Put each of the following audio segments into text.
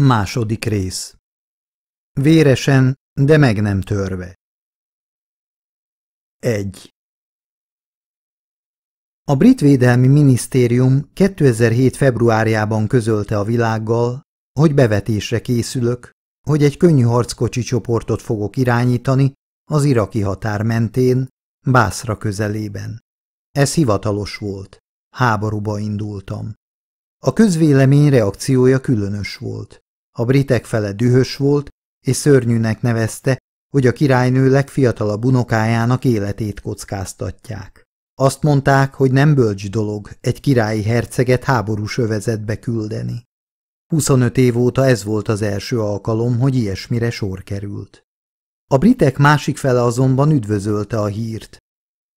Második rész Véresen, de meg nem törve. Egy. A Brit Védelmi Minisztérium 2007. februárjában közölte a világgal, hogy bevetésre készülök, hogy egy könnyű harckocsi csoportot fogok irányítani az iraki határ mentén, Bászra közelében. Ez hivatalos volt. Háborúba indultam. A közvélemény reakciója különös volt. A britek fele dühös volt, és szörnyűnek nevezte, hogy a királynő legfiatalabb unokájának életét kockáztatják. Azt mondták, hogy nem bölcs dolog egy királyi herceget háborús övezetbe küldeni. 25 év óta ez volt az első alkalom, hogy ilyesmire sor került. A britek másik fele azonban üdvözölte a hírt.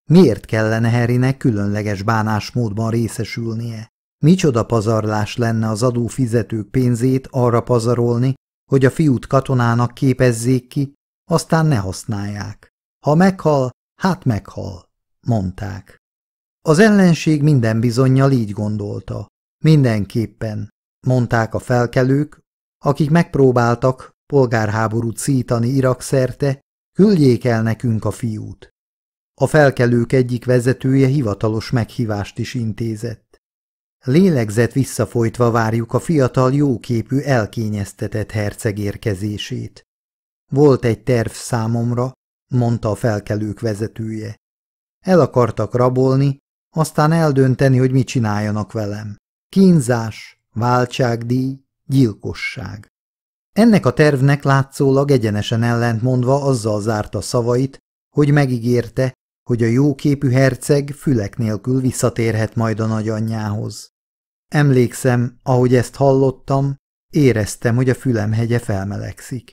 Miért kellene Herinek különleges bánásmódban részesülnie? Micsoda pazarlás lenne az adófizetők pénzét arra pazarolni, hogy a fiút katonának képezzék ki, aztán ne használják. Ha meghal, hát meghal, mondták. Az ellenség minden bizonyal így gondolta. Mindenképpen, mondták a felkelők, akik megpróbáltak polgárháborút szítani Irak szerte, küldjék el nekünk a fiút. A felkelők egyik vezetője hivatalos meghívást is intézett. Lélegzet visszafolytva várjuk a fiatal jóképű elkényeztetett herceg érkezését. Volt egy terv számomra, mondta a felkelők vezetője. El akartak rabolni, aztán eldönteni, hogy mit csináljanak velem. Kínzás, váltságdíj, gyilkosság. Ennek a tervnek látszólag egyenesen ellentmondva azzal zárta szavait, hogy megígérte, hogy a jóképű herceg fülek nélkül visszatérhet majd a nagyanyjához. Emlékszem, ahogy ezt hallottam, éreztem, hogy a fülemhegye felmelegszik.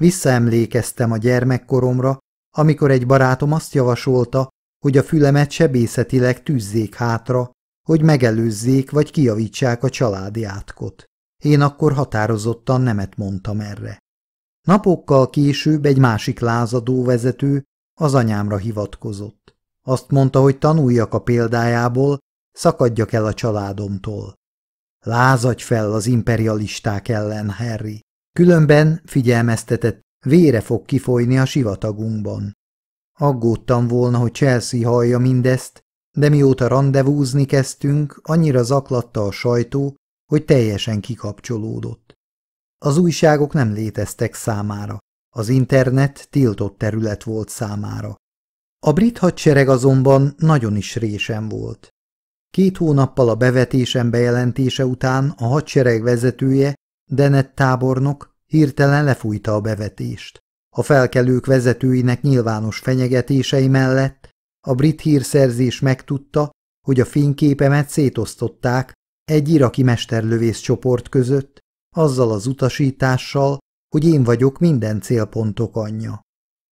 Visszaemlékeztem a gyermekkoromra, amikor egy barátom azt javasolta, hogy a fülemet sebészetileg tűzzék hátra, hogy megelőzzék vagy kiavítsák a családi átkot. Én akkor határozottan nemet mondtam erre. Napokkal később egy másik lázadó vezető az anyámra hivatkozott. Azt mondta, hogy tanuljak a példájából, Szakadjak el a családomtól. Lázadj fel az imperialisták ellen, Harry. Különben, figyelmeztetett, vére fog kifolyni a sivatagunkban. Aggódtam volna, hogy Chelsea hallja mindezt, de mióta rendezvúzni kezdtünk, annyira zaklatta a sajtó, hogy teljesen kikapcsolódott. Az újságok nem léteztek számára, az internet tiltott terület volt számára. A brit hadsereg azonban nagyon is résen volt. Két hónappal a bevetésem bejelentése után a hadsereg vezetője, Denet tábornok, hirtelen lefújta a bevetést. A felkelők vezetőinek nyilvános fenyegetései mellett a brit hírszerzés megtudta, hogy a fényképemet szétosztották egy iraki mesterlövész csoport között, azzal az utasítással, hogy én vagyok minden célpontok anyja.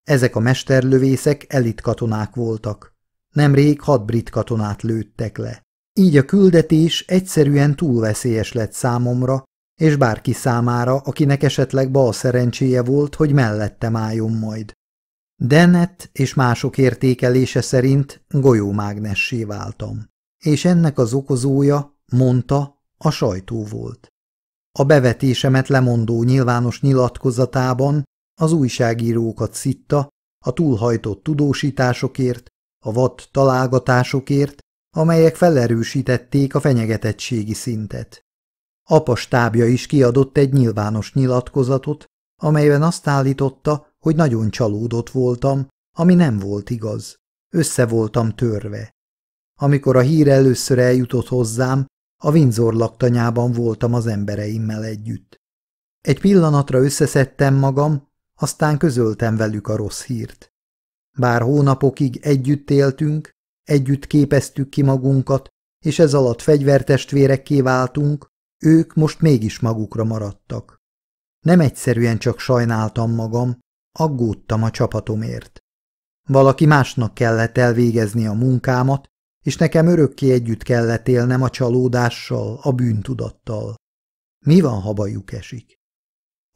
Ezek a mesterlövészek elit katonák voltak. Nemrég hat brit katonát lőttek le. Így a küldetés egyszerűen túl veszélyes lett számomra, és bárki számára, akinek esetleg bal szerencséje volt, hogy mellettem álljon majd. Dennett és mások értékelése szerint golyómágnessé váltam, és ennek az okozója, mondta, a sajtó volt. A bevetésemet lemondó nyilvános nyilatkozatában az újságírókat szitta, a túlhajtott tudósításokért, a vad találgatásokért amelyek felerősítették a fenyegetettségi szintet. Apa stábja is kiadott egy nyilvános nyilatkozatot, amelyben azt állította, hogy nagyon csalódott voltam, ami nem volt igaz. Össze voltam törve. Amikor a hír először eljutott hozzám, a Windsor laktanyában voltam az embereimmel együtt. Egy pillanatra összeszedtem magam, aztán közöltem velük a rossz hírt. Bár hónapokig együtt éltünk, Együtt képeztük ki magunkat, és ez alatt fegyvertestvérekké váltunk, ők most mégis magukra maradtak. Nem egyszerűen csak sajnáltam magam, aggódtam a csapatomért. Valaki másnak kellett elvégezni a munkámat, és nekem örökké együtt kellett élnem a csalódással, a bűntudattal. Mi van, ha bajuk esik?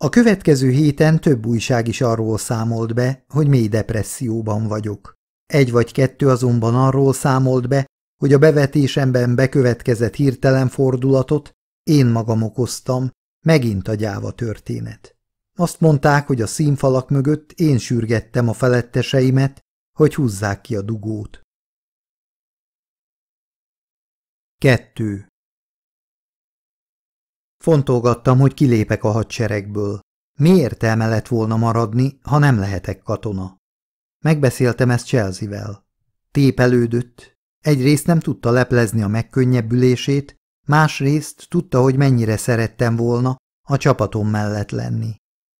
A következő héten több újság is arról számolt be, hogy mély depresszióban vagyok. Egy vagy kettő azonban arról számolt be, hogy a bevetésemben bekövetkezett hirtelen fordulatot én magam okoztam, megint a gyáva történet. Azt mondták, hogy a színfalak mögött én sürgettem a feletteseimet, hogy húzzák ki a dugót. 2. Fontolgattam, hogy kilépek a hadseregből. Mi értelme lett volna maradni, ha nem lehetek katona? Megbeszéltem ezt Chelsea-vel. Tépelődött. Egyrészt nem tudta leplezni a megkönnyebbülését, másrészt tudta, hogy mennyire szerettem volna a csapatom mellett lenni.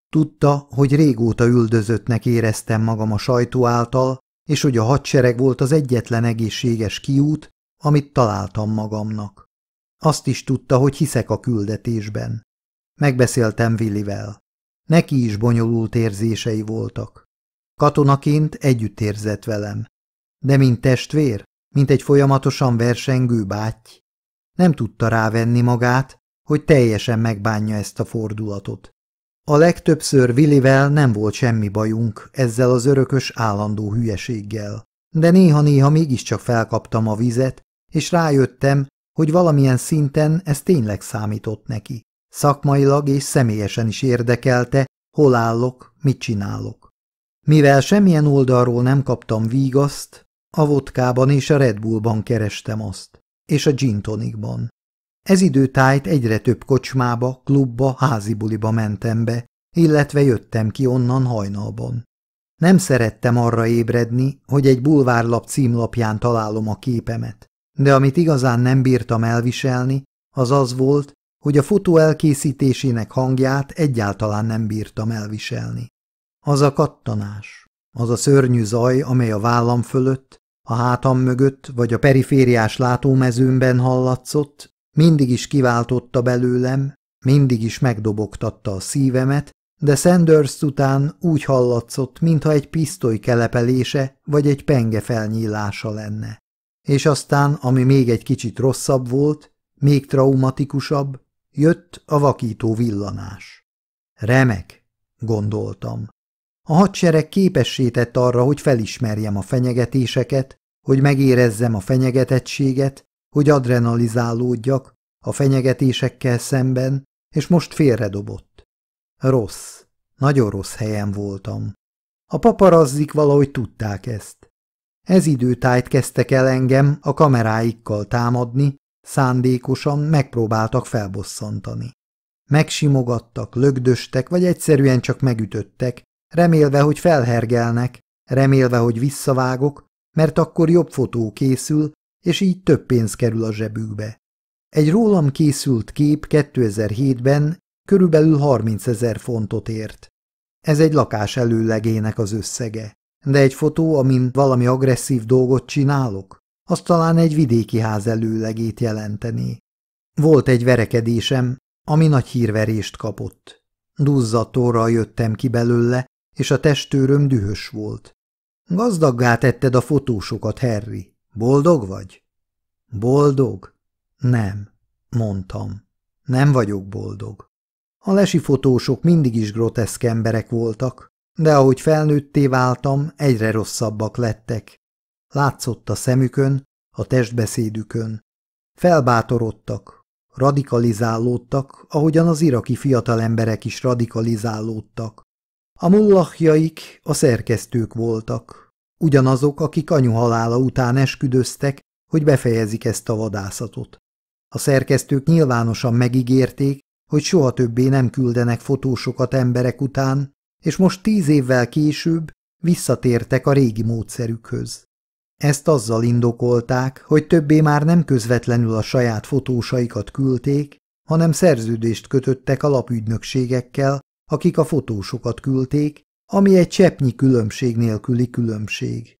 Tudta, hogy régóta üldözöttnek éreztem magam a sajtó által, és hogy a hadsereg volt az egyetlen egészséges kiút, amit találtam magamnak. Azt is tudta, hogy hiszek a küldetésben. Megbeszéltem Willivel. Neki is bonyolult érzései voltak. Katonaként együtt érzett velem, de mint testvér, mint egy folyamatosan versengő báty. Nem tudta rávenni magát, hogy teljesen megbánja ezt a fordulatot. A legtöbbször Willivel nem volt semmi bajunk ezzel az örökös állandó hülyeséggel, de néha-néha mégiscsak felkaptam a vizet, és rájöttem, hogy valamilyen szinten ez tényleg számított neki. Szakmailag és személyesen is érdekelte, hol állok, mit csinálok. Mivel semmilyen oldalról nem kaptam vígaszt, a vodkában és a Red Bullban kerestem azt, és a gin tonicban. Ez időtájt egyre több kocsmába, klubba, házibuliba mentem be, illetve jöttem ki onnan hajnalban. Nem szerettem arra ébredni, hogy egy bulvárlap címlapján találom a képemet, de amit igazán nem bírtam elviselni, az az volt, hogy a fotó elkészítésének hangját egyáltalán nem bírtam elviselni. Az a kattanás, az a szörnyű zaj, amely a vállam fölött, a hátam mögött vagy a perifériás látómezőmben hallatszott, mindig is kiváltotta belőlem, mindig is megdobogtatta a szívemet, de Sanders után úgy hallatszott, mintha egy pisztoly kelepelése vagy egy penge felnyílása lenne. És aztán, ami még egy kicsit rosszabb volt, még traumatikusabb, jött a vakító villanás. Remek, gondoltam. A hadsereg képessétett arra, hogy felismerjem a fenyegetéseket, hogy megérezzem a fenyegetettséget, hogy adrenalizálódjak a fenyegetésekkel szemben, és most félredobott. Rossz. Nagyon rossz helyen voltam. A paparazzik valahogy tudták ezt. Ez időtájt kezdtek el engem a kameráikkal támadni, szándékosan megpróbáltak felbosszantani. Megsimogattak, lögdöstek, vagy egyszerűen csak megütöttek, remélve, hogy felhergelnek, remélve, hogy visszavágok, mert akkor jobb fotó készül, és így több pénz kerül a zsebükbe. Egy rólam készült kép 2007-ben körülbelül 30 ezer fontot ért. Ez egy lakás előlegének az összege. De egy fotó, amin valami agresszív dolgot csinálok, az talán egy vidéki ház előlegét jelenteni. Volt egy verekedésem, ami nagy hírverést kapott. Duzzatóra jöttem ki belőle, és a testőröm dühös volt. Gazdaggá tetted a fotósokat, Harry. Boldog vagy? Boldog? Nem, mondtam. Nem vagyok boldog. A lesi fotósok mindig is groteszk emberek voltak, de ahogy felnőtté váltam, egyre rosszabbak lettek. Látszott a szemükön, a testbeszédükön. Felbátorodtak, radikalizálódtak, ahogyan az iraki fiatal emberek is radikalizálódtak. A mullahjaik a szerkesztők voltak, ugyanazok, akik anyu halála után esküdöztek, hogy befejezik ezt a vadászatot. A szerkesztők nyilvánosan megígérték, hogy soha többé nem küldenek fotósokat emberek után, és most tíz évvel később visszatértek a régi módszerükhöz. Ezt azzal indokolták, hogy többé már nem közvetlenül a saját fotósaikat küldték, hanem szerződést kötöttek a lapügynökségekkel, akik a fotósokat küldték, ami egy cseppnyi különbség nélküli különbség.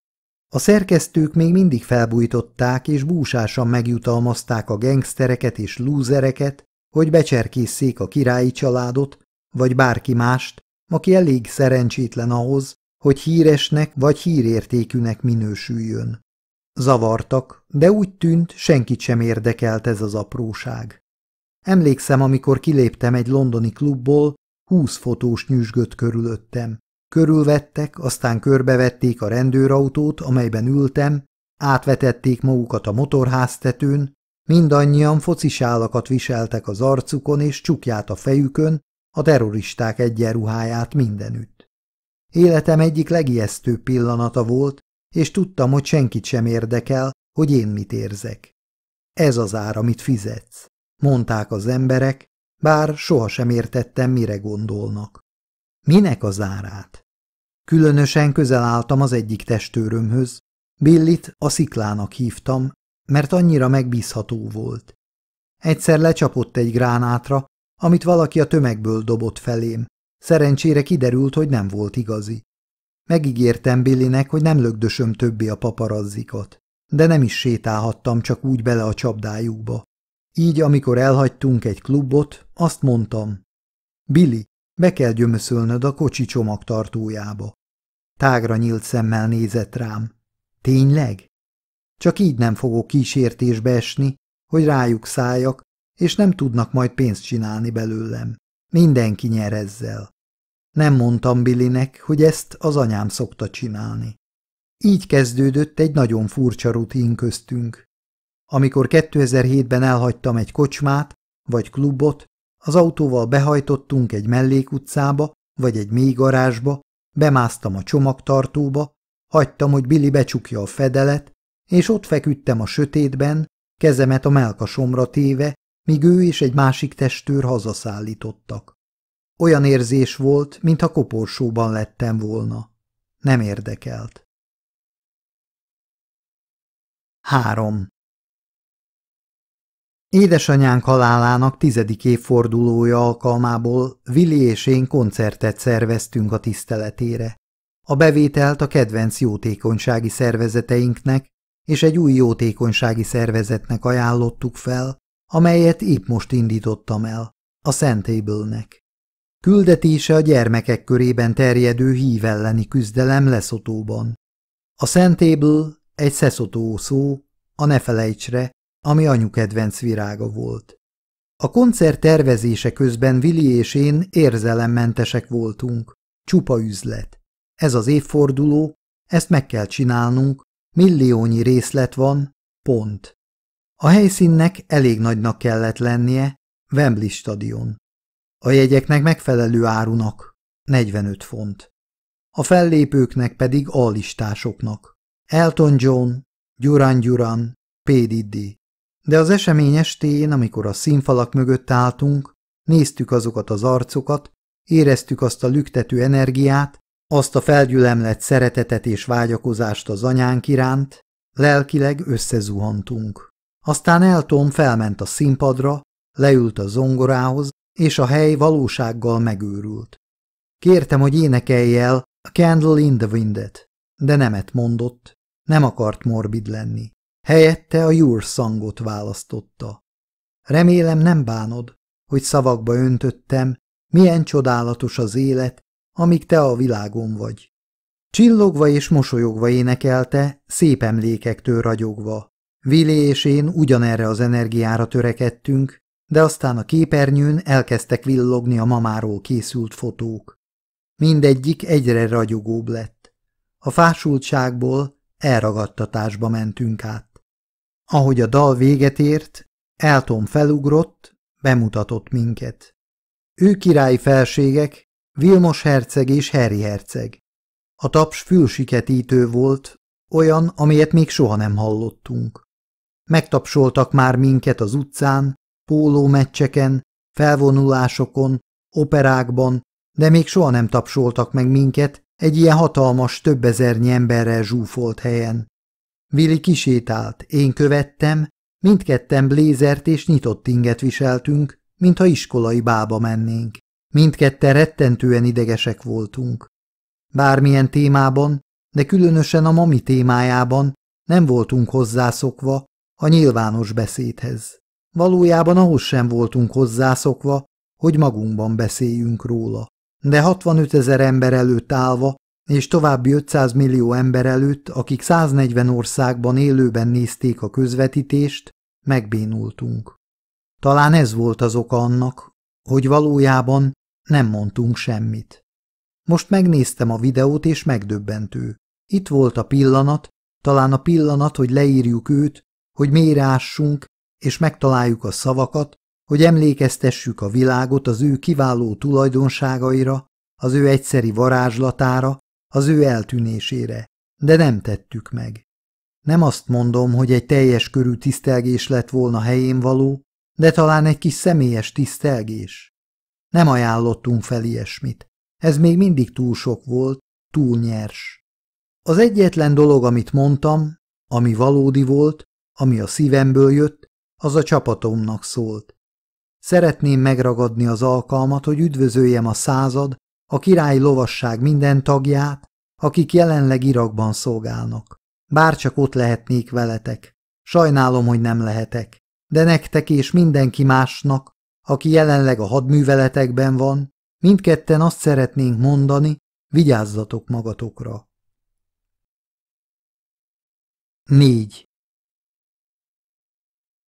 A szerkesztők még mindig felbújtották és búsásan megjutalmazták a gengsztereket és lúzereket, hogy becserkészszék a királyi családot, vagy bárki mást, aki elég szerencsétlen ahhoz, hogy híresnek vagy hírértékűnek minősüljön. Zavartak, de úgy tűnt, senkit sem érdekelt ez az apróság. Emlékszem, amikor kiléptem egy londoni klubból, húsz fotós nyüzsgött körülöttem. Körülvettek, aztán körbevették a rendőrautót, amelyben ültem, átvetették magukat a motorháztetőn, mindannyian focisálakat viseltek az arcukon és csukját a fejükön, a terroristák egyenruháját mindenütt. Életem egyik legijesztőbb pillanata volt, és tudtam, hogy senkit sem érdekel, hogy én mit érzek. Ez az ár, amit fizetsz, mondták az emberek, bár sohasem értettem, mire gondolnak. Minek az árát? Különösen közel álltam az egyik testőrömhöz, Billit a sziklának hívtam, mert annyira megbízható volt. Egyszer lecsapott egy gránátra, amit valaki a tömegből dobott felém. Szerencsére kiderült, hogy nem volt igazi. Megígértem Billinek, hogy nem lögdösöm többé a paparazzikat, de nem is sétálhattam csak úgy bele a csapdájukba. Így, amikor elhagytunk egy klubot, azt mondtam. Billy, be kell gyömöszölnöd a kocsi csomagtartójába. Tágra nyílt szemmel nézett rám. Tényleg? Csak így nem fogok kísértésbe esni, hogy rájuk szálljak, és nem tudnak majd pénzt csinálni belőlem. Mindenki nyer ezzel. Nem mondtam Billinek, hogy ezt az anyám szokta csinálni. Így kezdődött egy nagyon furcsa rutin köztünk. Amikor 2007-ben elhagytam egy kocsmát, vagy klubot, az autóval behajtottunk egy mellékutcába, vagy egy mély garázsba, bemásztam a csomagtartóba, hagytam, hogy Billy becsukja a fedelet, és ott feküdtem a sötétben, kezemet a melkasomra téve, míg ő és egy másik testőr hazaszállítottak. Olyan érzés volt, mintha koporsóban lettem volna. Nem érdekelt. 3. Édesanyánk halálának tizedik évfordulója alkalmából Vili és én koncertet szerveztünk a tiszteletére. A bevételt a kedvenc jótékonysági szervezeteinknek és egy új jótékonysági szervezetnek ajánlottuk fel, amelyet épp most indítottam el, a Sainte-Éblnek. Küldetése a gyermekek körében terjedő hív elleni küzdelem leszotóban. A Sainte-Ébl egy szeszotó szó, a felejtsre, ami anyu kedvenc virága volt. A koncert tervezése közben Vili és én érzelemmentesek voltunk. Csupa üzlet. Ez az évforduló, ezt meg kell csinálnunk, milliónyi részlet van, pont. A helyszínnek elég nagynak kellett lennie, Wembley stadion. A jegyeknek megfelelő árunak, 45 font. A fellépőknek pedig allistásoknak. Elton John, Duran Duran, P. Diddy. De az esemény estén, amikor a színfalak mögött álltunk, néztük azokat az arcokat, éreztük azt a lüktető energiát, azt a felgyülemlett szeretetet és vágyakozást az anyánk iránt, lelkileg összezuhantunk. Aztán Elton felment a színpadra, leült a zongorához, és a hely valósággal megőrült. Kértem, hogy énekelj el a Candle in the Windet, de nemet mondott, nem akart morbid lenni. Helyette a jurszangot választotta. Remélem nem bánod, hogy szavakba öntöttem, milyen csodálatos az élet, amíg te a világon vagy. Csillogva és mosolyogva énekelte, szép emlékektől ragyogva. Vili és én ugyanerre az energiára törekedtünk, de aztán a képernyőn elkezdtek villogni a mamáról készült fotók. Mindegyik egyre ragyogóbb lett. A fásultságból elragadtatásba mentünk át. Ahogy a dal véget ért, Elton felugrott, bemutatott minket. Ő királyi felségek, Vilmos herceg és Harry herceg. A taps fülsiketítő volt, olyan, amelyet még soha nem hallottunk. Megtapsoltak már minket az utcán, pólómeccseken, felvonulásokon, operákban, de még soha nem tapsoltak meg minket egy ilyen hatalmas, több ezernyi emberrel zsúfolt helyen. Vili kisétált, én követtem, mindketten blézert és nyitott inget viseltünk, mintha iskolai bába mennénk. Mindketten rettentően idegesek voltunk. Bármilyen témában, de különösen a mami témájában nem voltunk hozzászokva a nyilvános beszédhez. Valójában ahhoz sem voltunk hozzászokva, hogy magunkban beszéljünk róla. De 65 ezer ember előtt állva és további 500 millió ember előtt, akik 140 országban élőben nézték a közvetítést, megbénultunk. Talán ez volt az oka annak, hogy valójában nem mondtunk semmit. Most megnéztem a videót, és megdöbbentő. Itt volt a pillanat, talán a pillanat, hogy leírjuk őt, hogy mérássunk, és megtaláljuk a szavakat, hogy emlékeztessük a világot az ő kiváló tulajdonságaira, az ő egyszeri varázslatára, az ő eltűnésére, de nem tettük meg. Nem azt mondom, hogy egy teljes körű tisztelgés lett volna helyén való, de talán egy kis személyes tisztelgés. Nem ajánlottunk fel ilyesmit. Ez még mindig túl sok volt, túl nyers. Az egyetlen dolog, amit mondtam, ami valódi volt, ami a szívemből jött, az a csapatomnak szólt. Szeretném megragadni az alkalmat, hogy üdvözöljem a század a király lovasság minden tagját, akik jelenleg Irakban szolgálnak. Bárcsak ott lehetnék veletek. Sajnálom, hogy nem lehetek. De nektek és mindenki másnak, aki jelenleg a hadműveletekben van, mindketten azt szeretnénk mondani, vigyázzatok magatokra. 4.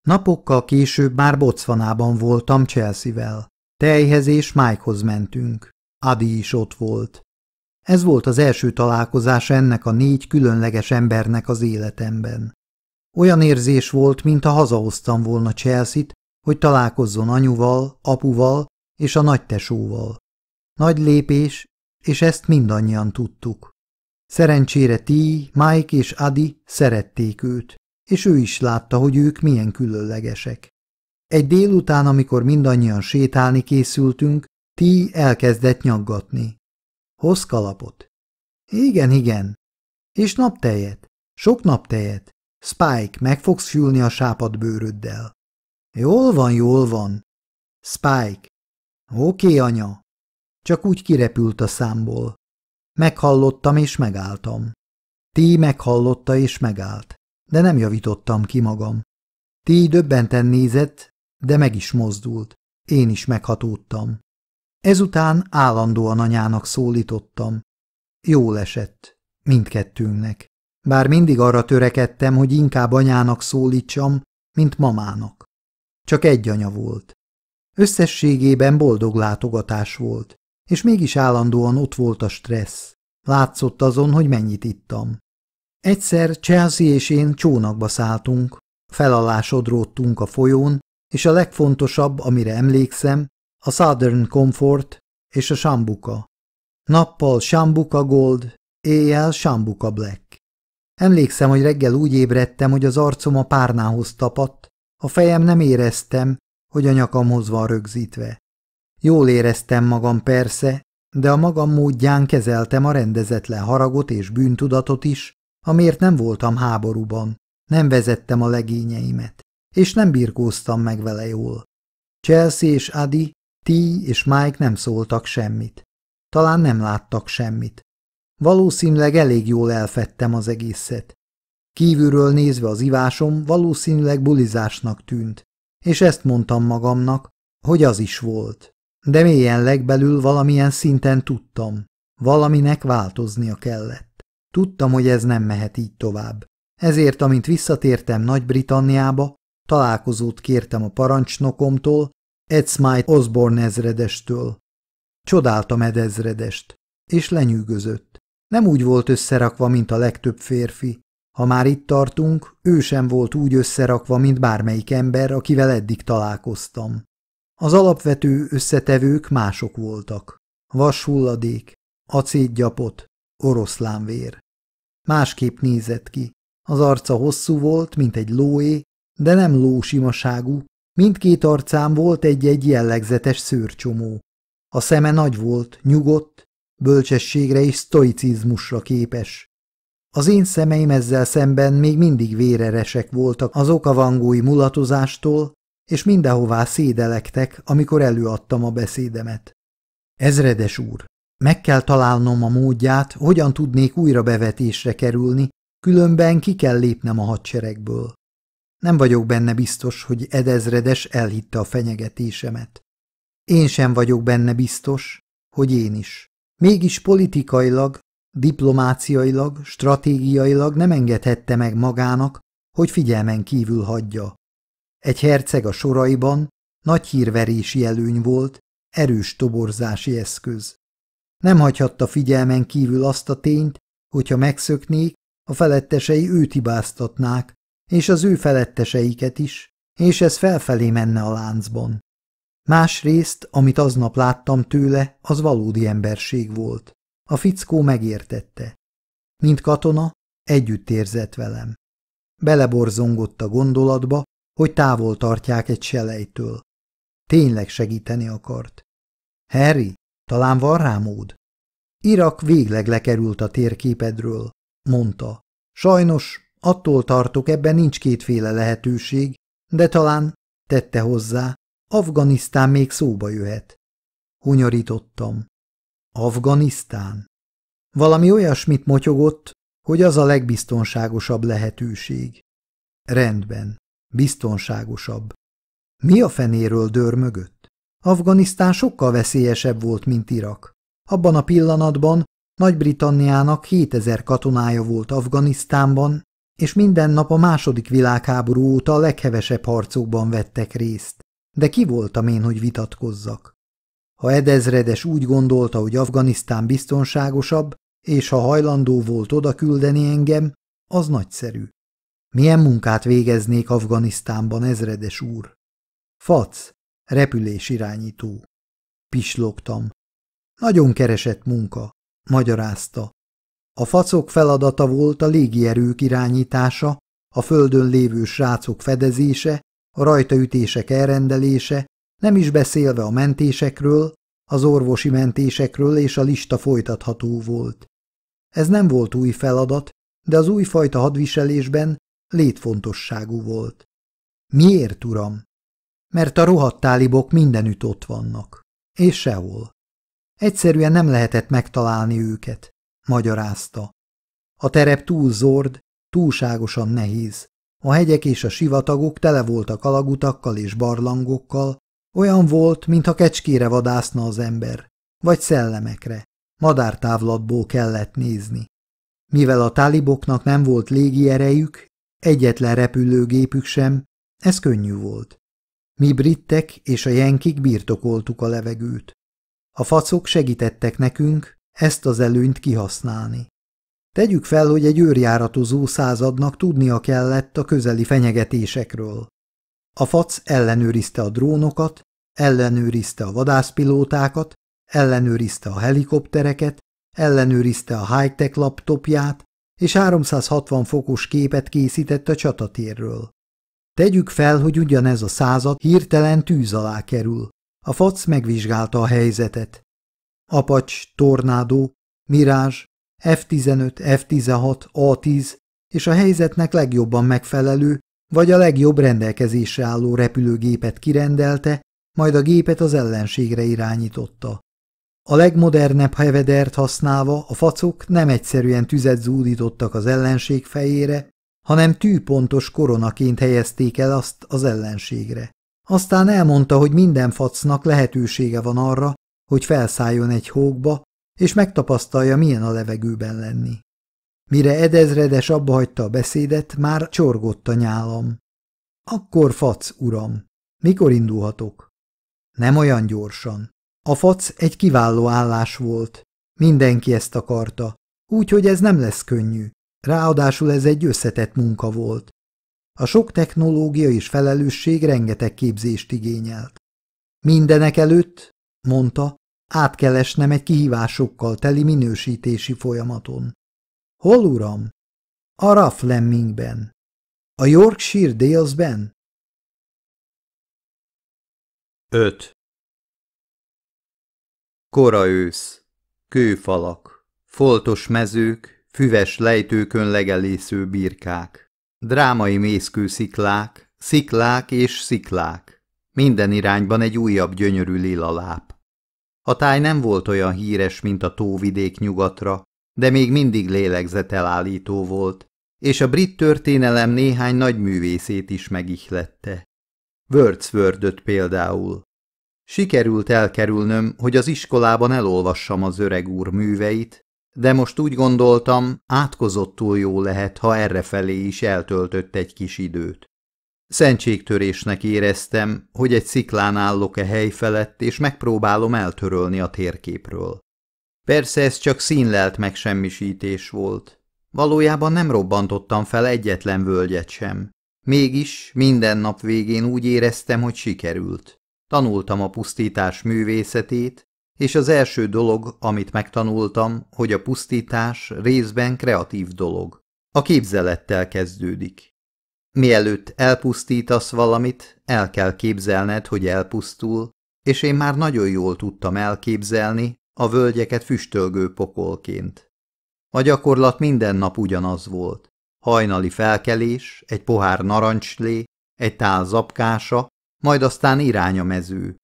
Napokkal később már Bocvanában voltam Chelsea-vel. Tejhez és Mikehoz mentünk. Adi is ott volt. Ez volt az első találkozás ennek a négy különleges embernek az életemben. Olyan érzés volt, mintha hazahoztam volna Chelsea-t, hogy találkozzon anyuval, apuval és a nagytesóval. Nagy lépés, és ezt mindannyian tudtuk. Szerencsére Ti, Mike és Adi szerették őt, és ő is látta, hogy ők milyen különlegesek. Egy délután, amikor mindannyian sétálni készültünk, ti elkezdett nyaggatni. Hoz kalapot. Igen, igen. És naptejet. Sok naptejet. Spike, meg fogsz fülni a sápad bőröddel. Jól van, jól van. Spike. Oké, anya. Csak úgy kirepült a számból. Meghallottam és megálltam. Ti meghallotta és megállt, de nem javítottam ki magam. Ti döbbenten nézett, de meg is mozdult. Én is meghatódtam. Ezután állandóan anyának szólítottam. Jól esett, mindkettőnknek. Bár mindig arra törekedtem, hogy inkább anyának szólítsam, mint mamának. Csak egy anya volt. Összességében boldog látogatás volt, és mégis állandóan ott volt a stressz. Látszott azon, hogy mennyit ittam. Egyszer Chelsea és én csónakba szálltunk, felalásodródtunk a folyón, és a legfontosabb, amire emlékszem, a Southern Comfort és a Sambuka. Nappal Sambuka Gold, éjjel Sambuka Black. Emlékszem, hogy reggel úgy ébredtem, hogy az arcom a párnához tapadt, a fejem nem éreztem, hogy a nyakamhoz van rögzítve. Jól éreztem magam persze, de a magam módján kezeltem a rendezetlen haragot és bűntudatot is, amiért nem voltam háborúban, nem vezettem a legényeimet, és nem birkóztam meg vele jól. Chelsea és Adi ti és Mike nem szóltak semmit. Talán nem láttak semmit. Valószínűleg elég jól elfettem az egészet. Kívülről nézve az ivásom valószínűleg bulizásnak tűnt, és ezt mondtam magamnak, hogy az is volt. De mélyen legbelül valamilyen szinten tudtam. Valaminek változnia kellett. Tudtam, hogy ez nem mehet így tovább. Ezért, amint visszatértem Nagy-Britanniába, találkozót kértem a parancsnokomtól, Ed Smite Osborne ezredestől. Csodáltam Ed ezredest, és lenyűgözött. Nem úgy volt összerakva, mint a legtöbb férfi. Ha már itt tartunk, ő sem volt úgy összerakva, mint bármelyik ember, akivel eddig találkoztam. Az alapvető összetevők mások voltak. Vas hulladék, acétgyapot, oroszlánvér. Másképp nézett ki. Az arca hosszú volt, mint egy lóé, de nem simaságú, Mindkét arcán volt egy-egy jellegzetes szőrcsomó. A szeme nagy volt, nyugodt, bölcsességre és sztoicizmusra képes. Az én szemeim ezzel szemben még mindig véreresek voltak az okavangói mulatozástól, és mindenhová szédelektek, amikor előadtam a beszédemet. Ezredes úr, meg kell találnom a módját, hogyan tudnék újra bevetésre kerülni, különben ki kell lépnem a hadseregből. Nem vagyok benne biztos, hogy edezredes elhitte a fenyegetésemet. Én sem vagyok benne biztos, hogy én is. Mégis politikailag, diplomáciailag, stratégiailag nem engedhette meg magának, hogy figyelmen kívül hagyja. Egy herceg a soraiban nagy hírverési előny volt, erős toborzási eszköz. Nem hagyhatta figyelmen kívül azt a tényt, hogyha megszöknék, a felettesei őt hibáztatnák, és az ő feletteseiket is, és ez felfelé menne a láncban. Másrészt, amit aznap láttam tőle, az valódi emberség volt. A fickó megértette. Mint katona, együtt érzett velem. Beleborzongott a gondolatba, hogy távol tartják egy selejtől. Tényleg segíteni akart. Harry, talán van rá mód? Irak végleg lekerült a térképedről, mondta. Sajnos Attól tartok, ebben nincs kétféle lehetőség, de talán, tette hozzá, Afganisztán még szóba jöhet. Hunyorítottam. Afganisztán? Valami olyasmit motyogott, hogy az a legbiztonságosabb lehetőség. Rendben, biztonságosabb. Mi a fenéről dör mögött? Afganisztán sokkal veszélyesebb volt, mint Irak. Abban a pillanatban nagy-Britanniának 7000 katonája volt Afganisztánban, és minden nap a második világháború óta a leghevesebb harcokban vettek részt. De ki voltam én, hogy vitatkozzak? Ha edezredes úgy gondolta, hogy Afganisztán biztonságosabb, és ha hajlandó volt oda küldeni engem, az nagyszerű. Milyen munkát végeznék Afganisztánban, ezredes úr? Fac, repülés irányító. Pislogtam. Nagyon keresett munka, magyarázta. A facok feladata volt a légierők irányítása, a földön lévő srácok fedezése, a rajtaütések elrendelése, nem is beszélve a mentésekről, az orvosi mentésekről és a lista folytatható volt. Ez nem volt új feladat, de az újfajta hadviselésben létfontosságú volt. Miért, uram? Mert a rohadt tálibok mindenütt ott vannak. És sehol. Egyszerűen nem lehetett megtalálni őket magyarázta. A terep túl zord, túlságosan nehéz. A hegyek és a sivatagok tele voltak alagutakkal és barlangokkal, olyan volt, mintha kecskére vadászna az ember, vagy szellemekre. Madártávlatból kellett nézni. Mivel a táliboknak nem volt légierejük, egyetlen repülőgépük sem, ez könnyű volt. Mi brittek és a jenkik birtokoltuk a levegőt. A facok segítettek nekünk, ezt az előnyt kihasználni. Tegyük fel, hogy egy őrjáratozó századnak tudnia kellett a közeli fenyegetésekről. A fac ellenőrizte a drónokat, ellenőrizte a vadászpilótákat, ellenőrizte a helikoptereket, ellenőrizte a high-tech laptopját, és 360 fokos képet készített a csatatérről. Tegyük fel, hogy ugyanez a század hirtelen tűz alá kerül. A fac megvizsgálta a helyzetet. Apacs, Tornádó, Mirázs, F-15, F-16, A-10 és a helyzetnek legjobban megfelelő vagy a legjobb rendelkezésre álló repülőgépet kirendelte, majd a gépet az ellenségre irányította. A legmodernebb hevedert használva a facok nem egyszerűen tüzet zúdítottak az ellenség fejére, hanem tűpontos koronaként helyezték el azt az ellenségre. Aztán elmondta, hogy minden facnak lehetősége van arra, hogy felszálljon egy hókba, és megtapasztalja, milyen a levegőben lenni. Mire edezredes abbahagyta a beszédet, már csorgott a nyálam. Akkor fac, uram. Mikor indulhatok? Nem olyan gyorsan. A fac egy kiváló állás volt. Mindenki ezt akarta. Úgyhogy ez nem lesz könnyű. Ráadásul ez egy összetett munka volt. A sok technológia és felelősség rengeteg képzést igényelt. Mindenek előtt, mondta, át kell esnem egy kihívásokkal teli minősítési folyamaton. Hol, uram? A Lemmingben. A Yorkshire Dalesben? 5. Kora ősz, kőfalak, foltos mezők, füves lejtőkön legelésző birkák, drámai mészkő sziklák, sziklák és sziklák, minden irányban egy újabb gyönyörű lila láp. A táj nem volt olyan híres, mint a tóvidék nyugatra, de még mindig lélegzetelállító volt, és a brit történelem néhány nagy művészét is megihlette. Wordsworth-öt például. Sikerült elkerülnöm, hogy az iskolában elolvassam az öreg úr műveit, de most úgy gondoltam, átkozottul jó lehet, ha errefelé is eltöltött egy kis időt. Szentségtörésnek éreztem, hogy egy sziklán állok-e hely felett, és megpróbálom eltörölni a térképről. Persze ez csak színlelt megsemmisítés volt. Valójában nem robbantottam fel egyetlen völgyet sem. Mégis minden nap végén úgy éreztem, hogy sikerült. Tanultam a pusztítás művészetét, és az első dolog, amit megtanultam, hogy a pusztítás részben kreatív dolog. A képzelettel kezdődik. Mielőtt elpusztítasz valamit, el kell képzelned, hogy elpusztul, és én már nagyon jól tudtam elképzelni a völgyeket füstölgő pokolként. A gyakorlat minden nap ugyanaz volt. Hajnali felkelés, egy pohár narancslé, egy tál zapkása, majd aztán irány a mező.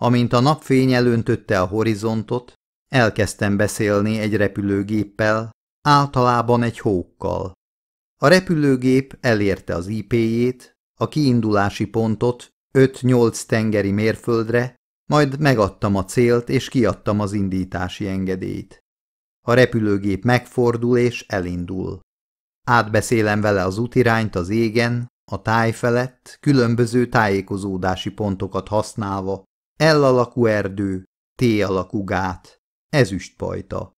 Amint a napfény elöntötte a horizontot, elkezdtem beszélni egy repülőgéppel, általában egy hókkal. A repülőgép elérte az IP-jét, a kiindulási pontot 5-8 tengeri mérföldre, majd megadtam a célt és kiadtam az indítási engedélyt. A repülőgép megfordul és elindul. Átbeszélem vele az útirányt az égen, a táj felett, különböző tájékozódási pontokat használva, L alakú erdő, T alakú gát, ezüstpajta.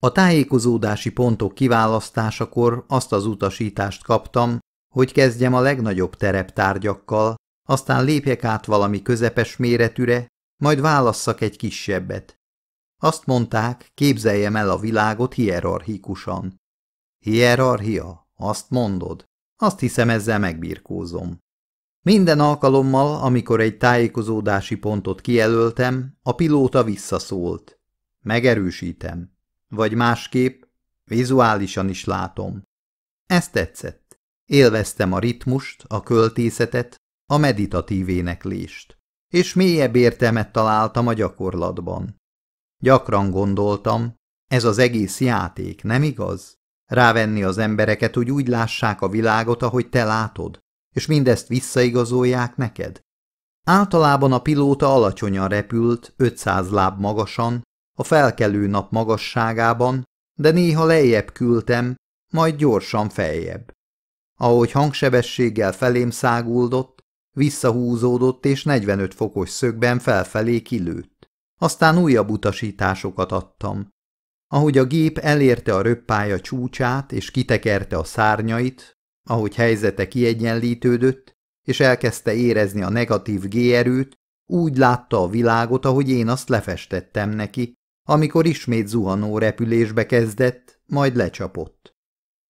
A tájékozódási pontok kiválasztásakor azt az utasítást kaptam, hogy kezdjem a legnagyobb tereptárgyakkal, aztán lépjek át valami közepes méretűre, majd válasszak egy kisebbet. Azt mondták, képzeljem el a világot hierarchikusan. Hierarchia, azt mondod? Azt hiszem ezzel megbirkózom. Minden alkalommal, amikor egy tájékozódási pontot kijelöltem, a pilóta visszaszólt. Megerősítem. Vagy másképp, vizuálisan is látom. Ezt tetszett. Élveztem a ritmust, a költészetet, a meditatív éneklést. És mélyebb értelmet találtam a gyakorlatban. Gyakran gondoltam, ez az egész játék, nem igaz? Rávenni az embereket, hogy úgy lássák a világot, ahogy te látod, és mindezt visszaigazolják neked? Általában a pilóta alacsonyan repült, 500 láb magasan, a felkelő nap magasságában, de néha lejjebb küldtem, majd gyorsan feljebb. Ahogy hangsebességgel felém száguldott, visszahúzódott és 45 fokos szögben felfelé kilőtt. Aztán újabb utasításokat adtam. Ahogy a gép elérte a röppája csúcsát és kitekerte a szárnyait, ahogy helyzete kiegyenlítődött, és elkezdte érezni a negatív G erőt, úgy látta a világot, ahogy én azt lefestettem neki, amikor ismét zuhanó repülésbe kezdett, majd lecsapott.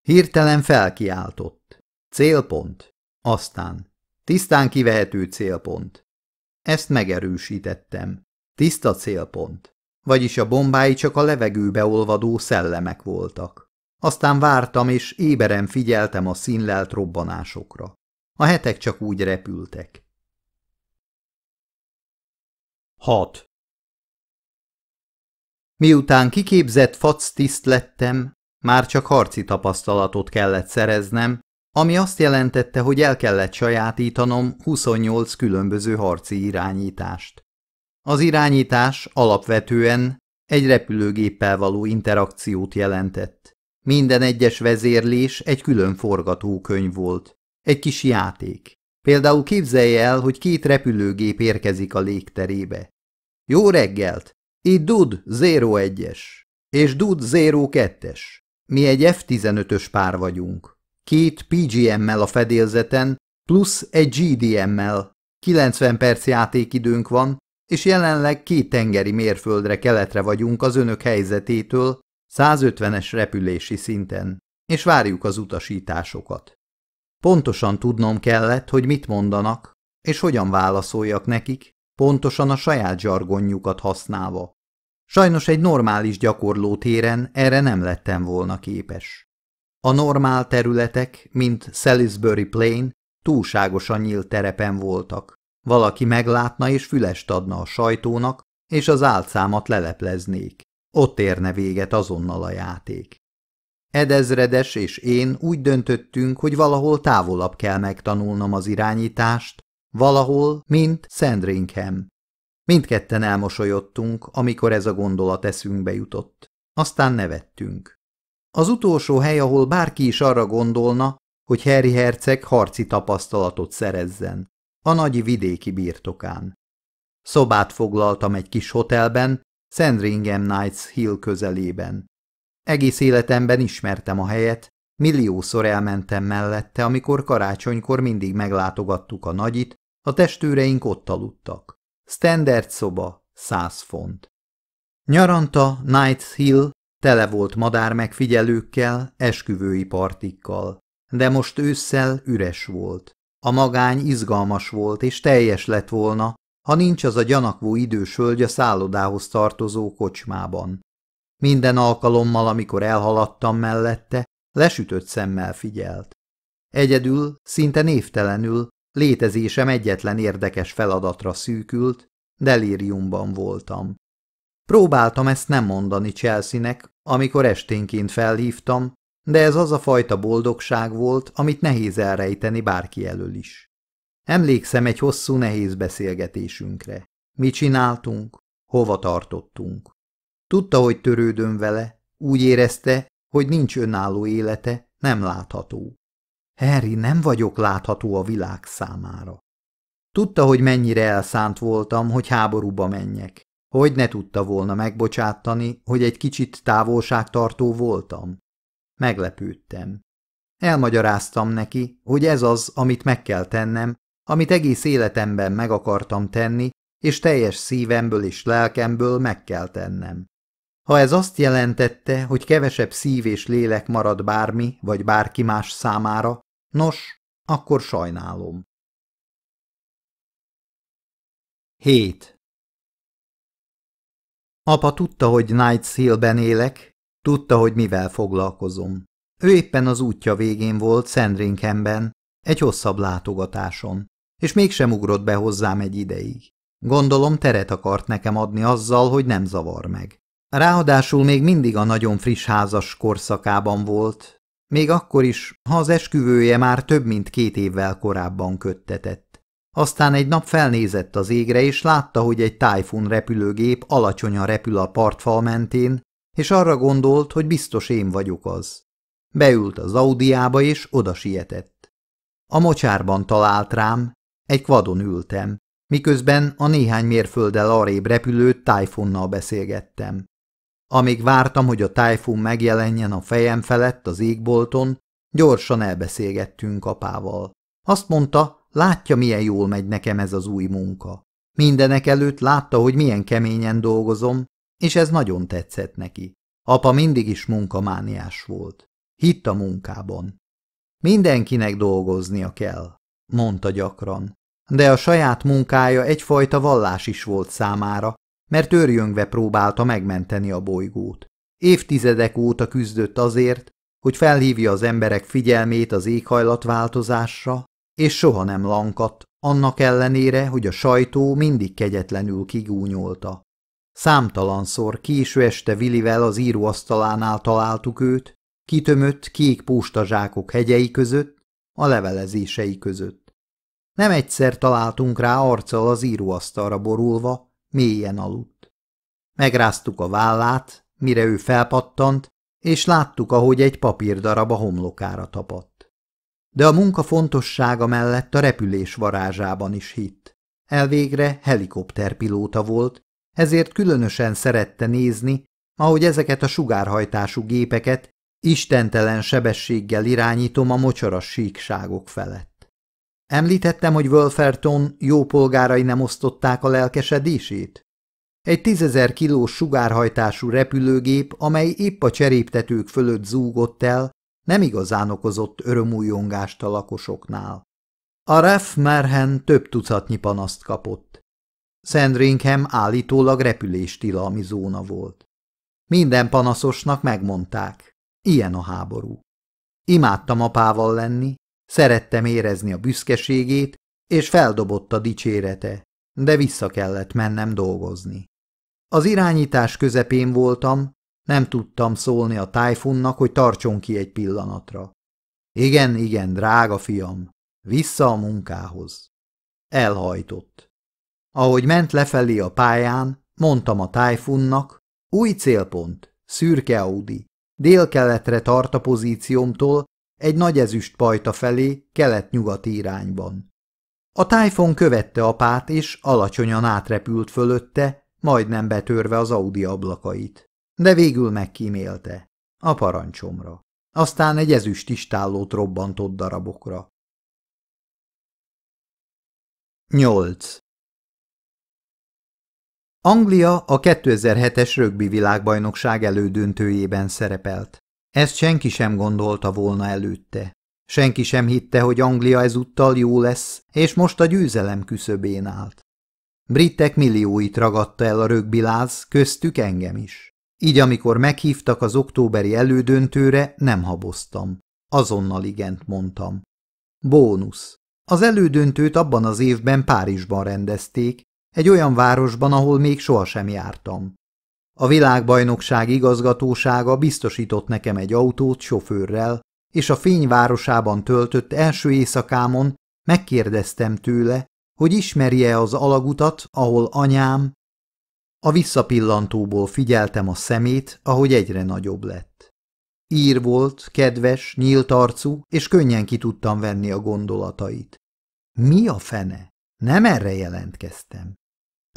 Hirtelen felkiáltott. Célpont. Aztán. Tisztán kivehető célpont. Ezt megerősítettem. Tiszta célpont. Vagyis a bombái csak a levegőbe olvadó szellemek voltak. Aztán vártam és éberen figyeltem a színlelt robbanásokra. A hetek csak úgy repültek. 6. Miután kiképzett fac tiszt lettem, már csak harci tapasztalatot kellett szereznem, ami azt jelentette, hogy el kellett sajátítanom 28 különböző harci irányítást. Az irányítás alapvetően egy repülőgéppel való interakciót jelentett. Minden egyes vezérlés egy külön forgatókönyv volt, egy kis játék. Például képzelje el, hogy két repülőgép érkezik a légterébe. Jó reggelt! Itt Dud 01-es, és Dud 02-es. Mi egy F-15-ös pár vagyunk. Két PGM-mel a fedélzeten, plusz egy GDM-mel. 90 perc játékidőnk van, és jelenleg két tengeri mérföldre keletre vagyunk az önök helyzetétől, 150-es repülési szinten, és várjuk az utasításokat. Pontosan tudnom kellett, hogy mit mondanak, és hogyan válaszoljak nekik, pontosan a saját zsargonjukat használva. Sajnos egy normális gyakorló téren erre nem lettem volna képes. A normál területek, mint Salisbury Plain, túlságosan nyílt terepen voltak. Valaki meglátna és fülest adna a sajtónak, és az álcámat lelepleznék. Ott érne véget azonnal a játék. Edezredes és én úgy döntöttünk, hogy valahol távolabb kell megtanulnom az irányítást, valahol, mint Sandringham, Mindketten elmosolyodtunk, amikor ez a gondolat eszünkbe jutott. Aztán nevettünk. Az utolsó hely, ahol bárki is arra gondolna, hogy Harry Herceg harci tapasztalatot szerezzen, a nagy vidéki birtokán. Szobát foglaltam egy kis hotelben, Sandringham Nights Hill közelében. Egész életemben ismertem a helyet, milliószor elmentem mellette, amikor karácsonykor mindig meglátogattuk a nagyit, a testőreink ott aludtak. Standard szoba 100 font. Nyaranta Night Hill tele volt madár megfigyelőkkel, esküvői partikkal, de most ősszel üres volt. A magány izgalmas volt és teljes lett volna, ha nincs az a gyanakvó idős hölgy a szállodához tartozó kocsmában. Minden alkalommal, amikor elhaladtam mellette, lesütött szemmel figyelt. Egyedül, szinte névtelenül Létezésem egyetlen érdekes feladatra szűkült, delíriumban voltam. Próbáltam ezt nem mondani Chelsea-nek, amikor esténként felhívtam, de ez az a fajta boldogság volt, amit nehéz elrejteni bárki elől is. Emlékszem egy hosszú nehéz beszélgetésünkre. Mi csináltunk, hova tartottunk. Tudta, hogy törődöm vele, úgy érezte, hogy nincs önálló élete, nem látható. Harry, nem vagyok látható a világ számára. Tudta, hogy mennyire elszánt voltam, hogy háborúba menjek. Hogy ne tudta volna megbocsátani, hogy egy kicsit távolságtartó voltam. Meglepődtem. Elmagyaráztam neki, hogy ez az, amit meg kell tennem, amit egész életemben meg akartam tenni, és teljes szívemből és lelkemből meg kell tennem. Ha ez azt jelentette, hogy kevesebb szív és lélek marad bármi vagy bárki más számára, Nos, akkor sajnálom. 7. Apa tudta, hogy Knights Hill-ben élek, tudta, hogy mivel foglalkozom. Ő éppen az útja végén volt Sandringhamben, egy hosszabb látogatáson, és mégsem ugrott be hozzám egy ideig. Gondolom teret akart nekem adni azzal, hogy nem zavar meg. Ráadásul még mindig a nagyon friss házas korszakában volt, még akkor is, ha az esküvője már több mint két évvel korábban köttetett. Aztán egy nap felnézett az égre, és látta, hogy egy tájfun repülőgép alacsonyan repül a partfal mentén, és arra gondolt, hogy biztos én vagyok az. Beült az Audiába, és oda sietett. A mocsárban talált rám, egy kvadon ültem, miközben a néhány mérfölddel arrébb repülőt tájfunnal beszélgettem. Amíg vártam, hogy a tájfun megjelenjen a fejem felett az égbolton, gyorsan elbeszélgettünk apával. Azt mondta, látja, milyen jól megy nekem ez az új munka. Mindenek előtt látta, hogy milyen keményen dolgozom, és ez nagyon tetszett neki. Apa mindig is munkamániás volt. Hitt a munkában. Mindenkinek dolgoznia kell, mondta gyakran. De a saját munkája egyfajta vallás is volt számára, mert őrjöngve próbálta megmenteni a bolygót. Évtizedek óta küzdött azért, hogy felhívja az emberek figyelmét az éghajlatváltozásra, és soha nem lankadt, annak ellenére, hogy a sajtó mindig kegyetlenül kigúnyolta. Számtalanszor késő este Vilivel az íróasztalánál találtuk őt, kitömött kék postazsákok hegyei között, a levelezései között. Nem egyszer találtunk rá arccal az íróasztalra borulva, mélyen aludt. Megráztuk a vállát, mire ő felpattant, és láttuk, ahogy egy papírdarab a homlokára tapadt. De a munka fontossága mellett a repülés varázsában is hitt. Elvégre helikopterpilóta volt, ezért különösen szerette nézni, ahogy ezeket a sugárhajtású gépeket istentelen sebességgel irányítom a mocsaras síkságok felett. Említettem, hogy Wolferton jó polgárai nem osztották a lelkesedését? Egy tízezer kilós sugárhajtású repülőgép, amely épp a cseréptetők fölött zúgott el, nem igazán okozott örömújongást a lakosoknál. A Ref Merhen több tucatnyi panaszt kapott. Sandringham állítólag repüléstilalmi zóna volt. Minden panaszosnak megmondták. Ilyen a háború. Imádtam apával lenni, Szerettem érezni a büszkeségét, és feldobott a dicsérete, de vissza kellett mennem dolgozni. Az irányítás közepén voltam, nem tudtam szólni a tájfunnak, hogy tartson ki egy pillanatra. Igen, igen, drága fiam, vissza a munkához. Elhajtott. Ahogy ment lefelé a pályán, mondtam a tájfunnak, új célpont, szürke Audi, délkeletre tart a pozíciómtól, egy nagy ezüst pajta felé, kelet-nyugati irányban. A tájfon követte apát, és alacsonyan átrepült fölötte, majdnem betörve az Audi ablakait. De végül megkímélte. A parancsomra. Aztán egy ezüst istállót robbantott darabokra. 8. Anglia a 2007-es rögbi világbajnokság elődöntőjében szerepelt. Ezt senki sem gondolta volna előtte. Senki sem hitte, hogy Anglia ezúttal jó lesz, és most a győzelem küszöbén állt. Britek millióit ragadta el a rögbiláz, köztük engem is. Így amikor meghívtak az októberi elődöntőre, nem haboztam. Azonnal igent mondtam. Bónusz. Az elődöntőt abban az évben Párizsban rendezték, egy olyan városban, ahol még sohasem jártam. A világbajnokság igazgatósága biztosított nekem egy autót sofőrrel, és a fényvárosában töltött első éjszakámon megkérdeztem tőle, hogy ismerje az alagutat, ahol anyám... A visszapillantóból figyeltem a szemét, ahogy egyre nagyobb lett. Ír volt, kedves, nyílt arcú, és könnyen ki tudtam venni a gondolatait. Mi a fene? Nem erre jelentkeztem.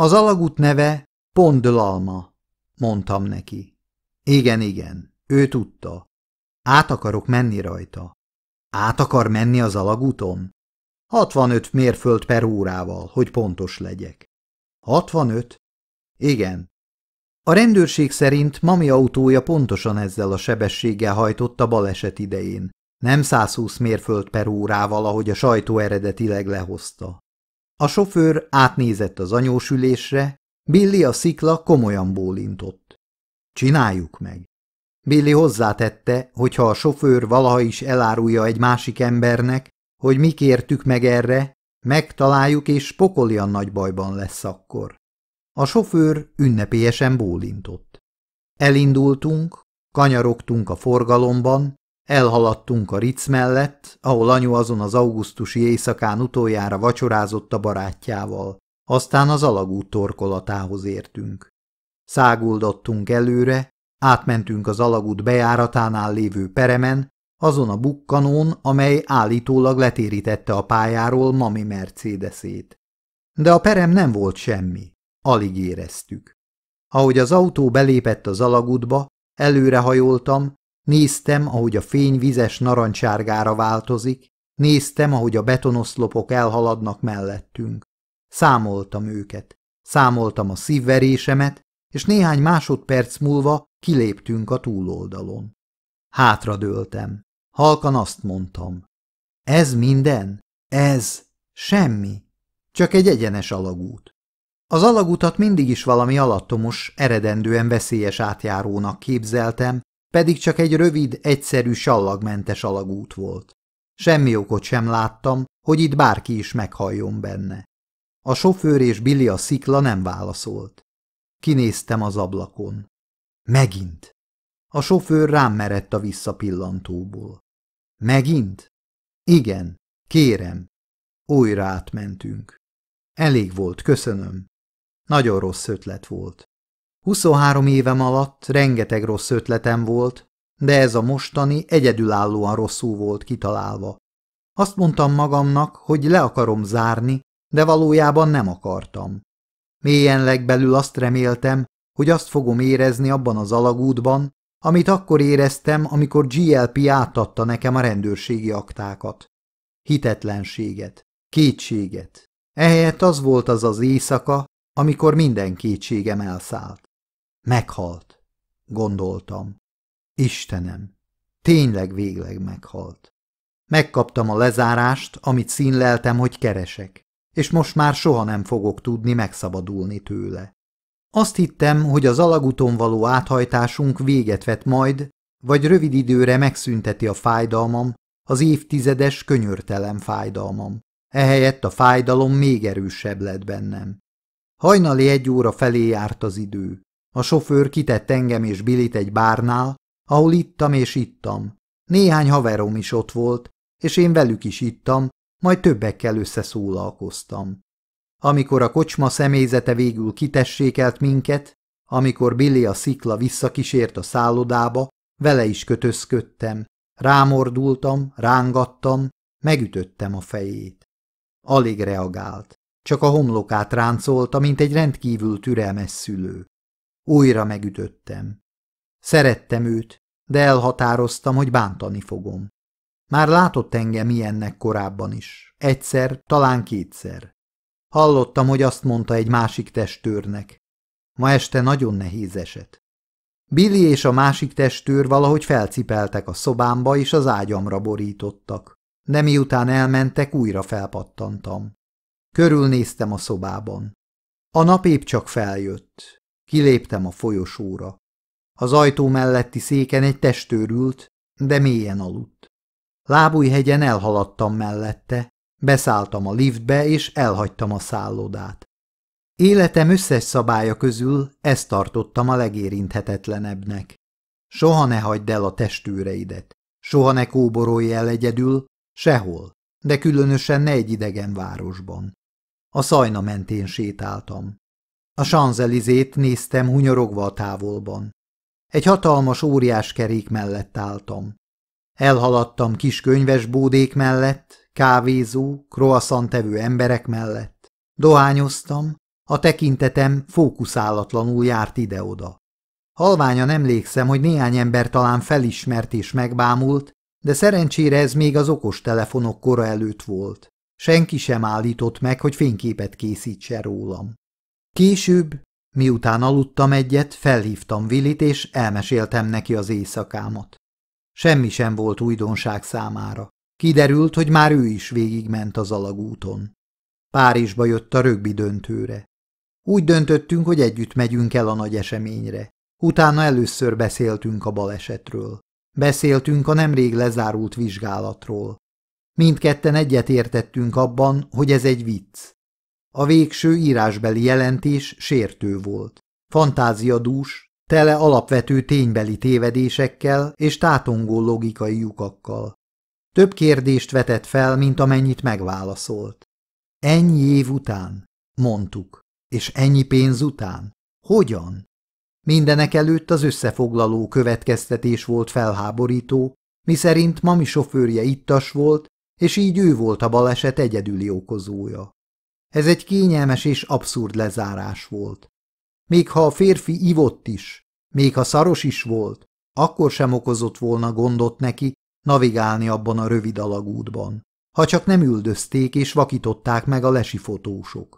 Az alagút neve Pondlalma mondtam neki. Igen, igen, ő tudta. Át akarok menni rajta. Át akar menni az alagúton? 65 mérföld per órával, hogy pontos legyek. 65? Igen. A rendőrség szerint mami autója pontosan ezzel a sebességgel hajtott a baleset idején, nem 120 mérföld per órával, ahogy a sajtó eredetileg lehozta. A sofőr átnézett az anyósülésre, Billy a szikla komolyan bólintott. Csináljuk meg. Billy hozzátette, hogy ha a sofőr valaha is elárulja egy másik embernek, hogy mi kértük meg erre, megtaláljuk és pokolian nagy bajban lesz akkor. A sofőr ünnepélyesen bólintott. Elindultunk, kanyarogtunk a forgalomban, elhaladtunk a ric mellett, ahol anyu azon az augusztusi éjszakán utoljára vacsorázott a barátjával. Aztán az alagút torkolatához értünk. Száguldottunk előre, átmentünk az alagút bejáratánál lévő peremen, azon a bukkanón, amely állítólag letérítette a pályáról Mami Mercedesét. De a perem nem volt semmi, alig éreztük. Ahogy az autó belépett az alagútba, előrehajoltam, néztem, ahogy a fény vizes narancsárgára változik, néztem, ahogy a betonoszlopok elhaladnak mellettünk. Számoltam őket. Számoltam a szívverésemet, és néhány másodperc múlva kiléptünk a túloldalon. Hátradőltem. Halkan azt mondtam. Ez minden? Ez semmi. Csak egy egyenes alagút. Az alagutat mindig is valami alattomos, eredendően veszélyes átjárónak képzeltem, pedig csak egy rövid, egyszerű, sallagmentes alagút volt. Semmi okot sem láttam, hogy itt bárki is meghalljon benne. A sofőr és Billy a szikla nem válaszolt. Kinéztem az ablakon. Megint. A sofőr rám merett a visszapillantóból. Megint? Igen, kérem. Újra átmentünk. Elég volt, köszönöm. Nagyon rossz ötlet volt. 23 évem alatt rengeteg rossz ötletem volt, de ez a mostani egyedülállóan rosszul volt kitalálva. Azt mondtam magamnak, hogy le akarom zárni, de valójában nem akartam. Mélyen legbelül azt reméltem, hogy azt fogom érezni abban az alagútban, amit akkor éreztem, amikor GLP átadta nekem a rendőrségi aktákat. Hitetlenséget, kétséget. Ehelyett az volt az az éjszaka, amikor minden kétségem elszállt. Meghalt, gondoltam. Istenem, tényleg végleg meghalt. Megkaptam a lezárást, amit színleltem, hogy keresek és most már soha nem fogok tudni megszabadulni tőle. Azt hittem, hogy az alagúton való áthajtásunk véget vet majd, vagy rövid időre megszünteti a fájdalmam, az évtizedes könyörtelen fájdalmam. Ehelyett a fájdalom még erősebb lett bennem. Hajnali egy óra felé járt az idő. A sofőr kitett engem és Bilit egy bárnál, ahol ittam és ittam. Néhány haverom is ott volt, és én velük is ittam, majd többekkel összeszólalkoztam. Amikor a kocsma személyzete végül kitessékelt minket, amikor Billy a szikla visszakísért a szállodába, vele is kötözködtem. Rámordultam, rángattam, megütöttem a fejét. Alig reagált. Csak a homlokát ráncolta, mint egy rendkívül türelmes szülő. Újra megütöttem. Szerettem őt, de elhatároztam, hogy bántani fogom. Már látott engem ilyennek korábban is. Egyszer, talán kétszer. Hallottam, hogy azt mondta egy másik testőrnek. Ma este nagyon nehéz eset. Billy és a másik testőr valahogy felcipeltek a szobámba, és az ágyamra borítottak. De miután elmentek, újra felpattantam. Körülnéztem a szobában. A nap épp csak feljött. Kiléptem a folyosóra. Az ajtó melletti széken egy testőr ült, de mélyen aludt. Lábújhegyen elhaladtam mellette, beszálltam a liftbe és elhagytam a szállodát. Életem összes szabálya közül ezt tartottam a legérinthetetlenebbnek. Soha ne hagyd el a testőreidet, soha ne kóborolj el egyedül, sehol, de különösen ne egy idegen városban. A szajna mentén sétáltam. A sanzelizét néztem hunyorogva a távolban. Egy hatalmas óriás kerék mellett álltam. Elhaladtam kis könyvesbódék mellett, kávézó, kroaszantevő emberek mellett. Dohányoztam, a tekintetem fókuszálatlanul járt ide-oda. Halványan emlékszem, hogy néhány ember talán felismert és megbámult, de szerencsére ez még az okos telefonok kora előtt volt. Senki sem állított meg, hogy fényképet készítse rólam. Később, miután aludtam egyet, felhívtam Vilit és elmeséltem neki az éjszakámat. Semmi sem volt újdonság számára. Kiderült, hogy már ő is végigment az alagúton. Párizsba jött a rögbi döntőre. Úgy döntöttünk, hogy együtt megyünk el a nagy eseményre. Utána először beszéltünk a balesetről. Beszéltünk a nemrég lezárult vizsgálatról. Mindketten egyetértettünk abban, hogy ez egy vicc. A végső írásbeli jelentés sértő volt. Fantáziadús, tele alapvető ténybeli tévedésekkel és tátongó logikai lyukakkal. Több kérdést vetett fel, mint amennyit megválaszolt. Ennyi év után, mondtuk, és ennyi pénz után? Hogyan? Mindenek előtt az összefoglaló következtetés volt felháborító, miszerint mami sofőrje ittas volt, és így ő volt a baleset egyedüli okozója. Ez egy kényelmes és abszurd lezárás volt. Még ha a férfi ivott is, még ha szaros is volt, akkor sem okozott volna gondot neki navigálni abban a rövid alagútban, ha csak nem üldözték és vakították meg a lesi fotósok.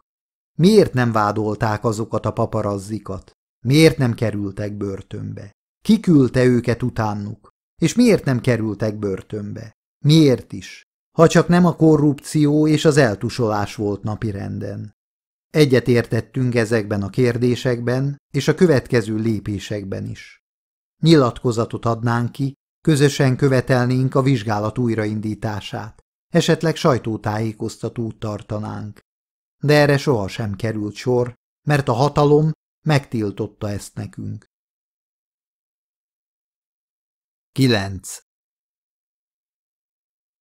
Miért nem vádolták azokat a paparazzikat? Miért nem kerültek börtönbe? Ki küldte őket utánuk? És miért nem kerültek börtönbe? Miért is? Ha csak nem a korrupció és az eltusolás volt napirenden. Egyet értettünk ezekben a kérdésekben és a következő lépésekben is. Nyilatkozatot adnánk ki, közösen követelnénk a vizsgálat újraindítását, esetleg sajtótájékoztatót tartanánk. De erre sohasem került sor, mert a hatalom megtiltotta ezt nekünk. 9.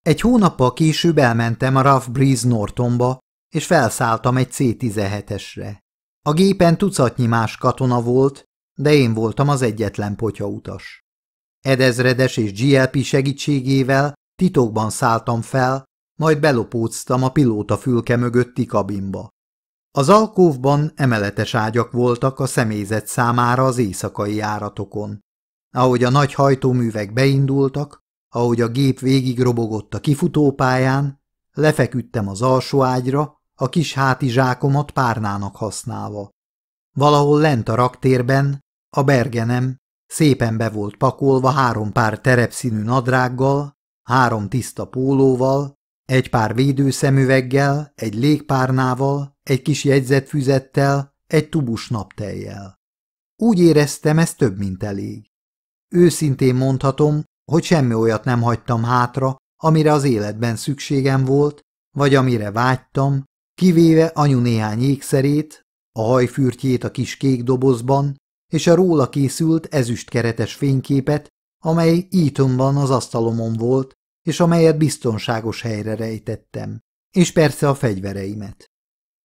Egy hónappal később elmentem a Ralph Breeze Nortonba, és felszálltam egy C-17-esre. A gépen tucatnyi más katona volt, de én voltam az egyetlen potyautas. Edezredes és GLP segítségével titokban szálltam fel, majd belopóztam a pilóta fülke mögötti kabinba. Az alkóvban emeletes ágyak voltak a személyzet számára az éjszakai járatokon. Ahogy a nagy hajtóművek beindultak, ahogy a gép végig robogott a kifutópályán, lefeküdtem az alsó ágyra, a kis háti zsákomat párnának használva. Valahol lent a raktérben, a bergenem, szépen be volt pakolva három pár terepszínű nadrággal, három tiszta pólóval, egy pár védőszemüveggel, egy légpárnával, egy kis jegyzetfüzettel, egy tubus naptejjel. Úgy éreztem, ez több, mint elég. Őszintén mondhatom, hogy semmi olyat nem hagytam hátra, amire az életben szükségem volt, vagy amire vágytam, kivéve anyu néhány ékszerét, a hajfürtjét a kis kék dobozban, és a róla készült ezüstkeretes fényképet, amely ítomban az asztalomon volt, és amelyet biztonságos helyre rejtettem, és persze a fegyvereimet.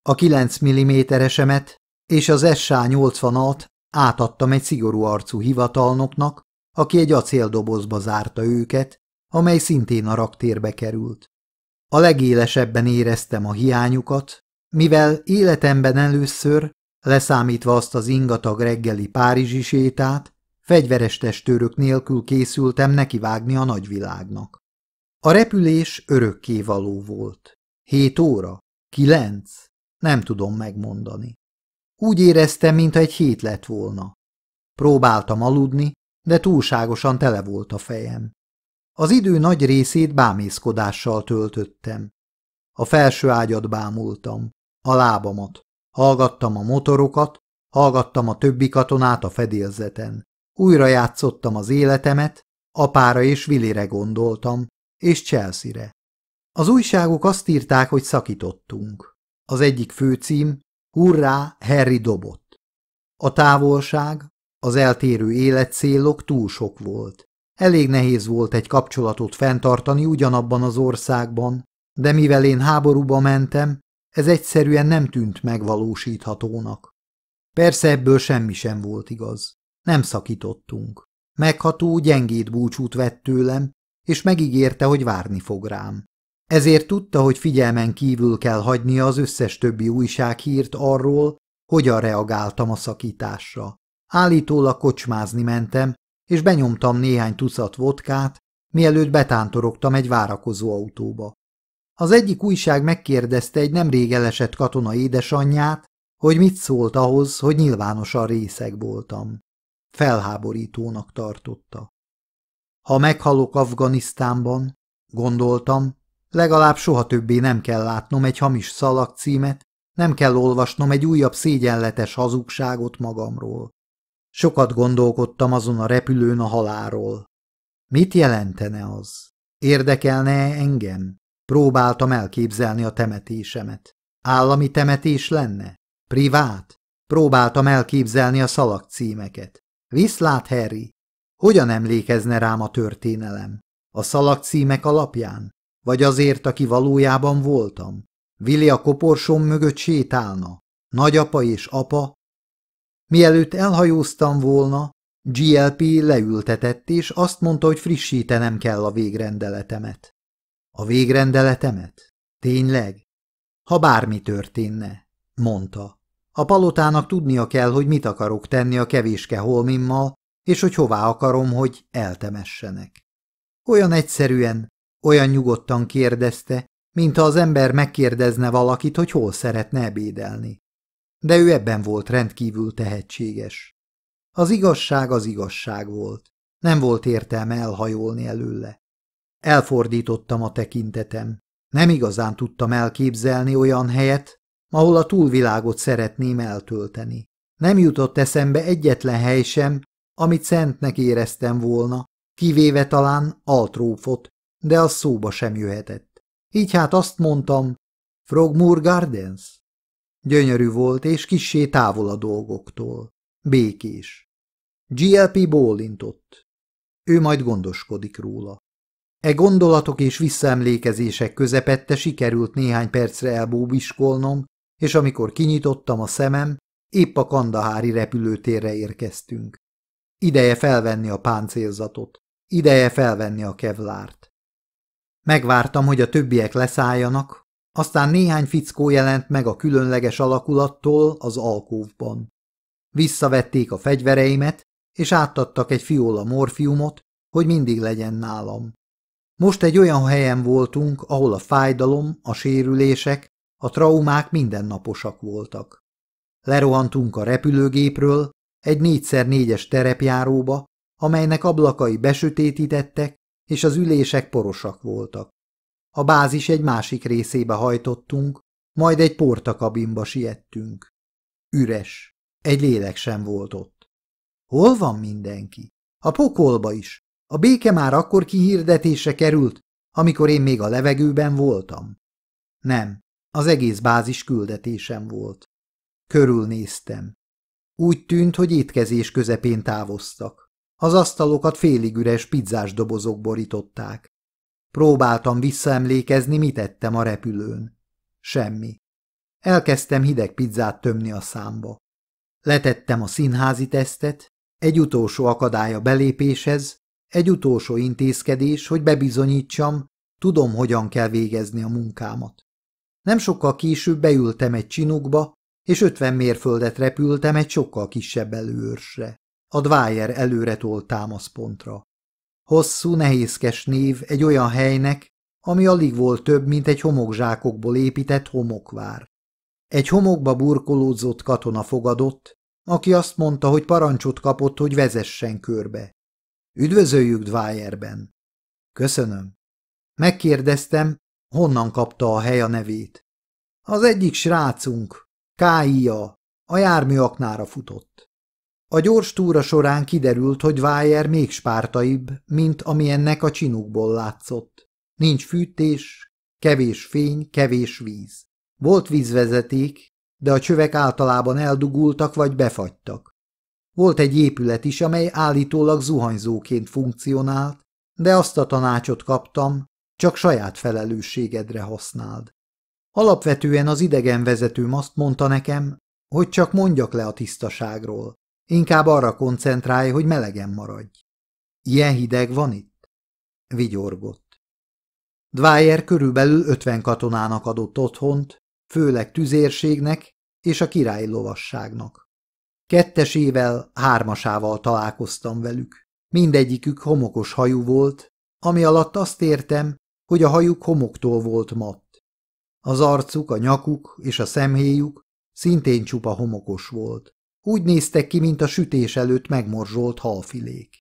A 9 mm-esemet és az SA-86-at átadtam egy szigorú arcú hivatalnoknak, aki egy acéldobozba zárta őket, amely szintén a raktérbe került. A legélesebben éreztem a hiányukat, mivel életemben először, leszámítva azt az ingatag reggeli párizsi sétát, fegyveres testőrök nélkül készültem nekivágni a nagyvilágnak. A repülés való volt. Hét óra? Kilenc? Nem tudom megmondani. Úgy éreztem, mintha egy hét lett volna. Próbáltam aludni, de túlságosan tele volt a fejem. Az idő nagy részét bámészkodással töltöttem. A felső ágyat bámultam, a lábamat, hallgattam a motorokat, hallgattam a többi katonát a fedélzeten. Újra játszottam az életemet, apára és Vilire gondoltam, és Chelsea-re. Az újságok azt írták, hogy szakítottunk. Az egyik főcím, hurrá, Harry dobott. A távolság, az eltérő életcélok túl sok volt. Elég nehéz volt egy kapcsolatot fenntartani ugyanabban az országban, de mivel én háborúba mentem, ez egyszerűen nem tűnt megvalósíthatónak. Persze ebből semmi sem volt igaz. Nem szakítottunk. Megható gyengét búcsút vett tőlem, és megígérte, hogy várni fog rám. Ezért tudta, hogy figyelmen kívül kell hagynia az összes többi újsághírt arról, hogyan reagáltam a szakításra. Állítólag kocsmázni mentem, és benyomtam néhány tucat vodkát, mielőtt betántorogtam egy várakozó autóba. Az egyik újság megkérdezte egy nemrég elesett katona édesanyját, hogy mit szólt ahhoz, hogy nyilvánosan részeg voltam. Felháborítónak tartotta. Ha meghalok Afganisztánban, gondoltam, legalább soha többé nem kell látnom egy hamis szalagcímet, nem kell olvasnom egy újabb szégyenletes hazugságot magamról. Sokat gondolkodtam azon a repülőn a haláról. Mit jelentene az? Érdekelne -e engem? Próbáltam elképzelni a temetésemet. Állami temetés lenne? Privát? Próbáltam elképzelni a szalagcímeket. Viszlát, Harry! Hogyan emlékezne rám a történelem? A szalagcímek alapján? Vagy azért, aki valójában voltam? Vili a koporsom mögött sétálna. Nagyapa és apa Mielőtt elhajóztam volna, GLP leültetett, és azt mondta, hogy frissítenem kell a végrendeletemet. A végrendeletemet? Tényleg? Ha bármi történne, mondta. A palotának tudnia kell, hogy mit akarok tenni a kevéske holmimmal, és hogy hová akarom, hogy eltemessenek. Olyan egyszerűen, olyan nyugodtan kérdezte, mintha az ember megkérdezne valakit, hogy hol szeretne ebédelni de ő ebben volt rendkívül tehetséges. Az igazság az igazság volt. Nem volt értelme elhajolni előle. Elfordítottam a tekintetem. Nem igazán tudtam elképzelni olyan helyet, ahol a túlvilágot szeretném eltölteni. Nem jutott eszembe egyetlen hely sem, amit szentnek éreztem volna, kivéve talán altrófot, de az szóba sem jöhetett. Így hát azt mondtam, Frogmore Gardens? Gyönyörű volt, és kissé távol a dolgoktól. Békés. GLP bólintott. Ő majd gondoskodik róla. E gondolatok és visszaemlékezések közepette sikerült néhány percre elbóbiskolnom, és amikor kinyitottam a szemem, épp a kandahári repülőtérre érkeztünk. Ideje felvenni a páncélzatot, ideje felvenni a kevlárt. Megvártam, hogy a többiek leszálljanak, aztán néhány fickó jelent meg a különleges alakulattól az alkóvban. Visszavették a fegyvereimet, és átadtak egy fiola morfiumot, hogy mindig legyen nálam. Most egy olyan helyen voltunk, ahol a fájdalom, a sérülések, a traumák mindennaposak voltak. Lerohantunk a repülőgépről egy négyszer négyes terepjáróba, amelynek ablakai besötétítettek, és az ülések porosak voltak. A bázis egy másik részébe hajtottunk, majd egy portakabinba siettünk. Üres. Egy lélek sem volt ott. Hol van mindenki? A pokolba is. A béke már akkor kihirdetése került, amikor én még a levegőben voltam. Nem, az egész bázis küldetésem volt. Körülnéztem. Úgy tűnt, hogy étkezés közepén távoztak. Az asztalokat félig üres pizzás dobozok borították. Próbáltam visszaemlékezni, mit ettem a repülőn. Semmi. Elkezdtem hideg pizzát tömni a számba. Letettem a színházi tesztet, egy utolsó akadály a belépéshez, egy utolsó intézkedés, hogy bebizonyítsam, tudom, hogyan kell végezni a munkámat. Nem sokkal később beültem egy csinukba, és ötven mérföldet repültem egy sokkal kisebb előőrsre. A Dwyer előre tolt támaszpontra. Hosszú, nehézkes név egy olyan helynek, ami alig volt több, mint egy homokzsákokból épített homokvár. Egy homokba burkolódzott katona fogadott, aki azt mondta, hogy parancsot kapott, hogy vezessen körbe. Üdvözöljük Dwyerben. Köszönöm. Megkérdeztem, honnan kapta a hely a nevét. Az egyik srácunk, Káia, a járműaknára futott. A gyors túra során kiderült, hogy vájer még spártaibb, mint amilyennek a csinukból látszott. Nincs fűtés, kevés fény, kevés víz. Volt vízvezeték, de a csövek általában eldugultak vagy befagytak. Volt egy épület is, amely állítólag zuhanyzóként funkcionált, de azt a tanácsot kaptam, csak saját felelősségedre használd. Alapvetően az idegenvezetőm azt mondta nekem, hogy csak mondjak le a tisztaságról. Inkább arra koncentrálj, hogy melegen maradj. Ilyen hideg van itt? Vigyorgott. Dwyer körülbelül ötven katonának adott otthont, főleg tüzérségnek és a királyi lovasságnak. Kettesével, hármasával találkoztam velük. Mindegyikük homokos hajú volt, ami alatt azt értem, hogy a hajuk homoktól volt matt. Az arcuk, a nyakuk és a szemhéjuk szintén csupa homokos volt. Úgy néztek ki, mint a sütés előtt megmorzsolt halfilék.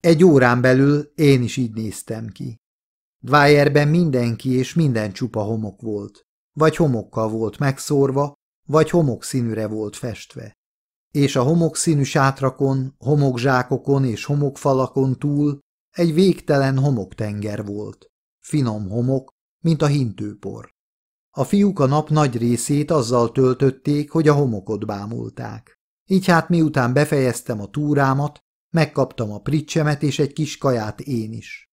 Egy órán belül én is így néztem ki. Dwyerben mindenki és minden csupa homok volt, vagy homokkal volt megszórva, vagy homokszínűre volt festve. És a homokszínű sátrakon, homokzsákokon és homokfalakon túl egy végtelen homoktenger volt. Finom homok, mint a hintőpor. A fiúk a nap nagy részét azzal töltötték, hogy a homokot bámulták. Így hát miután befejeztem a túrámat, megkaptam a pricsemet és egy kis kaját én is.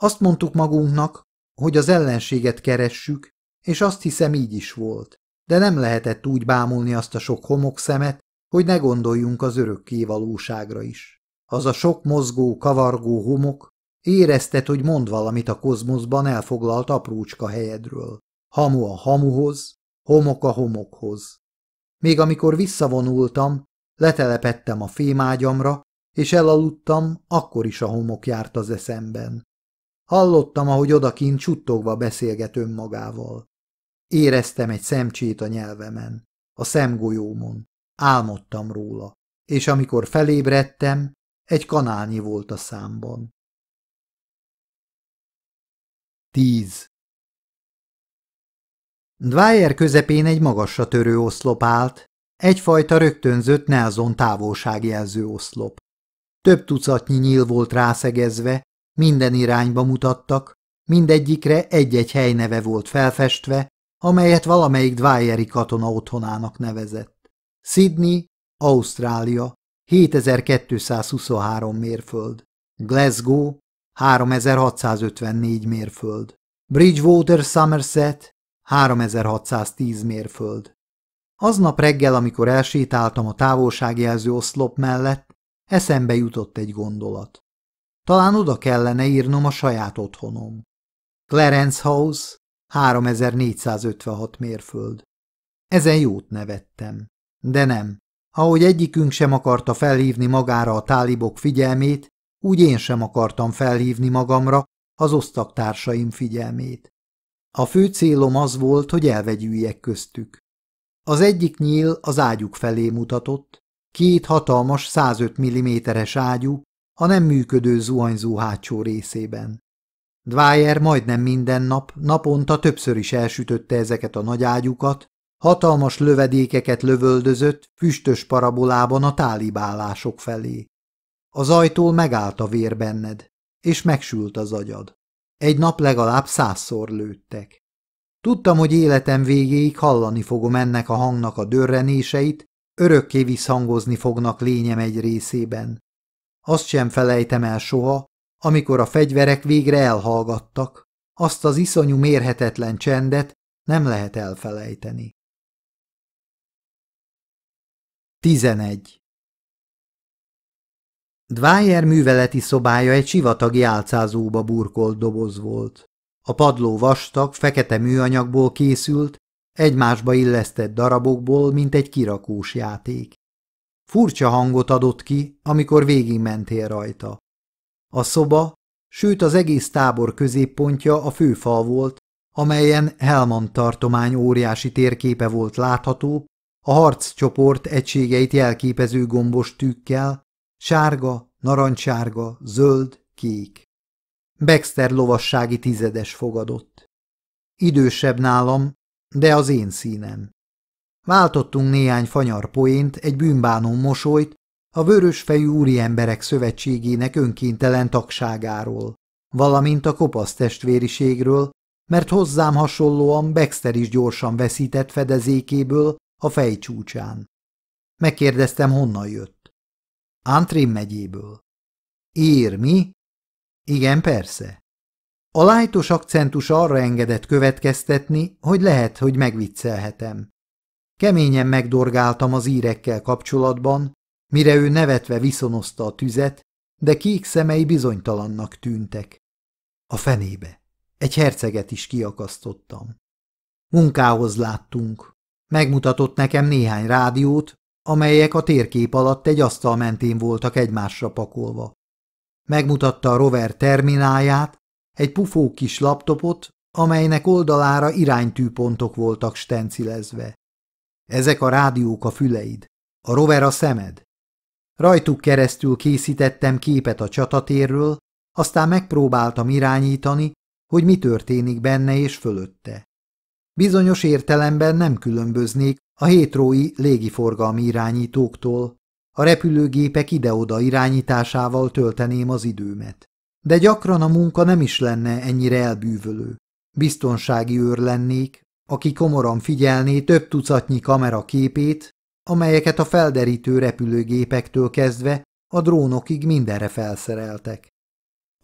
Azt mondtuk magunknak, hogy az ellenséget keressük, és azt hiszem így is volt, de nem lehetett úgy bámulni azt a sok homokszemet, hogy ne gondoljunk az örökké valóságra is. Az a sok mozgó, kavargó homok, éreztet, hogy mond valamit a kozmoszban elfoglalt aprócska helyedről. Hamu a hamuhoz, homok a homokhoz. Még amikor visszavonultam, letelepettem a fémágyamra, és elaludtam, akkor is a homok járt az eszemben. Hallottam, ahogy odakint csuttogva beszélget önmagával. Éreztem egy szemcsét a nyelvemen, a szemgolyómon. Álmodtam róla, és amikor felébredtem, egy kanálnyi volt a számban. 10. Dwyer közepén egy magasra törő oszlop állt, egyfajta rögtönzött Nelson távolságjelző oszlop. Több tucatnyi nyíl volt rászegezve, minden irányba mutattak, mindegyikre egy-egy helyneve volt felfestve, amelyet valamelyik Dwyeri katona otthonának nevezett. Sydney, Ausztrália, 7223 mérföld. Glasgow, 3654 mérföld. Bridgewater, Somerset, 3610 mérföld. Aznap reggel, amikor elsétáltam a távolságjelző oszlop mellett, eszembe jutott egy gondolat. Talán oda kellene írnom a saját otthonom. Clarence House, 3456 mérföld. Ezen jót nevettem. De nem. Ahogy egyikünk sem akarta felhívni magára a tálibok figyelmét, úgy én sem akartam felhívni magamra az osztaktársaim figyelmét. A fő célom az volt, hogy elvegyüljek köztük. Az egyik nyíl az ágyuk felé mutatott, két hatalmas 105 mm-es ágyú a nem működő zuhanyzó hátsó részében. Dwyer majdnem minden nap, naponta többször is elsütötte ezeket a nagy ágyukat, hatalmas lövedékeket lövöldözött füstös parabolában a tálibálások felé. Az ajtól megállt a vér benned, és megsült az agyad. Egy nap legalább százszor lőttek. Tudtam, hogy életem végéig hallani fogom ennek a hangnak a dörrenéseit, örökké visszhangozni fognak lényem egy részében. Azt sem felejtem el soha, amikor a fegyverek végre elhallgattak, azt az iszonyú mérhetetlen csendet nem lehet elfelejteni. 11. Dwyer műveleti szobája egy sivatagi álcázóba burkolt doboz volt. A padló vastag, fekete műanyagból készült, egymásba illesztett darabokból, mint egy kirakós játék. Furcsa hangot adott ki, amikor végigmentél rajta. A szoba, sőt az egész tábor középpontja a főfal volt, amelyen Helmand tartomány óriási térképe volt látható, a harccsoport egységeit jelképező gombos tükkel, Sárga, narancsárga, zöld, kék. Baxter lovassági tizedes fogadott. Idősebb nálam, de az én színem. Váltottunk néhány fanyar poént, egy bűnbánó mosolyt, a vörösfejű úriemberek szövetségének önkéntelen tagságáról, valamint a kopasz testvériségről, mert hozzám hasonlóan Baxter is gyorsan veszített fedezékéből a fejcsúcsán. Megkérdeztem, honnan jött. Antrim megyéből. Ér mi? Igen, persze. A lájtos akcentus arra engedett következtetni, hogy lehet, hogy megviccelhetem. Keményen megdorgáltam az írekkel kapcsolatban, mire ő nevetve viszonozta a tüzet, de kék szemei bizonytalannak tűntek. A fenébe. Egy herceget is kiakasztottam. Munkához láttunk. Megmutatott nekem néhány rádiót, amelyek a térkép alatt egy asztal mentén voltak egymásra pakolva. Megmutatta a rover termináját, egy pufó kis laptopot, amelynek oldalára iránytűpontok voltak stencilezve. Ezek a rádiók a füleid, a rover a szemed. Rajtuk keresztül készítettem képet a csatatérről, aztán megpróbáltam irányítani, hogy mi történik benne és fölötte. Bizonyos értelemben nem különböznék a hétrói légiforgalmi irányítóktól. A repülőgépek ide-oda irányításával tölteném az időmet. De gyakran a munka nem is lenne ennyire elbűvölő. Biztonsági őr lennék, aki komoran figyelné több tucatnyi kamera képét, amelyeket a felderítő repülőgépektől kezdve a drónokig mindenre felszereltek.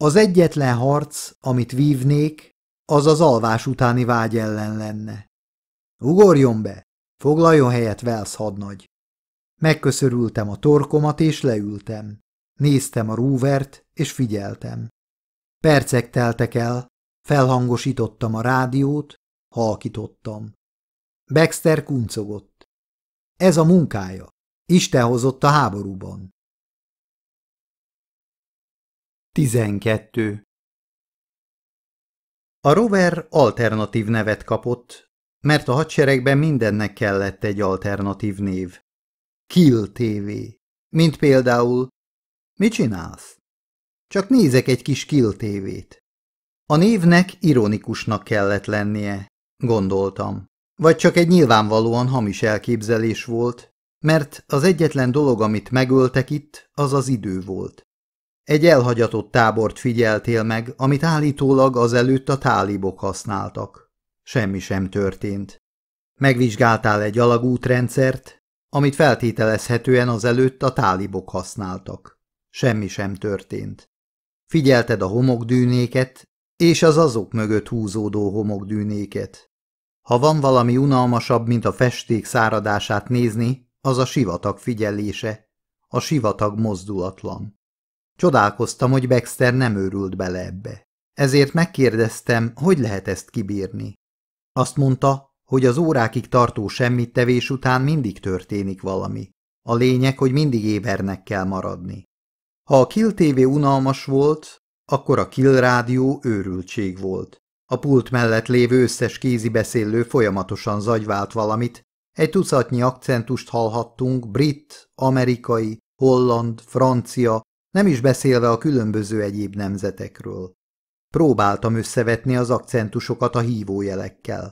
Az egyetlen harc, amit vívnék, az az alvás utáni vágy ellen lenne. Ugorjon be! Foglaljon helyet, Velsz hadnagy. Megköszörültem a torkomat, és leültem. Néztem a rúvert, és figyeltem. Percek teltek el, felhangosítottam a rádiót, halkítottam. Baxter kuncogott. Ez a munkája. Isten hozott a háborúban. 12. A rover alternatív nevet kapott, mert a hadseregben mindennek kellett egy alternatív név. Kill TV. Mint például, mit csinálsz? Csak nézek egy kis Kill tv TV-t. A névnek ironikusnak kellett lennie, gondoltam. Vagy csak egy nyilvánvalóan hamis elképzelés volt, mert az egyetlen dolog, amit megöltek itt, az az idő volt. Egy elhagyatott tábort figyeltél meg, amit állítólag azelőtt a tálibok használtak semmi sem történt. Megvizsgáltál egy alagútrendszert, amit feltételezhetően azelőtt a tálibok használtak. Semmi sem történt. Figyelted a homokdűnéket, és az azok mögött húzódó homokdűnéket. Ha van valami unalmasabb, mint a festék száradását nézni, az a sivatag figyelése. A sivatag mozdulatlan. Csodálkoztam, hogy Baxter nem őrült bele ebbe. Ezért megkérdeztem, hogy lehet ezt kibírni. Azt mondta, hogy az órákig tartó semmit tevés után mindig történik valami. A lényeg, hogy mindig ébernek kell maradni. Ha a Kill TV unalmas volt, akkor a Kill Rádió őrültség volt. A pult mellett lévő összes kézi beszélő folyamatosan zagyvált valamit, egy tucatnyi akcentust hallhattunk, brit, amerikai, holland, francia, nem is beszélve a különböző egyéb nemzetekről. Próbáltam összevetni az akcentusokat a hívójelekkel.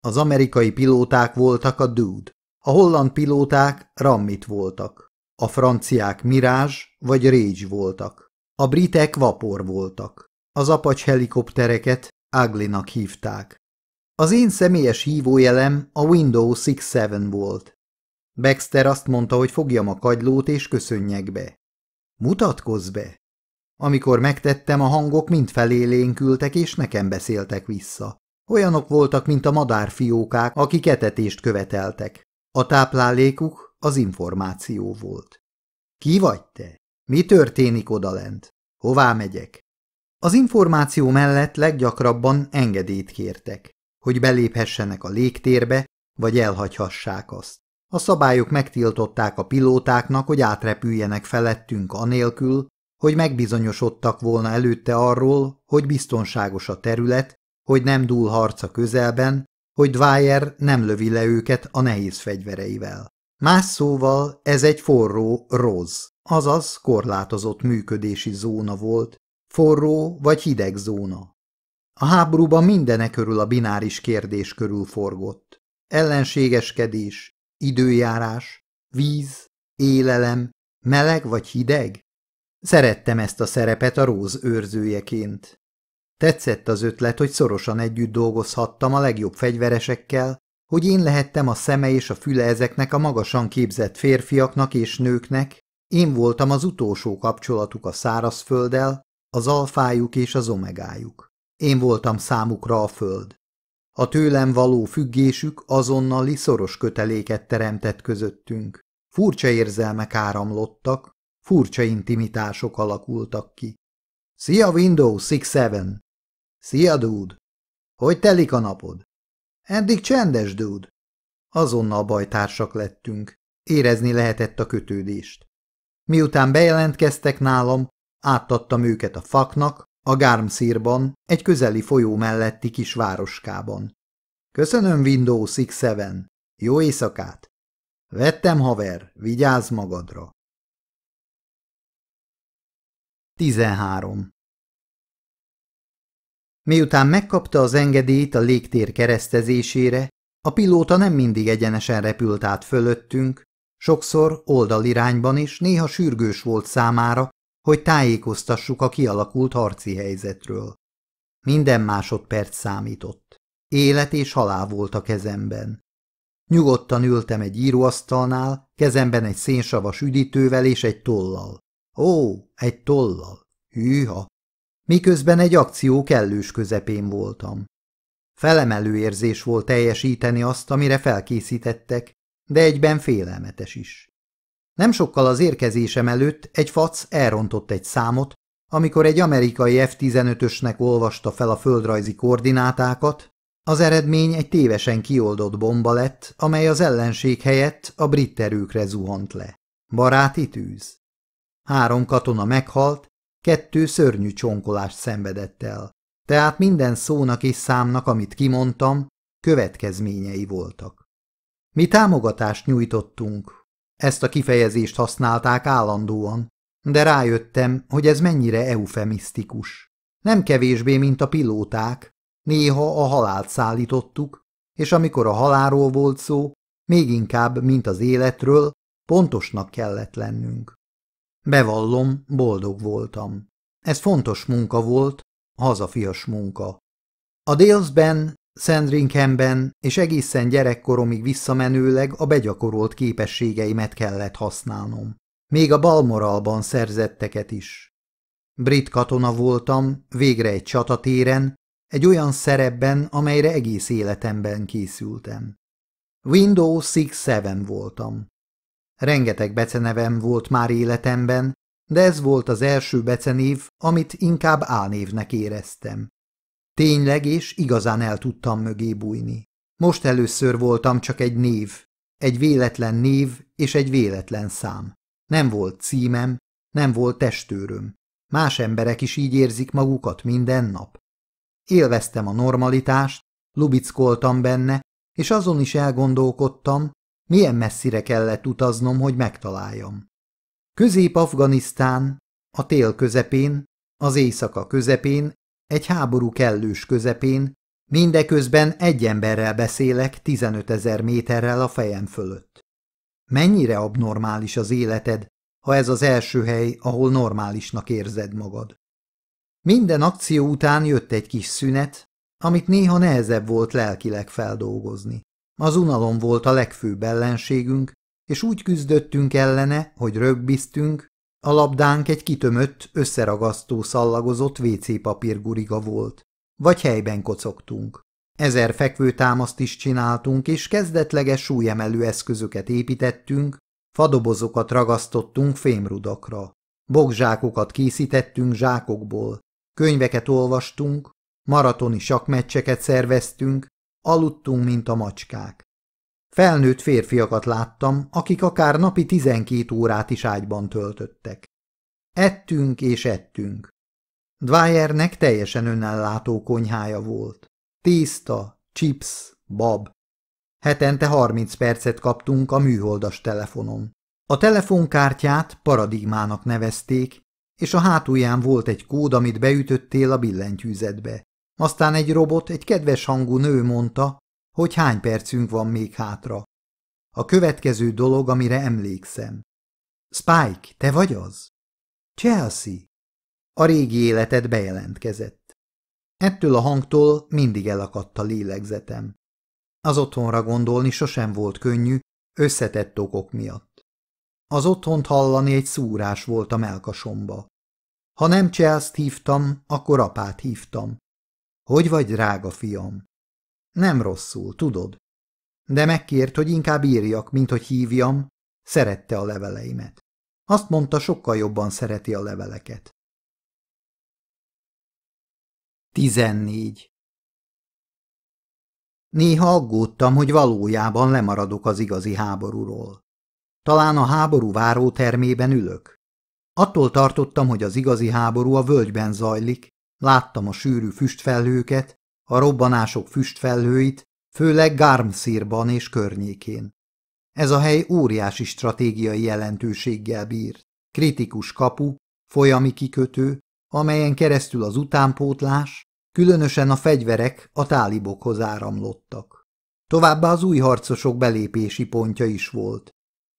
Az amerikai pilóták voltak a Dude, a holland pilóták Rammit voltak, a franciák Mirage vagy Rage voltak, a britek Vapor voltak, az apacs helikoptereket Aglinak hívták. Az én személyes hívójelem a Windows 67 volt. Baxter azt mondta, hogy fogjam a kagylót és köszönjek be. Mutatkozz be! Amikor megtettem, a hangok mind felélénkültek, és nekem beszéltek vissza. Olyanok voltak, mint a madárfiókák, akik etetést követeltek. A táplálékuk az információ volt. Ki vagy te? Mi történik odalent? Hová megyek? Az információ mellett leggyakrabban engedélyt kértek, hogy beléphessenek a légtérbe, vagy elhagyhassák azt. A szabályok megtiltották a pilótáknak, hogy átrepüljenek felettünk anélkül, hogy megbizonyosodtak volna előtte arról, hogy biztonságos a terület, hogy nem dúl harca közelben, hogy Dwyer nem lövi le őket a nehéz fegyvereivel. Más szóval ez egy forró roz, azaz korlátozott működési zóna volt, forró vagy hideg zóna. A háborúban mindene körül a bináris kérdés körül forgott. Ellenségeskedés, időjárás, víz, élelem, meleg vagy hideg, Szerettem ezt a szerepet a róz őrzőjeként. Tetszett az ötlet, hogy szorosan együtt dolgozhattam a legjobb fegyveresekkel, hogy én lehettem a szeme és a füle ezeknek a magasan képzett férfiaknak és nőknek, én voltam az utolsó kapcsolatuk a szárazfölddel, az alfájuk és az omegájuk. Én voltam számukra a föld. A tőlem való függésük azonnali szoros köteléket teremtett közöttünk. Furcsa érzelmek áramlottak, Furcsa intimitások alakultak ki. Szia Windows 67! Szia dude! Hogy telik a napod? Eddig csendes dude! Azonnal bajtársak lettünk. Érezni lehetett a kötődést. Miután bejelentkeztek nálam, áttattam őket a faknak, a Gármszírban, egy közeli folyó melletti kis városkában. Köszönöm Windows 67! Jó éjszakát! Vettem haver, vigyázz magadra! 13. Miután megkapta az engedélyt a légtér keresztezésére, a pilóta nem mindig egyenesen repült át fölöttünk, sokszor oldalirányban is néha sürgős volt számára, hogy tájékoztassuk a kialakult harci helyzetről. Minden másodperc számított. Élet és halál volt a kezemben. Nyugodtan ültem egy íróasztalnál, kezemben egy szénsavas üdítővel és egy tollal. Ó, egy tollal. Hűha! Miközben egy akció kellős közepén voltam. Felemelő érzés volt teljesíteni azt, amire felkészítettek, de egyben félelmetes is. Nem sokkal az érkezésem előtt egy fac elrontott egy számot, amikor egy amerikai F-15-ösnek olvasta fel a földrajzi koordinátákat, az eredmény egy tévesen kioldott bomba lett, amely az ellenség helyett a brit erőkre zuhant le. Baráti tűz. Három katona meghalt, kettő szörnyű csonkolást szenvedett el. Tehát minden szónak és számnak, amit kimondtam, következményei voltak. Mi támogatást nyújtottunk. Ezt a kifejezést használták állandóan, de rájöttem, hogy ez mennyire eufemisztikus. Nem kevésbé, mint a pilóták, néha a halált szállítottuk, és amikor a haláról volt szó, még inkább, mint az életről, pontosnak kellett lennünk. Bevallom, boldog voltam. Ez fontos munka volt, hazafias munka. A Dalesben, Sandringhamben és egészen gyerekkoromig visszamenőleg a begyakorolt képességeimet kellett használnom. Még a Balmoralban szerzetteket is. Brit katona voltam, végre egy csatatéren, egy olyan szerepben, amelyre egész életemben készültem. Windows 6-7 voltam. Rengeteg becenevem volt már életemben, de ez volt az első becenév, amit inkább álnévnek éreztem. Tényleg és igazán el tudtam mögé bújni. Most először voltam csak egy név, egy véletlen név és egy véletlen szám. Nem volt címem, nem volt testőröm. Más emberek is így érzik magukat minden nap. Élveztem a normalitást, lubickoltam benne, és azon is elgondolkodtam, milyen messzire kellett utaznom, hogy megtaláljam? Közép-Afganisztán, a tél közepén, az éjszaka közepén, egy háború kellős közepén, mindeközben egy emberrel beszélek 15 ezer méterrel a fejem fölött. Mennyire abnormális az életed, ha ez az első hely, ahol normálisnak érzed magad. Minden akció után jött egy kis szünet, amit néha nehezebb volt lelkileg feldolgozni. Az unalom volt a legfőbb ellenségünk, és úgy küzdöttünk ellene, hogy rögbiztünk, a labdánk egy kitömött, összeragasztó szallagozott WC guriga volt, vagy helyben kocogtunk. Ezer fekvőtámaszt is csináltunk, és kezdetleges súlyemelő eszközöket építettünk, fadobozokat ragasztottunk fémrudakra. Bogzsákokat készítettünk zsákokból, könyveket olvastunk, maratoni sakmeccseket szerveztünk, Aludtunk, mint a macskák. Felnőtt férfiakat láttam, akik akár napi tizenkét órát is ágyban töltöttek. Ettünk és ettünk. Dwyernek teljesen önellátó konyhája volt. Tészta, chips, bab. Hetente 30 percet kaptunk a műholdas telefonon. A telefonkártyát paradigmának nevezték, és a hátulján volt egy kód, amit beütöttél a billentyűzetbe. Aztán egy robot, egy kedves hangú nő mondta, hogy hány percünk van még hátra. A következő dolog, amire emlékszem. Spike, te vagy az? Chelsea. A régi életed bejelentkezett. Ettől a hangtól mindig elakadt a lélegzetem. Az otthonra gondolni sosem volt könnyű, összetett okok miatt. Az otthont hallani egy szúrás volt a melkasomba. Ha nem Chelsea-t hívtam, akkor apát hívtam. Hogy vagy, drága fiam? Nem rosszul, tudod. De megkért, hogy inkább írjak, mint hogy hívjam. Szerette a leveleimet. Azt mondta, sokkal jobban szereti a leveleket. 14. Néha aggódtam, hogy valójában lemaradok az igazi háborúról. Talán a háború termében ülök. Attól tartottam, hogy az igazi háború a völgyben zajlik, Láttam a sűrű füstfelhőket, a robbanások füstfelhőit, főleg Garmszírban és környékén. Ez a hely óriási stratégiai jelentőséggel bír. Kritikus kapu, folyami kikötő, amelyen keresztül az utánpótlás, különösen a fegyverek a tálibokhoz áramlottak. Továbbá az új harcosok belépési pontja is volt.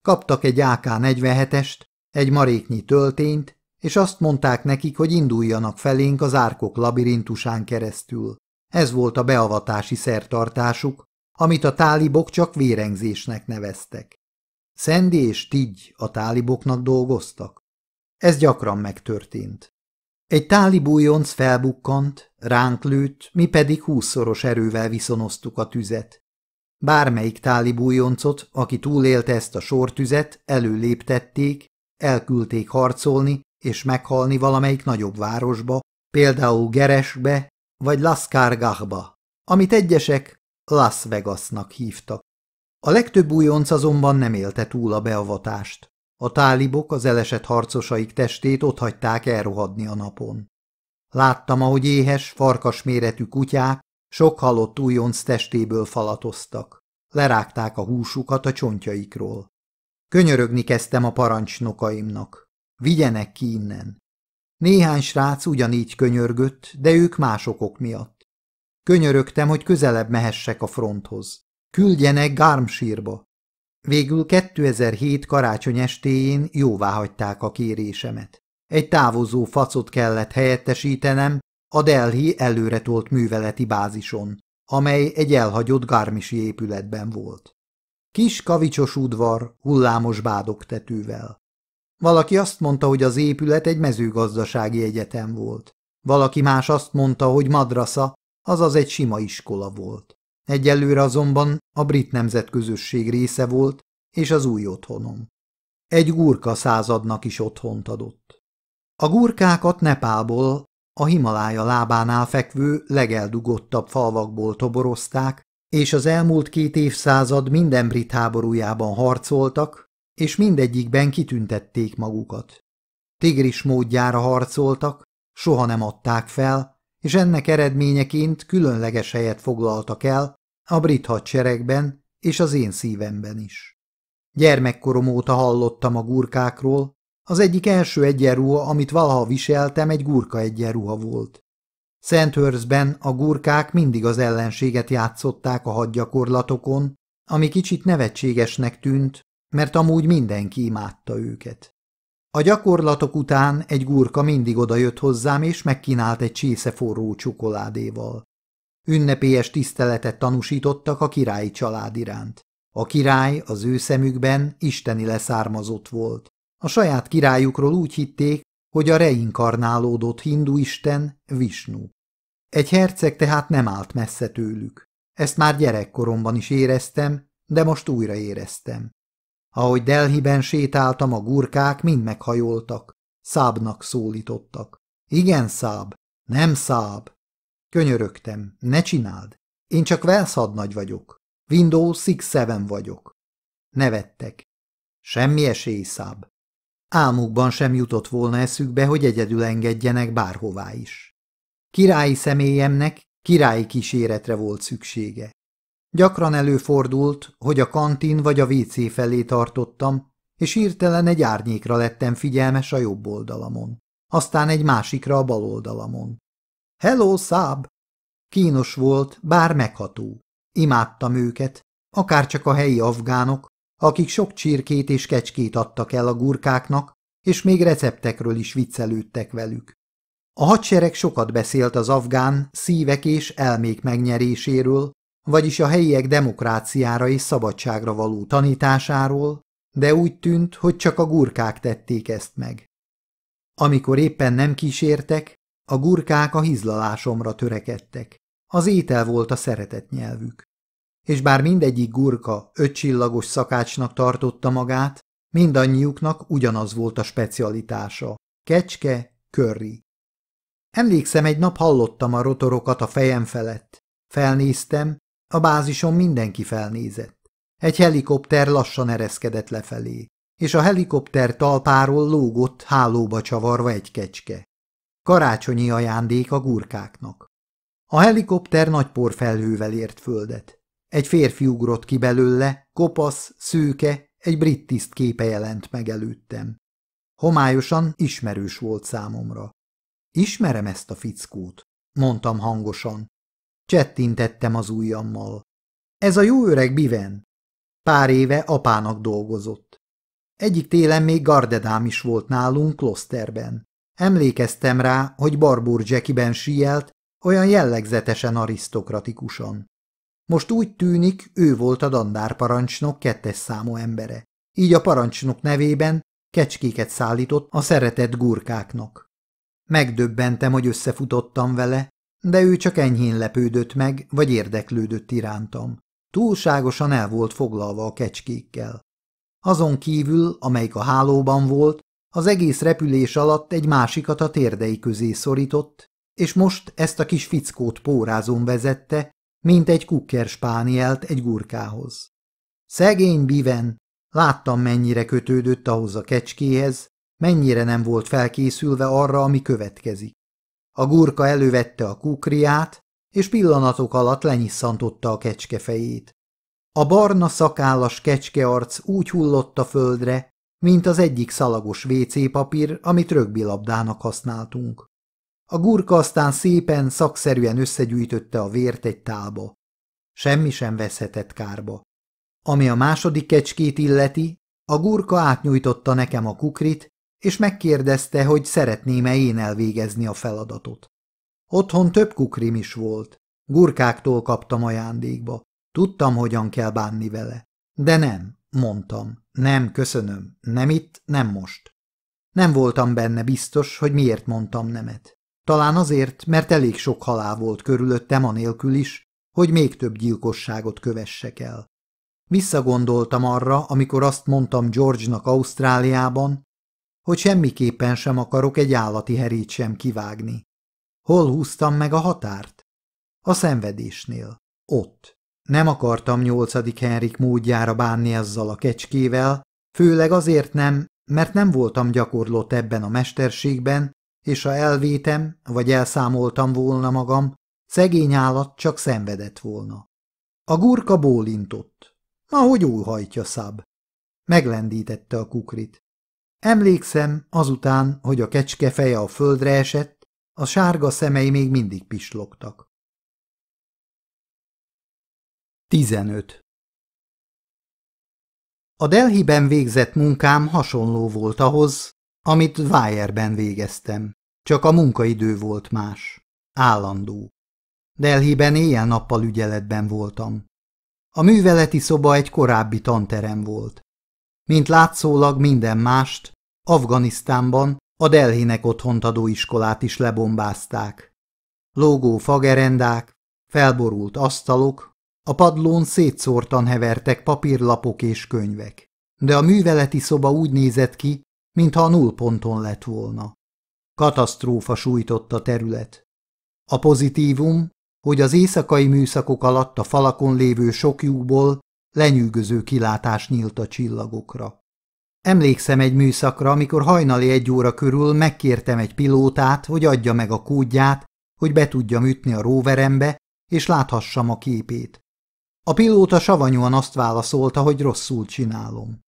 Kaptak egy AK-47-est, egy maréknyi töltényt és azt mondták nekik, hogy induljanak felénk az árkok labirintusán keresztül. Ez volt a beavatási szertartásuk, amit a tálibok csak vérengzésnek neveztek. Szendi és Tigy a táliboknak dolgoztak. Ez gyakran megtörtént. Egy tálibújonc felbukkant, ránk lőtt, mi pedig húszszoros erővel viszonoztuk a tüzet. Bármelyik tálibújoncot, aki túlélte ezt a sortüzet, előléptették, elküldték harcolni, és meghalni valamelyik nagyobb városba, például Geresbe vagy Lascargachba, amit egyesek Las Vegasnak hívtak. A legtöbb újonc azonban nem élte túl a beavatást. A tálibok az elesett harcosaik testét hagyták elrohadni a napon. Láttam, ahogy éhes, farkas méretű kutyák sok halott újonc testéből falatoztak. Lerágták a húsukat a csontjaikról. Könyörögni kezdtem a parancsnokaimnak. Vigyenek ki innen. Néhány srác ugyanígy könyörgött, de ők másokok miatt. Könyörögtem, hogy közelebb mehessek a fronthoz. Küldjenek Gármsírba. Végül 2007 karácsony estéjén hagyták a kérésemet. Egy távozó facot kellett helyettesítenem a Delhi előretolt műveleti bázison, amely egy elhagyott gármisi épületben volt. Kis kavicsos udvar hullámos bádok tetővel. Valaki azt mondta, hogy az épület egy mezőgazdasági egyetem volt. Valaki más azt mondta, hogy madrasza, azaz egy sima iskola volt. Egyelőre azonban a brit nemzetközösség része volt, és az új otthonom. Egy gurka századnak is otthont adott. A gurkákat Nepából, a Himalája lábánál fekvő legeldugottabb falvakból toborozták, és az elmúlt két évszázad minden brit háborújában harcoltak, és mindegyikben kitüntették magukat. Tigris módjára harcoltak, soha nem adták fel, és ennek eredményeként különleges helyet foglaltak el a brit hadseregben és az én szívemben is. Gyermekkorom óta hallottam a gurkákról, az egyik első egyenruha, amit valaha viseltem, egy gurka egyenruha volt. Szenthörzben a gurkák mindig az ellenséget játszották a hadgyakorlatokon, ami kicsit nevetségesnek tűnt, mert amúgy mindenki imádta őket. A gyakorlatok után egy gurka mindig odajött hozzám, és megkínált egy csésze forró csokoládéval. Ünnepélyes tiszteletet tanúsítottak a királyi család iránt. A király az ő szemükben isteni leszármazott volt. A saját királyukról úgy hitték, hogy a reinkarnálódott hinduisten Visnu. Egy herceg tehát nem állt messze tőlük. Ezt már gyerekkoromban is éreztem, de most újra éreztem. Ahogy Delhiben sétáltam, a gurkák mind meghajoltak. Szábnak szólítottak. Igen, száb. Nem száb. Könyörögtem. Ne csináld. Én csak Wells nagy vagyok. Windows 6-7 vagyok. Nevettek. Semmi esély, száb. Álmukban sem jutott volna eszükbe, hogy egyedül engedjenek bárhová is. Királyi személyemnek királyi kíséretre volt szüksége. Gyakran előfordult, hogy a kantin vagy a WC felé tartottam, és hirtelen egy árnyékra lettem figyelmes a jobb oldalamon, aztán egy másikra a bal oldalamon. Hello, Száb! Kínos volt, bár megható. Imádtam őket, akárcsak a helyi afgánok, akik sok csirkét és kecskét adtak el a gurkáknak, és még receptekről is viccelődtek velük. A hadsereg sokat beszélt az afgán szívek és elmék megnyeréséről, vagyis a helyiek demokráciára és szabadságra való tanításáról, de úgy tűnt, hogy csak a gurkák tették ezt meg. Amikor éppen nem kísértek, a gurkák a hizlalásomra törekedtek. Az étel volt a szeretett nyelvük. És bár mindegyik gurka ötcsillagos szakácsnak tartotta magát, mindannyiuknak ugyanaz volt a specialitása. Kecske, körri. Emlékszem, egy nap hallottam a rotorokat a fejem felett. Felnéztem, a bázison mindenki felnézett. Egy helikopter lassan ereszkedett lefelé, és a helikopter talpáról lógott hálóba csavarva egy kecske. Karácsonyi ajándék a gurkáknak. A helikopter nagy porfelhővel ért földet. Egy férfi ugrott ki belőle, kopasz, szőke, egy brit tiszt képe jelent meg előttem. Homályosan ismerős volt számomra. Ismerem ezt a fickót, mondtam hangosan, Csettintettem az ujjammal. Ez a jó öreg Biven. Pár éve apának dolgozott. Egyik télen még gardedám is volt nálunk Klosterben. Emlékeztem rá, hogy Barbour Jackiben síelt, olyan jellegzetesen arisztokratikusan. Most úgy tűnik, ő volt a dandárparancsnok kettes számú embere. Így a parancsnok nevében kecskéket szállított a szeretett gurkáknak. Megdöbbentem, hogy összefutottam vele, de ő csak enyhén lepődött meg, vagy érdeklődött irántam. Túlságosan el volt foglalva a kecskékkel. Azon kívül, amelyik a hálóban volt, az egész repülés alatt egy másikat a térdei közé szorított, és most ezt a kis fickót pórázon vezette, mint egy kukkerspánielt egy gurkához. Szegény Biven, láttam mennyire kötődött ahhoz a kecskéhez, mennyire nem volt felkészülve arra, ami következik. A gurka elővette a kukriát, és pillanatok alatt lenyisszantotta a kecske fejét. A barna szakállas kecskearc úgy hullott a földre, mint az egyik szalagos papír, amit rögbilabdának használtunk. A gurka aztán szépen, szakszerűen összegyűjtötte a vért egy tálba. Semmi sem veszhetett kárba. Ami a második kecskét illeti, a gurka átnyújtotta nekem a kukrit, és megkérdezte, hogy szeretném-e én elvégezni a feladatot. Otthon több kukrim is volt. Gurkáktól kaptam ajándékba. Tudtam, hogyan kell bánni vele. De nem, mondtam. Nem, köszönöm. Nem itt, nem most. Nem voltam benne biztos, hogy miért mondtam nemet. Talán azért, mert elég sok halál volt körülöttem anélkül is, hogy még több gyilkosságot kövessek el. Visszagondoltam arra, amikor azt mondtam George-nak Ausztráliában, hogy semmiképpen sem akarok egy állati herét sem kivágni. Hol húztam meg a határt? A szenvedésnél. Ott. Nem akartam nyolcadik Henrik módjára bánni ezzel a kecskével, főleg azért nem, mert nem voltam gyakorlott ebben a mesterségben, és ha elvétem, vagy elszámoltam volna magam, szegény állat csak szenvedett volna. A gurka bólintott. Ahogy óhajtja szab. Meglendítette a kukrit. Emlékszem, azután, hogy a kecske feje a földre esett, a sárga szemei még mindig pislogtak. 15. A Delhiben végzett munkám hasonló volt ahhoz, amit Vájerben végeztem, csak a munkaidő volt más, állandó. Delhiben éjjel-nappal ügyeletben voltam. A műveleti szoba egy korábbi tanterem volt mint látszólag minden mást, Afganisztánban a Delhinek otthont adó iskolát is lebombázták. Lógó fagerendák, felborult asztalok, a padlón szétszórtan hevertek papírlapok és könyvek, de a műveleti szoba úgy nézett ki, mintha a nullponton lett volna. Katasztrófa sújtott a terület. A pozitívum, hogy az éjszakai műszakok alatt a falakon lévő sokjúból Lenyűgöző kilátás nyílt a csillagokra. Emlékszem egy műszakra, amikor hajnali egy óra körül megkértem egy pilótát, hogy adja meg a kódját, hogy be tudjam ütni a róverembe, és láthassam a képét. A pilóta savanyúan azt válaszolta, hogy rosszul csinálom.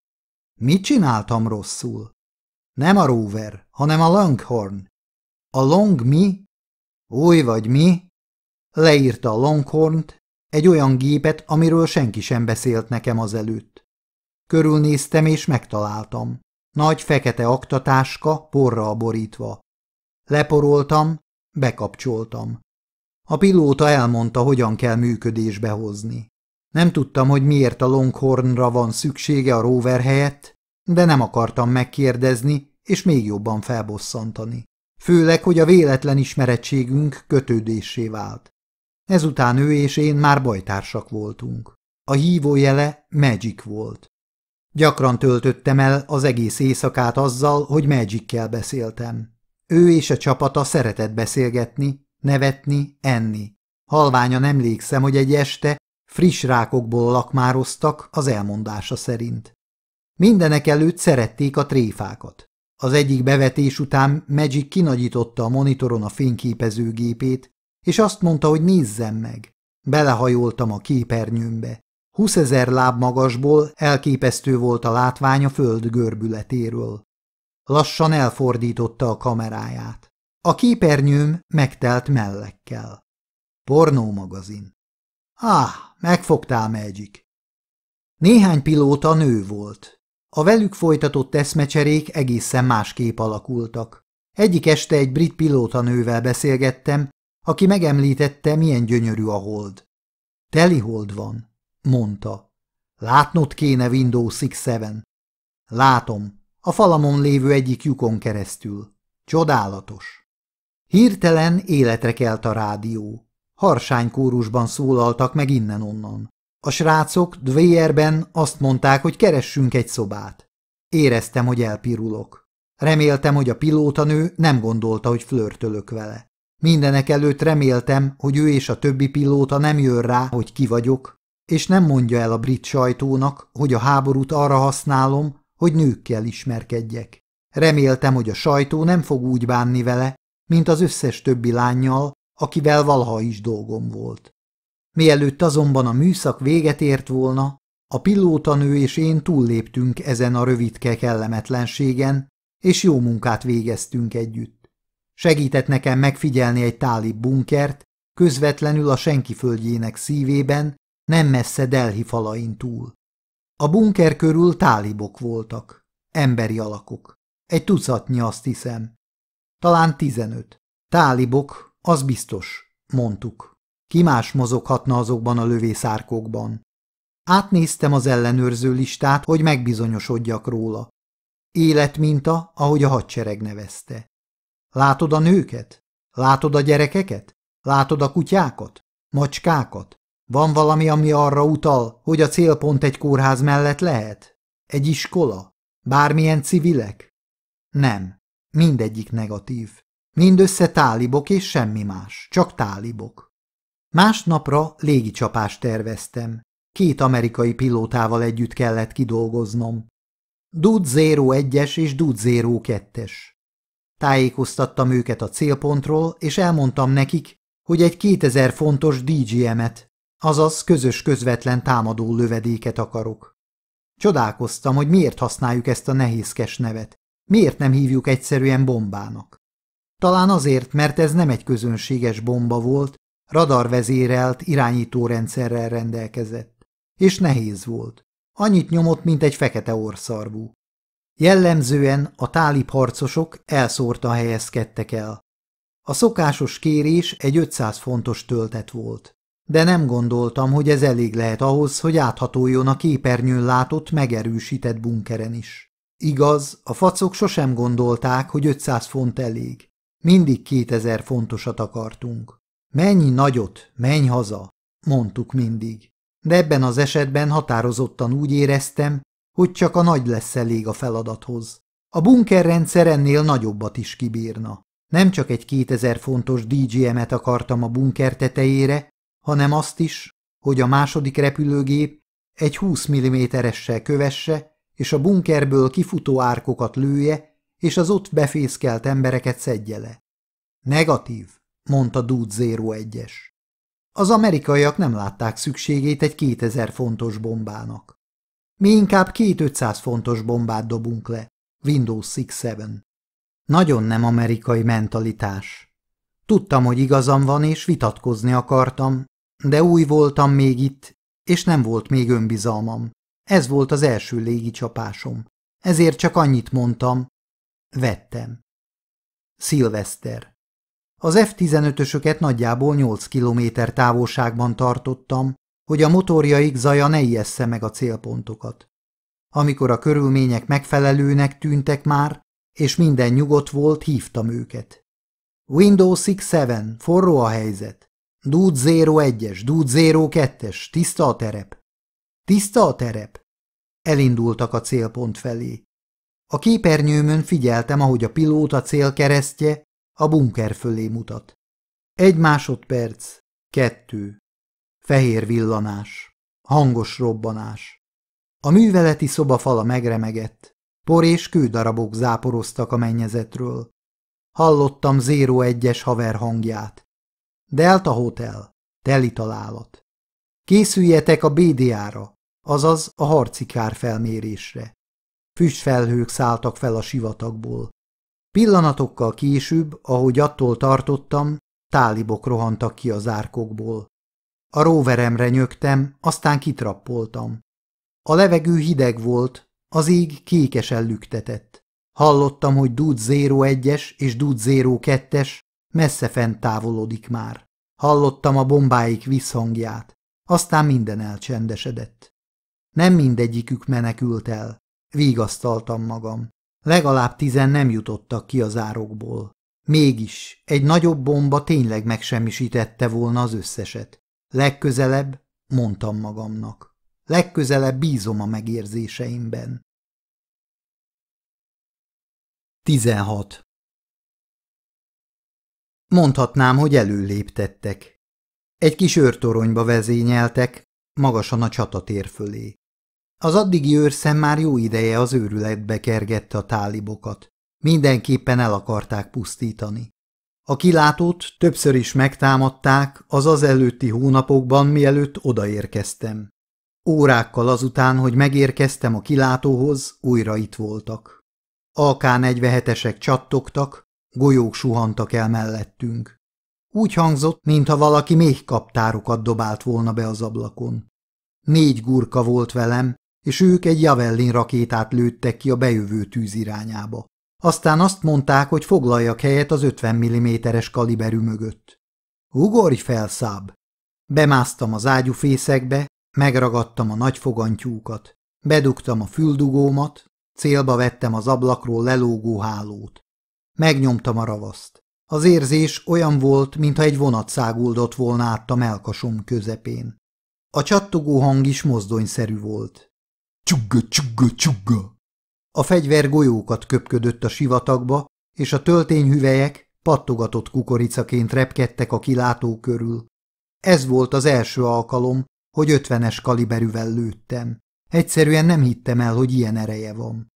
Mit csináltam rosszul? Nem a róver, hanem a Longhorn. A Long mi? Új vagy mi? Leírta a Longhornt, egy olyan gépet, amiről senki sem beszélt nekem azelőtt. Körülnéztem és megtaláltam. Nagy fekete aktatáska porral borítva. Leporoltam, bekapcsoltam. A pilóta elmondta, hogyan kell működésbe hozni. Nem tudtam, hogy miért a Longhornra van szüksége a rover helyett, de nem akartam megkérdezni, és még jobban felbosszantani. Főleg, hogy a véletlen ismerettségünk kötődésé vált. Ezután ő és én már bajtársak voltunk. A hívójele Magic volt. Gyakran töltöttem el az egész éjszakát azzal, hogy magic beszéltem. Ő és a csapata szeretett beszélgetni, nevetni, enni. Halványan emlékszem, hogy egy este friss rákokból lakmároztak az elmondása szerint. Mindenek előtt szerették a tréfákat. Az egyik bevetés után Magic kinagyította a monitoron a fényképezőgépét, és azt mondta, hogy nézzem meg. Belehajoltam a képernyőmbe. Húszezer láb magasból elképesztő volt a látvány a föld görbületéről. Lassan elfordította a kameráját. A képernyőm megtelt mellekkel. Pornómagazin. Ah, megfogtál, Magic. Néhány pilóta nő volt. A velük folytatott eszmecserék egészen másképp alakultak. Egyik este egy brit pilótanővel beszélgettem, aki megemlítette, milyen gyönyörű a hold. Teli hold van, mondta. Látnod kéne Windows X7. Látom, a falamon lévő egyik lyukon keresztül. Csodálatos. Hirtelen életre kelt a rádió. Harsánykórusban szólaltak meg innen-onnan. A srácok Dweyerben azt mondták, hogy keressünk egy szobát. Éreztem, hogy elpirulok. Reméltem, hogy a pilótanő nem gondolta, hogy flörtölök vele. Mindenek előtt reméltem, hogy ő és a többi pilóta nem jön rá, hogy ki vagyok, és nem mondja el a brit sajtónak, hogy a háborút arra használom, hogy nőkkel ismerkedjek. Reméltem, hogy a sajtó nem fog úgy bánni vele, mint az összes többi lányjal, akivel valaha is dolgom volt. Mielőtt azonban a műszak véget ért volna, a pilótanő és én túlléptünk ezen a rövidke kellemetlenségen, és jó munkát végeztünk együtt. Segített nekem megfigyelni egy táli bunkert, közvetlenül a senki földjének szívében, nem messze Delhi falain túl. A bunker körül tálibok voltak, emberi alakok. Egy tucatnyi azt hiszem. Talán tizenöt. Tálibok, az biztos, mondtuk. Ki más mozoghatna azokban a lövészárkokban? Átnéztem az ellenőrző listát, hogy megbizonyosodjak róla. Életminta, ahogy a hadsereg nevezte. Látod a nőket? Látod a gyerekeket? Látod a kutyákat? Macskákat? Van valami, ami arra utal, hogy a célpont egy kórház mellett lehet? Egy iskola? Bármilyen civilek? Nem. Mindegyik negatív. Mindössze tálibok és semmi más, csak tálibok. Másnapra légicsapást terveztem. Két amerikai pilótával együtt kellett kidolgoznom. Dud 01-es és Dud 02-es. Tájékoztattam őket a célpontról, és elmondtam nekik, hogy egy 2000 fontos DGM-et, azaz közös közvetlen támadó lövedéket akarok. Csodálkoztam, hogy miért használjuk ezt a nehézkes nevet, miért nem hívjuk egyszerűen bombának. Talán azért, mert ez nem egy közönséges bomba volt, radarvezérelt irányítórendszerrel rendelkezett, és nehéz volt. Annyit nyomott, mint egy fekete orszarvú. Jellemzően a harcosok elszórta helyezkedtek el. A szokásos kérés egy 500 fontos töltet volt, de nem gondoltam, hogy ez elég lehet ahhoz, hogy áthatoljon a képernyőn látott megerősített bunkeren is. Igaz, a facok sosem gondolták, hogy 500 font elég. Mindig 2000 fontosat akartunk. Mennyi nagyot, menj haza, mondtuk mindig. De ebben az esetben határozottan úgy éreztem, hogy csak a nagy lesz elég a feladathoz. A bunkerrendszer ennél nagyobbat is kibírna. Nem csak egy 2000 fontos DGM-et akartam a bunker tetejére, hanem azt is, hogy a második repülőgép egy 20 mm-essel kövesse, és a bunkerből kifutó árkokat lője, és az ott befészkelt embereket szedje le. Negatív, mondta Dude 01-es. Az amerikaiak nem látták szükségét egy 2000 fontos bombának. Mi inkább két 500 fontos bombát dobunk le. Windows 6-7. Nagyon nem amerikai mentalitás. Tudtam, hogy igazam van, és vitatkozni akartam, de új voltam még itt, és nem volt még önbizalmam. Ez volt az első csapásom. Ezért csak annyit mondtam. Vettem. Szilveszter. Az F-15-ösöket nagyjából 8 kilométer távolságban tartottam, hogy a motorjaik zaja ne ijessze meg a célpontokat. Amikor a körülmények megfelelőnek tűntek már, és minden nyugodt volt, hívtam őket. Windows 67, forró a helyzet. Dúd 01-es, Dúd 02-es, tiszta a terep. Tiszta a terep? Elindultak a célpont felé. A képernyőmön figyeltem, ahogy a pilóta célkeresztje a bunker fölé mutat. Egy másodperc, kettő. Fehér villanás. Hangos robbanás. A műveleti szoba fala megremegett. Por és kődarabok záporoztak a mennyezetről. Hallottam zéro egyes haver hangját. Delta Hotel. Teli találat. Készüljetek a BDA-ra, azaz a harci kár felmérésre. Füstfelhők szálltak fel a sivatagból. Pillanatokkal később, ahogy attól tartottam, tálibok rohantak ki az árkokból. A róveremre nyögtem, aztán kitrappoltam. A levegő hideg volt, az ég kékesen lüktetett. Hallottam, hogy Dud 01-es és Dud 02-es messze fent távolodik már. Hallottam a bombáik visszhangját, aztán minden elcsendesedett. Nem mindegyikük menekült el. Vigasztaltam magam. Legalább tizen nem jutottak ki az árokból. Mégis, egy nagyobb bomba tényleg megsemmisítette volna az összeset. Legközelebb, mondtam magamnak, legközelebb bízom a megérzéseimben. 16. Mondhatnám, hogy előléptettek. Egy kis őrtoronyba vezényeltek, magasan a csatatér fölé. Az addigi őrszem már jó ideje az őrületbe kergette a tálibokat. Mindenképpen el akarták pusztítani. A kilátót többször is megtámadták az az előtti hónapokban, mielőtt odaérkeztem. Órákkal azután, hogy megérkeztem a kilátóhoz, újra itt voltak. AK-47-esek csattogtak, golyók suhantak el mellettünk. Úgy hangzott, mintha valaki még kaptárokat dobált volna be az ablakon. Négy gurka volt velem, és ők egy Javellin rakétát lőttek ki a bejövő tűz irányába. Aztán azt mondták, hogy foglaljak helyet az 50 mm-es kaliberű mögött. Ugorj fel, száb! Bemásztam az fészekbe, megragadtam a nagy fogantyúkat, bedugtam a füldugómat, célba vettem az ablakról lelógó hálót. Megnyomtam a ravaszt. Az érzés olyan volt, mintha egy vonat száguldott volna át a melkasom közepén. A csattogó hang is mozdonyszerű volt. Csugga, csugga, csugga! A fegyver golyókat köpködött a sivatagba, és a töltényhüvelyek pattogatott kukoricaként repkedtek a kilátó körül. Ez volt az első alkalom, hogy ötvenes kaliberűvel lőttem. Egyszerűen nem hittem el, hogy ilyen ereje van.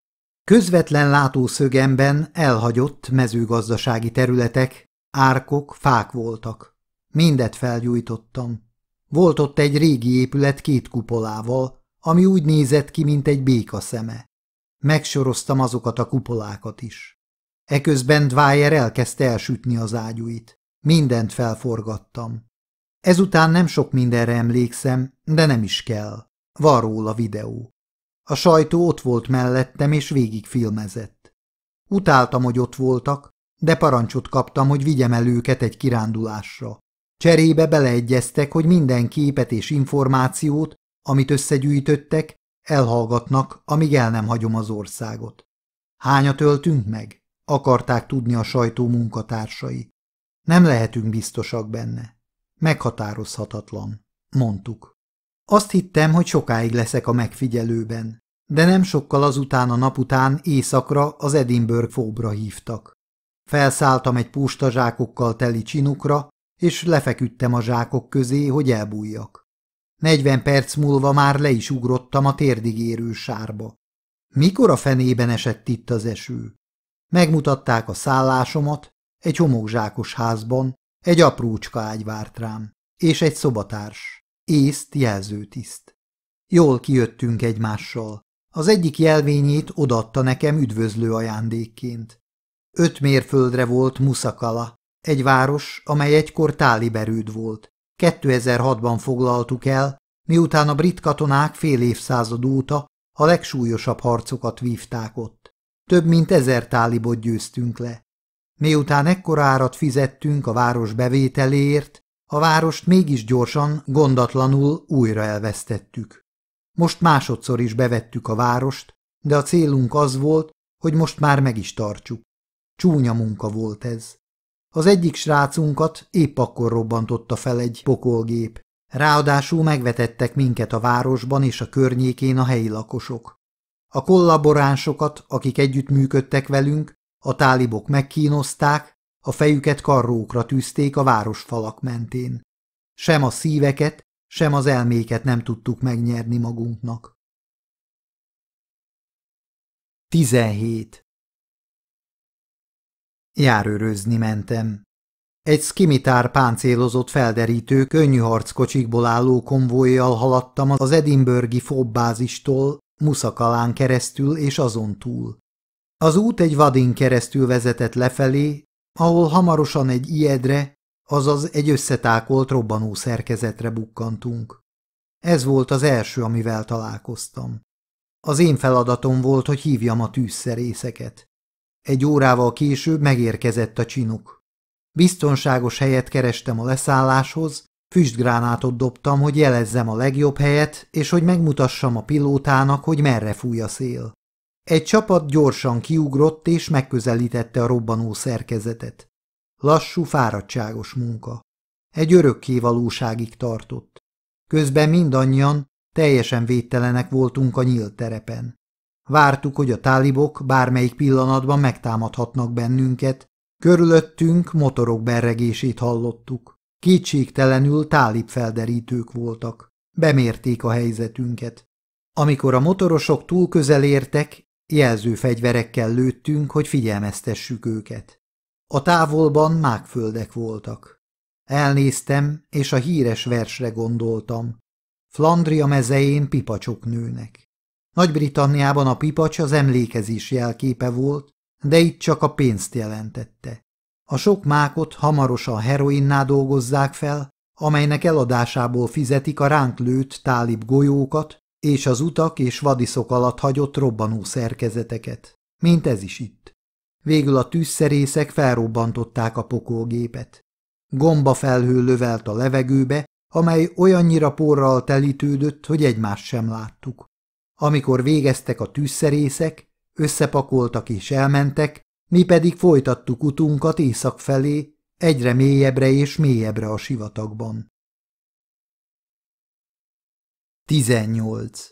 Közvetlen látószögemben elhagyott mezőgazdasági területek, árkok, fák voltak. Mindet felgyújtottam. Volt ott egy régi épület két kupolával, ami úgy nézett ki, mint egy béka szeme. Megsoroztam azokat a kupolákat is. Eközben Dwyer elkezdte elsütni az ágyúit. Mindent felforgattam. Ezután nem sok mindenre emlékszem, de nem is kell. Van róla videó. A sajtó ott volt mellettem, és végigfilmezett. Utáltam, hogy ott voltak, de parancsot kaptam, hogy vigyem el őket egy kirándulásra. Cserébe beleegyeztek, hogy minden képet és információt, amit összegyűjtöttek, Elhallgatnak, amíg el nem hagyom az országot. Hányat öltünk meg? Akarták tudni a sajtó munkatársai. Nem lehetünk biztosak benne. Meghatározhatatlan, mondtuk. Azt hittem, hogy sokáig leszek a megfigyelőben, de nem sokkal azután a nap után éjszakra az Edinburgh fóbra hívtak. Felszálltam egy zsákokkal teli csinukra, és lefeküdtem a zsákok közé, hogy elbújjak. Negyven perc múlva már le is ugrottam a térdig érő sárba. Mikor a fenében esett itt az eső? Megmutatták a szállásomat, egy homokzsákos házban, egy aprócska ágy várt rám, és egy szobatárs, észt jelzőtiszt. Jól kijöttünk egymással. Az egyik jelvényét odatta nekem üdvözlő ajándékként. Öt mérföldre volt Muszakala, egy város, amely egykor táliberőd volt, 2006-ban foglaltuk el, miután a brit katonák fél évszázad óta a legsúlyosabb harcokat vívták ott. Több mint ezer tálibot győztünk le. Miután ekkora árat fizettünk a város bevételéért, a várost mégis gyorsan, gondatlanul újra elvesztettük. Most másodszor is bevettük a várost, de a célunk az volt, hogy most már meg is tartsuk. Csúnya munka volt ez. Az egyik srácunkat épp akkor robbantotta fel egy pokolgép. Ráadásul megvetettek minket a városban és a környékén a helyi lakosok. A kollaboránsokat, akik együtt működtek velünk, a tálibok megkínozták, a fejüket karrókra tűzték a városfalak mentén. Sem a szíveket, sem az elméket nem tudtuk megnyerni magunknak. 17. Járőrözni mentem. Egy skimitár páncélozott felderítő könnyű harckocsikból álló konvójjal haladtam az edinburghi fobbázistól, Muszakalán keresztül és azon túl. Az út egy vadin keresztül vezetett lefelé, ahol hamarosan egy ijedre, azaz egy összetákolt robbanó szerkezetre bukkantunk. Ez volt az első, amivel találkoztam. Az én feladatom volt, hogy hívjam a tűzszerészeket. Egy órával később megérkezett a csinuk. Biztonságos helyet kerestem a leszálláshoz, füstgránátot dobtam, hogy jelezzem a legjobb helyet, és hogy megmutassam a pilótának, hogy merre fúj a szél. Egy csapat gyorsan kiugrott és megközelítette a robbanó szerkezetet. Lassú, fáradtságos munka. Egy örökké valóságig tartott. Közben mindannyian teljesen védtelenek voltunk a nyílt terepen. Vártuk, hogy a tálibok bármelyik pillanatban megtámadhatnak bennünket, körülöttünk motorok berregését hallottuk. Kétségtelenül tálib felderítők voltak. Bemérték a helyzetünket. Amikor a motorosok túl közel értek, jelzőfegyverekkel lőttünk, hogy figyelmeztessük őket. A távolban mágföldek voltak. Elnéztem, és a híres versre gondoltam. Flandria mezején pipacsok nőnek. Nagy-Britanniában a pipacs az emlékezés jelképe volt, de itt csak a pénzt jelentette. A sok mákot hamarosan heroinná dolgozzák fel, amelynek eladásából fizetik a ránk lőtt tálib golyókat és az utak és vadiszok alatt hagyott robbanó szerkezeteket, mint ez is itt. Végül a tűzszerészek felrobbantották a pokolgépet. Gomba felhő lövelt a levegőbe, amely olyannyira porral telítődött, hogy egymást sem láttuk. Amikor végeztek a tűzszerészek, összepakoltak és elmentek, mi pedig folytattuk utunkat észak felé, egyre mélyebbre és mélyebbre a sivatagban. 18.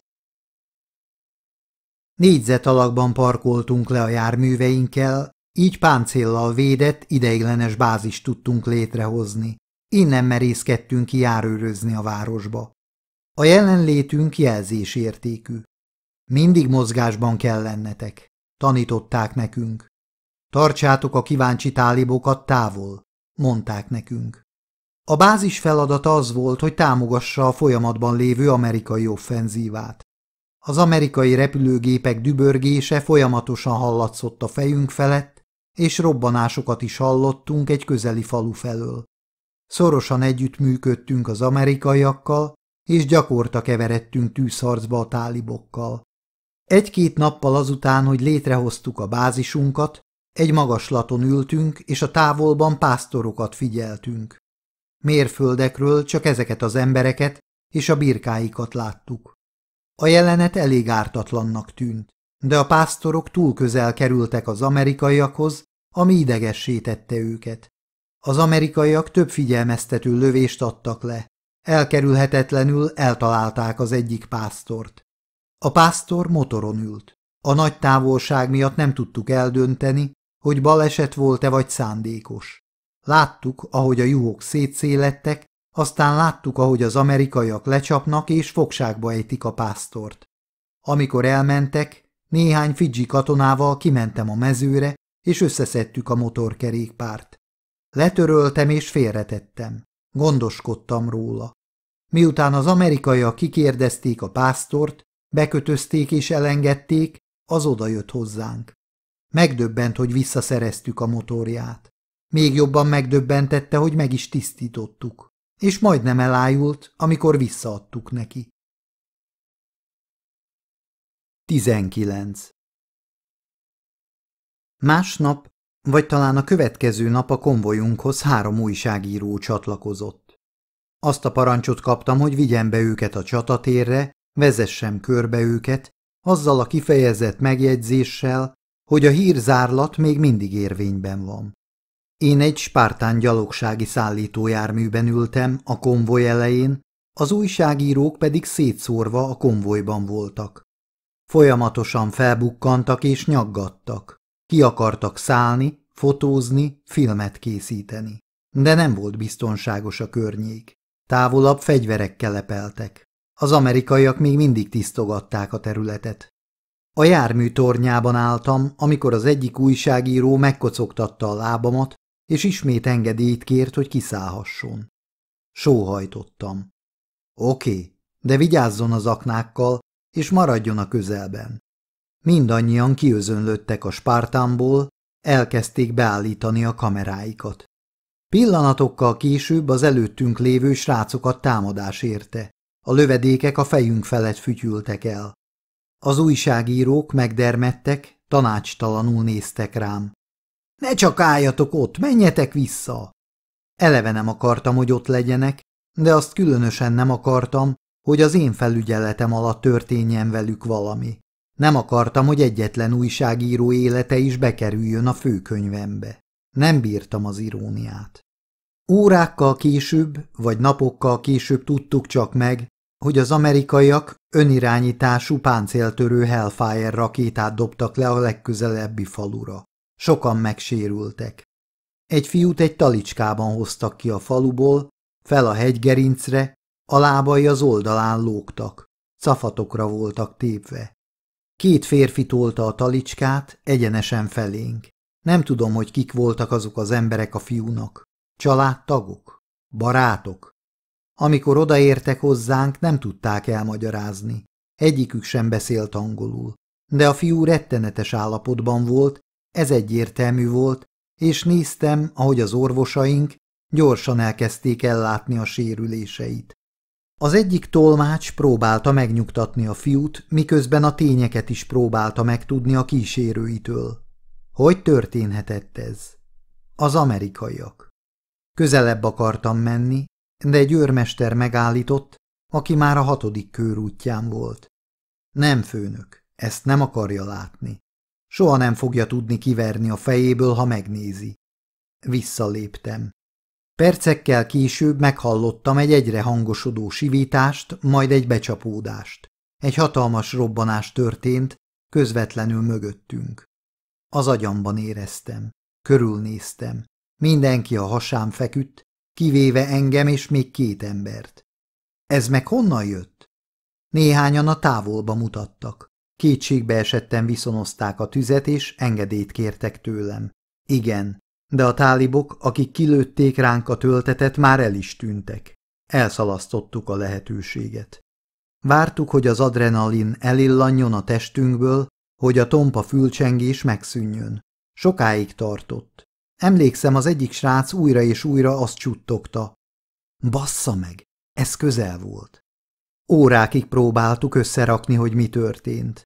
Négyzet alakban parkoltunk le a járműveinkkel, így páncéllal védett, ideiglenes bázist tudtunk létrehozni. Innen merészkedtünk ki járőrözni a városba. A jelenlétünk jelzésértékű. Mindig mozgásban kell lennetek, tanították nekünk. Tartsátok a kíváncsi tálibokat távol, mondták nekünk. A bázis feladata az volt, hogy támogassa a folyamatban lévő amerikai offenzívát. Az amerikai repülőgépek dübörgése folyamatosan hallatszott a fejünk felett, és robbanásokat is hallottunk egy közeli falu felől. Szorosan együttműködtünk az amerikaiakkal, és gyakorta keveredtünk tűzharcba a tálibokkal. Egy-két nappal azután, hogy létrehoztuk a bázisunkat, egy magaslaton ültünk, és a távolban pásztorokat figyeltünk. Mérföldekről csak ezeket az embereket és a birkáikat láttuk. A jelenet elég ártatlannak tűnt, de a pásztorok túl közel kerültek az amerikaiakhoz, ami idegessé tette őket. Az amerikaiak több figyelmeztető lövést adtak le. Elkerülhetetlenül eltalálták az egyik pásztort. A pásztor motoron ült. A nagy távolság miatt nem tudtuk eldönteni, hogy baleset volt-e vagy szándékos. Láttuk, ahogy a juhok szétszélettek, aztán láttuk, ahogy az amerikaiak lecsapnak és fogságba ejtik a pásztort. Amikor elmentek, néhány Fidzsi katonával kimentem a mezőre, és összeszedtük a motorkerékpárt. Letöröltem és félretettem. Gondoskodtam róla. Miután az amerikaiak kikérdezték a pásztort, Bekötözték és elengedték, az odajött hozzánk. Megdöbbent, hogy visszaszereztük a motorját. Még jobban megdöbbentette, hogy meg is tisztítottuk. És majdnem elájult, amikor visszaadtuk neki. 19. Másnap, vagy talán a következő nap a konvojunkhoz három újságíró csatlakozott. Azt a parancsot kaptam, hogy vigyen be őket a csatatérre, vezessem körbe őket, azzal a kifejezett megjegyzéssel, hogy a hírzárlat még mindig érvényben van. Én egy spártán gyalogsági szállítójárműben ültem a konvoj elején, az újságírók pedig szétszórva a konvojban voltak. Folyamatosan felbukkantak és nyaggattak. Ki akartak szállni, fotózni, filmet készíteni. De nem volt biztonságos a környék. Távolabb fegyverek kelepeltek. Az amerikaiak még mindig tisztogatták a területet. A jármű tornyában álltam, amikor az egyik újságíró megkocogtatta a lábamat, és ismét engedélyt kért, hogy kiszállhasson. Sóhajtottam. Oké, de vigyázzon az aknákkal, és maradjon a közelben. Mindannyian kiözönlöttek a spártámból, elkezdték beállítani a kameráikat. Pillanatokkal később az előttünk lévő srácokat támadás érte. A lövedékek a fejünk felett fütyültek el. Az újságírók megdermettek, tanácstalanul néztek rám. Ne csak álljatok ott, menjetek vissza! Eleve nem akartam, hogy ott legyenek, de azt különösen nem akartam, hogy az én felügyeletem alatt történjen velük valami. Nem akartam, hogy egyetlen újságíró élete is bekerüljön a főkönyvembe. Nem bírtam az iróniát. Órákkal később, vagy napokkal később tudtuk csak meg, hogy az amerikaiak önirányítású páncéltörő Hellfire rakétát dobtak le a legközelebbi falura. Sokan megsérültek. Egy fiút egy talicskában hoztak ki a faluból, fel a hegygerincre, a lábai az oldalán lógtak, cafatokra voltak tépve. Két férfi tolta a talicskát egyenesen felénk. Nem tudom, hogy kik voltak azok az emberek a fiúnak. Családtagok? Barátok? Amikor odaértek hozzánk, nem tudták elmagyarázni. Egyikük sem beszélt angolul. De a fiú rettenetes állapotban volt, ez egyértelmű volt, és néztem, ahogy az orvosaink gyorsan elkezdték ellátni a sérüléseit. Az egyik tolmács próbálta megnyugtatni a fiút, miközben a tényeket is próbálta megtudni a kísérőitől. Hogy történhetett ez? Az amerikaiak. Közelebb akartam menni, de egy őrmester megállított, aki már a hatodik körútján volt. Nem főnök, ezt nem akarja látni. Soha nem fogja tudni kiverni a fejéből, ha megnézi. Visszaléptem. Percekkel később meghallottam egy egyre hangosodó sivítást, majd egy becsapódást. Egy hatalmas robbanás történt, közvetlenül mögöttünk. Az agyamban éreztem. Körülnéztem. Mindenki a hasán feküdt, kivéve engem és még két embert. Ez meg honnan jött? Néhányan a távolba mutattak. Kétségbe esetten viszonozták a tüzet, és engedélyt kértek tőlem. Igen, de a tálibok, akik kilőtték ránk a töltetet, már el is tűntek. Elszalasztottuk a lehetőséget. Vártuk, hogy az adrenalin elillanjon a testünkből, hogy a tompa fülcsengés megszűnjön. Sokáig tartott. Emlékszem, az egyik srác újra és újra azt csuttogta. Bassza meg, ez közel volt. Órákig próbáltuk összerakni, hogy mi történt.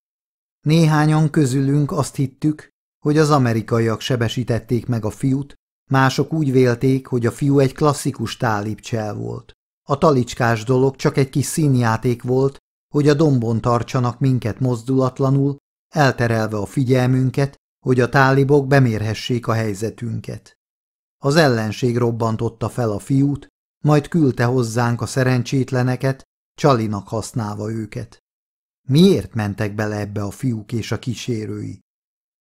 Néhányan közülünk azt hittük, hogy az amerikaiak sebesítették meg a fiút, mások úgy vélték, hogy a fiú egy klasszikus tálipcsel volt. A talicskás dolog csak egy kis színjáték volt, hogy a dombon tartsanak minket mozdulatlanul, elterelve a figyelmünket, hogy a tálibok bemérhessék a helyzetünket. Az ellenség robbantotta fel a fiút, majd küldte hozzánk a szerencsétleneket, csalinak használva őket. Miért mentek bele ebbe a fiúk és a kísérői?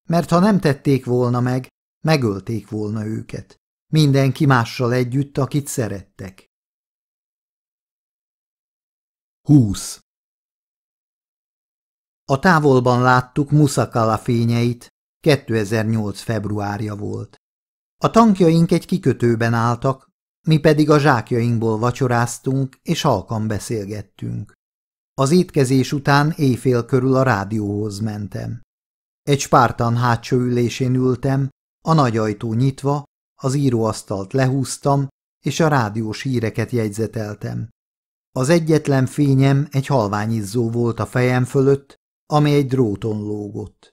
Mert ha nem tették volna meg, megölték volna őket. Mindenki mással együtt, akit szerettek. 20. A távolban láttuk Muszakala fényeit, 2008. februárja volt. A tankjaink egy kikötőben álltak, mi pedig a zsákjainkból vacsoráztunk és halkan beszélgettünk. Az étkezés után éjfél körül a rádióhoz mentem. Egy spártan hátsó ülésén ültem, a nagy ajtó nyitva, az íróasztalt lehúztam, és a rádiós híreket jegyzeteltem. Az egyetlen fényem egy halványizzó volt a fejem fölött, ami egy dróton lógott.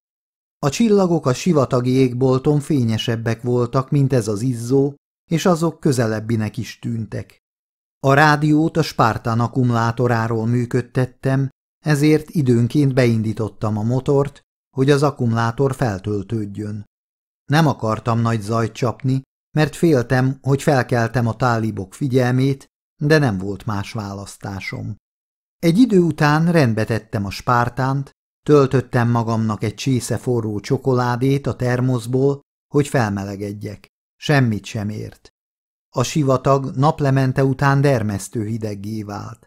A csillagok a sivatagi égbolton fényesebbek voltak, mint ez az izzó, és azok közelebbinek is tűntek. A rádiót a Spártán akkumulátoráról működtettem, ezért időnként beindítottam a motort, hogy az akkumulátor feltöltődjön. Nem akartam nagy zajt csapni, mert féltem, hogy felkeltem a tálibok figyelmét, de nem volt más választásom. Egy idő után rendbetettem a spártánt, Töltöttem magamnak egy csésze forró csokoládét a termoszból, hogy felmelegedjek. Semmit sem ért. A sivatag naplemente után dermesztő hideggé vált.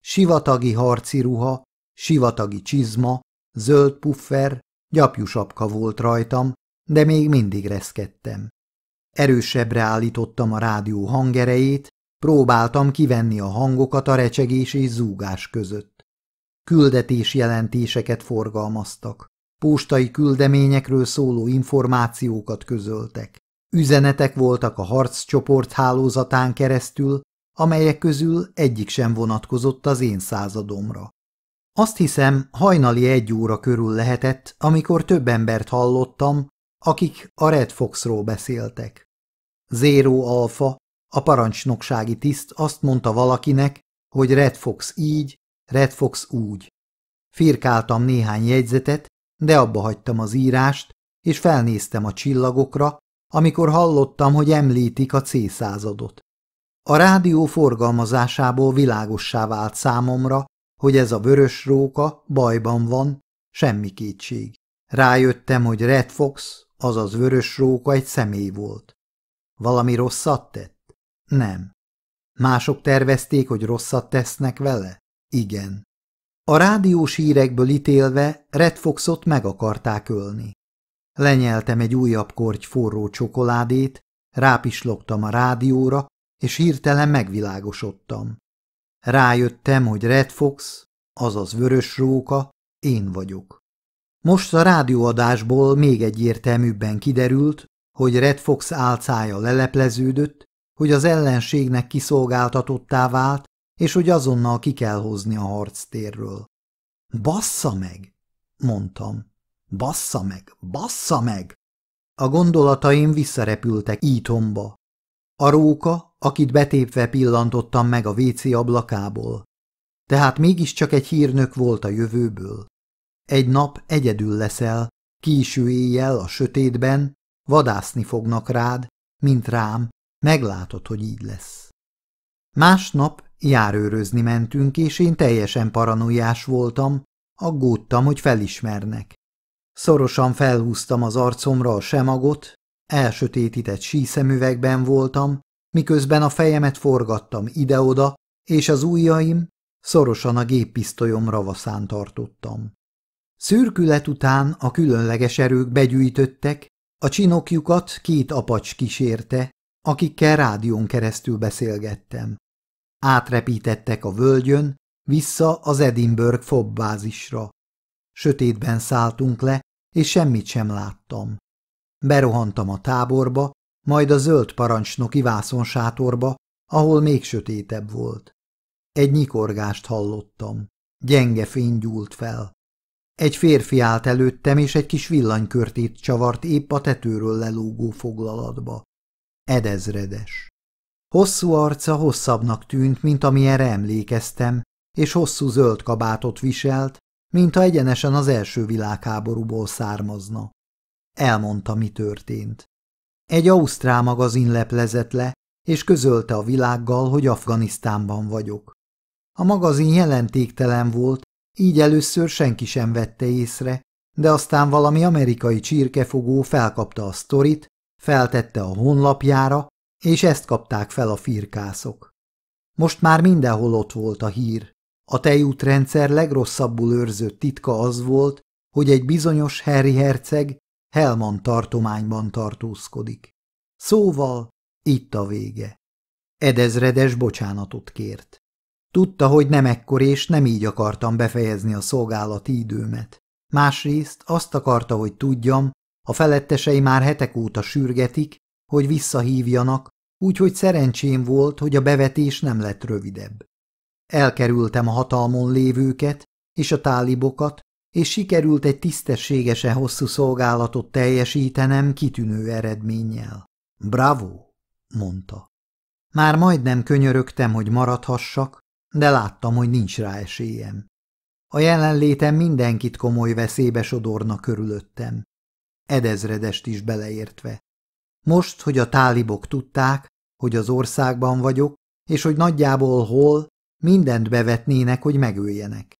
Sivatagi harci ruha, sivatagi csizma, zöld puffer, gyapjusapka volt rajtam, de még mindig reszkedtem. Erősebbre állítottam a rádió hangerejét, próbáltam kivenni a hangokat a recsegés és zúgás között jelentéseket forgalmaztak. Postai küldeményekről szóló információkat közöltek. Üzenetek voltak a harccsoport hálózatán keresztül, amelyek közül egyik sem vonatkozott az én századomra. Azt hiszem, hajnali egy óra körül lehetett, amikor több embert hallottam, akik a Red Foxról beszéltek. Zero Alpha, a parancsnoksági tiszt azt mondta valakinek, hogy Red Fox így, Red Fox úgy. Firkáltam néhány jegyzetet, de abba hagytam az írást, és felnéztem a csillagokra, amikor hallottam, hogy említik a C századot. A rádió forgalmazásából világossá vált számomra, hogy ez a vörös róka bajban van, semmi kétség. Rájöttem, hogy Red Fox, azaz vörös róka egy személy volt. Valami rosszat tett? Nem. Mások tervezték, hogy rosszat tesznek vele? Igen. A rádiós hírekből ítélve Red Foxot meg akarták ölni. Lenyeltem egy újabb korty forró csokoládét, rápislogtam a rádióra, és hirtelen megvilágosodtam. Rájöttem, hogy Red Fox, azaz vörös róka, én vagyok. Most a rádióadásból még egyértelműbben kiderült, hogy Red Fox álcája lelepleződött, hogy az ellenségnek kiszolgáltatottá vált, és hogy azonnal ki kell hozni a harctérről. Bassza meg! mondtam. Bassza meg! Bassza meg! A gondolataim visszarepültek ítomba. A róka, akit betépve pillantottam meg a vécé ablakából. Tehát mégiscsak egy hírnök volt a jövőből. Egy nap egyedül leszel, késő éjjel a sötétben, vadászni fognak rád, mint rám, meglátod, hogy így lesz. Másnap Járőrözni mentünk, és én teljesen paranoiás voltam, aggódtam, hogy felismernek. Szorosan felhúztam az arcomra a semagot, elsötétített síszemüvegben voltam, miközben a fejemet forgattam ide-oda, és az ujjaim szorosan a géppisztolyom ravaszán tartottam. Szürkület után a különleges erők begyűjtöttek, a csinokjukat két apacs kísérte, akikkel rádión keresztül beszélgettem. Átrepítettek a völgyön, vissza az Edinburgh fobbázisra. Sötétben szálltunk le, és semmit sem láttam. Berohantam a táborba, majd a zöld parancsnoki vászonsátorba, ahol még sötétebb volt. Egy nyikorgást hallottam. Gyenge fény gyúlt fel. Egy férfi állt előttem, és egy kis villanykörtét csavart épp a tetőről lelógó foglalatba. Edezredes. Hosszú arca hosszabbnak tűnt, mint amilyenre emlékeztem, és hosszú zöld kabátot viselt, mint ha egyenesen az első világháborúból származna. Elmondta, mi történt. Egy ausztrál magazin leplezett le, és közölte a világgal, hogy Afganisztánban vagyok. A magazin jelentéktelen volt, így először senki sem vette észre, de aztán valami amerikai csirkefogó felkapta a sztorit, feltette a honlapjára, és ezt kapták fel a firkászok. Most már mindenhol ott volt a hír. A tejútrendszer legrosszabbul őrzött titka az volt, hogy egy bizonyos Harry herceg Helman tartományban tartózkodik. Szóval itt a vége. Edezredes bocsánatot kért. Tudta, hogy nem ekkor és nem így akartam befejezni a szolgálati időmet. Másrészt azt akarta, hogy tudjam, a felettesei már hetek óta sürgetik, hogy visszahívjanak, úgyhogy szerencsém volt, hogy a bevetés nem lett rövidebb. Elkerültem a hatalmon lévőket és a tálibokat, és sikerült egy tisztességesen hosszú szolgálatot teljesítenem kitűnő eredménnyel. Bravo, mondta. Már majdnem könyörögtem, hogy maradhassak, de láttam, hogy nincs rá esélyem. A jelenlétem mindenkit komoly veszélybe sodorna körülöttem. Edezredest is beleértve. Most, hogy a tálibok tudták, hogy az országban vagyok, és hogy nagyjából hol, mindent bevetnének, hogy megöljenek.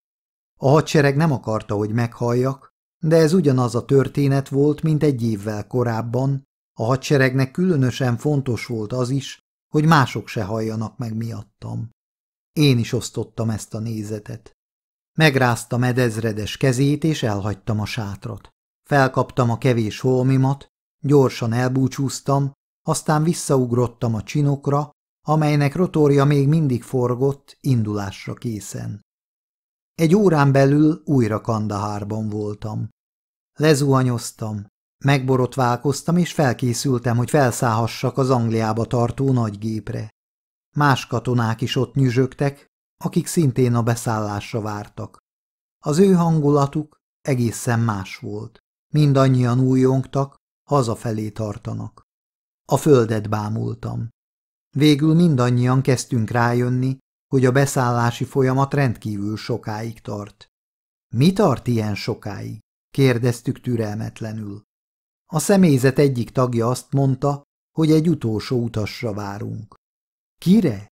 A hadsereg nem akarta, hogy meghalljak, de ez ugyanaz a történet volt, mint egy évvel korábban. A hadseregnek különösen fontos volt az is, hogy mások se halljanak meg miattam. Én is osztottam ezt a nézetet. Megráztam edezredes kezét, és elhagytam a sátrat. Felkaptam a kevés holmimat, Gyorsan elbúcsúztam, aztán visszaugrottam a csinokra, amelynek rotorja még mindig forgott, indulásra készen. Egy órán belül újra Kandahárban voltam. Lezuhanyoztam, megborotválkoztam és felkészültem, hogy felszállhassak az Angliába tartó nagygépre. Más katonák is ott nyüzsögtek, akik szintén a beszállásra vártak. Az ő hangulatuk egészen más volt. Mindannyian újongtak, hazafelé tartanak. A földet bámultam. Végül mindannyian kezdtünk rájönni, hogy a beszállási folyamat rendkívül sokáig tart. Mi tart ilyen sokáig? kérdeztük türelmetlenül. A személyzet egyik tagja azt mondta, hogy egy utolsó utasra várunk. Kire?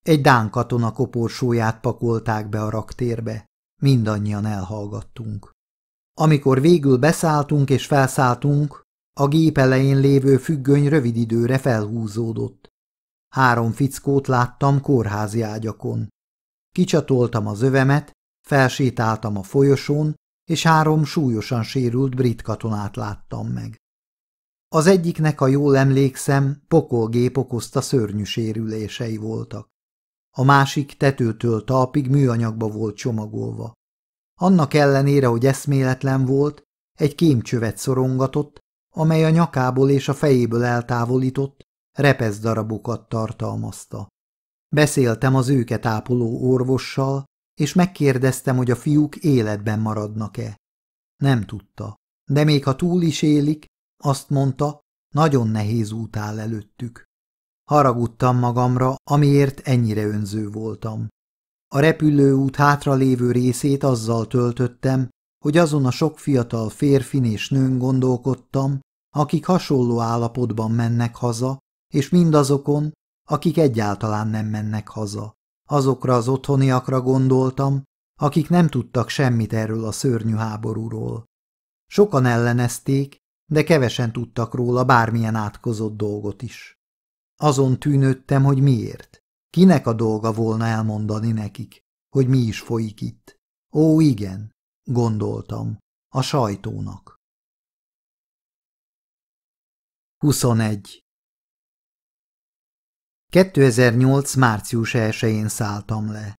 Egy dán katona koporsóját pakolták be a raktérbe. Mindannyian elhallgattunk. Amikor végül beszálltunk és felszálltunk, a gép elején lévő függöny rövid időre felhúzódott. Három fickót láttam kórházi ágyakon. Kicsatoltam az övemet, felsétáltam a folyosón, és három súlyosan sérült brit katonát láttam meg. Az egyiknek, a jól emlékszem, pokolgép okozta szörnyű sérülései voltak. A másik tetőtől talpig műanyagba volt csomagolva. Annak ellenére, hogy eszméletlen volt, egy kémcsövet szorongatott, amely a nyakából és a fejéből eltávolított, repesz darabokat tartalmazta. Beszéltem az őket ápoló orvossal, és megkérdeztem, hogy a fiúk életben maradnak-e. Nem tudta, de még ha túl is élik, azt mondta, nagyon nehéz út áll előttük. Haragudtam magamra, amiért ennyire önző voltam. A repülőút hátralévő részét azzal töltöttem, hogy azon a sok fiatal férfin és nőn gondolkodtam, akik hasonló állapotban mennek haza, és mindazokon, akik egyáltalán nem mennek haza. Azokra az otthoniakra gondoltam, akik nem tudtak semmit erről a szörnyű háborúról. Sokan ellenezték, de kevesen tudtak róla bármilyen átkozott dolgot is. Azon tűnődtem, hogy miért. Kinek a dolga volna elmondani nekik, hogy mi is folyik itt? Ó, igen, gondoltam, a sajtónak. 21. 2008. március 1-én szálltam le.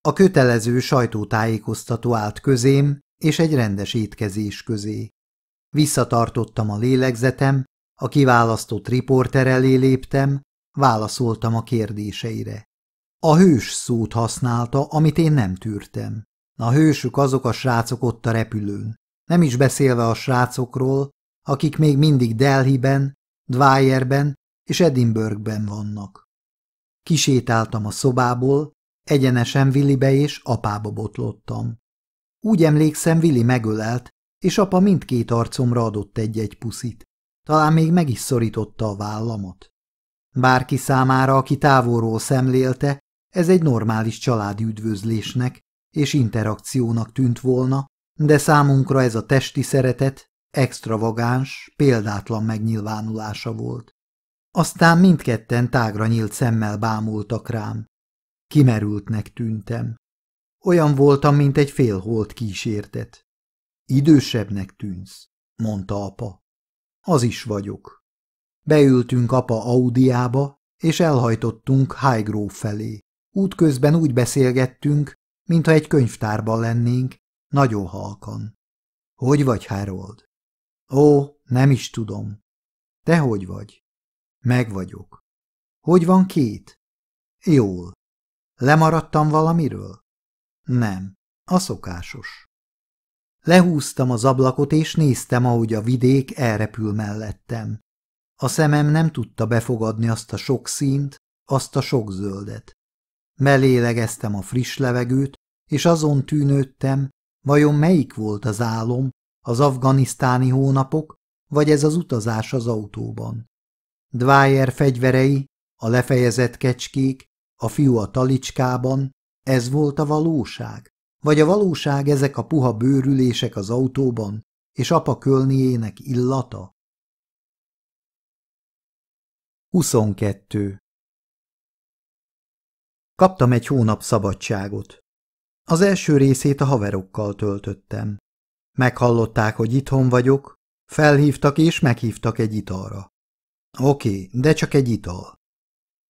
A kötelező sajtótájékoztató állt közém és egy rendes étkezés közé. Visszatartottam a lélegzetem, a kiválasztott riporter elé léptem, válaszoltam a kérdéseire. A hős szót használta, amit én nem tűrtem. A hősük azok a srácok ott a repülőn. Nem is beszélve a srácokról, akik még mindig Dwyer-ben és Edinburghben vannak. Kisétáltam a szobából, egyenesen Willibe és apába botlottam. Úgy emlékszem, Willi megölelt, és apa mindkét arcomra adott egy-egy puszit. Talán még meg is szorította a vállamat. Bárki számára, aki távolról szemlélte, ez egy normális családi üdvözlésnek, és interakciónak tűnt volna, de számunkra ez a testi szeretet extravagáns, példátlan megnyilvánulása volt. Aztán mindketten tágra nyílt szemmel bámultak rám. Kimerültnek tűntem. Olyan voltam, mint egy félholt kísértet. Idősebbnek tűnsz, mondta apa. Az is vagyok. Beültünk apa Audiába, és elhajtottunk Highgrove felé. Útközben úgy beszélgettünk, mintha egy könyvtárban lennénk, nagyon halkan. Hogy vagy, Harold? Ó, nem is tudom. Te hogy vagy? Meg vagyok. Hogy van két? Jól. Lemaradtam valamiről? Nem, a szokásos. Lehúztam az ablakot, és néztem, ahogy a vidék elrepül mellettem. A szemem nem tudta befogadni azt a sok színt, azt a sok zöldet. Melélegeztem a friss levegőt, és azon tűnődtem, vajon melyik volt az álom, az afganisztáni hónapok, vagy ez az utazás az autóban. Dwyer fegyverei, a lefejezett kecskék, a fiú a talicskában, ez volt a valóság? Vagy a valóság ezek a puha bőrülések az autóban, és apa kölniének illata? 22. Kaptam egy hónap szabadságot. Az első részét a haverokkal töltöttem. Meghallották, hogy itthon vagyok, felhívtak és meghívtak egy italra. Oké, de csak egy ital.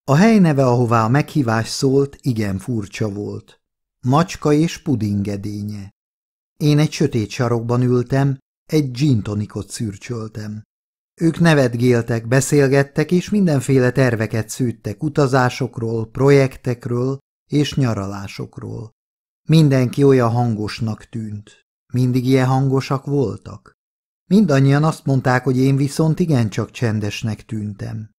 A hely neve, ahová a meghívás szólt, igen furcsa volt. Macska és pudingedénye. Én egy sötét sarokban ültem, egy gin tonikot szürcsöltem. Ők nevetgéltek, beszélgettek és mindenféle terveket szűttek utazásokról, projektekről és nyaralásokról. Mindenki olyan hangosnak tűnt. Mindig ilyen hangosak voltak. Mindannyian azt mondták, hogy én viszont igencsak csendesnek tűntem.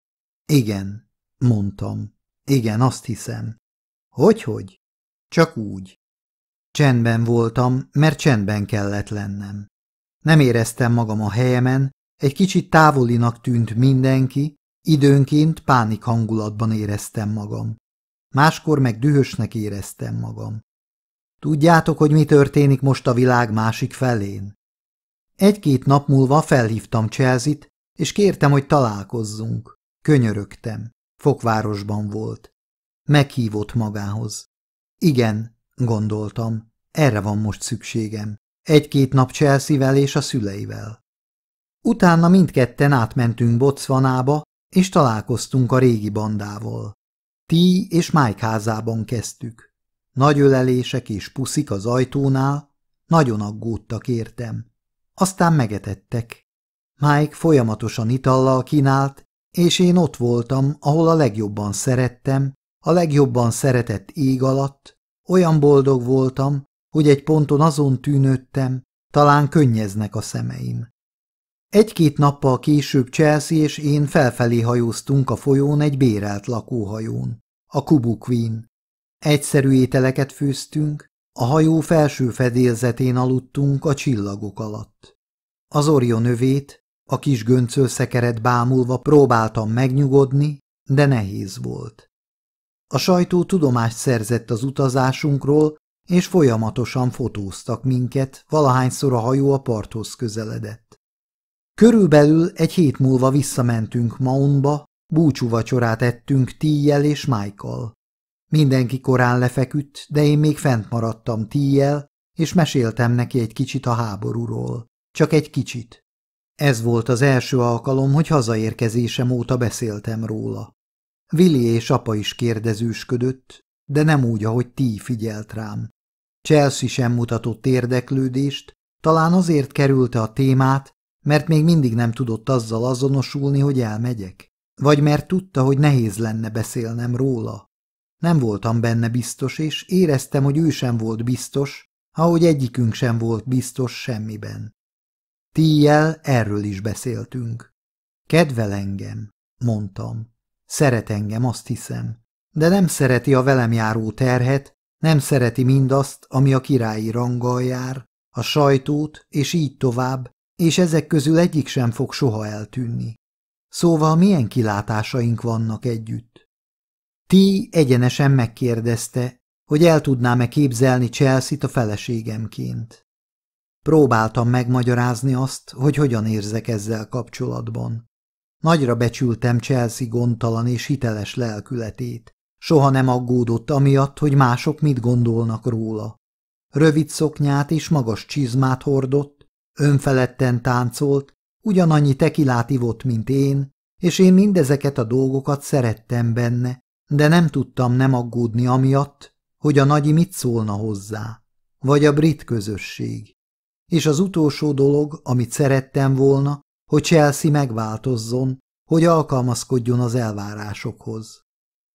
Igen, mondtam. Igen, azt hiszem. Hogyhogy? -hogy? Csak úgy. Csendben voltam, mert csendben kellett lennem. Nem éreztem magam a helyemen, egy kicsit távolinak tűnt mindenki, időnként pánik hangulatban éreztem magam. Máskor meg dühösnek éreztem magam. Tudjátok, hogy mi történik most a világ másik felén? Egy-két nap múlva felhívtam Cselzit, és kértem, hogy találkozzunk. Könyörögtem. Fokvárosban volt. Meghívott magához. Igen, gondoltam, erre van most szükségem. Egy-két nap Cselszivel és a szüleivel. Utána mindketten átmentünk Botswanába, és találkoztunk a régi bandával. Ti és Mike házában kezdtük. Nagy ölelések és puszik az ajtónál, nagyon aggódtak értem. Aztán megetettek. Mike folyamatosan itallal kínált, és én ott voltam, ahol a legjobban szerettem, a legjobban szeretett ég alatt, olyan boldog voltam, hogy egy ponton azon tűnődtem, talán könnyeznek a szemeim. Egy-két nappal később Chelsea és én felfelé hajóztunk a folyón egy bérelt lakóhajón, a Kubu Queen. Egyszerű ételeket főztünk, a hajó felső fedélzetén aludtunk a csillagok alatt. Az orjon növét, a kis göncöl szekeret bámulva próbáltam megnyugodni, de nehéz volt. A sajtó tudomást szerzett az utazásunkról, és folyamatosan fotóztak minket, valahányszor a hajó a parthoz közeledett. Körülbelül egy hét múlva visszamentünk Maunba, búcsúvacsorát ettünk Tíjjel és Michael. Mindenki korán lefeküdt, de én még fent maradtam Tíjjel, és meséltem neki egy kicsit a háborúról. Csak egy kicsit. Ez volt az első alkalom, hogy hazaérkezésem óta beszéltem róla. Vili és apa is kérdezősködött, de nem úgy, ahogy ti figyelt rám. Chelsea sem mutatott érdeklődést, talán azért kerülte a témát, mert még mindig nem tudott azzal azonosulni, hogy elmegyek. Vagy mert tudta, hogy nehéz lenne beszélnem róla. Nem voltam benne biztos, és éreztem, hogy ő sem volt biztos, ahogy egyikünk sem volt biztos semmiben. Tíjjel erről is beszéltünk. Kedvel engem, mondtam. Szeret engem, azt hiszem. De nem szereti a velem járó terhet, nem szereti mindazt, ami a királyi ranggal jár, a sajtót, és így tovább, és ezek közül egyik sem fog soha eltűnni. Szóval milyen kilátásaink vannak együtt? Ti egyenesen megkérdezte, hogy el tudnám-e képzelni Chelsea-t a feleségemként. Próbáltam megmagyarázni azt, hogy hogyan érzek ezzel kapcsolatban. Nagyra becsültem Chelsea gondtalan és hiteles lelkületét. Soha nem aggódott amiatt, hogy mások mit gondolnak róla. Rövid szoknyát és magas csizmát hordott, Önfeledten táncolt, ugyanannyi tekilát ivott, mint én, és én mindezeket a dolgokat szerettem benne, de nem tudtam nem aggódni amiatt, hogy a nagyi mit szólna hozzá, vagy a brit közösség. És az utolsó dolog, amit szerettem volna, hogy Chelsea megváltozzon, hogy alkalmazkodjon az elvárásokhoz.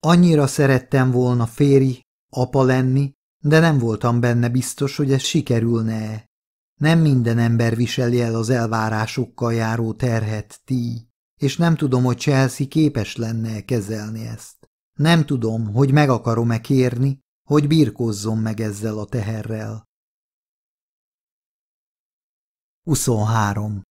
Annyira szerettem volna féri, apa lenni, de nem voltam benne biztos, hogy ez sikerülne-e. Nem minden ember viseli el az elvárásokkal járó terhet, ti, és nem tudom, hogy Chelsea képes lenne -e kezelni ezt. Nem tudom, hogy meg akarom-e kérni, hogy birkozzon meg ezzel a teherrel. 23.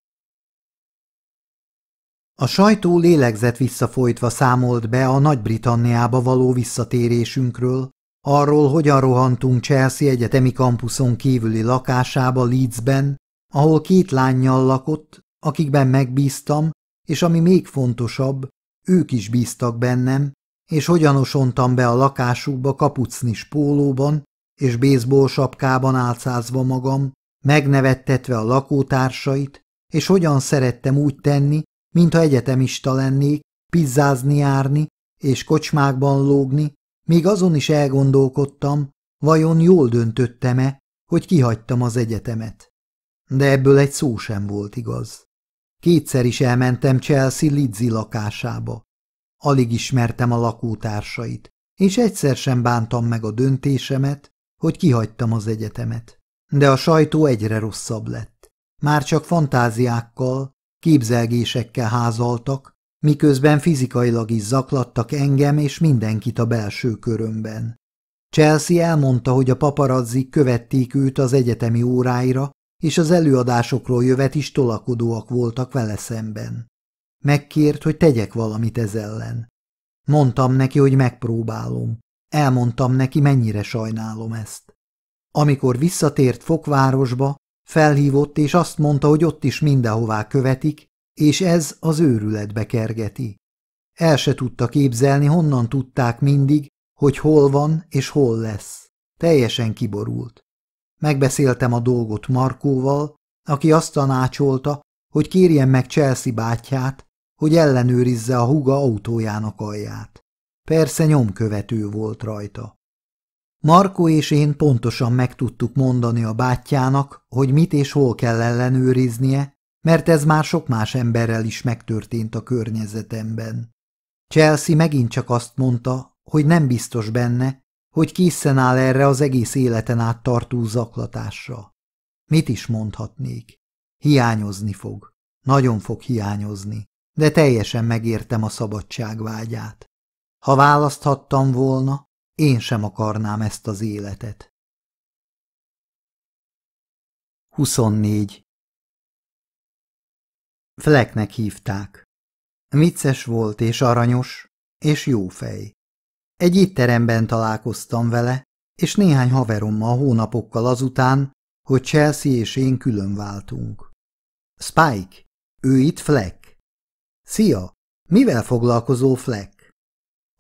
A sajtó lélegzet visszafolytva számolt be a Nagy-Britanniába való visszatérésünkről, Arról, hogyan rohantunk Chelsea egyetemi kampuszon kívüli lakásába Leedsben, ahol két lányjal lakott, akikben megbíztam, és ami még fontosabb, ők is bíztak bennem, és hogyan osontam be a lakásukba kapucnis pólóban és baseball sapkában álcázva magam, megnevettetve a lakótársait, és hogyan szerettem úgy tenni, mintha egyetemista lennék, pizzázni járni és kocsmákban lógni, még azon is elgondolkodtam, vajon jól döntöttem-e, hogy kihagytam az egyetemet. De ebből egy szó sem volt igaz. Kétszer is elmentem Chelsea Lidzi lakásába. Alig ismertem a lakótársait, és egyszer sem bántam meg a döntésemet, hogy kihagytam az egyetemet. De a sajtó egyre rosszabb lett. Már csak fantáziákkal, képzelgésekkel házaltak, miközben fizikailag is zaklattak engem és mindenkit a belső körömben. Chelsea elmondta, hogy a paparazzik követték őt az egyetemi óráira, és az előadásokról jövet is tolakodóak voltak vele szemben. Megkért, hogy tegyek valamit ez ellen. Mondtam neki, hogy megpróbálom. Elmondtam neki, mennyire sajnálom ezt. Amikor visszatért Fokvárosba, felhívott és azt mondta, hogy ott is mindenhová követik, és ez az őrületbe kergeti. El se tudta képzelni, honnan tudták mindig, hogy hol van és hol lesz. Teljesen kiborult. Megbeszéltem a dolgot Markóval, aki azt tanácsolta, hogy kérjen meg Chelsea bátyját, hogy ellenőrizze a huga autójának alját. Persze nyomkövető volt rajta. Markó és én pontosan meg tudtuk mondani a bátyjának, hogy mit és hol kell ellenőriznie, mert ez már sok más emberrel is megtörtént a környezetemben. Chelsea megint csak azt mondta, hogy nem biztos benne, hogy készen áll erre az egész életen át tartó zaklatásra. Mit is mondhatnék? Hiányozni fog. Nagyon fog hiányozni, de teljesen megértem a szabadság vágyát. Ha választhattam volna, én sem akarnám ezt az életet. 24. Fleknek hívták. Vicces volt és aranyos, és jó fej. Egy étteremben találkoztam vele, és néhány haverommal hónapokkal azután, hogy Chelsea és én külön váltunk. Spike, ő itt Fleck. Szia, mivel foglalkozó Fleck?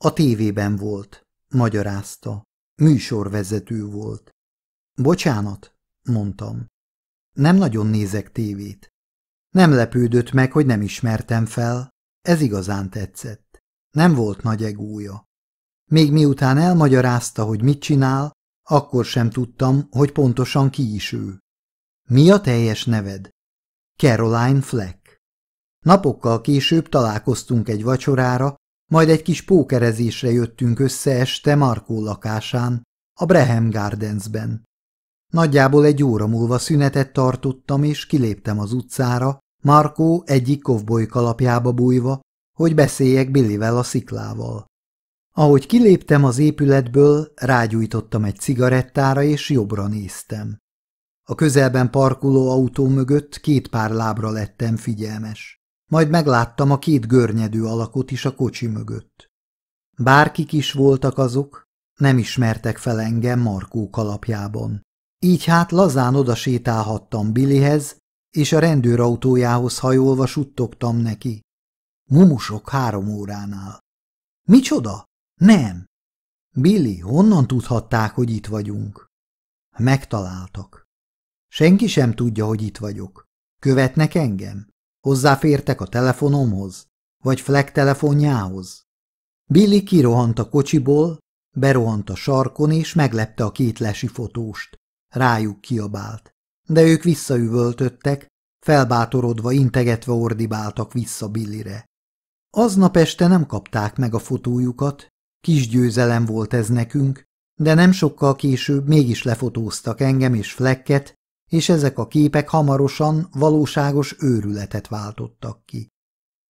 A tévében volt, magyarázta. Műsorvezető volt. Bocsánat, mondtam. Nem nagyon nézek tévét. Nem lepődött meg, hogy nem ismertem fel. Ez igazán tetszett. Nem volt nagy egója. Még miután elmagyarázta, hogy mit csinál, akkor sem tudtam, hogy pontosan ki is ő. Mi a teljes neved? Caroline Fleck. Napokkal később találkoztunk egy vacsorára, majd egy kis pókerezésre jöttünk össze este Markó lakásán, a Breham Gardensben. Nagyjából egy óra múlva szünetet tartottam, és kiléptem az utcára, Markó egyik kovboly kalapjába bújva, hogy beszéljek Billivel a sziklával. Ahogy kiléptem az épületből, rágyújtottam egy cigarettára, és jobbra néztem. A közelben parkoló autó mögött két pár lábra lettem figyelmes. Majd megláttam a két görnyedő alakot is a kocsi mögött. Bárkik is voltak azok, nem ismertek fel engem Markó kalapjában. Így hát lazán oda sétálhattam Billyhez, és a rendőrautójához hajolva suttogtam neki. Mumusok három óránál. Micsoda? Nem. Billy, honnan tudhatták, hogy itt vagyunk? Megtaláltak. Senki sem tudja, hogy itt vagyok. Követnek engem? Hozzáfértek a telefonomhoz? Vagy Fleck telefonjához? Billy kirohant a kocsiból, berohant a sarkon és meglepte a két lesi fotóst rájuk kiabált. De ők visszaüvöltöttek, felbátorodva, integetve ordibáltak vissza Billire. Aznap este nem kapták meg a fotójukat, kis győzelem volt ez nekünk, de nem sokkal később mégis lefotóztak engem és Flecket, és ezek a képek hamarosan valóságos őrületet váltottak ki.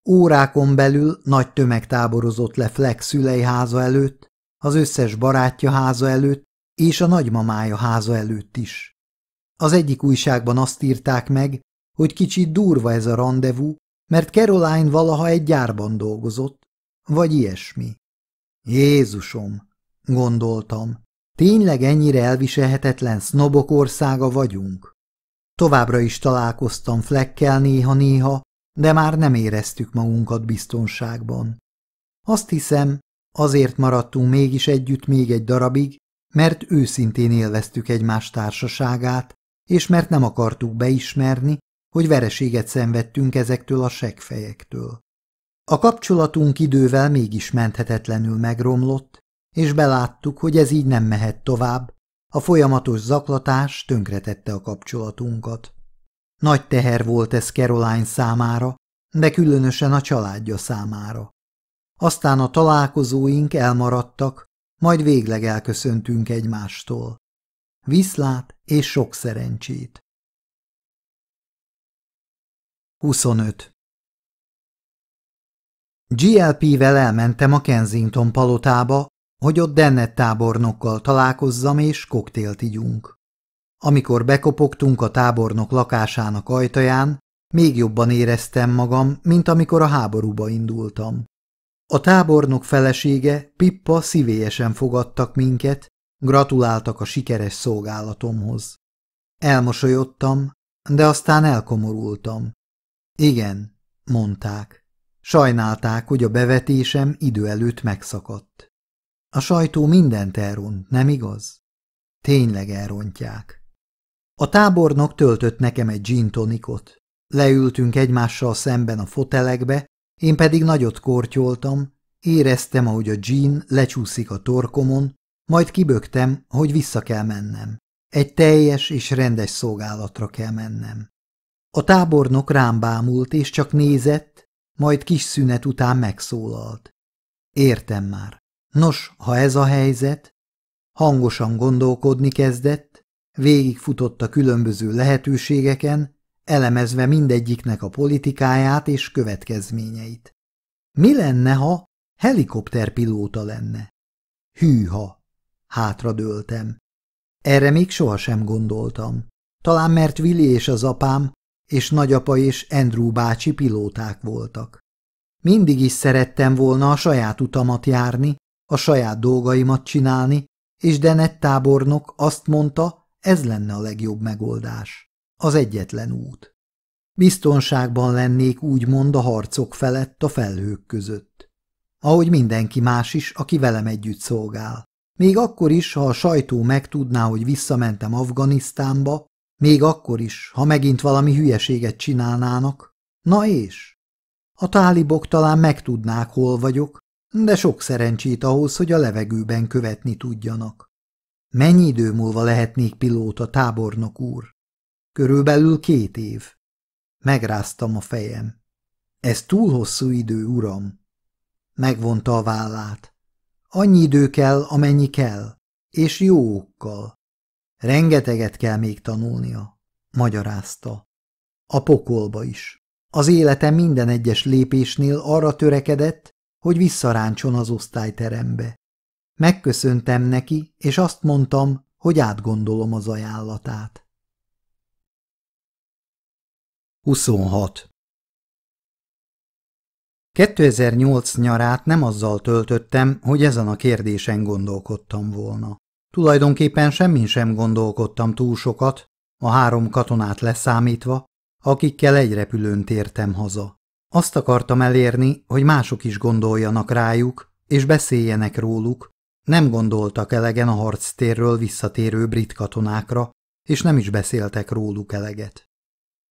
Órákon belül nagy tömeg táborozott le Fleck háza előtt, az összes barátja háza előtt, és a nagymamája háza előtt is. Az egyik újságban azt írták meg, hogy kicsit durva ez a rendezvú, mert Caroline valaha egy gyárban dolgozott, vagy ilyesmi. Jézusom, gondoltam, tényleg ennyire elviselhetetlen sznobok országa vagyunk. Továbbra is találkoztam Fleckkel néha-néha, de már nem éreztük magunkat biztonságban. Azt hiszem, azért maradtunk mégis együtt még egy darabig, mert őszintén élveztük egymás társaságát, és mert nem akartuk beismerni, hogy vereséget szenvedtünk ezektől a segfejektől. A kapcsolatunk idővel mégis menthetetlenül megromlott, és beláttuk, hogy ez így nem mehet tovább, a folyamatos zaklatás tönkretette a kapcsolatunkat. Nagy teher volt ez Caroline számára, de különösen a családja számára. Aztán a találkozóink elmaradtak, majd végleg elköszöntünk egymástól. Viszlát és sok szerencsét! 25. GLP-vel elmentem a Kensington palotába, hogy ott Dennett tábornokkal találkozzam és koktélt igyunk. Amikor bekopogtunk a tábornok lakásának ajtaján, még jobban éreztem magam, mint amikor a háborúba indultam. A tábornok felesége, Pippa szívélyesen fogadtak minket, gratuláltak a sikeres szolgálatomhoz. Elmosolyodtam, de aztán elkomorultam. Igen, mondták. Sajnálták, hogy a bevetésem idő előtt megszakadt. A sajtó mindent elront, nem igaz? Tényleg elrontják. A tábornok töltött nekem egy gin tonikot. Leültünk egymással szemben a fotelekbe, én pedig nagyot kortyoltam, éreztem, ahogy a Jean lecsúszik a torkomon, majd kibögtem, hogy vissza kell mennem. Egy teljes és rendes szolgálatra kell mennem. A tábornok rám bámult, és csak nézett, majd kis szünet után megszólalt. Értem már. Nos, ha ez a helyzet, hangosan gondolkodni kezdett, végigfutott a különböző lehetőségeken, elemezve mindegyiknek a politikáját és következményeit. Mi lenne, ha helikopterpilóta lenne? Hűha! Hátradőltem. Erre még sohasem gondoltam. Talán mert Vili és az apám, és nagyapa és Andrew bácsi pilóták voltak. Mindig is szerettem volna a saját utamat járni, a saját dolgaimat csinálni, és Denett tábornok azt mondta, ez lenne a legjobb megoldás az egyetlen út. Biztonságban lennék úgymond a harcok felett a felhők között. Ahogy mindenki más is, aki velem együtt szolgál. Még akkor is, ha a sajtó megtudná, hogy visszamentem Afganisztánba, még akkor is, ha megint valami hülyeséget csinálnának. Na és? A tálibok talán megtudnák, hol vagyok, de sok szerencsét ahhoz, hogy a levegőben követni tudjanak. Mennyi idő múlva lehetnék pilóta, tábornok úr? Körülbelül két év. Megráztam a fejem. Ez túl hosszú idő, uram. Megvonta a vállát. Annyi idő kell, amennyi kell, és jó okkal. Rengeteget kell még tanulnia, magyarázta. A pokolba is. Az életem minden egyes lépésnél arra törekedett, hogy visszaráncson az osztályterembe. Megköszöntem neki, és azt mondtam, hogy átgondolom az ajánlatát. 26. 2008 nyarát nem azzal töltöttem, hogy ezen a kérdésen gondolkodtam volna. Tulajdonképpen semmin sem gondolkodtam túl sokat, a három katonát leszámítva, akikkel egy repülőn tértem haza. Azt akartam elérni, hogy mások is gondoljanak rájuk, és beszéljenek róluk, nem gondoltak elegen a harctérről visszatérő brit katonákra, és nem is beszéltek róluk eleget.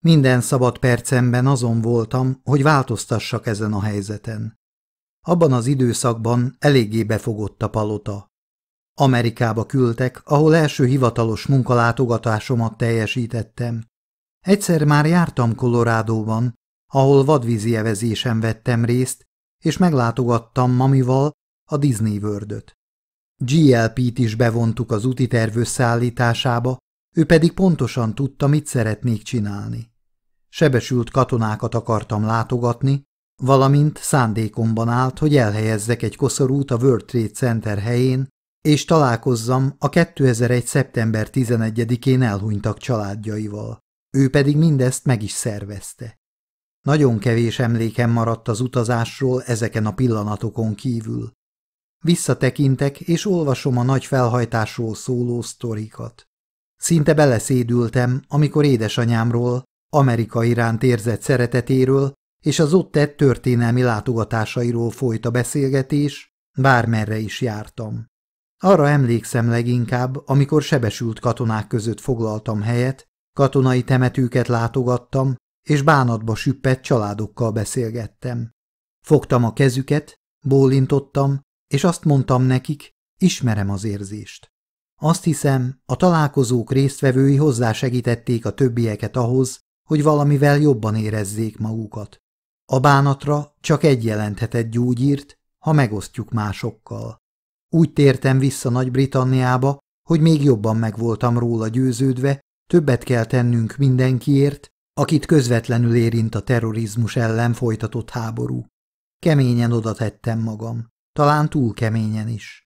Minden szabad percemben azon voltam, hogy változtassak ezen a helyzeten. Abban az időszakban eléggé befogott a palota. Amerikába küldtek, ahol első hivatalos munkalátogatásomat teljesítettem. Egyszer már jártam Kolorádóban, ahol vadvízi evezésen vettem részt, és meglátogattam mamival a Disney vördöt. GLP-t is bevontuk az úti terv összeállításába, ő pedig pontosan tudta, mit szeretnék csinálni sebesült katonákat akartam látogatni, valamint szándékomban állt, hogy elhelyezzek egy koszorút a World Trade Center helyén, és találkozzam a 2001. szeptember 11-én elhunytak családjaival. Ő pedig mindezt meg is szervezte. Nagyon kevés emlékem maradt az utazásról ezeken a pillanatokon kívül. Visszatekintek, és olvasom a nagy felhajtásról szóló sztorikat. Szinte beleszédültem, amikor édesanyámról, Amerika iránt érzett szeretetéről és az ott tett történelmi látogatásairól folyt a beszélgetés, bármerre is jártam. Arra emlékszem leginkább, amikor sebesült katonák között foglaltam helyet, katonai temetőket látogattam, és bánatba süppett családokkal beszélgettem. Fogtam a kezüket, bólintottam, és azt mondtam nekik, ismerem az érzést. Azt hiszem, a találkozók résztvevői hozzásegítették a többieket ahhoz, hogy valamivel jobban érezzék magukat. A bánatra csak egy jelenthetett gyógyírt, ha megosztjuk másokkal. Úgy tértem vissza Nagy-Britanniába, hogy még jobban megvoltam róla győződve, többet kell tennünk mindenkiért, akit közvetlenül érint a terrorizmus ellen folytatott háború. Keményen oda tettem magam, talán túl keményen is.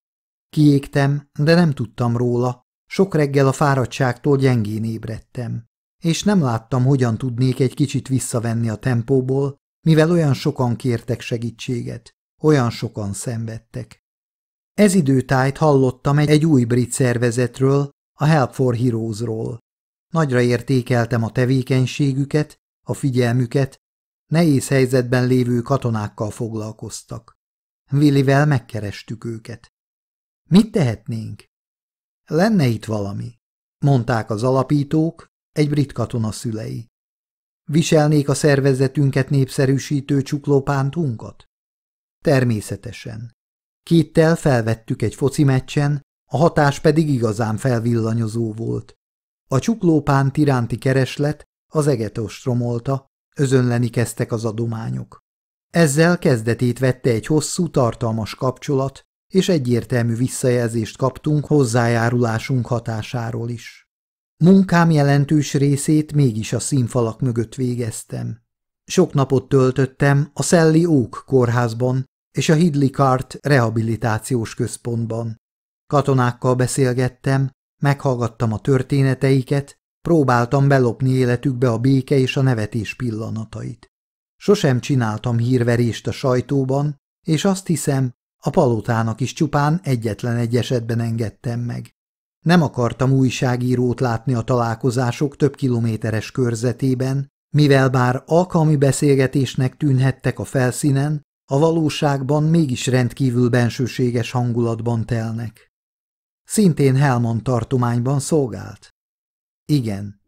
Kiégtem, de nem tudtam róla, sok reggel a fáradtságtól gyengén ébredtem és nem láttam, hogyan tudnék egy kicsit visszavenni a tempóból, mivel olyan sokan kértek segítséget, olyan sokan szenvedtek. Ez időtájt hallottam egy, egy új brit szervezetről, a Help for Heroes-ról. Nagyra értékeltem a tevékenységüket, a figyelmüket, nehéz helyzetben lévő katonákkal foglalkoztak. Willivel megkerestük őket. Mit tehetnénk? Lenne itt valami, mondták az alapítók, egy brit katona szülei. Viselnék a szervezetünket népszerűsítő csuklópántunkat? Természetesen. Kéttel felvettük egy foci meccsen, a hatás pedig igazán felvillanyozó volt. A csuklópánt iránti kereslet az eget ostromolta, özönleni kezdtek az adományok. Ezzel kezdetét vette egy hosszú, tartalmas kapcsolat, és egyértelmű visszajelzést kaptunk hozzájárulásunk hatásáról is. Munkám jelentős részét mégis a színfalak mögött végeztem. Sok napot töltöttem a Szelli Ók kórházban és a Hidli Kart rehabilitációs központban. Katonákkal beszélgettem, meghallgattam a történeteiket, próbáltam belopni életükbe a béke és a nevetés pillanatait. Sosem csináltam hírverést a sajtóban, és azt hiszem, a palotának is csupán egyetlen egy esetben engedtem meg. Nem akartam újságírót látni a találkozások több kilométeres körzetében, mivel bár alkalmi beszélgetésnek tűnhettek a felszínen, a valóságban mégis rendkívül bensőséges hangulatban telnek. Szintén Helman tartományban szolgált? Igen.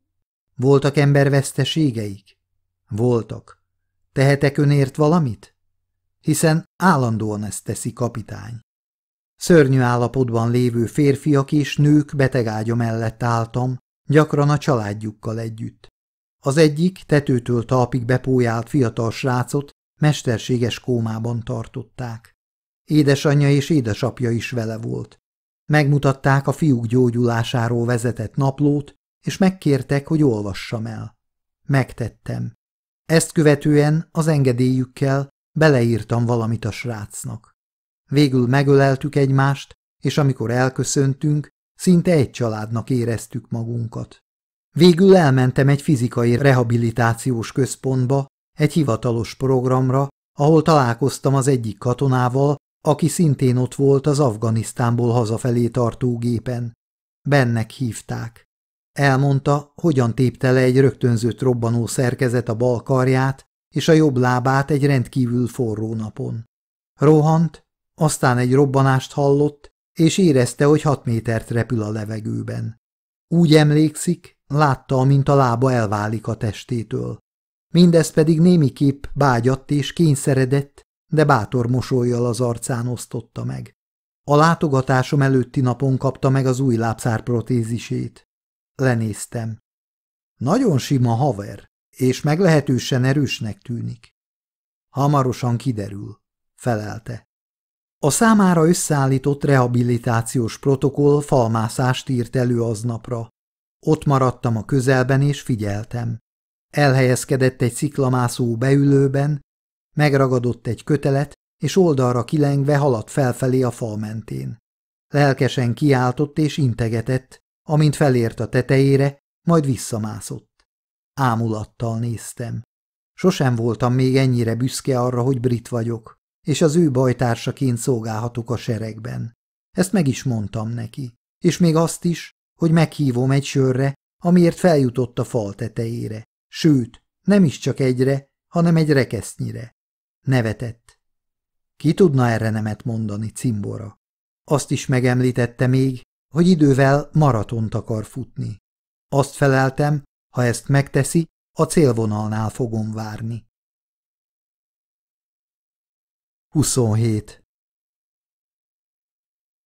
Voltak emberveszteségeik? Voltak. Tehetek önért valamit? Hiszen állandóan ezt teszi kapitány. Szörnyű állapotban lévő férfiak és nők betegágya mellett álltam, gyakran a családjukkal együtt. Az egyik tetőtől talpig bepójált fiatal srácot mesterséges kómában tartották. Édesanyja és édesapja is vele volt. Megmutatták a fiúk gyógyulásáról vezetett naplót, és megkértek, hogy olvassam el. Megtettem. Ezt követően az engedélyükkel beleírtam valamit a srácnak. Végül megöleltük egymást, és amikor elköszöntünk, szinte egy családnak éreztük magunkat. Végül elmentem egy fizikai rehabilitációs központba, egy hivatalos programra, ahol találkoztam az egyik katonával, aki szintén ott volt az Afganisztánból hazafelé tartó gépen. Bennek hívták. Elmondta, hogyan tépte le egy rögtönzött robbanó szerkezet a bal karját és a jobb lábát egy rendkívül forró napon. Rohant, aztán egy robbanást hallott, és érezte, hogy hat métert repül a levegőben. Úgy emlékszik, látta, amint a lába elválik a testétől. Mindez pedig némiképp bágyadt és kényszeredett, de bátor mosolyjal az arcán osztotta meg. A látogatásom előtti napon kapta meg az új protézisét. Lenéztem. Nagyon sima haver, és meglehetősen erősnek tűnik. Hamarosan kiderül, felelte. A számára összeállított rehabilitációs protokoll falmászást írt elő aznapra. Ott maradtam a közelben és figyeltem. Elhelyezkedett egy sziklamászó beülőben, megragadott egy kötelet, és oldalra kilengve haladt felfelé a fal mentén. Lelkesen kiáltott és integetett, amint felért a tetejére, majd visszamászott. Ámulattal néztem. Sosem voltam még ennyire büszke arra, hogy brit vagyok és az ő bajtársaként szolgálhatok a seregben. Ezt meg is mondtam neki, és még azt is, hogy meghívom egy sörre, amiért feljutott a fal tetejére. Sőt, nem is csak egyre, hanem egy rekesznyire. Nevetett. Ki tudna erre nemet mondani, cimbora? Azt is megemlítette még, hogy idővel maratont akar futni. Azt feleltem, ha ezt megteszi, a célvonalnál fogom várni. 27.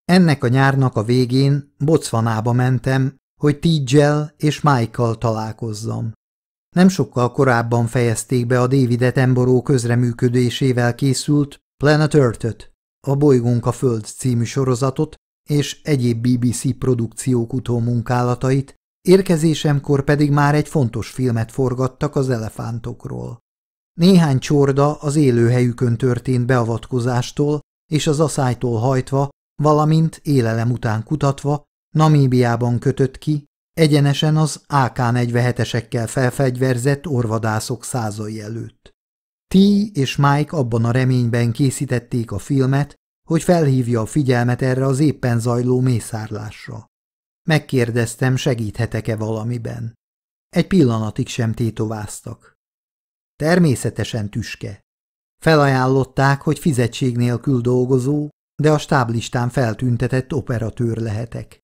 Ennek a nyárnak a végén Bocvanába mentem, hogy Tidzsel és Michael találkozzam. Nem sokkal korábban fejezték be a David Attenboró közreműködésével készült Planet earth a Bolygónk a Föld című sorozatot és egyéb BBC produkciók utómunkálatait, érkezésemkor pedig már egy fontos filmet forgattak az elefántokról. Néhány csorda az élőhelyükön történt beavatkozástól és az aszálytól hajtva, valamint élelem után kutatva, Namíbiában kötött ki, egyenesen az AK-47-esekkel felfegyverzett orvadászok százai előtt. T és Mike abban a reményben készítették a filmet, hogy felhívja a figyelmet erre az éppen zajló mészárlásra. Megkérdeztem, segíthetek-e valamiben. Egy pillanatig sem tétováztak. Természetesen tüske. Felajánlották, hogy fizetség nélkül dolgozó, de a stáblistán feltüntetett operatőr lehetek.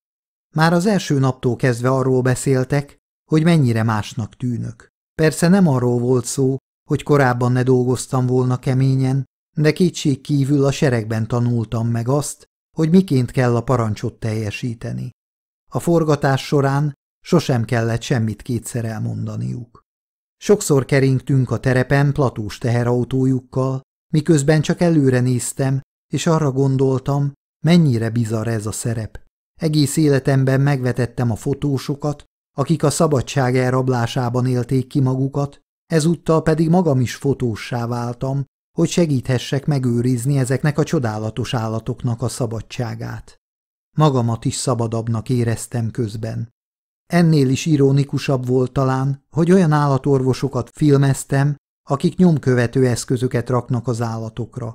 Már az első naptól kezdve arról beszéltek, hogy mennyire másnak tűnök. Persze nem arról volt szó, hogy korábban ne dolgoztam volna keményen, de kétség kívül a seregben tanultam meg azt, hogy miként kell a parancsot teljesíteni. A forgatás során sosem kellett semmit kétszer elmondaniuk. Sokszor keringtünk a terepen platós teherautójukkal, miközben csak előre néztem, és arra gondoltam, mennyire bizarr ez a szerep. Egész életemben megvetettem a fotósokat, akik a szabadság elrablásában élték ki magukat, ezúttal pedig magam is fotóssá váltam, hogy segíthessek megőrizni ezeknek a csodálatos állatoknak a szabadságát. Magamat is szabadabbnak éreztem közben. Ennél is ironikusabb volt talán, hogy olyan állatorvosokat filmeztem, akik nyomkövető eszközöket raknak az állatokra.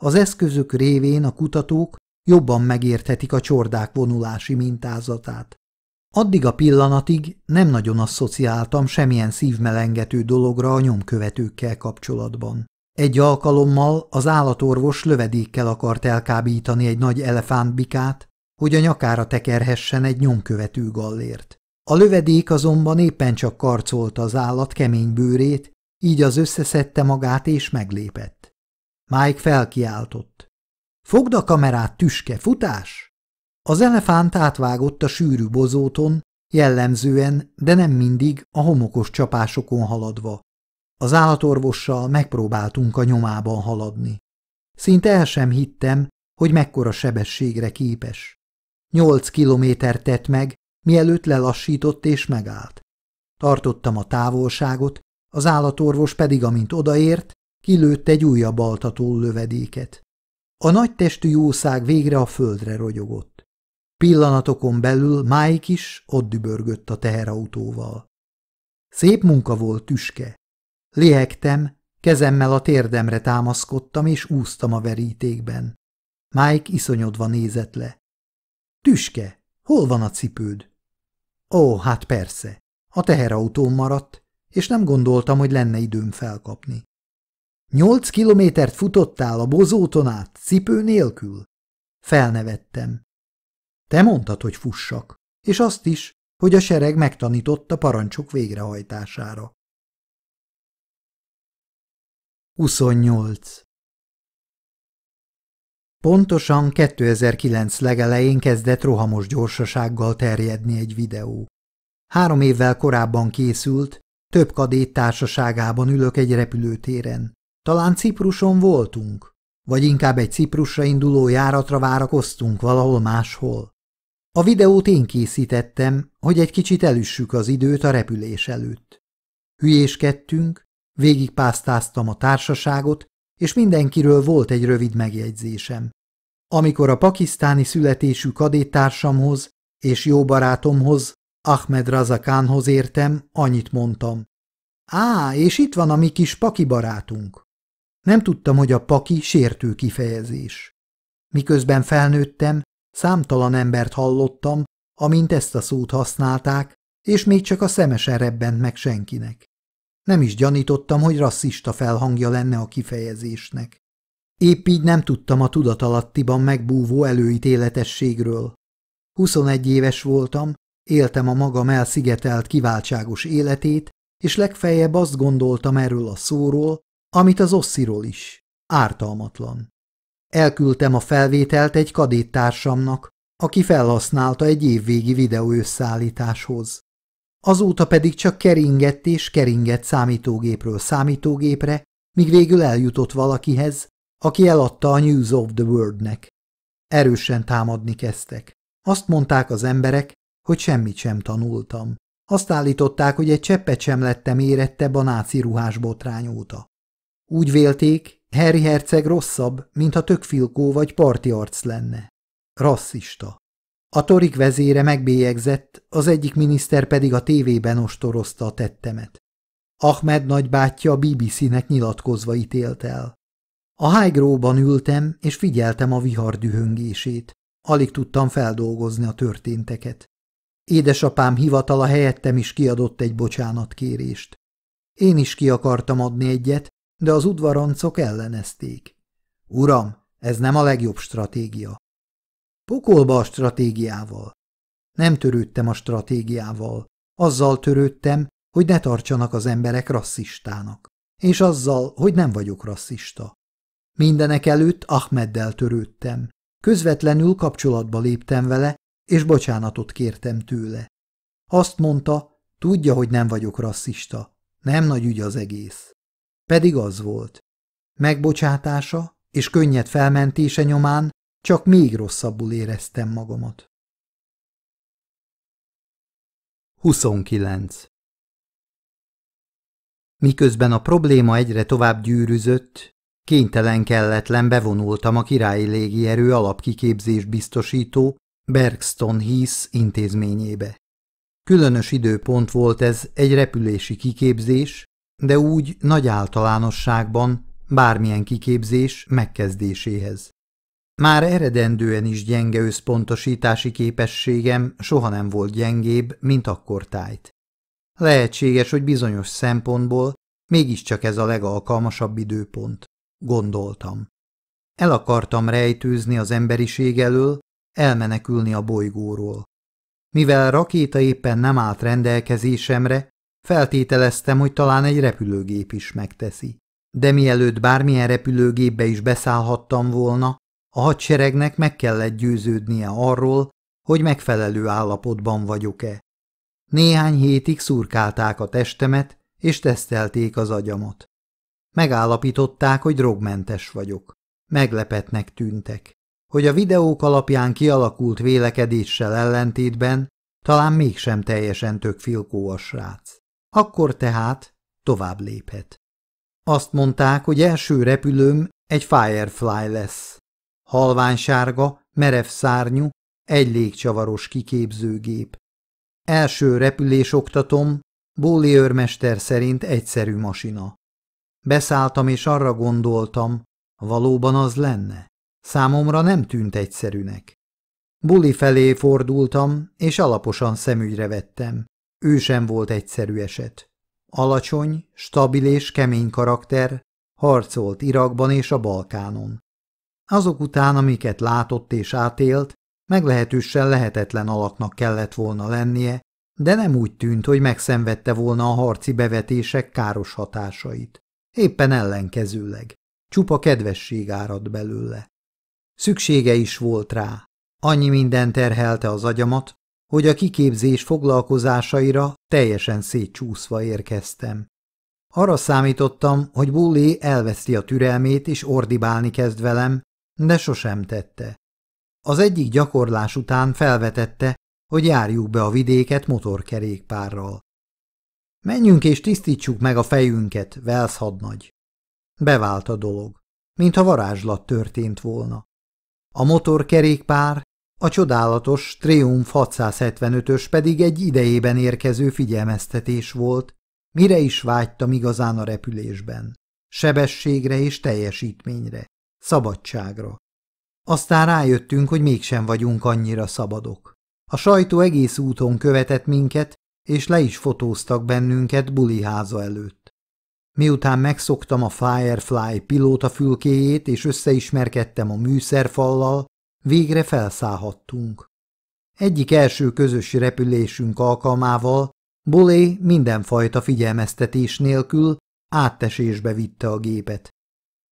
Az eszközök révén a kutatók jobban megérthetik a csordák vonulási mintázatát. Addig a pillanatig nem nagyon asszociáltam semmilyen szívmelengető dologra a nyomkövetőkkel kapcsolatban. Egy alkalommal az állatorvos lövedékkel akart elkábítani egy nagy elefántbikát, hogy a nyakára tekerhessen egy nyomkövető gallért. A lövedék azonban éppen csak karcolta az állat kemény bőrét, így az összeszedte magát és meglépett. Mike felkiáltott. Fogd a kamerát, tüske, futás! Az elefánt átvágott a sűrű bozóton, jellemzően, de nem mindig a homokos csapásokon haladva. Az állatorvossal megpróbáltunk a nyomában haladni. Szinte el sem hittem, hogy mekkora sebességre képes. Nyolc kilométer tett meg, mielőtt lelassított és megállt. Tartottam a távolságot, az állatorvos pedig, amint odaért, kilőtt egy újabb altató lövedéket. A nagytestű jószág végre a földre rogyogott. Pillanatokon belül Mike is ott dübörgött a teherautóval. Szép munka volt tüske. Léhegtem, kezemmel a térdemre támaszkodtam, és úsztam a verítékben. Mike iszonyodva nézett le. Tüske, hol van a cipőd? Ó, hát persze. A teherautóm maradt, és nem gondoltam, hogy lenne időm felkapni. Nyolc kilométert futottál a bozóton át, cipő nélkül? Felnevettem. Te mondtad, hogy fussak, és azt is, hogy a sereg megtanította parancsok végrehajtására. 28. Pontosan 2009 legelején kezdett rohamos gyorsasággal terjedni egy videó. Három évvel korábban készült, több kadét társaságában ülök egy repülőtéren. Talán Cipruson voltunk, vagy inkább egy Ciprusra induló járatra várakoztunk valahol máshol. A videót én készítettem, hogy egy kicsit elüssük az időt a repülés előtt. Hülyéskedtünk, végigpásztáztam a társaságot, és mindenkiről volt egy rövid megjegyzésem. Amikor a pakisztáni születésű kadéttársamhoz és jó barátomhoz, Ahmed Razakánhoz értem, annyit mondtam. Á, és itt van a mi kis paki barátunk. Nem tudtam, hogy a paki sértő kifejezés. Miközben felnőttem, számtalan embert hallottam, amint ezt a szót használták, és még csak a szemesen rebbent meg senkinek. Nem is gyanítottam, hogy rasszista felhangja lenne a kifejezésnek. Épp így nem tudtam a tudatalattiban megbúvó előítéletességről. 21 éves voltam, éltem a magam elszigetelt kiváltságos életét, és legfeljebb azt gondoltam erről a szóról, amit az osziról is. Ártalmatlan. Elküldtem a felvételt egy kadéttársamnak, aki felhasználta egy évvégi videó összeállításhoz azóta pedig csak keringett és keringett számítógépről számítógépre, míg végül eljutott valakihez, aki eladta a News of the World-nek. Erősen támadni kezdtek. Azt mondták az emberek, hogy semmit sem tanultam. Azt állították, hogy egy cseppet sem lettem érettebb a náci ruhás botrány óta. Úgy vélték, Harry Herceg rosszabb, mint a tökfilkó vagy partiarc lenne. Rasszista. A torik vezére megbélyegzett, az egyik miniszter pedig a tévében ostorozta a tettemet. Ahmed nagybátyja a BBC-nek nyilatkozva ítélt el. A hájgróban ültem, és figyeltem a vihar dühöngését. Alig tudtam feldolgozni a történteket. Édesapám hivatala helyettem is kiadott egy bocsánatkérést. Én is ki akartam adni egyet, de az udvarancok ellenezték. Uram, ez nem a legjobb stratégia. Pokolba a stratégiával. Nem törődtem a stratégiával. Azzal törődtem, hogy ne tartsanak az emberek rasszistának. És azzal, hogy nem vagyok rasszista. Mindenek előtt Ahmeddel törődtem. Közvetlenül kapcsolatba léptem vele, és bocsánatot kértem tőle. Azt mondta, tudja, hogy nem vagyok rasszista. Nem nagy ügy az egész. Pedig az volt. Megbocsátása és könnyed felmentése nyomán csak még rosszabbul éreztem magamat. 29. Miközben a probléma egyre tovább gyűrűzött, kénytelen kelletlen bevonultam a királyi légierő alapkiképzés biztosító Bergston Heath intézményébe. Különös időpont volt ez egy repülési kiképzés, de úgy nagy általánosságban bármilyen kiképzés megkezdéséhez. Már eredendően is gyenge összpontosítási képességem soha nem volt gyengébb, mint akkor tájt. Lehetséges, hogy bizonyos szempontból mégiscsak ez a legalkalmasabb időpont, gondoltam. El akartam rejtőzni az emberiség elől, elmenekülni a bolygóról. Mivel rakéta éppen nem állt rendelkezésemre, feltételeztem, hogy talán egy repülőgép is megteszi. De mielőtt bármilyen repülőgépbe is beszállhattam volna, a hadseregnek meg kellett győződnie arról, hogy megfelelő állapotban vagyok-e. Néhány hétig szurkálták a testemet, és tesztelték az agyamot. Megállapították, hogy drogmentes vagyok. Meglepetnek tűntek, hogy a videók alapján kialakult vélekedéssel ellentétben talán mégsem teljesen filkó a srác. Akkor tehát tovább léphet. Azt mondták, hogy első repülőm egy Firefly lesz, halványsárga, merev szárnyú, egy légcsavaros kiképzőgép. Első repülésoktatom, Bóli őrmester szerint egyszerű masina. Beszálltam és arra gondoltam, valóban az lenne. Számomra nem tűnt egyszerűnek. Buli felé fordultam, és alaposan szemügyre vettem. Ő sem volt egyszerű eset. Alacsony, stabil és kemény karakter, harcolt Irakban és a Balkánon. Azok után, amiket látott és átélt, meglehetősen lehetetlen alaknak kellett volna lennie, de nem úgy tűnt, hogy megszenvedte volna a harci bevetések káros hatásait. Éppen ellenkezőleg. Csupa kedvesség árad belőle. Szüksége is volt rá. Annyi minden terhelte az agyamat, hogy a kiképzés foglalkozásaira teljesen szétcsúszva érkeztem. Arra számítottam, hogy Bulli elveszti a türelmét és ordibálni kezd velem, de sosem tette. Az egyik gyakorlás után felvetette, hogy járjuk be a vidéket motorkerékpárral. Menjünk és tisztítsuk meg a fejünket, Velsz hadnagy. Bevált a dolog, mintha varázslat történt volna. A motorkerékpár, a csodálatos Triumph 675-ös pedig egy idejében érkező figyelmeztetés volt, mire is vágytam igazán a repülésben, sebességre és teljesítményre szabadságra. Aztán rájöttünk, hogy mégsem vagyunk annyira szabadok. A sajtó egész úton követett minket, és le is fotóztak bennünket buliháza előtt. Miután megszoktam a Firefly pilóta fülkéjét és összeismerkedtem a műszerfallal, végre felszállhattunk. Egyik első közös repülésünk alkalmával Bolé mindenfajta figyelmeztetés nélkül áttesésbe vitte a gépet,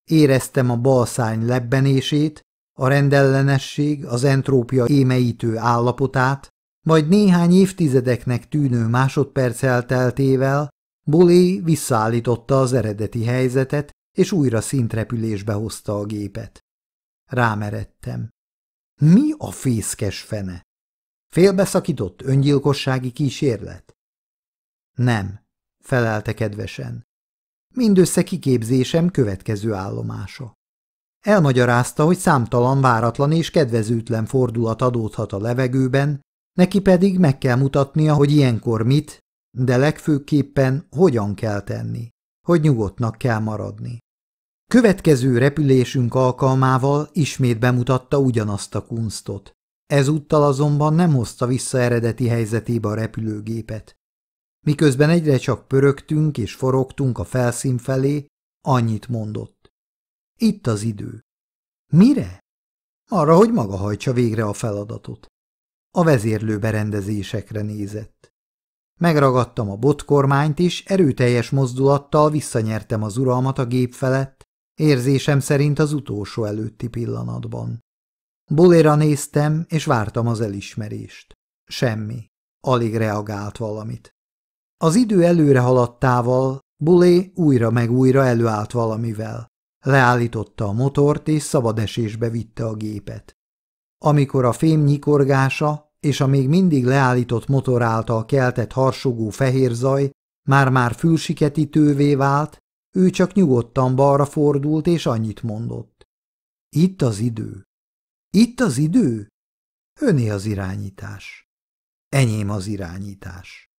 Éreztem a balszány lebbenését, a rendellenesség, az entrópia émeítő állapotát, majd néhány évtizedeknek tűnő másodperc elteltével Bully visszaállította az eredeti helyzetet, és újra szintrepülésbe hozta a gépet. Rámeredtem. Mi a fészkes fene? Félbeszakított öngyilkossági kísérlet? Nem, felelte kedvesen mindössze kiképzésem következő állomása. Elmagyarázta, hogy számtalan váratlan és kedvezőtlen fordulat adódhat a levegőben, neki pedig meg kell mutatnia, hogy ilyenkor mit, de legfőképpen hogyan kell tenni, hogy nyugodtnak kell maradni. Következő repülésünk alkalmával ismét bemutatta ugyanazt a kunstot. Ezúttal azonban nem hozta vissza eredeti helyzetébe a repülőgépet. Miközben egyre csak pörögtünk és forogtunk a felszín felé, annyit mondott. Itt az idő. Mire? Arra, hogy maga hajtsa végre a feladatot. A vezérlő berendezésekre nézett. Megragadtam a botkormányt, is erőteljes mozdulattal visszanyertem az uralmat a gép felett, érzésem szerint az utolsó előtti pillanatban. Boléra néztem, és vártam az elismerést. Semmi. Alig reagált valamit. Az idő előre haladtával Bulé újra meg újra előállt valamivel. Leállította a motort és esésbe vitte a gépet. Amikor a fém nyikorgása és a még mindig leállított motor által keltett harsogó fehér zaj már-már fülsiketítővé vált, ő csak nyugodtan balra fordult és annyit mondott. Itt az idő. Itt az idő? Öné az irányítás. Enyém az irányítás.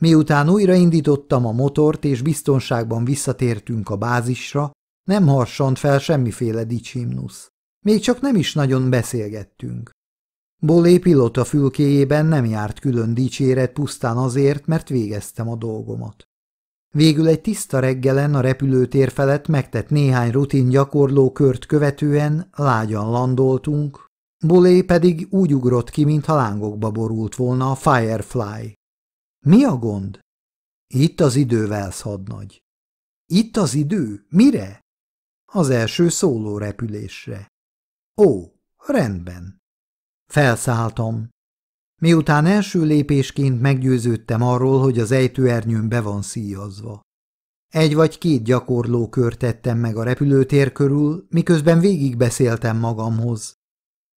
Miután újraindítottam a motort és biztonságban visszatértünk a bázisra, nem harsant fel semmiféle dicsimnusz. Még csak nem is nagyon beszélgettünk. Bolé pilota fülkéjében nem járt külön dicséret pusztán azért, mert végeztem a dolgomat. Végül egy tiszta reggelen a repülőtér felett megtett néhány rutin gyakorló kört követően lágyan landoltunk, Bolé pedig úgy ugrott ki, mintha lángokba borult volna a Firefly. Mi a gond? Itt az idő, Velsz hadnagy. Itt az idő? Mire? Az első szóló repülésre. Ó, rendben. Felszálltam. Miután első lépésként meggyőződtem arról, hogy az ejtőernyőn be van szíjazva. Egy vagy két gyakorló kört tettem meg a repülőtér körül, miközben végigbeszéltem magamhoz.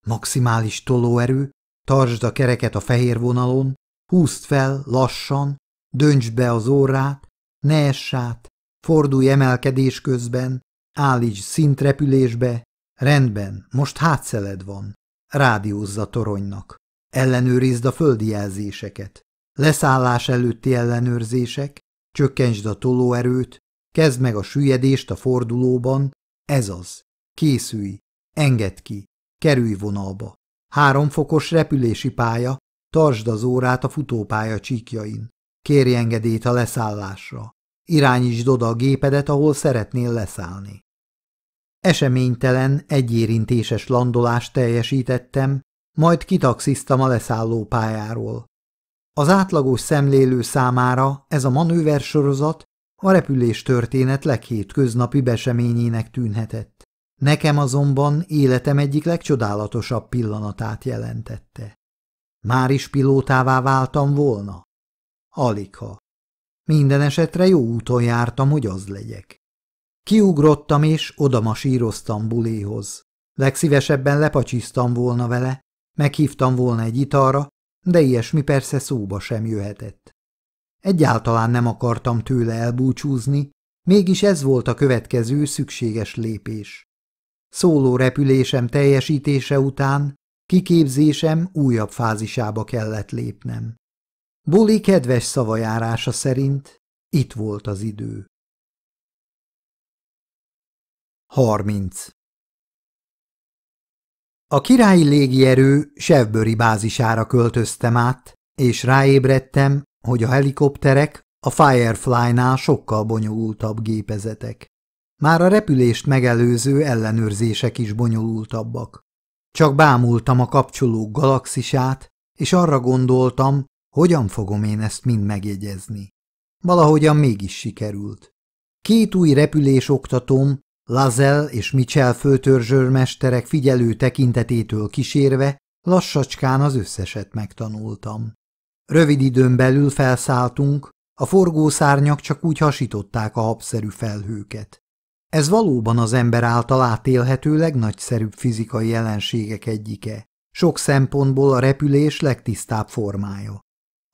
Maximális tolóerő, tartsd a kereket a fehér vonalon, Húzd fel lassan, döntsd be az órát, ne ess át, fordulj emelkedés közben, állíts szintrepülésbe, rendben, most hátszeled van, rádiózza toronynak, ellenőrizd a földi jelzéseket, leszállás előtti ellenőrzések, csökkentsd a tolóerőt, kezd meg a süllyedést a fordulóban, ez az, készülj, engedd ki, kerülj vonalba, háromfokos repülési pálya, Tartsd az órát a futópálya csíkjain. Kérj engedélyt a leszállásra. Irányítsd oda a gépedet, ahol szeretnél leszállni. Eseménytelen, egyérintéses landolást teljesítettem, majd kitaxiztam a leszálló pályáról. Az átlagos szemlélő számára ez a manőversorozat a repülés történet leghétköznapi beseményének tűnhetett. Nekem azonban életem egyik legcsodálatosabb pillanatát jelentette. Már is pilótává váltam volna? Aligha. Minden esetre jó úton jártam, hogy az legyek. Kiugrottam és odamasíroztam buléhoz. Legszívesebben lepacsisztam volna vele, meghívtam volna egy italra, de ilyesmi persze szóba sem jöhetett. Egyáltalán nem akartam tőle elbúcsúzni, mégis ez volt a következő szükséges lépés. Szóló repülésem teljesítése után Kiképzésem újabb fázisába kellett lépnem. Boli kedves szavajárása szerint itt volt az idő. 30. A királyi légierő Sevböri bázisára költöztem át, és ráébredtem, hogy a helikopterek a Firefly-nál sokkal bonyolultabb gépezetek. Már a repülést megelőző ellenőrzések is bonyolultabbak. Csak bámultam a kapcsoló galaxisát, és arra gondoltam, hogyan fogom én ezt mind megjegyezni. Valahogyan mégis sikerült. Két új repülés oktatóm, Lazel és Mitchell főtörzsőrmesterek figyelő tekintetétől kísérve, lassacskán az összeset megtanultam. Rövid időn belül felszálltunk, a forgószárnyak csak úgy hasították a habszerű felhőket. Ez valóban az ember által átélhető legnagyszerűbb fizikai jelenségek egyike, sok szempontból a repülés legtisztább formája.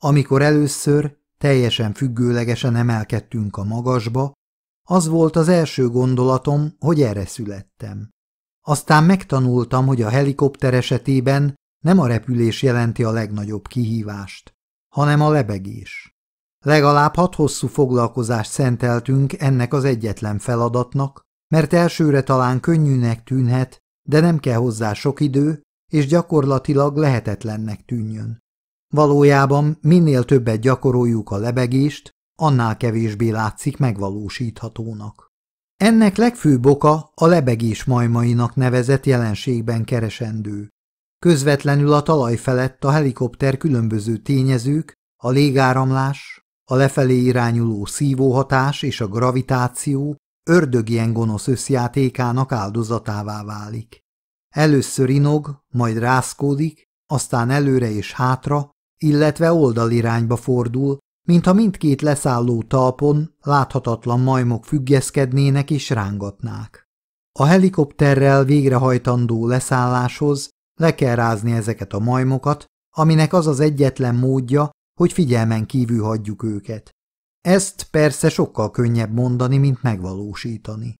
Amikor először teljesen függőlegesen emelkedtünk a magasba, az volt az első gondolatom, hogy erre születtem. Aztán megtanultam, hogy a helikopter esetében nem a repülés jelenti a legnagyobb kihívást, hanem a lebegés. Legalább hat hosszú foglalkozást szenteltünk ennek az egyetlen feladatnak, mert elsőre talán könnyűnek tűnhet, de nem kell hozzá sok idő, és gyakorlatilag lehetetlennek tűnjön. Valójában minél többet gyakoroljuk a lebegést, annál kevésbé látszik megvalósíthatónak. Ennek legfőbb oka a lebegés majmainak nevezett jelenségben keresendő. Közvetlenül a talaj felett a helikopter különböző tényezők, a légáramlás, a lefelé irányuló szívóhatás és a gravitáció ördögien gonosz összjátékának áldozatává válik. Először inog, majd rászkódik, aztán előre és hátra, illetve oldalirányba fordul, mintha mindkét leszálló talpon láthatatlan majmok függeszkednének és rángatnák. A helikopterrel végrehajtandó leszálláshoz le kell rázni ezeket a majmokat, aminek az az egyetlen módja, hogy figyelmen kívül hagyjuk őket. Ezt persze sokkal könnyebb mondani, mint megvalósítani.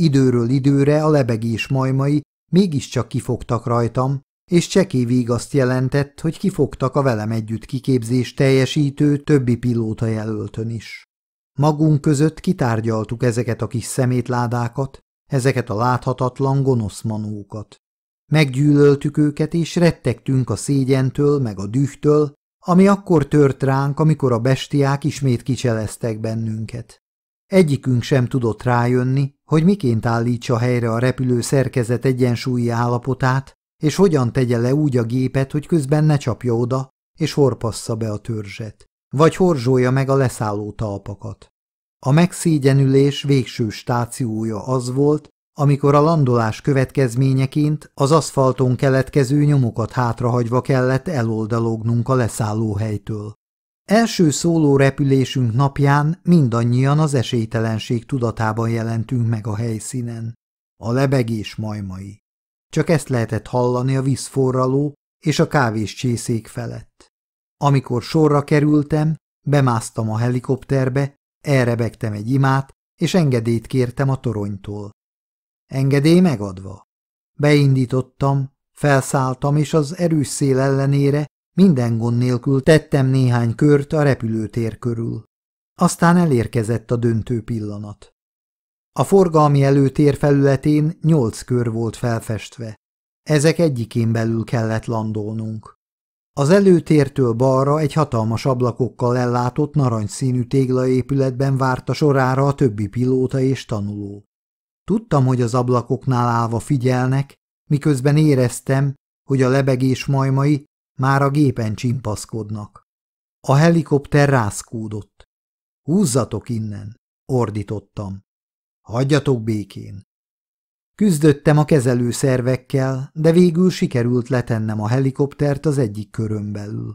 Időről időre a lebegés majmai mégiscsak kifogtak rajtam, és csekély vígaszt jelentett, hogy kifogtak a velem együtt kiképzés teljesítő többi pilóta jelöltön is. Magunk között kitárgyaltuk ezeket a kis szemétládákat, ezeket a láthatatlan gonosz manókat. Meggyűlöltük őket, és rettegtünk a szégyentől meg a dühtől, ami akkor tört ránk, amikor a bestiák ismét kicseleztek bennünket. Egyikünk sem tudott rájönni, hogy miként állítsa helyre a repülő szerkezet egyensúlyi állapotát, és hogyan tegye le úgy a gépet, hogy közben ne csapja oda, és horpassza be a törzset, vagy horzsolja meg a leszálló talpakat. A megszégyenülés végső stációja az volt, amikor a landolás következményeként az aszfalton keletkező nyomokat hátrahagyva kellett eloldalognunk a leszállóhelytől. Első szóló repülésünk napján mindannyian az esélytelenség tudatában jelentünk meg a helyszínen. A lebegés majmai. Csak ezt lehetett hallani a vízforraló és a kávés csészék felett. Amikor sorra kerültem, bemásztam a helikopterbe, elrebegtem egy imát, és engedélyt kértem a toronytól. Engedély megadva. Beindítottam, felszálltam, és az erős szél ellenére minden gond nélkül tettem néhány kört a repülőtér körül. Aztán elérkezett a döntő pillanat. A forgalmi előtér felületén nyolc kör volt felfestve. Ezek egyikén belül kellett landolnunk. Az előtértől balra egy hatalmas ablakokkal ellátott narancsszínű téglaépületben várta sorára a többi pilóta és tanuló. Tudtam, hogy az ablakoknál állva figyelnek, miközben éreztem, hogy a lebegés majmai már a gépen csimpaszkodnak. A helikopter rászkódott. Húzzatok innen, ordítottam. Hagyjatok békén. Küzdöttem a kezelőszervekkel, de végül sikerült letennem a helikoptert az egyik körön belül.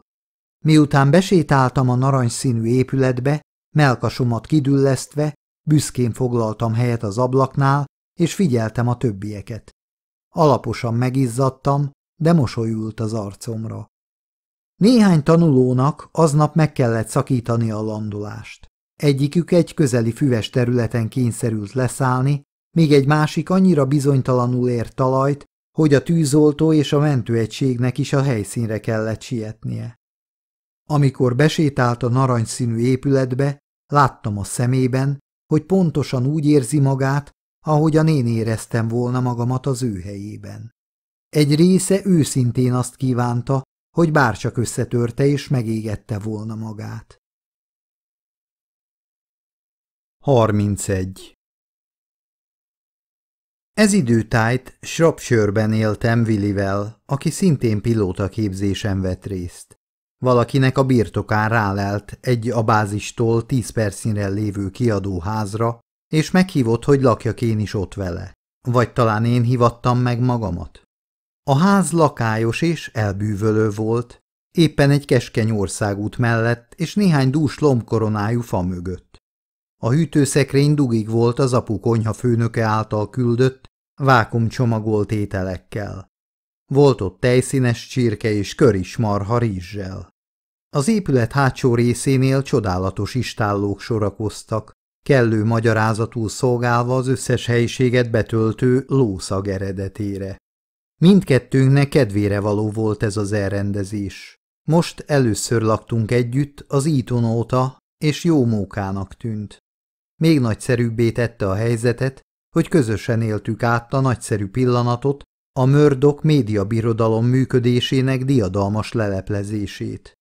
Miután besétáltam a narancsszínű épületbe, melkasomat kidüllesztve, Büszkén foglaltam helyet az ablaknál, és figyeltem a többieket. Alaposan megizzadtam, de mosolyult az arcomra. Néhány tanulónak aznap meg kellett szakítani a landolást. Egyikük egy közeli füves területen kényszerült leszállni, még egy másik annyira bizonytalanul ért talajt, hogy a tűzoltó és a mentőegységnek is a helyszínre kellett sietnie. Amikor besétált a narancsszínű épületbe, láttam a szemében, hogy pontosan úgy érzi magát, ahogyan én éreztem volna magamat az ő helyében. Egy része őszintén azt kívánta, hogy bárcsak összetörte és megégette volna magát. 31. Ez időtájt Shropshire-ben éltem Willivel, aki szintén pilóta képzésen vett részt. Valakinek a birtokán rálelt egy a bázistól tíz perszínre lévő kiadóházra, és meghívott, hogy lakjak én is ott vele. Vagy talán én hivattam meg magamat? A ház lakályos és elbűvölő volt, éppen egy keskeny országút mellett és néhány dús lombkoronájú fa mögött. A hűtőszekrény dugig volt az apu konyha főnöke által küldött, vákumcsomagolt ételekkel. Volt ott tejszínes csirke és marha rizssel. Az épület hátsó részénél csodálatos istállók sorakoztak, kellő magyarázatul szolgálva az összes helyiséget betöltő lószag eredetére. Mindkettőnknek kedvére való volt ez az elrendezés. Most először laktunk együtt az íton óta, és jó mókának tűnt. Még nagyszerűbbé tette a helyzetet, hogy közösen éltük át a nagyszerű pillanatot, a Mördok médiabirodalom működésének diadalmas leleplezését.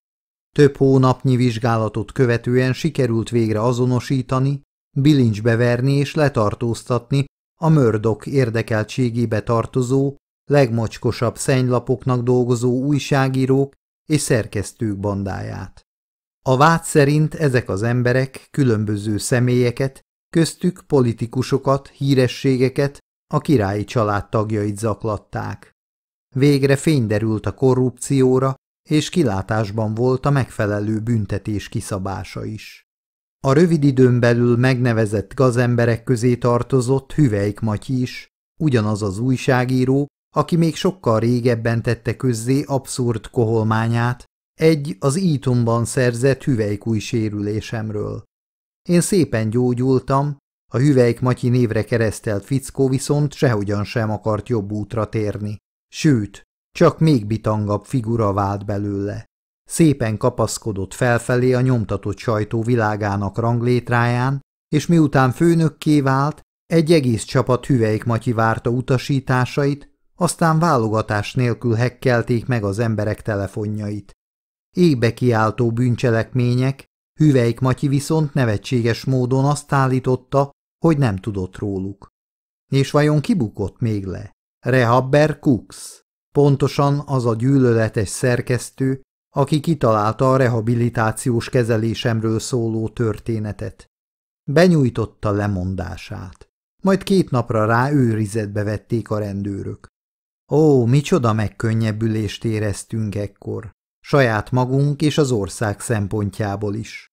Több hónapnyi vizsgálatot követően sikerült végre azonosítani, bilincsbe verni és letartóztatni a Mördok érdekeltségébe tartozó, legmocskosabb szennylapoknak dolgozó újságírók és szerkesztők bandáját. A vád szerint ezek az emberek különböző személyeket, köztük politikusokat, hírességeket, a királyi család tagjait zaklatták. Végre fény derült a korrupcióra, és kilátásban volt a megfelelő büntetés kiszabása is. A rövid időn belül megnevezett gazemberek közé tartozott Hüveik Matyi is, ugyanaz az újságíró, aki még sokkal régebben tette közzé abszurd koholmányát, egy az ítomban szerzett hüvelykúj sérülésemről. Én szépen gyógyultam, a hüvelyk Matyi névre keresztelt fickó viszont sehogyan sem akart jobb útra térni. Sőt, csak még bitangabb figura vált belőle. Szépen kapaszkodott felfelé a nyomtatott sajtó világának ranglétráján, és miután főnökké vált, egy egész csapat hüvelyk Matyi várta utasításait, aztán válogatás nélkül hekkelték meg az emberek telefonjait. Égbe kiáltó bűncselekmények, Hüvelyk Matyi viszont nevetséges módon azt állította, hogy nem tudott róluk. És vajon kibukott még le? Rehabber Cooks. Pontosan az a gyűlöletes szerkesztő, aki kitalálta a rehabilitációs kezelésemről szóló történetet. Benyújtotta lemondását. Majd két napra rá őrizetbe vették a rendőrök. Ó, micsoda megkönnyebbülést éreztünk ekkor, saját magunk és az ország szempontjából is.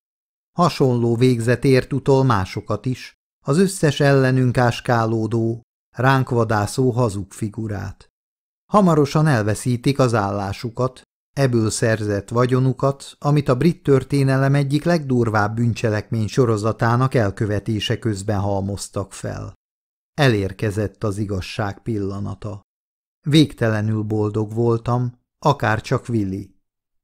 Hasonló végzet ért utol másokat is, az összes ellenünk áskálódó, ránk vadászó hazug figurát. Hamarosan elveszítik az állásukat, ebből szerzett vagyonukat, amit a brit történelem egyik legdurvább bűncselekmény sorozatának elkövetése közben halmoztak fel. Elérkezett az igazság pillanata. Végtelenül boldog voltam, akár csak Willi.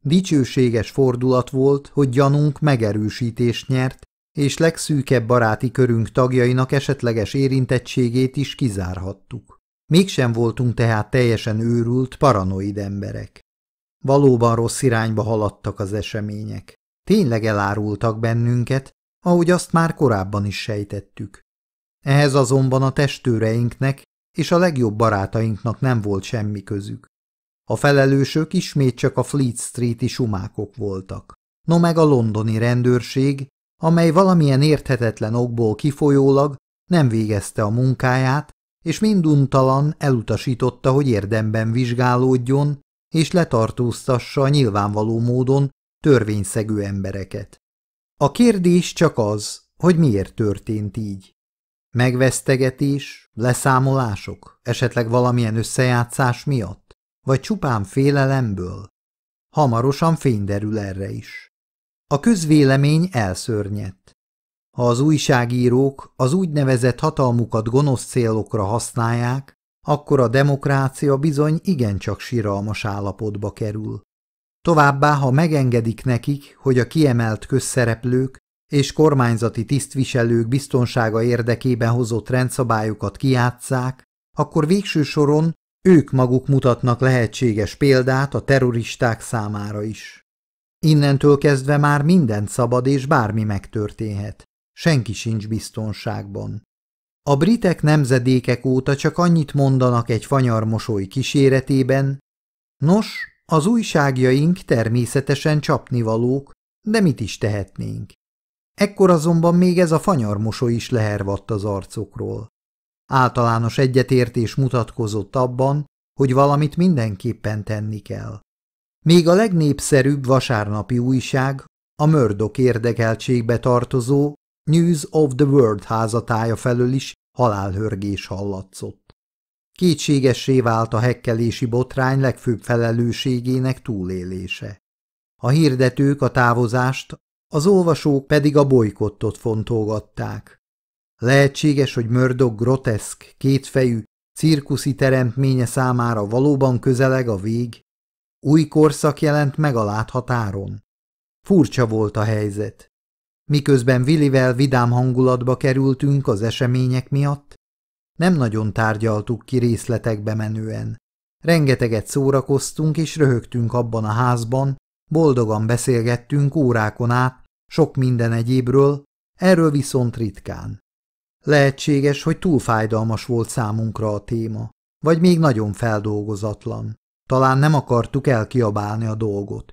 Dicsőséges fordulat volt, hogy gyanunk megerősítést nyert, és legszűkebb baráti körünk tagjainak esetleges érintettségét is kizárhattuk. Mégsem voltunk tehát teljesen őrült, paranoid emberek. Valóban rossz irányba haladtak az események. Tényleg elárultak bennünket, ahogy azt már korábban is sejtettük. Ehhez azonban a testőreinknek és a legjobb barátainknak nem volt semmi közük. A felelősök ismét csak a Fleet Street-i sumákok voltak. No meg a londoni rendőrség amely valamilyen érthetetlen okból kifolyólag nem végezte a munkáját, és minduntalan elutasította, hogy érdemben vizsgálódjon, és letartóztassa nyilvánvaló módon törvényszegő embereket. A kérdés csak az, hogy miért történt így. Megvesztegetés, leszámolások, esetleg valamilyen összejátszás miatt, vagy csupán félelemből? Hamarosan fény derül erre is. A közvélemény elszörnyett. Ha az újságírók az úgynevezett hatalmukat gonosz célokra használják, akkor a demokrácia bizony igencsak siralmas állapotba kerül. Továbbá, ha megengedik nekik, hogy a kiemelt közszereplők és kormányzati tisztviselők biztonsága érdekében hozott rendszabályokat kiátszák, akkor végső soron ők maguk mutatnak lehetséges példát a terroristák számára is. Innentől kezdve már minden szabad és bármi megtörténhet. Senki sincs biztonságban. A britek nemzedékek óta csak annyit mondanak egy fanyar mosoly kíséretében. Nos, az újságjaink természetesen csapnivalók, de mit is tehetnénk? Ekkor azonban még ez a fanyar mosoly is lehervadt az arcokról. Általános egyetértés mutatkozott abban, hogy valamit mindenképpen tenni kell. Még a legnépszerűbb vasárnapi újság, a Mördok érdekeltségbe tartozó News of the World házatája felől is halálhörgés hallatszott. Kétségessé vált a hekkelési botrány legfőbb felelősségének túlélése. A hirdetők a távozást, az olvasók pedig a bolykottot fontolgatták. Lehetséges, hogy Mördok groteszk, kétfejű, cirkuszi teremtménye számára valóban közeleg a vég, új korszak jelent meg a láthatáron. Furcsa volt a helyzet. Miközben Willivel vidám hangulatba kerültünk az események miatt, nem nagyon tárgyaltuk ki részletekbe menően. Rengeteget szórakoztunk és röhögtünk abban a házban, boldogan beszélgettünk órákon át, sok minden egyébről, erről viszont ritkán. Lehetséges, hogy túl fájdalmas volt számunkra a téma, vagy még nagyon feldolgozatlan. Talán nem akartuk elkiabálni a dolgot.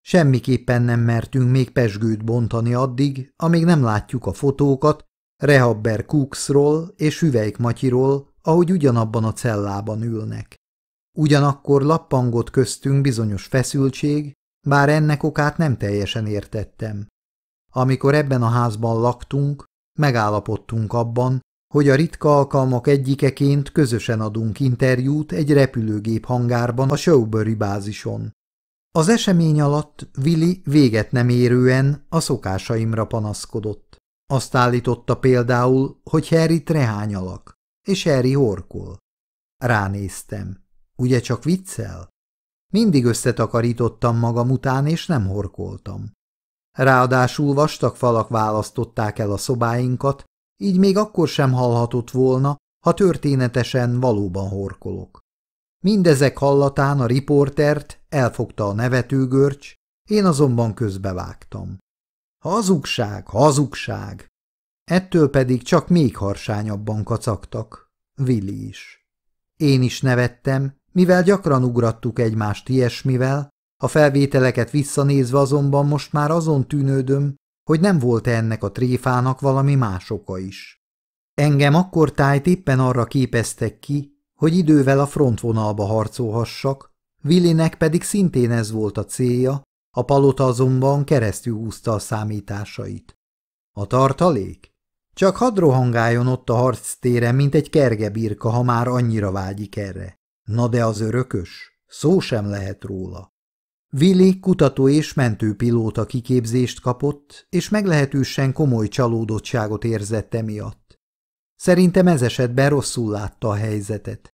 Semmiképpen nem mertünk még pesgőt bontani addig, amíg nem látjuk a fotókat Rehabber Cooksról és Hüveik Matyiról, ahogy ugyanabban a cellában ülnek. Ugyanakkor lappangott köztünk bizonyos feszültség, bár ennek okát nem teljesen értettem. Amikor ebben a házban laktunk, megállapodtunk abban, hogy a ritka alkalmak egyikeként közösen adunk interjút egy repülőgép hangárban a Showbury bázison. Az esemény alatt Willi véget nem érően a szokásaimra panaszkodott. Azt állította például, hogy Harry trehány alak, és Harry horkol. Ránéztem. Ugye csak viccel? Mindig összetakarítottam magam után, és nem horkoltam. Ráadásul vastag falak választották el a szobáinkat, így még akkor sem hallhatott volna, ha történetesen valóban horkolok. Mindezek hallatán a riportert elfogta a nevetőgörcs, én azonban közbevágtam. Hazugság, hazugság! Ettől pedig csak még harsányabban kacagtak. Vili is. Én is nevettem, mivel gyakran ugrattuk egymást ilyesmivel, a felvételeket visszanézve azonban most már azon tűnődöm, hogy nem volt -e ennek a tréfának valami más oka is. Engem akkor tájt éppen arra képeztek ki, hogy idővel a frontvonalba harcolhassak, Willinek pedig szintén ez volt a célja, a palota azonban keresztül húzta a számításait. A tartalék? Csak hadrohangáljon ott a harctéren, mint egy kerge birka, ha már annyira vágyik erre. Na de az örökös? Szó sem lehet róla. Willi kutató és mentőpilóta kiképzést kapott, és meglehetősen komoly csalódottságot érzett emiatt. Szerintem ez esetben rosszul látta a helyzetet.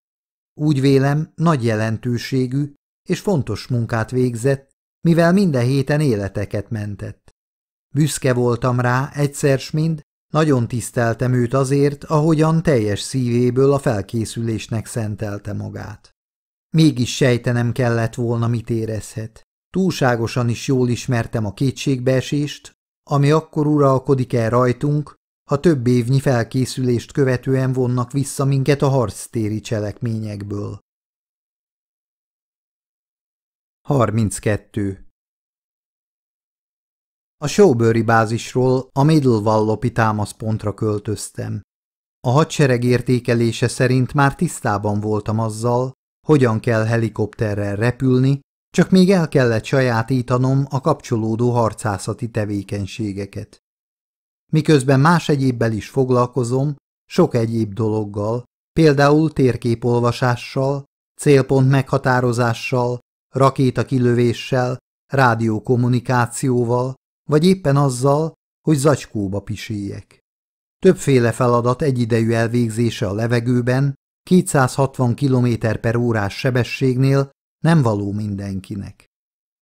Úgy vélem, nagy jelentőségű és fontos munkát végzett, mivel minden héten életeket mentett. Büszke voltam rá egyszer s mind, nagyon tiszteltem őt azért, ahogyan teljes szívéből a felkészülésnek szentelte magát. Mégis sejtenem kellett volna, mit érezhet. Túlságosan is jól ismertem a kétségbeesést, ami akkor uralkodik el rajtunk, ha több évnyi felkészülést követően vonnak vissza minket a harctéri cselekményekből. 32. A Showbury bázisról a Wallopi támaszpontra költöztem. A hadsereg értékelése szerint már tisztában voltam azzal, hogyan kell helikopterrel repülni, csak még el kellett sajátítanom a kapcsolódó harcászati tevékenységeket. Miközben más egyébbel is foglalkozom, sok egyéb dologgal, például térképolvasással, célpont meghatározással, rakéta kilövéssel, rádiókommunikációval, vagy éppen azzal, hogy zacskóba pisíjek. Többféle feladat egyidejű elvégzése a levegőben, 260 km per órás sebességnél nem való mindenkinek.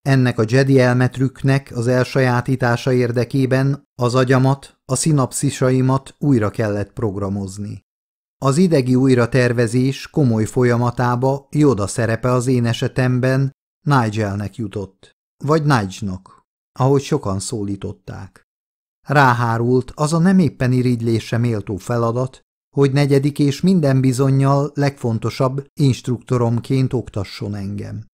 Ennek a Jedi elmetrüknek az elsajátítása érdekében az agyamat, a szinapszisaimat újra kellett programozni. Az idegi újratervezés komoly folyamatába Joda szerepe az én esetemben Nigelnek jutott, vagy Nigelnak, ahogy sokan szólították. Ráhárult az a nem éppen irigylése méltó feladat, hogy negyedik és minden bizonyal legfontosabb instruktoromként oktasson engem.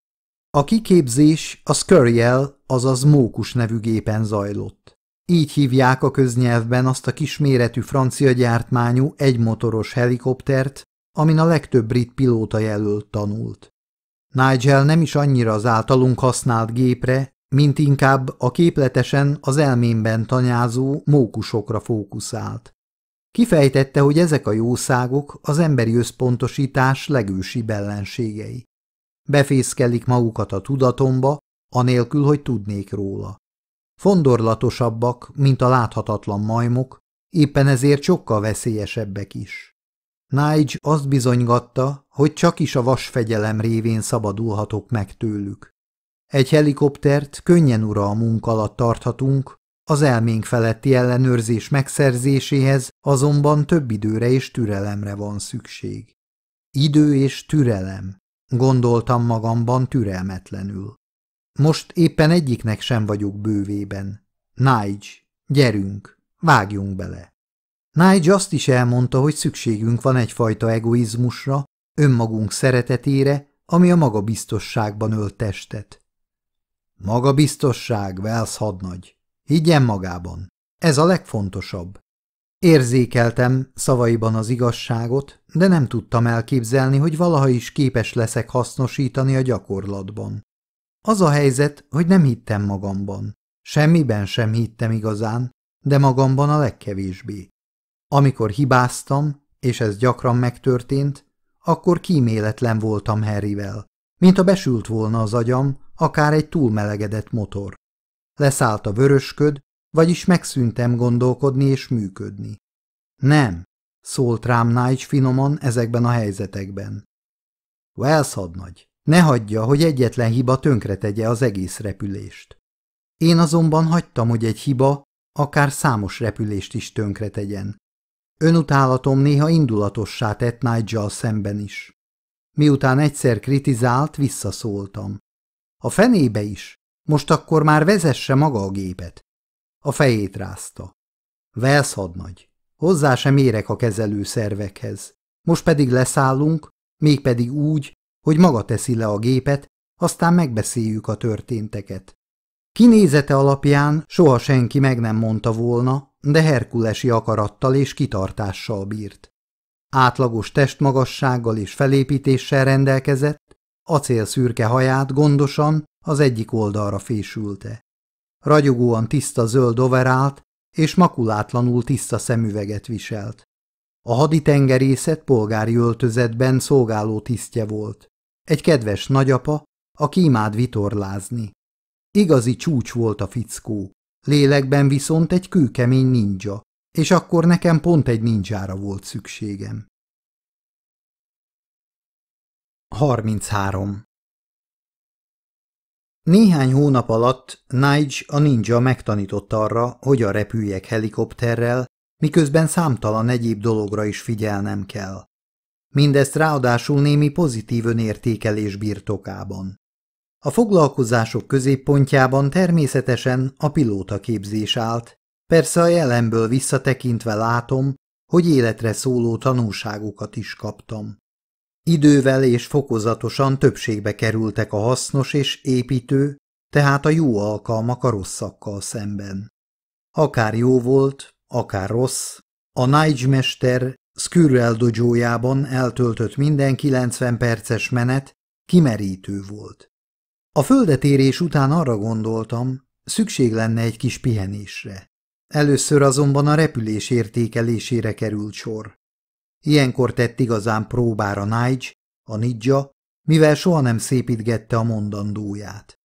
A kiképzés a Scurriel, azaz Mókus nevű gépen zajlott. Így hívják a köznyelvben azt a kisméretű francia gyártmányú egymotoros helikoptert, amin a legtöbb brit pilóta jelölt tanult. Nigel nem is annyira az általunk használt gépre, mint inkább a képletesen az elmémben tanyázó mókusokra fókuszált. Kifejtette, hogy ezek a jószágok az emberi összpontosítás legősibb ellenségei. Befészkelik magukat a tudatomba, anélkül, hogy tudnék róla. Fondorlatosabbak, mint a láthatatlan majmok, éppen ezért sokkal veszélyesebbek is. Nigel azt bizonygatta, hogy csak is a vasfegyelem révén szabadulhatok meg tőlük. Egy helikoptert könnyen ura a munk alatt tarthatunk, az elménk feletti ellenőrzés megszerzéséhez azonban több időre és türelemre van szükség. Idő és türelem, gondoltam magamban türelmetlenül. Most éppen egyiknek sem vagyok bővében. Nige, gyerünk, vágjunk bele. Nige azt is elmondta, hogy szükségünk van egyfajta egoizmusra, önmagunk szeretetére, ami a magabiztosságban ölt testet. Magabiztosság, Wells hadnagy. Higgyen magában. Ez a legfontosabb. Érzékeltem szavaiban az igazságot, de nem tudtam elképzelni, hogy valaha is képes leszek hasznosítani a gyakorlatban. Az a helyzet, hogy nem hittem magamban. Semmiben sem hittem igazán, de magamban a legkevésbé. Amikor hibáztam, és ez gyakran megtörtént, akkor kíméletlen voltam Harryvel, mint a besült volna az agyam, akár egy túlmelegedett motor. Leszállt a vörösköd, vagyis megszűntem gondolkodni és működni. Nem, szólt rám Nájcs finoman ezekben a helyzetekben. Wells hadnagy, ne hagyja, hogy egyetlen hiba tönkretegye az egész repülést. Én azonban hagytam, hogy egy hiba akár számos repülést is tönkretegyen. Önutálatom néha indulatossá tett Nigel szemben is. Miután egyszer kritizált, visszaszóltam. A fenébe is, most akkor már vezesse maga a gépet. A fejét rázta. Velsz hadnagy. Hozzá sem érek a kezelő szervekhez. Most pedig leszállunk, mégpedig úgy, hogy maga teszi le a gépet, aztán megbeszéljük a történteket. Kinézete alapján soha senki meg nem mondta volna, de herkulesi akarattal és kitartással bírt. Átlagos testmagassággal és felépítéssel rendelkezett, Acél szürke haját gondosan az egyik oldalra fésülte. Ragyogóan tiszta zöld overált és makulátlanul tiszta szemüveget viselt. A haditengerészet polgári öltözetben szolgáló tisztje volt. Egy kedves nagyapa, aki imád vitorlázni. Igazi csúcs volt a fickó, lélekben viszont egy kőkemény ninja, és akkor nekem pont egy ninjára volt szükségem. 33. Néhány hónap alatt Nige a ninja megtanított arra, hogyan repüljek helikopterrel, miközben számtalan egyéb dologra is figyelnem kell. Mindezt ráadásul némi pozitív önértékelés birtokában. A foglalkozások középpontjában természetesen a pilóta képzés állt, persze a jelenből visszatekintve látom, hogy életre szóló tanulságokat is kaptam. Idővel és fokozatosan többségbe kerültek a hasznos és építő, tehát a jó alkalmak a rosszakkal szemben. Akár jó volt, akár rossz, a Nigel mester Skürrel eltöltött minden 90 perces menet kimerítő volt. A földetérés után arra gondoltam, szükség lenne egy kis pihenésre. Először azonban a repülés értékelésére került sor. Ilyenkor tett igazán próbára Nige, a Nidja, mivel soha nem szépítgette a mondandóját.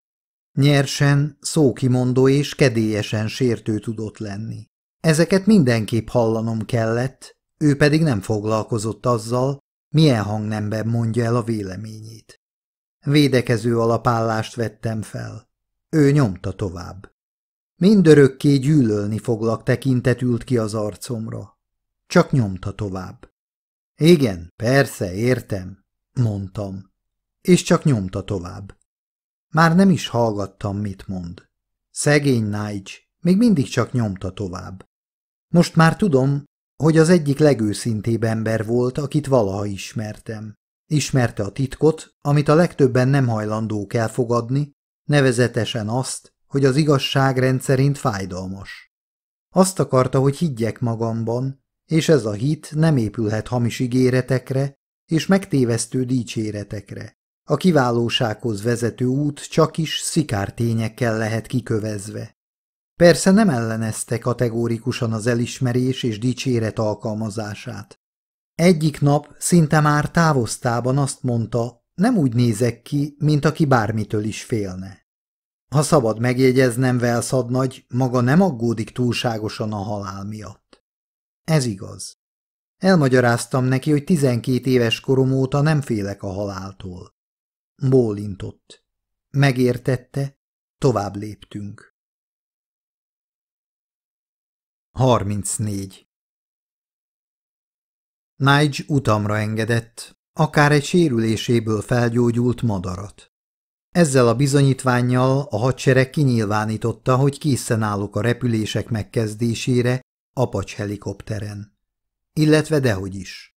Nyersen, szókimondó és kedélyesen sértő tudott lenni. Ezeket mindenképp hallanom kellett, ő pedig nem foglalkozott azzal, milyen hangnemben mondja el a véleményét. Védekező alapállást vettem fel. Ő nyomta tovább. Mindörökké gyűlölni foglak tekintet ült ki az arcomra. Csak nyomta tovább. Igen, persze, értem, mondtam, és csak nyomta tovább. Már nem is hallgattam, mit mond. Szegény Nájcs, még mindig csak nyomta tovább. Most már tudom, hogy az egyik legőszintébb ember volt, akit valaha ismertem. Ismerte a titkot, amit a legtöbben nem hajlandók elfogadni, nevezetesen azt, hogy az igazság rendszerint fájdalmas. Azt akarta, hogy higgyek magamban, és ez a hit nem épülhet hamis ígéretekre és megtévesztő dicséretekre. A kiválósághoz vezető út csak is szikártényekkel lehet kikövezve. Persze nem ellenezte kategórikusan az elismerés és dicséret alkalmazását. Egyik nap szinte már távoztában azt mondta, nem úgy nézek ki, mint aki bármitől is félne. Ha szabad megjegyeznem, nagy, maga nem aggódik túlságosan a halál miatt. Ez igaz. Elmagyaráztam neki, hogy tizenkét éves korom óta nem félek a haláltól. Bólintott. Megértette, tovább léptünk. 34. Nigel utamra engedett, akár egy sérüléséből felgyógyult madarat. Ezzel a bizonyítványjal a hadsereg kinyilvánította, hogy készen állok a repülések megkezdésére, Apacs helikopteren. Illetve dehogy is.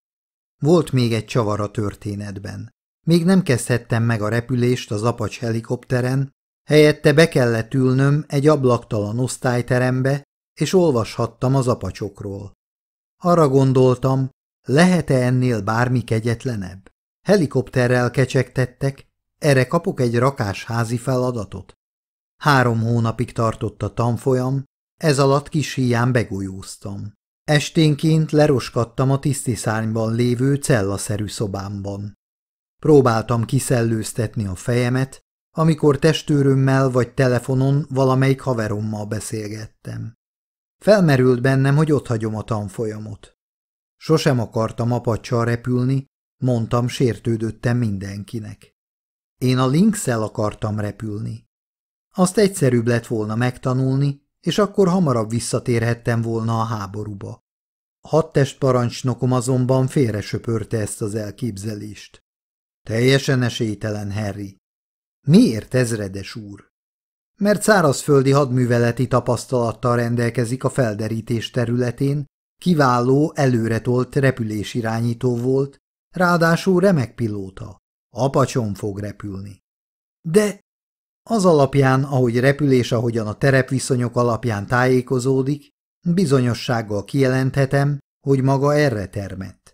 Volt még egy csavar a történetben. Még nem kezdhettem meg a repülést az Apacs helikopteren, helyette be kellett ülnöm egy ablaktalan osztályterembe, és olvashattam az apacsokról. Arra gondoltam, lehet-e ennél bármi kegyetlenebb? Helikopterrel kecsegtettek, erre kapok egy rakás házi feladatot? Három hónapig tartott a tanfolyam, ez alatt kis híján begolyóztam. Esténként leroskadtam a tisztiszárnyban lévő cellaszerű szobámban. Próbáltam kiszellőztetni a fejemet, amikor testőrömmel vagy telefonon valamelyik haverommal beszélgettem. Felmerült bennem, hogy otthagyom a tanfolyamot. Sosem akartam apacsal repülni, mondtam, sértődöttem mindenkinek. Én a linkszel akartam repülni. Azt egyszerűbb lett volna megtanulni, és akkor hamarabb visszatérhettem volna a háborúba. Hadtest parancsnokom azonban félresöpörte ezt az elképzelést. Teljesen esélytelen, Harry. Miért, ezredes úr? Mert szárazföldi hadműveleti tapasztalattal rendelkezik a felderítés területén, kiváló, előretolt repülésirányító volt, ráadásul remek pilóta. Apacson fog repülni. De az alapján, ahogy repülés ahogyan a terepviszonyok alapján tájékozódik, bizonyossággal kijelenthetem, hogy maga erre termett.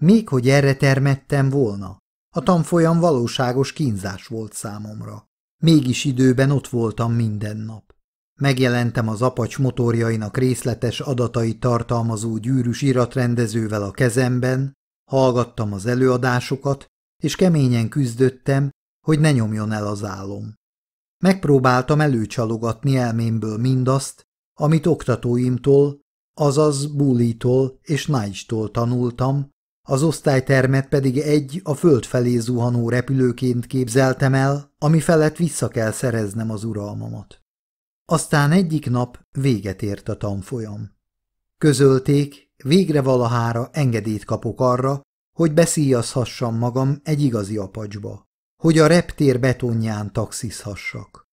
Még hogy erre termettem volna, a tanfolyam valóságos kínzás volt számomra. Mégis időben ott voltam minden nap. Megjelentem az apacs motorjainak részletes adatait tartalmazó gyűrűs iratrendezővel a kezemben, hallgattam az előadásokat, és keményen küzdöttem, hogy ne nyomjon el az álom. Megpróbáltam előcsalogatni elmémből mindazt, amit oktatóimtól, azaz Bulitól és Nájstól tanultam, az osztálytermet pedig egy a föld felé zuhanó repülőként képzeltem el, ami felett vissza kell szereznem az uralmamat. Aztán egyik nap véget ért a tanfolyam. Közölték, végre valahára engedélyt kapok arra, hogy beszíjazhassam magam egy igazi apacsba hogy a reptér betonján taxizhassak.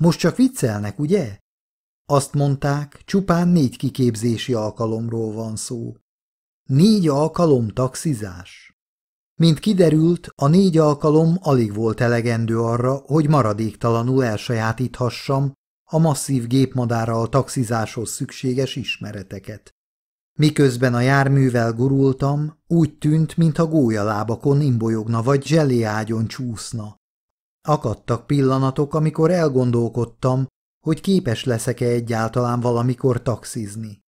Most csak viccelnek, ugye? Azt mondták, csupán négy kiképzési alkalomról van szó. Négy alkalom taxizás. Mint kiderült, a négy alkalom alig volt elegendő arra, hogy maradéktalanul elsajátíthassam a masszív gépmadárral taxizáshoz szükséges ismereteket. Miközben a járművel gurultam, úgy tűnt, mintha gólyalábakon imbolyogna vagy ágyon csúszna. Akadtak pillanatok, amikor elgondolkodtam, hogy képes leszek-e egyáltalán valamikor taxizni.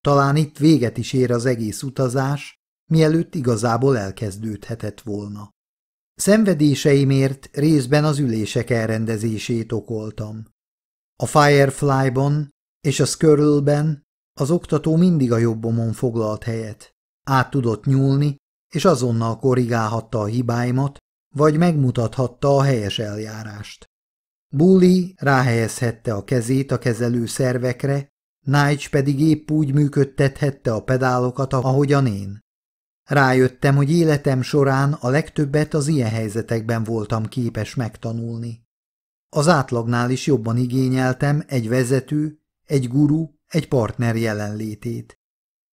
Talán itt véget is ér az egész utazás, mielőtt igazából elkezdődhetett volna. Szenvedéseimért részben az ülések elrendezését okoltam. A Firefly-ban és a skrull ben az oktató mindig a jobbomon foglalt helyet. Át tudott nyúlni, és azonnal korrigálhatta a hibáimat, vagy megmutathatta a helyes eljárást. Bully ráhelyezhette a kezét a kezelő szervekre, Nigel pedig épp úgy működtethette a pedálokat, ahogyan én. Rájöttem, hogy életem során a legtöbbet az ilyen helyzetekben voltam képes megtanulni. Az átlagnál is jobban igényeltem egy vezető, egy guru egy partner jelenlétét.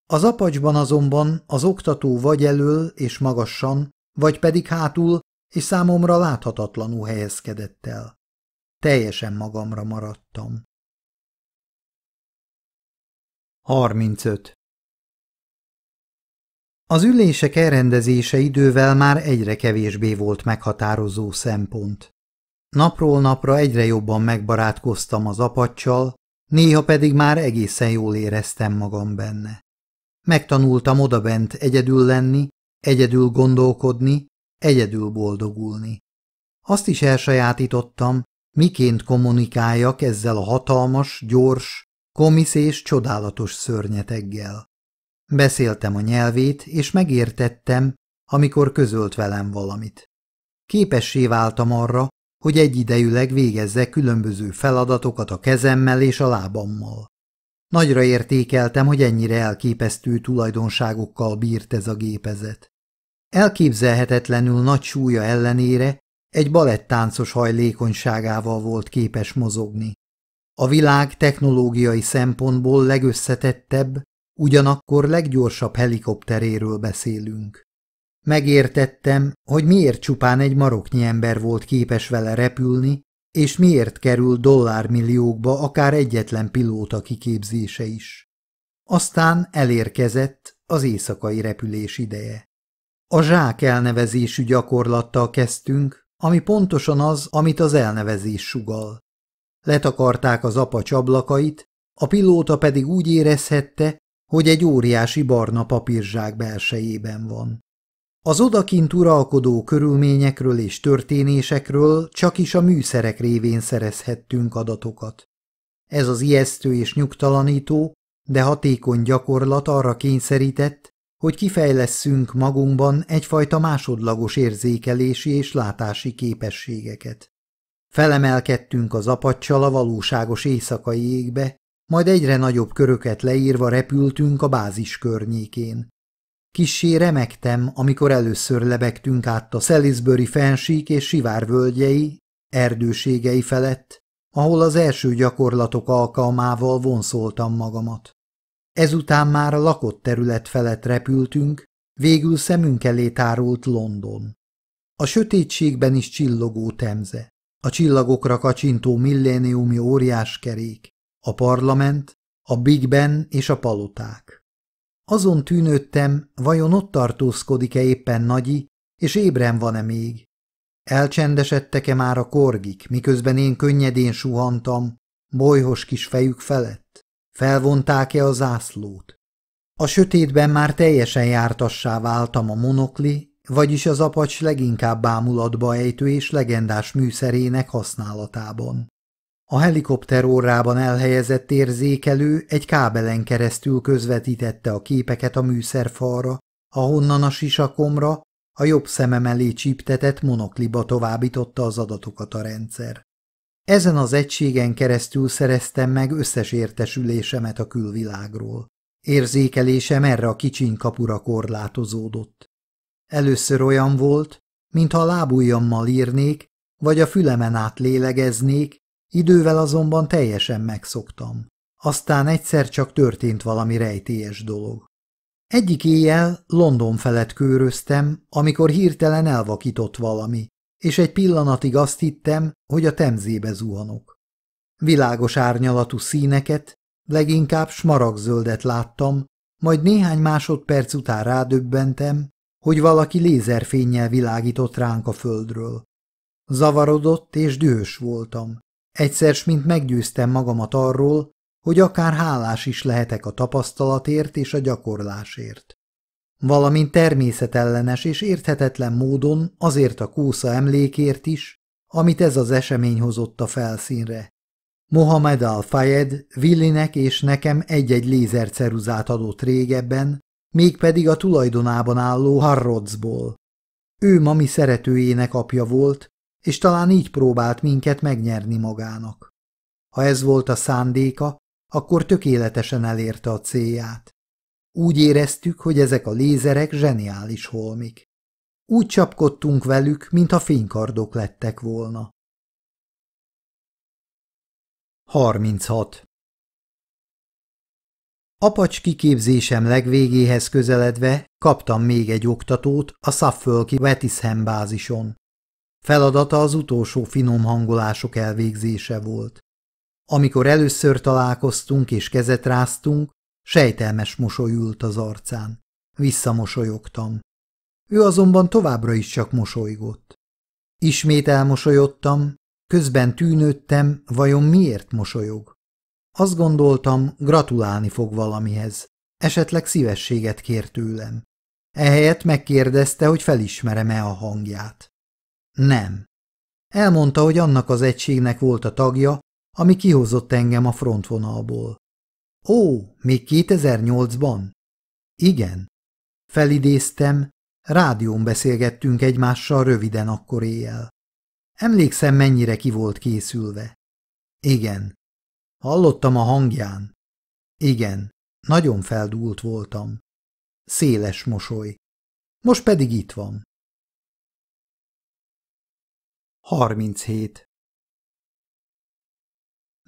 Az apacsban azonban az oktató vagy elől és magassan, vagy pedig hátul és számomra láthatatlanul helyezkedett el. Teljesen magamra maradtam. 35. Az ülések elrendezése idővel már egyre kevésbé volt meghatározó szempont. Napról napra egyre jobban megbarátkoztam az apacsal, Néha pedig már egészen jól éreztem magam benne. Megtanultam odabent egyedül lenni, egyedül gondolkodni, egyedül boldogulni. Azt is elsajátítottam, miként kommunikáljak ezzel a hatalmas, gyors, komisz és csodálatos szörnyeteggel. Beszéltem a nyelvét, és megértettem, amikor közölt velem valamit. Képessé váltam arra, hogy egyidejűleg végezze különböző feladatokat a kezemmel és a lábammal. Nagyra értékeltem, hogy ennyire elképesztő tulajdonságokkal bírt ez a gépezet. Elképzelhetetlenül nagy súlya ellenére egy balettáncos hajlékonyságával volt képes mozogni. A világ technológiai szempontból legösszetettebb, ugyanakkor leggyorsabb helikopteréről beszélünk. Megértettem, hogy miért csupán egy maroknyi ember volt képes vele repülni, és miért kerül dollármilliókba akár egyetlen pilóta kiképzése is. Aztán elérkezett az éjszakai repülés ideje. A zsák elnevezésű gyakorlattal kezdtünk, ami pontosan az, amit az elnevezés sugal. Letakarták az apa csablakait, a pilóta pedig úgy érezhette, hogy egy óriási barna papírzsák belsejében van. Az odakint uralkodó körülményekről és történésekről csak is a műszerek révén szerezhettünk adatokat. Ez az ijesztő és nyugtalanító, de hatékony gyakorlat arra kényszerített, hogy kifejlesszünk magunkban egyfajta másodlagos érzékelési és látási képességeket. Felemelkedtünk az apacsal a valóságos éjszakai égbe, majd egyre nagyobb köröket leírva repültünk a bázis környékén. Kissé remektem, amikor először lebegtünk át a Salisbury fensík és sivár völgyei, erdőségei felett, ahol az első gyakorlatok alkalmával vonszoltam magamat. Ezután már a lakott terület felett repültünk, végül szemünk elé tárult London. A sötétségben is csillogó temze, a csillagokra kacsintó milléniumi óriáskerék, a parlament, a Big Ben és a paloták. Azon tűnődtem, vajon ott tartózkodik-e éppen Nagyi, és ébren van-e még. Elcsendesedtek-e már a korgik, miközben én könnyedén suhantam, bolyhos kis fejük felett? Felvonták-e a zászlót? A sötétben már teljesen jártassá váltam a monokli, vagyis az apacs leginkább bámulatba ejtő és legendás műszerének használatában. A helikopter órában elhelyezett érzékelő egy kábelen keresztül közvetítette a képeket a műszerfalra, ahonnan a sisakomra, a jobb szemem elé csíptetett monokliba továbbította az adatokat a rendszer. Ezen az egységen keresztül szereztem meg összes értesülésemet a külvilágról. Érzékelésem erre a kicsiny kapura korlátozódott. Először olyan volt, mintha a lábujjammal írnék, vagy a fülemen át lélegeznék, Idővel azonban teljesen megszoktam. Aztán egyszer csak történt valami rejtélyes dolog. Egyik éjjel London felett kőröztem, amikor hirtelen elvakított valami, és egy pillanatig azt hittem, hogy a temzébe zuhanok. Világos árnyalatú színeket, leginkább smaragzöldet láttam, majd néhány másodperc után rádöbbentem, hogy valaki lézerfénnyel világított ránk a földről. Zavarodott és dühös voltam. Egyszer s mint meggyőztem magamat arról, hogy akár hálás is lehetek a tapasztalatért és a gyakorlásért. Valamint természetellenes és érthetetlen módon azért a kósza emlékért is, amit ez az esemény hozott a felszínre. Mohamed Al-Fayed Willinek és nekem egy-egy lézerceruzát adott régebben, mégpedig a tulajdonában álló Harrodsból. Ő mami szeretőjének apja volt, és talán így próbált minket megnyerni magának. Ha ez volt a szándéka, akkor tökéletesen elérte a célját. Úgy éreztük, hogy ezek a lézerek zseniális holmik. Úgy csapkodtunk velük, mintha fénykardok lettek volna. 36. Apacs kiképzésem legvégéhez közeledve kaptam még egy oktatót a Suffolki Wetisham bázison. Feladata az utolsó finom hangolások elvégzése volt. Amikor először találkoztunk és kezet ráztunk, sejtelmes mosolyult az arcán. Visszamosolyogtam. Ő azonban továbbra is csak mosolygott. Ismét elmosolyodtam, közben tűnődtem, vajon miért mosolyog. Azt gondoltam, gratulálni fog valamihez. Esetleg szívességet kér tőlem. Ehelyett megkérdezte, hogy felismerem-e a hangját. Nem. Elmondta, hogy annak az egységnek volt a tagja, ami kihozott engem a frontvonalból. Ó, még 2008-ban? Igen. Felidéztem, rádión beszélgettünk egymással röviden akkor éjjel. Emlékszem, mennyire ki volt készülve. Igen. Hallottam a hangján. Igen, nagyon feldúlt voltam. Széles mosoly. Most pedig itt van. 37.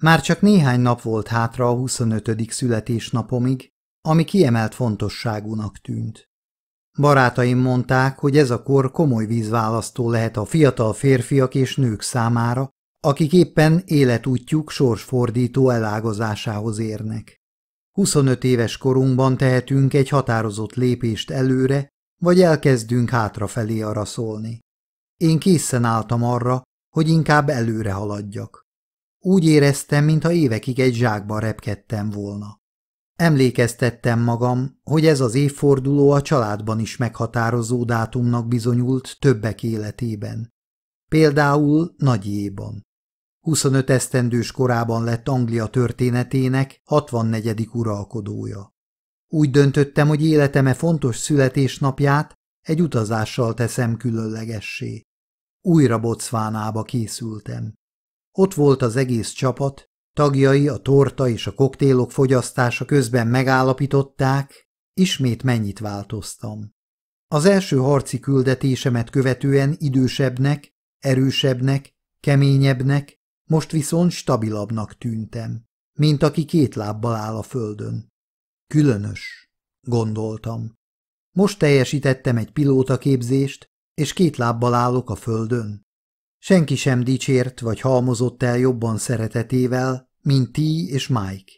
Már csak néhány nap volt hátra a 25. születésnapomig, ami kiemelt fontosságúnak tűnt. Barátaim mondták, hogy ez a kor komoly vízválasztó lehet a fiatal férfiak és nők számára, akik éppen életútjuk sorsfordító elágazásához érnek. 25 éves korunkban tehetünk egy határozott lépést előre, vagy elkezdünk hátrafelé araszolni. Én készen álltam arra, hogy inkább előre haladjak. Úgy éreztem, mintha évekig egy zsákban repkedtem volna. Emlékeztettem magam, hogy ez az évforduló a családban is meghatározó dátumnak bizonyult többek életében. Például Nagyéban. 25 esztendős korában lett Anglia történetének 64. uralkodója. Úgy döntöttem, hogy életeme fontos születésnapját egy utazással teszem különlegessé. Újra Bocvánába készültem. Ott volt az egész csapat, tagjai a torta és a koktélok fogyasztása közben megállapították, ismét mennyit változtam. Az első harci küldetésemet követően idősebbnek, erősebbnek, keményebbnek, most viszont stabilabbnak tűntem, mint aki két lábbal áll a földön. Különös, gondoltam. Most teljesítettem egy pilótaképzést, és két lábbal állok a földön. Senki sem dicsért vagy halmozott el jobban szeretetével, mint ti és Mike.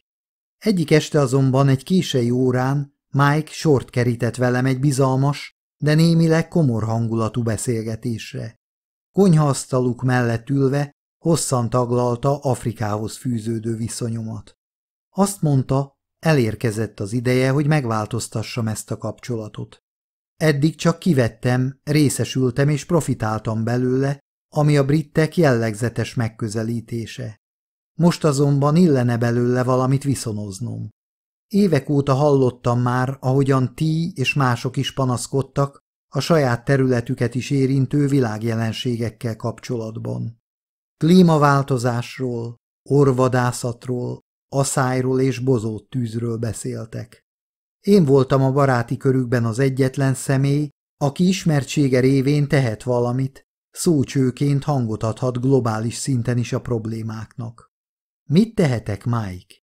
Egyik este azonban egy késői órán Mike sort kerített velem egy bizalmas, de némileg komor hangulatú beszélgetésre. Konyhaasztaluk mellett ülve hosszan taglalta Afrikához fűződő viszonyomat. Azt mondta, Elérkezett az ideje, hogy megváltoztassam ezt a kapcsolatot. Eddig csak kivettem, részesültem és profitáltam belőle, ami a brittek jellegzetes megközelítése. Most azonban illene belőle valamit viszonoznom. Évek óta hallottam már, ahogyan ti és mások is panaszkodtak a saját területüket is érintő világjelenségekkel kapcsolatban. Klímaváltozásról, orvadászatról, szájról és bozót tűzről beszéltek. Én voltam a baráti körükben az egyetlen személy, aki ismertsége révén tehet valamit, szócsőként hangot adhat globális szinten is a problémáknak. Mit tehetek Mike?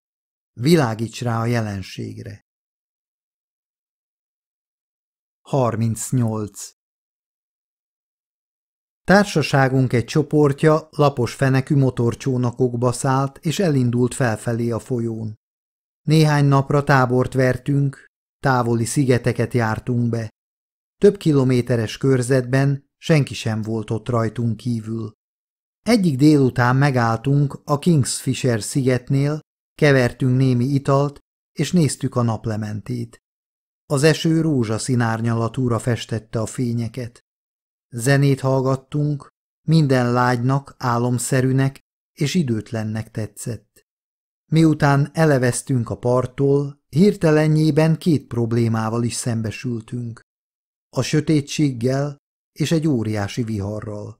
Világíts rá a jelenségre. 38. Társaságunk egy csoportja lapos fenekű motorcsónakokba szállt, és elindult felfelé a folyón. Néhány napra tábort vertünk, távoli szigeteket jártunk be. Több kilométeres körzetben senki sem volt ott rajtunk kívül. Egyik délután megálltunk a Kingsfisher szigetnél, kevertünk némi italt, és néztük a naplementét. Az eső rózsaszín árnyalatúra festette a fényeket. Zenét hallgattunk, minden lágynak, álomszerűnek és időtlennek tetszett. Miután eleveztünk a parttól, hirtelennyében két problémával is szembesültünk. A sötétséggel és egy óriási viharral.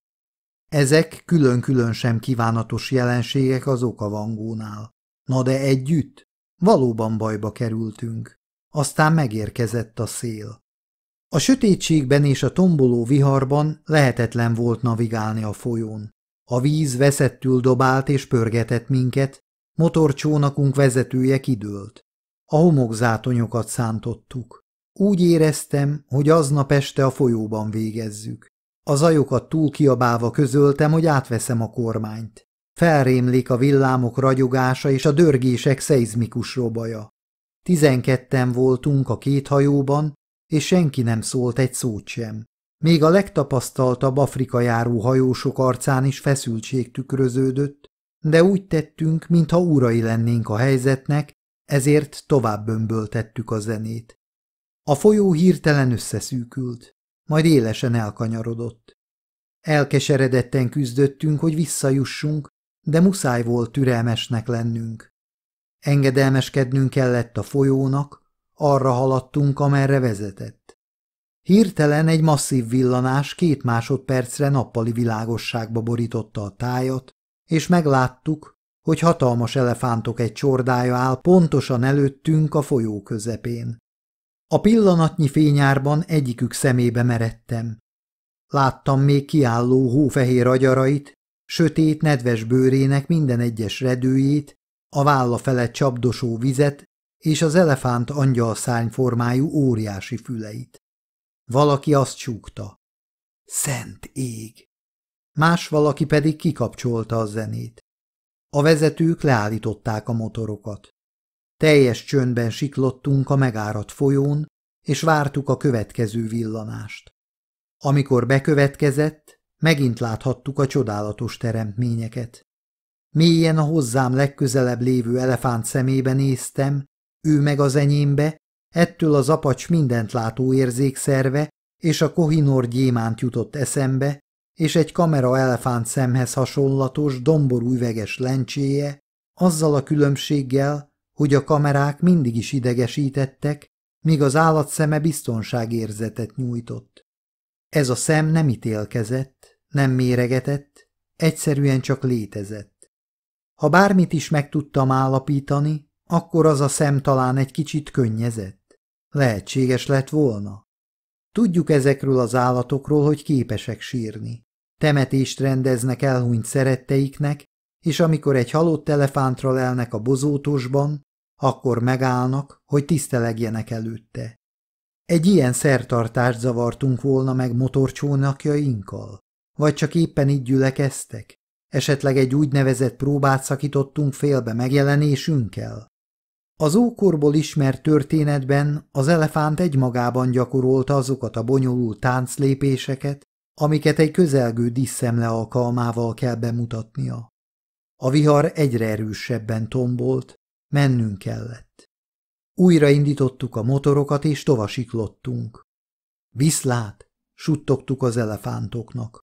Ezek külön-külön sem kívánatos jelenségek az okavangónál. Na de együtt? Valóban bajba kerültünk. Aztán megérkezett a szél. A sötétségben és a tomboló viharban lehetetlen volt navigálni a folyón. A víz veszettül dobált és pörgetett minket, motorcsónakunk vezetője kidőlt. A homokzátonyokat szántottuk. Úgy éreztem, hogy aznap este a folyóban végezzük. Az ajokat túl kiabálva közöltem, hogy átveszem a kormányt. Felrémlik a villámok ragyogása és a dörgések szeizmikus robaja. Tizenketten voltunk a két hajóban, és senki nem szólt egy szót sem. Még a legtapasztaltabb Afrika járó hajósok arcán is feszültség tükröződött, de úgy tettünk, mintha úrai lennénk a helyzetnek, ezért tovább bömböltettük a zenét. A folyó hirtelen összeszűkült, majd élesen elkanyarodott. Elkeseredetten küzdöttünk, hogy visszajussunk, de muszáj volt türelmesnek lennünk. Engedelmeskednünk kellett a folyónak, arra haladtunk, amerre vezetett. Hirtelen egy masszív villanás két másodpercre nappali világosságba borította a tájat, és megláttuk, hogy hatalmas elefántok egy csordája áll pontosan előttünk a folyó közepén. A pillanatnyi fényárban egyikük szemébe meredtem. Láttam még kiálló hófehér agyarait, sötét nedves bőrének minden egyes redőjét, a válla felett csapdosó vizet és az elefánt angyal formájú óriási füleit. Valaki azt súgta. Szent ég! Más valaki pedig kikapcsolta a zenét. A vezetők leállították a motorokat. Teljes csöndben siklottunk a megáradt folyón, és vártuk a következő villanást. Amikor bekövetkezett, megint láthattuk a csodálatos teremtményeket. Mélyen a hozzám legközelebb lévő elefánt szemébe néztem, ő meg az enyémbe, ettől az apacs mindent látó érzékszerve és a kohinor gyémánt jutott eszembe, és egy kamera elefánt szemhez hasonlatos domború üveges lencséje, azzal a különbséggel, hogy a kamerák mindig is idegesítettek, míg az állat szeme biztonságérzetet nyújtott. Ez a szem nem ítélkezett, nem méregetett, egyszerűen csak létezett. Ha bármit is meg tudtam állapítani, akkor az a szem talán egy kicsit könnyezett. Lehetséges lett volna. Tudjuk ezekről az állatokról, hogy képesek sírni. Temetést rendeznek elhunyt szeretteiknek, és amikor egy halott elefántra lelnek a bozótosban, akkor megállnak, hogy tisztelegjenek előtte. Egy ilyen szertartást zavartunk volna meg motorcsónakjainkkal, vagy csak éppen így gyülekeztek, esetleg egy úgynevezett próbát szakítottunk félbe megjelenésünkkel. Az ókorból ismert történetben az elefánt egymagában gyakorolta azokat a bonyolult tánclépéseket, amiket egy közelgő diszemle alkalmával kell bemutatnia. A vihar egyre erősebben tombolt, mennünk kellett. Újra indítottuk a motorokat és tovasiklottunk. Viszlát, suttogtuk az elefántoknak.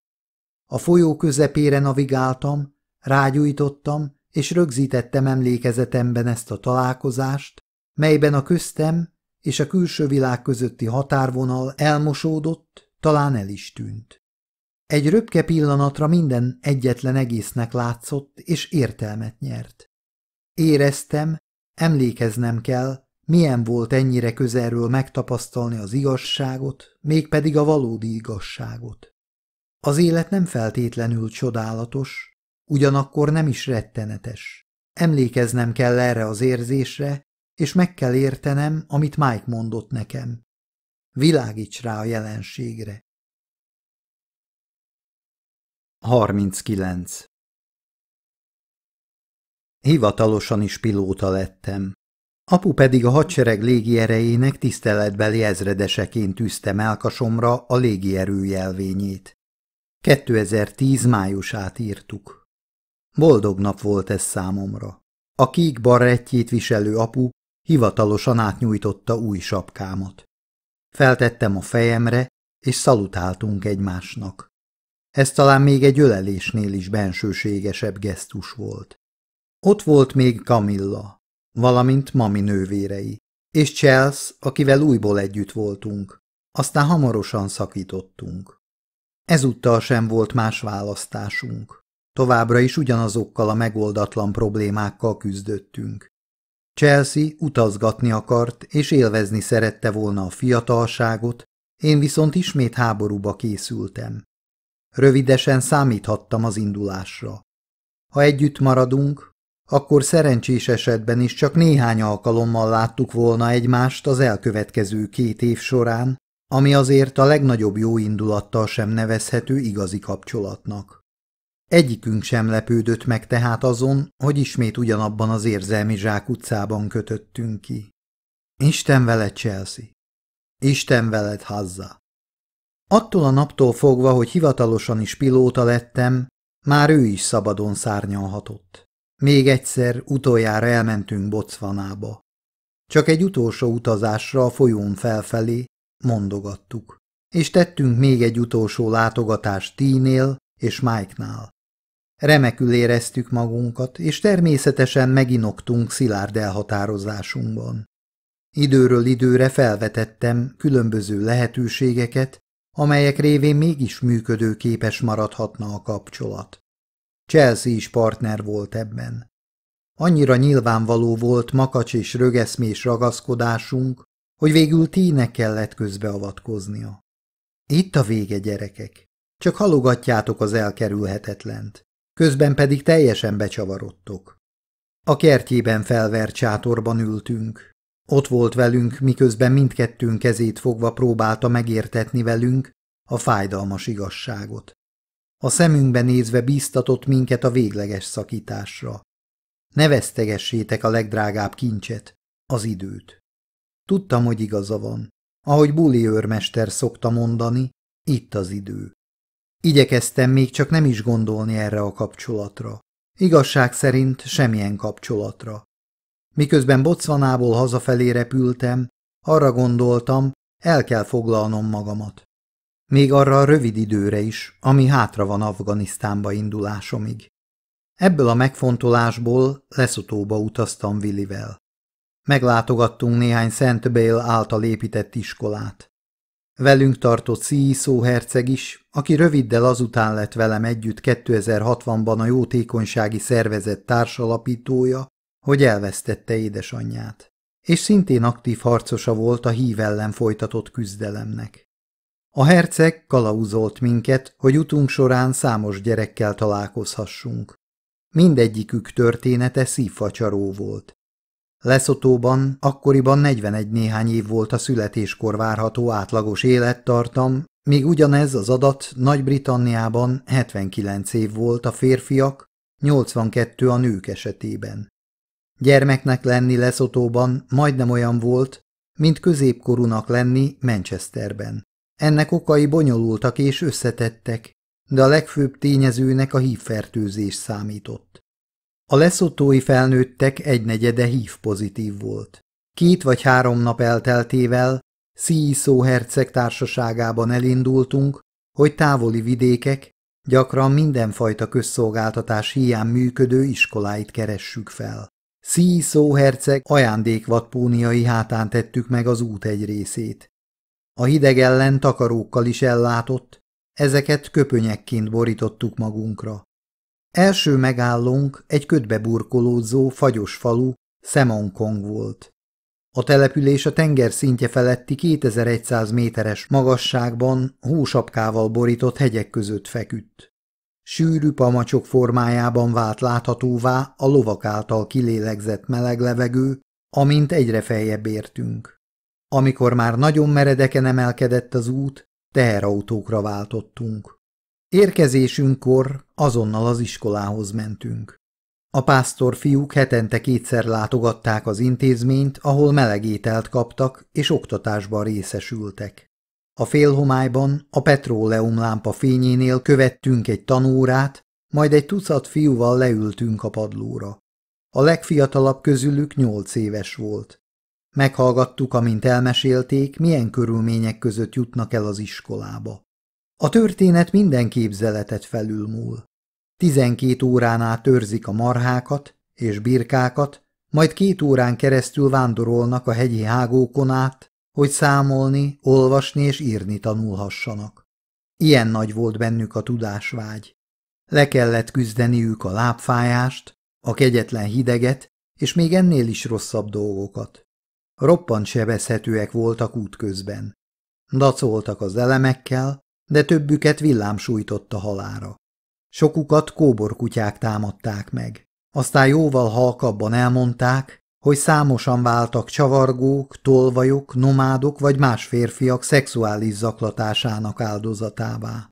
A folyó közepére navigáltam, rágyújtottam, és rögzítettem emlékezetemben ezt a találkozást, melyben a köztem és a külső világ közötti határvonal elmosódott, talán el is tűnt. Egy röpke pillanatra minden egyetlen egésznek látszott, és értelmet nyert. Éreztem, emlékeznem kell, milyen volt ennyire közelről megtapasztalni az igazságot, mégpedig a valódi igazságot. Az élet nem feltétlenül csodálatos, ugyanakkor nem is rettenetes. Emlékeznem kell erre az érzésre, és meg kell értenem, amit Mike mondott nekem. Világíts rá a jelenségre. 39. Hivatalosan is pilóta lettem. Apu pedig a hadsereg légierejének tiszteletbeli ezredeseként tűzte melkasomra a légierő jelvényét. 2010 májusát írtuk. Boldog nap volt ez számomra. A kék barrettjét viselő apu hivatalosan átnyújtotta új sapkámat. Feltettem a fejemre, és szalutáltunk egymásnak. Ez talán még egy ölelésnél is bensőségesebb gesztus volt. Ott volt még Camilla, valamint mami nővérei, és Chels, akivel újból együtt voltunk, aztán hamarosan szakítottunk. Ezúttal sem volt más választásunk. Továbbra is ugyanazokkal a megoldatlan problémákkal küzdöttünk. Chelsea utazgatni akart, és élvezni szerette volna a fiatalságot, én viszont ismét háborúba készültem. Rövidesen számíthattam az indulásra. Ha együtt maradunk, akkor szerencsés esetben is csak néhány alkalommal láttuk volna egymást az elkövetkező két év során, ami azért a legnagyobb jó indulattal sem nevezhető igazi kapcsolatnak. Egyikünk sem lepődött meg tehát azon, hogy ismét ugyanabban az érzelmi zsákutcában kötöttünk ki. Isten veled, Chelsea! Isten veled, Hazza! Attól a naptól fogva, hogy hivatalosan is pilóta lettem, már ő is szabadon szárnyalhatott. Még egyszer utoljára elmentünk Bocvanába. Csak egy utolsó utazásra a folyón felfelé mondogattuk, és tettünk még egy utolsó látogatást Tínél és Mike-nál. Remekül éreztük magunkat, és természetesen meginoktunk szilárd elhatározásunkban. Időről időre felvetettem különböző lehetőségeket, amelyek révén mégis működőképes maradhatna a kapcsolat. Chelsea is partner volt ebben. Annyira nyilvánvaló volt makacs és rögeszmés ragaszkodásunk, hogy végül tínek kellett közbeavatkoznia. Itt a vége, gyerekek. Csak halogatjátok az elkerülhetetlent. Közben pedig teljesen becsavarodtok. A kertjében felvert sátorban ültünk. Ott volt velünk, miközben mindkettőnk kezét fogva próbálta megértetni velünk a fájdalmas igazságot. A szemünkbe nézve bíztatott minket a végleges szakításra. Ne vesztegessétek a legdrágább kincset, az időt. Tudtam, hogy igaza van. Ahogy Buli őrmester szokta mondani, itt az idő. Igyekeztem még csak nem is gondolni erre a kapcsolatra. Igazság szerint semmilyen kapcsolatra. Miközben Bocvanából hazafelé repültem, arra gondoltam, el kell foglalnom magamat. Még arra a rövid időre is, ami hátra van Afganisztánba indulásomig. Ebből a megfontolásból Leszotóba utaztam Willivel. Meglátogattunk néhány Szent Bél által épített iskolát. Velünk tartott Szíszó herceg is, aki röviddel azután lett velem együtt 2060-ban a jótékonysági szervezet társalapítója, hogy elvesztette édesanyját, és szintén aktív harcosa volt a hív ellen folytatott küzdelemnek. A herceg kalauzolt minket, hogy utunk során számos gyerekkel találkozhassunk. Mindegyikük története szívfacsaró volt. Leszotóban akkoriban 41 néhány év volt a születéskor várható átlagos élettartam, míg ugyanez az adat Nagy-Britanniában 79 év volt a férfiak, 82 a nők esetében. Gyermeknek lenni Leszotóban majdnem olyan volt, mint középkorúnak lenni Manchesterben. Ennek okai bonyolultak és összetettek, de a legfőbb tényezőnek a hívfertőzés számított. A leszotói felnőttek egynegyede hív pozitív volt. Két vagy három nap elteltével Szíszó herceg társaságában elindultunk, hogy távoli vidékek, gyakran mindenfajta közszolgáltatás hiány működő iskoláit keressük fel. Szíszó herceg ajándékvatpóniai hátán tettük meg az út egy részét. A hideg ellen takarókkal is ellátott, ezeket köpönyekként borítottuk magunkra. Első megállónk egy ködbe burkolózó, fagyos falu, Szemonkong volt. A település a tenger szintje feletti 2100 méteres magasságban húsapkával borított hegyek között feküdt. Sűrű pamacsok formájában vált láthatóvá a lovak által kilélegzett meleg levegő, amint egyre feljebb értünk. Amikor már nagyon meredeken emelkedett az út, teherautókra váltottunk. Érkezésünkkor azonnal az iskolához mentünk. A pásztor fiúk hetente kétszer látogatták az intézményt, ahol melegételt kaptak és oktatásban részesültek. A félhomályban a petróleum lámpa fényénél követtünk egy tanórát, majd egy tucat fiúval leültünk a padlóra. A legfiatalabb közülük nyolc éves volt. Meghallgattuk, amint elmesélték, milyen körülmények között jutnak el az iskolába. A történet minden képzeletet felülmúl. Tizenkét órán át őrzik a marhákat és birkákat, majd két órán keresztül vándorolnak a hegyi hágókon át, hogy számolni, olvasni és írni tanulhassanak. Ilyen nagy volt bennük a tudásvágy. Le kellett küzdeniük a lábfájást, a kegyetlen hideget, és még ennél is rosszabb dolgokat. Roppant sebezhetőek voltak útközben. Dacoltak az elemekkel, de többüket villám sújtotta halára. Sokukat kóborkutyák támadták meg. Aztán jóval halkabban elmondták, hogy számosan váltak csavargók, tolvajok, nomádok vagy más férfiak szexuális zaklatásának áldozatává.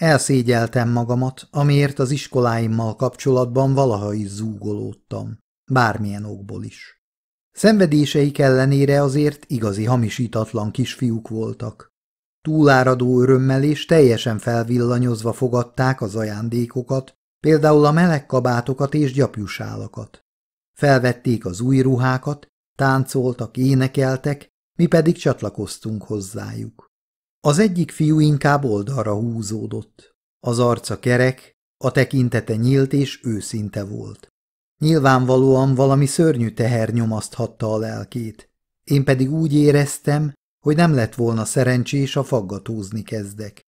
Elszégyeltem magamat, amiért az iskoláimmal kapcsolatban valaha is zúgolódtam, bármilyen okból is. Szenvedéseik ellenére azért igazi hamisítatlan kisfiúk voltak. Túláradó örömmel és teljesen felvillanyozva fogadták az ajándékokat, például a meleg kabátokat és gyapjusálakat. Felvették az új ruhákat, táncoltak, énekeltek, mi pedig csatlakoztunk hozzájuk. Az egyik fiú inkább oldalra húzódott. Az arca kerek, a tekintete nyílt és őszinte volt. Nyilvánvalóan valami szörnyű teher nyomaszthatta a lelkét. Én pedig úgy éreztem, hogy nem lett volna szerencsés, a faggatózni kezdek.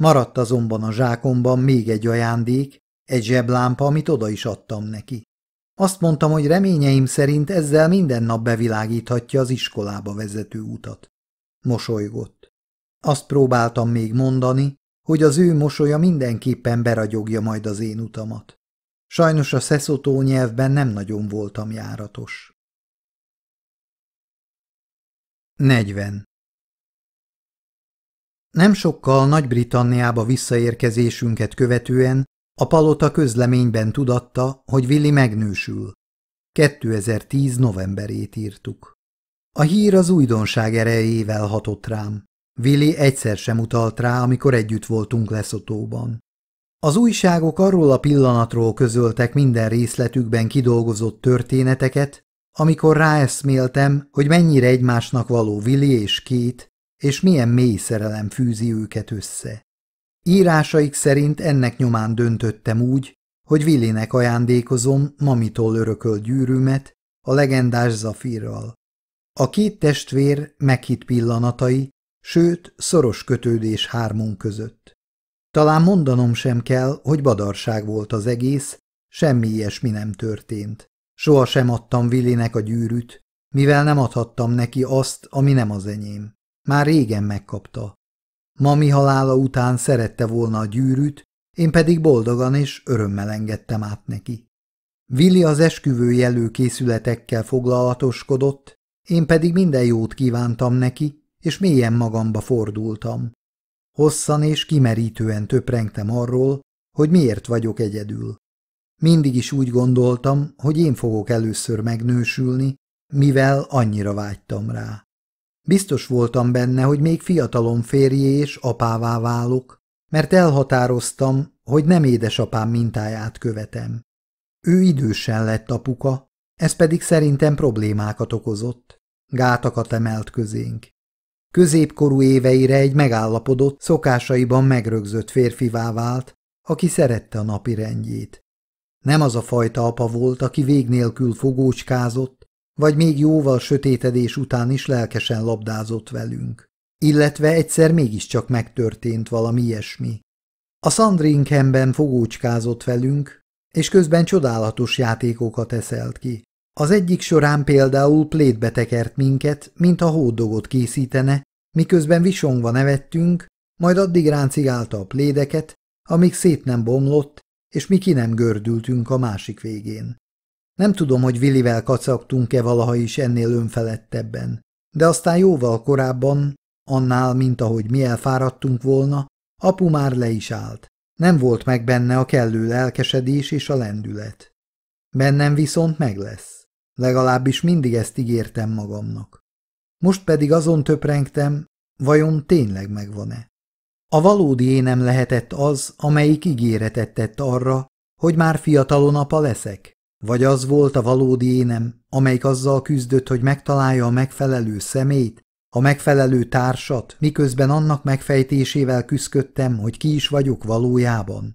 Maradt azonban a zsákomban még egy ajándék, egy zseblámpa, amit oda is adtam neki. Azt mondtam, hogy reményeim szerint ezzel minden nap bevilágíthatja az iskolába vezető utat. Mosolygott. Azt próbáltam még mondani, hogy az ő mosolya mindenképpen beragyogja majd az én utamat. Sajnos a szeszotó nyelvben nem nagyon voltam járatos. 40. Nem sokkal Nagy-Britanniába visszaérkezésünket követően a palota közleményben tudatta, hogy Willi megnősül. 2010. novemberét írtuk. A hír az újdonság erejével hatott rám. Willi egyszer sem utalt rá, amikor együtt voltunk Leszotóban. Az újságok arról a pillanatról közöltek minden részletükben kidolgozott történeteket, amikor ráeszméltem, hogy mennyire egymásnak való Willi és két, és milyen mély szerelem fűzi őket össze. Írásaik szerint ennek nyomán döntöttem úgy, hogy Willinek ajándékozom mamitól örökölt gyűrűmet a legendás Zafirral. A két testvér meghitt pillanatai, sőt, szoros kötődés hármunk között. Talán mondanom sem kell, hogy badarság volt az egész, semmi ilyesmi nem történt. Soha sem adtam Willinek a gyűrűt, mivel nem adhattam neki azt, ami nem az enyém. Már régen megkapta. Mami halála után szerette volna a gyűrűt, én pedig boldogan és örömmel engedtem át neki. Vili az esküvői előkészületekkel foglalatoskodott, én pedig minden jót kívántam neki, és mélyen magamba fordultam. Hosszan és kimerítően töprengtem arról, hogy miért vagyok egyedül. Mindig is úgy gondoltam, hogy én fogok először megnősülni, mivel annyira vágytam rá. Biztos voltam benne, hogy még fiatalon férjé és apává válok, mert elhatároztam, hogy nem édesapám mintáját követem. Ő idősen lett apuka, ez pedig szerintem problémákat okozott. Gátakat emelt közénk. Középkorú éveire egy megállapodott, szokásaiban megrögzött férfivá vált, aki szerette a napi rendjét. Nem az a fajta apa volt, aki vég nélkül fogócskázott, vagy még jóval sötétedés után is lelkesen labdázott velünk. Illetve egyszer mégiscsak megtörtént valami ilyesmi. A Sandringhamben fogócskázott velünk, és közben csodálatos játékokat eszelt ki. Az egyik során például plétbe tekert minket, mint a hódogot készítene, miközben visongva nevettünk, majd addig ráncigálta a plédeket, amíg szét nem bomlott, és mi ki nem gördültünk a másik végén. Nem tudom, hogy Willivel kacagtunk-e valaha is ennél önfelettebben, de aztán jóval korábban, annál, mint ahogy mi elfáradtunk volna, apu már le is állt. Nem volt meg benne a kellő lelkesedés és a lendület. Bennem viszont meg lesz. Legalábbis mindig ezt ígértem magamnak. Most pedig azon töprengtem, vajon tényleg megvan-e. A valódi énem lehetett az, amelyik ígéretet tett arra, hogy már fiatalon apa leszek, vagy az volt a valódi énem, amelyik azzal küzdött, hogy megtalálja a megfelelő szemét, a megfelelő társat, miközben annak megfejtésével küzdködtem, hogy ki is vagyok valójában.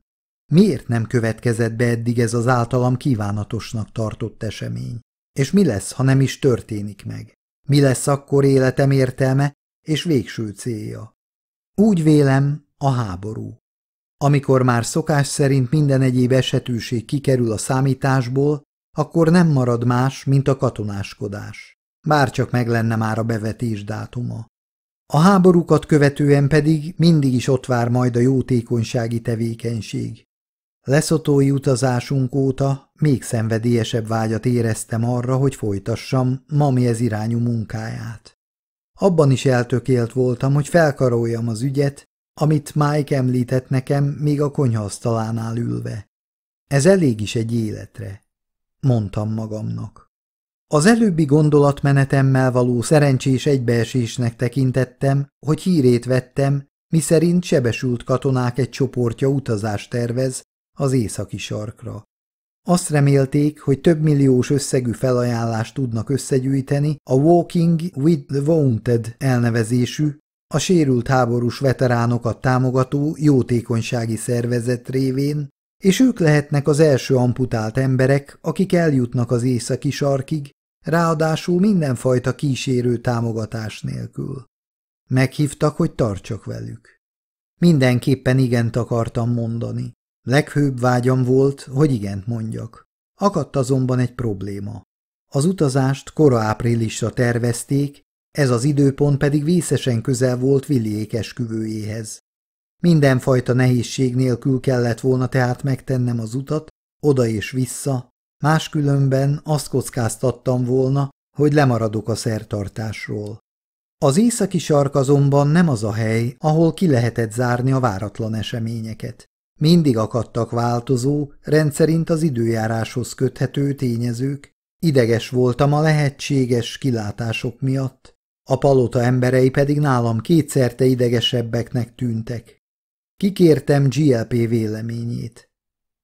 Miért nem következett be eddig ez az általam kívánatosnak tartott esemény? És mi lesz, ha nem is történik meg? Mi lesz akkor életem értelme és végső célja? Úgy vélem, a háború. Amikor már szokás szerint minden egyéb esetűség kikerül a számításból, akkor nem marad más, mint a katonáskodás. Bárcsak meg lenne már a bevetés dátuma. A háborúkat követően pedig mindig is ott vár majd a jótékonysági tevékenység. Leszotói utazásunk óta még szenvedélyesebb vágyat éreztem arra, hogy folytassam mami ez irányú munkáját. Abban is eltökélt voltam, hogy felkaroljam az ügyet, amit Mike említett nekem még a konyhaasztalánál ülve. Ez elég is egy életre, mondtam magamnak. Az előbbi gondolatmenetemmel való szerencsés egybeesésnek tekintettem, hogy hírét vettem, miszerint sebesült katonák egy csoportja utazást tervez az északi sarkra. Azt remélték, hogy több milliós összegű felajánlást tudnak összegyűjteni a Walking with the Wounded elnevezésű a sérült háborús veteránokat támogató jótékonysági szervezet révén, és ők lehetnek az első amputált emberek, akik eljutnak az északi sarkig, ráadásul mindenfajta kísérő támogatás nélkül. Meghívtak, hogy tartsak velük. Mindenképpen igent akartam mondani. Leghőbb vágyam volt, hogy igent mondjak. Akadt azonban egy probléma. Az utazást kora áprilisra tervezték, ez az időpont pedig vészesen közel volt Villiék esküvőjéhez. Mindenfajta nehézség nélkül kellett volna tehát megtennem az utat, oda és vissza, máskülönben azt kockáztattam volna, hogy lemaradok a szertartásról. Az északi sark azonban nem az a hely, ahol ki lehetett zárni a váratlan eseményeket. Mindig akadtak változó, rendszerint az időjáráshoz köthető tényezők, ideges voltam a lehetséges kilátások miatt, a palota emberei pedig nálam kétszerte idegesebbeknek tűntek. Kikértem GLP véleményét.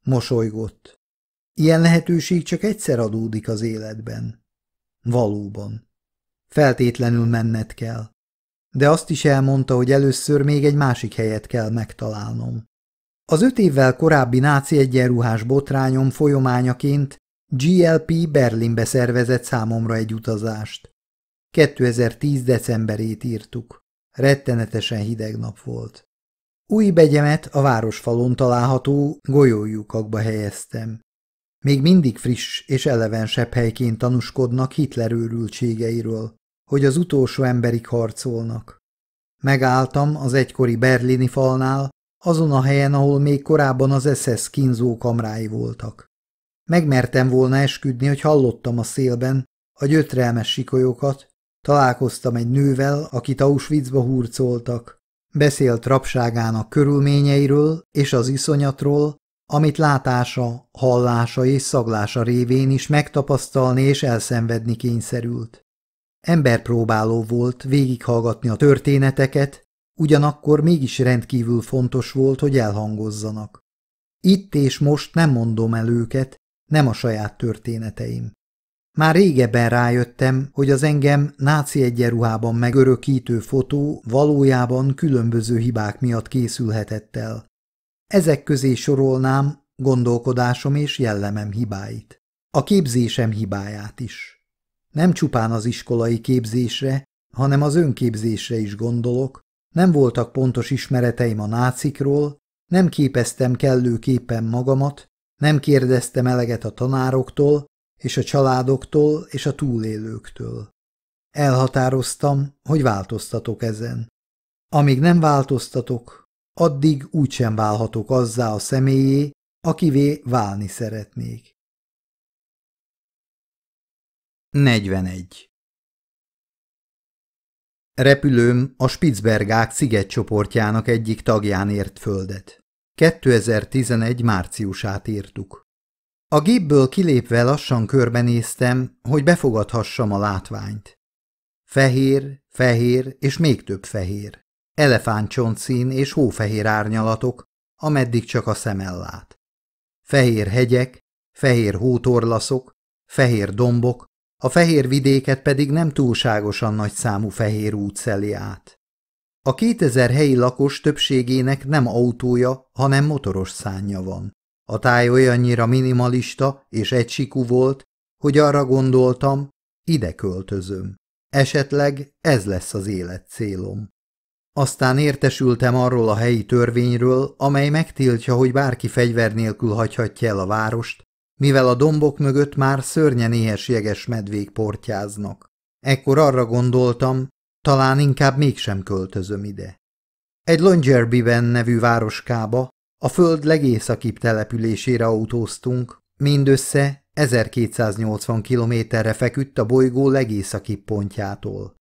Mosolygott. Ilyen lehetőség csak egyszer adódik az életben. Valóban. Feltétlenül menned kell. De azt is elmondta, hogy először még egy másik helyet kell megtalálnom. Az öt évvel korábbi náci egyenruhás botrányom folyományaként GLP Berlinbe szervezett számomra egy utazást. 2010. decemberét írtuk. Rettenetesen hideg nap volt. Új begyemet a városfalon található golyójukakba helyeztem. Még mindig friss és elevensebb helyként tanúskodnak Hitler őrültségeiről, hogy az utolsó emberig harcolnak. Megálltam az egykori berlini falnál, azon a helyen, ahol még korábban az SS kínzó kamrái voltak. Megmertem volna esküdni, hogy hallottam a szélben a gyötrelmes sikolyokat, Találkoztam egy nővel, akit Auschwitzba hurcoltak. Beszélt rapságának körülményeiről és az iszonyatról, amit látása, hallása és szaglása révén is megtapasztalni és elszenvedni kényszerült. Emberpróbáló volt végighallgatni a történeteket, ugyanakkor mégis rendkívül fontos volt, hogy elhangozzanak. Itt és most nem mondom el őket, nem a saját történeteim. Már régebben rájöttem, hogy az engem náci egyenruhában megörökítő fotó valójában különböző hibák miatt készülhetett el. Ezek közé sorolnám gondolkodásom és jellemem hibáit. A képzésem hibáját is. Nem csupán az iskolai képzésre, hanem az önképzésre is gondolok, nem voltak pontos ismereteim a nácikról, nem képeztem kellőképpen magamat, nem kérdeztem eleget a tanároktól, és a családoktól és a túlélőktől. Elhatároztam, hogy változtatok ezen. Amíg nem változtatok, addig úgysem válhatok azzá a személyé, akivé válni szeretnék. 41. Repülőm a Spitzbergák szigetcsoportjának egyik tagján ért földet. 2011 márciusát írtuk. A gépből kilépve lassan körbenéztem, hogy befogadhassam a látványt. Fehér, fehér és még több fehér. Elefántcsontszín és hófehér árnyalatok, ameddig csak a szem ellát. Fehér hegyek, fehér hótorlaszok, fehér dombok, a fehér vidéket pedig nem túlságosan nagy számú fehér út szeli át. A 2000 helyi lakos többségének nem autója, hanem motoros szánya van. A táj olyannyira minimalista és egysikú volt, hogy arra gondoltam, ide költözöm. Esetleg ez lesz az élet célom. Aztán értesültem arról a helyi törvényről, amely megtiltja, hogy bárki fegyver nélkül hagyhatja el a várost, mivel a dombok mögött már szörnyen éhes jeges medvék portyáznak. Ekkor arra gondoltam, talán inkább mégsem költözöm ide. Egy Longyearbyen nevű városkába, a föld legészakibb településére autóztunk, mindössze 1280 kilométerre feküdt a bolygó legészakibb pontjától.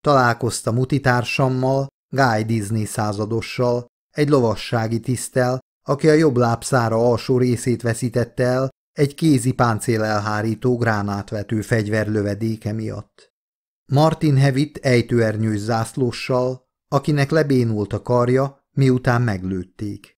Találkoztam utitársammal, Guy Disney századossal, egy lovassági tisztel, aki a jobb lábszára alsó részét veszítette el egy kézi páncélelhárító gránátvető fegyver lövedéke miatt. Martin Hevitt ejtőernyős zászlóssal, akinek lebénult a karja, miután meglőtték.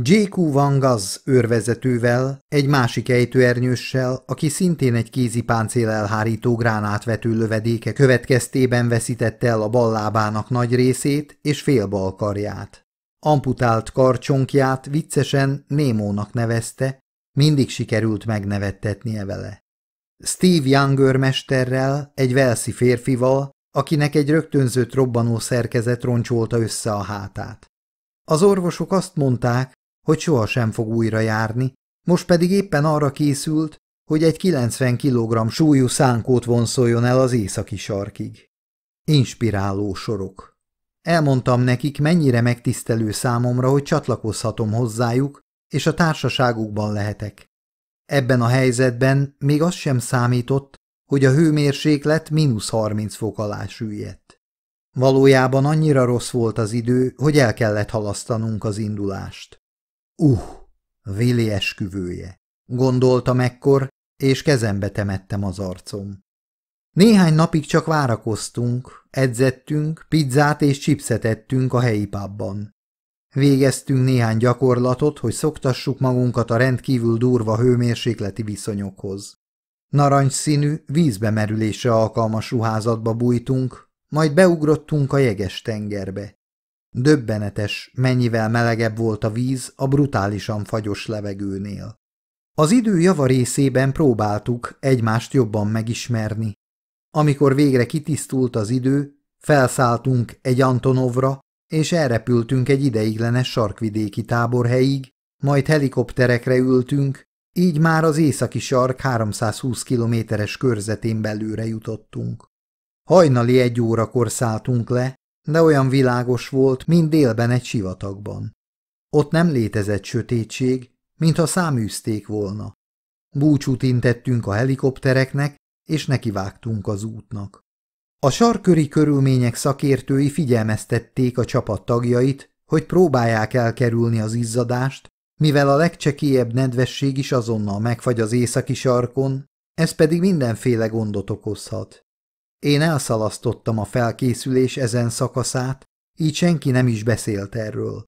J.Q. Van Gaz őrvezetővel, egy másik ejtőernyőssel, aki szintén egy kézi páncél elhárító gránátvető lövedéke következtében veszítette el a ballábának nagy részét és fél karját. Amputált karcsonkját viccesen Némónak nevezte, mindig sikerült megnevettetnie vele. Steve Young őrmesterrel, egy velszi férfival, akinek egy rögtönzött robbanó szerkezet roncsolta össze a hátát. Az orvosok azt mondták, hogy sohasem fog újra járni, most pedig éppen arra készült, hogy egy 90 kg súlyú szánkót vonszoljon el az északi sarkig. Inspiráló sorok. Elmondtam nekik, mennyire megtisztelő számomra, hogy csatlakozhatom hozzájuk, és a társaságukban lehetek. Ebben a helyzetben még az sem számított, hogy a hőmérséklet mínusz 30 fok alá süllyedt. Valójában annyira rossz volt az idő, hogy el kellett halasztanunk az indulást. Uh, Vili esküvője, gondoltam ekkor, és kezembe temettem az arcom. Néhány napig csak várakoztunk, edzettünk, pizzát és chipset ettünk a helyi pubban. Végeztünk néhány gyakorlatot, hogy szoktassuk magunkat a rendkívül durva hőmérsékleti viszonyokhoz. Narancsszínű, vízbemerülésre alkalmas ruházatba bújtunk, majd beugrottunk a jeges tengerbe. Döbbenetes, mennyivel melegebb volt a víz a brutálisan fagyos levegőnél. Az idő java részében próbáltuk egymást jobban megismerni. Amikor végre kitisztult az idő, felszálltunk egy Antonovra, és elrepültünk egy ideiglenes sarkvidéki táborhelyig, majd helikopterekre ültünk, így már az északi sark 320 kilométeres körzetén belőre jutottunk. Hajnali egy órakor szálltunk le, de olyan világos volt, mint délben egy sivatagban. Ott nem létezett sötétség, mintha száműzték volna. Búcsút intettünk a helikoptereknek, és nekivágtunk az útnak. A sarköri körülmények szakértői figyelmeztették a csapat tagjait, hogy próbálják elkerülni az izzadást, mivel a legcsekélyebb nedvesség is azonnal megfagy az északi sarkon, ez pedig mindenféle gondot okozhat. Én elszalasztottam a felkészülés ezen szakaszát, így senki nem is beszélt erről.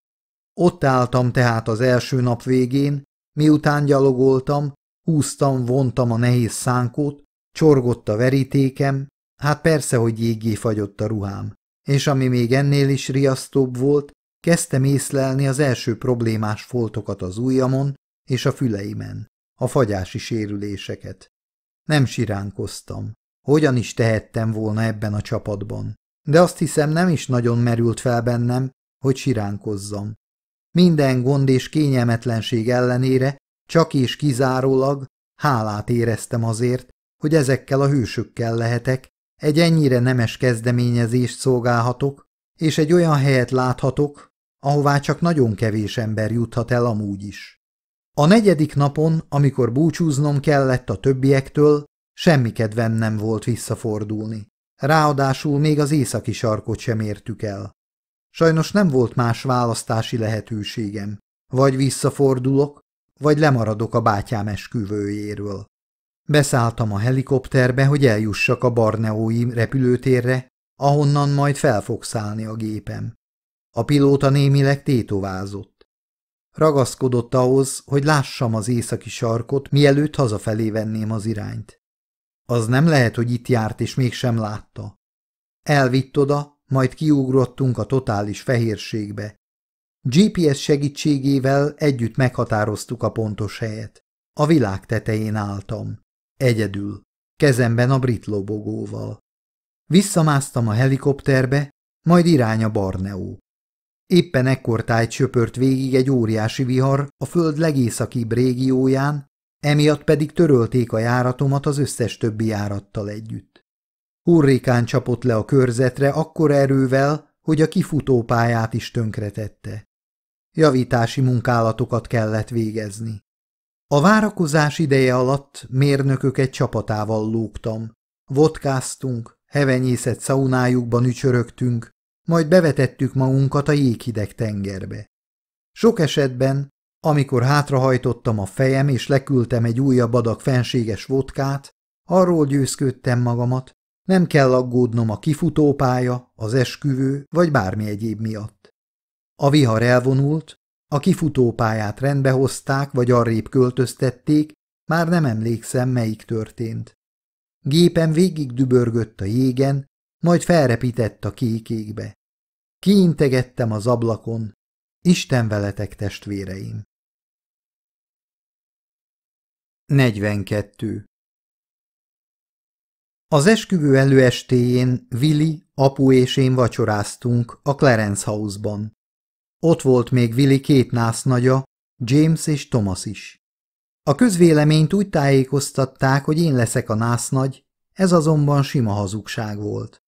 Ott álltam tehát az első nap végén, miután gyalogoltam, húztam, vontam a nehéz szánkót, csorgott a verítékem, hát persze, hogy jéggé fagyott a ruhám. És ami még ennél is riasztóbb volt, kezdtem észlelni az első problémás foltokat az ujjamon és a füleimen, a fagyási sérüléseket. Nem siránkoztam. Hogyan is tehettem volna ebben a csapatban? De azt hiszem nem is nagyon merült fel bennem, hogy siránkozzam. Minden gond és kényelmetlenség ellenére csak és kizárólag hálát éreztem azért, hogy ezekkel a hősökkel lehetek, egy ennyire nemes kezdeményezést szolgálhatok, és egy olyan helyet láthatok, ahová csak nagyon kevés ember juthat el amúgy is. A negyedik napon, amikor búcsúznom kellett a többiektől, Semmi kedvem nem volt visszafordulni. Ráadásul még az északi sarkot sem értük el. Sajnos nem volt más választási lehetőségem. Vagy visszafordulok, vagy lemaradok a bátyám esküvőjéről. Beszálltam a helikopterbe, hogy eljussak a Barneói repülőtérre, ahonnan majd fel fog szállni a gépem. A pilóta némileg tétovázott. Ragaszkodott ahhoz, hogy lássam az északi sarkot, mielőtt hazafelé venném az irányt. Az nem lehet, hogy itt járt és mégsem látta. Elvitt oda, majd kiugrottunk a totális fehérségbe. GPS segítségével együtt meghatároztuk a pontos helyet. A világ tetején álltam. Egyedül. Kezemben a brit lobogóval. Visszamásztam a helikopterbe, majd irány a Barneó. Éppen ekkor tájt söpört végig egy óriási vihar a föld legészakibb régióján, Emiatt pedig törölték a járatomat az összes többi járattal együtt. Hurrikán csapott le a körzetre akkor erővel, hogy a kifutópályát is tönkretette. Javítási munkálatokat kellett végezni. A várakozás ideje alatt mérnökök egy csapatával lógtam. Vodkáztunk, hevenyészet szaunájukban ücsörögtünk, majd bevetettük magunkat a jéghideg tengerbe. Sok esetben amikor hátrahajtottam a fejem és leküldtem egy újabb adag fenséges vodkát, arról győzködtem magamat, nem kell aggódnom a kifutópálya, az esküvő vagy bármi egyéb miatt. A vihar elvonult, a kifutópályát rendbe hozták vagy arrébb költöztették, már nem emlékszem, melyik történt. Gépen végig dübörgött a jégen, majd felrepített a kékégbe. Kiintegettem az ablakon, Isten veletek testvéreim! 42. Az esküvő előestéjén Vili, apu és én vacsoráztunk a Clarence House-ban. Ott volt még Vili két násznagya, James és Thomas is. A közvéleményt úgy tájékoztatták, hogy én leszek a násznagy, ez azonban sima hazugság volt.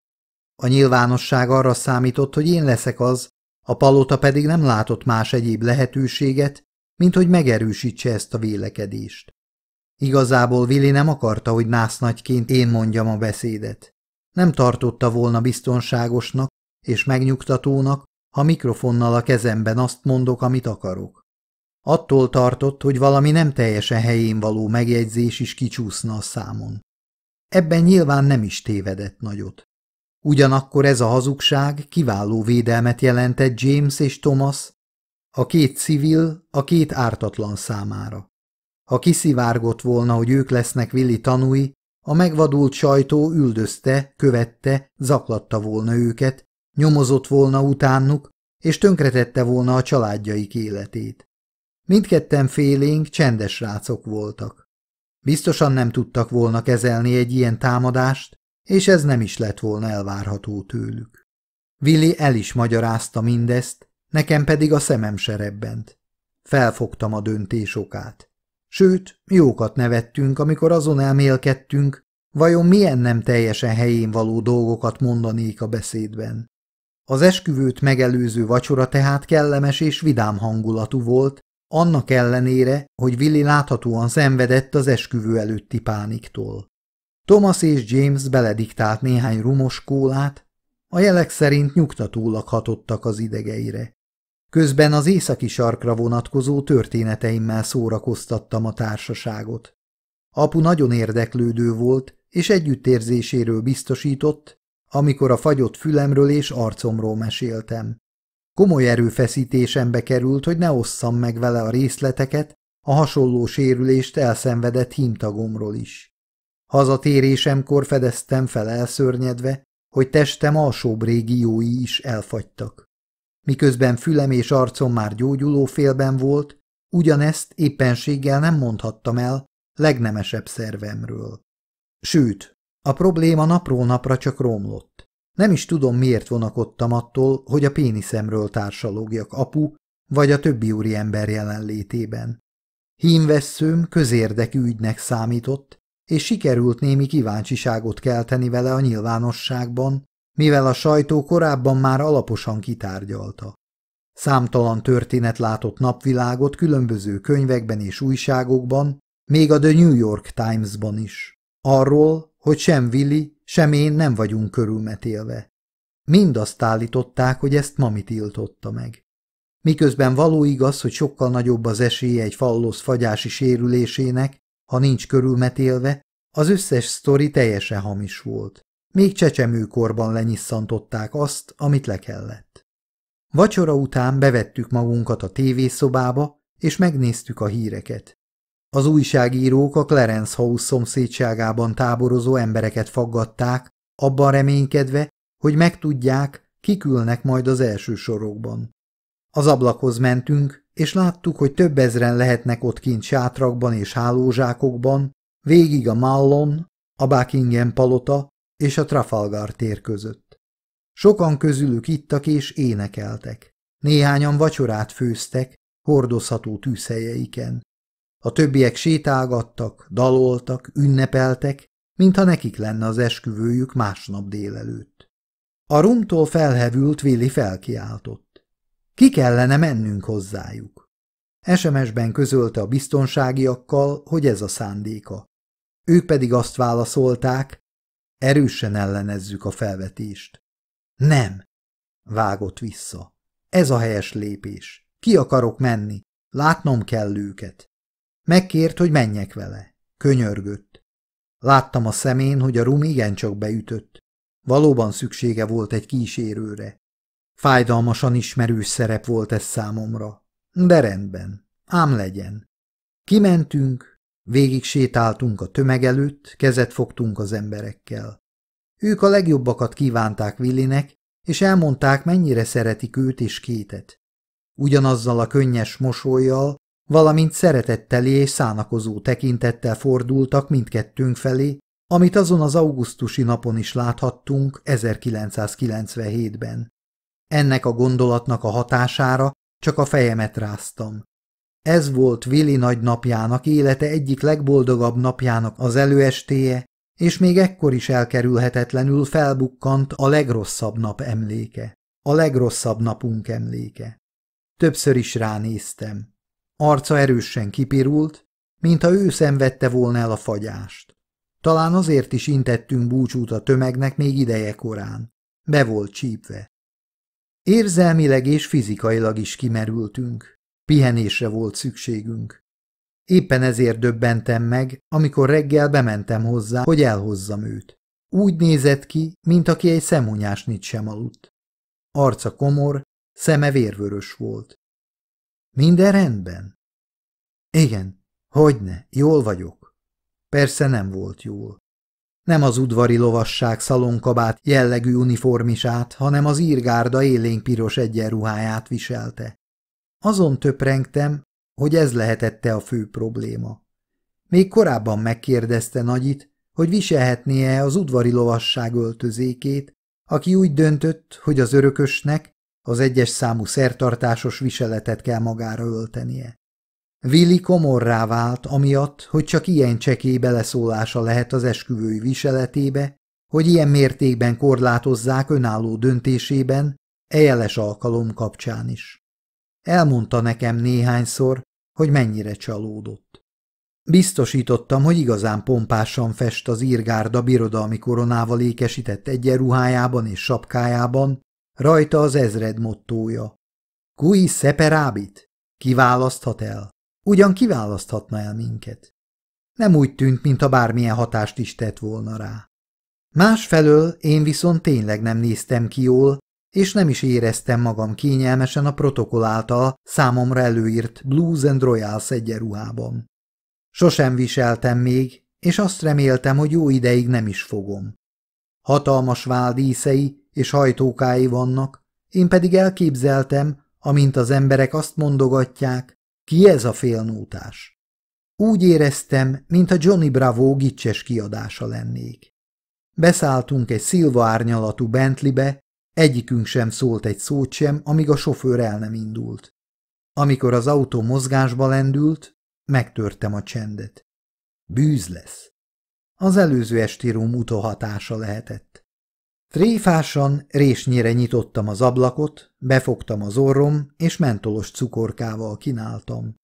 A nyilvánosság arra számított, hogy én leszek az, a palota pedig nem látott más egyéb lehetőséget, mint hogy megerősítse ezt a vélekedést. Igazából Vili nem akarta, hogy násznagyként én mondjam a beszédet. Nem tartotta volna biztonságosnak és megnyugtatónak, ha mikrofonnal a kezemben azt mondok, amit akarok. Attól tartott, hogy valami nem teljesen helyén való megjegyzés is kicsúszna a számon. Ebben nyilván nem is tévedett nagyot. Ugyanakkor ez a hazugság kiváló védelmet jelentett James és Thomas, a két civil, a két ártatlan számára. Ha kiszivárgott volna, hogy ők lesznek Willi tanúi, a megvadult sajtó üldözte, követte, zaklatta volna őket, nyomozott volna utánuk, és tönkretette volna a családjaik életét. Mindketten félénk csendes rácok voltak. Biztosan nem tudtak volna kezelni egy ilyen támadást, és ez nem is lett volna elvárható tőlük. Vili el is magyarázta mindezt, nekem pedig a szemem serebbent. Felfogtam a döntés okát. Sőt, jókat nevettünk, amikor azon elmélkedtünk, vajon milyen nem teljesen helyén való dolgokat mondanék a beszédben. Az esküvőt megelőző vacsora tehát kellemes és vidám hangulatú volt, annak ellenére, hogy Vili láthatóan szenvedett az esküvő előtti pániktól. Thomas és James belediktált néhány rumos kólát, a jelek szerint nyugtatólag hatottak az idegeire. Közben az északi sarkra vonatkozó történeteimmel szórakoztattam a társaságot. Apu nagyon érdeklődő volt, és együttérzéséről biztosított, amikor a fagyott fülemről és arcomról meséltem. Komoly erőfeszítésembe került, hogy ne osszam meg vele a részleteket, a hasonló sérülést elszenvedett hímtagomról is. Hazatérésemkor fedeztem fel elszörnyedve, hogy testem alsóbb régiói is elfagytak. Miközben fülem és arcom már gyógyuló félben volt, ugyanezt éppenséggel nem mondhattam el legnemesebb szervemről. Sőt, a probléma napról napra csak romlott. Nem is tudom, miért vonakodtam attól, hogy a péniszemről társalogjak apu vagy a többi ember jelenlétében. Hímvesszőm közérdekű ügynek számított, és sikerült némi kíváncsiságot kelteni vele a nyilvánosságban, mivel a sajtó korábban már alaposan kitárgyalta. Számtalan történet látott napvilágot különböző könyvekben és újságokban, még a The New York Times-ban is. Arról, hogy sem Willi, sem én nem vagyunk körülmetélve. Mind azt állították, hogy ezt mami tiltotta meg. Miközben való igaz, hogy sokkal nagyobb az esélye egy fallosz fagyási sérülésének, ha nincs körülmetélve, az összes sztori teljesen hamis volt. Még csecsemőkorban lenyisszantották azt, amit le kellett. Vacsora után bevettük magunkat a tévészobába, és megnéztük a híreket. Az újságírók a Clarence House szomszédságában táborozó embereket faggatták, abban reménykedve, hogy megtudják, kikülnek majd az első sorokban. Az ablakhoz mentünk, és láttuk, hogy több ezren lehetnek ott kint sátrakban és hálózsákokban, végig a Mallon, a Buckingham palota és a Trafalgar tér között. Sokan közülük ittak és énekeltek. Néhányan vacsorát főztek, hordozható tűzhelyeiken. A többiek sétálgattak, daloltak, ünnepeltek, mintha nekik lenne az esküvőjük másnap délelőtt. A rumtól felhevült Vili felkiáltott. Ki kellene mennünk hozzájuk? SMS-ben közölte a biztonságiakkal, hogy ez a szándéka. Ők pedig azt válaszolták, erősen ellenezzük a felvetést. Nem, vágott vissza. Ez a helyes lépés. Ki akarok menni? Látnom kell őket. Megkért, hogy menjek vele. Könyörgött. Láttam a szemén, hogy a rum igencsak beütött. Valóban szüksége volt egy kísérőre. Fájdalmasan ismerős szerep volt ez számomra. De rendben, ám legyen. Kimentünk, végig sétáltunk a tömeg előtt, kezet fogtunk az emberekkel. Ők a legjobbakat kívánták Villinek, és elmondták, mennyire szeretik őt és kétet. Ugyanazzal a könnyes mosolyjal, valamint szeretetteli és szánakozó tekintettel fordultak mindkettőnk felé, amit azon az augusztusi napon is láthattunk 1997-ben. Ennek a gondolatnak a hatására csak a fejemet ráztam. Ez volt Vili nagynapjának élete egyik legboldogabb napjának az előestéje, és még ekkor is elkerülhetetlenül felbukkant a legrosszabb nap emléke. A legrosszabb napunk emléke. Többször is ránéztem. Arca erősen kipirult, mintha ő szenvedte volna el a fagyást. Talán azért is intettünk búcsút a tömegnek még ideje korán. Be volt csípve. Érzelmileg és fizikailag is kimerültünk. Pihenésre volt szükségünk. Éppen ezért döbbentem meg, amikor reggel bementem hozzá, hogy elhozzam őt. Úgy nézett ki, mint aki egy nincs sem aludt. Arca komor, szeme vérvörös volt. Minden rendben? Igen, hogyne, jól vagyok. Persze nem volt jól nem az udvari lovasság szalonkabát jellegű uniformisát, hanem az írgárda élénk piros egyenruháját viselte. Azon töprengtem, hogy ez lehetette a fő probléma. Még korábban megkérdezte Nagyit, hogy viselhetnie az udvari lovasság öltözékét, aki úgy döntött, hogy az örökösnek az egyes számú szertartásos viseletet kell magára öltenie. Vili komorrá vált, amiatt, hogy csak ilyen csekély beleszólása lehet az esküvői viseletébe, hogy ilyen mértékben korlátozzák önálló döntésében, ejeles alkalom kapcsán is. Elmondta nekem néhányszor, hogy mennyire csalódott. Biztosítottam, hogy igazán pompásan fest az írgárda birodalmi koronával ékesített egyenruhájában és sapkájában, rajta az ezred mottója. Cui separabit? Kiválaszthat el? Ugyan kiválaszthatna el minket. Nem úgy tűnt, mintha bármilyen hatást is tett volna rá. Másfelől én viszont tényleg nem néztem ki jól, és nem is éreztem magam kényelmesen a protokoll által számomra előírt Blues and Royals egyenruhában. Sosem viseltem még, és azt reméltem, hogy jó ideig nem is fogom. Hatalmas váldíszei és hajtókái vannak, én pedig elképzeltem, amint az emberek azt mondogatják, ki ez a félnótás? Úgy éreztem, mintha Johnny Bravo gicses kiadása lennék. Beszálltunk egy szilva árnyalatú Bentleybe, egyikünk sem szólt egy szót sem, amíg a sofőr el nem indult. Amikor az autó mozgásba lendült, megtörtem a csendet. Bűz lesz. Az előző esti rum utóhatása lehetett. Tréfásan, résnyire nyitottam az ablakot, befogtam az orrom, és mentolos cukorkával kínáltam.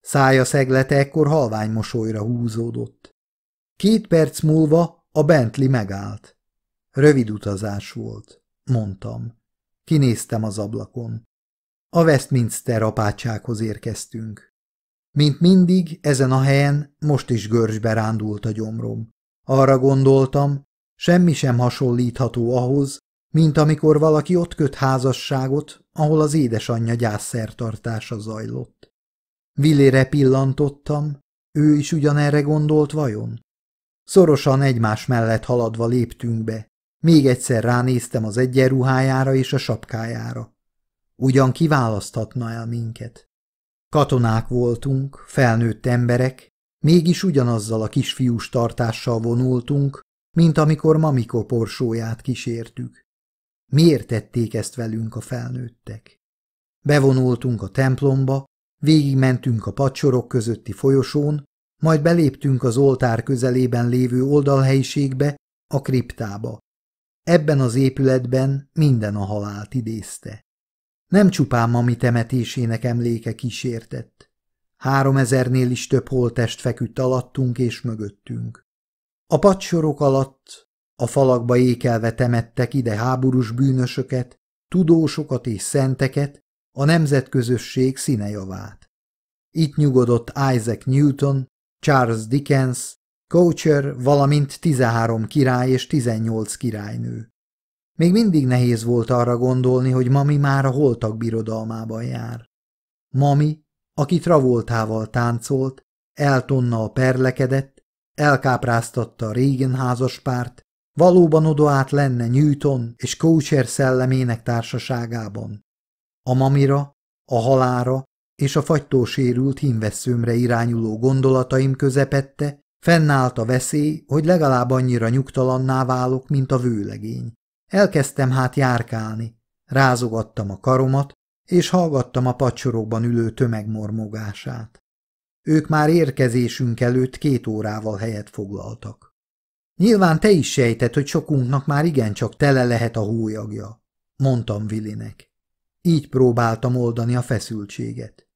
Szája szeglete ekkor halvány mosolyra húzódott. Két perc múlva a Bentley megállt. Rövid utazás volt, mondtam. Kinéztem az ablakon. A Westminster apátsághoz érkeztünk. Mint mindig, ezen a helyen most is görcsbe rándult a gyomrom. Arra gondoltam, Semmi sem hasonlítható ahhoz, mint amikor valaki ott köt házasságot, ahol az édesanyja gyászszertartása zajlott. Vilére pillantottam, ő is ugyanerre gondolt vajon? Szorosan egymás mellett haladva léptünk be. Még egyszer ránéztem az egyenruhájára és a sapkájára. Ugyan kiválaszthatna el minket. Katonák voltunk, felnőtt emberek, mégis ugyanazzal a kisfiús tartással vonultunk, mint amikor Mamiko porsóját kísértük. Miért tették ezt velünk a felnőttek? Bevonultunk a templomba, végigmentünk a pacsorok közötti folyosón, majd beléptünk az oltár közelében lévő oldalhelyiségbe, a kriptába. Ebben az épületben minden a halált idézte. Nem csupán mami temetésének emléke kísértett. Három ezernél is több holtest feküdt alattunk és mögöttünk. A patsorok alatt a falakba ékelve temettek ide háborús bűnösöket, tudósokat és szenteket, a nemzetközösség színejavát. Itt nyugodott Isaac Newton, Charles Dickens, Coacher, valamint 13 király és 18 királynő. Még mindig nehéz volt arra gondolni, hogy Mami már a holtak birodalmában jár. Mami, aki travoltával táncolt, eltonna a perlekedett, Elkápráztatta a régen párt, valóban odoát lenne Newton és Kócser szellemének társaságában. A mamira, a halára és a sérült hímveszőmre irányuló gondolataim közepette, fennállt a veszély, hogy legalább annyira nyugtalanná válok, mint a vőlegény. Elkezdtem hát járkálni, rázogattam a karomat, és hallgattam a pacsorokban ülő tömeg mormogását. Ők már érkezésünk előtt két órával helyet foglaltak. Nyilván te is sejted, hogy sokunknak már igencsak tele lehet a hólyagja, mondtam Vilinek. Így próbáltam oldani a feszültséget.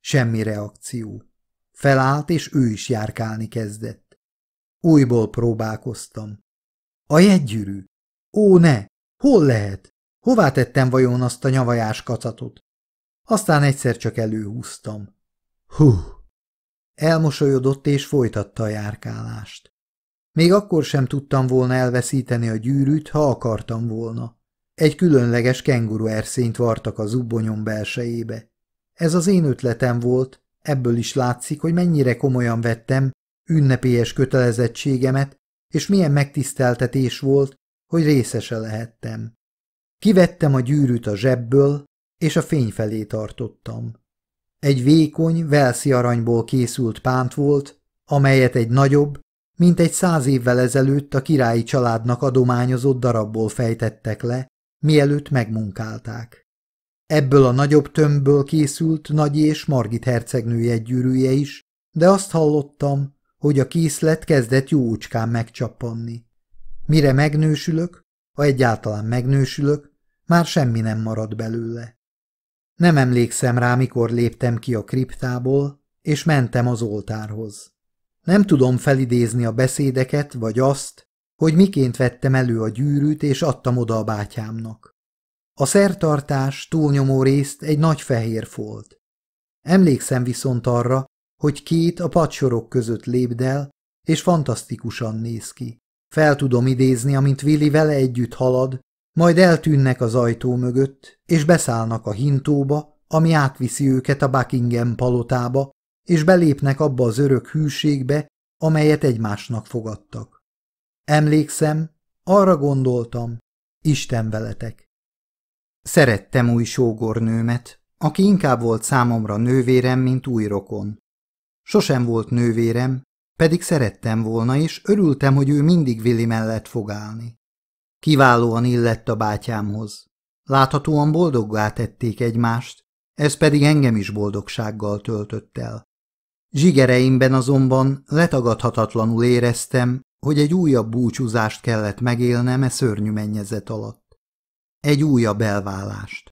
Semmi reakció. Felállt, és ő is járkálni kezdett. Újból próbálkoztam. A jegygyűrű. Ó, ne! Hol lehet? Hová tettem vajon azt a nyavajás kacatot? Aztán egyszer csak előhúztam. Hú! Elmosolyodott és folytatta a járkálást. Még akkor sem tudtam volna elveszíteni a gyűrűt, ha akartam volna. Egy különleges kenguru erszényt vartak az zubbonyom belsejébe. Ez az én ötletem volt, ebből is látszik, hogy mennyire komolyan vettem ünnepélyes kötelezettségemet, és milyen megtiszteltetés volt, hogy részese lehettem. Kivettem a gyűrűt a zsebből, és a fény felé tartottam. Egy vékony, velszi aranyból készült pánt volt, amelyet egy nagyobb, mint egy száz évvel ezelőtt a királyi családnak adományozott darabból fejtettek le, mielőtt megmunkálták. Ebből a nagyobb tömbből készült Nagy és Margit hercegnő gyűrűje is, de azt hallottam, hogy a készlet kezdett jócskán megcsappanni. Mire megnősülök, ha egyáltalán megnősülök, már semmi nem marad belőle. Nem emlékszem rá, mikor léptem ki a kriptából, és mentem az oltárhoz. Nem tudom felidézni a beszédeket, vagy azt, hogy miként vettem elő a gyűrűt, és adtam oda a bátyámnak. A szertartás túlnyomó részt egy nagy fehér folt. Emlékszem viszont arra, hogy két a patsorok között lépdel, és fantasztikusan néz ki. Fel tudom idézni, amint Willi vele együtt halad, majd eltűnnek az ajtó mögött, és beszállnak a hintóba, ami átviszi őket a Buckingham palotába, és belépnek abba az örök hűségbe, amelyet egymásnak fogadtak. Emlékszem, arra gondoltam, Isten veletek. Szerettem új sógornőmet, aki inkább volt számomra nővérem, mint új rokon. Sosem volt nővérem, pedig szerettem volna, és örültem, hogy ő mindig Vili mellett fog állni. Kiválóan illett a bátyámhoz. Láthatóan boldoggá tették egymást, ez pedig engem is boldogsággal töltött el. Zsigereimben azonban letagadhatatlanul éreztem, hogy egy újabb búcsúzást kellett megélnem e szörnyű mennyezet alatt. Egy újabb elvállást.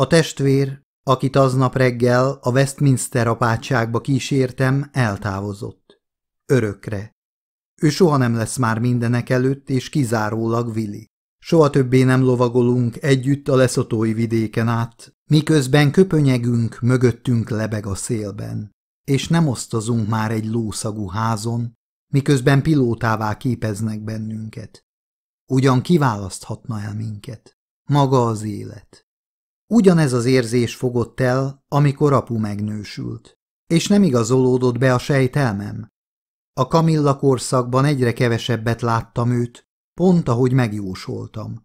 A testvér, akit aznap reggel a Westminster apátságba kísértem, eltávozott. Örökre. Ő soha nem lesz már mindenek előtt, és kizárólag Vili. Soha többé nem lovagolunk együtt a leszotói vidéken át, miközben köpönyegünk, mögöttünk lebeg a szélben. És nem osztozunk már egy lószagú házon, miközben pilótává képeznek bennünket. Ugyan kiválaszthatna el minket. Maga az élet. Ugyanez az érzés fogott el, amikor apu megnősült, és nem igazolódott be a sejtelmem, a Kamilla korszakban egyre kevesebbet láttam őt, pont ahogy megjósoltam.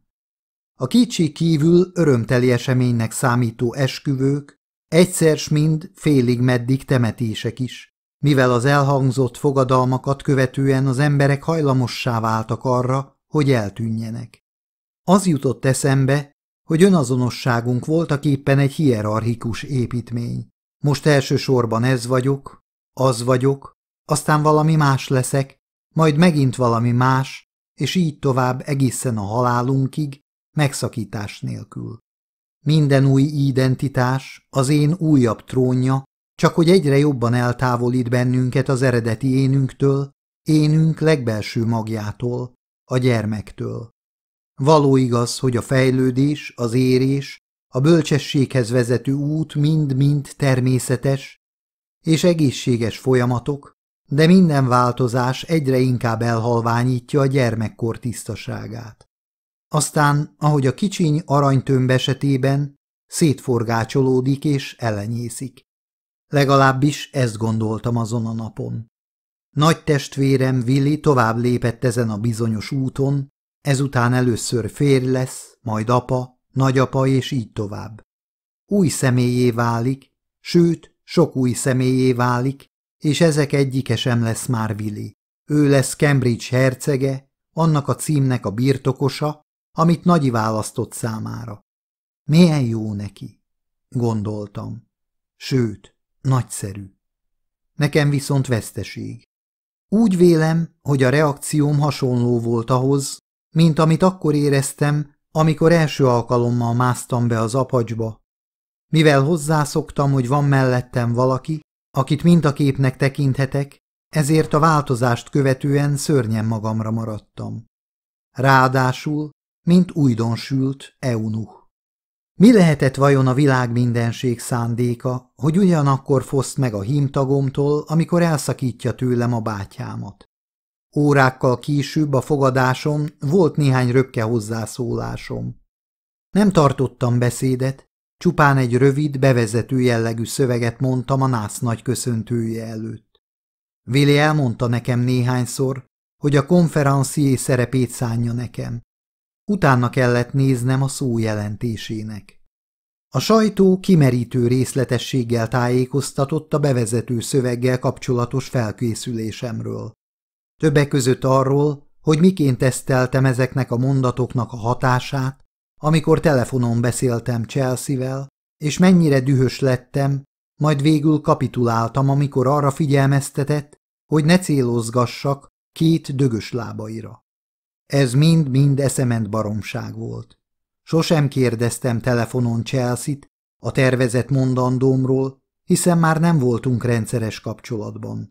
A kicsi kívül örömteli eseménynek számító esküvők, egyszer s mind félig meddig temetések is, mivel az elhangzott fogadalmakat követően az emberek hajlamossá váltak arra, hogy eltűnjenek. Az jutott eszembe, hogy önazonosságunk voltak éppen egy hierarchikus építmény. Most elsősorban ez vagyok, az vagyok, aztán valami más leszek, majd megint valami más, és így tovább egészen a halálunkig, megszakítás nélkül. Minden új identitás, az én újabb trónja, csak hogy egyre jobban eltávolít bennünket az eredeti énünktől, énünk legbelső magjától, a gyermektől. Való igaz, hogy a fejlődés, az érés, a bölcsességhez vezető út mind-mind természetes és egészséges folyamatok, de minden változás egyre inkább elhalványítja a gyermekkor tisztaságát. Aztán, ahogy a kicsiny aranytömb esetében, szétforgácsolódik és elenyészik. Legalábbis ezt gondoltam azon a napon. Nagy testvérem Willi tovább lépett ezen a bizonyos úton, ezután először férj lesz, majd apa, nagyapa és így tovább. Új személyé válik, sőt, sok új személyé válik, és ezek egyike sem lesz már Willi. Ő lesz Cambridge hercege, annak a címnek a birtokosa, amit Nagyi választott számára. Milyen jó neki, gondoltam. Sőt, nagyszerű. Nekem viszont veszteség. Úgy vélem, hogy a reakcióm hasonló volt ahhoz, mint amit akkor éreztem, amikor első alkalommal másztam be az apacsba. Mivel hozzászoktam, hogy van mellettem valaki, akit a képnek tekinthetek, ezért a változást követően szörnyen magamra maradtam. Ráadásul, mint újdonsült eunuch. Mi lehetett vajon a világ mindenség szándéka, hogy ugyanakkor foszt meg a hímtagomtól, amikor elszakítja tőlem a bátyámat? Órákkal később a fogadásom volt néhány röpke hozzászólásom. Nem tartottam beszédet, Csupán egy rövid, bevezető jellegű szöveget mondtam a nász nagy köszöntője előtt. Vili elmondta nekem néhányszor, hogy a konferencié szerepét szánja nekem. Utána kellett néznem a szó jelentésének. A sajtó kimerítő részletességgel tájékoztatott a bevezető szöveggel kapcsolatos felkészülésemről. Többek között arról, hogy miként teszteltem ezeknek a mondatoknak a hatását amikor telefonon beszéltem Chelsea-vel, és mennyire dühös lettem, majd végül kapituláltam, amikor arra figyelmeztetett, hogy ne célozgassak két dögös lábaira. Ez mind-mind eszement baromság volt. Sosem kérdeztem telefonon chelsea t a tervezett mondandómról, hiszen már nem voltunk rendszeres kapcsolatban.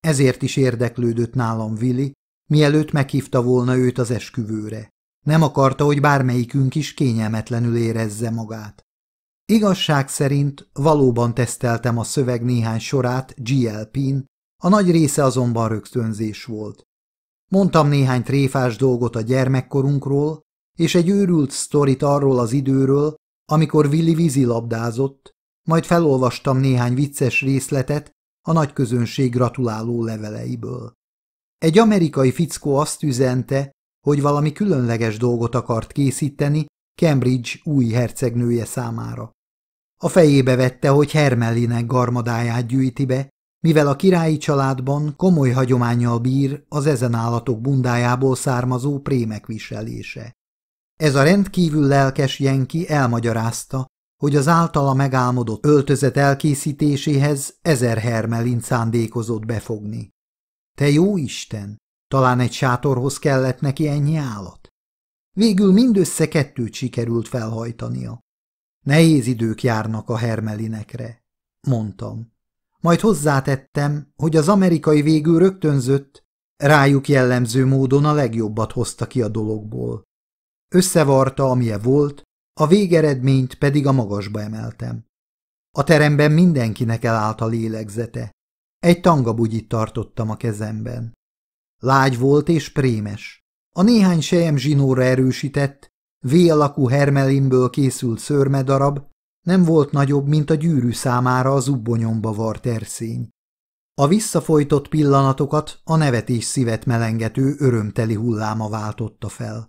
Ezért is érdeklődött nálam Vili, mielőtt meghívta volna őt az esküvőre. Nem akarta, hogy bármelyikünk is kényelmetlenül érezze magát. Igazság szerint valóban teszteltem a szöveg néhány sorát GLP-n, a nagy része azonban rögtönzés volt. Mondtam néhány tréfás dolgot a gyermekkorunkról, és egy őrült sztorit arról az időről, amikor Willi vízilabdázott, majd felolvastam néhány vicces részletet a nagy közönség gratuláló leveleiből. Egy amerikai fickó azt üzente, hogy valami különleges dolgot akart készíteni Cambridge új hercegnője számára. A fejébe vette, hogy Hermelinek garmadáját gyűjti be, mivel a királyi családban komoly hagyományjal bír az ezen állatok bundájából származó prémek viselése. Ez a rendkívül lelkes Jenki elmagyarázta, hogy az általa megálmodott öltözet elkészítéséhez ezer hermelint szándékozott befogni. Te jó Isten! Talán egy sátorhoz kellett neki ennyi állat? Végül mindössze kettőt sikerült felhajtania. Nehéz idők járnak a hermelinekre, mondtam. Majd hozzátettem, hogy az amerikai végül rögtönzött, rájuk jellemző módon a legjobbat hozta ki a dologból. Összevarta, amilyen volt, a végeredményt pedig a magasba emeltem. A teremben mindenkinek elállt a lélegzete. Egy tangabugyit tartottam a kezemben. Lágy volt és prémes. A néhány sejem zsinóra erősített, V alakú hermelimből készült szörmedarab nem volt nagyobb, mint a gyűrű számára az ubbonyomba vart erszény. A visszafojtott pillanatokat a nevetés szívet melengető örömteli hulláma váltotta fel.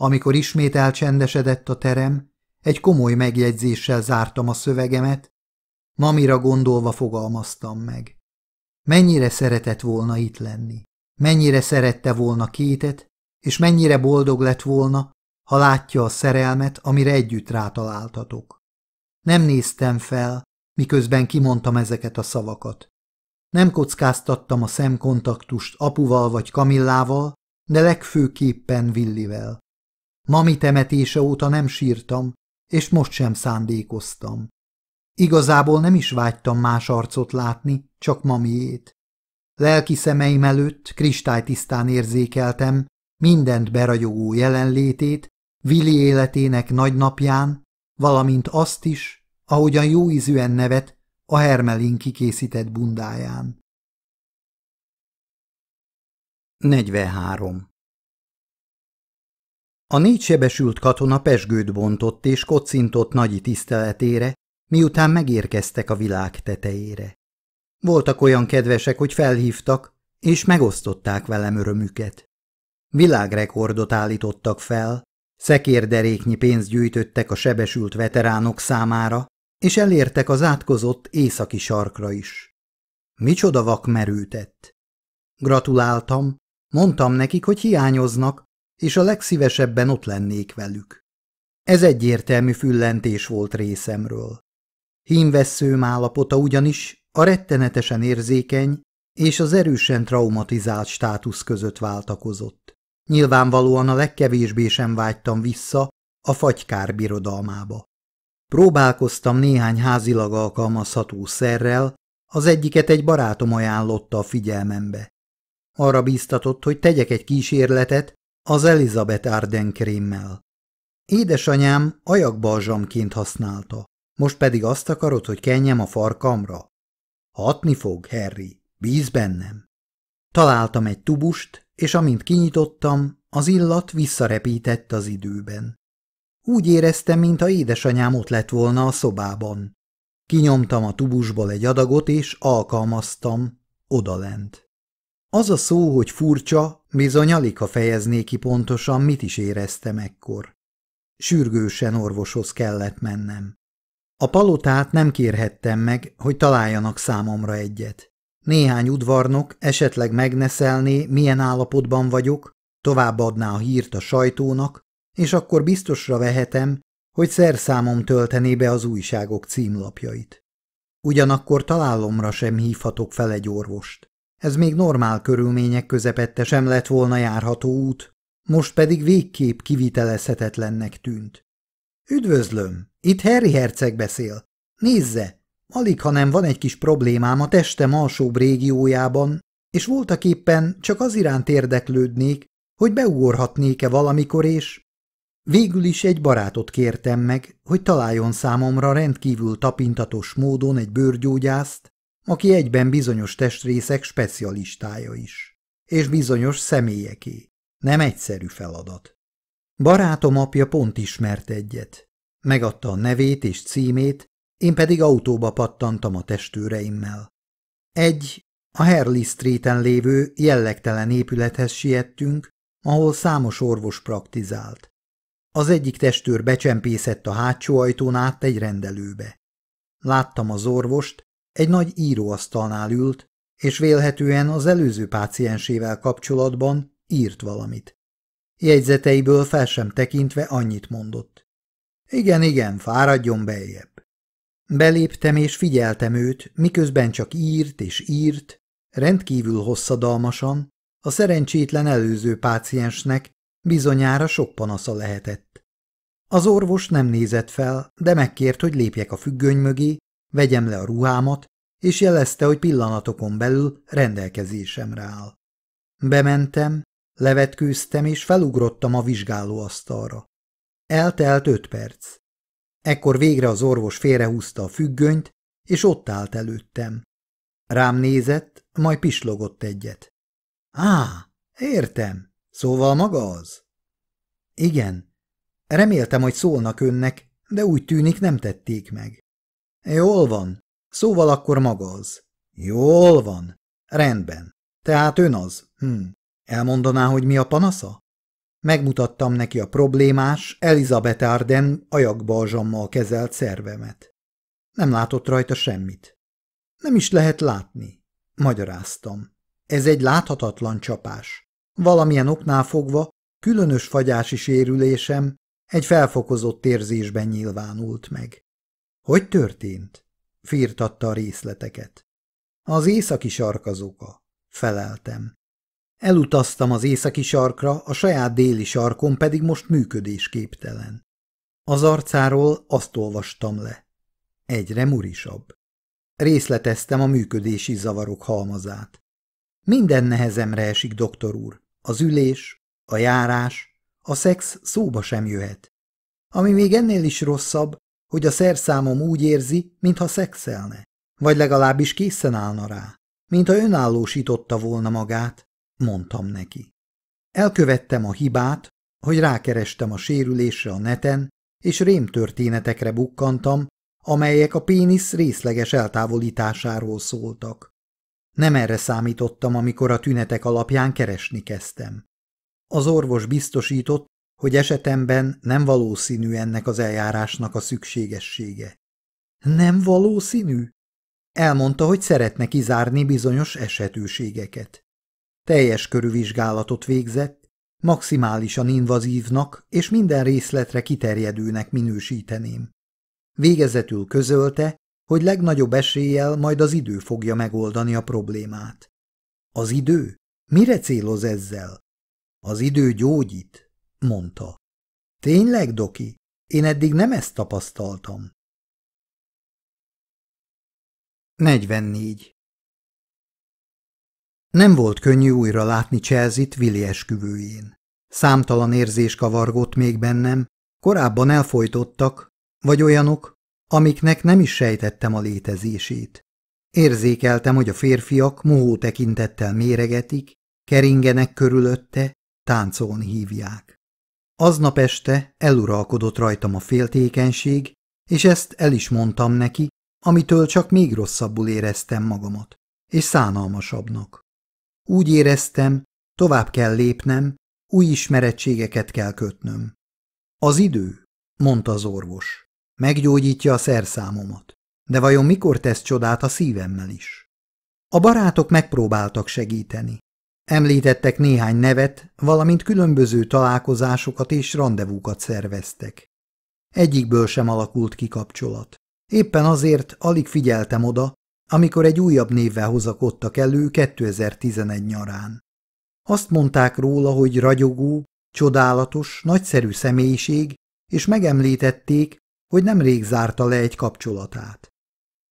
Amikor ismét elcsendesedett a terem, egy komoly megjegyzéssel zártam a szövegemet, mamira gondolva fogalmaztam meg. Mennyire szeretett volna itt lenni. Mennyire szerette volna kétet, és mennyire boldog lett volna, ha látja a szerelmet, amire együtt rátaláltatok. Nem néztem fel, miközben kimondtam ezeket a szavakat. Nem kockáztattam a szemkontaktust apuval vagy Kamillával, de legfőképpen Villivel. Mami temetése óta nem sírtam, és most sem szándékoztam. Igazából nem is vágytam más arcot látni, csak mamiét. Lelki szemeim előtt kristálytisztán érzékeltem mindent beragyogó jelenlétét, Vili életének nagy napján, valamint azt is, ahogyan jó ízűen nevet a Hermelin kikészített bundáján. 43. A négy sebesült katona pesgőt bontott és kocintott nagy tiszteletére, miután megérkeztek a világ tetejére. Voltak olyan kedvesek, hogy felhívtak, és megosztották velem örömüket. Világrekordot állítottak fel, szekérderéknyi pénzt gyűjtöttek a sebesült veteránok számára, és elértek az átkozott északi sarkra is. Micsoda merültett! Gratuláltam, mondtam nekik, hogy hiányoznak, és a legszívesebben ott lennék velük. Ez egyértelmű füllentés volt részemről. Hímvesszőm állapota ugyanis a rettenetesen érzékeny és az erősen traumatizált státusz között váltakozott. Nyilvánvalóan a legkevésbé sem vágytam vissza a fagykár birodalmába. Próbálkoztam néhány házilag alkalmazható szerrel, az egyiket egy barátom ajánlotta a figyelmembe. Arra bíztatott, hogy tegyek egy kísérletet az Elizabeth Arden krémmel. Édesanyám ajakbalzsamként használta, most pedig azt akarod, hogy kenjem a farkamra? Hatni fog, Harry, bíz bennem. Találtam egy tubust, és amint kinyitottam, az illat visszarepített az időben. Úgy éreztem, mintha édesanyám ott lett volna a szobában. Kinyomtam a tubusból egy adagot, és alkalmaztam, odalent. Az a szó, hogy furcsa, bizony alig ha fejezné ki pontosan, mit is éreztem ekkor. Sürgősen orvoshoz kellett mennem. A palotát nem kérhettem meg, hogy találjanak számomra egyet. Néhány udvarnok esetleg megneszelné, milyen állapotban vagyok, továbbadná a hírt a sajtónak, és akkor biztosra vehetem, hogy szerszámom töltené be az újságok címlapjait. Ugyanakkor találomra sem hívhatok fel egy orvost. Ez még normál körülmények közepette sem lett volna járható út, most pedig végképp kivitelezhetetlennek tűnt. Üdvözlöm! Itt Harry herceg beszél. Nézze, alig ha nem van egy kis problémám a testem alsóbb régiójában, és voltak éppen csak az iránt érdeklődnék, hogy beugorhatnék-e valamikor, és... Végül is egy barátot kértem meg, hogy találjon számomra rendkívül tapintatos módon egy bőrgyógyászt, aki egyben bizonyos testrészek specialistája is, és bizonyos személyeké. Nem egyszerű feladat. Barátom apja pont ismert egyet. Megadta a nevét és címét, én pedig autóba pattantam a testőreimmel. Egy, a Herli Streeten lévő jellegtelen épülethez siettünk, ahol számos orvos praktizált. Az egyik testőr becsempészett a hátsó ajtón át egy rendelőbe. Láttam az orvost, egy nagy íróasztalnál ült, és vélhetően az előző páciensével kapcsolatban írt valamit. Jegyzeteiből fel sem tekintve annyit mondott. Igen, igen, fáradjon beljebb. Beléptem és figyeltem őt, miközben csak írt és írt, rendkívül hosszadalmasan, a szerencsétlen előző páciensnek bizonyára sok panasza lehetett. Az orvos nem nézett fel, de megkért, hogy lépjek a függöny mögé, vegyem le a ruhámat, és jelezte, hogy pillanatokon belül rendelkezésemre áll. Bementem, levetkőztem és felugrottam a vizsgálóasztalra. Eltelt öt perc. Ekkor végre az orvos félrehúzta a függönyt, és ott állt előttem. Rám nézett, majd pislogott egyet. Á, értem. Szóval maga az? Igen. Reméltem, hogy szólnak önnek, de úgy tűnik nem tették meg. Jól van. Szóval akkor maga az. Jól van. Rendben. Tehát ön az. Hm. Elmondaná, hogy mi a panasza? Megmutattam neki a problémás Elizabeth Arden ajakbalzsammal kezelt szervemet. Nem látott rajta semmit. Nem is lehet látni, magyaráztam. Ez egy láthatatlan csapás. Valamilyen oknál fogva különös fagyási sérülésem egy felfokozott érzésben nyilvánult meg. Hogy történt? Firtatta a részleteket. Az északi sarkazóka, feleltem. Elutaztam az északi sarkra, a saját déli sarkon pedig most működésképtelen. Az arcáról azt olvastam le. Egyre murisabb. Részleteztem a működési zavarok halmazát. Minden nehezemre esik, doktor úr. Az ülés, a járás, a szex szóba sem jöhet. Ami még ennél is rosszabb, hogy a szerszámom úgy érzi, mintha szexelne, vagy legalábbis készen állna rá, mintha önállósította volna magát, mondtam neki. Elkövettem a hibát, hogy rákerestem a sérülésre a neten, és rémtörténetekre bukkantam, amelyek a pénisz részleges eltávolításáról szóltak. Nem erre számítottam, amikor a tünetek alapján keresni kezdtem. Az orvos biztosított, hogy esetemben nem valószínű ennek az eljárásnak a szükségessége. Nem valószínű? Elmondta, hogy szeretne kizárni bizonyos esetőségeket teljes körű vizsgálatot végzett, maximálisan invazívnak és minden részletre kiterjedőnek minősíteném. Végezetül közölte, hogy legnagyobb eséllyel majd az idő fogja megoldani a problémát. Az idő? Mire céloz ezzel? Az idő gyógyít, mondta. Tényleg, Doki? Én eddig nem ezt tapasztaltam. 44. Nem volt könnyű újra látni Chelsea-t Willi esküvőjén. Számtalan érzés kavargott még bennem, korábban elfolytottak, vagy olyanok, amiknek nem is sejtettem a létezését. Érzékeltem, hogy a férfiak mohó tekintettel méregetik, keringenek körülötte, táncolni hívják. Aznap este eluralkodott rajtam a féltékenység, és ezt el is mondtam neki, amitől csak még rosszabbul éreztem magamat, és szánalmasabbnak. Úgy éreztem, tovább kell lépnem, új ismerettségeket kell kötnöm. Az idő, mondta az orvos, meggyógyítja a szerszámomat, de vajon mikor tesz csodát a szívemmel is? A barátok megpróbáltak segíteni. Említettek néhány nevet, valamint különböző találkozásokat és rendezvúkat szerveztek. Egyikből sem alakult ki kapcsolat. Éppen azért alig figyeltem oda, amikor egy újabb névvel hozakodtak elő 2011 nyarán. Azt mondták róla, hogy ragyogó, csodálatos, nagyszerű személyiség, és megemlítették, hogy nemrég zárta le egy kapcsolatát.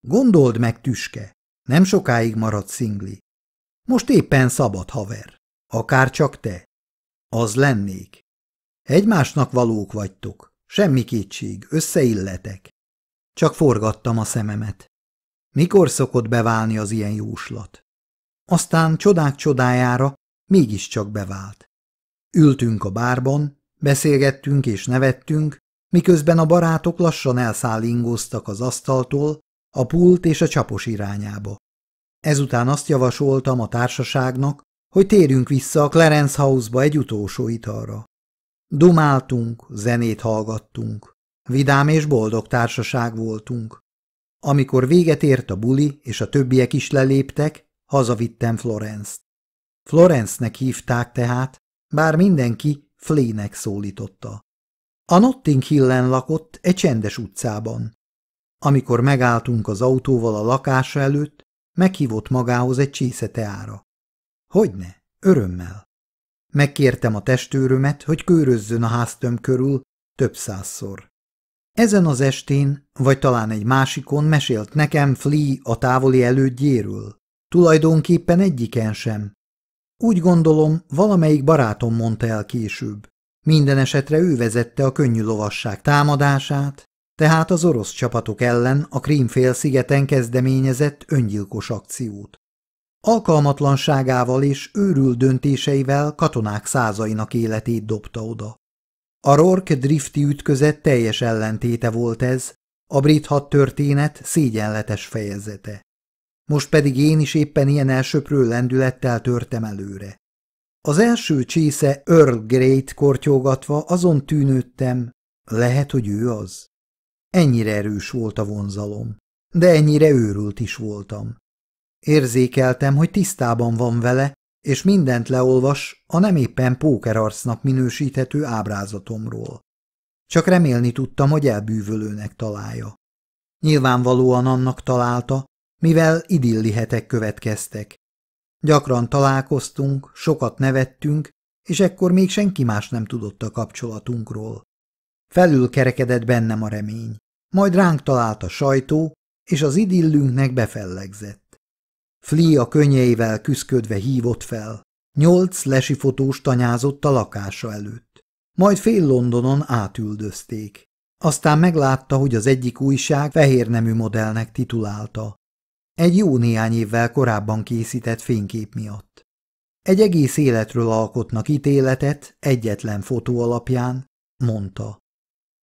Gondold meg, tüske, nem sokáig maradt szingli. Most éppen szabad haver, akár csak te. Az lennék. Egymásnak valók vagytok, semmi kétség, összeilletek. Csak forgattam a szememet. Mikor szokott beválni az ilyen jóslat? Aztán csodák csodájára mégiscsak bevált. Ültünk a bárban, beszélgettünk és nevettünk, miközben a barátok lassan elszállingoztak az asztaltól, a pult és a csapos irányába. Ezután azt javasoltam a társaságnak, hogy térjünk vissza a Clarence House-ba egy utolsó italra. Dumáltunk, zenét hallgattunk. Vidám és boldog társaság voltunk. Amikor véget ért a buli, és a többiek is leléptek, hazavittem Florence-t. Florence-nek hívták tehát, bár mindenki Flének szólította. A Notting Hillen lakott egy csendes utcában. Amikor megálltunk az autóval a lakása előtt, meghívott magához egy csészeteára. Hogyne, örömmel. Megkértem a testőrömet, hogy körözzön a háztöm körül több százszor. Ezen az estén, vagy talán egy másikon mesélt nekem Flea a távoli elődjéről. Tulajdonképpen egyiken sem. Úgy gondolom, valamelyik barátom mondta el később. Minden esetre ő vezette a könnyű lovasság támadását, tehát az orosz csapatok ellen a Krímfélszigeten kezdeményezett öngyilkos akciót. Alkalmatlanságával és őrült döntéseivel katonák százainak életét dobta oda. A Rourke-Drifti ütközet teljes ellentéte volt ez, a brit hadtörténet szégyenletes fejezete. Most pedig én is éppen ilyen elsöprő lendülettel törtem előre. Az első csésze Earl Great kortyogatva azon tűnődtem, lehet, hogy ő az. Ennyire erős volt a vonzalom, de ennyire őrült is voltam. Érzékeltem, hogy tisztában van vele, és mindent leolvas a nem éppen pókerarcnak minősíthető ábrázatomról. Csak remélni tudtam, hogy elbűvölőnek találja. Nyilvánvalóan annak találta, mivel idilli hetek következtek. Gyakran találkoztunk, sokat nevettünk, és ekkor még senki más nem tudott a kapcsolatunkról. Felül kerekedett bennem a remény. Majd ránk talált a sajtó, és az idillünknek befellegzett. Flia a könnyeivel küszködve hívott fel. Nyolc lesifotós tanyázott a lakása előtt. Majd fél Londonon átüldözték. Aztán meglátta, hogy az egyik újság fehérnemű modellnek titulálta. Egy jó néhány évvel korábban készített fénykép miatt. Egy egész életről alkotnak ítéletet egyetlen fotó alapján, mondta.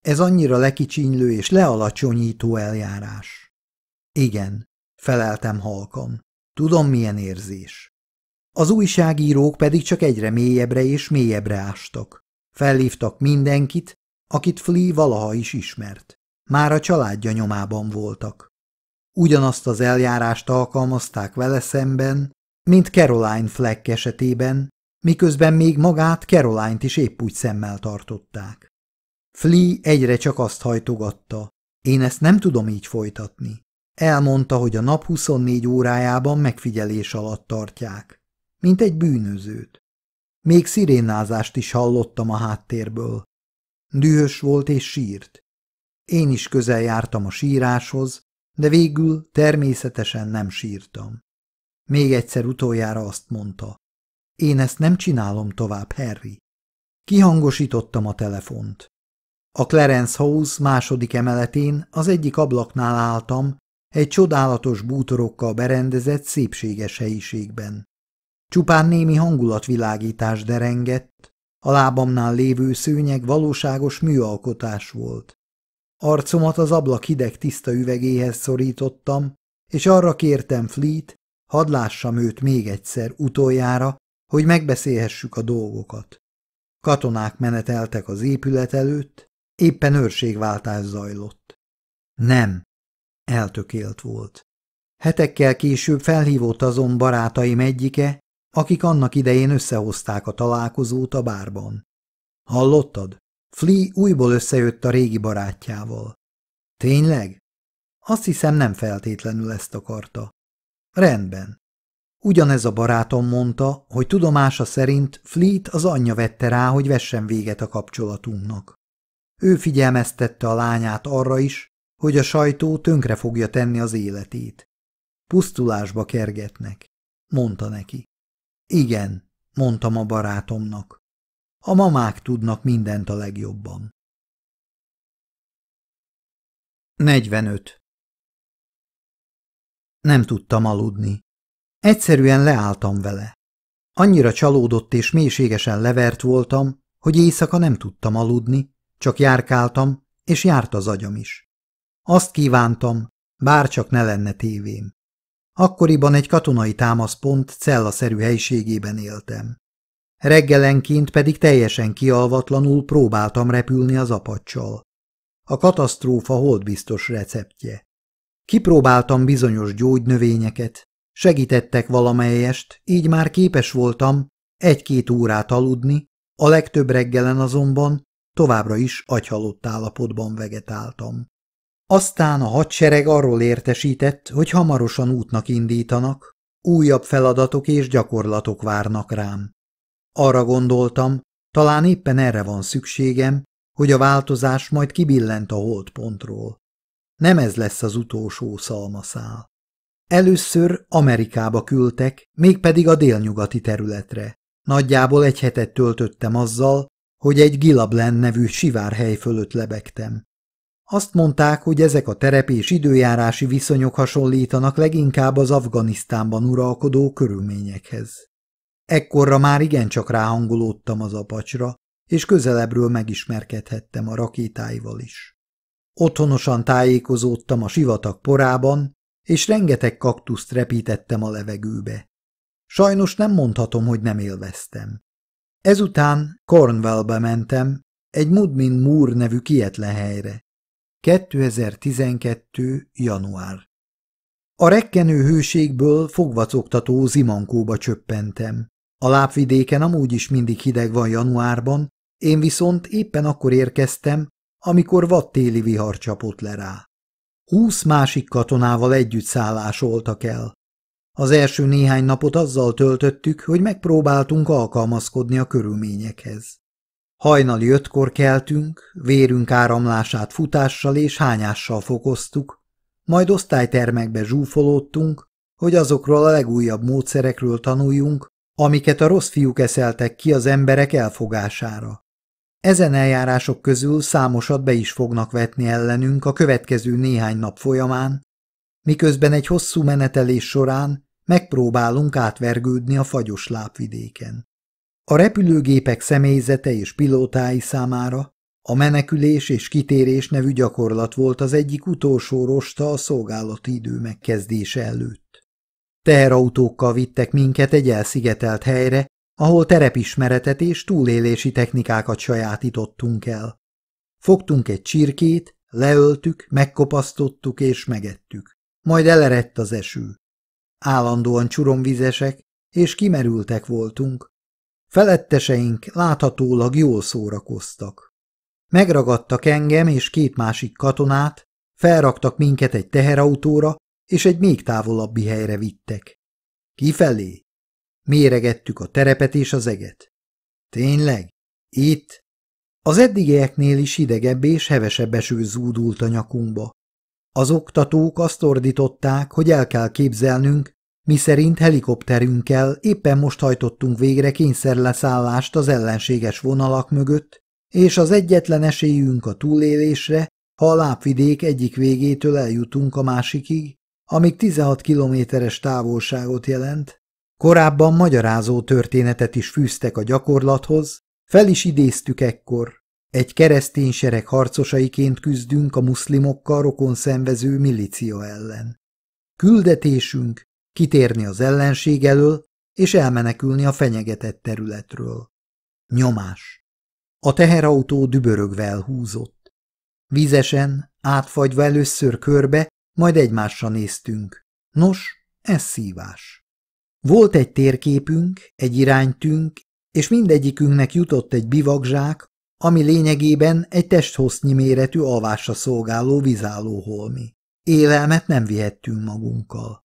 Ez annyira lekicsinylő és lealacsonyító eljárás. Igen, feleltem halkan. Tudom, milyen érzés. Az újságírók pedig csak egyre mélyebbre és mélyebbre ástak. Felhívtak mindenkit, akit Flea valaha is ismert. Már a családja nyomában voltak. Ugyanazt az eljárást alkalmazták vele szemben, mint Caroline Fleck esetében, miközben még magát Caroline-t is épp úgy szemmel tartották. Flea egyre csak azt hajtogatta. Én ezt nem tudom így folytatni. Elmondta, hogy a nap 24 órájában megfigyelés alatt tartják, mint egy bűnözőt. Még szirénázást is hallottam a háttérből. Dühös volt és sírt. Én is közel jártam a síráshoz, de végül természetesen nem sírtam. Még egyszer utoljára azt mondta. Én ezt nem csinálom tovább, Harry. Kihangosítottam a telefont. A Clarence House második emeletén az egyik ablaknál álltam, egy csodálatos bútorokkal berendezett szépséges helyiségben. Csupán némi hangulatvilágítás derengett, a lábamnál lévő szőnyeg valóságos műalkotás volt. Arcomat az ablak hideg tiszta üvegéhez szorítottam, és arra kértem Fleet, hadd lássam őt még egyszer utoljára, hogy megbeszélhessük a dolgokat. Katonák meneteltek az épület előtt, éppen őrségváltás zajlott. Nem, eltökélt volt. Hetekkel később felhívott azon barátaim egyike, akik annak idején összehozták a találkozót a bárban. Hallottad? Flea újból összejött a régi barátjával. Tényleg? Azt hiszem nem feltétlenül ezt akarta. Rendben. Ugyanez a barátom mondta, hogy tudomása szerint Fleet az anyja vette rá, hogy vessen véget a kapcsolatunknak. Ő figyelmeztette a lányát arra is, hogy a sajtó tönkre fogja tenni az életét. Pusztulásba kergetnek, mondta neki. Igen, mondtam a barátomnak. A mamák tudnak mindent a legjobban. 45. Nem tudtam aludni. Egyszerűen leálltam vele. Annyira csalódott és mélységesen levert voltam, hogy éjszaka nem tudtam aludni, csak járkáltam, és járt az agyam is. Azt kívántam, bár csak ne lenne tévém. Akkoriban egy katonai támaszpont cellaszerű helyiségében éltem. Reggelenként pedig teljesen kialvatlanul próbáltam repülni az apacsal. A katasztrófa holdbiztos receptje. Kipróbáltam bizonyos gyógynövényeket, segítettek valamelyest, így már képes voltam egy-két órát aludni, a legtöbb reggelen azonban továbbra is agyhalott állapotban vegetáltam. Aztán a hadsereg arról értesített, hogy hamarosan útnak indítanak, újabb feladatok és gyakorlatok várnak rám. Arra gondoltam, talán éppen erre van szükségem, hogy a változás majd kibillent a holdpontról. Nem ez lesz az utolsó szalmaszál. Először Amerikába küldtek, mégpedig a délnyugati területre. Nagyjából egy hetet töltöttem azzal, hogy egy Gilablen nevű sivárhely fölött lebegtem. Azt mondták, hogy ezek a terep és időjárási viszonyok hasonlítanak leginkább az Afganisztánban uralkodó körülményekhez. Ekkorra már igencsak ráhangolódtam az apacsra, és közelebbről megismerkedhettem a rakétáival is. Otthonosan tájékozódtam a sivatag porában, és rengeteg kaktuszt repítettem a levegőbe. Sajnos nem mondhatom, hogy nem élveztem. Ezután Cornwallbe mentem, egy Mudmin Moore nevű kietlen helyre. 2012. január A rekkenő hőségből fogvacoktató zimankóba csöppentem. A lápvidéken amúgy is mindig hideg van januárban, én viszont éppen akkor érkeztem, amikor téli vihar csapott le rá. Húsz másik katonával együtt szállásoltak el. Az első néhány napot azzal töltöttük, hogy megpróbáltunk alkalmazkodni a körülményekhez. Hajnali ötkor keltünk, vérünk áramlását futással és hányással fokoztuk, majd osztálytermekbe zsúfolódtunk, hogy azokról a legújabb módszerekről tanuljunk, amiket a rossz fiúk eszeltek ki az emberek elfogására. Ezen eljárások közül számosat be is fognak vetni ellenünk a következő néhány nap folyamán, miközben egy hosszú menetelés során megpróbálunk átvergődni a fagyos lápvidéken. A repülőgépek személyzete és pilótái számára a menekülés és kitérés nevű gyakorlat volt az egyik utolsó rosta a szolgálati idő megkezdése előtt. Teherautókkal vittek minket egy elszigetelt helyre, ahol terepismeretet és túlélési technikákat sajátítottunk el. Fogtunk egy csirkét, leöltük, megkopasztottuk és megettük. Majd elerett az eső. Állandóan csuromvizesek és kimerültek voltunk, Feletteseink láthatólag jól szórakoztak. Megragadtak engem és két másik katonát, felraktak minket egy teherautóra, és egy még távolabbi helyre vittek. Kifelé? Méregettük a terepet és az eget. Tényleg? Itt? Az eddigieknél is hidegebb és hevesebb eső zúdult a nyakunkba. Az oktatók azt ordították, hogy el kell képzelnünk, mi szerint helikopterünkkel éppen most hajtottunk végre kényszerleszállást az ellenséges vonalak mögött, és az egyetlen esélyünk a túlélésre, ha a lápvidék egyik végétől eljutunk a másikig, amíg 16 kilométeres távolságot jelent. Korábban magyarázó történetet is fűztek a gyakorlathoz, fel is idéztük ekkor. Egy keresztény sereg harcosaiként küzdünk a muszlimokkal rokon szenvező milícia ellen. Küldetésünk kitérni az ellenség elől és elmenekülni a fenyegetett területről. Nyomás. A teherautó dübörögve elhúzott. Vízesen, átfagyva először körbe, majd egymásra néztünk. Nos, ez szívás. Volt egy térképünk, egy iránytünk, és mindegyikünknek jutott egy bivakzsák, ami lényegében egy testhossznyi méretű alvásra szolgáló vizálóholmi. Élelmet nem vihettünk magunkkal.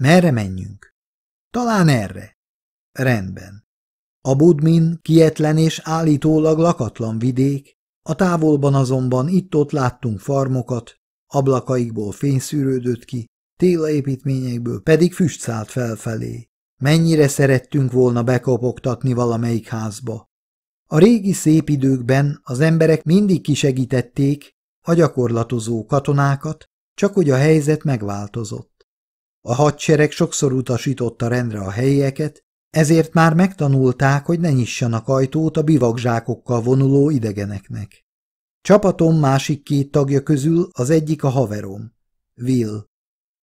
Merre menjünk? Talán erre. Rendben. A Budmin kietlen és állítólag lakatlan vidék, a távolban azonban itt-ott láttunk farmokat, ablakaikból szűrődött ki, télaépítményekből pedig füst szállt felfelé. Mennyire szerettünk volna bekopogtatni valamelyik házba. A régi szép időkben az emberek mindig kisegítették a gyakorlatozó katonákat, csak hogy a helyzet megváltozott. A hadsereg sokszor utasította rendre a helyieket, ezért már megtanulták, hogy ne nyissanak ajtót a bivakzsákokkal vonuló idegeneknek. Csapatom másik két tagja közül az egyik a haverom, Will.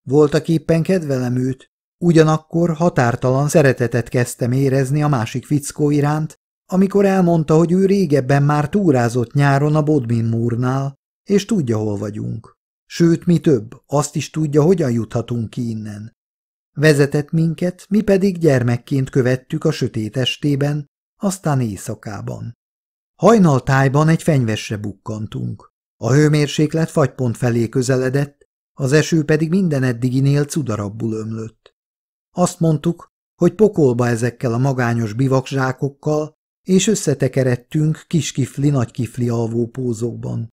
Voltak éppen kedvelem őt, ugyanakkor határtalan szeretetet kezdtem érezni a másik fickó iránt, amikor elmondta, hogy ő régebben már túrázott nyáron a Bodmin múrnál, és tudja, hol vagyunk. Sőt, mi több, azt is tudja, hogyan juthatunk ki innen. Vezetett minket, mi pedig gyermekként követtük a sötét estében, aztán éjszakában. Hajnaltájban egy fenyvesre bukkantunk. A hőmérséklet fagypont felé közeledett, az eső pedig minden eddiginél cudarabbul ömlött. Azt mondtuk, hogy pokolba ezekkel a magányos bivakzsákokkal, és összetekerettünk kis kifli nagy kifli alvó pózokban.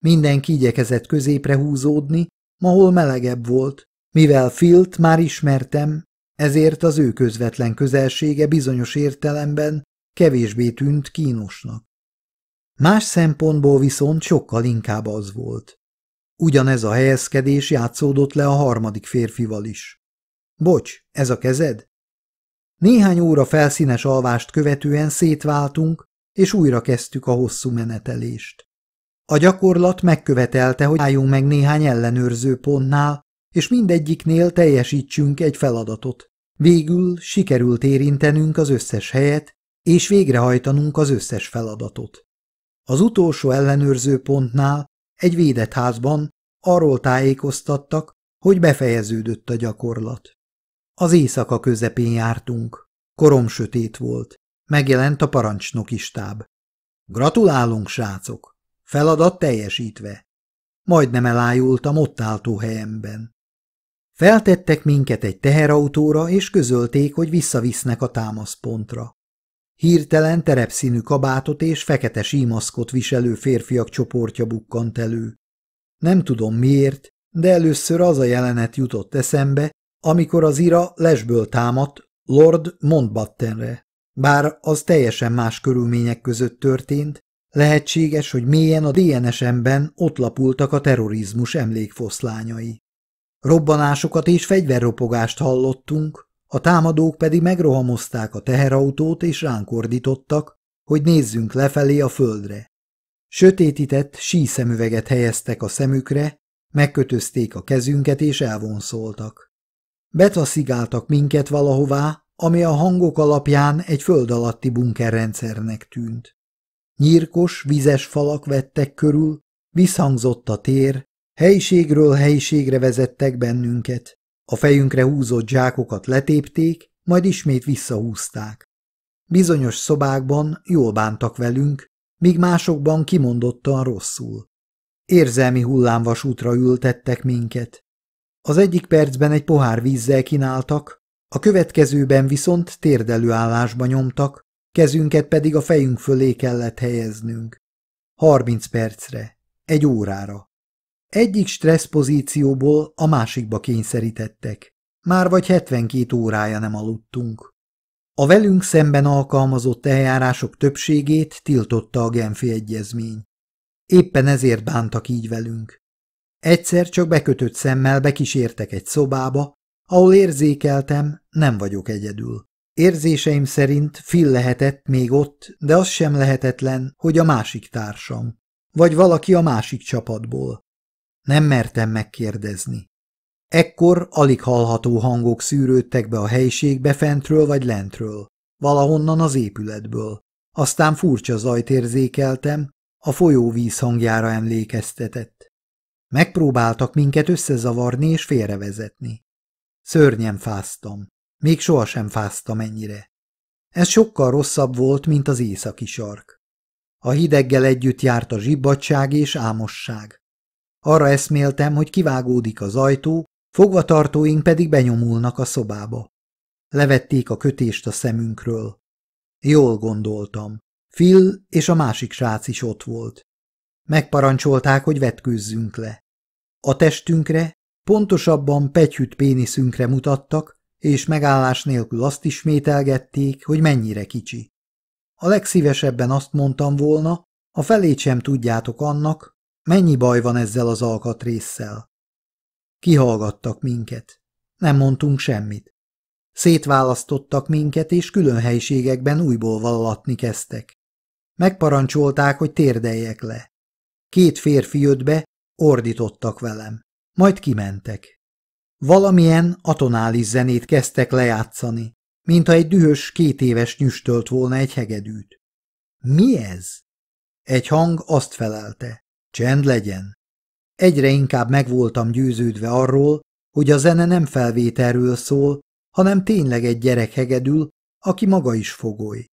Mindenki igyekezett középre húzódni, ma hol melegebb volt, mivel Filt már ismertem, ezért az ő közvetlen közelsége bizonyos értelemben kevésbé tűnt kínosnak. Más szempontból viszont sokkal inkább az volt. Ugyanez a helyezkedés játszódott le a harmadik férfival is. Bocs, ez a kezed? Néhány óra felszínes alvást követően szétváltunk, és újra kezdtük a hosszú menetelést. A gyakorlat megkövetelte, hogy álljunk meg néhány ellenőrző pontnál, és mindegyiknél teljesítsünk egy feladatot. Végül sikerült érintenünk az összes helyet, és végrehajtanunk az összes feladatot. Az utolsó ellenőrző pontnál, egy védett házban, arról tájékoztattak, hogy befejeződött a gyakorlat. Az éjszaka közepén jártunk. Korom sötét volt. Megjelent a parancsnoki stáb. Gratulálunk, srácok! Feladat teljesítve. Majdnem elájultam ott álltó helyemben. Feltettek minket egy teherautóra, és közölték, hogy visszavisznek a támaszpontra. Hirtelen terepszínű kabátot és fekete símaszkot viselő férfiak csoportja bukkant elő. Nem tudom miért, de először az a jelenet jutott eszembe, amikor az ira lesből támadt Lord Montbattenre, bár az teljesen más körülmények között történt, Lehetséges, hogy mélyen a DNS-emben ott lapultak a terrorizmus emlékfoszlányai. Robbanásokat és fegyverropogást hallottunk, a támadók pedig megrohamozták a teherautót és ránkordítottak, hogy nézzünk lefelé a földre. Sötétített síszemüveget helyeztek a szemükre, megkötözték a kezünket és elvonszoltak. Betaszigáltak minket valahová, ami a hangok alapján egy föld alatti bunkerrendszernek tűnt. Nyírkos, vizes falak vettek körül, visszhangzott a tér, helyiségről helyiségre vezettek bennünket. A fejünkre húzott zsákokat letépték, majd ismét visszahúzták. Bizonyos szobákban jól bántak velünk, míg másokban kimondottan rosszul. Érzelmi hullámvasútra ültettek minket. Az egyik percben egy pohár vízzel kínáltak, a következőben viszont térdelő állásba nyomtak, kezünket pedig a fejünk fölé kellett helyeznünk. Harminc percre, egy órára. Egyik stressz pozícióból a másikba kényszerítettek. Már vagy 72 órája nem aludtunk. A velünk szemben alkalmazott eljárások többségét tiltotta a Genfi egyezmény. Éppen ezért bántak így velünk. Egyszer csak bekötött szemmel bekísértek egy szobába, ahol érzékeltem, nem vagyok egyedül. Érzéseim szerint Phil lehetett még ott, de az sem lehetetlen, hogy a másik társam, vagy valaki a másik csapatból. Nem mertem megkérdezni. Ekkor alig hallható hangok szűrődtek be a helyiségbe fentről vagy lentről, valahonnan az épületből. Aztán furcsa zajt érzékeltem, a folyóvíz hangjára emlékeztetett. Megpróbáltak minket összezavarni és félrevezetni. Szörnyen fáztam. Még sohasem fáztam ennyire. Ez sokkal rosszabb volt, mint az északi sark. A hideggel együtt járt a zsibbadság és ámosság. Arra eszméltem, hogy kivágódik az ajtó, fogvatartóink pedig benyomulnak a szobába. Levették a kötést a szemünkről. Jól gondoltam. Phil és a másik srác is ott volt. Megparancsolták, hogy vetkőzzünk le. A testünkre, pontosabban pegyhűt péniszünkre mutattak, és megállás nélkül azt ismételgették, hogy mennyire kicsi. A legszívesebben azt mondtam volna, a felét sem tudjátok annak, mennyi baj van ezzel az alkatrészsel. Kihallgattak minket. Nem mondtunk semmit. Szétválasztottak minket, és külön helyiségekben újból vallatni kezdtek. Megparancsolták, hogy térdeljek le. Két férfi jött be, ordítottak velem. Majd kimentek. Valamilyen atonális zenét kezdtek lejátszani, mintha egy dühös két éves nyüstölt volna egy hegedűt. Mi ez? Egy hang azt felelte. Csend legyen. Egyre inkább megvoltam győződve arról, hogy a zene nem felvételről szól, hanem tényleg egy gyerek hegedül, aki maga is fogoly.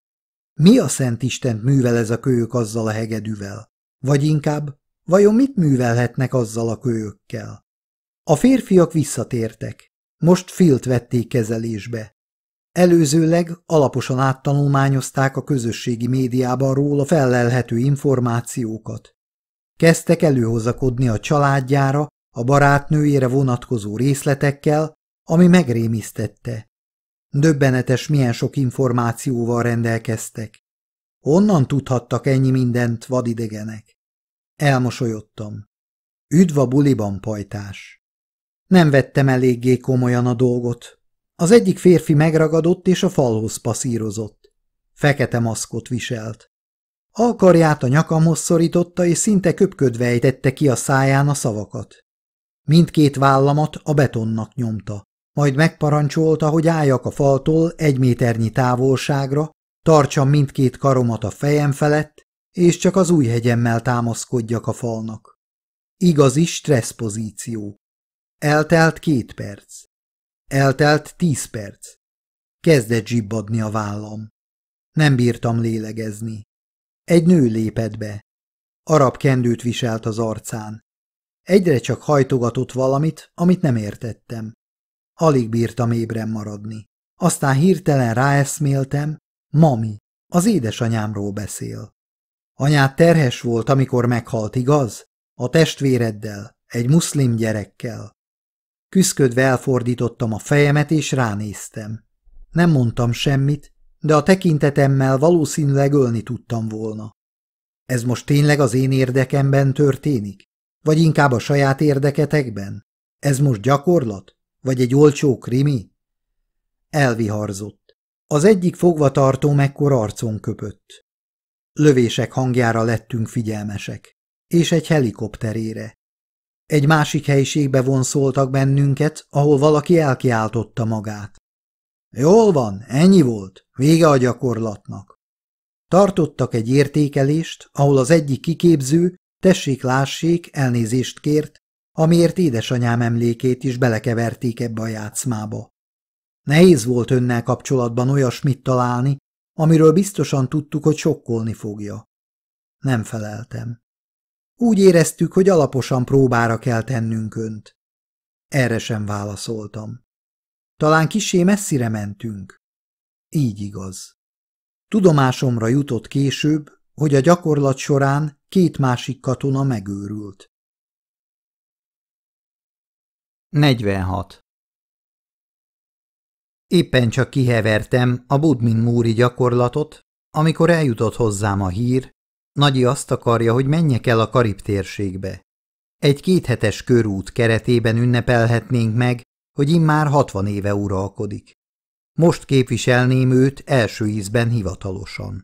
Mi a szent Istent művel ez a kölyök azzal a hegedűvel? Vagy inkább, vajon mit művelhetnek azzal a kölyökkel? A férfiak visszatértek. Most Filt vették kezelésbe. Előzőleg alaposan áttanulmányozták a közösségi médiában róla fellelhető információkat. Kezdtek előhozakodni a családjára, a barátnőjére vonatkozó részletekkel, ami megrémisztette. Döbbenetes milyen sok információval rendelkeztek. Honnan tudhattak ennyi mindent vadidegenek? Elmosolyodtam. Üdv a buliban, pajtás! Nem vettem eléggé komolyan a dolgot. Az egyik férfi megragadott és a falhoz passzírozott. Fekete maszkot viselt. Alkarját a nyakamhoz szorította, és szinte köpködve ejtette ki a száján a szavakat. Mindkét vállamat a betonnak nyomta, majd megparancsolta, hogy álljak a faltól egy méternyi távolságra, tartsam mindkét karomat a fejem felett, és csak az új hegyemmel támaszkodjak a falnak. Igazi stressz pozíció. Eltelt két perc. Eltelt tíz perc. Kezdett zsibbadni a vállam. Nem bírtam lélegezni. Egy nő lépett be. Arab kendőt viselt az arcán. Egyre csak hajtogatott valamit, amit nem értettem. Alig bírtam ébren maradni. Aztán hirtelen ráeszméltem, mami, az édesanyámról beszél. Anyád terhes volt, amikor meghalt, igaz? A testvéreddel, egy muszlim gyerekkel. Küszködve elfordítottam a fejemet, és ránéztem. Nem mondtam semmit, de a tekintetemmel valószínűleg ölni tudtam volna. Ez most tényleg az én érdekemben történik? Vagy inkább a saját érdeketekben? Ez most gyakorlat? Vagy egy olcsó krimi? Elviharzott. Az egyik fogvatartó mekkor arcon köpött. Lövések hangjára lettünk figyelmesek, és egy helikopterére. Egy másik helyiségbe vonszoltak bennünket, ahol valaki elkiáltotta magát. Jól van, ennyi volt, vége a gyakorlatnak. Tartottak egy értékelést, ahol az egyik kiképző, tessék-lássék, elnézést kért, amiért édesanyám emlékét is belekeverték ebbe a játszmába. Nehéz volt önnel kapcsolatban olyasmit találni, amiről biztosan tudtuk, hogy sokkolni fogja. Nem feleltem. Úgy éreztük, hogy alaposan próbára kell tennünk önt. Erre sem válaszoltam. Talán kisé messzire mentünk. Így igaz. Tudomásomra jutott később, hogy a gyakorlat során két másik katona megőrült. 46. Éppen csak kihevertem a Budmin múri gyakorlatot, amikor eljutott hozzám a hír, Nagyi azt akarja, hogy menjek el a Karib térségbe. Egy kéthetes körút keretében ünnepelhetnénk meg, hogy immár hatvan éve uralkodik. Most képviselném őt első ízben hivatalosan.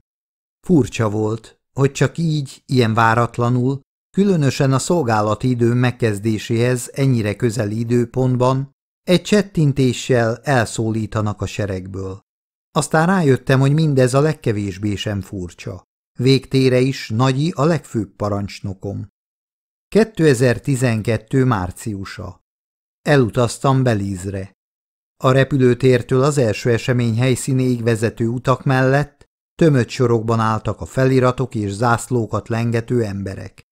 Furcsa volt, hogy csak így, ilyen váratlanul, különösen a szolgálati idő megkezdéséhez ennyire közeli időpontban, egy csettintéssel elszólítanak a seregből. Aztán rájöttem, hogy mindez a legkevésbé sem furcsa. Végtére is Nagyi a legfőbb parancsnokom. 2012. márciusa. Elutaztam Belízre. A repülőtértől az első esemény helyszínéig vezető utak mellett tömött sorokban álltak a feliratok és zászlókat lengető emberek.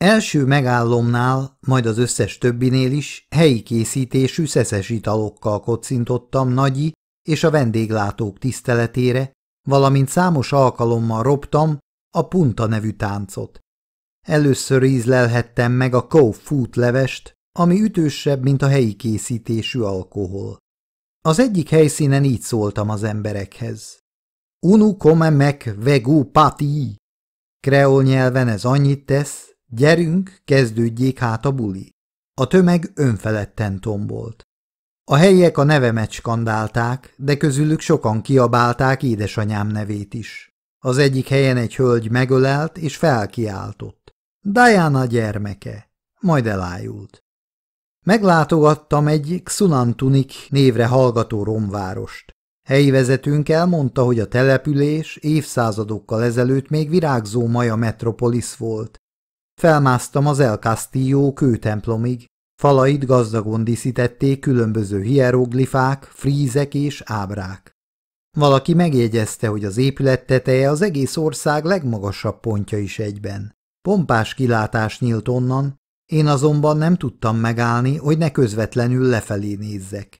Első megállomnál, majd az összes többinél is helyi készítésű szeszes italokkal kocintottam Nagyi és a vendéglátók tiszteletére, valamint számos alkalommal robtam a punta nevű táncot. Először ízlelhettem meg a kóf levest, ami ütősebb, mint a helyi készítésű alkohol. Az egyik helyszínen így szóltam az emberekhez. Unu come meg vegu pati. Kreol nyelven ez annyit tesz, gyerünk, kezdődjék hát a buli. A tömeg önfeledten tombolt. A helyiek a nevemet skandálták, de közülük sokan kiabálták édesanyám nevét is. Az egyik helyen egy hölgy megölelt és felkiáltott. Diana gyermeke, majd elájult. Meglátogattam egy Xunantunik névre hallgató romvárost. Helyi vezetőnk elmondta, hogy a település évszázadokkal ezelőtt még virágzó maja metropolis volt. Felmásztam az El Castillo kőtemplomig, Falait gazdagon díszítették különböző hieroglifák, frízek és ábrák. Valaki megjegyezte, hogy az épület teteje az egész ország legmagasabb pontja is egyben. Pompás kilátás nyílt onnan, én azonban nem tudtam megállni, hogy ne közvetlenül lefelé nézzek.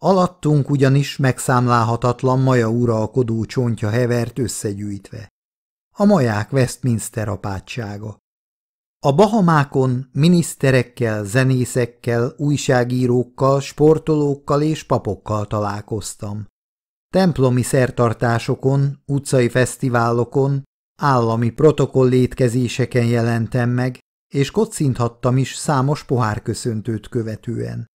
Alattunk ugyanis megszámlálhatatlan maja uralkodó csontja hevert összegyűjtve. A maják Westminster apátsága. A Bahamákon miniszterekkel, zenészekkel, újságírókkal, sportolókkal és papokkal találkoztam. Templomi szertartásokon, utcai fesztiválokon, állami protokoll létkezéseken jelentem meg, és kocinthattam is számos pohárköszöntőt követően.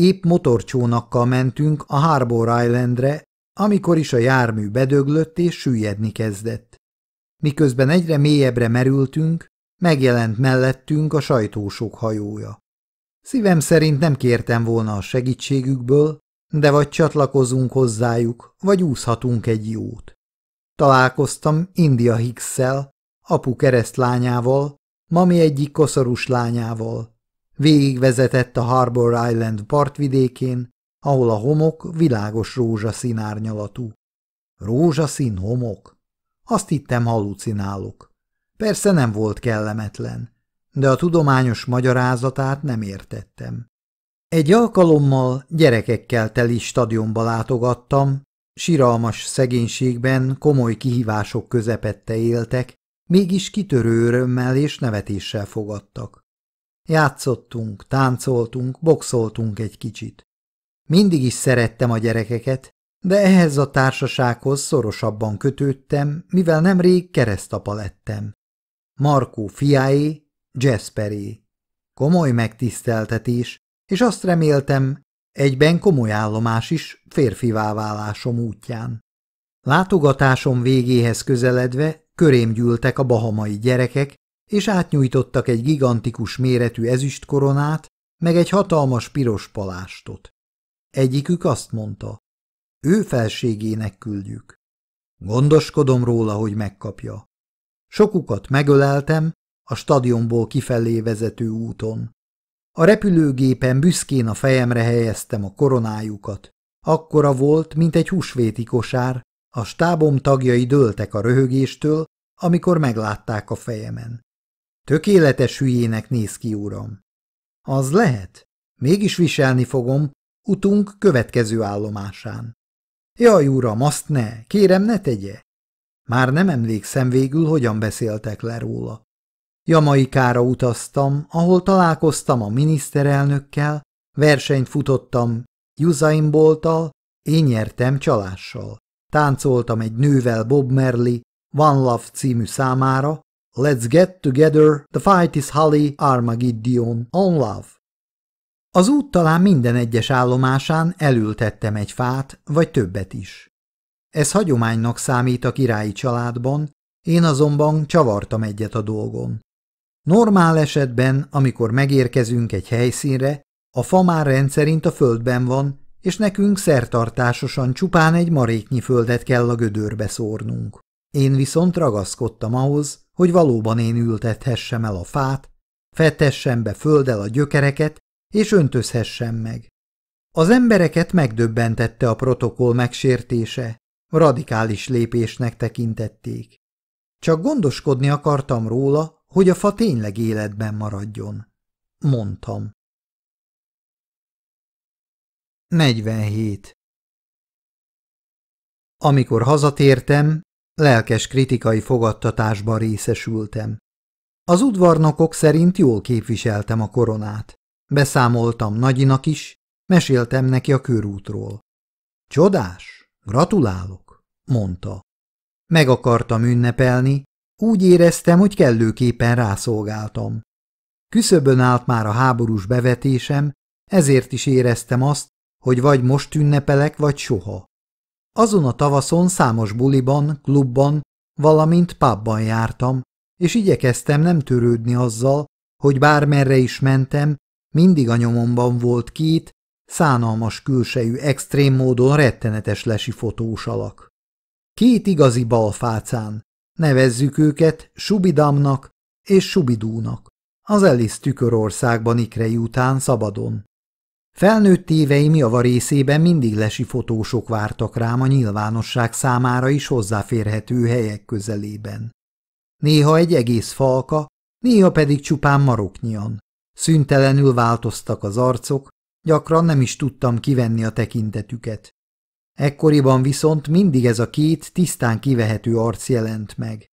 Épp motorcsónakkal mentünk a Harbour Islandre, amikor is a jármű bedöglött és süllyedni kezdett. Miközben egyre mélyebbre merültünk, Megjelent mellettünk a sajtósok hajója. Szívem szerint nem kértem volna a segítségükből, de vagy csatlakozunk hozzájuk, vagy úszhatunk egy jót. Találkoztam India Hicks-szel, apu keresztlányával, mami egyik koszorús lányával. Végigvezetett a Harbor Island partvidékén, ahol a homok világos rózsaszín árnyalatú. Rózsaszín homok? Azt hittem hallucinálok. Persze nem volt kellemetlen, de a tudományos magyarázatát nem értettem. Egy alkalommal gyerekekkel teli stadionba látogattam, siralmas szegénységben komoly kihívások közepette éltek, mégis kitörő örömmel és nevetéssel fogadtak. Játszottunk, táncoltunk, boxoltunk egy kicsit. Mindig is szerettem a gyerekeket, de ehhez a társasághoz szorosabban kötődtem, mivel nemrég keresztapa lettem. Markó fiáé, Jasperé. Komoly megtiszteltetés, és azt reméltem, egyben komoly állomás is férfivá válásom útján. Látogatásom végéhez közeledve körém gyűltek a bahamai gyerekek, és átnyújtottak egy gigantikus méretű ezüstkoronát, meg egy hatalmas piros palástot. Egyikük azt mondta, ő felségének küldjük. Gondoskodom róla, hogy megkapja. Sokukat megöleltem a stadionból kifelé vezető úton. A repülőgépen büszkén a fejemre helyeztem a koronájukat. Akkora volt, mint egy húsvéti kosár, a stábom tagjai dőltek a röhögéstől, amikor meglátták a fejemen. Tökéletes hülyének néz ki, uram. Az lehet. Mégis viselni fogom, utunk következő állomásán. Jaj, uram, azt ne, kérem, ne tegye. Már nem emlékszem végül, hogyan beszéltek le róla. Jamaikára utaztam, ahol találkoztam a miniszterelnökkel, versenyt futottam Usain Bolttal, én nyertem csalással. Táncoltam egy nővel Bob Merli, One Love című számára, Let's get together, the fight is Holly Armageddon on love. Az út talán minden egyes állomásán elültettem egy fát, vagy többet is. Ez hagyománynak számít a királyi családban, én azonban csavartam egyet a dolgon. Normál esetben, amikor megérkezünk egy helyszínre, a fa már rendszerint a földben van, és nekünk szertartásosan csupán egy maréknyi földet kell a gödörbe szórnunk. Én viszont ragaszkodtam ahhoz, hogy valóban én ültethessem el a fát, fettessem be földdel a gyökereket, és öntözhessem meg. Az embereket megdöbbentette a protokoll megsértése, Radikális lépésnek tekintették. Csak gondoskodni akartam róla, hogy a fa tényleg életben maradjon. Mondtam. 47. Amikor hazatértem, lelkes kritikai fogadtatásba részesültem. Az udvarnokok szerint jól képviseltem a koronát. Beszámoltam Nagyinak is, meséltem neki a körútról. Csodás! Gratulálok, mondta. Meg akartam ünnepelni, úgy éreztem, hogy kellőképpen rászolgáltam. Küszöbön állt már a háborús bevetésem, ezért is éreztem azt, hogy vagy most ünnepelek, vagy soha. Azon a tavaszon számos buliban, klubban, valamint pubban jártam, és igyekeztem nem törődni azzal, hogy bármerre is mentem, mindig a nyomomban volt két Szánalmas külsejű extrém módon rettenetes lesi fotós alak. Két igazi balfácán, nevezzük őket Subidamnak és Subidúnak, az Elis tükörországban ikrei után szabadon. Felnőtt éveim java részében mindig lesi fotósok vártak rám a nyilvánosság számára is hozzáférhető helyek közelében. Néha egy egész falka, néha pedig csupán maroknyian. Szüntelenül változtak az arcok, gyakran nem is tudtam kivenni a tekintetüket. Ekkoriban viszont mindig ez a két tisztán kivehető arc jelent meg.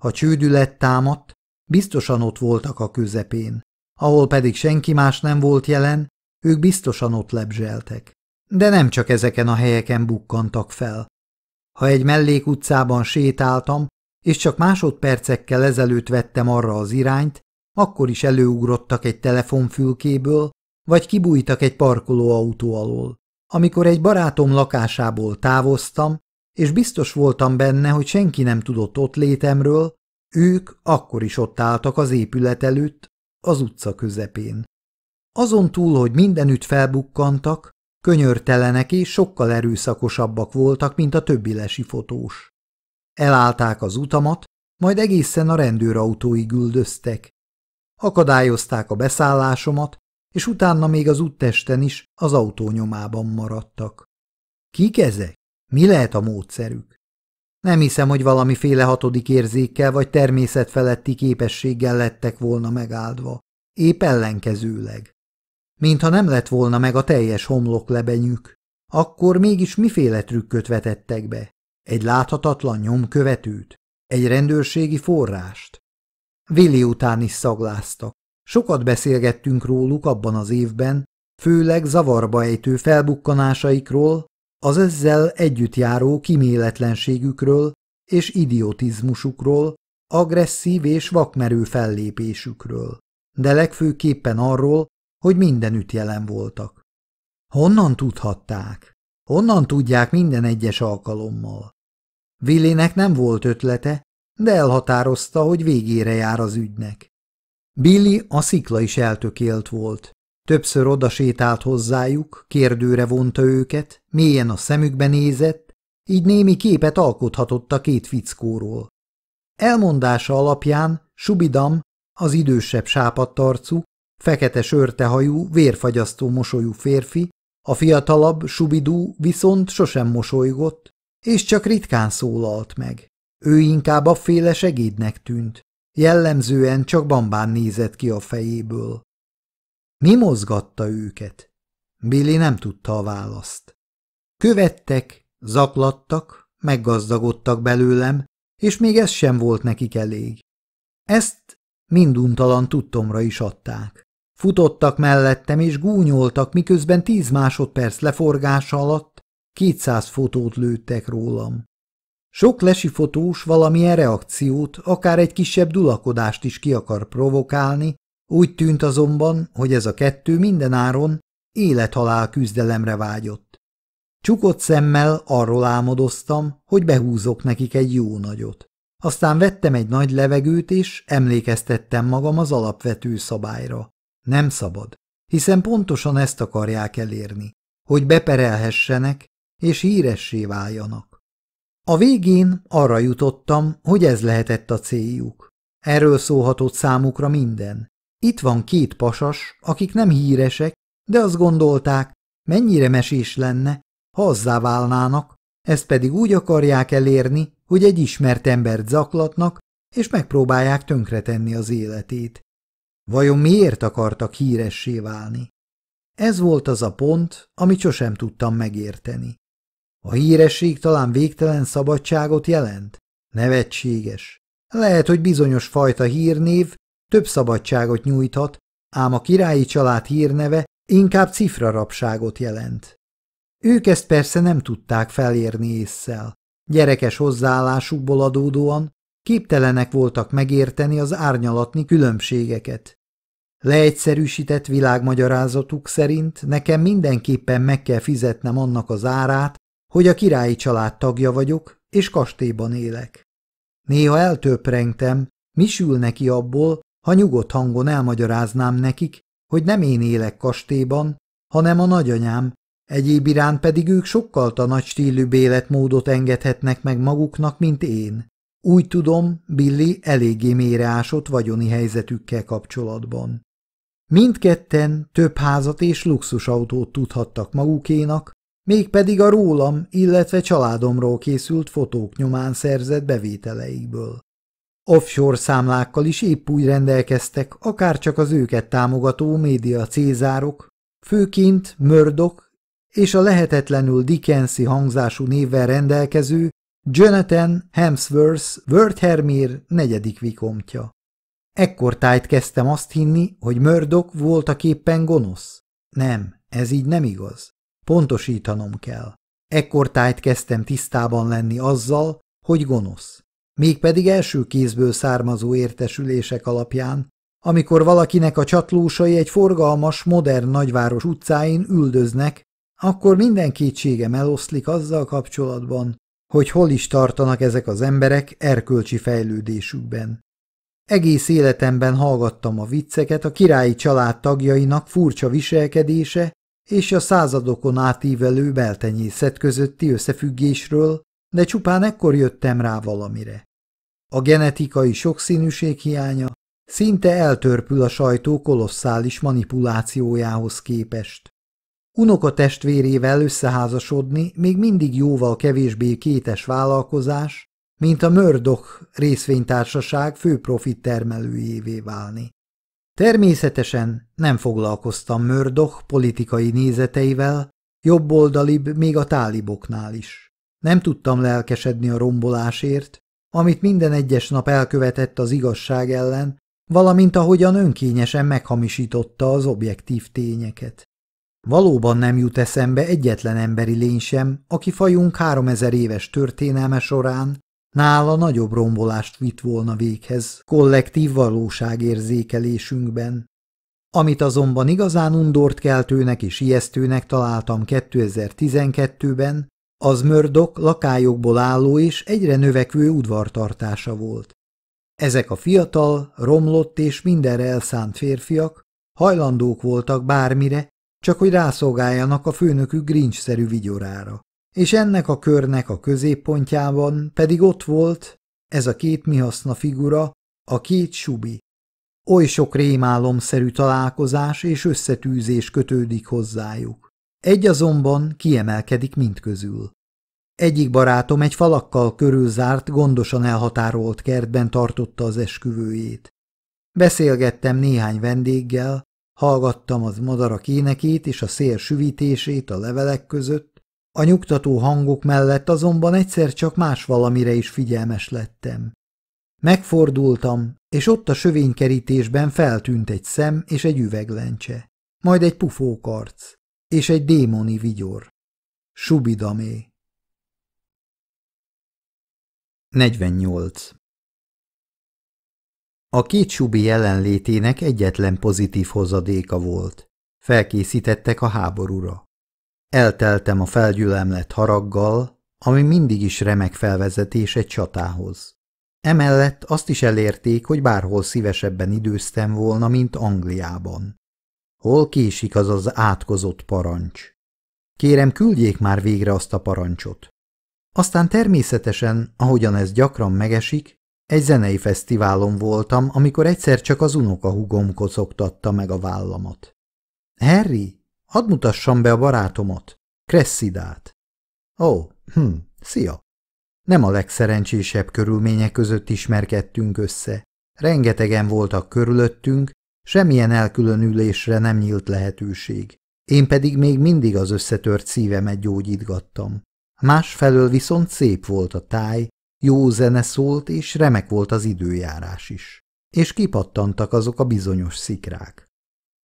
Ha csődület támadt, biztosan ott voltak a közepén. Ahol pedig senki más nem volt jelen, ők biztosan ott lebzseltek. De nem csak ezeken a helyeken bukkantak fel. Ha egy mellékutcában sétáltam, és csak másodpercekkel ezelőtt vettem arra az irányt, akkor is előugrottak egy telefonfülkéből, vagy kibújtak egy parkolóautó alól. Amikor egy barátom lakásából távoztam, és biztos voltam benne, hogy senki nem tudott ott létemről, ők akkor is ott álltak az épület előtt, az utca közepén. Azon túl, hogy mindenütt felbukkantak, könyörtelenek és sokkal erőszakosabbak voltak, mint a többi lesi fotós. Elállták az utamat, majd egészen a rendőrautóig üldöztek. Akadályozták a beszállásomat, és utána még az úttesten is az autónyomában maradtak. Kik ezek? Mi lehet a módszerük? Nem hiszem, hogy valamiféle hatodik érzékkel vagy természetfeletti képességgel lettek volna megáldva. Épp ellenkezőleg. Mintha nem lett volna meg a teljes homloklebenyük, akkor mégis miféle trükköt vetettek be? Egy láthatatlan nyomkövetőt? Egy rendőrségi forrást? Vili után is szagláztak. Sokat beszélgettünk róluk abban az évben, főleg zavarba ejtő felbukkanásaikról, az ezzel együtt járó kiméletlenségükről és idiotizmusukról, agresszív és vakmerő fellépésükről, de legfőképpen arról, hogy mindenütt jelen voltak. Honnan tudhatták? Honnan tudják minden egyes alkalommal? Villének nem volt ötlete, de elhatározta, hogy végére jár az ügynek. Billy a szikla is eltökélt volt. Többször oda sétált hozzájuk, kérdőre vonta őket, mélyen a szemükbe nézett, így némi képet alkothatott a két fickóról. Elmondása alapján Subidam, az idősebb sápadtarcú, fekete sörtehajú, vérfagyasztó mosolyú férfi, a fiatalabb Subidú viszont sosem mosolygott, és csak ritkán szólalt meg. Ő inkább féle segédnek tűnt. Jellemzően csak bambán nézett ki a fejéből. Mi mozgatta őket? Billy nem tudta a választ. Követtek, zaklattak, meggazdagodtak belőlem, és még ez sem volt nekik elég. Ezt minduntalan tudtomra is adták. Futottak mellettem és gúnyoltak, miközben tíz másodperc leforgása alatt kétszáz fotót lőttek rólam. Sok lesifotós valamilyen reakciót, akár egy kisebb dulakodást is ki akar provokálni, úgy tűnt azonban, hogy ez a kettő minden áron élethalál küzdelemre vágyott. Csukott szemmel arról álmodoztam, hogy behúzok nekik egy jó nagyot. Aztán vettem egy nagy levegőt, és emlékeztettem magam az alapvető szabályra. Nem szabad, hiszen pontosan ezt akarják elérni, hogy beperelhessenek és híressé váljanak. A végén arra jutottam, hogy ez lehetett a céljuk. Erről szólhatott számukra minden. Itt van két pasas, akik nem híresek, de azt gondolták, mennyire mesés lenne, ha azzá válnának, ezt pedig úgy akarják elérni, hogy egy ismert embert zaklatnak, és megpróbálják tönkretenni az életét. Vajon miért akartak híressé válni? Ez volt az a pont, amit sosem tudtam megérteni. A híresség talán végtelen szabadságot jelent? Nevetséges. Lehet, hogy bizonyos fajta hírnév több szabadságot nyújthat, ám a királyi család hírneve inkább cifrarapságot jelent. Ők ezt persze nem tudták felérni észszel. Gyerekes hozzáállásukból adódóan képtelenek voltak megérteni az árnyalatni különbségeket. Leegyszerűsített világmagyarázatuk szerint nekem mindenképpen meg kell fizetnem annak az árát, hogy a királyi család tagja vagyok, és kastélyban élek. Néha eltöprengtem, mi sül neki abból, ha nyugodt hangon elmagyaráznám nekik, hogy nem én élek kastélyban, hanem a nagyanyám, egyéb irán pedig ők sokkal a nagy stílű életmódot engedhetnek meg maguknak, mint én. Úgy tudom, Billy eléggé méreásott vagyoni helyzetükkel kapcsolatban. Mindketten több házat és luxusautót tudhattak magukénak, mégpedig a rólam, illetve családomról készült fotók nyomán szerzett bevételeikből. Offshore számlákkal is épp úgy rendelkeztek, akár csak az őket támogató média cézárok, főként Murdoch és a lehetetlenül Dickensi hangzású névvel rendelkező Jonathan Hemsworth Wörthermér negyedik vikomtja. tájt kezdtem azt hinni, hogy Murdoch voltaképpen gonosz. Nem, ez így nem igaz. Pontosítanom kell. Ekkor tájt kezdtem tisztában lenni azzal, hogy gonosz. Mégpedig első kézből származó értesülések alapján, amikor valakinek a csatlósai egy forgalmas, modern nagyváros utcáin üldöznek, akkor minden kétségem eloszlik azzal kapcsolatban, hogy hol is tartanak ezek az emberek erkölcsi fejlődésükben. Egész életemben hallgattam a vicceket a királyi család tagjainak furcsa viselkedése és a századokon átívelő beltenyészet közötti összefüggésről, de csupán ekkor jöttem rá valamire. A genetikai sokszínűség hiánya szinte eltörpül a sajtó kolosszális manipulációjához képest. Unoka testvérével összeházasodni még mindig jóval kevésbé kétes vállalkozás, mint a Murdoch részvénytársaság fő termelőjévé válni. Természetesen nem foglalkoztam Mördoch politikai nézeteivel, jobboldalibb még a táliboknál is. Nem tudtam lelkesedni a rombolásért, amit minden egyes nap elkövetett az igazság ellen, valamint ahogyan önkényesen meghamisította az objektív tényeket. Valóban nem jut eszembe egyetlen emberi lény sem, aki fajunk háromezer éves történelme során Nála nagyobb rombolást vitt volna véghez kollektív valóságérzékelésünkben. Amit azonban igazán undort keltőnek és ijesztőnek találtam 2012-ben, az mördok lakályokból álló és egyre növekvő udvartartása volt. Ezek a fiatal, romlott és mindenre elszánt férfiak hajlandók voltak bármire, csak hogy rászolgáljanak a főnökük grincs-szerű vigyorára és ennek a körnek a középpontjában pedig ott volt ez a két mihaszna figura, a két subi. Oly sok rémálomszerű találkozás és összetűzés kötődik hozzájuk. Egy azonban kiemelkedik mindközül. Egyik barátom egy falakkal körülzárt, gondosan elhatárolt kertben tartotta az esküvőjét. Beszélgettem néhány vendéggel, hallgattam az madarak énekét és a szél süvítését a levelek között, a nyugtató hangok mellett azonban egyszer csak más valamire is figyelmes lettem. Megfordultam, és ott a sövénykerítésben feltűnt egy szem és egy üveglencse, majd egy pufókarc, és egy démoni vigyor. Subidamé. 48. A két subi jelenlétének egyetlen pozitív hozadéka volt. Felkészítettek a háborúra. Elteltem a felgyülemlett haraggal, ami mindig is remek felvezetés egy csatához. Emellett azt is elérték, hogy bárhol szívesebben időztem volna, mint Angliában. Hol késik az az átkozott parancs? Kérem, küldjék már végre azt a parancsot. Aztán természetesen, ahogyan ez gyakran megesik, egy zenei fesztiválon voltam, amikor egyszer csak az unoka húgom kocogtatta meg a vállamat. – Harry, Hadd mutassam be a barátomat, kresszidát. Ó, oh, hm, szia. Nem a legszerencsésebb körülmények között ismerkedtünk össze. Rengetegen voltak körülöttünk, semmilyen elkülönülésre nem nyílt lehetőség. Én pedig még mindig az összetört szívemet gyógyítgattam. Másfelől viszont szép volt a táj, jó zene szólt, és remek volt az időjárás is. És kipattantak azok a bizonyos szikrák.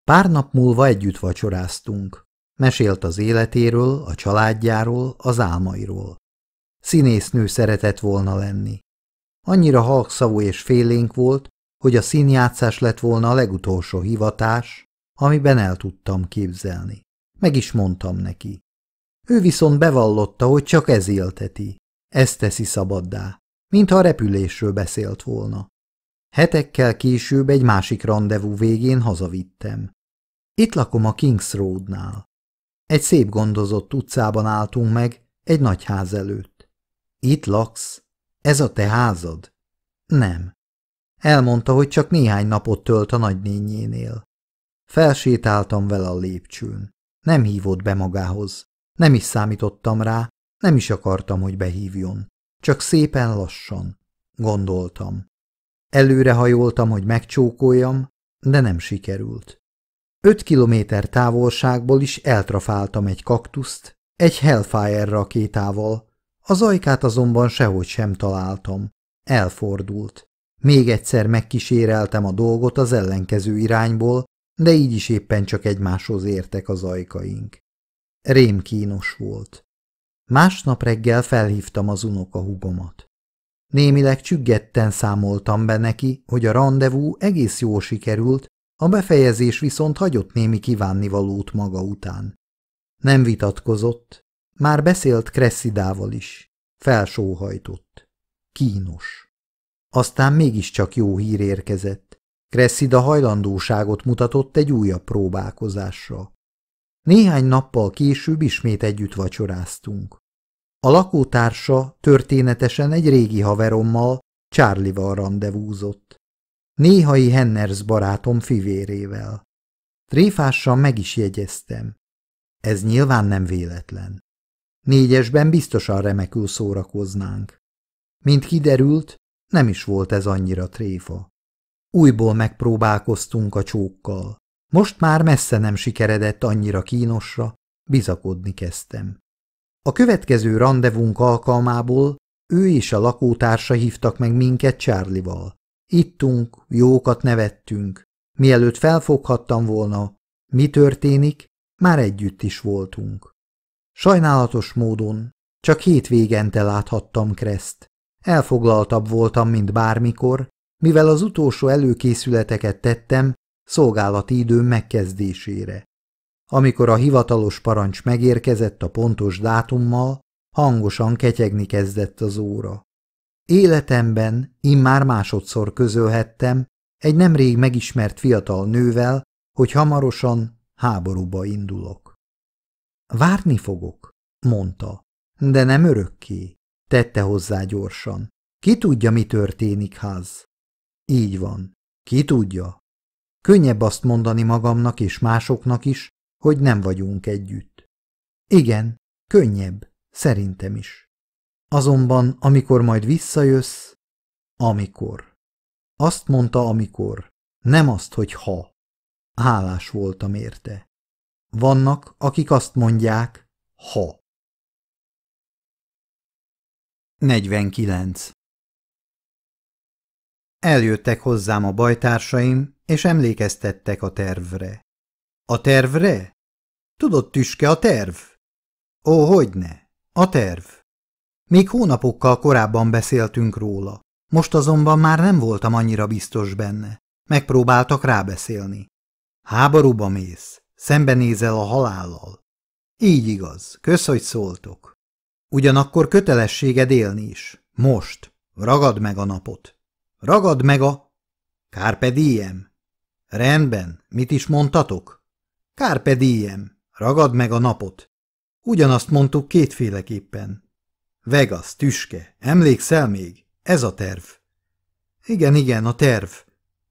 Pár nap múlva együtt vacsoráztunk. Mesélt az életéről, a családjáról, az álmairól. Színésznő szeretett volna lenni. Annyira halkszavú és félénk volt, hogy a színjátszás lett volna a legutolsó hivatás, amiben el tudtam képzelni. Meg is mondtam neki. Ő viszont bevallotta, hogy csak ez élteti. Ez teszi szabaddá, mintha a repülésről beszélt volna. Hetekkel később egy másik rendezvú végén hazavittem. Itt lakom a Kings Roadnál. Egy szép gondozott utcában álltunk meg, egy nagy ház előtt. Itt laksz? Ez a te házad? Nem. Elmondta, hogy csak néhány napot tölt a nagynényénél. Felsétáltam vele a lépcsőn. Nem hívott be magához. Nem is számítottam rá, nem is akartam, hogy behívjon. Csak szépen lassan, gondoltam. Előre hajoltam, hogy megcsókoljam, de nem sikerült. Öt kilométer távolságból is eltrafáltam egy kaktuszt, egy Hellfire rakétával. Az ajkát azonban sehogy sem találtam. Elfordult. Még egyszer megkíséreltem a dolgot az ellenkező irányból, de így is éppen csak egymáshoz értek az ajkaink. kínos volt. Másnap reggel felhívtam az unokahugomat. Némileg csüggetten számoltam be neki, hogy a rendezvú egész jól sikerült, a befejezés viszont hagyott némi kívánnivalót maga után. Nem vitatkozott, már beszélt Kresszidával is. Felsóhajtott. Kínos. Aztán mégiscsak jó hír érkezett. Kresszida hajlandóságot mutatott egy újabb próbálkozásra. Néhány nappal később ismét együtt vacsoráztunk. A lakótársa történetesen egy régi haverommal, Charlie-val rendezvúzott néhai Henners barátom fivérével. Tréfással meg is jegyeztem. Ez nyilván nem véletlen. Négyesben biztosan remekül szórakoznánk. Mint kiderült, nem is volt ez annyira tréfa. Újból megpróbálkoztunk a csókkal. Most már messze nem sikeredett annyira kínosra, bizakodni kezdtem. A következő rendezvunk alkalmából ő és a lakótársa hívtak meg minket Charlie-val. Ittunk, jókat nevettünk. Mielőtt felfoghattam volna, mi történik, már együtt is voltunk. Sajnálatos módon csak hétvégente láthattam Kreszt. Elfoglaltabb voltam, mint bármikor, mivel az utolsó előkészületeket tettem szolgálati időm megkezdésére. Amikor a hivatalos parancs megérkezett a pontos dátummal, hangosan ketyegni kezdett az óra. Életemben immár másodszor közölhettem egy nemrég megismert fiatal nővel, hogy hamarosan háborúba indulok. Várni fogok, mondta, de nem örökké, tette hozzá gyorsan. Ki tudja, mi történik, ház? Így van, ki tudja. Könnyebb azt mondani magamnak és másoknak is, hogy nem vagyunk együtt. Igen, könnyebb, szerintem is. Azonban, amikor majd visszajössz, amikor. Azt mondta, amikor. Nem azt, hogy ha. Hálás voltam érte. Vannak, akik azt mondják, ha. 49. Eljöttek hozzám a bajtársaim, és emlékeztettek a tervre. A tervre? Tudod, tüske, a terv? Ó, hogy ne, a terv. Még hónapokkal korábban beszéltünk róla. Most azonban már nem voltam annyira biztos benne. Megpróbáltak rábeszélni. Háborúba mész, szembenézel a halállal. Így igaz, kösz, hogy szóltok. Ugyanakkor kötelességed élni is. Most. Ragad meg a napot. Ragad meg a... Carpe diem. Rendben, mit is mondtatok? Carpe diem. Ragad meg a napot. Ugyanazt mondtuk kétféleképpen. Vegas, tüske, emlékszel még? Ez a terv. Igen, igen, a terv.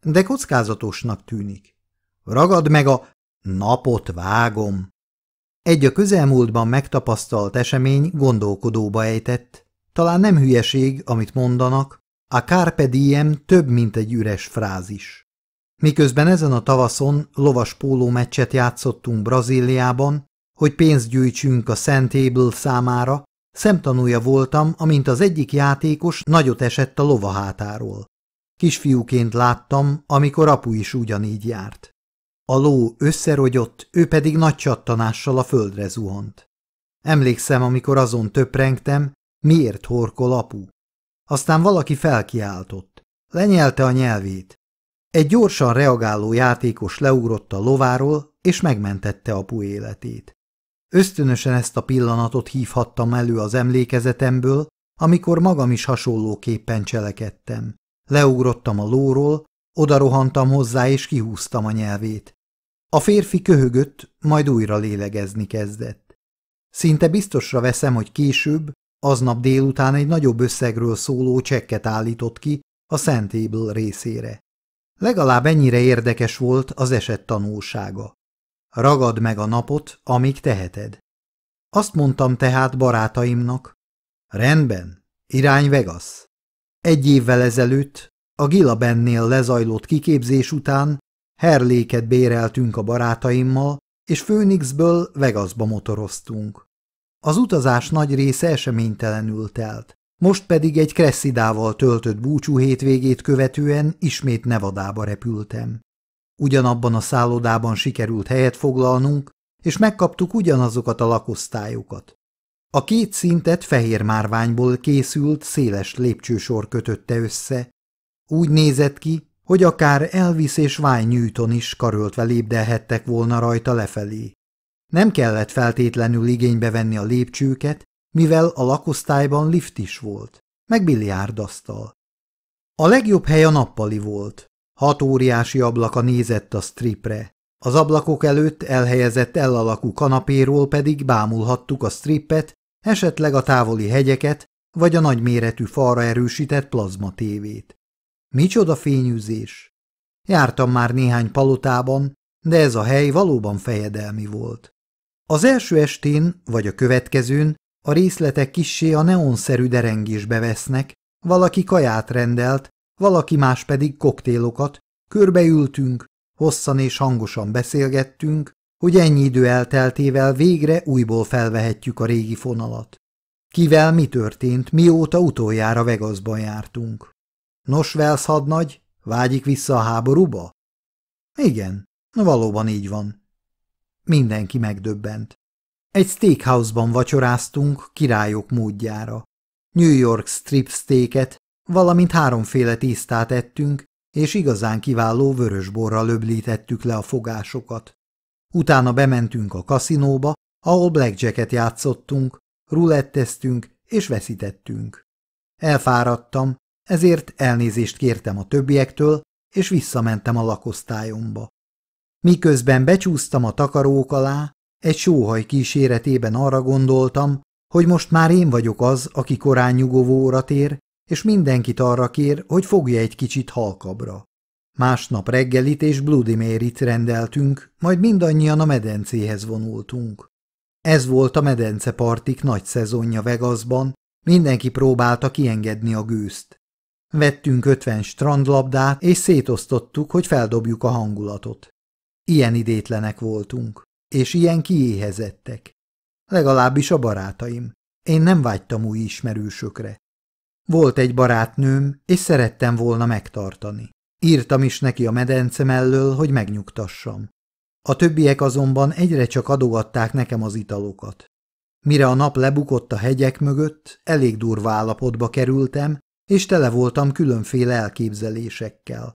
De kockázatosnak tűnik. Ragad meg a napot vágom. Egy a közelmúltban megtapasztalt esemény gondolkodóba ejtett. Talán nem hülyeség, amit mondanak, a carpe diem több, mint egy üres frázis. Miközben ezen a tavaszon lovas póló meccset játszottunk Brazíliában, hogy pénzt gyűjtsünk a Szent Abel számára, Szemtanúja voltam, amint az egyik játékos nagyot esett a lova hátáról. Kisfiúként láttam, amikor apu is ugyanígy járt. A ló összerogyott, ő pedig nagy csattanással a földre zuhant. Emlékszem, amikor azon töprengtem, miért horkol apu. Aztán valaki felkiáltott. Lenyelte a nyelvét. Egy gyorsan reagáló játékos leugrott a lováról, és megmentette apu életét. Ösztönösen ezt a pillanatot hívhattam elő az emlékezetemből, amikor magam is hasonlóképpen cselekedtem. Leugrottam a lóról, odarohantam hozzá és kihúztam a nyelvét. A férfi köhögött, majd újra lélegezni kezdett. Szinte biztosra veszem, hogy később, aznap délután egy nagyobb összegről szóló csekket állított ki a Szentébl részére. Legalább ennyire érdekes volt az eset tanulsága ragad meg a napot, amíg teheted. Azt mondtam tehát barátaimnak, rendben, irány Vegas. Egy évvel ezelőtt, a Gilabennél lezajlott kiképzés után herléket béreltünk a barátaimmal, és Főnixből Vegasba motoroztunk. Az utazás nagy része eseménytelenül telt, most pedig egy kresszidával töltött búcsú hétvégét követően ismét Nevadába repültem. Ugyanabban a szállodában sikerült helyet foglalnunk, és megkaptuk ugyanazokat a lakosztályokat. A két szintet fehér márványból készült széles lépcsősor kötötte össze. Úgy nézett ki, hogy akár Elvis és Vány Newton is karöltve lépdelhettek volna rajta lefelé. Nem kellett feltétlenül igénybe venni a lépcsőket, mivel a lakosztályban lift is volt, meg biliárdasztal. A legjobb hely a nappali volt, Hat óriási ablaka nézett a stripre. Az ablakok előtt elhelyezett elalakú kanapéról pedig bámulhattuk a strippet, esetleg a távoli hegyeket, vagy a nagyméretű falra erősített plazma tévét. Micsoda fényűzés! Jártam már néhány palotában, de ez a hely valóban fejedelmi volt. Az első estén, vagy a következőn a részletek kissé a neonszerű derengésbe vesznek, valaki kaját rendelt, valaki más pedig koktélokat, körbeültünk, hosszan és hangosan beszélgettünk, hogy ennyi idő elteltével végre újból felvehetjük a régi fonalat. Kivel mi történt, mióta utoljára Vegasban jártunk? Nos, Velsz hadnagy, vágyik vissza a háborúba? Igen, valóban így van. Mindenki megdöbbent. Egy steakhouse-ban vacsoráztunk királyok módjára. New York strip steaket, valamint háromféle tisztát ettünk, és igazán kiváló vörösborral löblítettük le a fogásokat. Utána bementünk a kaszinóba, ahol blackjacket játszottunk, rulettesztünk és veszítettünk. Elfáradtam, ezért elnézést kértem a többiektől, és visszamentem a lakosztályomba. Miközben becsúsztam a takarók alá, egy sóhaj kíséretében arra gondoltam, hogy most már én vagyok az, aki korán nyugovóra tér, és mindenkit arra kér, hogy fogja egy kicsit halkabra. Másnap reggelit és Bloody Mary-t rendeltünk, majd mindannyian a medencéhez vonultunk. Ez volt a medencepartik nagy szezonja Vegasban, mindenki próbálta kiengedni a gőzt. Vettünk ötven strandlabdát, és szétosztottuk, hogy feldobjuk a hangulatot. Ilyen idétlenek voltunk, és ilyen kiéhezettek. Legalábbis a barátaim. Én nem vágytam új ismerősökre. Volt egy barátnőm, és szerettem volna megtartani. Írtam is neki a medence mellől, hogy megnyugtassam. A többiek azonban egyre csak adogatták nekem az italokat. Mire a nap lebukott a hegyek mögött, elég durva állapotba kerültem, és tele voltam különféle elképzelésekkel.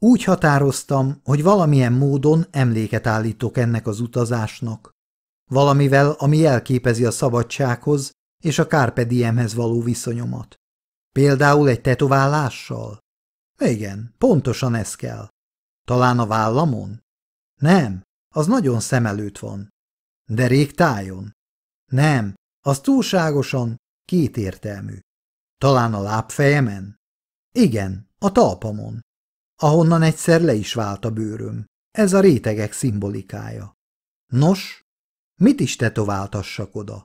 Úgy határoztam, hogy valamilyen módon emléket állítok ennek az utazásnak. Valamivel, ami jelképezi a szabadsághoz és a kárpediemhez való viszonyomat. Például egy tetoválással? Igen, pontosan ez kell. Talán a vállamon? Nem, az nagyon szem előtt van. De rég tájon? Nem, az túlságosan kétértelmű. Talán a lábfejemen? Igen, a talpamon. Ahonnan egyszer le is vált a bőröm. Ez a rétegek szimbolikája. Nos, mit is tetováltassak oda?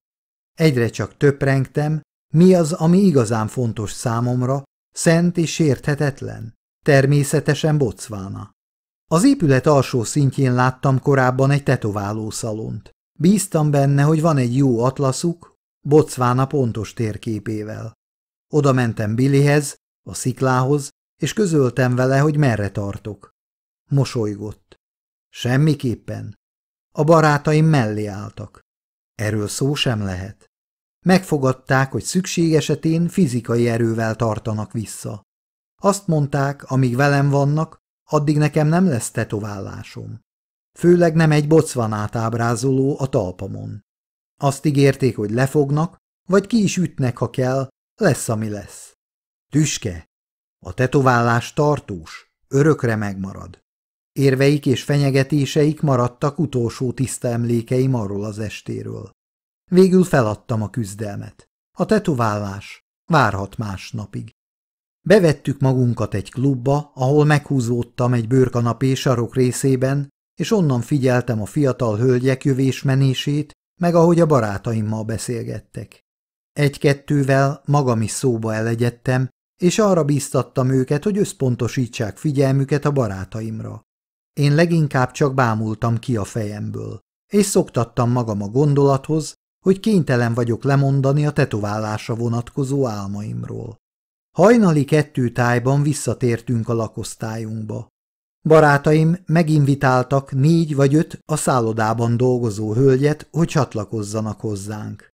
Egyre csak töprengtem, mi az, ami igazán fontos számomra, szent és sérthetetlen? Természetesen bocvána. Az épület alsó szintjén láttam korábban egy szalont. Bíztam benne, hogy van egy jó atlaszuk, bocvána pontos térképével. Oda mentem Billyhez, a sziklához, és közöltem vele, hogy merre tartok. Mosolygott. Semmiképpen. A barátaim mellé álltak. Erről szó sem lehet. Megfogadták, hogy szükség esetén fizikai erővel tartanak vissza. Azt mondták, amíg velem vannak, addig nekem nem lesz tetoválásom. Főleg nem egy bocvanát ábrázoló a talpamon. Azt ígérték, hogy lefognak, vagy ki is ütnek, ha kell, lesz, ami lesz. Tüske! A tetoválás tartós, örökre megmarad. Érveik és fenyegetéseik maradtak utolsó tiszta emlékeim arról az estéről. Végül feladtam a küzdelmet. A tetoválás várhat másnapig. Bevettük magunkat egy klubba, ahol meghúzódtam egy bőrkanapé sarok részében, és onnan figyeltem a fiatal hölgyek jövésmenését, meg ahogy a barátaimmal beszélgettek. Egy-kettővel magam is szóba elegyedtem, és arra bíztattam őket, hogy összpontosítsák figyelmüket a barátaimra. Én leginkább csak bámultam ki a fejemből, és szoktattam magam a gondolathoz, hogy kénytelen vagyok lemondani a tetoválásra vonatkozó álmaimról. Hajnali kettő tájban visszatértünk a lakosztályunkba. Barátaim meginvitáltak négy vagy öt a szállodában dolgozó hölgyet, hogy csatlakozzanak hozzánk.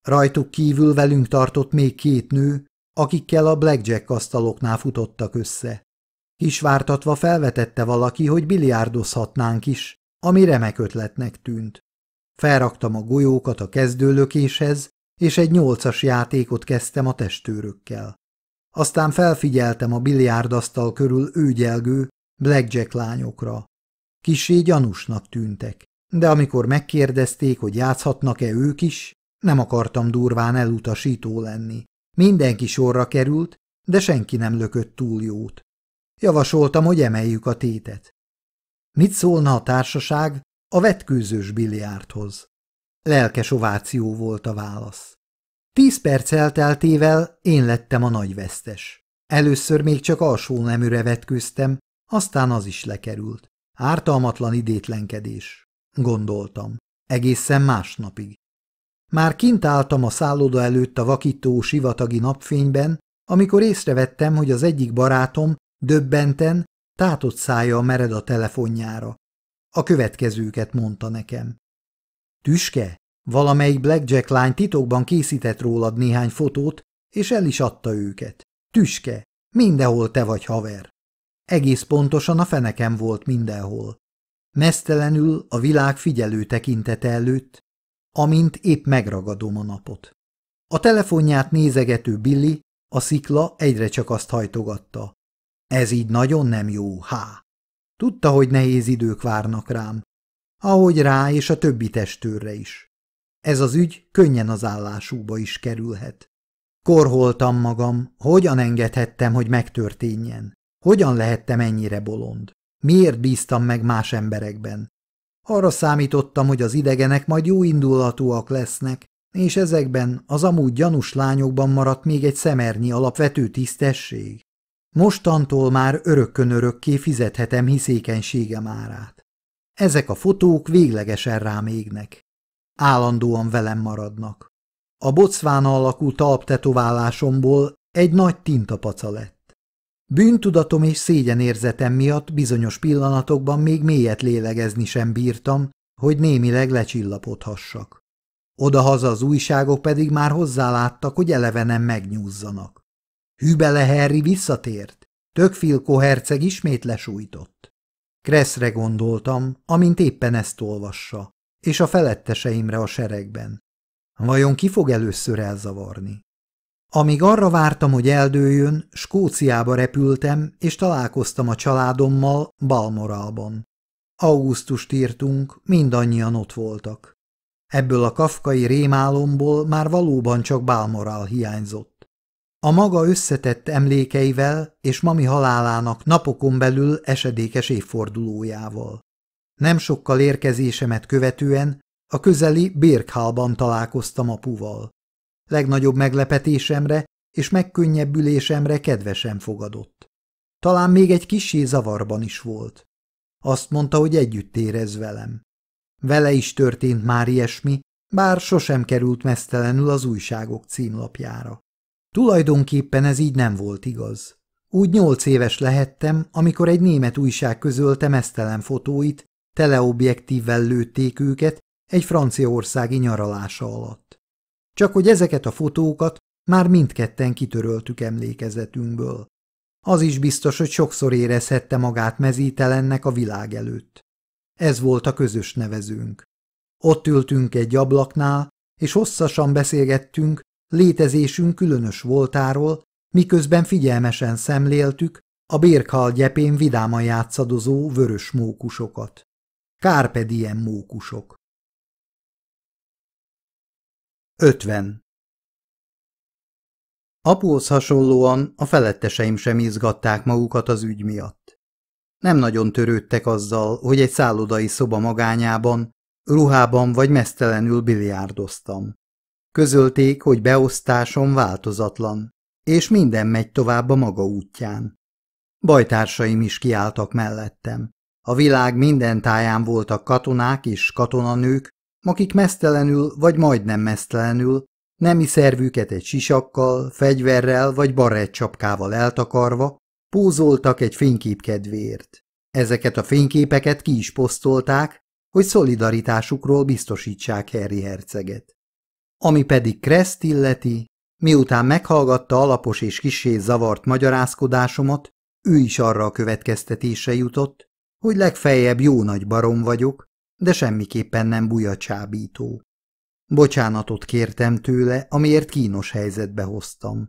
Rajtuk kívül velünk tartott még két nő, akikkel a blackjack asztaloknál futottak össze. Kisvártatva felvetette valaki, hogy biliárdozhatnánk is, ami remek ötletnek tűnt. Felraktam a golyókat a kezdőlökéshez, és egy nyolcas játékot kezdtem a testőrökkel. Aztán felfigyeltem a biliárdasztal körül őgyelgő, blackjack lányokra. Kisé gyanúsnak tűntek, de amikor megkérdezték, hogy játszhatnak-e ők is, nem akartam durván elutasító lenni. Mindenki sorra került, de senki nem lökött túl jót. Javasoltam, hogy emeljük a tétet. Mit szólna a társaság, a vetkőzős biliárdhoz. Lelkes ováció volt a válasz. Tíz perc elteltével én lettem a nagy vesztes. Először még csak alsó neműre vetkőztem, aztán az is lekerült. Ártalmatlan idétlenkedés. Gondoltam. Egészen másnapig. Már kint álltam a szálloda előtt a vakító sivatagi napfényben, amikor észrevettem, hogy az egyik barátom döbbenten tátott szája mered a telefonjára a következőket mondta nekem. Tüske, valamelyik Blackjack lány titokban készített rólad néhány fotót, és el is adta őket. Tüske, mindenhol te vagy haver. Egész pontosan a fenekem volt mindenhol. Mesztelenül a világ figyelő tekintete előtt, amint épp megragadom a napot. A telefonját nézegető Billy a szikla egyre csak azt hajtogatta. Ez így nagyon nem jó, há! Tudta, hogy nehéz idők várnak rám. Ahogy rá és a többi testőrre is. Ez az ügy könnyen az állásúba is kerülhet. Korholtam magam, hogyan engedhettem, hogy megtörténjen. Hogyan lehettem ennyire bolond? Miért bíztam meg más emberekben? Arra számítottam, hogy az idegenek majd jó indulatúak lesznek, és ezekben az amúgy gyanús lányokban maradt még egy szemernyi alapvető tisztesség. Mostantól már örökkön-örökké fizethetem hiszékenységem árát. Ezek a fotók véglegesen rám égnek. Állandóan velem maradnak. A bocván alakú tetoválásomból egy nagy tintapaca lett. Bűntudatom és szégyenérzetem miatt bizonyos pillanatokban még mélyet lélegezni sem bírtam, hogy némileg lecsillapodhassak. Oda-haza az újságok pedig már hozzáláttak, hogy nem megnyúzzanak. Hübele Harry visszatért. Tökfilkó herceg ismét lesújtott. Kresszre gondoltam, amint éppen ezt olvassa, és a feletteseimre a seregben. Vajon ki fog először elzavarni? Amíg arra vártam, hogy eldőljön, Skóciába repültem, és találkoztam a családommal Balmoralban. Augusztust írtunk, mindannyian ott voltak. Ebből a kafkai rémálomból már valóban csak Balmoral hiányzott. A maga összetett emlékeivel és mami halálának napokon belül esedékes évfordulójával. Nem sokkal érkezésemet követően a közeli birkhalban találkoztam apuval. Legnagyobb meglepetésemre és megkönnyebbülésemre kedvesen fogadott. Talán még egy kisé zavarban is volt. Azt mondta, hogy együtt érez velem. Vele is történt már ilyesmi, bár sosem került mesztelenül az újságok címlapjára. Tulajdonképpen ez így nem volt igaz. Úgy nyolc éves lehettem, amikor egy német újság közölte mesztelen fotóit, teleobjektívvel lőtték őket egy franciaországi nyaralása alatt. Csak hogy ezeket a fotókat már mindketten kitöröltük emlékezetünkből. Az is biztos, hogy sokszor érezhette magát mezítelennek a világ előtt. Ez volt a közös nevezőnk. Ott ültünk egy ablaknál, és hosszasan beszélgettünk létezésünk különös voltáról, miközben figyelmesen szemléltük a bérkhal gyepén vidáman játszadozó vörös mókusokat. Kárpedien mókusok. 50. Apóhoz hasonlóan a feletteseim sem izgatták magukat az ügy miatt. Nem nagyon törődtek azzal, hogy egy szállodai szoba magányában, ruhában vagy mesztelenül biliárdoztam. Közölték, hogy beosztásom változatlan, és minden megy tovább a maga útján. Bajtársaim is kiálltak mellettem. A világ minden táján voltak katonák és katonanők, akik mesztelenül vagy majdnem mesztelenül, nemi szervüket egy sisakkal, fegyverrel vagy barát csapkával eltakarva, pózoltak egy fénykép kedvéért. Ezeket a fényképeket ki is posztolták, hogy szolidaritásukról biztosítsák Harry herceget. Ami pedig Kreszt illeti, miután meghallgatta alapos és kisé zavart magyarázkodásomat, ő is arra a következtetése jutott, hogy legfeljebb jó nagy barom vagyok, de semmiképpen nem bujacsábító. Bocsánatot kértem tőle, amiért kínos helyzetbe hoztam.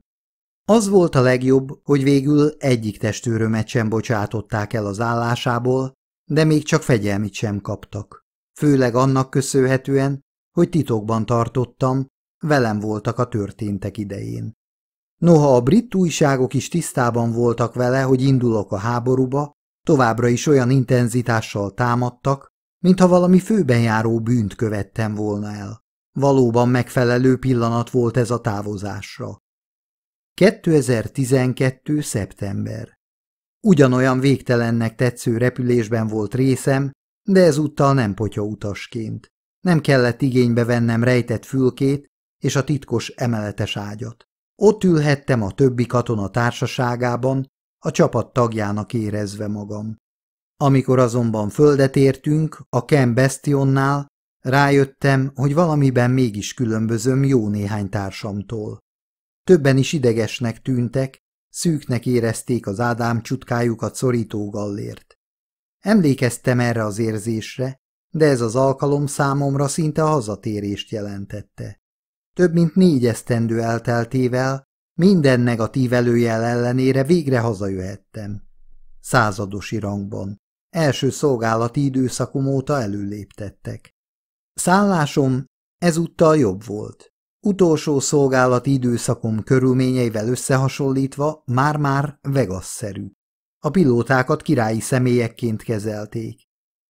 Az volt a legjobb, hogy végül egyik testőrömet sem bocsátották el az állásából, de még csak fegyelmit sem kaptak. Főleg annak köszönhetően, hogy titokban tartottam, velem voltak a történtek idején. Noha a brit újságok is tisztában voltak vele, hogy indulok a háborúba, továbbra is olyan intenzitással támadtak, mintha valami főben járó bűnt követtem volna el. Valóban megfelelő pillanat volt ez a távozásra. 2012. szeptember Ugyanolyan végtelennek tetsző repülésben volt részem, de ezúttal nem potya utasként. Nem kellett igénybe vennem rejtett fülkét és a titkos emeletes ágyat. Ott ülhettem a többi katona társaságában, a csapat tagjának érezve magam. Amikor azonban földet értünk, a Ken Bestionnál, rájöttem, hogy valamiben mégis különbözöm jó néhány társamtól. Többen is idegesnek tűntek, szűknek érezték az Ádám csutkájukat szorító gallért. Emlékeztem erre az érzésre, de ez az alkalom számomra szinte hazatérést jelentette. Több mint négy esztendő elteltével minden negatív előjel ellenére végre hazajöhettem. Századosi rangban. Első szolgálati időszakom óta előléptettek. Szállásom ezúttal jobb volt. Utolsó szolgálati időszakom körülményeivel összehasonlítva már-már vegasszerű. A pilótákat királyi személyekként kezelték.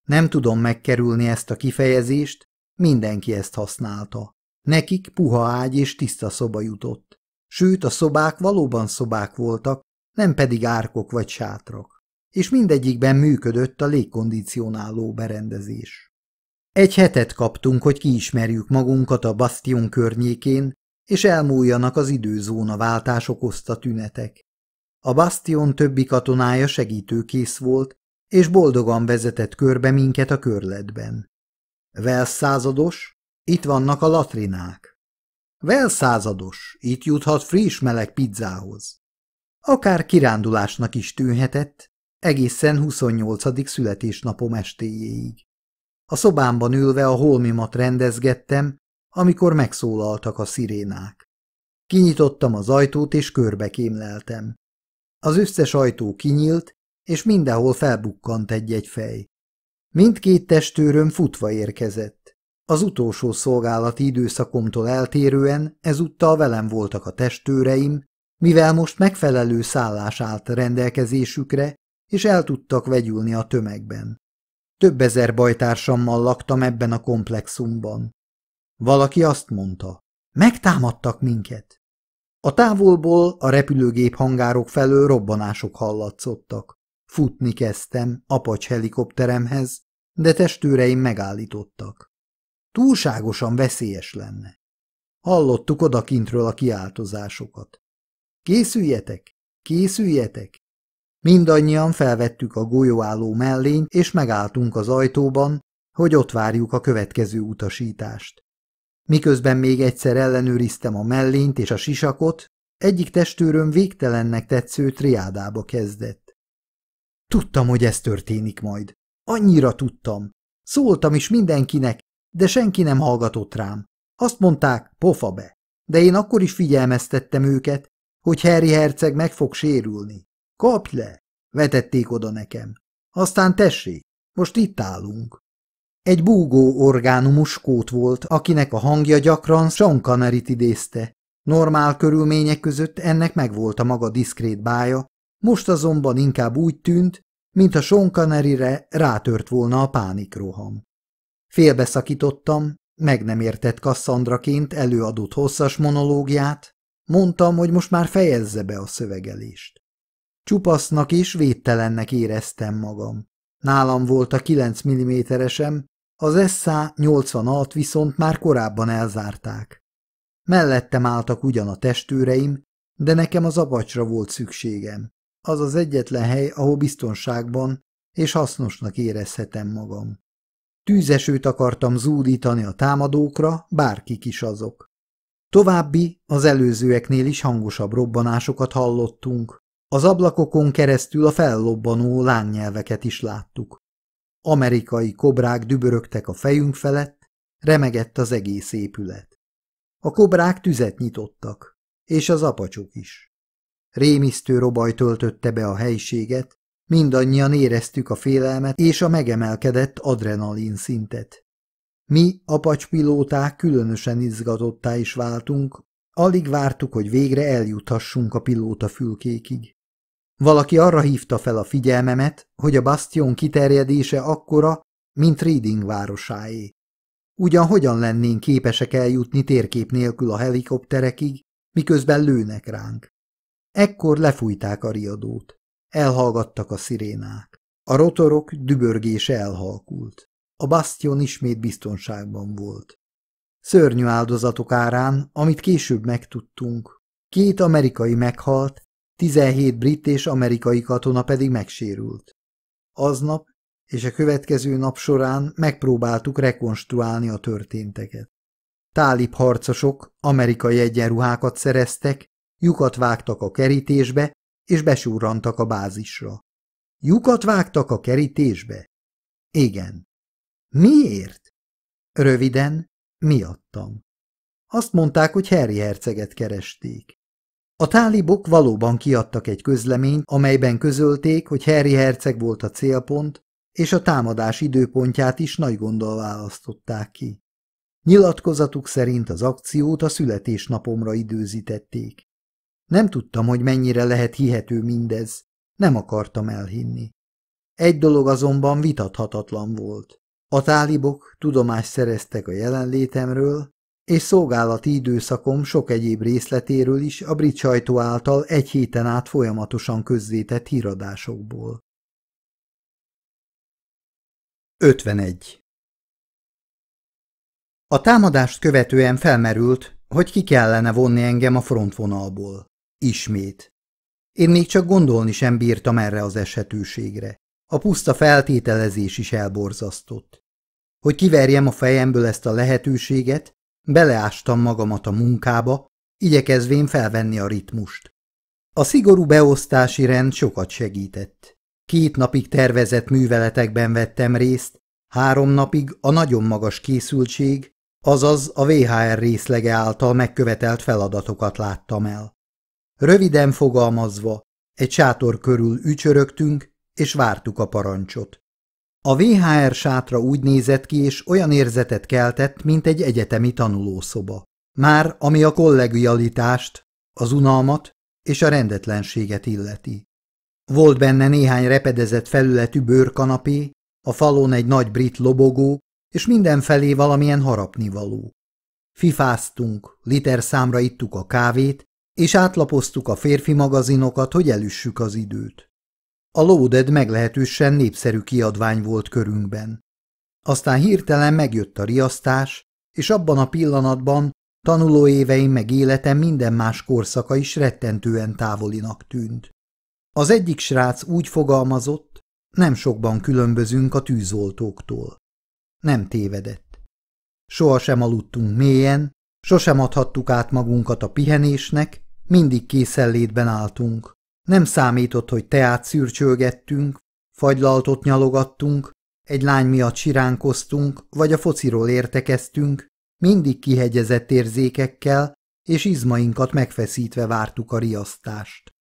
Nem tudom megkerülni ezt a kifejezést, mindenki ezt használta. Nekik puha ágy és tiszta szoba jutott. Sőt, a szobák valóban szobák voltak, nem pedig árkok vagy sátrak. És mindegyikben működött a légkondicionáló berendezés. Egy hetet kaptunk, hogy kiismerjük magunkat a Bastion környékén, és elmúljanak az időzóna váltás okozta tünetek. A Bastion többi katonája segítőkész volt, és boldogan vezetett körbe minket a körletben. Vels százados, itt vannak a latrinák. Vels százados, itt juthat friss meleg pizzához. Akár kirándulásnak is tűnhetett, egészen 28. születésnapom estéjéig. A szobámban ülve a holmimat rendezgettem, amikor megszólaltak a szirénák. Kinyitottam az ajtót és körbekémleltem. Az összes ajtó kinyílt, és mindenhol felbukkant egy-egy fej. Mindkét testőröm futva érkezett. Az utolsó szolgálati időszakomtól eltérően ezúttal velem voltak a testőreim, mivel most megfelelő szállás állt rendelkezésükre, és el tudtak vegyülni a tömegben. Több ezer bajtársammal laktam ebben a komplexumban. Valaki azt mondta, megtámadtak minket. A távolból a repülőgép hangárok felől robbanások hallatszottak. Futni kezdtem apacs helikopteremhez, de testőreim megállítottak. Túlságosan veszélyes lenne. Hallottuk odakintről a kiáltozásokat. Készüljetek! Készüljetek! Mindannyian felvettük a golyóálló mellényt, és megálltunk az ajtóban, hogy ott várjuk a következő utasítást. Miközben még egyszer ellenőriztem a mellényt és a sisakot, egyik testőröm végtelennek tetsző triádába kezdett. Tudtam, hogy ez történik majd. Annyira tudtam. Szóltam is mindenkinek, de senki nem hallgatott rám. Azt mondták, pofa be. De én akkor is figyelmeztettem őket, hogy Harry herceg meg fog sérülni. Kapj le! Vetették oda nekem. Aztán tessék, most itt állunk. Egy búgó orgánumus kót volt, akinek a hangja gyakran Sean Connery-t idézte. Normál körülmények között ennek megvolt a maga diszkrét bája, most azonban inkább úgy tűnt, mintha Sean connery rátört volna a pánikroham. Félbeszakítottam, meg nem értett Kassandraként előadott hosszas monológiát, mondtam, hogy most már fejezze be a szövegelést. Csupasznak és védtelennek éreztem magam. Nálam volt a 9 mm-esem, az SA 86 viszont már korábban elzárták. Mellettem álltak ugyan a testőreim, de nekem az apacsra volt szükségem az az egyetlen hely, ahol biztonságban és hasznosnak érezhetem magam. Tűzesőt akartam zúdítani a támadókra, bárkik is azok. További, az előzőeknél is hangosabb robbanásokat hallottunk. Az ablakokon keresztül a fellobbanó lángnyelveket is láttuk. Amerikai kobrák dübörögtek a fejünk felett, remegett az egész épület. A kobrák tüzet nyitottak, és az apacsok is. Rémisztő robaj töltötte be a helyiséget, mindannyian éreztük a félelmet és a megemelkedett adrenalin szintet. Mi, apacspilóták különösen izgatottá is váltunk, alig vártuk, hogy végre eljuthassunk a pilóta fülkékig. Valaki arra hívta fel a figyelmemet, hogy a bastion kiterjedése akkora, mint Reading városáé. Ugyan hogyan lennénk képesek eljutni térkép nélkül a helikopterekig, miközben lőnek ránk? Ekkor lefújták a riadót. Elhallgattak a szirénák. A rotorok dübörgése elhalkult. A bastion ismét biztonságban volt. Szörnyű áldozatok árán, amit később megtudtunk, két amerikai meghalt, 17 brit és amerikai katona pedig megsérült. Aznap és a következő nap során megpróbáltuk rekonstruálni a történteket. Tálib harcosok amerikai egyenruhákat szereztek, Lyukat vágtak a kerítésbe, és besúrantak a bázisra. Lyukat vágtak a kerítésbe? Igen. Miért? Röviden, miattam. Azt mondták, hogy Harry herceget keresték. A tálibok valóban kiadtak egy közleményt, amelyben közölték, hogy Harry herceg volt a célpont, és a támadás időpontját is nagy gonddal választották ki. Nyilatkozatuk szerint az akciót a születésnapomra időzítették. Nem tudtam, hogy mennyire lehet hihető mindez. Nem akartam elhinni. Egy dolog azonban vitathatatlan volt. A tálibok tudomást szereztek a jelenlétemről, és szolgálati időszakom sok egyéb részletéről is a brit sajtó által egy héten át folyamatosan közzétett híradásokból. 51. A támadást követően felmerült, hogy ki kellene vonni engem a frontvonalból. Ismét. Én még csak gondolni sem bírtam erre az eshetőségre. A puszta feltételezés is elborzasztott. Hogy kiverjem a fejemből ezt a lehetőséget, beleástam magamat a munkába, igyekezvén felvenni a ritmust. A szigorú beosztási rend sokat segített. Két napig tervezett műveletekben vettem részt, három napig a nagyon magas készültség, azaz a VHR részlege által megkövetelt feladatokat láttam el. Röviden fogalmazva, egy sátor körül ücsörögtünk, és vártuk a parancsot. A VHR sátra úgy nézett ki, és olyan érzetet keltett, mint egy egyetemi tanulószoba. Már ami a kollegialitást, az unalmat és a rendetlenséget illeti. Volt benne néhány repedezett felületű bőrkanapé, a falon egy nagy brit lobogó, és mindenfelé valamilyen harapnivaló. Fifáztunk, számra ittuk a kávét, és átlapoztuk a férfi magazinokat, hogy elüssük az időt. A Loaded meglehetősen népszerű kiadvány volt körünkben. Aztán hirtelen megjött a riasztás, és abban a pillanatban tanuló éveim meg életem minden más korszaka is rettentően távolinak tűnt. Az egyik srác úgy fogalmazott, nem sokban különbözünk a tűzoltóktól. Nem tévedett. Sohasem aludtunk mélyen, sosem adhattuk át magunkat a pihenésnek, mindig készenlétben álltunk. Nem számított, hogy teát szürcsölgettünk, fagylaltot nyalogattunk, egy lány miatt siránkoztunk, vagy a fociról értekeztünk, mindig kihegyezett érzékekkel, és izmainkat megfeszítve vártuk a riasztást.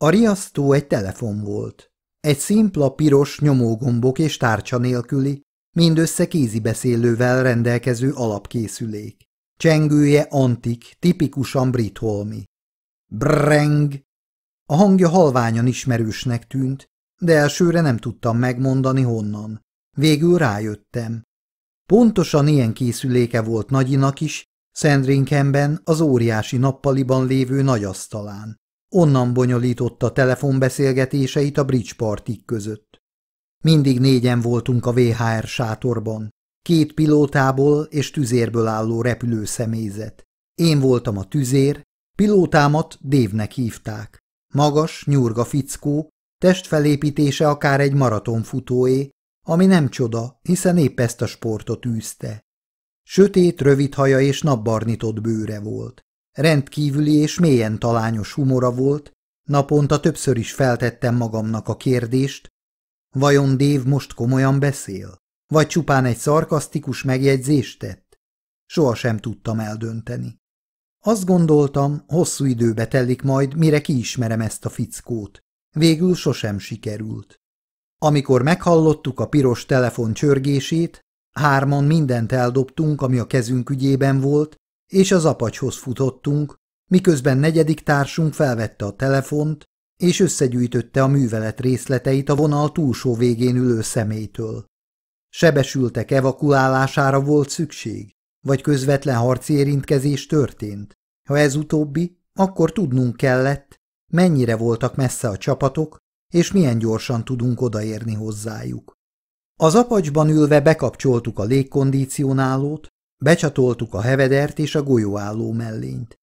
A riasztó egy telefon volt. Egy szimpla piros nyomógombok és tárcsa nélküli, mindössze kézibeszélővel rendelkező alapkészülék. Csengője antik, tipikusan britholmi. Breng! A hangja halványan ismerősnek tűnt, de elsőre nem tudtam megmondani honnan. Végül rájöttem. Pontosan ilyen készüléke volt Nagyinak is, Sandringhamben az óriási nappaliban lévő asztalán. Onnan bonyolította telefonbeszélgetéseit a bridge partik között. Mindig négyen voltunk a VHR sátorban. Két pilótából és tüzérből álló repülőszemélyzet. Én voltam a tüzér, Pilótámat Dévnek hívták. Magas, nyurga fickó, testfelépítése akár egy maratonfutóé, ami nem csoda, hiszen épp ezt a sportot űzte. Sötét, rövid haja és napbarnitott bőre volt. Rendkívüli és mélyen talányos humora volt, naponta többször is feltettem magamnak a kérdést, vajon Dév most komolyan beszél, vagy csupán egy szarkasztikus megjegyzést tett? Sohasem tudtam eldönteni. Azt gondoltam, hosszú időbe telik majd, mire kiismerem ezt a fickót. Végül sosem sikerült. Amikor meghallottuk a piros telefon csörgését, hárman mindent eldobtunk, ami a kezünk ügyében volt, és az apacshoz futottunk, miközben negyedik társunk felvette a telefont, és összegyűjtötte a művelet részleteit a vonal túlsó végén ülő szemétől. Sebesültek evakuálására volt szükség, vagy közvetlen harci érintkezés történt. Ha ez utóbbi, akkor tudnunk kellett, mennyire voltak messze a csapatok, és milyen gyorsan tudunk odaérni hozzájuk. Az apacsban ülve bekapcsoltuk a légkondicionálót, becsatoltuk a hevedert és a golyóálló mellényt.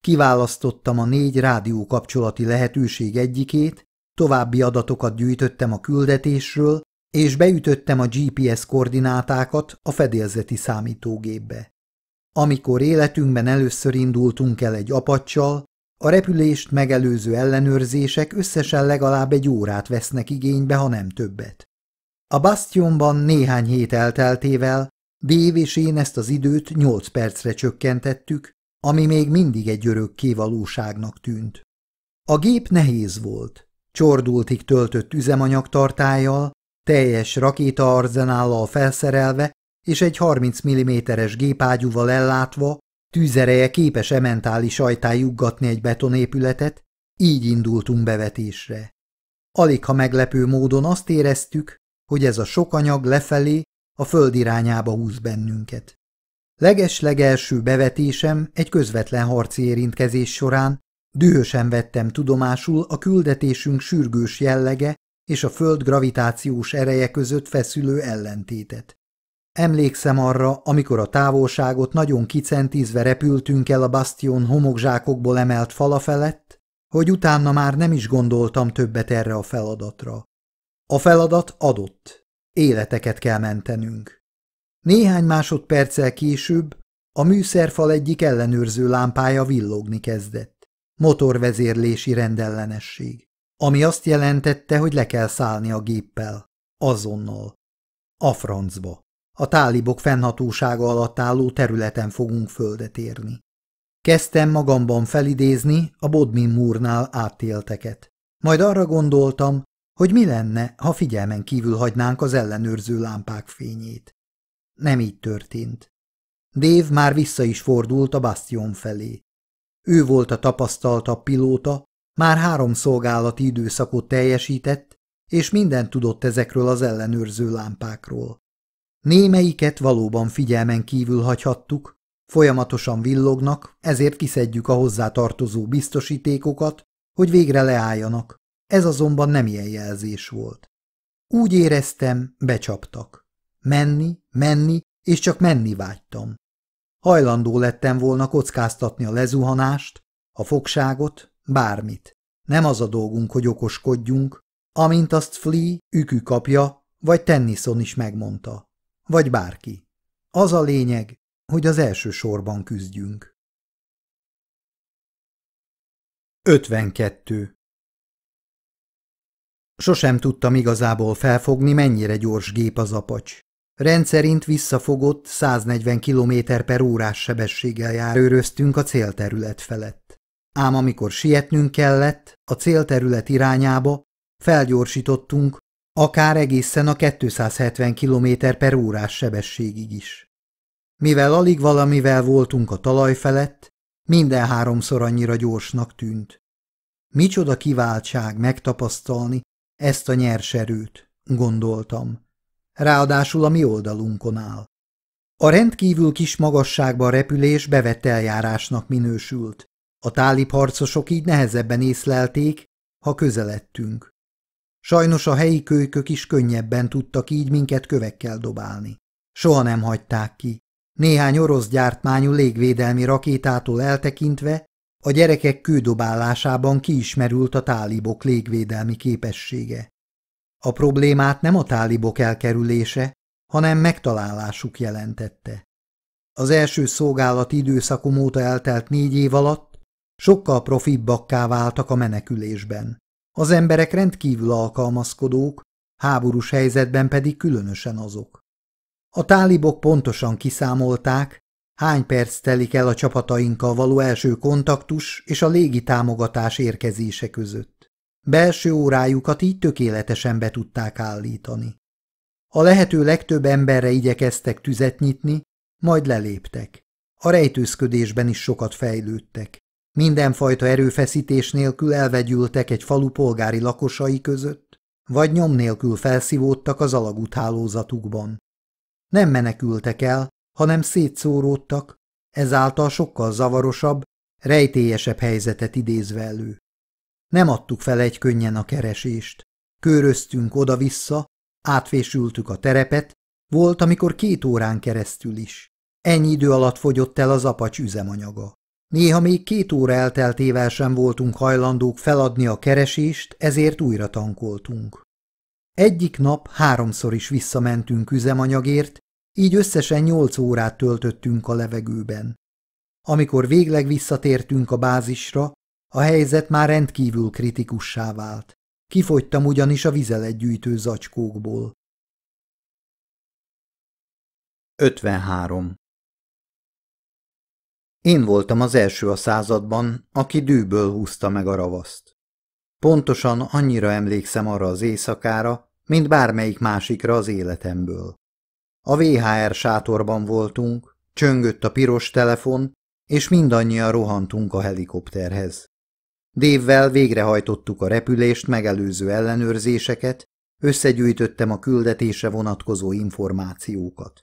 Kiválasztottam a négy rádiókapcsolati lehetőség egyikét, további adatokat gyűjtöttem a küldetésről, és beütöttem a GPS koordinátákat a fedélzeti számítógépbe. Amikor életünkben először indultunk el egy apacsal, a repülést megelőző ellenőrzések összesen legalább egy órát vesznek igénybe, ha nem többet. A Bastionban néhány hét elteltével Dév és én ezt az időt nyolc percre csökkentettük, ami még mindig egy örök kivalóságnak tűnt. A gép nehéz volt, csordultig töltött üzemanyagtartájjal, teljes rakétaarzenállal felszerelve és egy 30 mm-es gépágyúval ellátva, tűzereje képes ementáli juggatni egy betonépületet, így indultunk bevetésre. Alig ha meglepő módon azt éreztük, hogy ez a sok anyag lefelé a föld irányába húz bennünket. Leges-legelső bevetésem egy közvetlen harci érintkezés során dühösen vettem tudomásul a küldetésünk sürgős jellege és a föld gravitációs ereje között feszülő ellentétet. Emlékszem arra, amikor a távolságot nagyon kicentízve repültünk el a bastion homokzsákokból emelt fala felett, hogy utána már nem is gondoltam többet erre a feladatra. A feladat adott. Életeket kell mentenünk. Néhány másodperccel később a műszerfal egyik ellenőrző lámpája villogni kezdett. Motorvezérlési rendellenesség ami azt jelentette, hogy le kell szállni a géppel. Azonnal. A francba. A tálibok fennhatósága alatt álló területen fogunk földet érni. Kezdtem magamban felidézni a Bodmin múrnál átélteket. Majd arra gondoltam, hogy mi lenne, ha figyelmen kívül hagynánk az ellenőrző lámpák fényét. Nem így történt. Dév már vissza is fordult a bastion felé. Ő volt a tapasztaltabb pilóta, már három szolgálati időszakot teljesített, és mindent tudott ezekről az ellenőrző lámpákról. Némeiket valóban figyelmen kívül hagyhattuk, folyamatosan villognak, ezért kiszedjük a hozzátartozó biztosítékokat, hogy végre leálljanak. Ez azonban nem ilyen jelzés volt. Úgy éreztem, becsaptak. Menni, menni, és csak menni vágytam. Hajlandó lettem volna kockáztatni a lezuhanást, a fogságot, Bármit. Nem az a dolgunk, hogy okoskodjunk, amint azt Flea ükű kapja, vagy Tennyson is megmondta. Vagy bárki. Az a lényeg, hogy az első sorban küzdjünk. 52. Sosem tudtam igazából felfogni, mennyire gyors gép az apacs. Rendszerint visszafogott 140 km per órás sebességgel járőröztünk a célterület felett ám amikor sietnünk kellett a célterület irányába, felgyorsítottunk, akár egészen a 270 km per órás sebességig is. Mivel alig valamivel voltunk a talaj felett, minden háromszor annyira gyorsnak tűnt. Micsoda kiváltság megtapasztalni ezt a nyers erőt, gondoltam. Ráadásul a mi oldalunkon áll. A rendkívül kis magasságban repülés bevett eljárásnak minősült, a tálib harcosok így nehezebben észlelték, ha közeledtünk. Sajnos a helyi kölykök is könnyebben tudtak így minket kövekkel dobálni. Soha nem hagyták ki. Néhány orosz gyártmányú légvédelmi rakétától eltekintve a gyerekek kődobálásában kiismerült a tálibok légvédelmi képessége. A problémát nem a tálibok elkerülése, hanem megtalálásuk jelentette. Az első szolgálati időszakom óta eltelt négy év alatt Sokkal profibbakká váltak a menekülésben. Az emberek rendkívül alkalmazkodók, háborús helyzetben pedig különösen azok. A tálibok pontosan kiszámolták, hány perc telik el a csapatainkkal való első kontaktus és a légi támogatás érkezése között. Belső órájukat így tökéletesen be tudták állítani. A lehető legtöbb emberre igyekeztek tüzet nyitni, majd leléptek. A rejtőzködésben is sokat fejlődtek mindenfajta erőfeszítés nélkül elvegyültek egy falu polgári lakosai között, vagy nyom nélkül felszívódtak az alagút hálózatukban. Nem menekültek el, hanem szétszóródtak, ezáltal sokkal zavarosabb, rejtélyesebb helyzetet idézve elő. Nem adtuk fel egy könnyen a keresést. Köröztünk oda-vissza, átfésültük a terepet, volt, amikor két órán keresztül is. Ennyi idő alatt fogyott el az apacs üzemanyaga. Néha még két óra elteltével sem voltunk hajlandók feladni a keresést, ezért újra tankoltunk. Egyik nap háromszor is visszamentünk üzemanyagért, így összesen nyolc órát töltöttünk a levegőben. Amikor végleg visszatértünk a bázisra, a helyzet már rendkívül kritikussá vált. Kifogytam ugyanis a vizeletgyűjtő zacskókból. 53. Én voltam az első a században, aki dűből húzta meg a ravaszt. Pontosan annyira emlékszem arra az éjszakára, mint bármelyik másikra az életemből. A VHR sátorban voltunk, csöngött a piros telefon, és mindannyian rohantunk a helikopterhez. Dévvel végrehajtottuk a repülést megelőző ellenőrzéseket, összegyűjtöttem a küldetése vonatkozó információkat.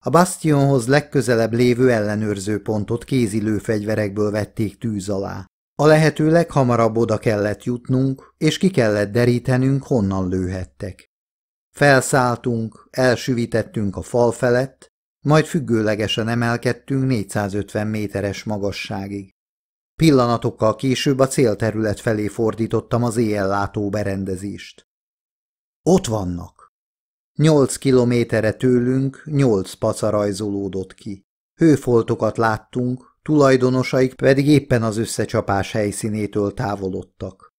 A bastionhoz legközelebb lévő ellenőrző pontot kézi fegyverekből vették tűz alá. A lehető leghamarabb oda kellett jutnunk, és ki kellett derítenünk, honnan lőhettek. Felszálltunk, elsüvitettünk a fal felett, majd függőlegesen emelkedtünk 450 méteres magasságig. Pillanatokkal később a célterület felé fordítottam az éjjellátó berendezést. Ott vannak! Nyolc kilométerre tőlünk nyolc paca rajzolódott ki. Hőfoltokat láttunk, tulajdonosaik pedig éppen az összecsapás helyszínétől távolodtak.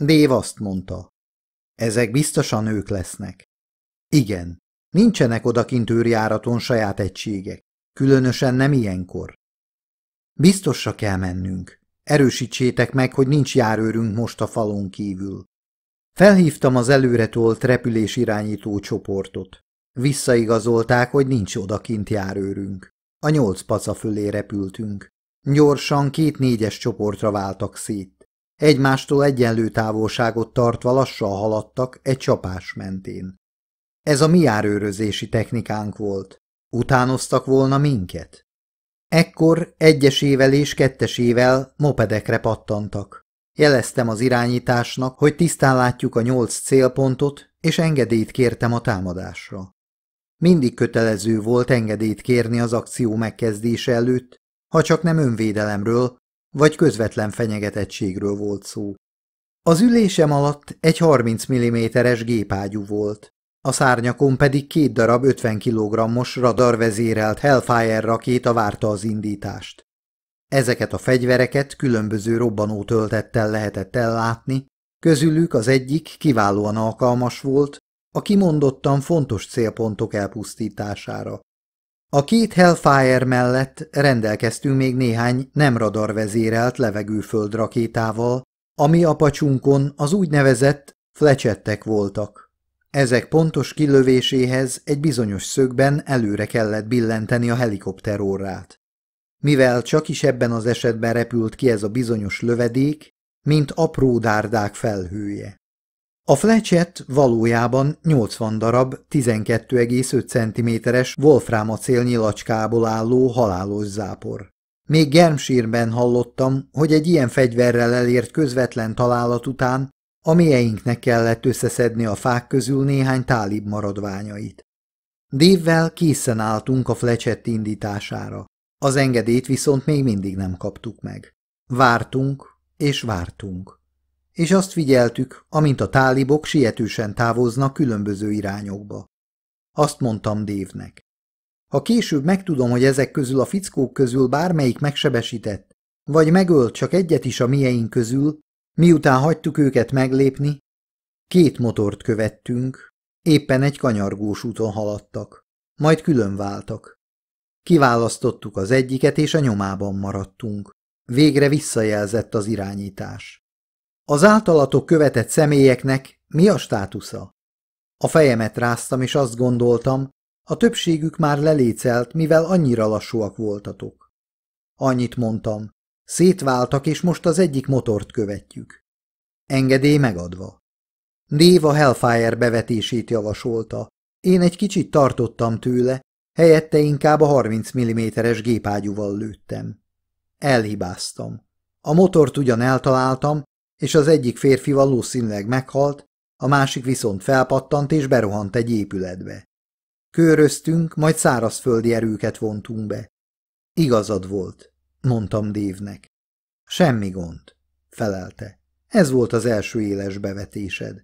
Dév azt mondta. Ezek biztosan ők lesznek. Igen, nincsenek odakint őrjáraton saját egységek, különösen nem ilyenkor. Biztosra kell mennünk. Erősítsétek meg, hogy nincs járőrünk most a falon kívül. Felhívtam az repülés irányító csoportot. Visszaigazolták, hogy nincs odakint járőrünk. A nyolc paca fölé repültünk. Gyorsan két négyes csoportra váltak szét. Egymástól egyenlő távolságot tartva lassan haladtak egy csapás mentén. Ez a mi járőrözési technikánk volt. Utánoztak volna minket. Ekkor egyesével és kettesével mopedekre pattantak. Jeleztem az irányításnak, hogy tisztán látjuk a nyolc célpontot, és engedélyt kértem a támadásra. Mindig kötelező volt engedélyt kérni az akció megkezdése előtt, ha csak nem önvédelemről vagy közvetlen fenyegetettségről volt szó. Az ülésem alatt egy 30 mm-es gépágyú volt, a szárnyakon pedig két darab 50 kg-os radarvezérelt Hellfire rakéta várta az indítást. Ezeket a fegyvereket különböző robbanó töltettel lehetett ellátni, közülük az egyik kiválóan alkalmas volt a kimondottan fontos célpontok elpusztítására. A két Hellfire mellett rendelkeztünk még néhány nem radarvezérelt rakétával, ami apacsunkon az úgynevezett flecsettek voltak. Ezek pontos kilövéséhez egy bizonyos szögben előre kellett billenteni a helikopterórát. Mivel csak is ebben az esetben repült ki ez a bizonyos lövedék, mint apró dárdák felhője. A flecset valójában 80 darab 12,5 cm-es wolfram acél nyilacskából álló halálos zápor. Még germsírben hallottam, hogy egy ilyen fegyverrel elért közvetlen találat után a mélyeinknek kellett összeszedni a fák közül néhány tálib maradványait. Dévvel készen álltunk a flecset indítására. Az engedélyt viszont még mindig nem kaptuk meg. Vártunk és vártunk. És azt figyeltük, amint a tálibok sietősen távoznak különböző irányokba. Azt mondtam Dévnek. Ha később megtudom, hogy ezek közül a fickók közül bármelyik megsebesített, vagy megölt csak egyet is a mieink közül, miután hagytuk őket meglépni, két motort követtünk, éppen egy kanyargós úton haladtak, majd külön váltak. Kiválasztottuk az egyiket, és a nyomában maradtunk. Végre visszajelzett az irányítás. Az általatok követett személyeknek mi a státusza? A fejemet ráztam, és azt gondoltam, a többségük már lelécelt, mivel annyira lassúak voltatok. Annyit mondtam, szétváltak, és most az egyik motort követjük. Engedély megadva. Déva Hellfire bevetését javasolta. Én egy kicsit tartottam tőle, Helyette inkább a 30 mm-es gépágyúval lőttem. Elhibáztam. A motort ugyan eltaláltam, és az egyik férfi valószínűleg meghalt, a másik viszont felpattant és berohant egy épületbe. Köröztünk, majd szárazföldi erőket vontunk be. Igazad volt, mondtam Dévnek. Semmi gond, felelte. Ez volt az első éles bevetésed.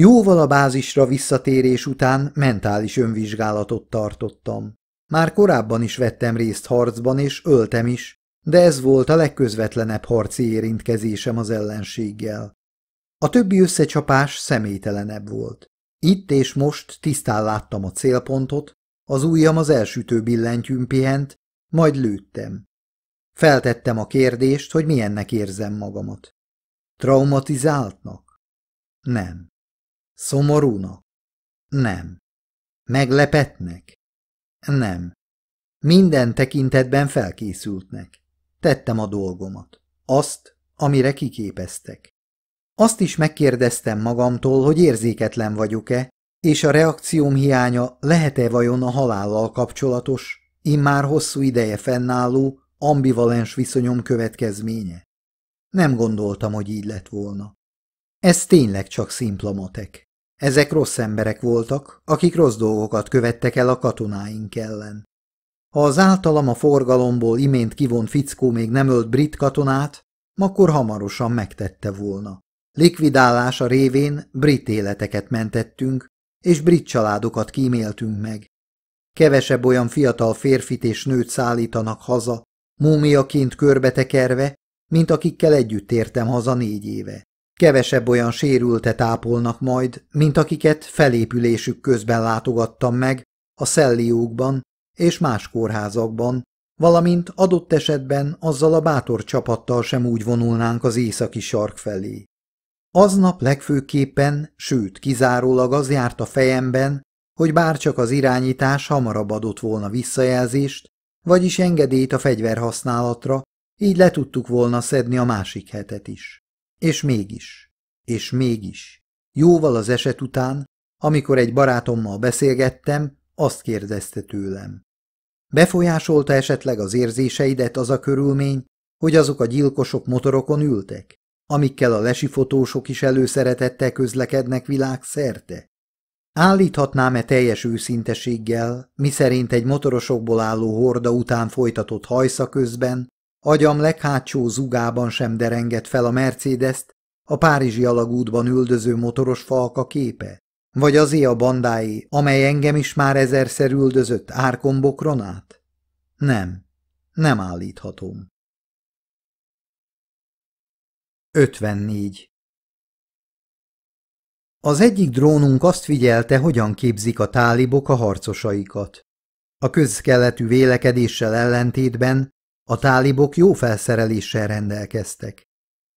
Jóval a bázisra visszatérés után mentális önvizsgálatot tartottam. Már korábban is vettem részt harcban, és öltem is, de ez volt a legközvetlenebb harci érintkezésem az ellenséggel. A többi összecsapás személytelenebb volt. Itt és most tisztán láttam a célpontot, az ujjam az elsütő billentyűn pihent, majd lőttem. Feltettem a kérdést, hogy milyennek érzem magamat. Traumatizáltnak? Nem. Szomorúnak? Nem. Meglepetnek? Nem. Minden tekintetben felkészültnek. Tettem a dolgomat. Azt, amire kiképeztek. Azt is megkérdeztem magamtól, hogy érzéketlen vagyok-e, és a reakcióm hiánya lehet-e vajon a halállal kapcsolatos, immár hosszú ideje fennálló, ambivalens viszonyom következménye? Nem gondoltam, hogy így lett volna. Ez tényleg csak szimpla ezek rossz emberek voltak, akik rossz dolgokat követtek el a katonáink ellen. Ha az általam a forgalomból imént kivont fickó még nem ölt brit katonát, akkor hamarosan megtette volna. Likvidálása révén brit életeket mentettünk, és brit családokat kíméltünk meg. Kevesebb olyan fiatal férfit és nőt szállítanak haza, múmiaként körbetekerve, mint akikkel együtt értem haza négy éve. Kevesebb olyan sérültet ápolnak majd, mint akiket felépülésük közben látogattam meg a szelliókban és más kórházakban, valamint adott esetben azzal a bátor csapattal sem úgy vonulnánk az északi sark felé. Aznap legfőképpen, sőt kizárólag az járt a fejemben, hogy bárcsak az irányítás hamarabb adott volna visszajelzést, vagyis engedélyt a fegyverhasználatra, így le tudtuk volna szedni a másik hetet is. És mégis, és mégis, jóval az eset után, amikor egy barátommal beszélgettem, azt kérdezte tőlem. Befolyásolta esetleg az érzéseidet az a körülmény, hogy azok a gyilkosok motorokon ültek, amikkel a lesifotósok is előszeretettel közlekednek világszerte? Állíthatnám-e teljes őszinteséggel, miszerint egy motorosokból álló horda után folytatott hajszaközben, közben Agyam leghátsó zugában sem derengett fel a mercedes a párizsi alagútban üldöző motoros falka képe, vagy az a bandáé, amely engem is már ezerszer üldözött árkombokron át? Nem, nem állíthatom. 54. Az egyik drónunk azt figyelte, hogyan képzik a tálibok a harcosaikat. A közkeletű vélekedéssel ellentétben a tálibok jó felszereléssel rendelkeztek.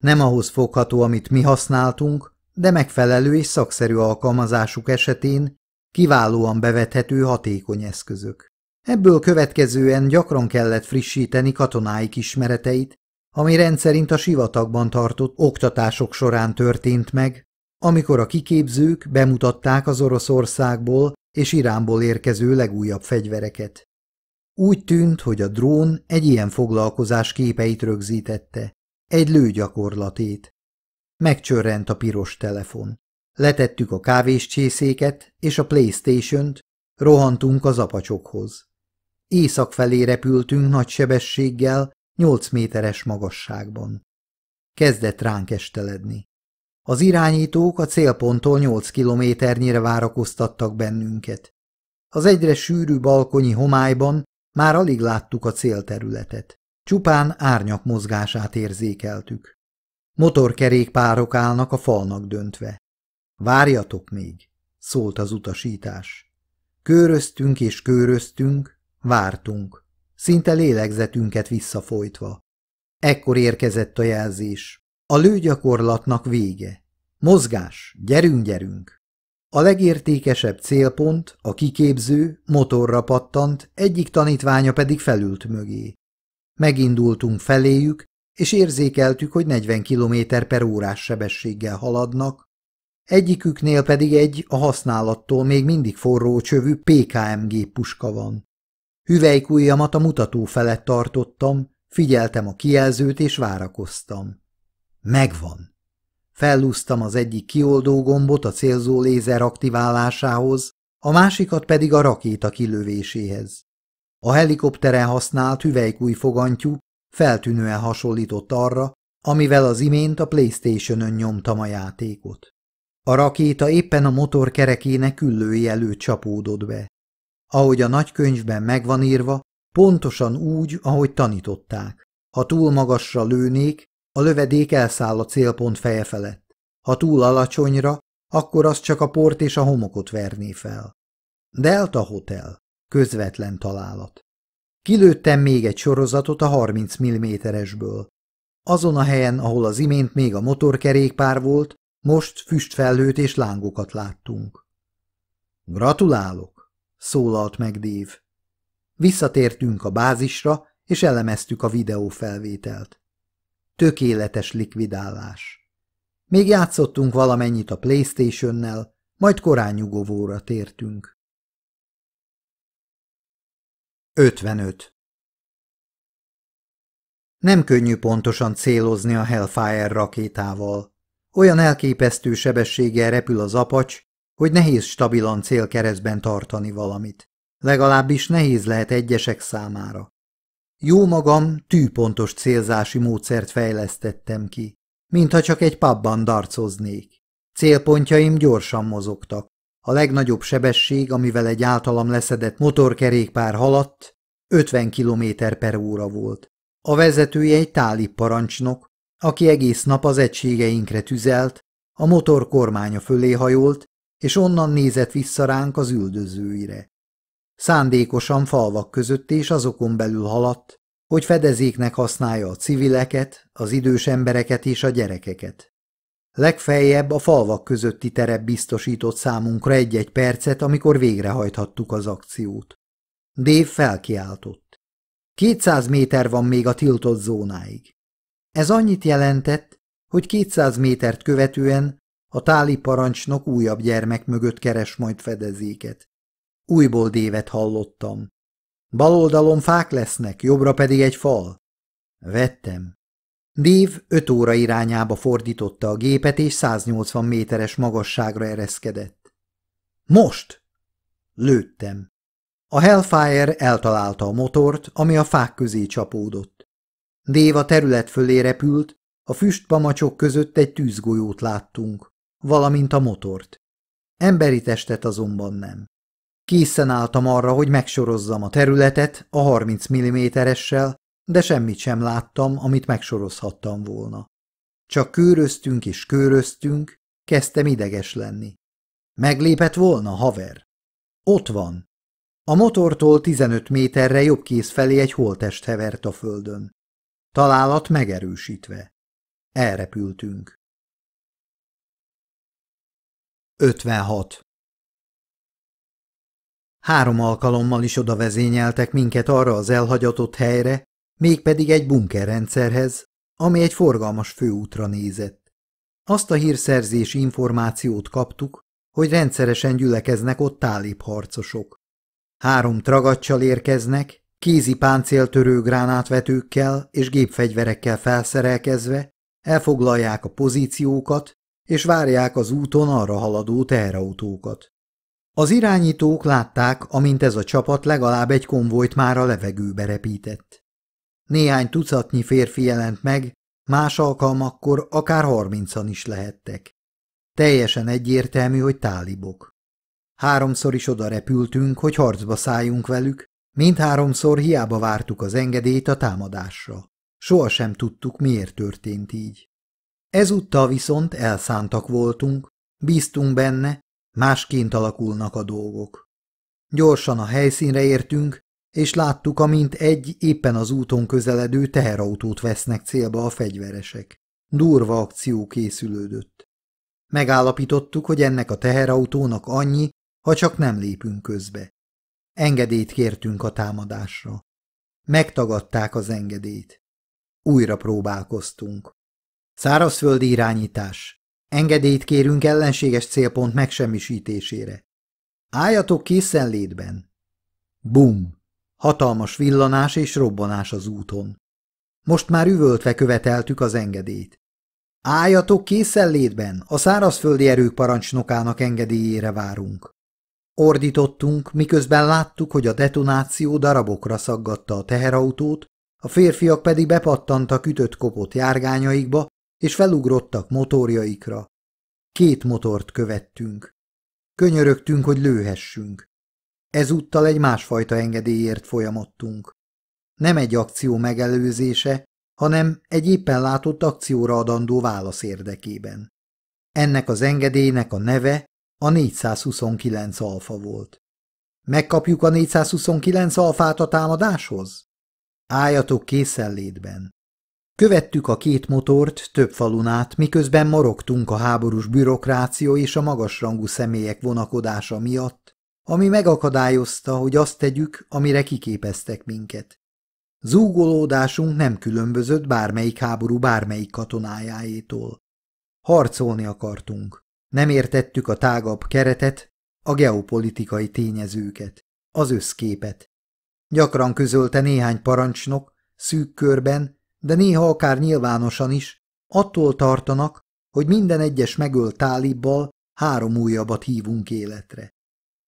Nem ahhoz fogható, amit mi használtunk, de megfelelő és szakszerű alkalmazásuk esetén kiválóan bevethető hatékony eszközök. Ebből következően gyakran kellett frissíteni katonáik ismereteit, ami rendszerint a sivatagban tartott oktatások során történt meg, amikor a kiképzők bemutatták az Oroszországból és Iránból érkező legújabb fegyvereket. Úgy tűnt, hogy a drón egy ilyen foglalkozás képeit rögzítette, egy lőgyakorlatét. Megcsörrent a piros telefon. Letettük a csészéket és a Playstation-t, rohantunk az apacsokhoz. Észak felé repültünk nagy sebességgel, nyolc méteres magasságban. Kezdett ránk esteledni. Az irányítók a célponttól nyolc kilométernyire várakoztattak bennünket. Az egyre sűrűbb alkonyi homályban már alig láttuk a célterületet. Csupán árnyak mozgását érzékeltük. Motorkerékpárok állnak a falnak döntve. Várjatok még, szólt az utasítás. Köröztünk és köröztünk, vártunk, szinte lélegzetünket visszafolytva. Ekkor érkezett a jelzés. A lőgyakorlatnak vége. Mozgás, gyerünk, gyerünk! A legértékesebb célpont, a kiképző, motorra pattant, egyik tanítványa pedig felült mögé. Megindultunk feléjük, és érzékeltük, hogy 40 km per órás sebességgel haladnak, egyiküknél pedig egy a használattól még mindig forró csövű PKMG puska van. Hüvelykújjamat a mutató felett tartottam, figyeltem a kijelzőt és várakoztam. Megvan. Fellúztam az egyik kioldó gombot a célzó lézer aktiválásához, a másikat pedig a rakéta kilövéséhez. A helikopteren használt hüvelykúj fogantyú feltűnően hasonlított arra, amivel az imént a Playstation-ön nyomtam a játékot. A rakéta éppen a motor kerekének küllői előtt csapódott be. Ahogy a nagykönyvben megvan írva, pontosan úgy, ahogy tanították. Ha túl magasra lőnék, a lövedék elszáll a célpont feje felett. Ha túl alacsonyra, akkor az csak a port és a homokot verné fel. Delta Hotel. Közvetlen találat. Kilőttem még egy sorozatot a 30 mm-esből. Azon a helyen, ahol az imént még a motorkerékpár volt, most füstfelhőt és lángokat láttunk. Gratulálok, szólalt meg Dave. Visszatértünk a bázisra, és elemeztük a videófelvételt. Tökéletes likvidálás. Még játszottunk valamennyit a Playstation-nel, majd korán nyugovóra tértünk. 55. Nem könnyű pontosan célozni a Hellfire rakétával. Olyan elképesztő sebességgel repül az apacs, hogy nehéz stabilan célkeresztben tartani valamit. Legalábbis nehéz lehet egyesek számára. Jó magam tűpontos célzási módszert fejlesztettem ki, mintha csak egy pubban darcoznék. Célpontjaim gyorsan mozogtak. A legnagyobb sebesség, amivel egy általam leszedett motorkerékpár haladt, 50 km per óra volt. A vezetője egy táli parancsnok, aki egész nap az egységeinkre tüzelt, a motor kormánya fölé hajolt, és onnan nézett vissza ránk az üldözőire. Szándékosan falvak között és azokon belül haladt, hogy fedezéknek használja a civileket, az idős embereket és a gyerekeket. Legfeljebb a falvak közötti terep biztosított számunkra egy-egy percet, amikor végrehajthattuk az akciót. Dév felkiáltott. 200 méter van még a tiltott zónáig. Ez annyit jelentett, hogy 200 métert követően a táli parancsnok újabb gyermek mögött keres majd fedezéket. Újból dévet hallottam. Bal oldalon fák lesznek, jobbra pedig egy fal. Vettem. Dév öt óra irányába fordította a gépet, és 180 méteres magasságra ereszkedett. Most! Lőttem. A Hellfire eltalálta a motort, ami a fák közé csapódott. Dév a terület fölé repült, a füstpamacsok között egy tűzgolyót láttunk, valamint a motort. Emberi testet azonban nem. Készen álltam arra, hogy megsorozzam a területet a 30 mm-essel, de semmit sem láttam, amit megsorozhattam volna. Csak köröztünk és köröztünk, kezdtem ideges lenni. Meglépett volna, haver? Ott van. A motortól 15 méterre jobb kéz felé egy holtest hevert a földön. Találat megerősítve. Elrepültünk. 56. Három alkalommal is oda vezényeltek minket arra az elhagyatott helyre, mégpedig egy bunkerrendszerhez, ami egy forgalmas főútra nézett. Azt a hírszerzési információt kaptuk, hogy rendszeresen gyülekeznek ott harcosok. Három tragacsal érkeznek, kézi páncéltörő gránátvetőkkel és gépfegyverekkel felszerelkezve, elfoglalják a pozíciókat, és várják az úton arra haladó teherautókat. Az irányítók látták, amint ez a csapat legalább egy konvojt már a levegőbe repített. Néhány tucatnyi férfi jelent meg, más alkalmakkor akár harmincan is lehettek. Teljesen egyértelmű, hogy tálibok. Háromszor is oda repültünk, hogy harcba szálljunk velük, mindháromszor hiába vártuk az engedélyt a támadásra. Sohasem tudtuk, miért történt így. Ezúttal viszont elszántak voltunk, bíztunk benne, Másként alakulnak a dolgok. Gyorsan a helyszínre értünk, és láttuk, amint egy éppen az úton közeledő teherautót vesznek célba a fegyveresek. Durva akció készülődött. Megállapítottuk, hogy ennek a teherautónak annyi, ha csak nem lépünk közbe. Engedélyt kértünk a támadásra. Megtagadták az engedélyt. Újra próbálkoztunk. Szárazföldi irányítás. Engedélyt kérünk ellenséges célpont megsemmisítésére. Álljatok létben. Bum! Hatalmas villanás és robbanás az úton. Most már üvöltve követeltük az engedélyt. Álljatok létben, a szárazföldi erők parancsnokának engedélyére várunk. Ordítottunk, miközben láttuk, hogy a detonáció darabokra szaggatta a teherautót, a férfiak pedig bepattantak ütött kopott járgányaikba, és felugrottak motorjaikra. Két motort követtünk. Könyörögtünk, hogy lőhessünk. Ezúttal egy másfajta engedélyért folyamodtunk. Nem egy akció megelőzése, hanem egy éppen látott akcióra adandó válasz érdekében. Ennek az engedélynek a neve a 429 alfa volt. Megkapjuk a 429 alfát a támadáshoz? Álljatok készenlétben. Követtük a két motort több falun át, miközben morogtunk a háborús bürokráció és a magasrangú személyek vonakodása miatt, ami megakadályozta, hogy azt tegyük, amire kiképeztek minket. Zúgolódásunk nem különbözött bármelyik háború bármelyik katonájáétól. Harcolni akartunk. Nem értettük a tágabb keretet, a geopolitikai tényezőket, az összképet. Gyakran közölte néhány parancsnok, szűk körben, de néha akár nyilvánosan is, attól tartanak, hogy minden egyes megölt tálibbal három újabbat hívunk életre.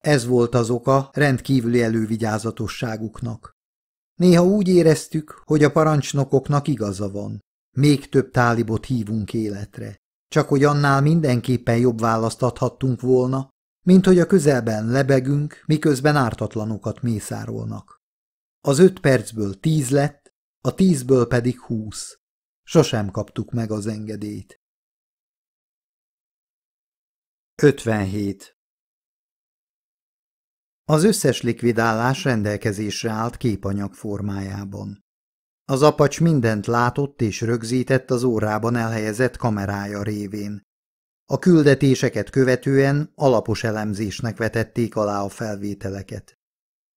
Ez volt az oka rendkívüli elővigyázatosságuknak. Néha úgy éreztük, hogy a parancsnokoknak igaza van. Még több tálibot hívunk életre. Csak hogy annál mindenképpen jobb választ adhattunk volna, mint hogy a közelben lebegünk, miközben ártatlanokat mészárolnak. Az öt percből tíz lett, a tízből pedig húsz. Sosem kaptuk meg az engedélyt. 57. Az összes likvidálás rendelkezésre állt képanyag formájában. Az apacs mindent látott és rögzített az órában elhelyezett kamerája révén. A küldetéseket követően alapos elemzésnek vetették alá a felvételeket.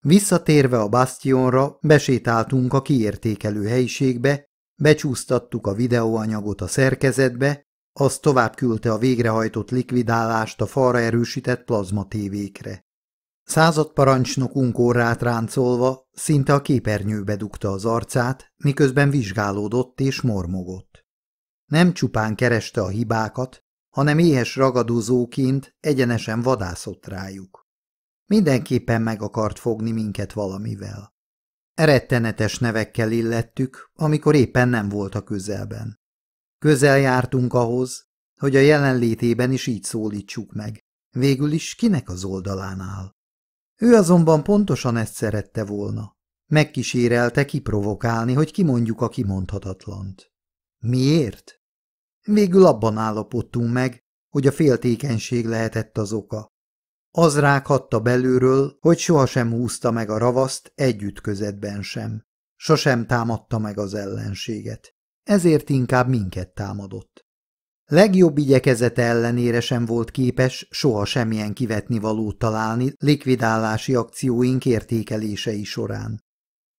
Visszatérve a bastionra, besétáltunk a kiértékelő helyiségbe, becsúsztattuk a videóanyagot a szerkezetbe, az tovább küldte a végrehajtott likvidálást a falra erősített plazmatévékre. Századparancsnokunk órát ráncolva szinte a képernyőbe dugta az arcát, miközben vizsgálódott és mormogott. Nem csupán kereste a hibákat, hanem éhes ragadozóként egyenesen vadászott rájuk. Mindenképpen meg akart fogni minket valamivel. Rettenetes nevekkel illettük, amikor éppen nem volt a közelben. Közel jártunk ahhoz, hogy a jelenlétében is így szólítsuk meg. Végül is kinek az oldalán áll? Ő azonban pontosan ezt szerette volna. Megkísérelte kiprovokálni, hogy kimondjuk a kimondhatatlant. Miért? Végül abban állapodtunk meg, hogy a féltékenység lehetett az oka. Az rákhatta belülről, hogy sohasem húzta meg a ravaszt együttközetben sem. Sosem támadta meg az ellenséget. Ezért inkább minket támadott. Legjobb igyekezete ellenére sem volt képes soha semmilyen kivetni valót találni likvidálási akcióink értékelései során.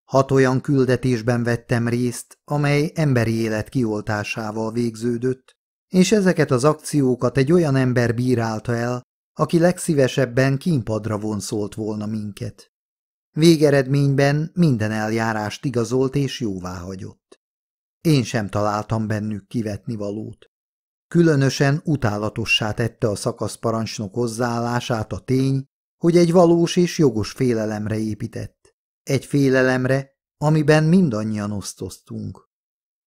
Hat olyan küldetésben vettem részt, amely emberi élet kioltásával végződött, és ezeket az akciókat egy olyan ember bírálta el, aki legszívesebben kínpadra vonszolt volna minket. Végeredményben minden eljárást igazolt és jóvá hagyott. Én sem találtam bennük kivetni valót. Különösen utálatossá tette a szakaszparancsnok hozzáállását a tény, hogy egy valós és jogos félelemre épített. Egy félelemre, amiben mindannyian osztoztunk.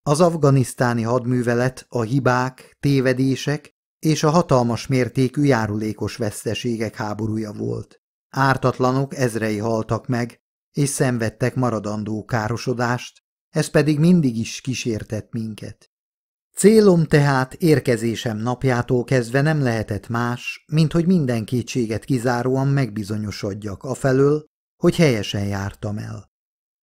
Az afganisztáni hadművelet a hibák, tévedések és a hatalmas mértékű járulékos veszteségek háborúja volt. Ártatlanok ezrei haltak meg, és szenvedtek maradandó károsodást, ez pedig mindig is kísértett minket. Célom tehát érkezésem napjától kezdve nem lehetett más, mint hogy minden kétséget kizáróan megbizonyosodjak afelől, hogy helyesen jártam el.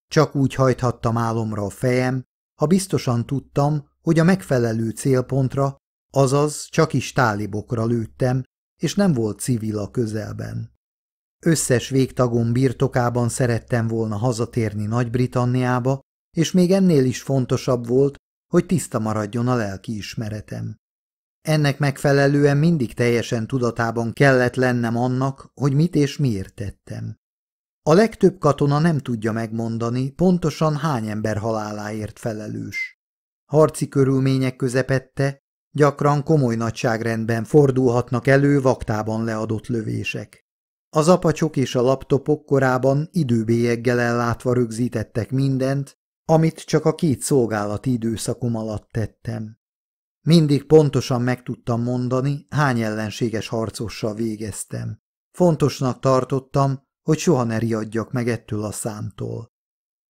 Csak úgy hajthattam álomra a fejem, ha biztosan tudtam, hogy a megfelelő célpontra Azaz csak is tálibokra lőttem, és nem volt civil a közelben. Összes végtagom birtokában szerettem volna hazatérni Nagy-Britanniába, és még ennél is fontosabb volt, hogy tiszta maradjon a lelki ismeretem. Ennek megfelelően mindig teljesen tudatában kellett lennem annak, hogy mit és miért tettem. A legtöbb katona nem tudja megmondani, pontosan hány ember haláláért felelős. Harci körülmények közepette Gyakran komoly nagyságrendben fordulhatnak elő vaktában leadott lövések. Az apacsok és a laptopok korában időbélyeggel ellátva rögzítettek mindent, amit csak a két szolgálati időszakom alatt tettem. Mindig pontosan meg tudtam mondani, hány ellenséges harcossal végeztem. Fontosnak tartottam, hogy soha ne riadjak meg ettől a számtól.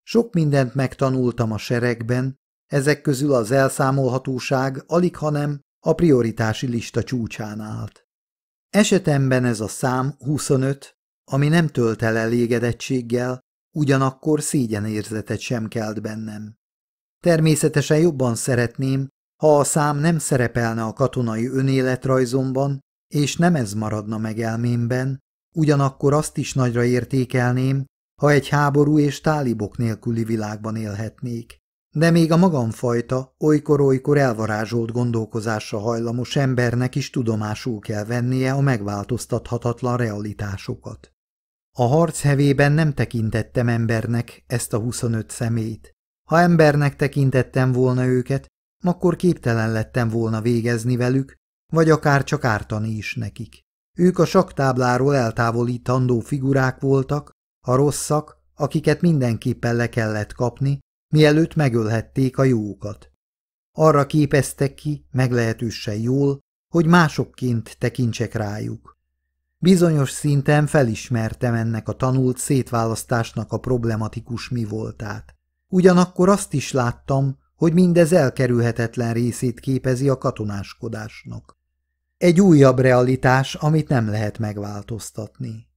Sok mindent megtanultam a seregben, ezek közül az elszámolhatóság alig, hanem a prioritási lista csúcsán állt. Esetemben ez a szám 25, ami nem tölt el elégedettséggel, ugyanakkor szégyenérzetet sem kelt bennem. Természetesen jobban szeretném, ha a szám nem szerepelne a katonai önéletrajzomban, és nem ez maradna meg elmémben, ugyanakkor azt is nagyra értékelném, ha egy háború és tálibok nélküli világban élhetnék de még a magamfajta, olykor-olykor elvarázsolt gondolkozásra hajlamos embernek is tudomásul kell vennie a megváltoztathatatlan realitásokat. A harc hevében nem tekintettem embernek ezt a 25 szemét. Ha embernek tekintettem volna őket, akkor képtelen lettem volna végezni velük, vagy akár csak ártani is nekik. Ők a saktábláról eltávolítandó figurák voltak, a rosszak, akiket mindenképpen le kellett kapni, mielőtt megölhették a jókat. Arra képeztek ki, meglehetősen jól, hogy másokként tekintsek rájuk. Bizonyos szinten felismertem ennek a tanult szétválasztásnak a problematikus mi voltát. Ugyanakkor azt is láttam, hogy mindez elkerülhetetlen részét képezi a katonáskodásnak. Egy újabb realitás, amit nem lehet megváltoztatni.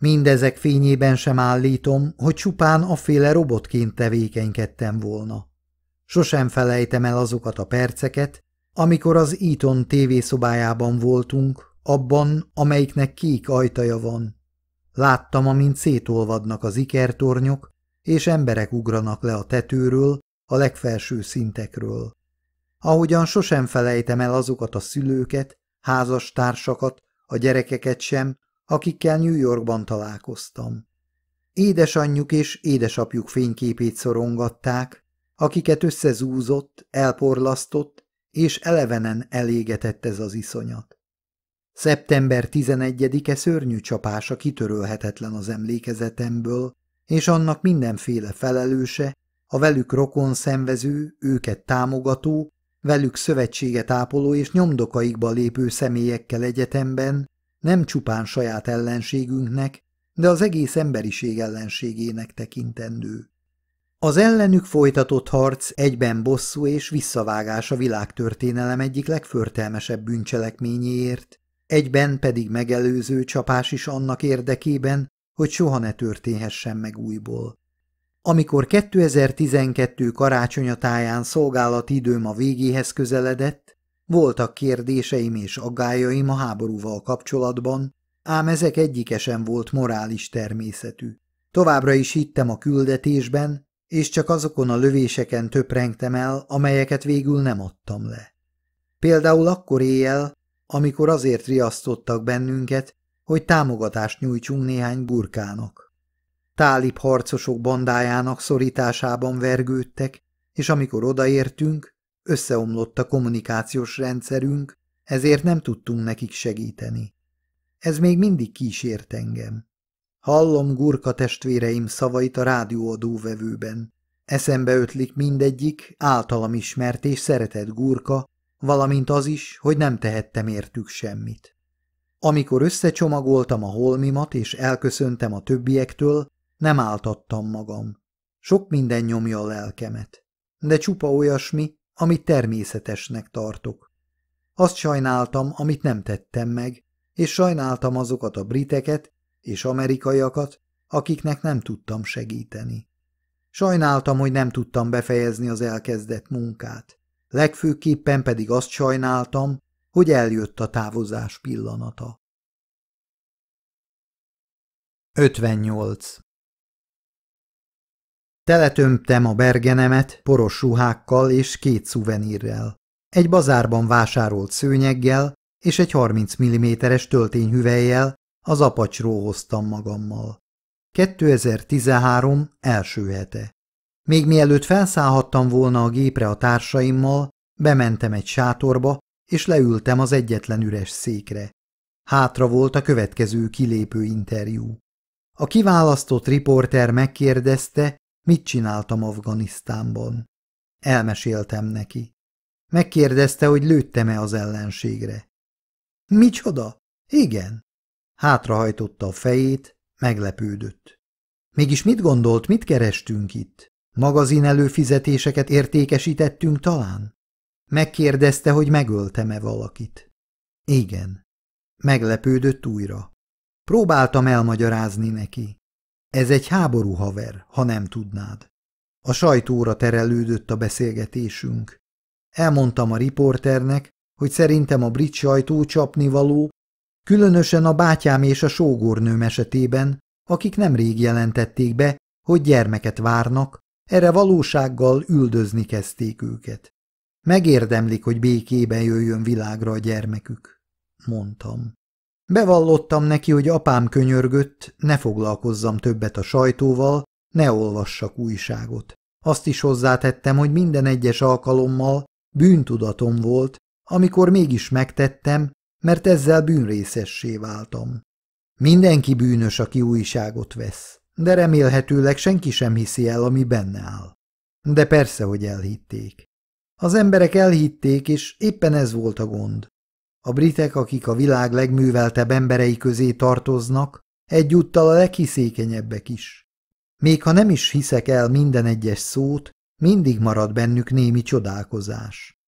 Mindezek fényében sem állítom, hogy csupán aféle robotként tevékenykedtem volna. Sosem felejtem el azokat a perceket, amikor az Eton tévészobájában voltunk, abban, amelyiknek kék ajtaja van. Láttam, amint szétolvadnak az ikertornyok, és emberek ugranak le a tetőről, a legfelső szintekről. Ahogyan sosem felejtem el azokat a szülőket, házastársakat, a gyerekeket sem, akikkel New Yorkban találkoztam. Édesanyjuk és édesapjuk fényképét szorongatták, akiket összezúzott, elporlasztott és elevenen elégetett ez az iszonyat. Szeptember 11-e szörnyű csapása kitörölhetetlen az emlékezetemből, és annak mindenféle felelőse, a velük rokon szenvező, őket támogató, velük szövetséget ápoló és nyomdokaikba lépő személyekkel egyetemben nem csupán saját ellenségünknek, de az egész emberiség ellenségének tekintendő. Az ellenük folytatott harc egyben bosszú és visszavágás a világtörténelem egyik legförtelmesebb bűncselekményéért, egyben pedig megelőző csapás is annak érdekében, hogy soha ne történhessen meg újból. Amikor 2012 karácsonyatáján szolgálati időm a végéhez közeledett, voltak kérdéseim és aggájaim a háborúval kapcsolatban, ám ezek egyike sem volt morális természetű. Továbbra is hittem a küldetésben, és csak azokon a lövéseken töprengtem el, amelyeket végül nem adtam le. Például akkor éjjel, amikor azért riasztottak bennünket, hogy támogatást nyújtsunk néhány burkának. Tálib harcosok bandájának szorításában vergődtek, és amikor odaértünk, összeomlott a kommunikációs rendszerünk, ezért nem tudtunk nekik segíteni. Ez még mindig kísért engem. Hallom gurka testvéreim szavait a rádióadóvevőben. Eszembe ötlik mindegyik, általam ismert és szeretett gurka, valamint az is, hogy nem tehettem értük semmit. Amikor összecsomagoltam a holmimat és elköszöntem a többiektől, nem áltattam magam. Sok minden nyomja a lelkemet. De csupa olyasmi, amit természetesnek tartok. Azt sajnáltam, amit nem tettem meg, és sajnáltam azokat a briteket és amerikaiakat, akiknek nem tudtam segíteni. Sajnáltam, hogy nem tudtam befejezni az elkezdett munkát. Legfőképpen pedig azt sajnáltam, hogy eljött a távozás pillanata. 58. Teletömtem a bergenemet poros ruhákkal és két szuvenírrel, egy bazárban vásárolt szőnyeggel és egy 30 mm-es töltényhüvelyjel az apacsról hoztam magammal. 2013 első hete. Még mielőtt felszállhattam volna a gépre a társaimmal, bementem egy sátorba, és leültem az egyetlen üres székre. Hátra volt a következő kilépő interjú. A kiválasztott riporter megkérdezte, Mit csináltam Afganisztánban? Elmeséltem neki. Megkérdezte, hogy lőttem-e az ellenségre. Micsoda? Igen. Hátrahajtotta a fejét, meglepődött. Mégis mit gondolt, mit kerestünk itt? Magazin előfizetéseket értékesítettünk talán? Megkérdezte, hogy megöltem-e valakit. Igen. Meglepődött újra. Próbáltam elmagyarázni neki. Ez egy háború haver, ha nem tudnád. A sajtóra terelődött a beszélgetésünk. Elmondtam a riporternek, hogy szerintem a brit sajtó csapnivaló, különösen a bátyám és a sógornőm esetében, akik nemrég jelentették be, hogy gyermeket várnak, erre valósággal üldözni kezdték őket. Megérdemlik, hogy békében jöjjön világra a gyermekük, mondtam. Bevallottam neki, hogy apám könyörgött, ne foglalkozzam többet a sajtóval, ne olvassak újságot. Azt is hozzátettem, hogy minden egyes alkalommal bűntudatom volt, amikor mégis megtettem, mert ezzel bűnrészessé váltam. Mindenki bűnös, aki újságot vesz, de remélhetőleg senki sem hiszi el, ami benne áll. De persze, hogy elhitték. Az emberek elhitték, és éppen ez volt a gond. A britek, akik a világ legműveltebb emberei közé tartoznak, egyúttal a leghiszékenyebbek is. Még ha nem is hiszek el minden egyes szót, mindig marad bennük némi csodálkozás.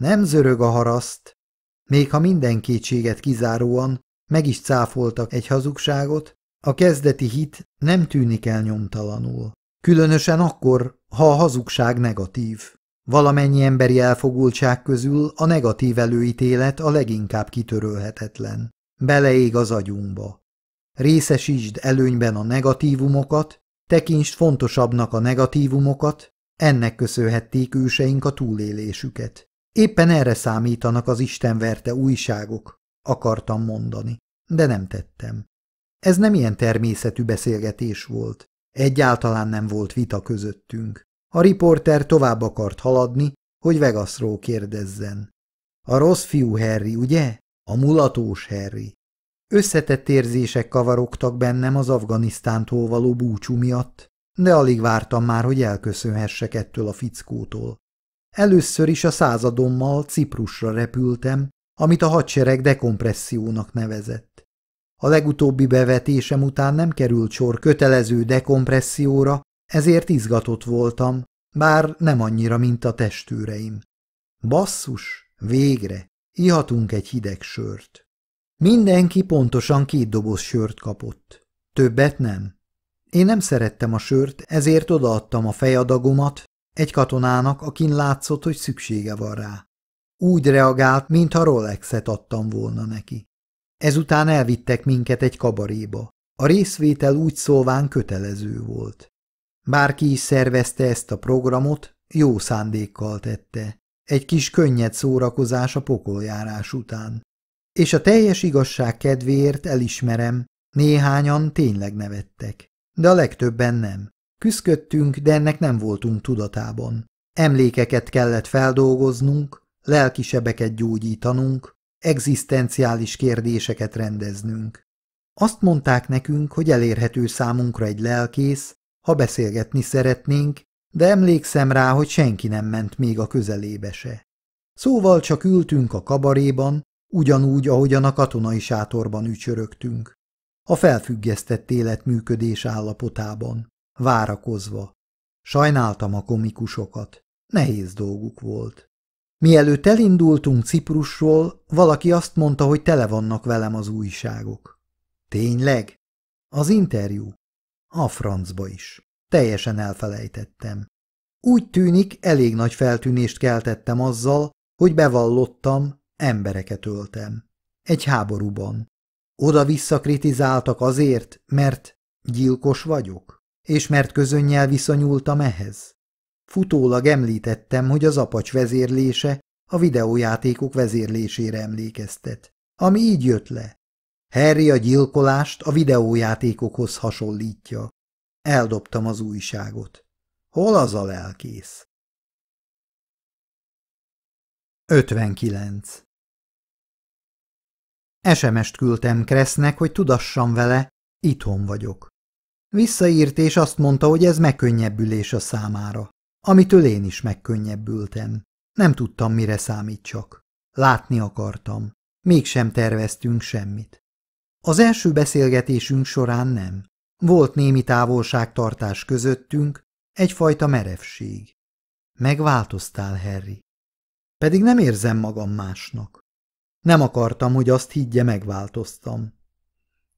Nem zörög a haraszt, még ha minden kétséget kizáróan meg is cáfoltak egy hazugságot, a kezdeti hit nem tűnik el nyomtalanul. Különösen akkor, ha a hazugság negatív. Valamennyi emberi elfogultság közül a negatív előítélet a leginkább kitörölhetetlen. Beleég az agyunkba. Részesítsd előnyben a negatívumokat, tekintsd fontosabbnak a negatívumokat, ennek köszönhették őseink a túlélésüket. Éppen erre számítanak az Isten verte újságok, akartam mondani, de nem tettem. Ez nem ilyen természetű beszélgetés volt. Egyáltalán nem volt vita közöttünk. A riporter tovább akart haladni, hogy Vegasról kérdezzen. A rossz fiú Harry, ugye? A mulatós Harry. Összetett érzések kavarogtak bennem az Afganisztántól való búcsú miatt, de alig vártam már, hogy elköszönhessek ettől a fickótól. Először is a századommal Ciprusra repültem, amit a hadsereg dekompressziónak nevezett. A legutóbbi bevetésem után nem került sor kötelező dekompresszióra, ezért izgatott voltam, bár nem annyira, mint a testőreim. Basszus, végre, ihatunk egy hideg sört. Mindenki pontosan két doboz sört kapott. Többet nem. Én nem szerettem a sört, ezért odaadtam a fejadagomat egy katonának, akin látszott, hogy szüksége van rá. Úgy reagált, mintha Rolexet adtam volna neki. Ezután elvittek minket egy kabaréba. A részvétel úgy szólván kötelező volt. Bárki is szervezte ezt a programot, jó szándékkal tette. Egy kis könnyed szórakozás a pokoljárás után. És a teljes igazság kedvéért elismerem, néhányan tényleg nevettek. De a legtöbben nem. Küszködtünk, de ennek nem voltunk tudatában. Emlékeket kellett feldolgoznunk, lelkisebeket gyógyítanunk, egzisztenciális kérdéseket rendeznünk. Azt mondták nekünk, hogy elérhető számunkra egy lelkész, ha beszélgetni szeretnénk, de emlékszem rá, hogy senki nem ment még a közelébe se. Szóval csak ültünk a kabaréban, ugyanúgy, ahogyan a katonai sátorban ücsörögtünk. A felfüggesztett életműködés állapotában, várakozva. Sajnáltam a komikusokat, nehéz dolguk volt. Mielőtt elindultunk Ciprusról, valaki azt mondta, hogy tele vannak velem az újságok. Tényleg? Az interjú? A francba is. Teljesen elfelejtettem. Úgy tűnik, elég nagy feltűnést keltettem azzal, hogy bevallottam, embereket öltem. Egy háborúban. Oda-vissza kritizáltak azért, mert gyilkos vagyok, és mert közönnyel viszonyultam ehhez. Futólag említettem, hogy az apacs vezérlése a videójátékok vezérlésére emlékeztet, ami így jött le. Harry a gyilkolást a videójátékokhoz hasonlítja. Eldobtam az újságot. Hol az a lelkész? 59. SMS-t küldtem Kresznek, hogy tudassam vele, itthon vagyok. Visszaírt és azt mondta, hogy ez megkönnyebbülés a számára, amitől én is megkönnyebbültem. Nem tudtam, mire számítsak. Látni akartam. Mégsem terveztünk semmit. Az első beszélgetésünk során nem. Volt némi távolságtartás közöttünk, egyfajta merevség. Megváltoztál, Harry. Pedig nem érzem magam másnak. Nem akartam, hogy azt higgye, megváltoztam.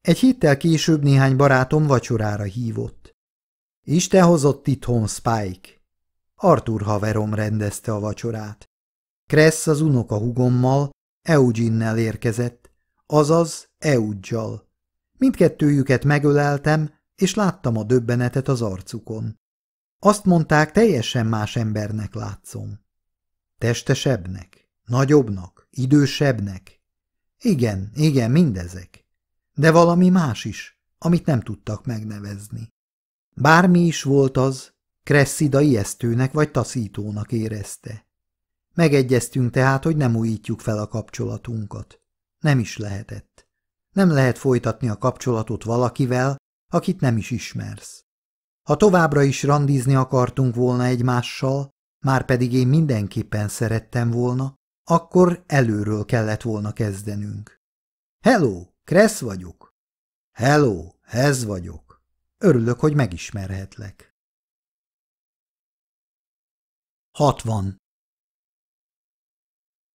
Egy héttel később néhány barátom vacsorára hívott. Isten hozott itthon Spike. Arthur haverom rendezte a vacsorát. Kressz az unoka hugommal, Eugene-nel érkezett, azaz Eudzsal. Mindkettőjüket megöleltem, és láttam a döbbenetet az arcukon. Azt mondták, teljesen más embernek látszom. Testesebbnek, nagyobbnak, idősebbnek. Igen, igen, mindezek. De valami más is, amit nem tudtak megnevezni. Bármi is volt az, Cressida ijesztőnek vagy taszítónak érezte. Megegyeztünk tehát, hogy nem újítjuk fel a kapcsolatunkat. Nem is lehetett. Nem lehet folytatni a kapcsolatot valakivel, akit nem is ismersz. Ha továbbra is randizni akartunk volna egymással, már pedig én mindenképpen szerettem volna, akkor előről kellett volna kezdenünk. Hello, Kressz vagyok. Hello, Hez vagyok. Örülök, hogy megismerhetlek. 60.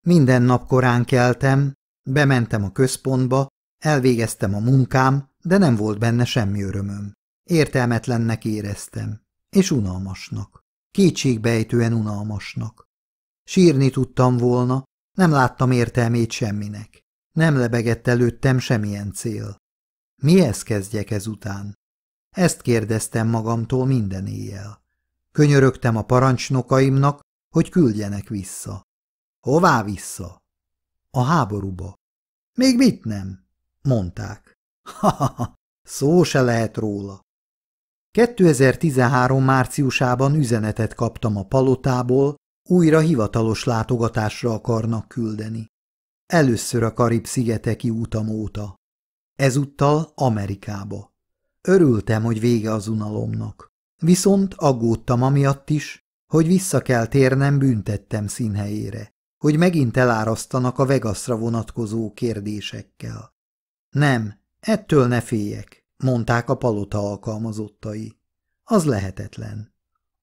Minden nap korán keltem, Bementem a központba, elvégeztem a munkám, de nem volt benne semmi örömöm. Értelmetlennek éreztem, és unalmasnak. Kétségbejtően unalmasnak. Sírni tudtam volna, nem láttam értelmét semminek. Nem lebegett előttem semmilyen cél. Mihez kezdjek ezután? Ezt kérdeztem magamtól minden éjjel. Könyörögtem a parancsnokaimnak, hogy küldjenek vissza. Hová vissza? a háborúba. Még mit nem? mondták. Ha-ha-ha, szó se lehet róla. 2013 márciusában üzenetet kaptam a palotából, újra hivatalos látogatásra akarnak küldeni. Először a Karib-szigeteki útam óta. Ezúttal Amerikába. Örültem, hogy vége az unalomnak. Viszont aggódtam amiatt is, hogy vissza kell térnem büntettem színhelyére hogy megint elárasztanak a Vegasra vonatkozó kérdésekkel. Nem, ettől ne féljek, mondták a palota alkalmazottai. Az lehetetlen.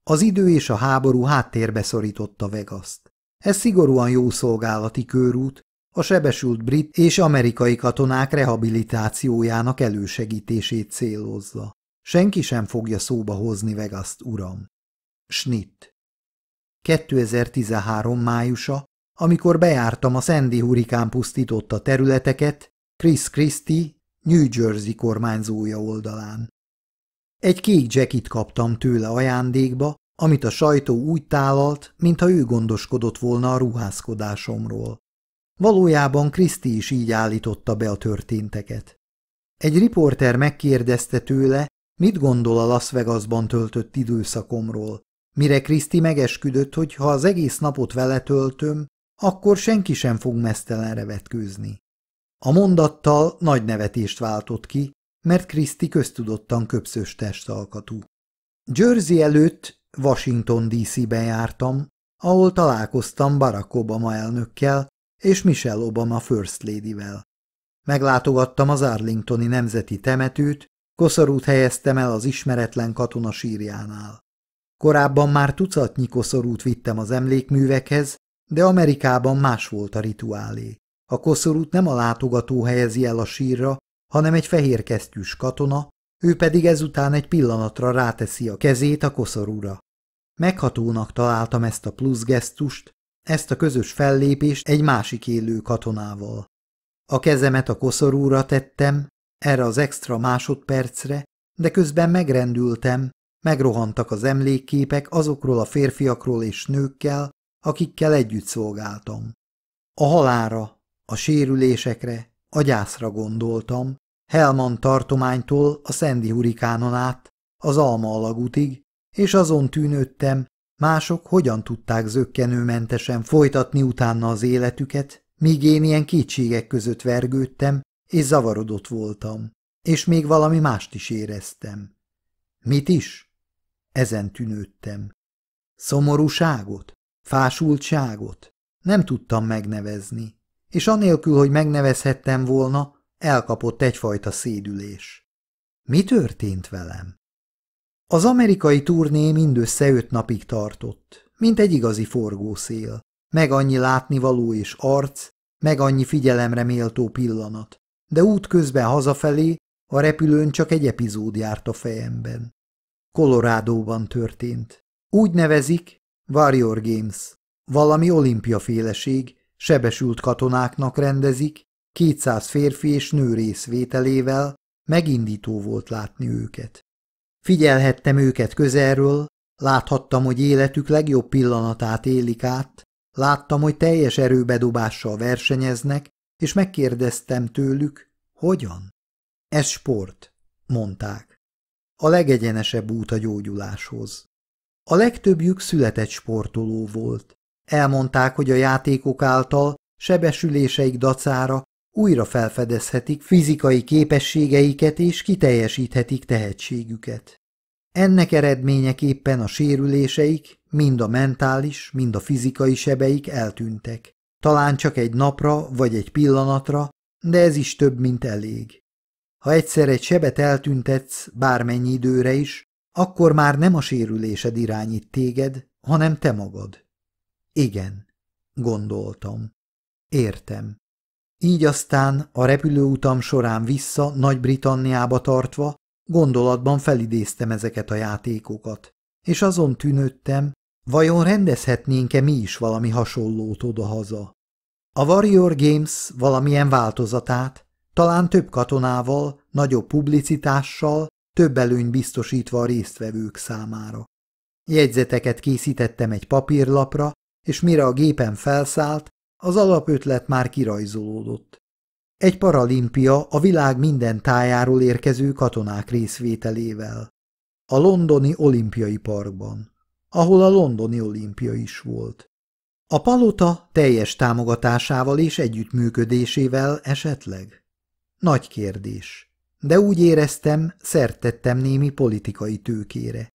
Az idő és a háború háttérbe szorította Vegaszt. Ez szigorúan jó szolgálati körút, a sebesült brit és amerikai katonák rehabilitációjának elősegítését célozza. Senki sem fogja szóba hozni Vegaszt, uram. Snitt 2013. májusa amikor bejártam a Sandy hurikán pusztította területeket, Chris Christie, New Jersey kormányzója oldalán. Egy kék jacket kaptam tőle ajándékba, amit a sajtó úgy tálalt, mintha ő gondoskodott volna a ruházkodásomról. Valójában Kriszti is így állította be a történteket. Egy riporter megkérdezte tőle, mit gondol a Las Vegasban töltött időszakomról, mire Kriszti megesküdött, hogy ha az egész napot vele töltöm, akkor senki sem fog mesztelenre vetkőzni. A mondattal nagy nevetést váltott ki, mert Kriszti köztudottan köpszös testalkatú. Jersey előtt Washington DC-ben jártam, ahol találkoztam Barack Obama elnökkel és Michelle Obama First Lady-vel. Meglátogattam az Arlingtoni nemzeti temetőt, koszorút helyeztem el az ismeretlen katona sírjánál. Korábban már tucatnyi koszorút vittem az emlékművekhez, de Amerikában más volt a rituálé. A koszorút nem a látogató helyezi el a sírra, hanem egy fehér kesztyűs katona, ő pedig ezután egy pillanatra ráteszi a kezét a koszorúra. Meghatónak találtam ezt a plusz gesztust, ezt a közös fellépést egy másik élő katonával. A kezemet a koszorúra tettem, erre az extra másodpercre, de közben megrendültem, megrohantak az emlékképek azokról a férfiakról és nőkkel, akikkel együtt szolgáltam. A halára, a sérülésekre, a gyászra gondoltam, Helman tartománytól a Szendi hurikánon át, az Alma alagútig, és azon tűnődtem, mások hogyan tudták zöggenőmentesen folytatni utána az életüket, míg én ilyen kétségek között vergődtem, és zavarodott voltam, és még valami mást is éreztem. Mit is? Ezen tűnődtem. Szomorúságot? Fásultságot? Nem tudtam megnevezni, és anélkül, hogy megnevezhettem volna, elkapott egyfajta szédülés. Mi történt velem? Az amerikai turné mindössze öt napig tartott, mint egy igazi forgószél. Meg annyi látnivaló és arc, meg annyi figyelemre méltó pillanat, de útközben hazafelé a repülőn csak egy epizód járt a fejemben. Kolorádóban történt. Úgy nevezik, Warrior Games. Valami olimpiaféleség, sebesült katonáknak rendezik, 200 férfi és nő részvételével, megindító volt látni őket. Figyelhettem őket közelről, láthattam, hogy életük legjobb pillanatát élik át, láttam, hogy teljes erőbedobással versenyeznek, és megkérdeztem tőlük, hogyan? Ez sport, mondták. A legegyenesebb út a gyógyuláshoz. A legtöbbjük született sportoló volt. Elmondták, hogy a játékok által sebesüléseik dacára újra felfedezhetik fizikai képességeiket és kiteljesíthetik tehetségüket. Ennek eredményeképpen a sérüléseik, mind a mentális, mind a fizikai sebeik eltűntek. Talán csak egy napra vagy egy pillanatra, de ez is több, mint elég. Ha egyszer egy sebet eltüntetsz bármennyi időre is, akkor már nem a sérülésed irányít téged, hanem te magad. Igen, gondoltam. Értem. Így aztán a repülőutam során vissza Nagy-Britanniába tartva gondolatban felidéztem ezeket a játékokat, és azon tűnődtem, vajon rendezhetnénk-e mi is valami hasonlót odahaza. A Warrior Games valamilyen változatát, talán több katonával, nagyobb publicitással, több előny biztosítva a résztvevők számára. Jegyzeteket készítettem egy papírlapra, és mire a gépen felszállt, az alapötlet már kirajzolódott. Egy paralimpia a világ minden tájáról érkező katonák részvételével. A londoni olimpiai parkban, ahol a londoni olimpia is volt. A palota teljes támogatásával és együttműködésével esetleg? Nagy kérdés de úgy éreztem, szertettem némi politikai tőkére.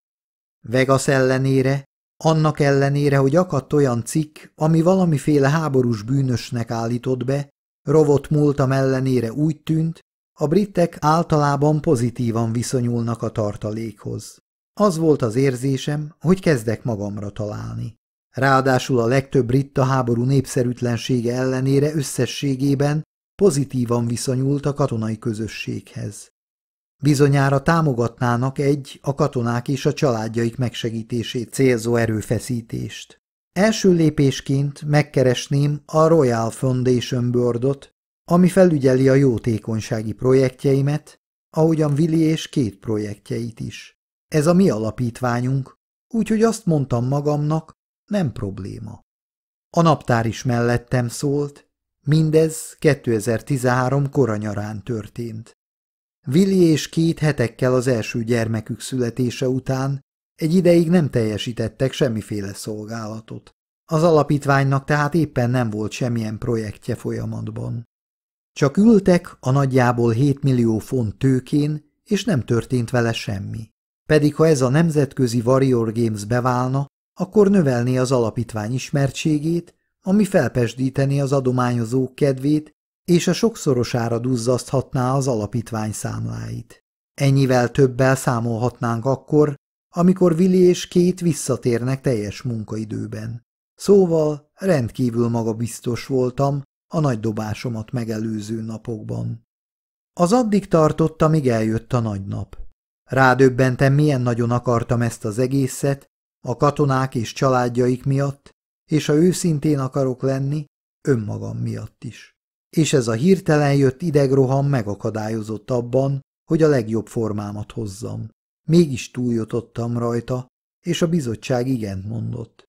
Vegas ellenére, annak ellenére, hogy akadt olyan cikk, ami valamiféle háborús bűnösnek állított be, rovott múltam ellenére úgy tűnt, a britek általában pozitívan viszonyulnak a tartalékhoz. Az volt az érzésem, hogy kezdek magamra találni. Ráadásul a legtöbb brit a háború népszerűtlensége ellenére összességében pozitívan viszonyult a katonai közösséghez. Bizonyára támogatnának egy a katonák és a családjaik megsegítését célzó erőfeszítést. Első lépésként megkeresném a Royal Foundation Boardot, ami felügyeli a jótékonysági projektjeimet, ahogyan Vili és két projektjeit is. Ez a mi alapítványunk, úgyhogy azt mondtam magamnak, nem probléma. A naptár is mellettem szólt, Mindez 2013 koranyarán történt. Willi és két hetekkel az első gyermekük születése után egy ideig nem teljesítettek semmiféle szolgálatot. Az alapítványnak tehát éppen nem volt semmilyen projektje folyamatban. Csak ültek a nagyjából 7 millió font tőkén, és nem történt vele semmi. Pedig ha ez a nemzetközi Warrior Games beválna, akkor növelné az alapítvány ismertségét, ami felpesdítené az adományozók kedvét, és a sokszorosára duzzaszthatná az alapítvány számláit. Ennyivel többel számolhatnánk akkor, amikor Vili és két visszatérnek teljes munkaidőben. Szóval rendkívül magabiztos voltam a nagy dobásomat megelőző napokban. Az addig tartott, amíg eljött a nagy nap. Rádöbbentem, milyen nagyon akartam ezt az egészet, a katonák és családjaik miatt, és ha őszintén akarok lenni, önmagam miatt is. És ez a hirtelen jött idegroham megakadályozott abban, hogy a legjobb formámat hozzam. Mégis túljutottam rajta, és a bizottság igent mondott.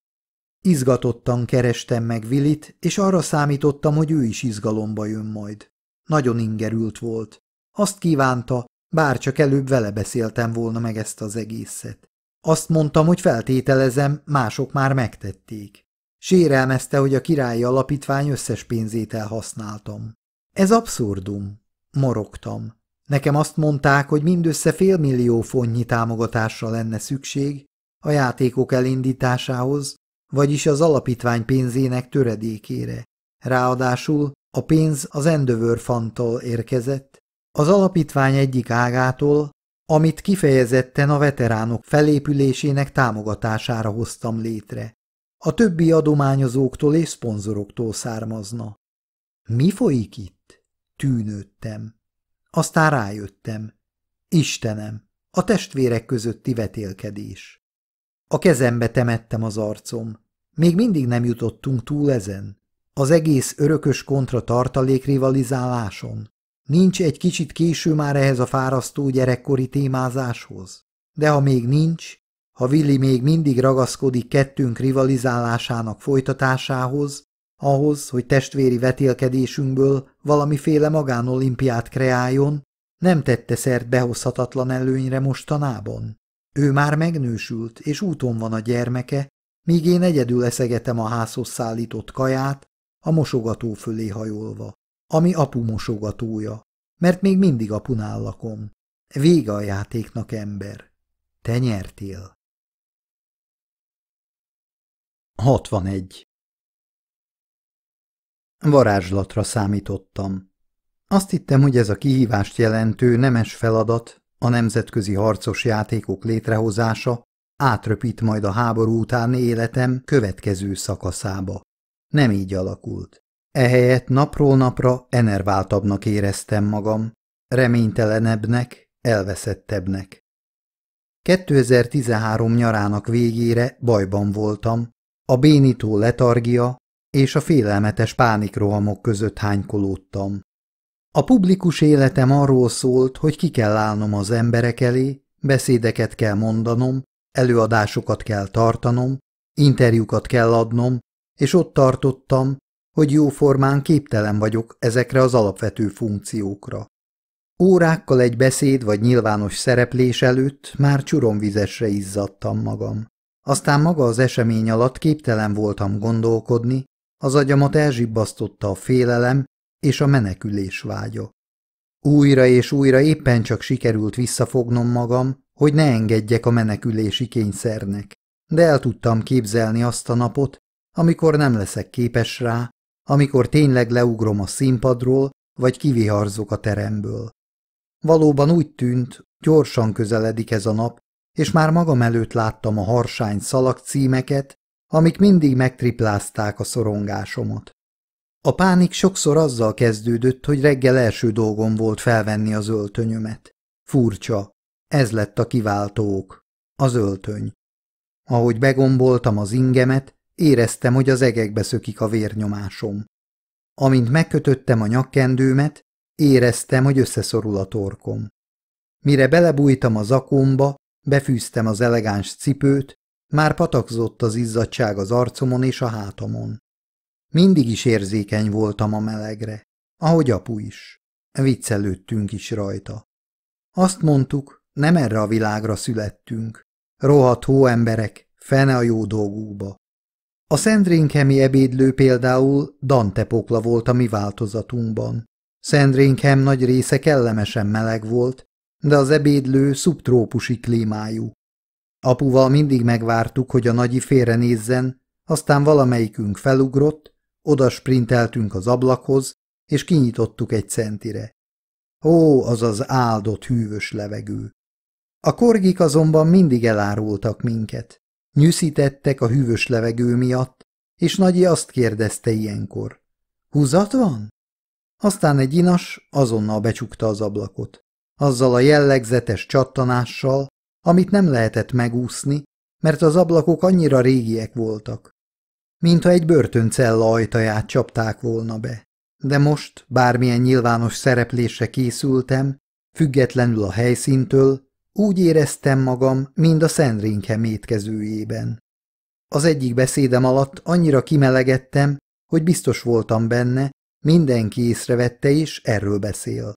Izgatottan kerestem meg Vilit, és arra számítottam, hogy ő is izgalomba jön majd. Nagyon ingerült volt. Azt kívánta, bár csak előbb vele beszéltem volna meg ezt az egészet. Azt mondtam, hogy feltételezem, mások már megtették. Sérelmezte, hogy a királyi alapítvány összes pénzét elhasználtam. Ez abszurdum, morogtam. Nekem azt mondták, hogy mindössze fél millió fontnyi támogatásra lenne szükség a játékok elindításához, vagyis az alapítvány pénzének töredékére. Ráadásul a pénz az Endövör Fantól érkezett, az alapítvány egyik ágától, amit kifejezetten a veteránok felépülésének támogatására hoztam létre. A többi adományozóktól és szponzoroktól származna. Mi folyik itt? Tűnődtem. Aztán rájöttem. Istenem, a testvérek közötti vetélkedés. A kezembe temettem az arcom. Még mindig nem jutottunk túl ezen. Az egész örökös kontra tartalék rivalizáláson. Nincs egy kicsit késő már ehhez a fárasztó gyerekkori témázáshoz. De ha még nincs, ha Willi még mindig ragaszkodik kettünk rivalizálásának folytatásához, ahhoz, hogy testvéri vetélkedésünkből valamiféle magánolimpiát kreáljon, nem tette szert behozhatatlan előnyre mostanában. Ő már megnősült, és úton van a gyermeke, míg én egyedül eszegetem a házhoz szállított kaját, a mosogató fölé hajolva, ami apu mosogatója, mert még mindig apunál lakom. Vége a játéknak, ember. Te nyertél. 61. Varázslatra számítottam. Azt hittem, hogy ez a kihívást jelentő nemes feladat, a nemzetközi harcos játékok létrehozása átröpít majd a háború utáni életem következő szakaszába. Nem így alakult. Ehelyett napról napra enerváltabbnak éreztem magam, reménytelenebbnek, elveszettebbnek. 2013 nyarának végére bajban voltam, a bénító letargia és a félelmetes pánikrohamok között hánykolódtam. A publikus életem arról szólt, hogy ki kell állnom az emberek elé, beszédeket kell mondanom, előadásokat kell tartanom, interjúkat kell adnom, és ott tartottam, hogy jóformán képtelen vagyok ezekre az alapvető funkciókra. Órákkal egy beszéd vagy nyilvános szereplés előtt már csuromvizesre izzadtam magam. Aztán maga az esemény alatt képtelen voltam gondolkodni, az agyamat elzsibbasztotta a félelem és a menekülés vágya. Újra és újra éppen csak sikerült visszafognom magam, hogy ne engedjek a menekülési kényszernek, de el tudtam képzelni azt a napot, amikor nem leszek képes rá, amikor tényleg leugrom a színpadról, vagy kiviharzok a teremből. Valóban úgy tűnt, gyorsan közeledik ez a nap, és már magam előtt láttam a harsány szalag címeket, amik mindig megtriplázták a szorongásomat. A pánik sokszor azzal kezdődött, hogy reggel első dolgom volt felvenni az öltönyömet. Furcsa, ez lett a kiváltók, az öltöny. Ahogy begomboltam az ingemet, éreztem, hogy az egekbe szökik a vérnyomásom. Amint megkötöttem a nyakkendőmet, éreztem, hogy összeszorul a torkom. Mire belebújtam a zakomba, Befűztem az elegáns cipőt, már patakzott az izzadság az arcomon és a hátamon. Mindig is érzékeny voltam a melegre, ahogy apu is. Viccelődtünk is rajta. Azt mondtuk, nem erre a világra születtünk. Rohadt emberek, fene a jó dolgukba. A Szentrénkemi ebédlő például Dante pokla volt a mi változatunkban. Szentrénkem nagy része kellemesen meleg volt, de az ebédlő szubtrópusi klímájú. Apuval mindig megvártuk, hogy a nagyi nézzen, aztán valamelyikünk felugrott, oda sprinteltünk az ablakhoz, és kinyitottuk egy centire. Ó, az az áldott hűvös levegő! A korgik azonban mindig elárultak minket. Nyűszítettek a hűvös levegő miatt, és Nagyi azt kérdezte ilyenkor. Húzat van? Aztán egy inas azonnal becsukta az ablakot azzal a jellegzetes csattanással, amit nem lehetett megúszni, mert az ablakok annyira régiek voltak. Mintha egy börtöncella ajtaját csapták volna be. De most, bármilyen nyilvános szereplésre készültem, függetlenül a helyszíntől, úgy éreztem magam, mint a Szentringham étkezőjében. Az egyik beszédem alatt annyira kimelegettem, hogy biztos voltam benne, mindenki észrevette és erről beszél.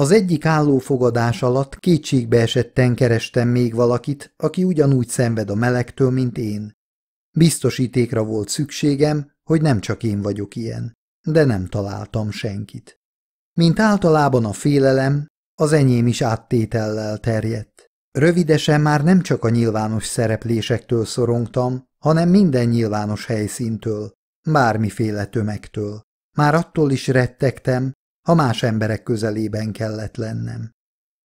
Az egyik állófogadás alatt kétségbe esetten kerestem még valakit, aki ugyanúgy szenved a melegtől, mint én. Biztosítékra volt szükségem, hogy nem csak én vagyok ilyen, de nem találtam senkit. Mint általában a félelem, az enyém is áttétellel terjedt. Rövidesen már nem csak a nyilvános szereplésektől szorongtam, hanem minden nyilvános helyszíntől, bármiféle tömegtől. Már attól is rettegtem, ha más emberek közelében kellett lennem.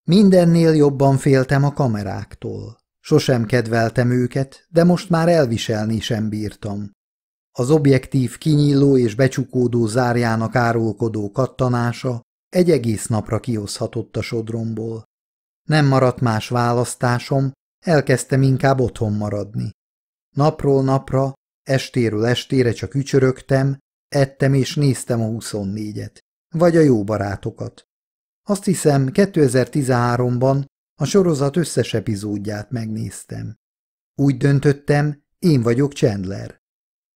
Mindennél jobban féltem a kameráktól. Sosem kedveltem őket, de most már elviselni sem bírtam. Az objektív kinyíló és becsukódó zárjának árulkodó kattanása egy egész napra kihozhatott a sodromból. Nem maradt más választásom, elkezdtem inkább otthon maradni. Napról napra, estéről estére csak ücsörögtem, ettem és néztem a 24-et vagy a jó barátokat. Azt hiszem, 2013-ban a sorozat összes epizódját megnéztem. Úgy döntöttem, én vagyok Chandler.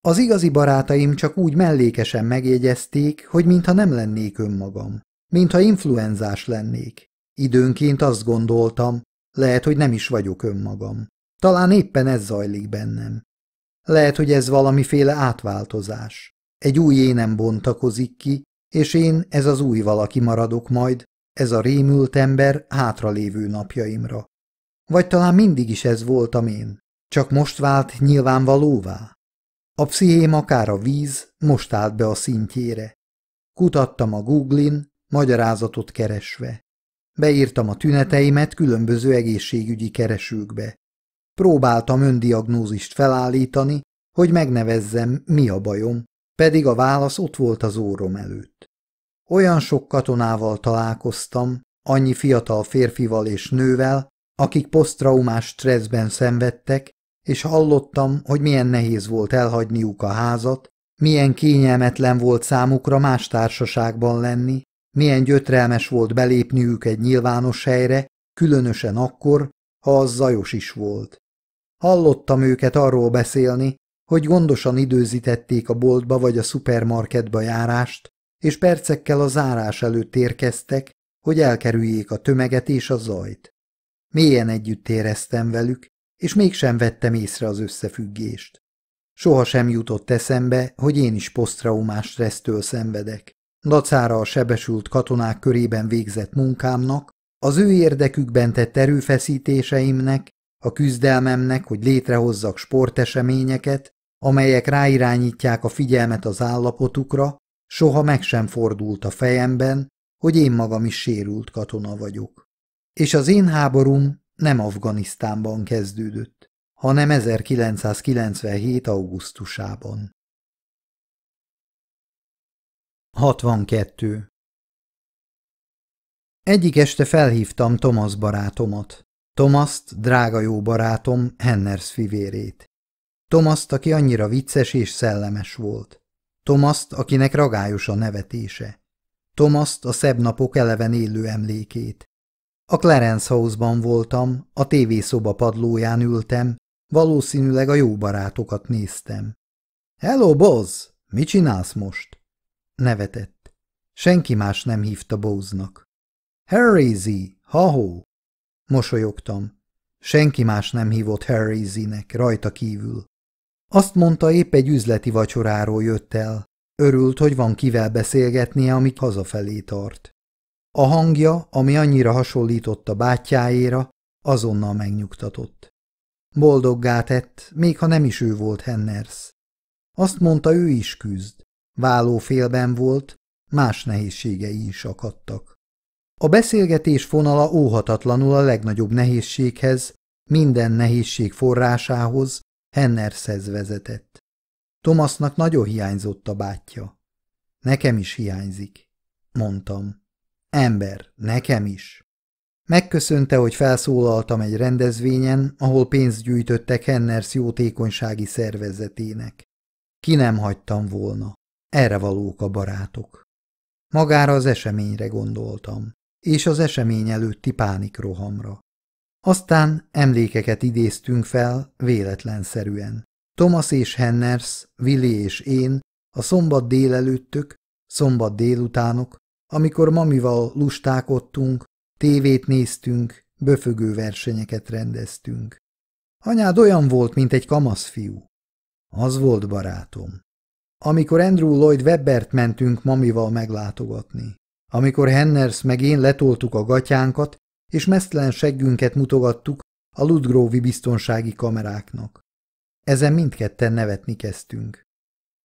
Az igazi barátaim csak úgy mellékesen megjegyezték, hogy mintha nem lennék önmagam, mintha influenzás lennék. Időnként azt gondoltam, lehet, hogy nem is vagyok önmagam. Talán éppen ez zajlik bennem. Lehet, hogy ez valamiféle átváltozás. Egy új énem bontakozik ki, és én ez az új valaki maradok majd, ez a rémült ember hátralévő napjaimra. Vagy talán mindig is ez voltam én, csak most vált nyilvánvalóvá. A pszichém akár a víz most állt be a szintjére. Kutattam a Googlin, magyarázatot keresve. Beírtam a tüneteimet különböző egészségügyi keresőkbe. Próbáltam öndiagnózist felállítani, hogy megnevezzem, mi a bajom, pedig a válasz ott volt az órom előtt. Olyan sok katonával találkoztam, annyi fiatal férfival és nővel, akik posztraumás stresszben szenvedtek, és hallottam, hogy milyen nehéz volt elhagyniuk a házat, milyen kényelmetlen volt számukra más társaságban lenni, milyen gyötrelmes volt belépniük egy nyilvános helyre, különösen akkor, ha az zajos is volt. Hallottam őket arról beszélni, hogy gondosan időzítették a boltba vagy a szupermarketba járást, és percekkel a zárás előtt érkeztek, hogy elkerüljék a tömeget és a zajt. Mélyen együtt éreztem velük, és mégsem vettem észre az összefüggést. Soha sem jutott eszembe, hogy én is posztraumás stressztől szenvedek. Dacára a sebesült katonák körében végzett munkámnak, az ő érdekükben tett erőfeszítéseimnek, a küzdelmemnek, hogy létrehozzak sporteseményeket, amelyek ráirányítják a figyelmet az állapotukra, soha meg sem fordult a fejemben, hogy én magam is sérült katona vagyok. És az én háborúm nem Afganisztánban kezdődött, hanem 1997. augusztusában. 62. Egyik este felhívtam Thomas barátomat. Thomas drága jó barátom, Henners fivérét. Tomaszt, aki annyira vicces és szellemes volt. Tomaszt, akinek ragályos a nevetése. Tomaszt, a szebb napok eleven élő emlékét. A Clarence House-ban voltam, a tévészoba padlóján ültem, valószínűleg a jó barátokat néztem. – Hello, Boz! Mit csinálsz most? Nevetett. Senki más nem hívta Boznak. – Z, Ha-ho! Mosolyogtam. Senki más nem hívott Harryzinek rajta kívül. Azt mondta, épp egy üzleti vacsoráról jött el. Örült, hogy van kivel beszélgetnie, amit hazafelé tart. A hangja, ami annyira hasonlított a bátyjáéra, azonnal megnyugtatott. Boldoggá tett, még ha nem is ő volt Henners. Azt mondta, ő is küzd. Válófélben volt, más nehézségei is akadtak. A beszélgetés fonala óhatatlanul a legnagyobb nehézséghez, minden nehézség forrásához, Hennershez vezetett. Thomasnak nagyon hiányzott a bátyja. Nekem is hiányzik, mondtam. Ember, nekem is. Megköszönte, hogy felszólaltam egy rendezvényen, ahol pénzt gyűjtöttek Henners jótékonysági szervezetének. Ki nem hagytam volna. Erre valók a barátok. Magára az eseményre gondoltam, és az esemény előtti pánikrohamra. Aztán emlékeket idéztünk fel véletlenszerűen. Thomas és Henners, Willi és én a szombat délelőttök, szombat délutánok, amikor mamival lustákodtunk, tévét néztünk, böfögő versenyeket rendeztünk. Anyád olyan volt, mint egy kamasz fiú. Az volt barátom. Amikor Andrew Lloyd Webbert mentünk mamival meglátogatni, amikor Henners meg én letoltuk a gatyánkat, és mesztelen seggünket mutogattuk a Ludgrovi biztonsági kameráknak. Ezen mindketten nevetni kezdtünk.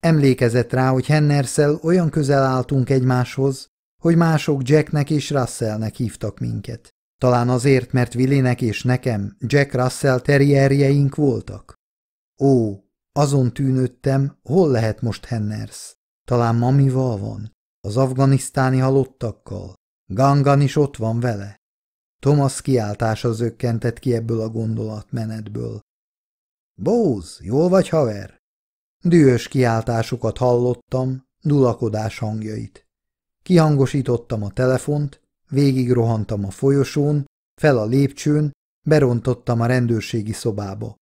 Emlékezett rá, hogy Hennerszel olyan közel álltunk egymáshoz, hogy mások Jacknek és Russellnek hívtak minket. Talán azért, mert Willinek és nekem Jack Russell terrierjeink voltak. Ó, azon tűnődtem, hol lehet most Henners. Talán mamival van, az afganisztáni halottakkal. Gangan is ott van vele. Thomas kiáltása zökkentett ki ebből a gondolatmenetből. Bóz, jól vagy, haver? Dühös kiáltásokat hallottam, dulakodás hangjait. Kihangosítottam a telefont, végigrohantam a folyosón, fel a lépcsőn, berontottam a rendőrségi szobába.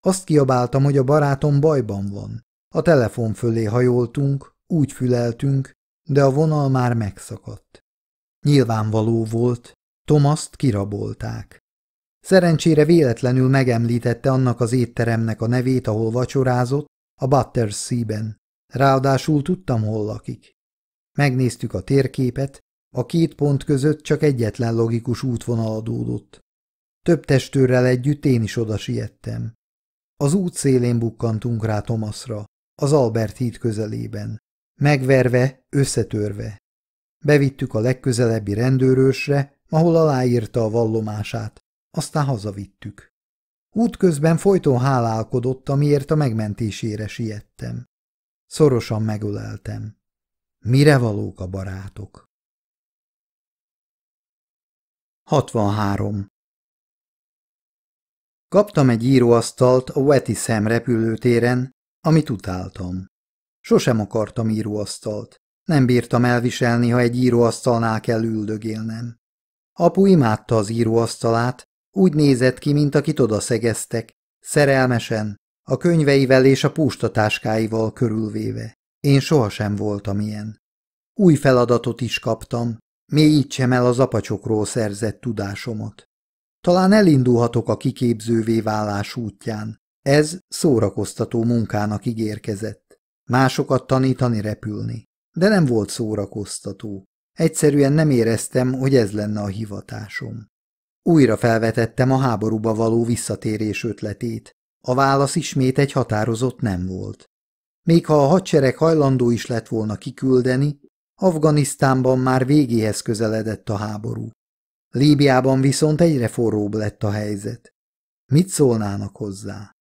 Azt kiabáltam, hogy a barátom bajban van. A telefon fölé hajoltunk, úgy füleltünk, de a vonal már megszakadt. Nyilvánvaló volt, Tomaszt kirabolták. Szerencsére véletlenül megemlítette annak az étteremnek a nevét, ahol vacsorázott, a Battersea-ben. Ráadásul tudtam, hol lakik. Megnéztük a térképet, a két pont között csak egyetlen logikus útvonal adódott. Több testőrrel együtt én is oda siettem. Az út szélén bukkantunk rá Tomaszra, az Albert híd közelében. Megverve, összetörve. Bevittük a legközelebbi rendőrösre, ahol aláírta a vallomását, aztán hazavittük. Útközben folyton hálálkodott, amiért a megmentésére siettem. Szorosan megöleltem. Mire valók a barátok? 63. Kaptam egy íróasztalt a Weti Sam repülőtéren, amit utáltam. Sosem akartam íróasztalt. Nem bírtam elviselni, ha egy íróasztalnál kell üldögélnem. Apu imádta az íróasztalát, úgy nézett ki, mint akit odaszegeztek, szerelmesen, a könyveivel és a pústatáskáival körülvéve. Én sohasem voltam ilyen. Új feladatot is kaptam, mélyítsem el az apacsokról szerzett tudásomat. Talán elindulhatok a kiképzővé válás útján. Ez szórakoztató munkának ígérkezett. Másokat tanítani repülni. De nem volt szórakoztató. Egyszerűen nem éreztem, hogy ez lenne a hivatásom. Újra felvetettem a háborúba való visszatérés ötletét. A válasz ismét egy határozott nem volt. Még ha a hadsereg hajlandó is lett volna kiküldeni, Afganisztánban már végéhez közeledett a háború. Líbiában viszont egyre forróbb lett a helyzet. Mit szólnának hozzá?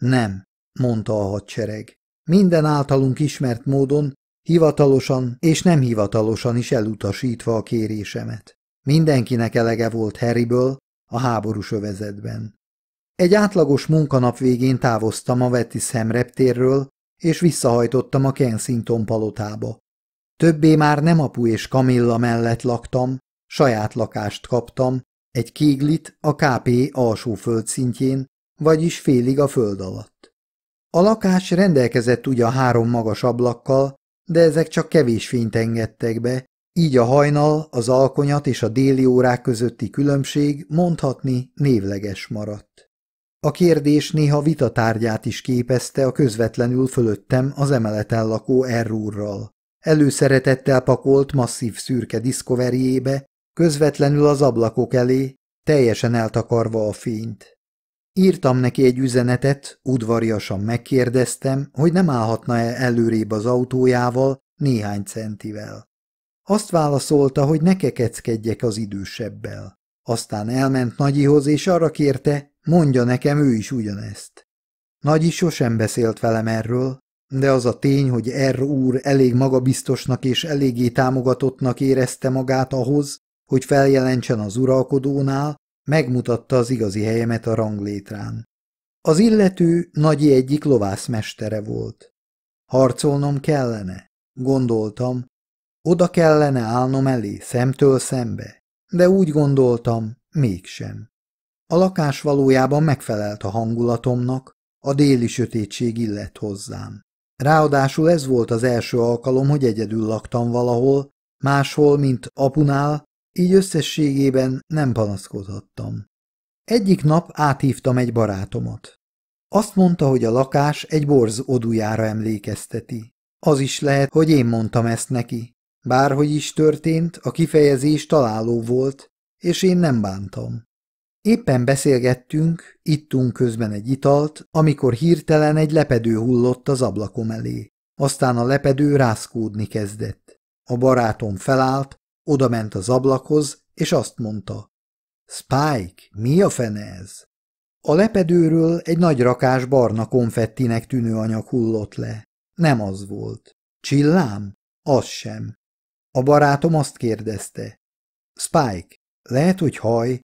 Nem, mondta a hadsereg. Minden általunk ismert módon Hivatalosan és nem hivatalosan is elutasítva a kérésemet. Mindenkinek elege volt Harryből a háborús övezetben. Egy átlagos munkanap végén távoztam a Vettisham reptérről, és visszahajtottam a Kensington palotába. Többé már nem apu és Kamilla mellett laktam, saját lakást kaptam, egy kéglit a KP alsó földszintjén, vagyis félig a föld alatt. A lakás rendelkezett a három magas ablakkal, de ezek csak kevés fényt engedtek be, így a hajnal, az alkonyat és a déli órák közötti különbség mondhatni névleges maradt. A kérdés néha vitatárgyát is képezte a közvetlenül fölöttem az emeleten lakó Errúrral. Előszeretettel pakolt masszív szürke diszkoverjébe, közvetlenül az ablakok elé, teljesen eltakarva a fényt. Írtam neki egy üzenetet, udvariasan megkérdeztem, hogy nem állhatna-e előrébb az autójával néhány centivel. Azt válaszolta, hogy ne kekeckedjek az idősebbel. Aztán elment Nagyihoz, és arra kérte, mondja nekem ő is ugyanezt. Nagyi sosem beszélt velem erről, de az a tény, hogy R. úr elég magabiztosnak és eléggé támogatottnak érezte magát ahhoz, hogy feljelentsen az uralkodónál, Megmutatta az igazi helyemet a ranglétrán. Az illető nagyi egyik lovászmestere volt. Harcolnom kellene, gondoltam. Oda kellene állnom elé, szemtől szembe, de úgy gondoltam, mégsem. A lakás valójában megfelelt a hangulatomnak, a déli sötétség illett hozzám. Ráadásul ez volt az első alkalom, hogy egyedül laktam valahol, máshol, mint apunál, így összességében nem panaszkodhattam. Egyik nap áthívtam egy barátomat. Azt mondta, hogy a lakás egy borz odujára emlékezteti. Az is lehet, hogy én mondtam ezt neki. Bárhogy is történt, a kifejezés találó volt, és én nem bántam. Éppen beszélgettünk, ittunk közben egy italt, amikor hirtelen egy lepedő hullott az ablakom elé. Aztán a lepedő rászkódni kezdett. A barátom felállt, oda ment az ablakhoz, és azt mondta. Spike, mi a fene ez? A lepedőről egy nagy rakás barna konfettinek tűnő anyag hullott le. Nem az volt. Csillám? Az sem. A barátom azt kérdezte. Spike, lehet, hogy haj?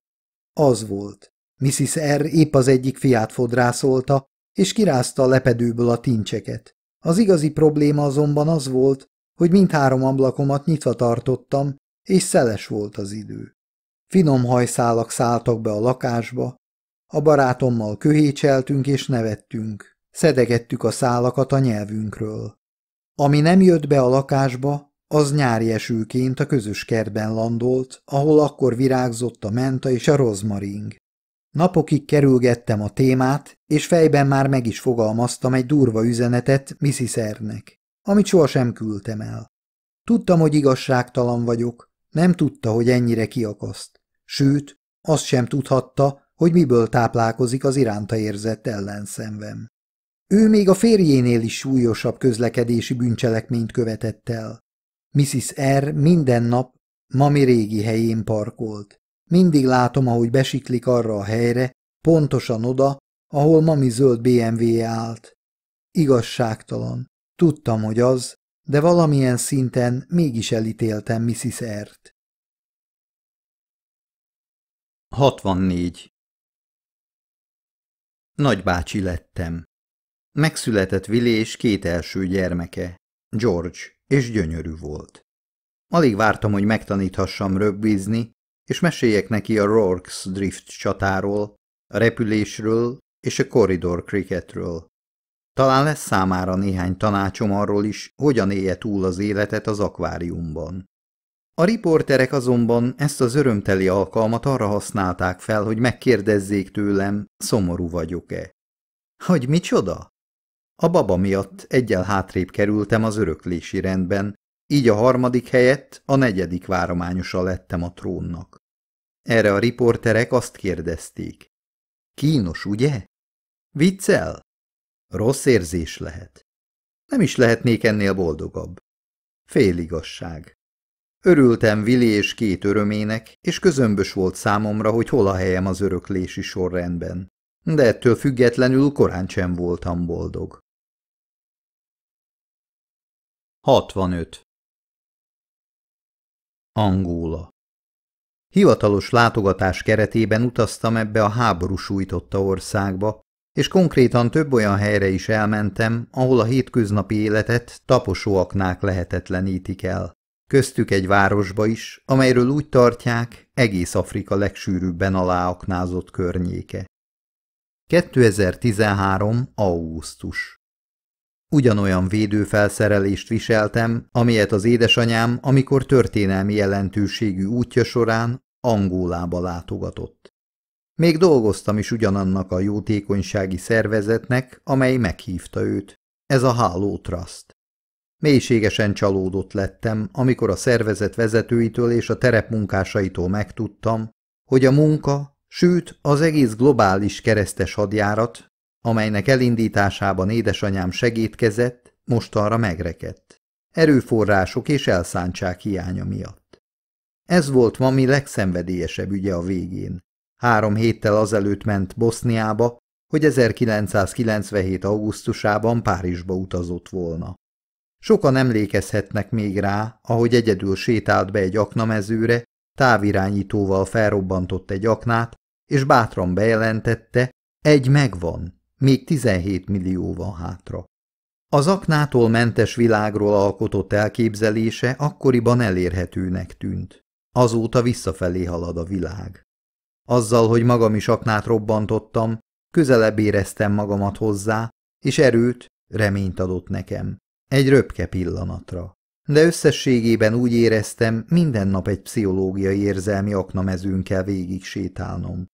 Az volt. Mrs. R. épp az egyik fiát fodrászolta, és kirázta a lepedőből a tincseket. Az igazi probléma azonban az volt, hogy mindhárom ablakomat nyitva tartottam, és szeles volt az idő. Finom hajszálak szálltak be a lakásba, a barátommal köhécseltünk és nevettünk, szedegettük a szálakat a nyelvünkről. Ami nem jött be a lakásba, az nyári esőként a közös kertben landolt, ahol akkor virágzott a menta és a rozmaring. Napokig kerülgettem a témát, és fejben már meg is fogalmaztam egy durva üzenetet Szernek, amit sohasem küldtem el. Tudtam, hogy igazságtalan vagyok, nem tudta, hogy ennyire kiakaszt. Sőt, azt sem tudhatta, hogy miből táplálkozik az iránta érzett ellenszenvem. Ő még a férjénél is súlyosabb közlekedési bűncselekményt követett el. Mrs. R. minden nap mami régi helyén parkolt. Mindig látom, ahogy besiklik arra a helyre, pontosan oda, ahol mami zöld BMW-je állt. Igazságtalan. Tudtam, hogy az, de valamilyen szinten mégis elítéltem Mrs. R-t. 64. Nagybácsi lettem. Megszületett Vili és két első gyermeke, George, és gyönyörű volt. Alig vártam, hogy megtaníthassam rögbizni, és meséljek neki a Rorks Drift csatáról, a repülésről és a Corridor Cricketről. Talán lesz számára néhány tanácsom arról is, hogyan élje túl az életet az akváriumban. A riporterek azonban ezt az örömteli alkalmat arra használták fel, hogy megkérdezzék tőlem, szomorú vagyok-e. Hogy micsoda? A baba miatt egyel hátrébb kerültem az öröklési rendben, így a harmadik helyett a negyedik várományosa lettem a trónnak. Erre a riporterek azt kérdezték. Kínos, ugye? Viccel? Rossz érzés lehet. Nem is lehetnék ennél boldogabb. Féligasság. Örültem Vili és két örömének, és közömbös volt számomra, hogy hol a helyem az öröklési sorrendben. De ettől függetlenül korán sem voltam boldog. 65. Angola Hivatalos látogatás keretében utaztam ebbe a háború sújtotta országba, és konkrétan több olyan helyre is elmentem, ahol a hétköznapi életet taposóaknák lehetetlenítik el. Köztük egy városba is, amelyről úgy tartják, egész Afrika legsűrűbben aláaknázott környéke. 2013. augusztus Ugyanolyan védőfelszerelést viseltem, amilyet az édesanyám, amikor történelmi jelentőségű útja során Angolába látogatott. Még dolgoztam is ugyanannak a jótékonysági szervezetnek, amely meghívta őt. Ez a Háló Trust. Mélységesen csalódott lettem, amikor a szervezet vezetőitől és a terepmunkásaitól megtudtam, hogy a munka, sőt az egész globális keresztes hadjárat, amelynek elindításában édesanyám segítkezett, mostanra megrekedt. Erőforrások és elszántság hiánya miatt. Ez volt mi legszenvedélyesebb ügye a végén három héttel azelőtt ment Boszniába, hogy 1997. augusztusában Párizsba utazott volna. Sokan emlékezhetnek még rá, ahogy egyedül sétált be egy aknamezőre, távirányítóval felrobbantott egy aknát, és bátran bejelentette, egy megvan, még 17 millió van hátra. Az aknától mentes világról alkotott elképzelése akkoriban elérhetőnek tűnt. Azóta visszafelé halad a világ. Azzal, hogy magam is aknát robbantottam, közelebb éreztem magamat hozzá, és erőt, reményt adott nekem. Egy röpke pillanatra. De összességében úgy éreztem, minden nap egy pszichológiai érzelmi aknamezőn kell végig sétálnom.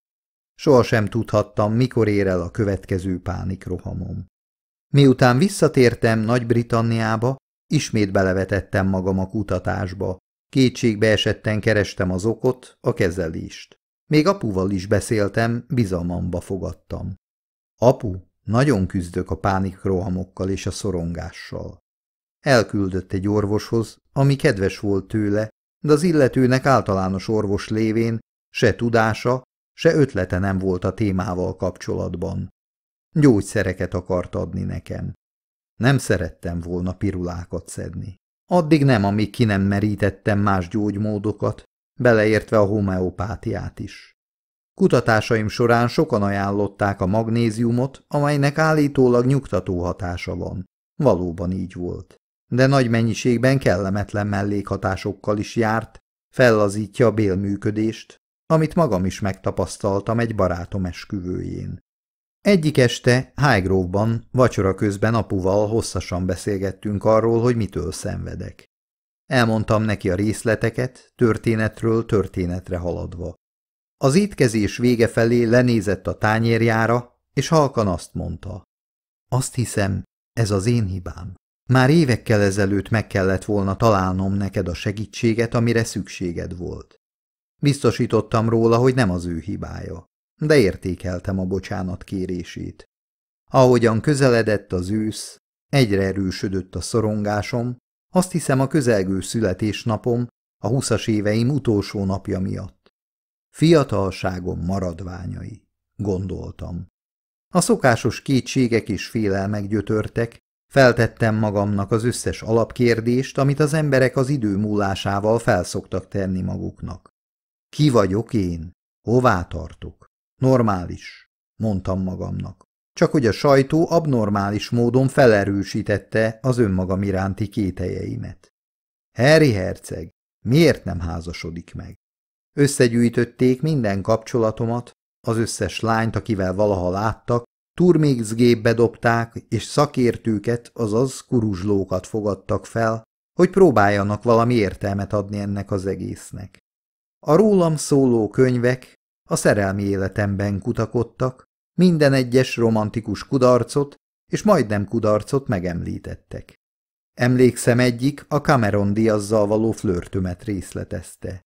Sohasem tudhattam, mikor ér el a következő pánikrohamom. Miután visszatértem Nagy-Britanniába, ismét belevetettem magam a kutatásba. Kétségbe esetten kerestem az okot, a kezelést. Még apuval is beszéltem, bizalmamba fogadtam. Apu, nagyon küzdök a pánikrohamokkal és a szorongással. Elküldött egy orvoshoz, ami kedves volt tőle, de az illetőnek általános orvos lévén se tudása, se ötlete nem volt a témával kapcsolatban. Gyógyszereket akart adni nekem. Nem szerettem volna pirulákat szedni. Addig nem, amíg ki nem merítettem más gyógymódokat, beleértve a homeopátiát is. Kutatásaim során sokan ajánlották a magnéziumot, amelynek állítólag nyugtató hatása van. Valóban így volt. De nagy mennyiségben kellemetlen mellékhatásokkal is járt, fellazítja a bélműködést, amit magam is megtapasztaltam egy barátom esküvőjén. Egyik este Highgrove-ban vacsora közben apuval hosszasan beszélgettünk arról, hogy mitől szenvedek. Elmondtam neki a részleteket, történetről történetre haladva. Az étkezés vége felé lenézett a tányérjára, és halkan azt mondta. Azt hiszem, ez az én hibám. Már évekkel ezelőtt meg kellett volna találnom neked a segítséget, amire szükséged volt. Biztosítottam róla, hogy nem az ő hibája, de értékeltem a bocsánat kérését. Ahogyan közeledett az ősz, egyre erősödött a szorongásom, azt hiszem a közelgő születésnapom, a húszas éveim utolsó napja miatt. Fiatalságom maradványai, gondoltam. A szokásos kétségek és félelmek gyötörtek, feltettem magamnak az összes alapkérdést, amit az emberek az idő múlásával felszoktak tenni maguknak. Ki vagyok én? Hová tartok? Normális, mondtam magamnak. Csak hogy a sajtó abnormális módon felerősítette az önmagam iránti kételjeimet. Harry herceg miért nem házasodik meg? Összegyűjtötték minden kapcsolatomat, az összes lányt, akivel valaha láttak, turmixgépbe dobták, és szakértőket, azaz kuruzslókat fogadtak fel, hogy próbáljanak valami értelmet adni ennek az egésznek. A rólam szóló könyvek a szerelmi életemben kutakodtak, minden egyes romantikus kudarcot és majdnem kudarcot megemlítettek. Emlékszem egyik a Cameron Diazzal való flörtömet részletezte.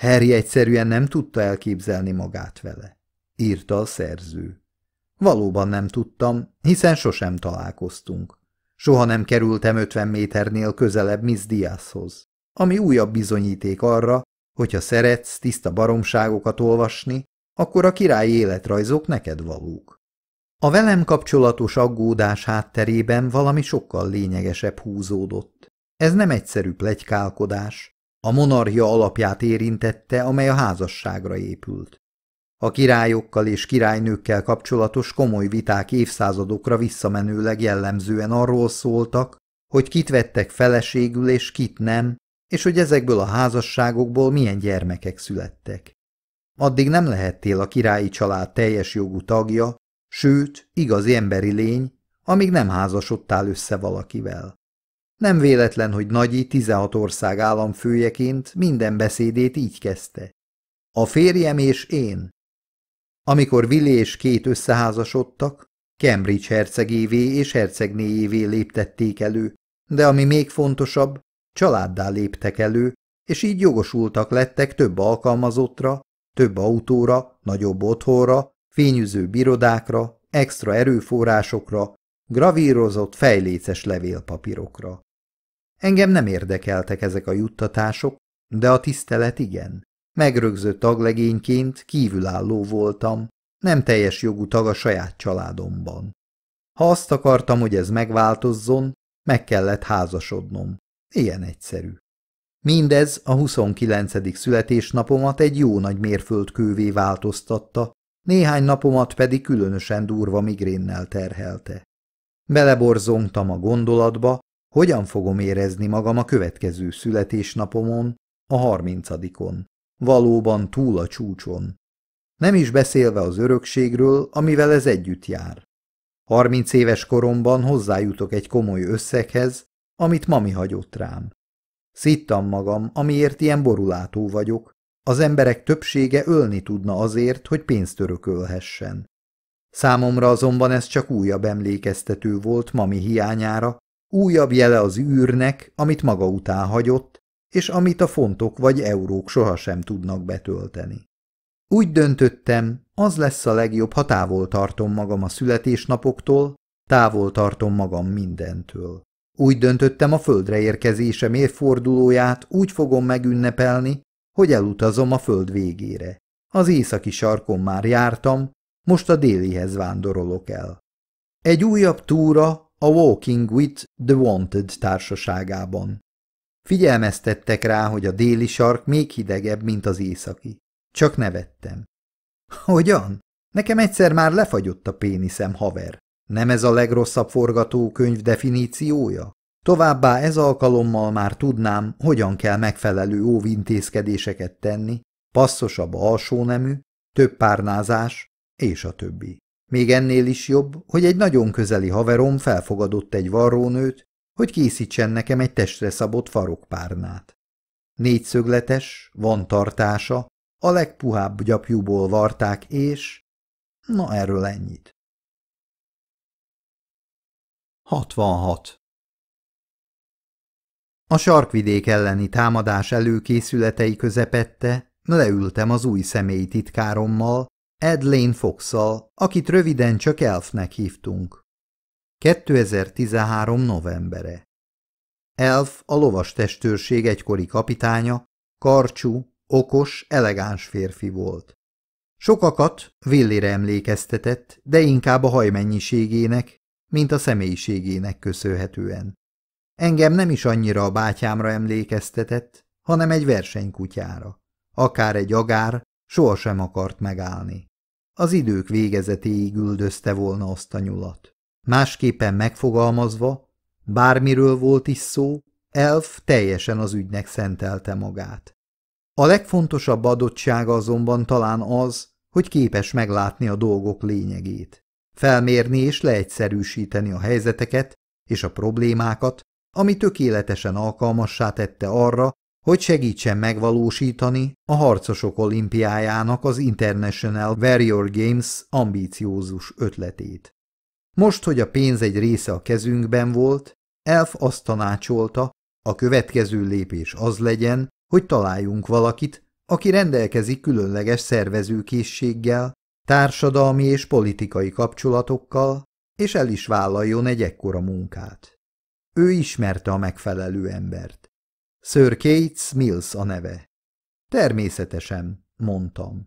Harry egyszerűen nem tudta elképzelni magát vele, írta a szerző. Valóban nem tudtam, hiszen sosem találkoztunk. Soha nem kerültem 50 méternél közelebb Miss Diazhoz, ami újabb bizonyíték arra, hogyha szeretsz tiszta baromságokat olvasni, akkor a királyi életrajzok neked valók. A velem kapcsolatos aggódás hátterében valami sokkal lényegesebb húzódott. Ez nem egyszerű plegykálkodás, a monarchia alapját érintette, amely a házasságra épült. A királyokkal és királynőkkel kapcsolatos komoly viták évszázadokra visszamenőleg jellemzően arról szóltak, hogy kit vettek feleségül és kit nem, és hogy ezekből a házasságokból milyen gyermekek születtek. Addig nem lehettél a királyi család teljes jogú tagja, sőt, igazi emberi lény, amíg nem házasodtál össze valakivel. Nem véletlen, hogy Nagyi 16 ország államfőjeként minden beszédét így kezdte. A férjem és én. Amikor Vili és két összeházasodtak, Cambridge hercegévé és hercegnéjévé léptették elő, de ami még fontosabb, családdá léptek elő, és így jogosultak lettek több alkalmazottra, több autóra, nagyobb otthonra, fényűző birodákra, extra erőforrásokra, gravírozott fejléces levélpapírokra. Engem nem érdekeltek ezek a juttatások, de a tisztelet igen. Megrögzött taglegényként kívülálló voltam, nem teljes jogú tag a saját családomban. Ha azt akartam, hogy ez megváltozzon, meg kellett házasodnom. Ilyen egyszerű. Mindez a 29. születésnapomat egy jó nagy mérföldkővé változtatta, néhány napomat pedig különösen durva migrénnel terhelte. Beleborzongtam a gondolatba, hogyan fogom érezni magam a következő születésnapomon, a harmincadikon. Valóban túl a csúcson. Nem is beszélve az örökségről, amivel ez együtt jár. Harminc éves koromban hozzájutok egy komoly összeghez, amit mami hagyott rám. Szittam magam, amiért ilyen borulátó vagyok. Az emberek többsége ölni tudna azért, hogy pénzt örökölhessen. Számomra azonban ez csak újabb emlékeztető volt mami hiányára, újabb jele az űrnek, amit maga után hagyott, és amit a fontok vagy eurók sohasem tudnak betölteni. Úgy döntöttem, az lesz a legjobb, ha távol tartom magam a születésnapoktól, távol tartom magam mindentől. Úgy döntöttem a földre érkezésem évfordulóját úgy fogom megünnepelni, hogy elutazom a föld végére. Az északi sarkon már jártam, most a délihez vándorolok el. Egy újabb túra a Walking with the Wanted társaságában. Figyelmeztettek rá, hogy a déli sark még hidegebb, mint az északi. Csak nevettem. Hogyan? Nekem egyszer már lefagyott a péniszem, haver. Nem ez a legrosszabb forgatókönyv definíciója? Továbbá ez alkalommal már tudnám, hogyan kell megfelelő óvintézkedéseket tenni, passzosabb alsónemű, több párnázás, és a többi. Még ennél is jobb, hogy egy nagyon közeli haverom felfogadott egy varrónőt, hogy készítsen nekem egy testre szabott farokpárnát. Négyszögletes, van tartása, a legpuhább gyapjúból varták, és... Na erről ennyit. 66. A sarkvidék elleni támadás előkészületei közepette leültem az új személyi titkárommal, Ed Lane fox akit röviden csak Elfnek hívtunk. 2013. novembere. Elf a lovas testőrség egykori kapitánya, karcsú, okos, elegáns férfi volt. Sokakat villére emlékeztetett, de inkább a hajmennyiségének, mint a személyiségének köszönhetően. Engem nem is annyira a bátyámra emlékeztetett, hanem egy versenykutyára. Akár egy agár, sohasem akart megállni. Az idők végezetéig üldözte volna azt a nyulat. Másképpen megfogalmazva, bármiről volt is szó, Elf teljesen az ügynek szentelte magát. A legfontosabb adottsága azonban talán az, hogy képes meglátni a dolgok lényegét felmérni és leegyszerűsíteni a helyzeteket és a problémákat, ami tökéletesen alkalmassá tette arra, hogy segítsen megvalósítani a harcosok olimpiájának az International Warrior Games ambíciózus ötletét. Most, hogy a pénz egy része a kezünkben volt, Elf azt tanácsolta, a következő lépés az legyen, hogy találjunk valakit, aki rendelkezik különleges szervezőkészséggel, társadalmi és politikai kapcsolatokkal, és el is vállaljon egy ekkora munkát. Ő ismerte a megfelelő embert. Sir Cates Mills a neve. Természetesen, mondtam.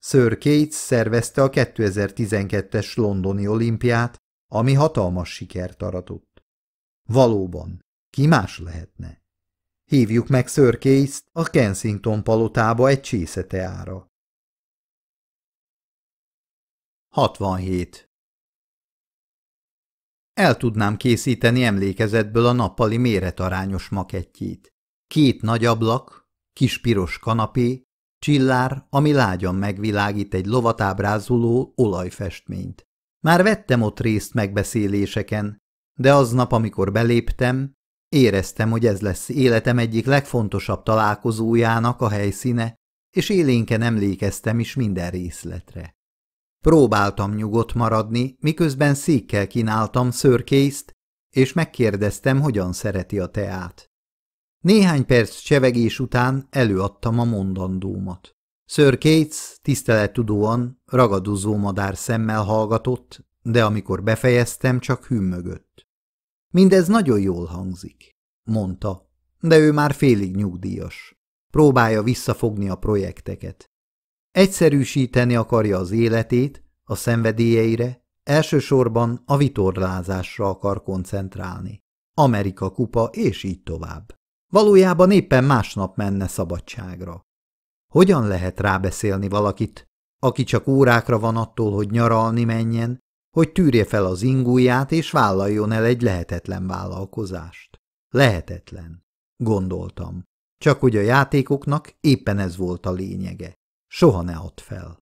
Sir Cates szervezte a 2012-es londoni olimpiát, ami hatalmas sikert aratott. Valóban, ki más lehetne? Hívjuk meg Sir Cates-t a Kensington palotába egy ára. 67. El tudnám készíteni emlékezetből a nappali méretarányos makettjét. Két nagy ablak, kis piros kanapé, csillár, ami lágyan megvilágít egy lovatábrázoló olajfestményt. Már vettem ott részt megbeszéléseken, de aznap, amikor beléptem, éreztem, hogy ez lesz életem egyik legfontosabb találkozójának a helyszíne, és élénken emlékeztem is minden részletre. Próbáltam nyugodt maradni, miközben székkel kínáltam szörkészt, és megkérdeztem, hogyan szereti a teát. Néhány perc csevegés után előadtam a mondandómat. Sir tisztelet tisztelettudóan, ragadozó madár szemmel hallgatott, de amikor befejeztem, csak hümmögött. Mindez nagyon jól hangzik, mondta, de ő már félig nyugdíjas. Próbálja visszafogni a projekteket. Egyszerűsíteni akarja az életét, a szenvedélyeire, elsősorban a vitorlázásra akar koncentrálni. Amerika kupa, és így tovább. Valójában éppen másnap menne szabadságra. Hogyan lehet rábeszélni valakit, aki csak órákra van attól, hogy nyaralni menjen, hogy tűrje fel az ingúját és vállaljon el egy lehetetlen vállalkozást? Lehetetlen, gondoltam. Csak hogy a játékoknak éppen ez volt a lényege soha ne add fel.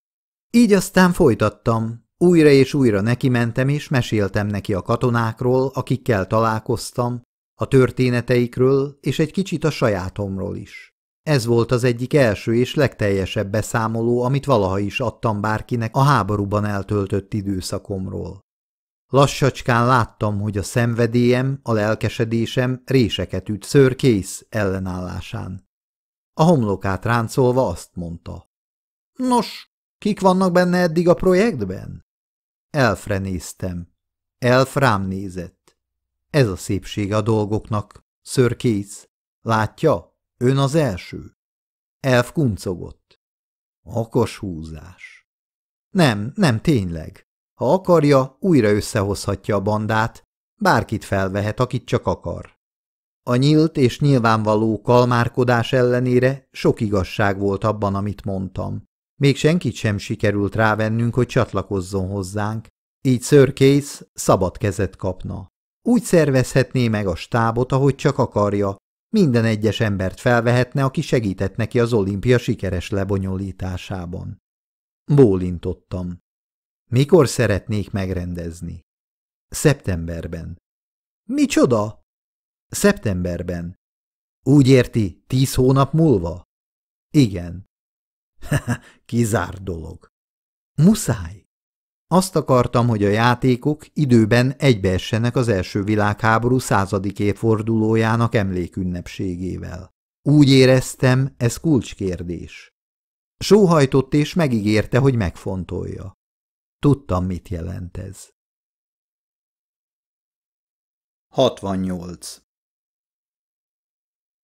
Így aztán folytattam, újra és újra nekimentem és meséltem neki a katonákról, akikkel találkoztam, a történeteikről és egy kicsit a sajátomról is. Ez volt az egyik első és legteljesebb beszámoló, amit valaha is adtam bárkinek a háborúban eltöltött időszakomról. Lassacskán láttam, hogy a szenvedélyem, a lelkesedésem réseket üt szörkész ellenállásán. A homlokát ráncolva azt mondta. Nos, kik vannak benne eddig a projektben? Elfre néztem. Elf rám nézett. Ez a szépsége a dolgoknak, Sir Keith. Látja, ön az első. Elf kuncogott. Okos húzás. Nem, nem tényleg. Ha akarja, újra összehozhatja a bandát, bárkit felvehet, akit csak akar. A nyílt és nyilvánvaló kalmárkodás ellenére sok igazság volt abban, amit mondtam. Még senkit sem sikerült rávennünk, hogy csatlakozzon hozzánk, így Sir Case szabad kezet kapna. Úgy szervezhetné meg a stábot, ahogy csak akarja, minden egyes embert felvehetne, aki segített neki az olimpia sikeres lebonyolításában. Bólintottam. Mikor szeretnék megrendezni? Szeptemberben. Micsoda? Szeptemberben. Úgy érti, tíz hónap múlva? Igen. Kizár dolog. Muszáj. Azt akartam, hogy a játékok időben egybeessenek az első világháború századik évfordulójának emlékünnepségével. Úgy éreztem, ez kulcskérdés. Sóhajtott és megígérte, hogy megfontolja. Tudtam, mit jelent ez. 68.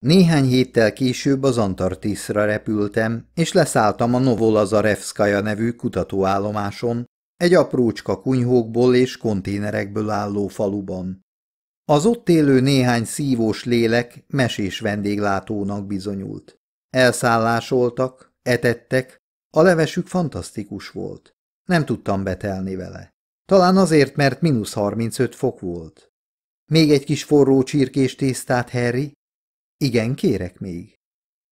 Néhány héttel később az Antarktiszra repültem, és leszálltam a Novolazarevszkaja nevű kutatóállomáson, egy aprócska kunyhókból és konténerekből álló faluban. Az ott élő néhány szívós lélek mesés vendéglátónak bizonyult. Elszállásoltak, etettek, a levesük fantasztikus volt. Nem tudtam betelni vele. Talán azért, mert mínusz 35 fok volt. Még egy kis forró csirkés tésztát, Harry? Igen, kérek még.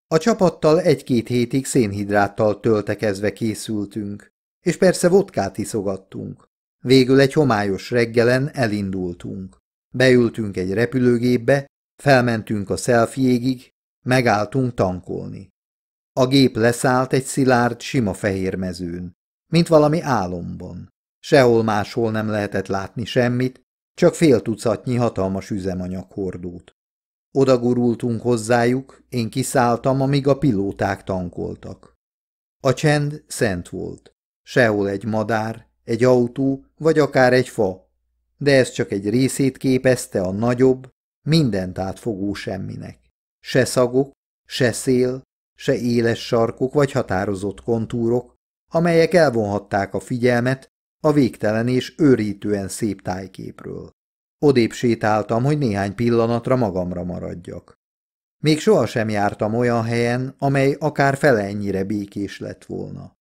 A csapattal egy-két hétig szénhidráttal töltekezve készültünk, és persze vodkát iszogattunk. Végül egy homályos reggelen elindultunk. Beültünk egy repülőgépbe, felmentünk a szelfiégig, megálltunk tankolni. A gép leszállt egy szilárd, sima fehér mezőn, mint valami álomban. Sehol máshol nem lehetett látni semmit, csak fél tucatnyi hatalmas üzemanyaghordót gurultunk hozzájuk, én kiszálltam, amíg a pilóták tankoltak. A csend szent volt. Sehol egy madár, egy autó, vagy akár egy fa, de ez csak egy részét képezte a nagyobb, mindent átfogó semminek. Se szagok, se szél, se éles sarkok vagy határozott kontúrok, amelyek elvonhatták a figyelmet a végtelen és őrítően szép tájképről. Odébb sétáltam, hogy néhány pillanatra magamra maradjak. Még sohasem jártam olyan helyen, amely akár fele ennyire békés lett volna.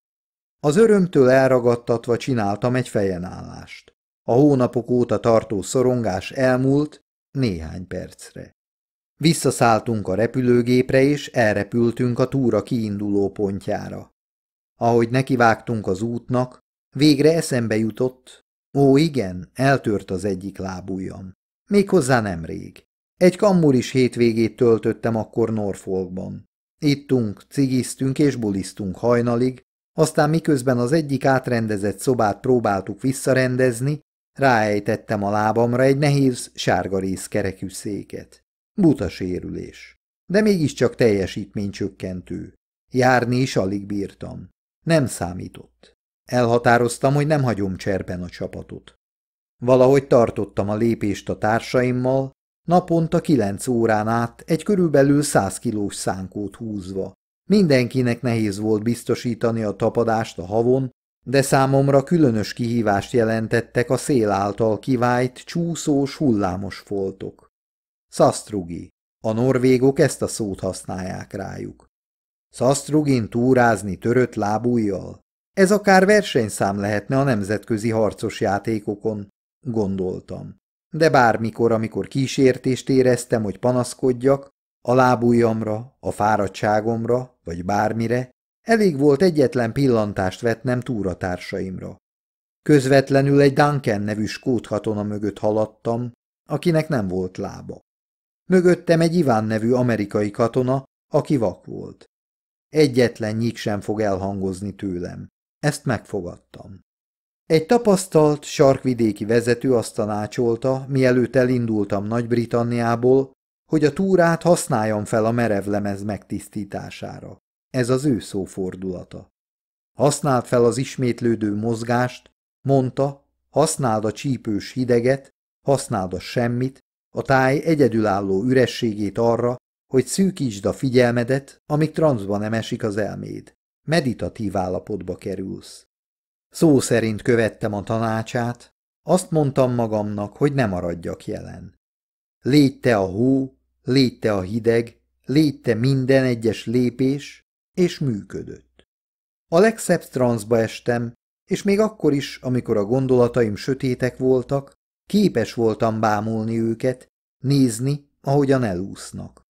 Az örömtől elragadtatva csináltam egy fejenállást. A hónapok óta tartó szorongás elmúlt néhány percre. Visszaszálltunk a repülőgépre, és elrepültünk a túra kiinduló pontjára. Ahogy nekivágtunk az útnak, végre eszembe jutott, Ó, igen, eltört az egyik lábújam. Méghozzá nemrég. Egy kammuris hétvégét töltöttem akkor Norfolkban. Ittunk, cigiztünk és bulisztunk hajnalig, aztán miközben az egyik átrendezett szobát próbáltuk visszarendezni, ráejtettem a lábamra egy nehéz sárgarész kerekű széket. Buta sérülés. De mégiscsak teljesítménycsökkentő. Járni is alig bírtam. Nem számított. Elhatároztam, hogy nem hagyom cserben a csapatot. Valahogy tartottam a lépést a társaimmal, naponta kilenc órán át egy körülbelül száz kilós szánkót húzva. Mindenkinek nehéz volt biztosítani a tapadást a havon, de számomra különös kihívást jelentettek a szél által kivájt csúszós hullámos foltok. Szasztrugi. A norvégok ezt a szót használják rájuk. Szasztrugin túrázni törött lábújjal? Ez akár versenyszám lehetne a nemzetközi harcos játékokon, gondoltam. De bármikor, amikor kísértést éreztem, hogy panaszkodjak, a lábujjamra, a fáradtságomra, vagy bármire, elég volt egyetlen pillantást vetnem túratársaimra. Közvetlenül egy Duncan nevű skót katona mögött haladtam, akinek nem volt lába. Mögöttem egy Iván nevű amerikai katona, aki vak volt. Egyetlen nyík sem fog elhangozni tőlem. Ezt megfogadtam. Egy tapasztalt sarkvidéki vezető azt tanácsolta, mielőtt elindultam Nagy-Britanniából, hogy a túrát használjam fel a merevlemez megtisztítására. Ez az ő szófordulata. Használd fel az ismétlődő mozgást, mondta, használd a csípős hideget, használd a semmit, a táj egyedülálló ürességét arra, hogy szűkítsd a figyelmedet, amíg transzban nem esik az elméd meditatív állapotba kerülsz. Szó szerint követtem a tanácsát, azt mondtam magamnak, hogy ne maradjak jelen. Légy te a hó, légy te a hideg, légy te minden egyes lépés, és működött. A legszebb transzba estem, és még akkor is, amikor a gondolataim sötétek voltak, képes voltam bámulni őket, nézni, ahogyan elúsznak.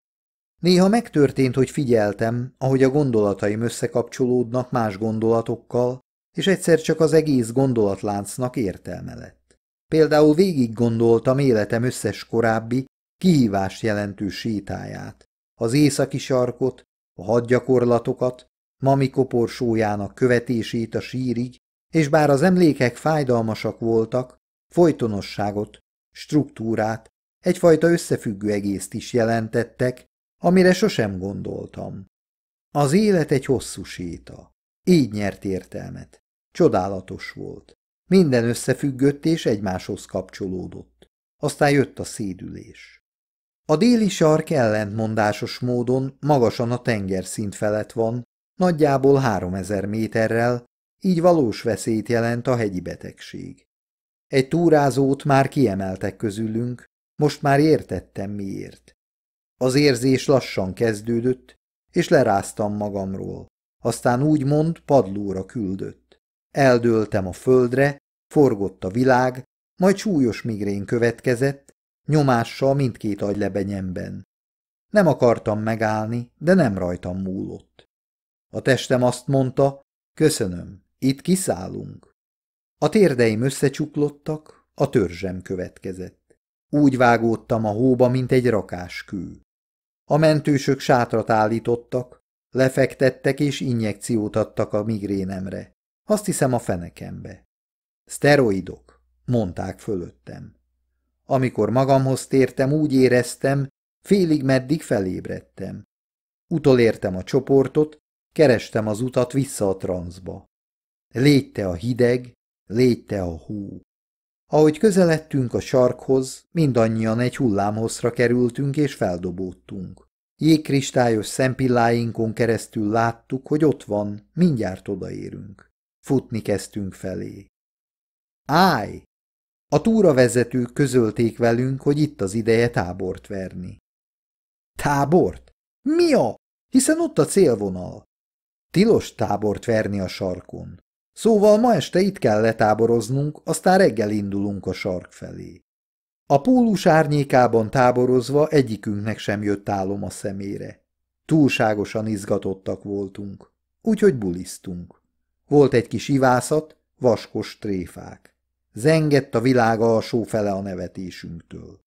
Néha megtörtént, hogy figyeltem, ahogy a gondolataim összekapcsolódnak más gondolatokkal, és egyszer csak az egész gondolatláncnak értelme lett. Például végig gondoltam életem összes korábbi, kihívást jelentő sétáját, az északi sarkot, a hadgyakorlatokat, mami koporsójának követését a sírig, és bár az emlékek fájdalmasak voltak, folytonosságot, struktúrát, egyfajta összefüggő egészt is jelentettek, amire sosem gondoltam. Az élet egy hosszú séta. Így nyert értelmet. Csodálatos volt. Minden összefüggött és egymáshoz kapcsolódott. Aztán jött a szédülés. A déli sark ellentmondásos módon magasan a tengerszint felett van, nagyjából 3000 méterrel, így valós veszélyt jelent a hegyi betegség. Egy túrázót már kiemeltek közülünk, most már értettem miért. Az érzés lassan kezdődött, és leráztam magamról. Aztán úgymond padlóra küldött. Eldőltem a földre, forgott a világ, majd súlyos migrén következett, nyomással mindkét agylebenyemben. Nem akartam megállni, de nem rajtam múlott. A testem azt mondta, köszönöm, itt kiszállunk. A térdeim összecsuklottak, a törzsem következett. Úgy vágódtam a hóba, mint egy rakáskő. A mentősök sátrat állítottak, lefektettek és injekciót adtak a migrénemre. Azt hiszem a fenekembe. Szteroidok, mondták fölöttem. Amikor magamhoz tértem, úgy éreztem, félig meddig felébredtem. Utolértem a csoportot, kerestem az utat vissza a transzba. te a hideg, te a hú. Ahogy közeledtünk a sarkhoz, mindannyian egy hullámhosszra kerültünk és feldobódtunk. Jégkristályos szempilláinkon keresztül láttuk, hogy ott van, mindjárt odaérünk. Futni kezdtünk felé. Áj! A túravezetők közölték velünk, hogy itt az ideje tábort verni. Tábort? Mi a? Hiszen ott a célvonal. Tilos tábort verni a sarkon. Szóval ma este itt kell letáboroznunk, aztán reggel indulunk a sark felé. A pólus árnyékában táborozva egyikünknek sem jött álom a szemére. Túlságosan izgatottak voltunk, úgyhogy bulisztunk. Volt egy kis ivászat, vaskos tréfák. Zengett a világ alsó fele a nevetésünktől.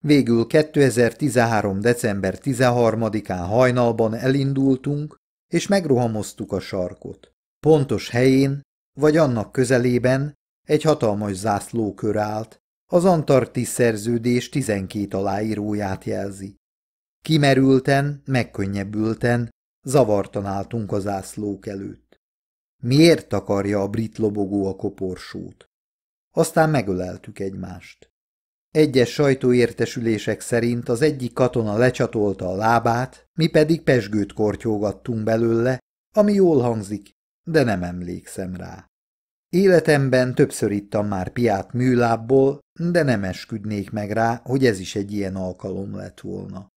Végül 2013. december 13-án hajnalban elindultunk, és megrohamoztuk a sarkot. Pontos helyén, vagy annak közelében egy hatalmas zászlókör állt, az Antarktisz szerződés 12 aláíróját jelzi. Kimerülten, megkönnyebbülten, zavartan álltunk az zászlók előtt. Miért takarja a brit lobogó a koporsót? Aztán megöleltük egymást. Egyes sajtóértesülések szerint az egyik katona lecsatolta a lábát, mi pedig pesgőt kortyogattunk belőle, ami jól hangzik, de nem emlékszem rá. Életemben többször ittam már piát műlábból, de nem esküdnék meg rá, hogy ez is egy ilyen alkalom lett volna.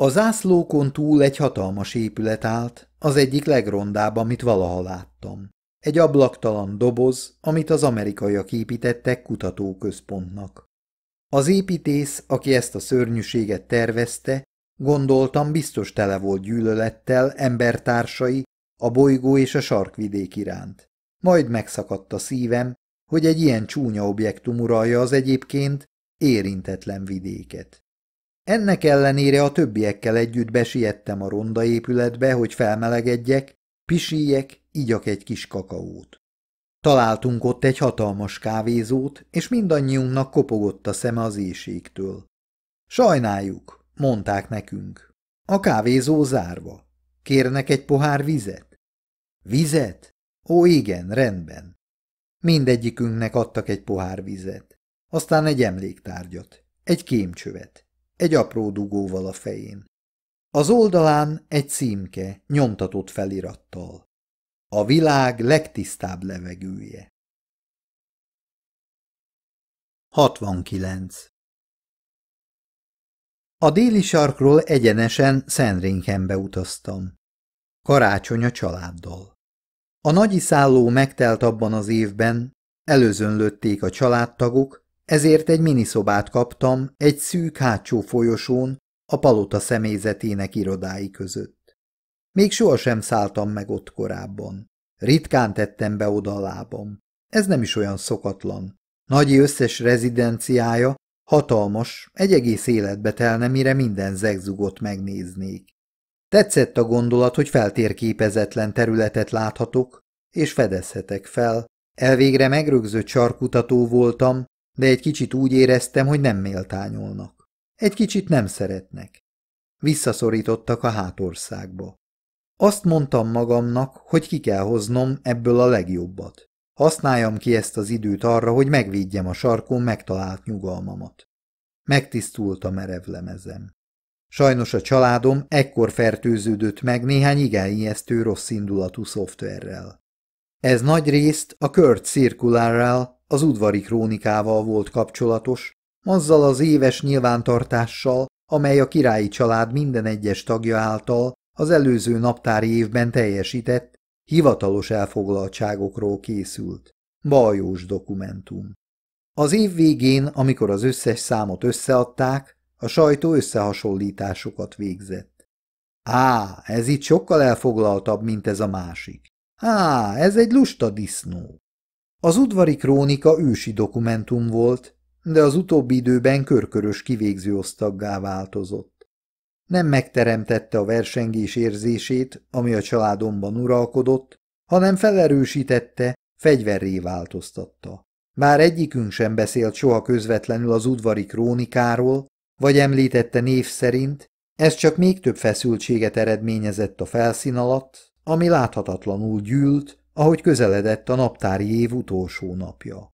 A zászlókon túl egy hatalmas épület állt, az egyik legrondább, amit valaha láttam. Egy ablaktalan doboz, amit az amerikaiak építettek kutatóközpontnak. Az építész, aki ezt a szörnyűséget tervezte, gondoltam biztos tele volt gyűlölettel embertársai a bolygó és a sarkvidék iránt. Majd megszakadt a szívem, hogy egy ilyen csúnya objektum uralja az egyébként érintetlen vidéket. Ennek ellenére a többiekkel együtt besiettem a ronda épületbe, hogy felmelegedjek, pisíjek, igyak egy kis kakaót. Találtunk ott egy hatalmas kávézót, és mindannyiunknak kopogott a szeme az éjségtől. Sajnáljuk, mondták nekünk. A kávézó zárva. Kérnek egy pohár vizet? Vizet? Ó, igen, rendben. Mindegyikünknek adtak egy pohár vizet, aztán egy emléktárgyat, egy kémcsövet, egy apró dugóval a fején. Az oldalán egy címke, nyomtatott felirattal. A világ legtisztább levegője. 69. A déli sarkról egyenesen Szentrénkenbe utaztam. Karácsony a családdal. A nagyi szálló megtelt abban az évben, előzönlötték a családtagok, ezért egy miniszobát kaptam egy szűk hátsó folyosón, a palota személyzetének irodái között. Még sohasem szálltam meg ott korábban. Ritkán tettem be oda a lábam. Ez nem is olyan szokatlan. Nagyi összes rezidenciája hatalmas, egy egész életbe telne, mire minden zegzugot megnéznék. Tetszett a gondolat, hogy feltérképezetlen területet láthatok, és fedezhetek fel. Elvégre megrögzött sarkutató voltam, de egy kicsit úgy éreztem, hogy nem méltányolnak. Egy kicsit nem szeretnek. Visszaszorítottak a hátországba. Azt mondtam magamnak, hogy ki kell hoznom ebből a legjobbat. Használjam ki ezt az időt arra, hogy megvédjem a sarkon megtalált nyugalmamat. Megtisztult a merevlemezem. Sajnos a családom ekkor fertőződött meg néhány igen ijesztő rossz indulatú szoftverrel. Ez nagy részt a Kurt Circularral, az udvari krónikával volt kapcsolatos, azzal az éves nyilvántartással, amely a királyi család minden egyes tagja által az előző naptári évben teljesített, hivatalos elfoglaltságokról készült. Bajós dokumentum. Az év végén, amikor az összes számot összeadták, a sajtó összehasonlításokat végzett. Á, ez itt sokkal elfoglaltabb, mint ez a másik. Á, ez egy lusta disznó. Az udvari krónika ősi dokumentum volt, de az utóbbi időben körkörös kivégző osztaggá változott. Nem megteremtette a versengés érzését, ami a családomban uralkodott, hanem felerősítette, fegyverré változtatta. Bár egyikünk sem beszélt soha közvetlenül az udvari krónikáról, vagy említette név szerint, ez csak még több feszültséget eredményezett a felszín alatt, ami láthatatlanul gyűlt, ahogy közeledett a naptári év utolsó napja.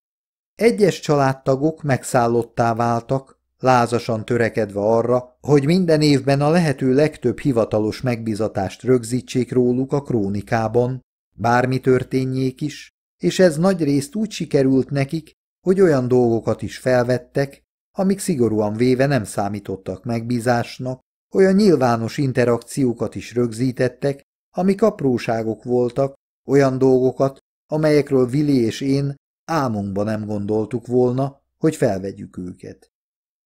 Egyes családtagok megszállottá váltak, lázasan törekedve arra, hogy minden évben a lehető legtöbb hivatalos megbizatást rögzítsék róluk a krónikában, bármi történjék is, és ez nagy részt úgy sikerült nekik, hogy olyan dolgokat is felvettek, amik szigorúan véve nem számítottak megbízásnak, olyan nyilvános interakciókat is rögzítettek, amik apróságok voltak, olyan dolgokat, amelyekről Vili és én álmunkba nem gondoltuk volna, hogy felvegyük őket.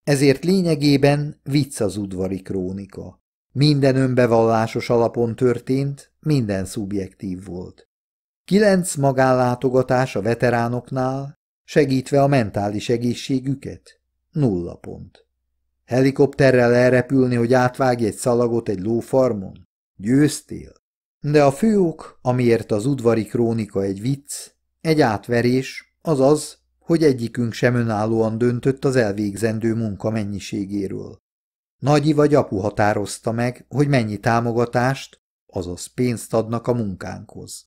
Ezért lényegében vicc az udvari krónika. Minden önbevallásos alapon történt, minden szubjektív volt. Kilenc magánlátogatás a veteránoknál, segítve a mentális egészségüket, nulla pont. Helikopterrel elrepülni, hogy átvágj egy szalagot egy lófarmon? Győztél? De a fő ok, amiért az udvari krónika egy vicc, egy átverés, az az, hogy egyikünk sem önállóan döntött az elvégzendő munka mennyiségéről. Nagyi vagy apu határozta meg, hogy mennyi támogatást, azaz pénzt adnak a munkánkhoz.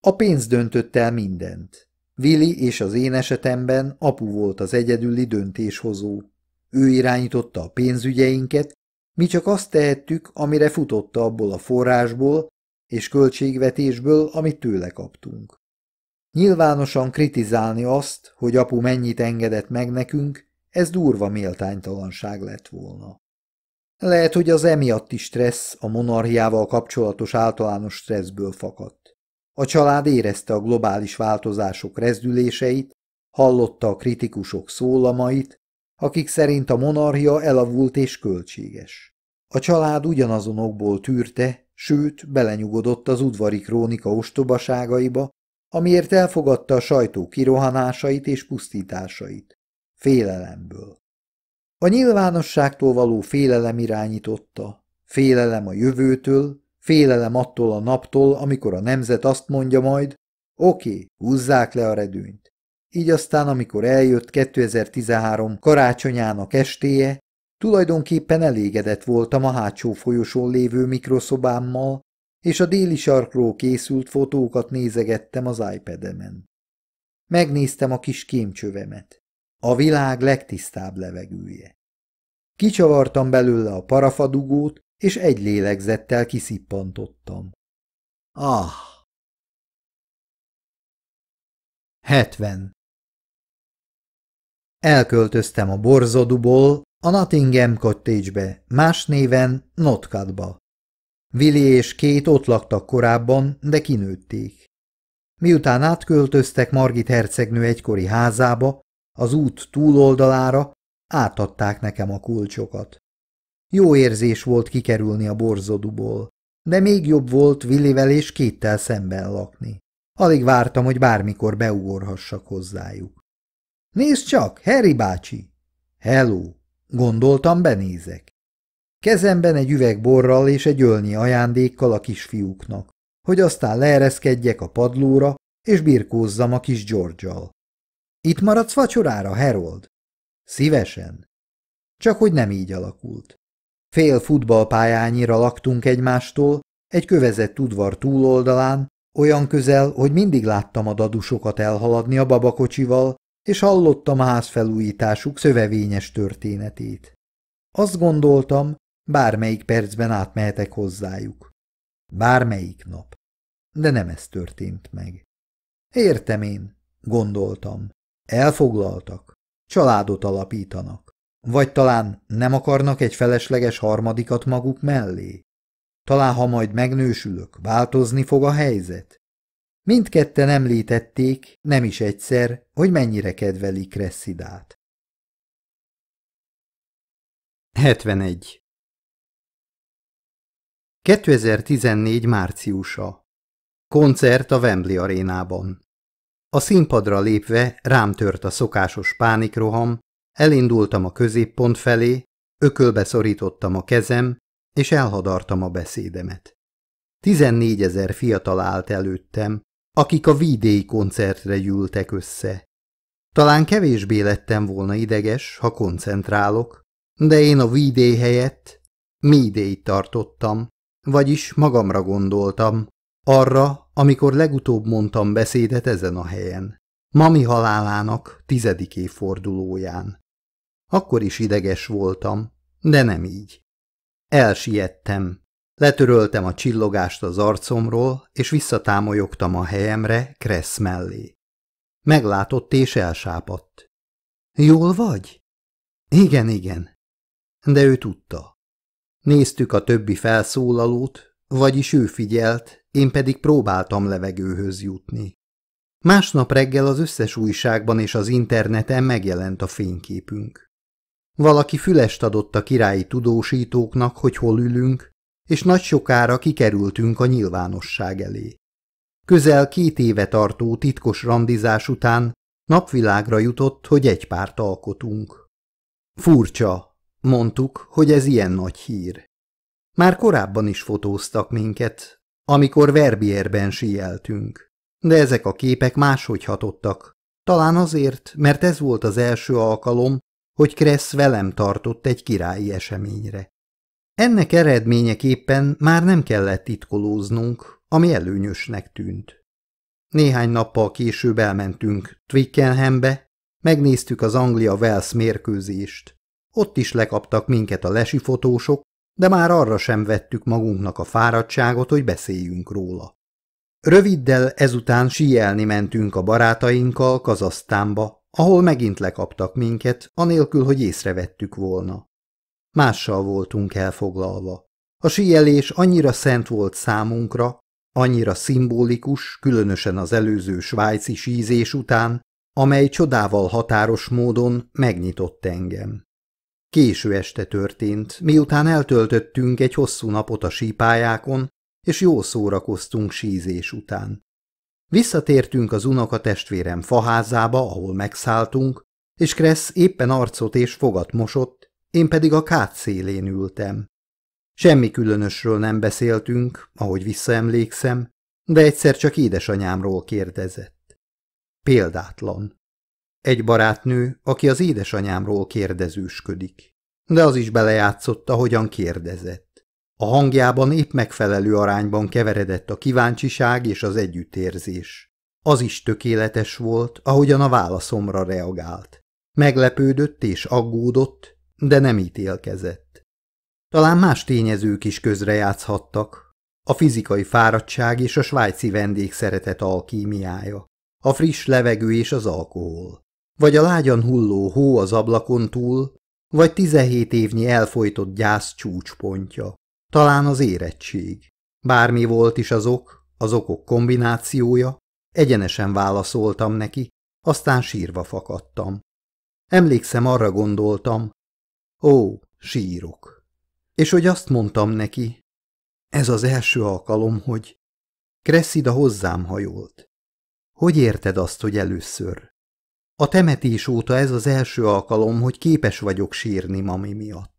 A pénz döntött el mindent. Vili és az én esetemben apu volt az egyedüli döntéshozó. Ő irányította a pénzügyeinket, mi csak azt tehettük, amire futotta abból a forrásból és költségvetésből, amit tőle kaptunk. Nyilvánosan kritizálni azt, hogy apu mennyit engedett meg nekünk, ez durva méltánytalanság lett volna. Lehet, hogy az emiatti stressz a monarchiával kapcsolatos általános stresszből fakadt. A család érezte a globális változások rezdüléseit, hallotta a kritikusok szólamait, akik szerint a monarchia elavult és költséges. A család ugyanazon okból tűrte, sőt, belenyugodott az udvari krónika ostobaságaiba, amiért elfogadta a sajtó kirohanásait és pusztításait. Félelemből. A nyilvánosságtól való félelem irányította, félelem a jövőtől, Félelem attól a naptól, amikor a nemzet azt mondja majd, oké, okay, húzzák le a redőnyt. Így aztán, amikor eljött 2013 karácsonyának estéje, tulajdonképpen elégedett voltam a hátsó folyosón lévő mikroszobámmal, és a déli sarkról készült fotókat nézegettem az iPad-emen. Megnéztem a kis kémcsövemet. A világ legtisztább levegője. Kicsavartam belőle a parafadugót, és egy lélegzettel kiszippantottam. Ah! 70. Elköltöztem a borzoduból a Nottingham Cottage-be, más néven Notkadba. Vili és két ott laktak korábban, de kinőtték. Miután átköltöztek Margit hercegnő egykori házába, az út túloldalára átadták nekem a kulcsokat. Jó érzés volt kikerülni a borzoduból, de még jobb volt Willivel és kéttel szemben lakni. Alig vártam, hogy bármikor beugorhassak hozzájuk. Nézd csak, Harry bácsi! Hello! Gondoltam, benézek. Kezemben egy üveg borral és egy ölnyi ajándékkal a kisfiúknak, hogy aztán leereszkedjek a padlóra, és birkózzam a kis george -al. Itt maradsz vacsorára, Harold. Szívesen. Csak hogy nem így alakult. Fél futballpályányira laktunk egymástól, egy kövezett udvar túloldalán, olyan közel, hogy mindig láttam a dadusokat elhaladni a babakocsival, és hallottam a házfelújításuk szövevényes történetét. Azt gondoltam, bármelyik percben átmehetek hozzájuk. Bármelyik nap. De nem ez történt meg. Értem én, gondoltam. Elfoglaltak. Családot alapítanak. Vagy talán nem akarnak egy felesleges harmadikat maguk mellé? Talán ha majd megnősülök, változni fog a helyzet? Mindketten említették, nem is egyszer, hogy mennyire kedveli Kresszidát. 71. 2014 márciusa. Koncert a Wembley arénában. A színpadra lépve rám tört a szokásos pánikroham, Elindultam a középpont felé, ökölbe szorítottam a kezem, és elhadartam a beszédemet. Tizennégyezer fiatal állt előttem, akik a vídéi koncertre gyűltek össze. Talán kevésbé lettem volna ideges, ha koncentrálok, de én a vídély helyett mídéit tartottam, vagyis magamra gondoltam, arra, amikor legutóbb mondtam beszédet ezen a helyen, mami halálának tizedik évfordulóján. Akkor is ideges voltam, de nem így. Elsiettem. Letöröltem a csillogást az arcomról, és visszatámolyogtam a helyemre Kressz mellé. Meglátott és elsápadt. Jól vagy? Igen, igen. De ő tudta. Néztük a többi felszólalót, vagyis ő figyelt, én pedig próbáltam levegőhöz jutni. Másnap reggel az összes újságban és az interneten megjelent a fényképünk. Valaki fülest adott a királyi tudósítóknak, hogy hol ülünk, és nagy sokára kikerültünk a nyilvánosság elé. Közel két éve tartó titkos randizás után napvilágra jutott, hogy egy párt alkotunk. Furcsa, mondtuk, hogy ez ilyen nagy hír. Már korábban is fotóztak minket, amikor Verbierben síeltünk, de ezek a képek máshogy hatottak, talán azért, mert ez volt az első alkalom, hogy Kressz velem tartott egy királyi eseményre. Ennek eredményeképpen már nem kellett titkolóznunk, ami előnyösnek tűnt. Néhány nappal később elmentünk Twickenhambe, megnéztük az anglia wells mérkőzést. Ott is lekaptak minket a lesifotósok, de már arra sem vettük magunknak a fáradtságot, hogy beszéljünk róla. Röviddel ezután síelni mentünk a barátainkkal Kazasztánba, ahol megint lekaptak minket, anélkül, hogy észrevettük volna. Mással voltunk elfoglalva. A síjelés annyira szent volt számunkra, annyira szimbolikus, különösen az előző svájci sízés után, amely csodával határos módon megnyitott engem. Késő este történt, miután eltöltöttünk egy hosszú napot a sípályákon, és jó szórakoztunk sízés után. Visszatértünk az unokatestvérem faházába, ahol megszálltunk, és Kressz éppen arcot és fogat mosott, én pedig a kát szélén ültem. Semmi különösről nem beszéltünk, ahogy visszaemlékszem, de egyszer csak édesanyámról kérdezett. Példátlan. Egy barátnő, aki az édesanyámról kérdezősködik, de az is belejátszotta, hogyan kérdezett. A hangjában épp megfelelő arányban keveredett a kíváncsiság és az együttérzés. Az is tökéletes volt, ahogyan a válaszomra reagált. Meglepődött és aggódott, de nem ítélkezett. Talán más tényezők is közrejátszhattak. A fizikai fáradtság és a svájci szeretet alkímiája, a friss levegő és az alkohol, vagy a lágyan hulló hó az ablakon túl, vagy 17 évnyi elfolytott gyász csúcspontja. Talán az érettség. Bármi volt is az ok, az okok kombinációja, egyenesen válaszoltam neki, aztán sírva fakadtam. Emlékszem, arra gondoltam, ó, sírok. És hogy azt mondtam neki, ez az első alkalom, hogy... Kresszida hozzám hajolt. Hogy érted azt, hogy először? A temetés óta ez az első alkalom, hogy képes vagyok sírni mami miatt.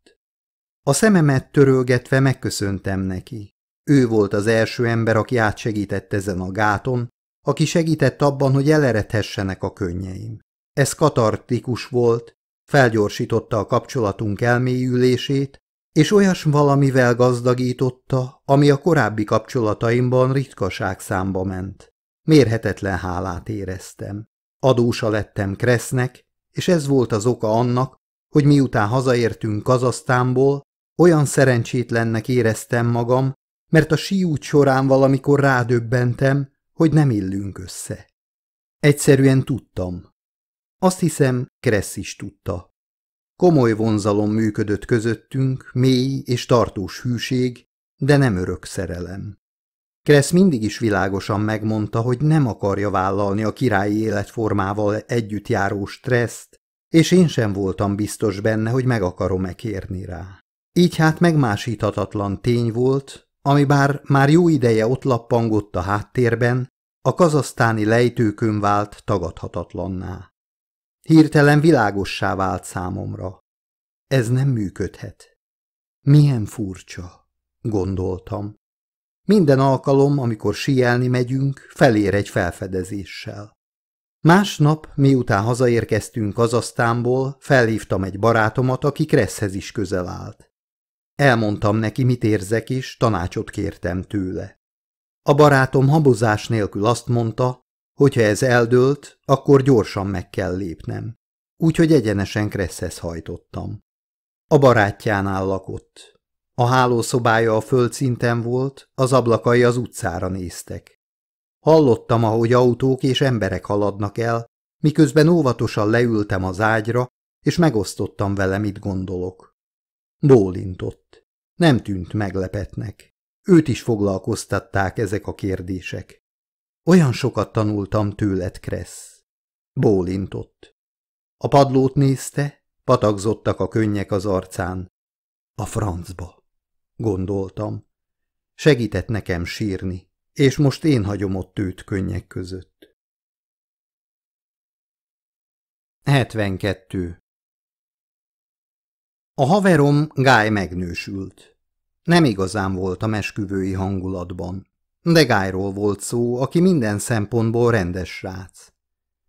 A szememet törölgetve megköszöntem neki. Ő volt az első ember, aki átsegített ezen a gáton, aki segített abban, hogy eleredhessenek a könnyeim. Ez katartikus volt, felgyorsította a kapcsolatunk elmélyülését, és olyas valamivel gazdagította, ami a korábbi kapcsolataimban ritkaság számba ment. Mérhetetlen hálát éreztem. Adósa lettem Kresznek, és ez volt az oka annak, hogy miután hazaértünk Kazasztánból, olyan szerencsétlennek éreztem magam, mert a siút során valamikor rádöbbentem, hogy nem illünk össze. Egyszerűen tudtam. Azt hiszem, Kressz is tudta. Komoly vonzalom működött közöttünk, mély és tartós hűség, de nem örök szerelem. Kressz mindig is világosan megmondta, hogy nem akarja vállalni a királyi életformával együtt járó stresszt, és én sem voltam biztos benne, hogy meg akarom-e kérni rá. Így hát megmásíthatatlan tény volt, ami bár már jó ideje ott lappangott a háttérben, a kazasztáni lejtőkön vált tagadhatatlanná. Hirtelen világossá vált számomra. Ez nem működhet. Milyen furcsa, gondoltam. Minden alkalom, amikor sielni megyünk, felér egy felfedezéssel. Másnap, miután hazaérkeztünk Kazasztánból, felhívtam egy barátomat, aki Kresszhez is közel állt. Elmondtam neki, mit érzek, és tanácsot kértem tőle. A barátom habozás nélkül azt mondta, hogy ha ez eldőlt, akkor gyorsan meg kell lépnem. Úgyhogy egyenesen Kresszhez hajtottam. A barátjánál lakott. A hálószobája a földszinten volt, az ablakai az utcára néztek. Hallottam, ahogy autók és emberek haladnak el, miközben óvatosan leültem az ágyra, és megosztottam vele, mit gondolok. Bólintott. Nem tűnt meglepetnek. Őt is foglalkoztatták ezek a kérdések. Olyan sokat tanultam tőled, Kressz. Bólintott. A padlót nézte, patakzottak a könnyek az arcán. A francba, gondoltam. Segített nekem sírni, és most én hagyom ott őt könnyek között. 72. A haverom Guy megnősült. Nem igazán volt a mesküvői hangulatban, de Guyról volt szó, aki minden szempontból rendes srác.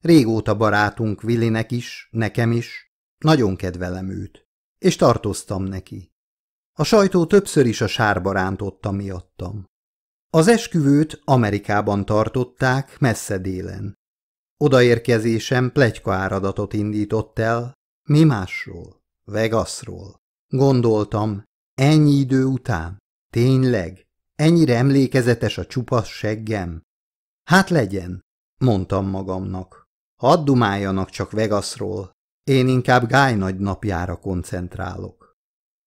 Régóta barátunk Villinek is, nekem is, nagyon kedvelem őt, és tartoztam neki. A sajtó többször is a sárba rántotta miattam. Az esküvőt Amerikában tartották, messze délen. Odaérkezésem plegyka áradatot indított el, mi másról. Vegasról. Gondoltam, ennyi idő után, tényleg, ennyire emlékezetes a csupasz seggem. Hát legyen, mondtam magamnak. Hadd dumáljanak csak Vegasról, én inkább nagy napjára koncentrálok.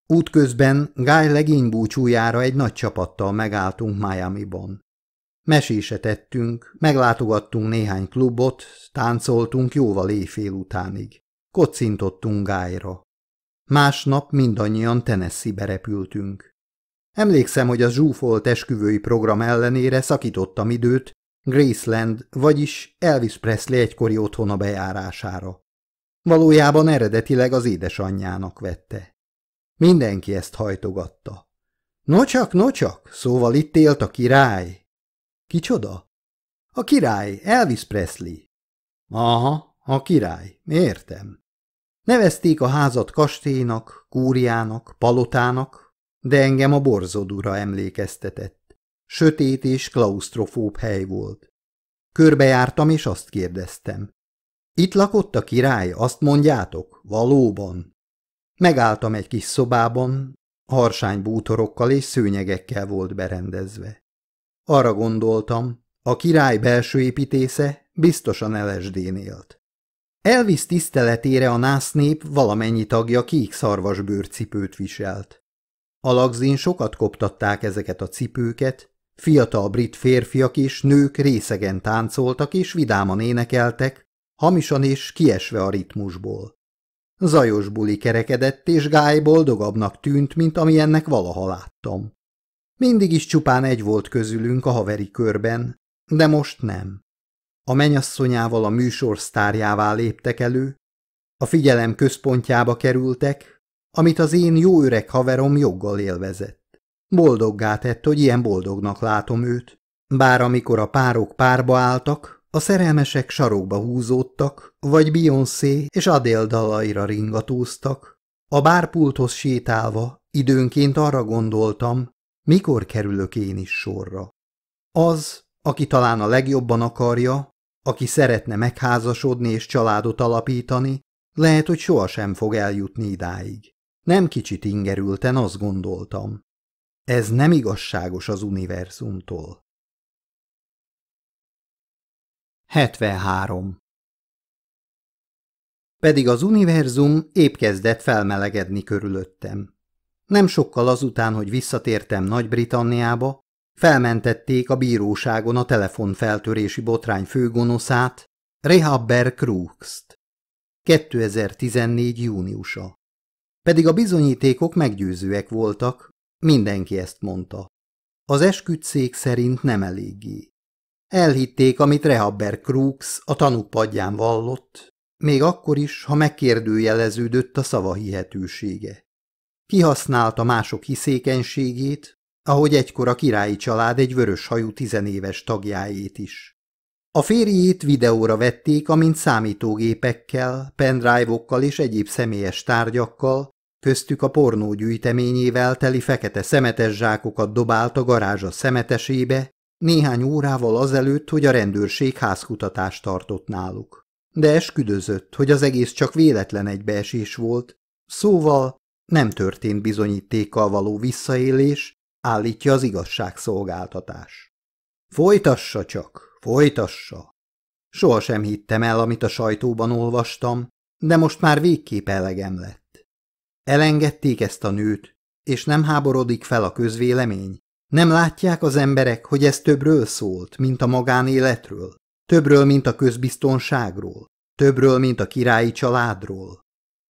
Útközben Guy legény búcsújára egy nagy csapattal megálltunk Miami-ban. Mesése tettünk, meglátogattunk néhány klubot, táncoltunk jóval éjfél utánig. Kocintottunk Gájra. Másnap mindannyian Tennessee-be repültünk. Emlékszem, hogy a zsúfolt esküvői program ellenére szakítottam időt Graceland, vagyis Elvis Presley egykori otthona bejárására. Valójában eredetileg az édesanyjának vette. Mindenki ezt hajtogatta. Nocsak, nocsak, szóval itt élt a király. Kicsoda? A király, Elvis Presley. Aha, a király, értem. Nevezték a házat kastélynak, kúriának, palotának, de engem a borzodura emlékeztetett. Sötét és klaustrofób hely volt. Körbejártam, és azt kérdeztem. Itt lakott a király, azt mondjátok? Valóban. Megálltam egy kis szobában, harsány bútorokkal és szőnyegekkel volt berendezve. Arra gondoltam, a király belső építésze biztosan LSD-n élt. Elvis tiszteletére a násznép valamennyi tagja kék szarvasbőr cipőt viselt. lagzin sokat koptatták ezeket a cipőket, fiatal brit férfiak és nők részegen táncoltak és vidáman énekeltek, hamisan és kiesve a ritmusból. Zajos buli kerekedett, és Guy boldogabbnak tűnt, mint amilyennek valaha láttam. Mindig is csupán egy volt közülünk a haveri körben, de most nem a menyasszonyával a műsor sztárjává léptek elő, a figyelem központjába kerültek, amit az én jó öreg haverom joggal élvezett. Boldoggá tett, hogy ilyen boldognak látom őt, bár amikor a párok párba álltak, a szerelmesek sarokba húzódtak, vagy Beyoncé és Adél dalaira ringatóztak, a bárpulthoz sétálva időnként arra gondoltam, mikor kerülök én is sorra. Az, aki talán a legjobban akarja, aki szeretne megházasodni és családot alapítani, lehet, hogy sohasem fog eljutni idáig. Nem kicsit ingerülten azt gondoltam. Ez nem igazságos az univerzumtól. 73. Pedig az univerzum épp kezdett felmelegedni körülöttem. Nem sokkal azután, hogy visszatértem Nagy-Britanniába, Felmentették a bíróságon a telefonfeltörési botrány főgonoszát, Rehabber Krux-t. 2014. júniusa. Pedig a bizonyítékok meggyőzőek voltak, mindenki ezt mondta. Az esküdszék szerint nem eléggé. Elhitték, amit Rehabber Krux a tanúpadján vallott, még akkor is, ha megkérdőjeleződött a szava hihetősége. Kihasználta mások hiszékenységét, ahogy egykor a királyi család egy vörös hajú tizenéves tagjáét is. A férjét videóra vették, amint számítógépekkel, pendrive és egyéb személyes tárgyakkal, köztük a pornó gyűjteményével teli fekete szemetes zsákokat dobált a garázsa szemetesébe, néhány órával azelőtt, hogy a rendőrség házkutatást tartott náluk. De esküdözött, hogy az egész csak véletlen egybeesés volt, szóval nem történt bizonyítékkal való visszaélés, állítja az igazságszolgáltatás. Folytassa csak, folytassa! Sohasem hittem el, amit a sajtóban olvastam, de most már végképp elegem lett. Elengedték ezt a nőt, és nem háborodik fel a közvélemény. Nem látják az emberek, hogy ez többről szólt, mint a magánéletről, többről, mint a közbiztonságról, többről, mint a királyi családról.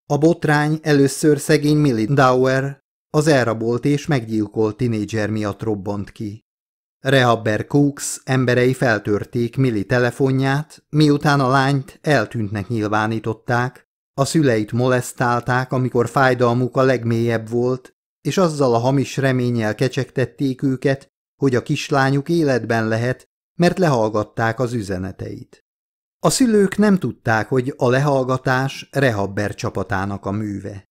A botrány először szegény Millie Dauer az elrabolt és meggyilkolt tinédzser miatt robbant ki. Rehabber Cooks emberei feltörték Milli telefonját, miután a lányt eltűntnek nyilvánították, a szüleit molesztálták, amikor fájdalmuk a legmélyebb volt, és azzal a hamis reménnyel kecsegtették őket, hogy a kislányuk életben lehet, mert lehallgatták az üzeneteit. A szülők nem tudták, hogy a lehallgatás Rehabber csapatának a műve.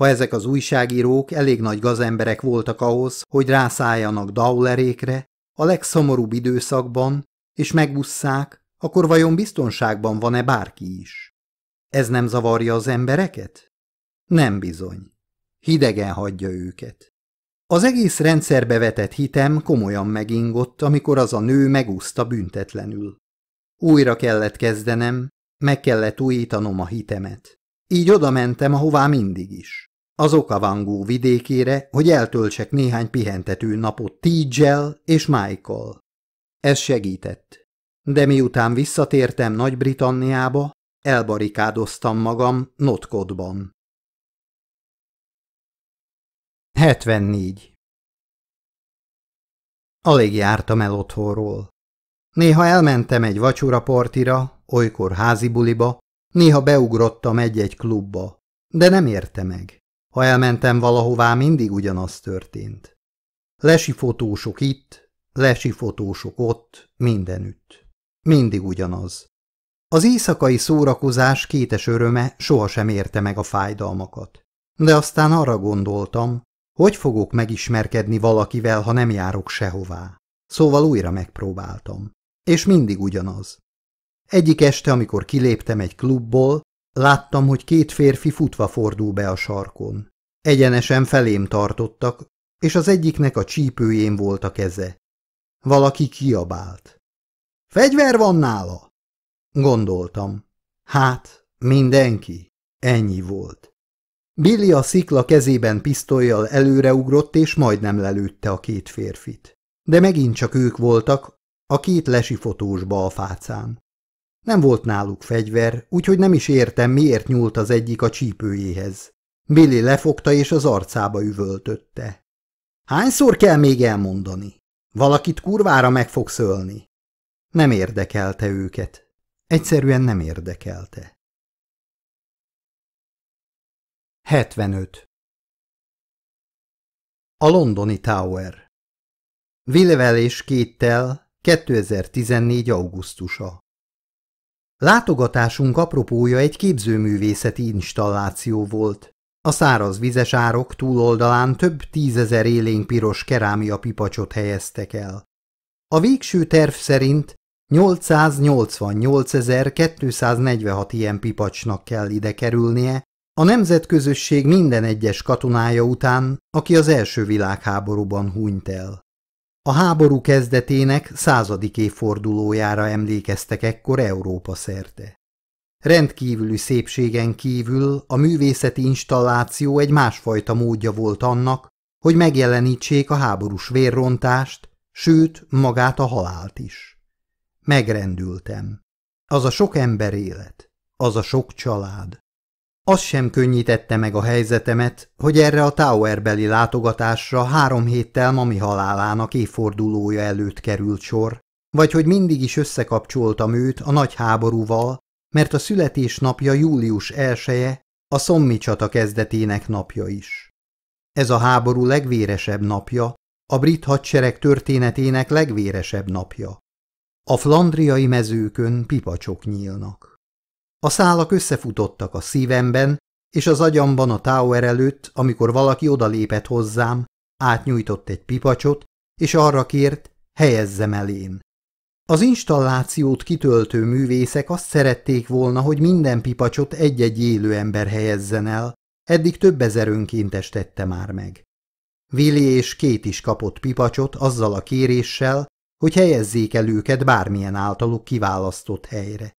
Ha ezek az újságírók elég nagy gazemberek voltak ahhoz, hogy rászálljanak Daulerékre, a legszomorúbb időszakban, és megbusszák, akkor vajon biztonságban van-e bárki is? Ez nem zavarja az embereket? Nem bizony. Hidegen hagyja őket. Az egész rendszerbe vetett hitem komolyan megingott, amikor az a nő megúszta büntetlenül. Újra kellett kezdenem, meg kellett újítanom a hitemet. Így oda mentem, ahová mindig is az Okavangó vidékére, hogy eltöltsek néhány pihentető napot Tígyel és Michael. Ez segített. De miután visszatértem Nagy-Britanniába, elbarikádoztam magam Notkodban. 74. Alig jártam el otthonról. Néha elmentem egy vacsora partira, olykor házi buliba, néha beugrottam egy-egy klubba, de nem érte meg. Ha elmentem valahová, mindig ugyanaz történt. Lesi fotósok itt, lesi fotósok ott, mindenütt. Mindig ugyanaz. Az éjszakai szórakozás kétes öröme sohasem érte meg a fájdalmakat. De aztán arra gondoltam, hogy fogok megismerkedni valakivel, ha nem járok sehová. Szóval újra megpróbáltam. És mindig ugyanaz. Egyik este, amikor kiléptem egy klubból, Láttam, hogy két férfi futva fordul be a sarkon. Egyenesen felém tartottak, és az egyiknek a csípőjén volt a keze. Valaki kiabált. – Fegyver van nála! Gondoltam. Hát, mindenki. Ennyi volt. Billy a szikla kezében pisztolyjal előreugrott, és majdnem lelőtte a két férfit. De megint csak ők voltak, a két lesifotós balfácán. Nem volt náluk fegyver, úgyhogy nem is értem, miért nyúlt az egyik a csípőjéhez. Billy lefogta és az arcába üvöltötte. Hányszor kell még elmondani? Valakit kurvára meg fogsz ölni. Nem érdekelte őket. Egyszerűen nem érdekelte. 75. A londoni Tower Villevel és Kéttel 2014. augusztusa Látogatásunk apropója egy képzőművészeti installáció volt. A vizes árok túloldalán több tízezer élénk piros kerámia pipacsot helyeztek el. A végső terv szerint 888.246 ilyen pipacsnak kell ide kerülnie, a nemzetközösség minden egyes katonája után, aki az első világháborúban hunyt el. A háború kezdetének századik évfordulójára emlékeztek ekkor Európa szerte. Rendkívüli szépségen kívül a művészeti installáció egy másfajta módja volt annak, hogy megjelenítsék a háborús vérrontást, sőt, magát a halált is. Megrendültem. Az a sok ember élet, az a sok család, az sem könnyítette meg a helyzetemet, hogy erre a Towerbeli látogatásra három héttel mami halálának évfordulója előtt került sor, vagy hogy mindig is összekapcsoltam őt a nagy háborúval, mert a születésnapja július elseje, a szommi csata kezdetének napja is. Ez a háború legvéresebb napja, a brit hadsereg történetének legvéresebb napja. A flandriai mezőkön pipacsok nyílnak. A szálak összefutottak a szívemben és az agyamban a tower előtt, amikor valaki odalépett hozzám, átnyújtott egy pipacsot, és arra kért, helyezzem elén. Az installációt kitöltő művészek azt szerették volna, hogy minden pipacsot egy-egy élő ember helyezzen el, eddig több ezer önkéntes tette már meg. Vili és két is kapott pipacsot azzal a kéréssel, hogy helyezzék el őket bármilyen általuk kiválasztott helyre.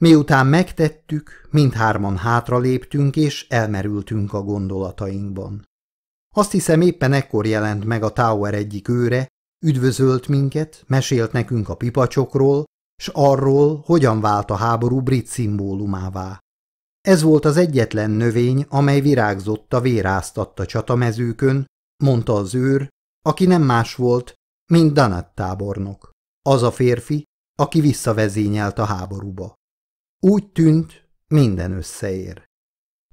Miután megtettük, mindhárman hátraléptünk és elmerültünk a gondolatainkban. Azt hiszem éppen ekkor jelent meg a Tower egyik őre, üdvözölt minket, mesélt nekünk a pipacsokról, s arról, hogyan vált a háború brit szimbólumává. Ez volt az egyetlen növény, amely virágzott a véráztatta csatamezőkön, mondta az őr, aki nem más volt, mint Danat tábornok. Az a férfi, aki visszavezényelt a háborúba. Úgy tűnt, minden összeér.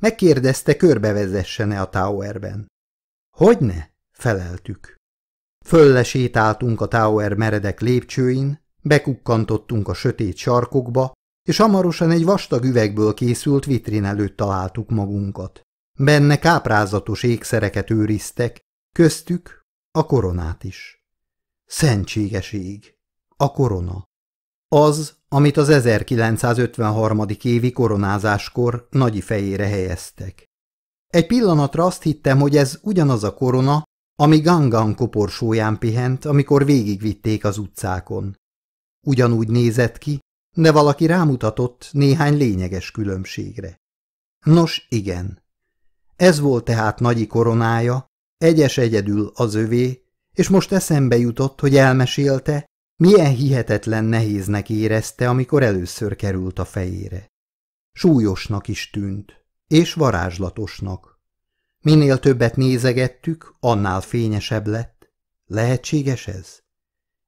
Megkérdezte, körbevezessene a towerben. Hogyne? feleltük. Föllesétáltunk a tower meredek lépcsőin, bekukkantottunk a sötét sarkokba, és hamarosan egy vastag üvegből készült vitrin előtt találtuk magunkat. Benne káprázatos ékszereket őriztek, köztük a koronát is. Szentségeség. A korona. Az, amit az 1953. évi koronázáskor nagyi fejére helyeztek. Egy pillanatra azt hittem, hogy ez ugyanaz a korona, ami Gangan koporsóján pihent, amikor végigvitték az utcákon. Ugyanúgy nézett ki, de valaki rámutatott néhány lényeges különbségre. Nos, igen. Ez volt tehát nagyi koronája, egyes egyedül az övé, és most eszembe jutott, hogy elmesélte, milyen hihetetlen nehéznek érezte, amikor először került a fejére. Súlyosnak is tűnt, és varázslatosnak. Minél többet nézegettük, annál fényesebb lett. Lehetséges ez?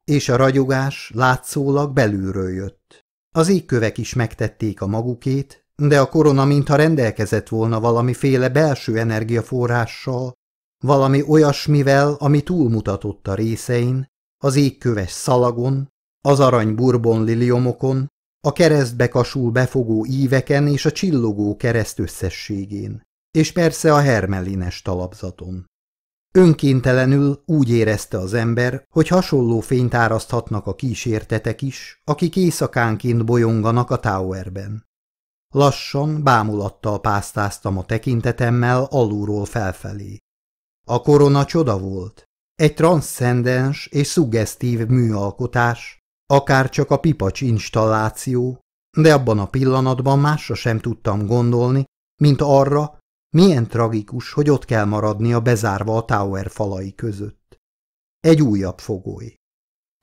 És a ragyogás látszólag belülről jött. Az égkövek is megtették a magukét, de a korona mintha rendelkezett volna valamiféle belső energiaforrással, valami olyasmivel, ami túlmutatott a részein, az égköves szalagon, az arany burbon liliomokon, a keresztbe kasul befogó íveken és a csillogó kereszt összességén, és persze a hermelines talapzaton. Önkéntelenül úgy érezte az ember, hogy hasonló fényt áraszthatnak a kísértetek is, akik éjszakánként bolyonganak a towerben. Lassan, bámulattal pásztáztam a tekintetemmel alulról felfelé. A korona csoda volt, egy transzcendens és szuggesztív műalkotás, akár csak a pipacs installáció, de abban a pillanatban másra sem tudtam gondolni, mint arra, milyen tragikus, hogy ott kell maradni a bezárva a tower falai között. Egy újabb fogoly.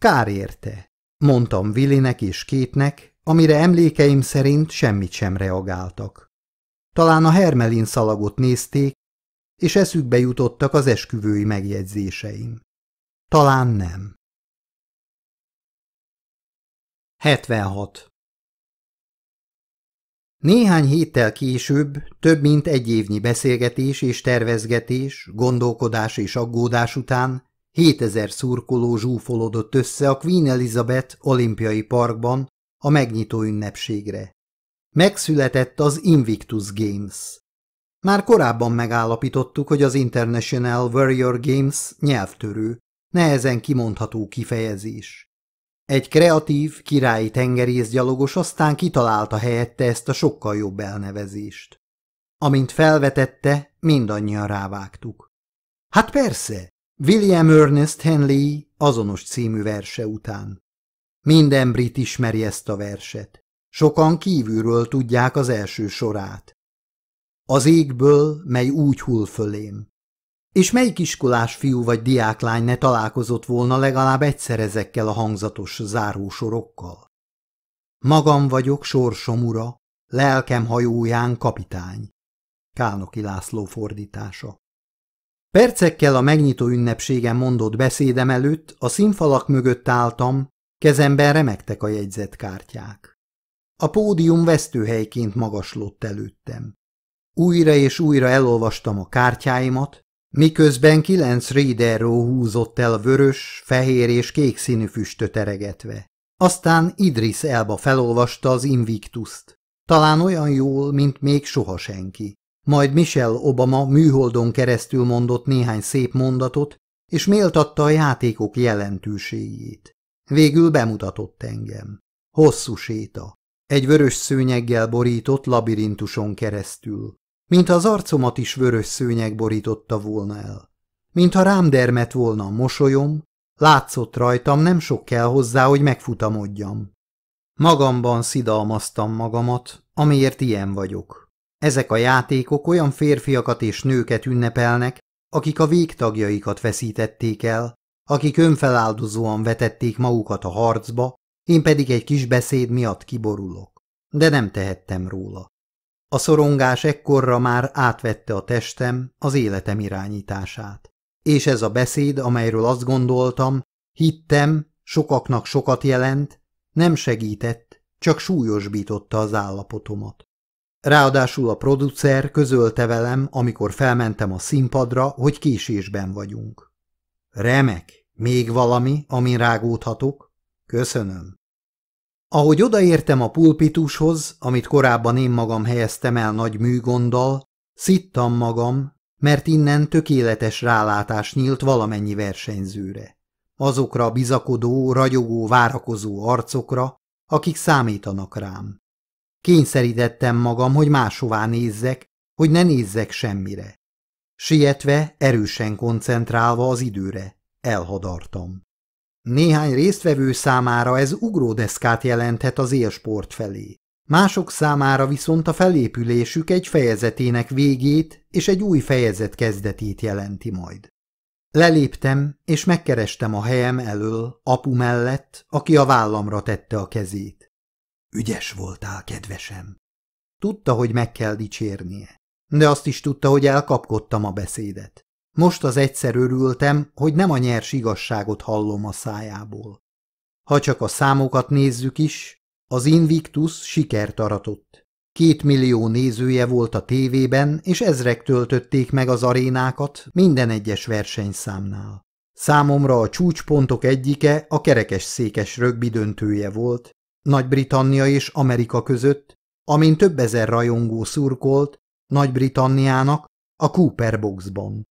Kár érte, mondtam Willinek és Kétnek, amire emlékeim szerint semmit sem reagáltak. Talán a hermelin szalagot nézték, és eszükbe jutottak az esküvői megjegyzéseim. Talán nem. 76. Néhány héttel később több mint egy évnyi beszélgetés és tervezgetés, gondolkodás és aggódás után 7000 szurkoló zsúfolódott össze a Queen Elizabeth olimpiai parkban a megnyitó ünnepségre. Megszületett az Invictus Games, már korábban megállapítottuk, hogy az International Warrior Games nyelvtörő, nehezen kimondható kifejezés. Egy kreatív, királyi tengerészgyalogos aztán kitalálta helyette ezt a sokkal jobb elnevezést. Amint felvetette, mindannyian rávágtuk. Hát persze, William Ernest Henley azonos című verse után. Minden brit ismeri ezt a verset. Sokan kívülről tudják az első sorát az égből, mely úgy hull fölém. És melyik iskolás fiú vagy diáklány ne találkozott volna legalább egyszer ezekkel a hangzatos zárósorokkal? Magam vagyok sorsom ura, lelkem hajóján kapitány. Kálnoki László fordítása. Percekkel a megnyitó ünnepségen mondott beszédem előtt a színfalak mögött álltam, kezemben remektek a jegyzetkártyák. A pódium vesztőhelyként magaslott előttem. Újra és újra elolvastam a kártyáimat, miközben kilenc réderró húzott el a vörös, fehér és kék színű füstöt eregetve. Aztán Idris Elba felolvasta az Invictus-t. talán olyan jól, mint még soha senki. Majd Michelle Obama műholdon keresztül mondott néhány szép mondatot, és méltatta a játékok jelentőségét. Végül bemutatott engem. Hosszú séta. Egy vörös szőnyeggel borított labirintuson keresztül. Mint az arcomat is vörös szőnyeg borította volna el. Mintha rám dermet volna a mosolyom, látszott rajtam, nem sok kell hozzá, hogy megfutamodjam. Magamban szidalmaztam magamat, amiért ilyen vagyok. Ezek a játékok olyan férfiakat és nőket ünnepelnek, akik a végtagjaikat veszítették el, akik önfeláldozóan vetették magukat a harcba, én pedig egy kis beszéd miatt kiborulok. De nem tehettem róla. A szorongás ekkorra már átvette a testem, az életem irányítását. És ez a beszéd, amelyről azt gondoltam, hittem, sokaknak sokat jelent, nem segített, csak súlyosbította az állapotomat. Ráadásul a producer közölte velem, amikor felmentem a színpadra, hogy késésben vagyunk. Remek, még valami, amin rágódhatok? Köszönöm. Ahogy odaértem a pulpitushoz, amit korábban én magam helyeztem el nagy műgonddal, szittam magam, mert innen tökéletes rálátás nyílt valamennyi versenyzőre. Azokra a bizakodó, ragyogó, várakozó arcokra, akik számítanak rám. Kényszerítettem magam, hogy máshová nézzek, hogy ne nézzek semmire. Sietve, erősen koncentrálva az időre, elhadartam. Néhány résztvevő számára ez ugródeszkát jelenthet az élsport felé. Mások számára viszont a felépülésük egy fejezetének végét és egy új fejezet kezdetét jelenti majd. Leléptem, és megkerestem a helyem elől, apu mellett, aki a vállamra tette a kezét. Ügyes voltál, kedvesem. Tudta, hogy meg kell dicsérnie, de azt is tudta, hogy elkapkodtam a beszédet. Most az egyszer örültem, hogy nem a nyers igazságot hallom a szájából. Ha csak a számokat nézzük is, az Invictus sikert aratott. Két millió nézője volt a tévében, és ezrek töltötték meg az arénákat minden egyes versenyszámnál. Számomra a csúcspontok egyike a kerekesszékes rögbi döntője volt, Nagy-Britannia és Amerika között, amin több ezer rajongó szurkolt Nagy-Britanniának a Cooper Boxban.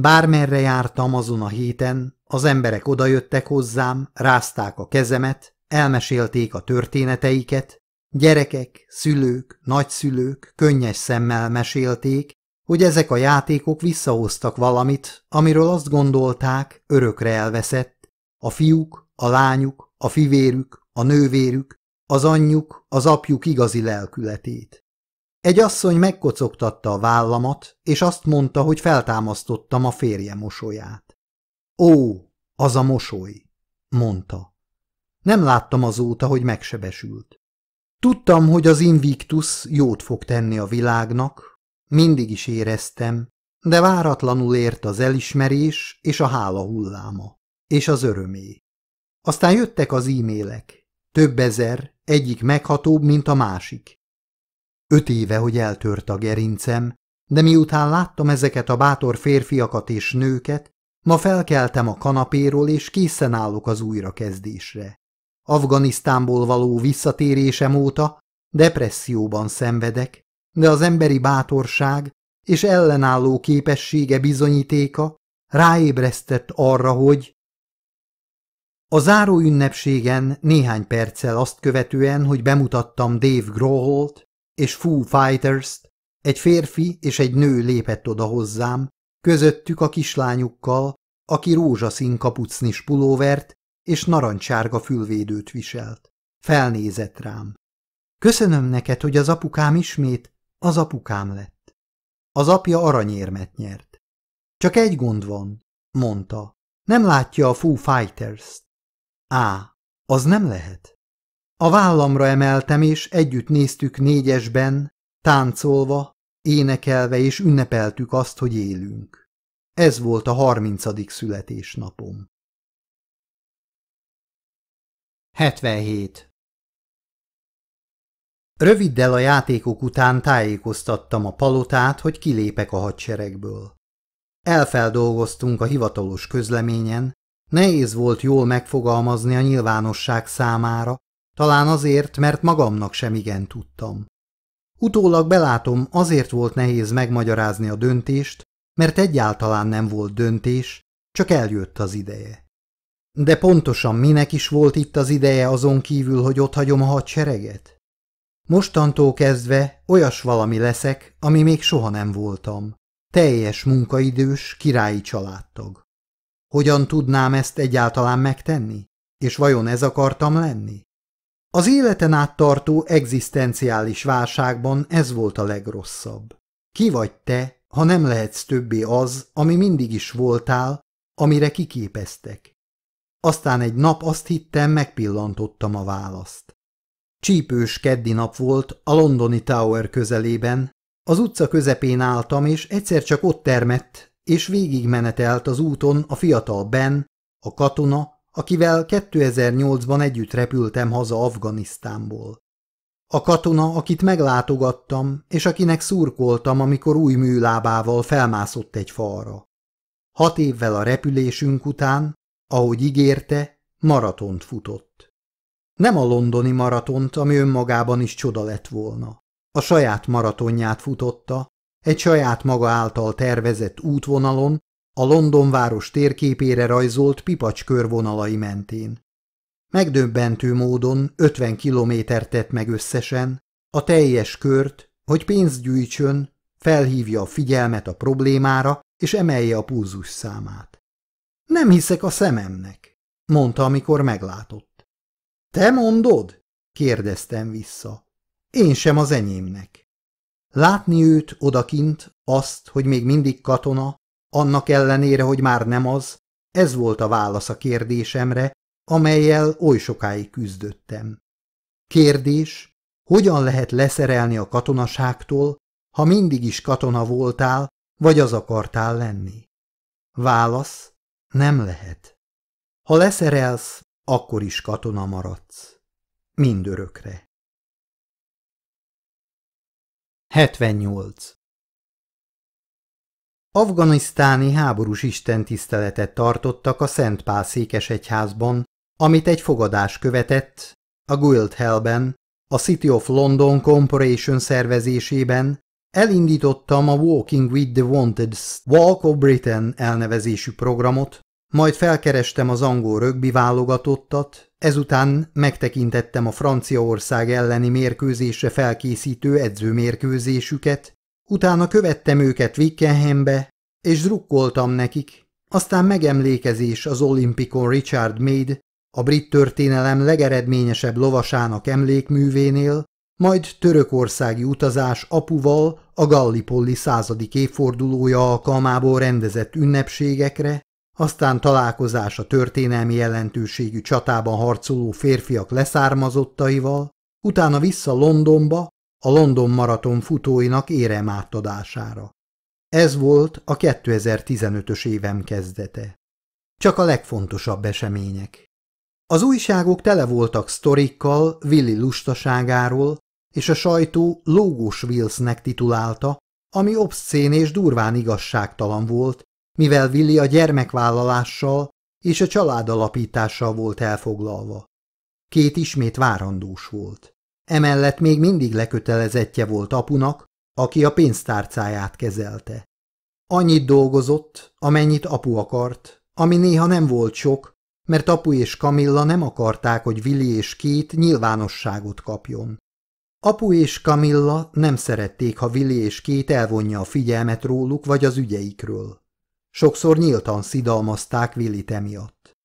Bármerre jártam azon a héten, az emberek odajöttek hozzám, rázták a kezemet, elmesélték a történeteiket, gyerekek, szülők, nagyszülők könnyes szemmel mesélték, hogy ezek a játékok visszahoztak valamit, amiről azt gondolták, örökre elveszett. A fiúk, a lányuk, a fivérük, a nővérük, az anyjuk, az apjuk igazi lelkületét. Egy asszony megkocogtatta a vállamat, és azt mondta, hogy feltámasztottam a férje mosolyát. Ó, az a mosoly, mondta. Nem láttam azóta, hogy megsebesült. Tudtam, hogy az Invictus jót fog tenni a világnak, mindig is éreztem, de váratlanul ért az elismerés és a hála hulláma, és az örömé. Aztán jöttek az e-mailek, több ezer, egyik meghatóbb, mint a másik, Öt éve, hogy eltört a gerincem, de miután láttam ezeket a bátor férfiakat és nőket, ma felkeltem a kanapéról és készen állok az újrakezdésre. Afganisztánból való visszatérésem óta depresszióban szenvedek, de az emberi bátorság és ellenálló képessége bizonyítéka ráébresztett arra, hogy a záró ünnepségen néhány perccel azt követően, hogy bemutattam Dave Groholt, és Foo Fighters-t, egy férfi és egy nő lépett oda hozzám, közöttük a kislányukkal, aki rózsaszín kapucnis pulóvert és narancsárga fülvédőt viselt. Felnézett rám. Köszönöm neked, hogy az apukám ismét az apukám lett. Az apja aranyérmet nyert. Csak egy gond van, mondta. Nem látja a Foo Fighters-t. Á, az nem lehet. A vállamra emeltem, és együtt néztük négyesben, táncolva, énekelve és ünnepeltük azt, hogy élünk. Ez volt a harmincadik születésnapom. 77. Röviddel a játékok után tájékoztattam a palotát, hogy kilépek a hadseregből. Elfeldolgoztunk a hivatalos közleményen, nehéz volt jól megfogalmazni a nyilvánosság számára, talán azért, mert magamnak sem igen tudtam. Utólag belátom, azért volt nehéz megmagyarázni a döntést, mert egyáltalán nem volt döntés, csak eljött az ideje. De pontosan minek is volt itt az ideje azon kívül, hogy otthagyom a hadsereget? Mostantól kezdve olyas valami leszek, ami még soha nem voltam. Teljes munkaidős, királyi családtag. Hogyan tudnám ezt egyáltalán megtenni? És vajon ez akartam lenni? Az életen át tartó egzisztenciális válságban ez volt a legrosszabb. Ki vagy te, ha nem lehetsz többé az, ami mindig is voltál, amire kiképeztek? Aztán egy nap azt hittem, megpillantottam a választ. Csípős keddi nap volt a londoni Tower közelében, az utca közepén álltam, és egyszer csak ott termett, és végigmenetelt az úton a fiatal Ben, a katona, akivel 2008-ban együtt repültem haza Afganisztánból. A katona, akit meglátogattam, és akinek szurkoltam, amikor új műlábával felmászott egy falra. Hat évvel a repülésünk után, ahogy ígérte, maratont futott. Nem a londoni maratont, ami önmagában is csoda lett volna. A saját maratonját futotta, egy saját maga által tervezett útvonalon, a London város térképére rajzolt pipacs körvonalai mentén. Megdöbbentő módon 50 kilométert tett meg összesen, a teljes kört, hogy pénzt gyűjtsön, felhívja a figyelmet a problémára és emelje a pulzus számát. Nem hiszek a szememnek, mondta, amikor meglátott. Te mondod? kérdeztem vissza. Én sem az enyémnek. Látni őt odakint, azt, hogy még mindig katona, annak ellenére, hogy már nem az, ez volt a válasz a kérdésemre, amelyel oly sokáig küzdöttem. Kérdés, hogyan lehet leszerelni a katonaságtól, ha mindig is katona voltál, vagy az akartál lenni? Válasz, nem lehet. Ha leszerelsz, akkor is katona maradsz. Mindörökre. 78. Afganisztáni háborús istentiszteletet tartottak a Szent Pál székesegyházban, amit egy fogadás követett, a Guildhallben, a City of London Corporation szervezésében elindítottam a Walking with the Wanted Walk of Britain elnevezésű programot, majd felkerestem az angol rögbi válogatottat, ezután megtekintettem a Franciaország elleni mérkőzésre felkészítő edzőmérkőzésüket, Utána követtem őket Wickenhambe, és drukkoltam nekik, aztán megemlékezés az olimpikon Richard Maid, a brit történelem legeredményesebb lovasának emlékművénél, majd törökországi utazás apuval a Gallipoli századik évfordulója alkalmából rendezett ünnepségekre, aztán találkozás a történelmi jelentőségű csatában harcoló férfiak leszármazottaival, utána vissza Londonba, a London maraton futóinak érem átadására. Ez volt a 2015-ös évem kezdete. Csak a legfontosabb események. Az újságok tele voltak sztorikkal Willi lustaságáról, és a sajtó Lógos Willsnek titulálta, ami obszcén és durván igazságtalan volt, mivel Willi a gyermekvállalással és a családalapítással volt elfoglalva. Két ismét várandós volt. Emellett még mindig lekötelezettje volt apunak, aki a pénztárcáját kezelte. Annyit dolgozott, amennyit apu akart, ami néha nem volt sok, mert apu és Kamilla nem akarták, hogy Vili és két nyilvánosságot kapjon. Apu és Kamilla nem szerették, ha Vili és két elvonja a figyelmet róluk vagy az ügyeikről. Sokszor nyíltan szidalmazták Vili emiatt.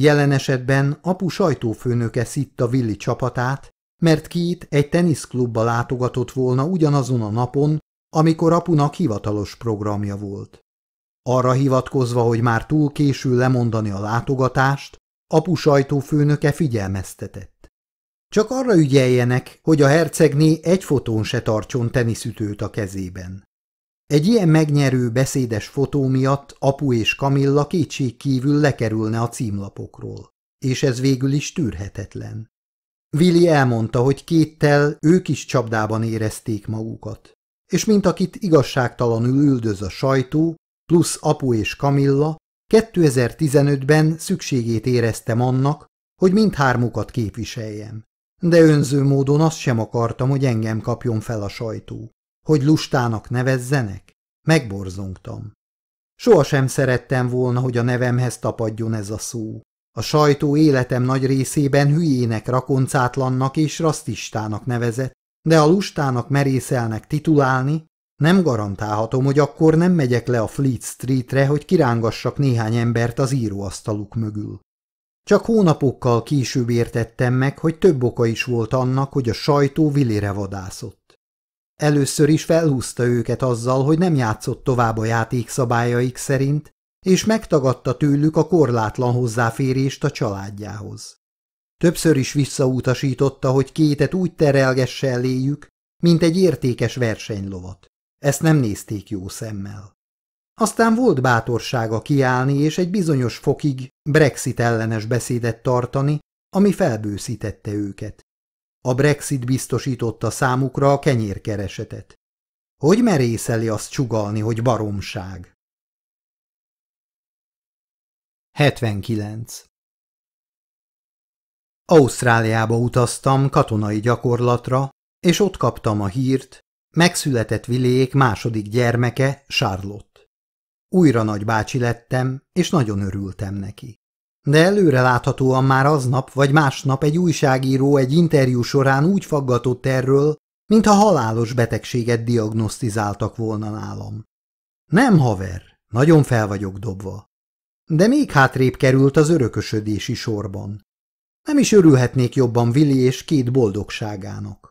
Jelen esetben apu sajtófőnöke szitta Vili csapatát, mert két egy teniszklubba látogatott volna ugyanazon a napon, amikor apunak hivatalos programja volt. Arra hivatkozva, hogy már túl késő lemondani a látogatást, apu sajtófőnöke figyelmeztetett. Csak arra ügyeljenek, hogy a hercegné egy fotón se tartson teniszütőt a kezében. Egy ilyen megnyerő beszédes fotó miatt apu és Kamilla kétség kívül lekerülne a címlapokról, és ez végül is tűrhetetlen. Vili elmondta, hogy kéttel ők is csapdában érezték magukat. És mint akit igazságtalanul üldöz a sajtó, plusz apu és Kamilla, 2015-ben szükségét éreztem annak, hogy mindhármukat képviseljem. De önző módon azt sem akartam, hogy engem kapjon fel a sajtó. Hogy lustának nevezzenek? Megborzongtam. Sohasem szerettem volna, hogy a nevemhez tapadjon ez a szó. A sajtó életem nagy részében hülyének, rakoncátlannak és rasztistának nevezett, de a lustának merészelnek titulálni, nem garantálhatom, hogy akkor nem megyek le a Fleet Streetre, hogy kirángassak néhány embert az íróasztaluk mögül. Csak hónapokkal később értettem meg, hogy több oka is volt annak, hogy a sajtó vilére vadászott. Először is felhúzta őket azzal, hogy nem játszott tovább a játékszabályaik szerint, és megtagadta tőlük a korlátlan hozzáférést a családjához. Többször is visszautasította, hogy kétet úgy terelgesse eléjük, mint egy értékes versenylovat. Ezt nem nézték jó szemmel. Aztán volt bátorsága kiállni és egy bizonyos fokig Brexit ellenes beszédet tartani, ami felbőszítette őket. A Brexit biztosította számukra a kenyérkeresetet. Hogy merészeli azt csugalni, hogy baromság? 79. Ausztráliába utaztam katonai gyakorlatra, és ott kaptam a hírt, megszületett Vilék második gyermeke, Charlotte. Újra nagybácsi lettem, és nagyon örültem neki. De előre már aznap vagy másnap egy újságíró egy interjú során úgy faggatott erről, mintha halálos betegséget diagnosztizáltak volna nálam. Nem haver, nagyon fel vagyok dobva de még hátrébb került az örökösödési sorban. Nem is örülhetnék jobban Vili és két boldogságának.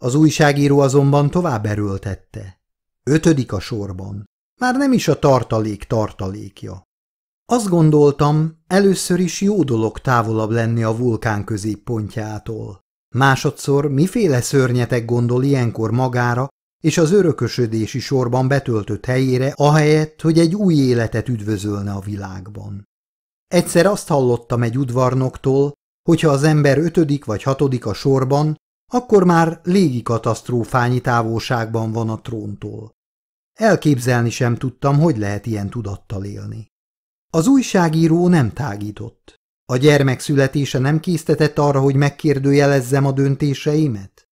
Az újságíró azonban tovább erőltette. Ötödik a sorban. Már nem is a tartalék tartalékja. Azt gondoltam, először is jó dolog távolabb lenni a vulkán középpontjától. Másodszor miféle szörnyetek gondol ilyenkor magára, és az örökösödési sorban betöltött helyére, ahelyett, hogy egy új életet üdvözölne a világban. Egyszer azt hallottam egy udvarnoktól, hogyha az ember ötödik vagy hatodik a sorban, akkor már légi katasztrófányi távolságban van a tróntól. Elképzelni sem tudtam, hogy lehet ilyen tudattal élni. Az újságíró nem tágított. A gyermek születése nem késztetett arra, hogy megkérdőjelezzem a döntéseimet?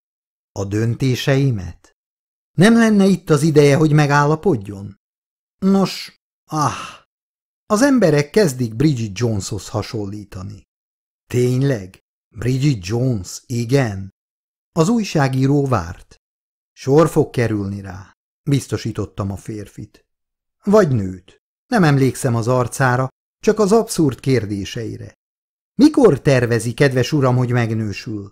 A döntéseimet? Nem lenne itt az ideje, hogy megállapodjon? Nos, ah, az emberek kezdik Bridget Joneshoz hasonlítani. Tényleg? Bridget Jones, igen? Az újságíró várt. Sor fog kerülni rá, biztosítottam a férfit. Vagy nőt. Nem emlékszem az arcára, csak az abszurd kérdéseire. Mikor tervezi, kedves uram, hogy megnősül?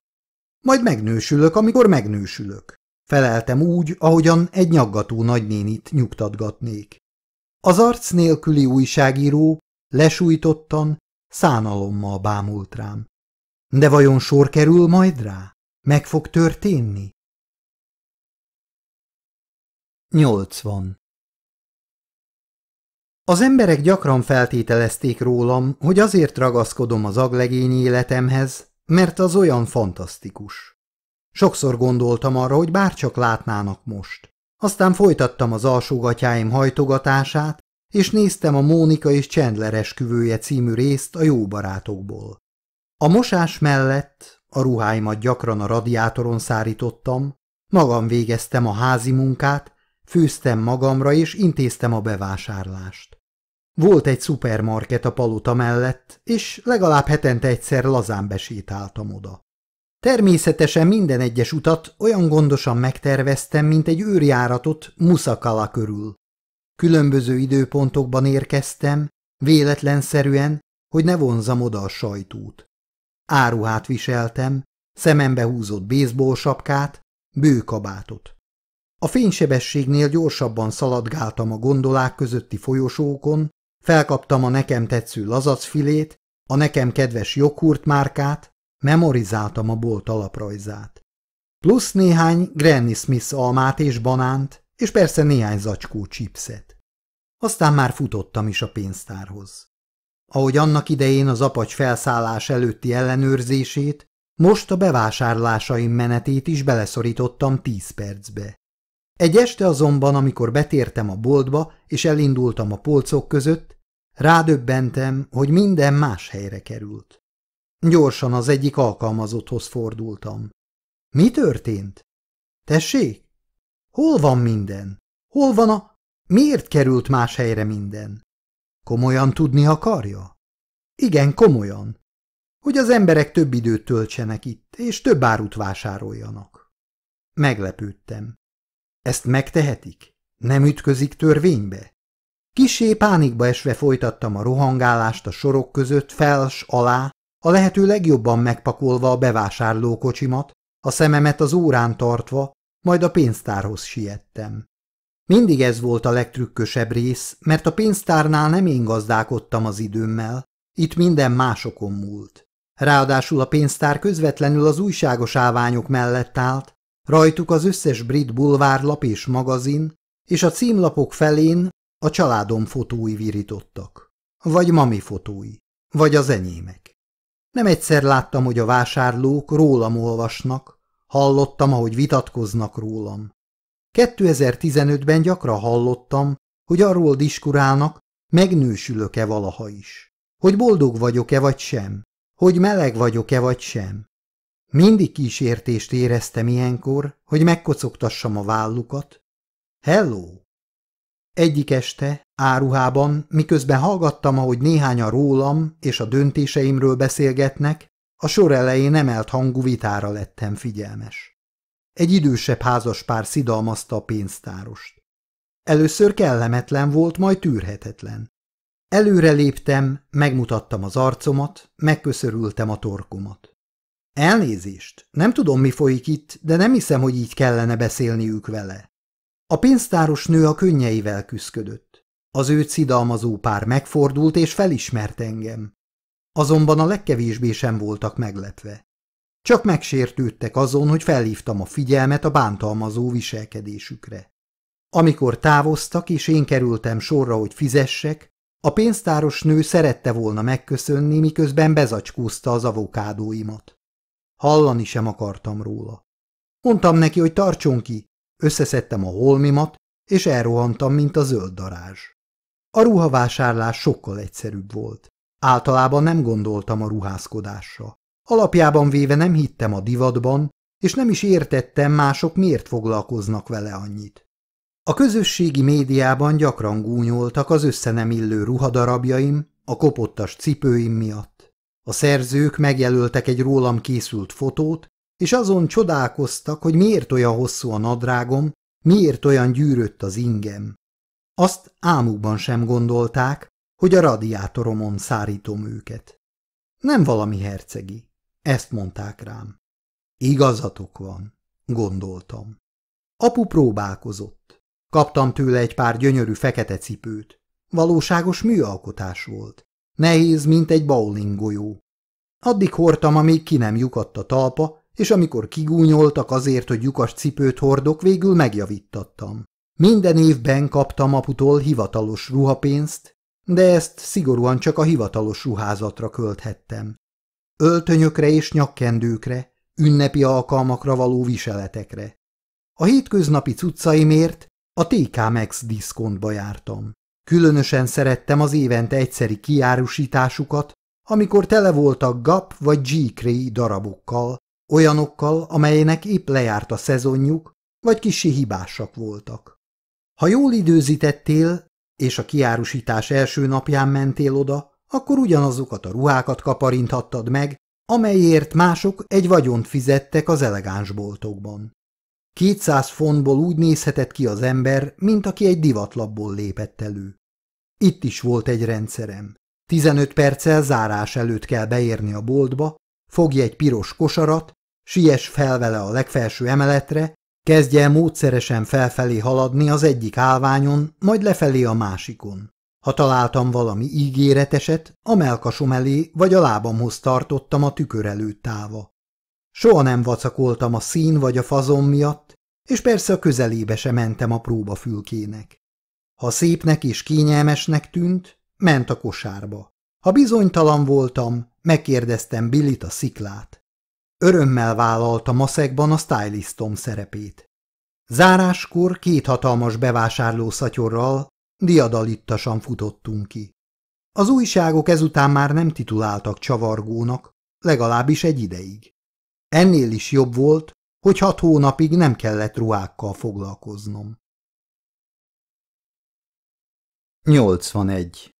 Majd megnősülök, amikor megnősülök. Feleltem úgy, ahogyan egy nyaggató nagynénit nyugtatgatnék. Az arc nélküli újságíró lesújtottan, szánalommal bámult rám. De vajon sor kerül majd rá? Meg fog történni? 80. Az emberek gyakran feltételezték rólam, hogy azért ragaszkodom az aglegény életemhez, mert az olyan fantasztikus. Sokszor gondoltam arra, hogy bárcsak látnának most. Aztán folytattam az alsógatyáim hajtogatását, és néztem a Mónika és Chandler esküvője című részt a jó barátokból. A mosás mellett a ruháimat gyakran a radiátoron szárítottam, magam végeztem a házi munkát, főztem magamra és intéztem a bevásárlást. Volt egy szupermarket a palota mellett, és legalább hetente egyszer lazán besétáltam oda. Természetesen minden egyes utat olyan gondosan megterveztem, mint egy őrjáratot Muszakala körül. Különböző időpontokban érkeztem, véletlenszerűen, hogy ne vonzam oda a sajtót. Áruhát viseltem, szemembe húzott baseball sapkát, bőkabátot. A fénysebességnél gyorsabban szaladgáltam a gondolák közötti folyosókon, felkaptam a nekem tetsző lazacfilét, a nekem kedves joghurt márkát, Memorizáltam a bolt alaprajzát. Plusz néhány Granny Smith almát és banánt, és persze néhány zacskó chipset. Aztán már futottam is a pénztárhoz. Ahogy annak idején az apacs felszállás előtti ellenőrzését, most a bevásárlásaim menetét is beleszorítottam tíz percbe. Egy este azonban, amikor betértem a boltba és elindultam a polcok között, rádöbbentem, hogy minden más helyre került. Gyorsan az egyik alkalmazotthoz fordultam. Mi történt? Tessék? Hol van minden? Hol van a... Miért került más helyre minden? Komolyan tudni akarja? Igen, komolyan. Hogy az emberek több időt töltsenek itt, és több árut vásároljanak. Meglepődtem. Ezt megtehetik? Nem ütközik törvénybe? Kisé pánikba esve folytattam a rohangálást a sorok között fels alá, a lehető legjobban megpakolva a bevásárlókocsimat, a szememet az órán tartva, majd a pénztárhoz siettem. Mindig ez volt a legtrükkösebb rész, mert a pénztárnál nem én gazdálkodtam az időmmel, itt minden másokon múlt. Ráadásul a pénztár közvetlenül az újságos állványok mellett állt, rajtuk az összes brit bulvárlap és magazin, és a címlapok felén a családom fotói virítottak. Vagy mami fotói, vagy az enyémek. Nem egyszer láttam, hogy a vásárlók rólam olvasnak, hallottam, ahogy vitatkoznak rólam. 2015-ben gyakran hallottam, hogy arról diskurálnak, megnősülök-e valaha is, hogy boldog vagyok-e vagy sem, hogy meleg vagyok-e vagy sem. Mindig kísértést éreztem ilyenkor, hogy megkocogtassam a vállukat. Hello! Egyik este, áruhában, miközben hallgattam, ahogy néhányan rólam és a döntéseimről beszélgetnek, a sor elején emelt hangú vitára lettem figyelmes. Egy idősebb házas pár szidalmazta a pénztárost. Először kellemetlen volt, majd tűrhetetlen. Előre léptem, megmutattam az arcomat, megköszörültem a torkomat. Elnézést, nem tudom, mi folyik itt, de nem hiszem, hogy így kellene beszélniük vele. A pénztáros nő a könnyeivel küszködött. Az ő cidalmazó pár megfordult és felismert engem. Azonban a legkevésbé sem voltak meglepve. Csak megsértődtek azon, hogy felhívtam a figyelmet a bántalmazó viselkedésükre. Amikor távoztak és én kerültem sorra, hogy fizessek, a pénztáros nő szerette volna megköszönni, miközben bezacskózta az avokádóimat. Hallani sem akartam róla. Mondtam neki, hogy tartson ki, Összeszedtem a holmimat, és elrohantam, mint a zöld darázs. A ruhavásárlás sokkal egyszerűbb volt. Általában nem gondoltam a ruházkodásra. Alapjában véve nem hittem a divatban, és nem is értettem, mások miért foglalkoznak vele annyit. A közösségi médiában gyakran gúnyoltak az összenemillő ruhadarabjaim, a kopottas cipőim miatt. A szerzők megjelöltek egy rólam készült fotót, és azon csodálkoztak, hogy miért olyan hosszú a nadrágom, miért olyan gyűrött az ingem. Azt ámúban sem gondolták, hogy a radiátoromon szárítom őket. Nem valami hercegi, ezt mondták rám. Igazatok van, gondoltam. Apu próbálkozott. Kaptam tőle egy pár gyönyörű fekete cipőt. Valóságos műalkotás volt. Nehéz, mint egy bowling golyó. Addig hordtam, amíg ki nem lyukadt a talpa, és amikor kigúnyoltak azért, hogy lyukas cipőt hordok, végül megjavítattam. Minden évben kaptam aputól hivatalos ruhapénzt, de ezt szigorúan csak a hivatalos ruházatra költhettem. Öltönyökre és nyakkendőkre, ünnepi alkalmakra való viseletekre. A hétköznapi cuccaimért a TK Max diszkontba jártam. Különösen szerettem az évente egyszeri kiárusításukat, amikor tele voltak GAP vagy G-Cray darabokkal, Olyanokkal, amelynek épp lejárt a szezonjuk, vagy kisi hibásak voltak. Ha jól időzítettél, és a kiárusítás első napján mentél oda, akkor ugyanazokat a ruhákat kaparinthattad meg, amelyért mások egy vagyont fizettek az elegáns boltokban. 200 fontból úgy nézhetett ki az ember, mint aki egy divatlapból lépett elő. Itt is volt egy rendszerem. 15 perccel zárás előtt kell beérni a boltba, fogj egy piros kosarat, Siess fel vele a legfelső emeletre, kezdj el módszeresen felfelé haladni az egyik állványon, majd lefelé a másikon. Ha találtam valami ígéreteset, a melkasom elé vagy a lábamhoz tartottam a tükör előtt állva. Soha nem vacakoltam a szín vagy a fazon miatt, és persze a közelébe se mentem a próbafülkének. Ha szépnek és kényelmesnek tűnt, ment a kosárba. Ha bizonytalan voltam, megkérdeztem Billit a sziklát. Örömmel vállalta maszekban a stylistom szerepét. Záráskor két hatalmas bevásárló szatyorral diadalittasan futottunk ki. Az újságok ezután már nem tituláltak csavargónak, legalábbis egy ideig. Ennél is jobb volt, hogy hat hónapig nem kellett ruhákkal foglalkoznom. 81.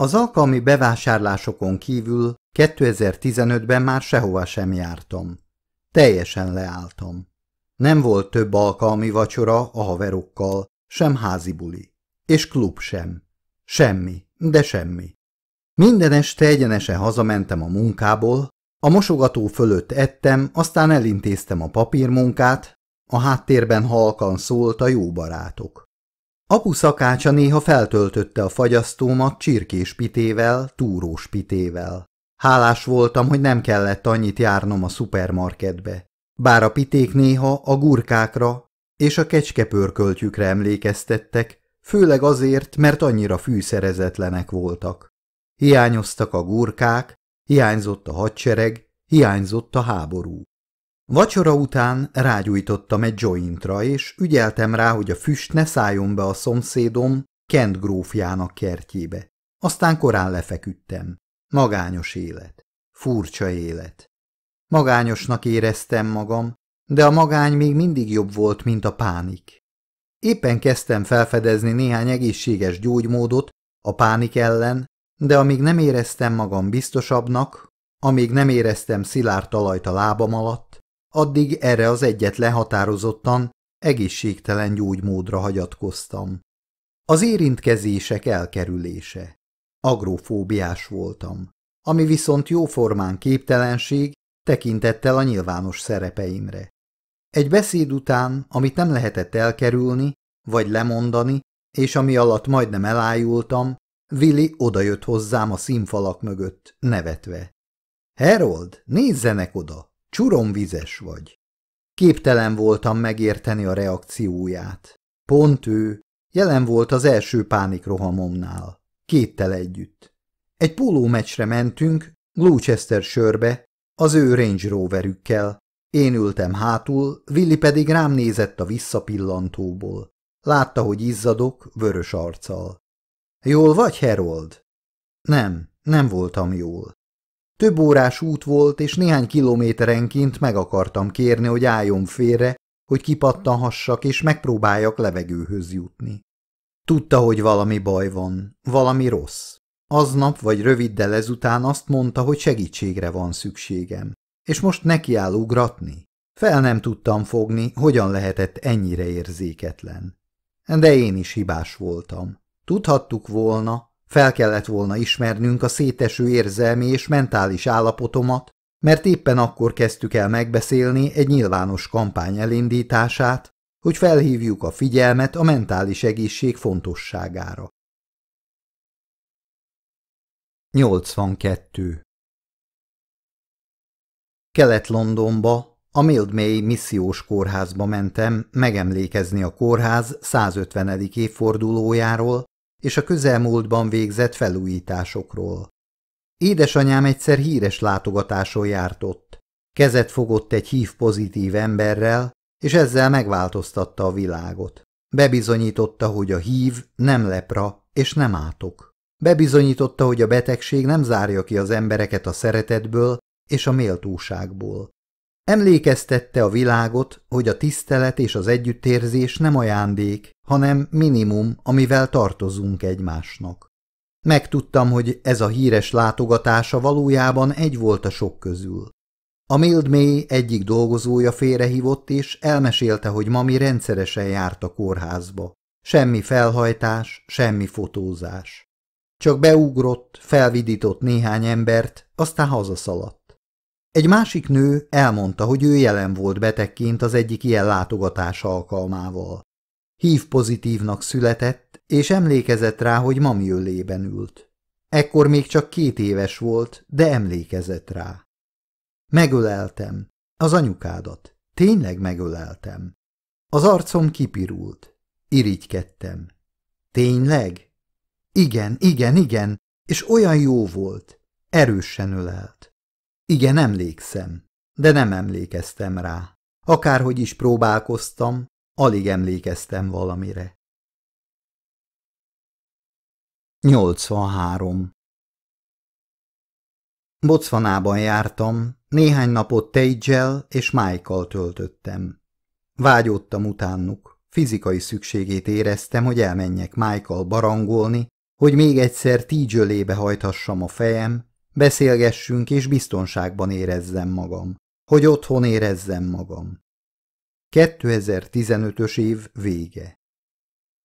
Az alkalmi bevásárlásokon kívül 2015-ben már sehova sem jártam. Teljesen leálltam. Nem volt több alkalmi vacsora a haverokkal, sem házi buli. És klub sem. Semmi, de semmi. Minden este egyenesen hazamentem a munkából, a mosogató fölött ettem, aztán elintéztem a papírmunkát, a háttérben halkan szólt a jó barátok. Apu szakácsa néha feltöltötte a fagyasztómat csirkés pitével, túrós pitével. Hálás voltam, hogy nem kellett annyit járnom a szupermarketbe. Bár a piték néha a gurkákra és a kecskepörköltjükre emlékeztettek, főleg azért, mert annyira fűszerezetlenek voltak. Hiányoztak a gurkák, hiányzott a hadsereg, hiányzott a háború. Vacsora után rágyújtottam egy jointra, és ügyeltem rá, hogy a füst ne szálljon be a szomszédom Kent grófjának kertjébe. Aztán korán lefeküdtem. Magányos élet. Furcsa élet. Magányosnak éreztem magam, de a magány még mindig jobb volt, mint a pánik. Éppen kezdtem felfedezni néhány egészséges gyógymódot a pánik ellen, de amíg nem éreztem magam biztosabbnak, amíg nem éreztem szilárd talajt a lábam alatt, Addig erre az egyet lehatározottan egészségtelen gyógymódra hagyatkoztam. Az érintkezések elkerülése. Agrofóbiás voltam, ami viszont jóformán képtelenség tekintettel a nyilvános szerepeimre. Egy beszéd után, amit nem lehetett elkerülni, vagy lemondani, és ami alatt majdnem elájultam, Vili odajött hozzám a színfalak mögött, nevetve. – Harold, nézzenek oda! Csuromvizes vagy. Képtelen voltam megérteni a reakcióját. Pont ő jelen volt az első pánikrohamomnál, kéttel együtt. Egy pólómeccsre mentünk, Gloucestershire-be, az ő Range Roverükkel. Én ültem hátul, Willi pedig rám nézett a visszapillantóból. Látta, hogy izzadok, vörös arccal. Jól vagy, Herold? Nem, nem voltam jól. Több órás út volt, és néhány kilométerenként meg akartam kérni, hogy álljon félre, hogy kipattanhassak és megpróbáljak levegőhöz jutni. Tudta, hogy valami baj van, valami rossz. Aznap vagy röviddel ezután azt mondta, hogy segítségre van szükségem, és most neki áll ugratni. Fel nem tudtam fogni, hogyan lehetett ennyire érzéketlen. De én is hibás voltam. Tudhattuk volna, fel kellett volna ismernünk a széteső érzelmi és mentális állapotomat, mert éppen akkor kezdtük el megbeszélni egy nyilvános kampány elindítását, hogy felhívjuk a figyelmet a mentális egészség fontosságára. 82. Kelet-Londonba, a Mildmay missziós kórházba mentem megemlékezni a kórház 150. évfordulójáról, és a közelmúltban végzett felújításokról. Édesanyám egyszer híres látogatáson járt ott. Kezet fogott egy hív pozitív emberrel, és ezzel megváltoztatta a világot. Bebizonyította, hogy a hív nem lepra és nem átok. Bebizonyította, hogy a betegség nem zárja ki az embereket a szeretetből és a méltóságból. Emlékeztette a világot, hogy a tisztelet és az együttérzés nem ajándék, hanem minimum, amivel tartozunk egymásnak. Megtudtam, hogy ez a híres látogatása valójában egy volt a sok közül. A Mild May egyik dolgozója félrehívott, és elmesélte, hogy mami rendszeresen járt a kórházba. Semmi felhajtás, semmi fotózás. Csak beugrott, felvidított néhány embert, aztán hazaszaladt. Egy másik nő elmondta, hogy ő jelen volt betegként az egyik ilyen látogatás alkalmával. Hív pozitívnak született, és emlékezett rá, hogy mami ölében ült. Ekkor még csak két éves volt, de emlékezett rá. Megöleltem. Az anyukádat. Tényleg megöleltem. Az arcom kipirult. Irigykedtem. Tényleg? Igen, igen, igen, és olyan jó volt. Erősen ölelt. Igen, emlékszem, de nem emlékeztem rá. Akárhogy is próbálkoztam, Alig emlékeztem valamire. 83. Bocvanában jártam, néhány napot Tejgyel és Michael töltöttem. Vágyottam utánuk, fizikai szükségét éreztem, hogy elmenjek Michael barangolni, hogy még egyszer tígyölébe hajthassam a fejem, beszélgessünk és biztonságban érezzem magam, hogy otthon érezzem magam. 2015-ös év vége.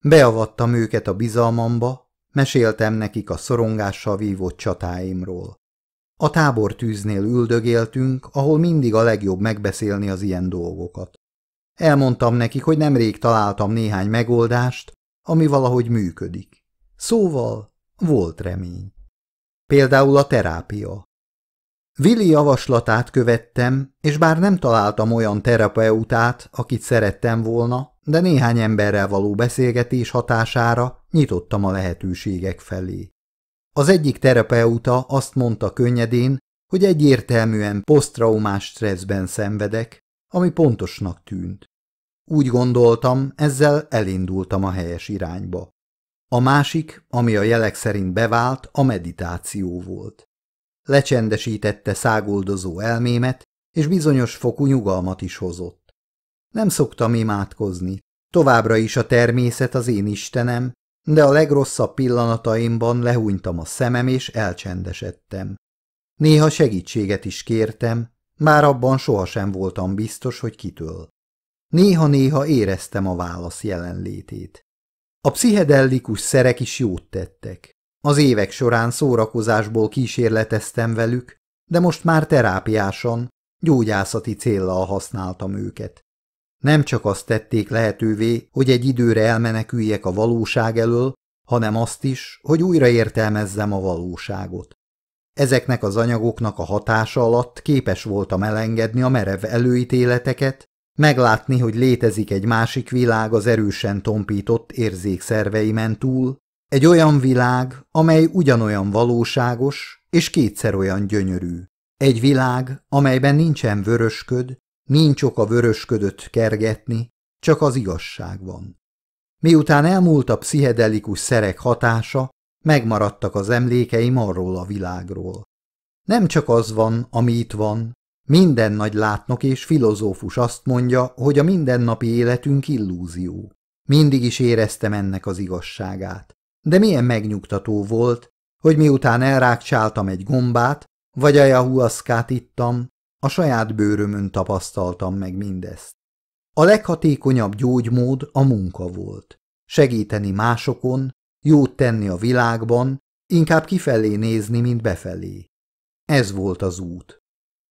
Beavattam őket a bizalmamba, meséltem nekik a szorongással vívott csatáimról. A tűznél üldögéltünk, ahol mindig a legjobb megbeszélni az ilyen dolgokat. Elmondtam nekik, hogy nemrég találtam néhány megoldást, ami valahogy működik. Szóval volt remény. Például a terápia. Vili javaslatát követtem, és bár nem találtam olyan terapeutát, akit szerettem volna, de néhány emberrel való beszélgetés hatására nyitottam a lehetőségek felé. Az egyik terapeuta azt mondta könnyedén, hogy egyértelműen posztraumás stresszben szenvedek, ami pontosnak tűnt. Úgy gondoltam, ezzel elindultam a helyes irányba. A másik, ami a jelek szerint bevált, a meditáció volt lecsendesítette száguldozó elmémet, és bizonyos fokú nyugalmat is hozott. Nem szoktam imádkozni, továbbra is a természet az én istenem, de a legrosszabb pillanataimban lehúnytam a szemem és elcsendesedtem. Néha segítséget is kértem, már abban sohasem voltam biztos, hogy kitől. Néha-néha éreztem a válasz jelenlétét. A pszichedellikus szerek is jót tettek. Az évek során szórakozásból kísérleteztem velük, de most már terápiásan, gyógyászati céllal használtam őket. Nem csak azt tették lehetővé, hogy egy időre elmeneküljek a valóság elől, hanem azt is, hogy újra értelmezzem a valóságot. Ezeknek az anyagoknak a hatása alatt képes voltam elengedni a merev előítéleteket, meglátni, hogy létezik egy másik világ az erősen tompított érzékszerveimen túl, egy olyan világ, amely ugyanolyan valóságos és kétszer olyan gyönyörű. Egy világ, amelyben nincsen vörösköd, nincs oka a kergetni, csak az igazság van. Miután elmúlt a pszichedelikus szerek hatása, megmaradtak az emlékeim arról a világról. Nem csak az van, ami itt van, minden nagy látnok és filozófus azt mondja, hogy a mindennapi életünk illúzió. Mindig is éreztem ennek az igazságát. De milyen megnyugtató volt, hogy miután elrákcsáltam egy gombát, vagy a jahuaszkát ittam, a saját bőrömön tapasztaltam meg mindezt. A leghatékonyabb gyógymód a munka volt. Segíteni másokon, jót tenni a világban, inkább kifelé nézni, mint befelé. Ez volt az út.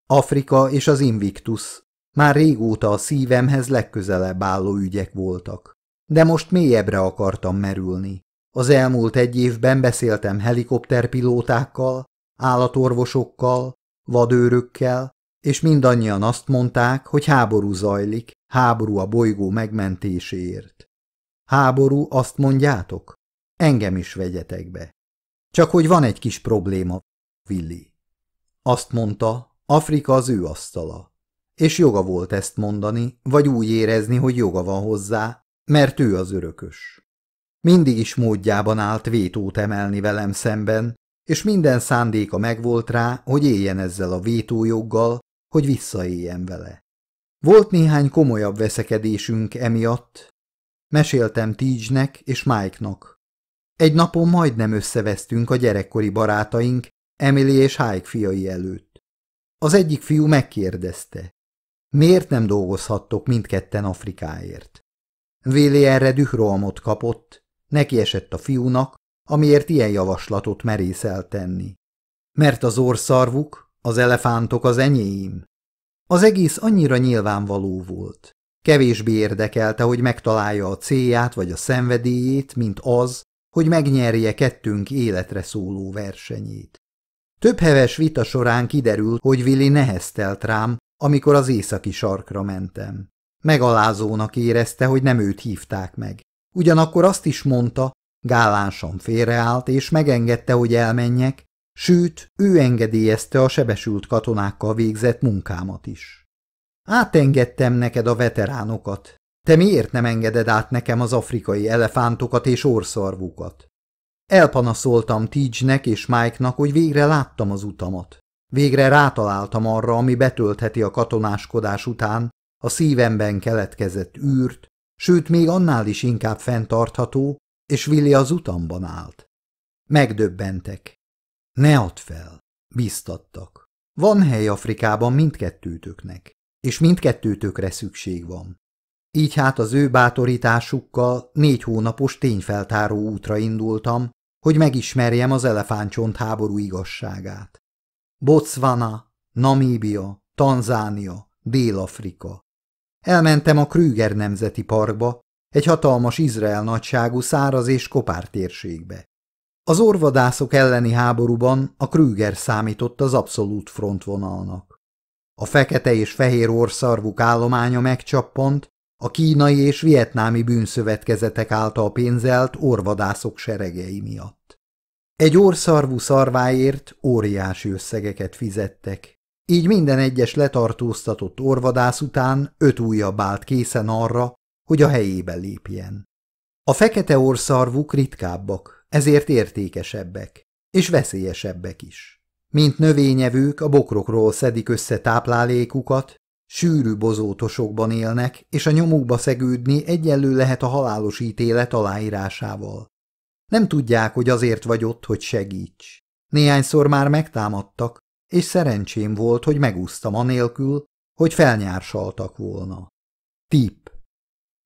Afrika és az Invictus már régóta a szívemhez legközelebb álló ügyek voltak, de most mélyebbre akartam merülni, az elmúlt egy évben beszéltem helikopterpilótákkal, állatorvosokkal, vadőrökkel, és mindannyian azt mondták, hogy háború zajlik, háború a bolygó megmentéséért. Háború, azt mondjátok? Engem is vegyetek be. Csak hogy van egy kis probléma, Willi. Azt mondta, Afrika az ő asztala. És joga volt ezt mondani, vagy úgy érezni, hogy joga van hozzá, mert ő az örökös. Mindig is módjában állt vétót emelni velem szemben, és minden szándéka megvolt rá, hogy éljen ezzel a vétójoggal, hogy visszaéljen vele. Volt néhány komolyabb veszekedésünk emiatt. Meséltem Tígynek és Mike-nak. Egy napon majdnem összevesztünk a gyerekkori barátaink, Emily és Hike fiai előtt. Az egyik fiú megkérdezte, miért nem dolgozhattok mindketten Afrikáért? Véli erre dührohamot kapott, Neki esett a fiúnak, amiért ilyen javaslatot merészel tenni. Mert az orszarvuk, az elefántok az enyém. Az egész annyira nyilvánvaló volt. Kevésbé érdekelte, hogy megtalálja a célját vagy a szenvedélyét, mint az, hogy megnyerje kettőnk életre szóló versenyét. Több heves vita során kiderült, hogy Vili neheztelt rám, amikor az északi sarkra mentem. Megalázónak érezte, hogy nem őt hívták meg. Ugyanakkor azt is mondta, gálánsan félreállt és megengedte, hogy elmenjek, sőt, ő engedélyezte a sebesült katonákkal végzett munkámat is. Átengedtem neked a veteránokat. Te miért nem engeded át nekem az afrikai elefántokat és orszarvukat? Elpanaszoltam Tígynek és Mike-nak, hogy végre láttam az utamat. Végre rátaláltam arra, ami betöltheti a katonáskodás után a szívemben keletkezett űrt, sőt még annál is inkább fenntartható, és Willi az utamban állt. Megdöbbentek. Ne add fel, biztattak. Van hely Afrikában mindkettőtöknek, és mindkettőtökre szükség van. Így hát az ő bátorításukkal négy hónapos tényfeltáró útra indultam, hogy megismerjem az elefántcsont háború igazságát. Botswana, Namíbia, Tanzánia, Dél-Afrika. Elmentem a Krüger Nemzeti Parkba, egy hatalmas Izrael nagyságú száraz és kopár térségbe. Az orvadászok elleni háborúban a Krüger számított az abszolút frontvonalnak. A fekete és fehér orszarvuk állománya megcsappant, a kínai és vietnámi bűnszövetkezetek által pénzelt orvadászok seregei miatt. Egy orszarvú szarváért óriási összegeket fizettek, így minden egyes letartóztatott orvadász után öt újabb állt készen arra, hogy a helyébe lépjen. A fekete orszarvuk ritkábbak, ezért értékesebbek, és veszélyesebbek is. Mint növényevők a bokrokról szedik össze táplálékukat, sűrű bozótosokban élnek, és a nyomukba szegődni egyenlő lehet a halálos ítélet aláírásával. Nem tudják, hogy azért vagy ott, hogy segíts. Néhányszor már megtámadtak, és szerencsém volt, hogy megúsztam anélkül, hogy felnyársaltak volna. Tip.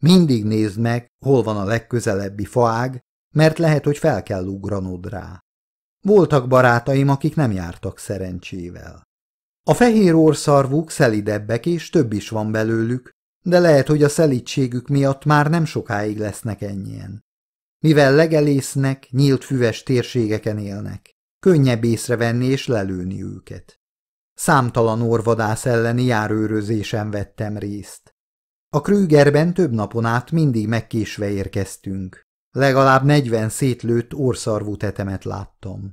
Mindig nézd meg, hol van a legközelebbi faág, mert lehet, hogy fel kell ugranod rá. Voltak barátaim, akik nem jártak szerencsével. A fehér orszarvuk szelidebbek, és több is van belőlük, de lehet, hogy a szelítségük miatt már nem sokáig lesznek ennyien. Mivel legelésznek, nyílt füves térségeken élnek. Könnyebb észrevenni és lelőni őket. Számtalan orvadász elleni járőrözésen vettem részt. A Krügerben több napon át mindig megkésve érkeztünk. Legalább negyven szétlőtt orszarvú tetemet láttam.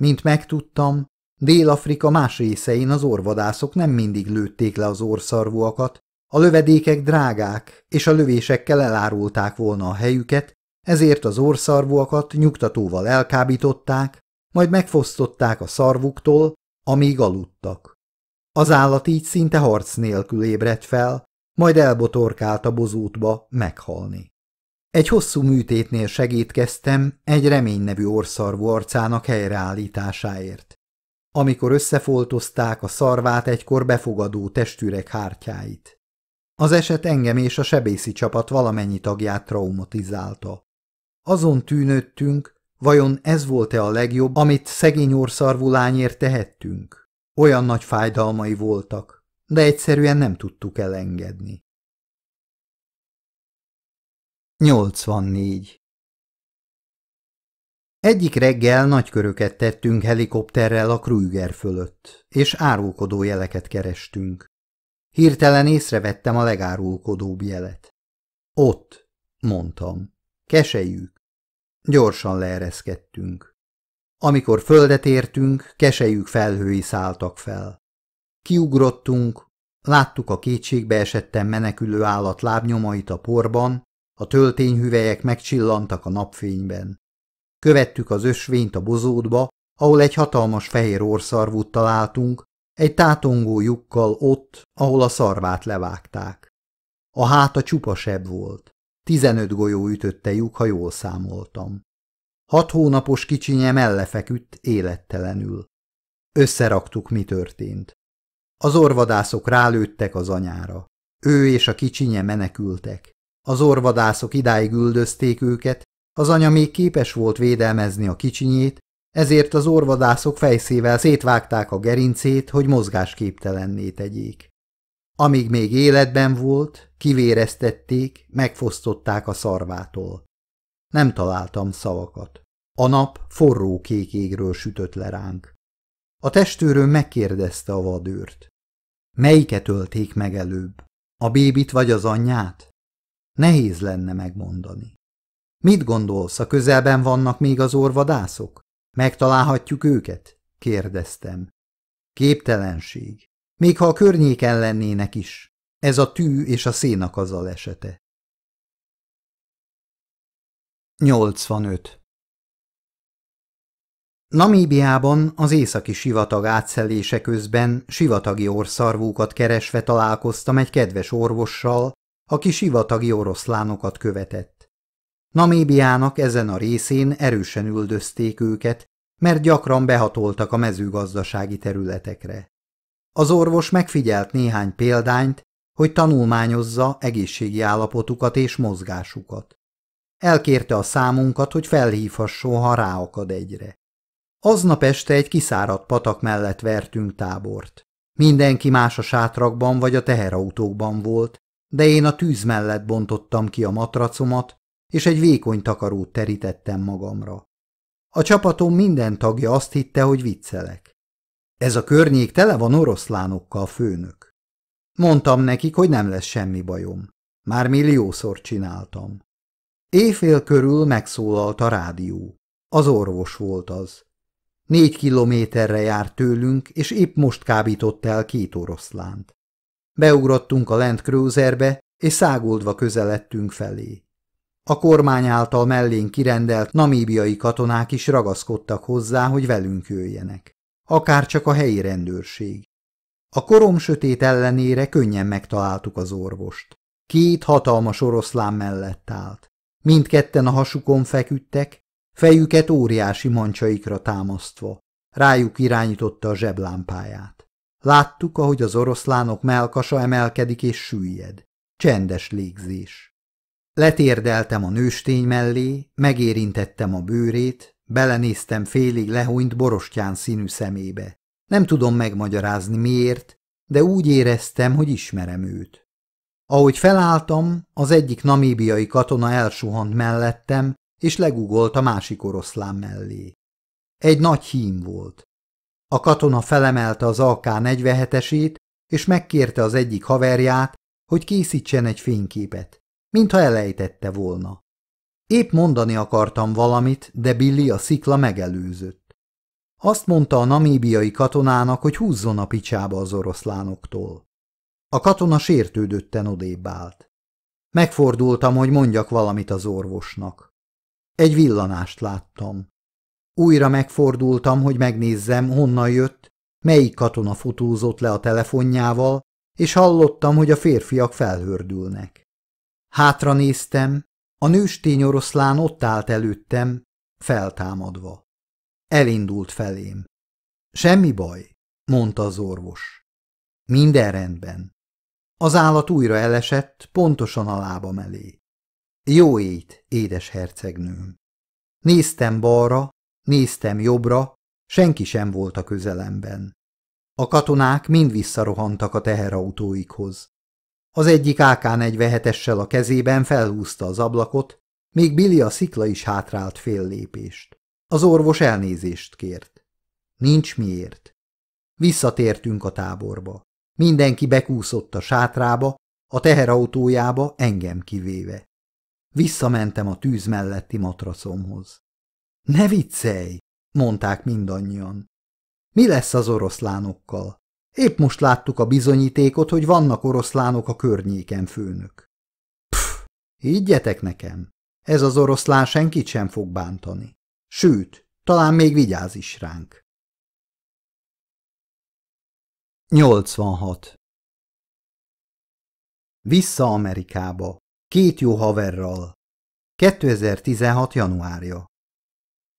Mint megtudtam, Dél-Afrika más részein az orvadászok nem mindig lőtték le az orszarvúakat, a lövedékek drágák, és a lövésekkel elárulták volna a helyüket, ezért az orszarvúakat nyugtatóval elkábították, majd megfosztották a szarvuktól, amíg aludtak. Az állat így szinte harc nélkül ébredt fel, majd elbotorkált a bozótba meghalni. Egy hosszú műtétnél segítkeztem egy remény nevű orszarvú arcának helyreállításáért. Amikor összefoltozták a szarvát egykor befogadó testüreg hártyáit. Az eset engem és a sebészi csapat valamennyi tagját traumatizálta. Azon tűnődtünk, Vajon ez volt-e a legjobb, amit szegény orszarvú lányért tehettünk? Olyan nagy fájdalmai voltak, de egyszerűen nem tudtuk elengedni. 84. Egyik reggel nagy köröket tettünk helikopterrel a Krüger fölött, és árulkodó jeleket kerestünk. Hirtelen észrevettem a legárulkodóbb jelet. Ott, mondtam, kesejük. Gyorsan leereszkedtünk. Amikor földet értünk, kesejük felhői szálltak fel. Kiugrottunk, láttuk a kétségbe esetten menekülő állat lábnyomait a porban, a töltényhüvelyek megcsillantak a napfényben. Követtük az ösvényt a bozótba, ahol egy hatalmas fehér orszarvút találtunk, egy tátongó lyukkal ott, ahol a szarvát levágták. A háta csupa sebb volt. Tizenöt golyó ütötte lyuk, ha jól számoltam. Hat hónapos kicsinye mellefeküdt élettelenül. Összeraktuk, mi történt. Az orvadászok rálőttek az anyára. Ő és a kicsinye menekültek. Az orvadászok idáig üldözték őket, az anya még képes volt védelmezni a kicsinyét, ezért az orvadászok fejszével szétvágták a gerincét, hogy mozgásképtelenné tegyék. Amíg még életben volt, kivéreztették, megfosztották a szarvától. Nem találtam szavakat. A nap forró kék égről sütött le ránk. A testőről megkérdezte a vadőrt. Melyiket ölték meg előbb? A bébit vagy az anyját? Nehéz lenne megmondani. Mit gondolsz, a közelben vannak még az orvadászok? Megtalálhatjuk őket? kérdeztem. Képtelenség még ha a környéken lennének is. Ez a tű és a szénakazal esete. 85. Namíbiában az északi sivatag átszelése közben sivatagi orszarvúkat keresve találkoztam egy kedves orvossal, aki sivatagi oroszlánokat követett. Namíbiának ezen a részén erősen üldözték őket, mert gyakran behatoltak a mezőgazdasági területekre. Az orvos megfigyelt néhány példányt, hogy tanulmányozza egészségi állapotukat és mozgásukat. Elkérte a számunkat, hogy felhívhasson, ha ráakad egyre. Aznap este egy kiszáradt patak mellett vertünk tábort. Mindenki más a sátrakban vagy a teherautókban volt, de én a tűz mellett bontottam ki a matracomat, és egy vékony takarót terítettem magamra. A csapatom minden tagja azt hitte, hogy viccelek. Ez a környék tele van oroszlánokkal, főnök. Mondtam nekik, hogy nem lesz semmi bajom. Már milliószor csináltam. Éjfél körül megszólalt a rádió. Az orvos volt az. Négy kilométerre járt tőlünk, és épp most kábított el két oroszlánt. Beugrottunk a Land Cruiserbe, és száguldva közeledtünk felé. A kormány által mellén kirendelt namíbiai katonák is ragaszkodtak hozzá, hogy velünk jöjjenek akár csak a helyi rendőrség. A korom sötét ellenére könnyen megtaláltuk az orvost. Két hatalmas oroszlán mellett állt. Mindketten a hasukon feküdtek, fejüket óriási mancsaikra támasztva. Rájuk irányította a zseblámpáját. Láttuk, ahogy az oroszlánok melkasa emelkedik és süllyed. Csendes légzés. Letérdeltem a nőstény mellé, megérintettem a bőrét, Belenéztem félig lehúnyt borostyán színű szemébe. Nem tudom megmagyarázni miért, de úgy éreztem, hogy ismerem őt. Ahogy felálltam, az egyik namíbiai katona elsuhant mellettem, és legugolt a másik oroszlán mellé. Egy nagy hím volt. A katona felemelte az AK-47-esét, és megkérte az egyik haverját, hogy készítsen egy fényképet, mintha elejtette volna. Épp mondani akartam valamit, de Billy a szikla megelőzött. Azt mondta a namíbiai katonának, hogy húzzon a picsába az oroszlánoktól. A katona sértődötten odébb állt. Megfordultam, hogy mondjak valamit az orvosnak. Egy villanást láttam. Újra megfordultam, hogy megnézzem, honnan jött, melyik katona fotózott le a telefonjával, és hallottam, hogy a férfiak felhördülnek. Hátra néztem, a nőstény oroszlán ott állt előttem, feltámadva. Elindult felém. Semmi baj, mondta az orvos. Minden rendben. Az állat újra elesett, pontosan a lábam elé. Jó ét, édes hercegnőm. Néztem balra, néztem jobbra, senki sem volt a közelemben. A katonák mind visszarohantak a teherautóikhoz. Az egyik AK-47-essel a kezében felhúzta az ablakot, még Billy a szikla is hátrált fél lépést. Az orvos elnézést kért. Nincs miért. Visszatértünk a táborba. Mindenki bekúszott a sátrába, a teherautójába engem kivéve. Visszamentem a tűz melletti matracomhoz. Ne viccelj, mondták mindannyian. Mi lesz az oroszlánokkal? Épp most láttuk a bizonyítékot, hogy vannak oroszlánok a környéken, főnök. Pff, higgyetek nekem, ez az oroszlán senkit sem fog bántani. Sőt, talán még vigyáz is ránk. 86. Vissza Amerikába, két jó haverral. 2016. januárja.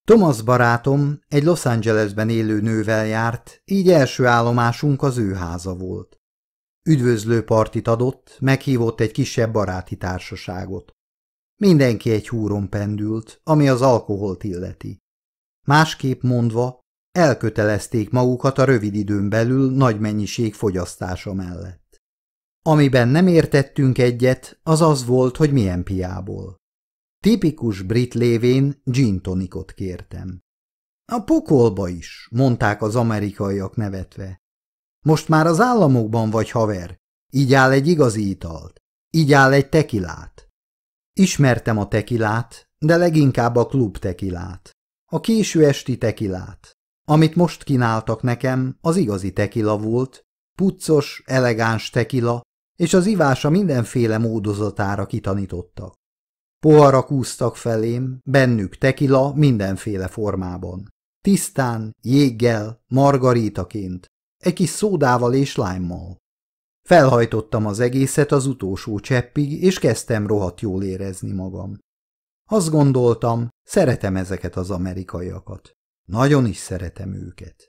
Thomas barátom egy Los Angelesben élő nővel járt, így első állomásunk az ő háza volt. Üdvözlő partit adott, meghívott egy kisebb baráti társaságot. Mindenki egy húron pendült, ami az alkoholt illeti. Másképp mondva, elkötelezték magukat a rövid időn belül nagy mennyiség fogyasztása mellett. Amiben nem értettünk egyet, az az volt, hogy milyen piából. Tipikus brit lévén gin tonikot kértem. A pokolba is, mondták az amerikaiak nevetve. Most már az államokban vagy haver, így áll egy igazi italt, így áll egy tekilát. Ismertem a tekilát, de leginkább a klub tekilát, a késő esti tekilát. Amit most kínáltak nekem, az igazi tekila volt, puccos, elegáns tekila, és az ivása mindenféle módozatára kitanítottak. Poharak úsztak felém, bennük tekila mindenféle formában. Tisztán, jéggel, margarítaként, egy kis szódával és lájmmal. Felhajtottam az egészet az utolsó cseppig, és kezdtem rohadt jól érezni magam. Azt gondoltam, szeretem ezeket az amerikaiakat. Nagyon is szeretem őket.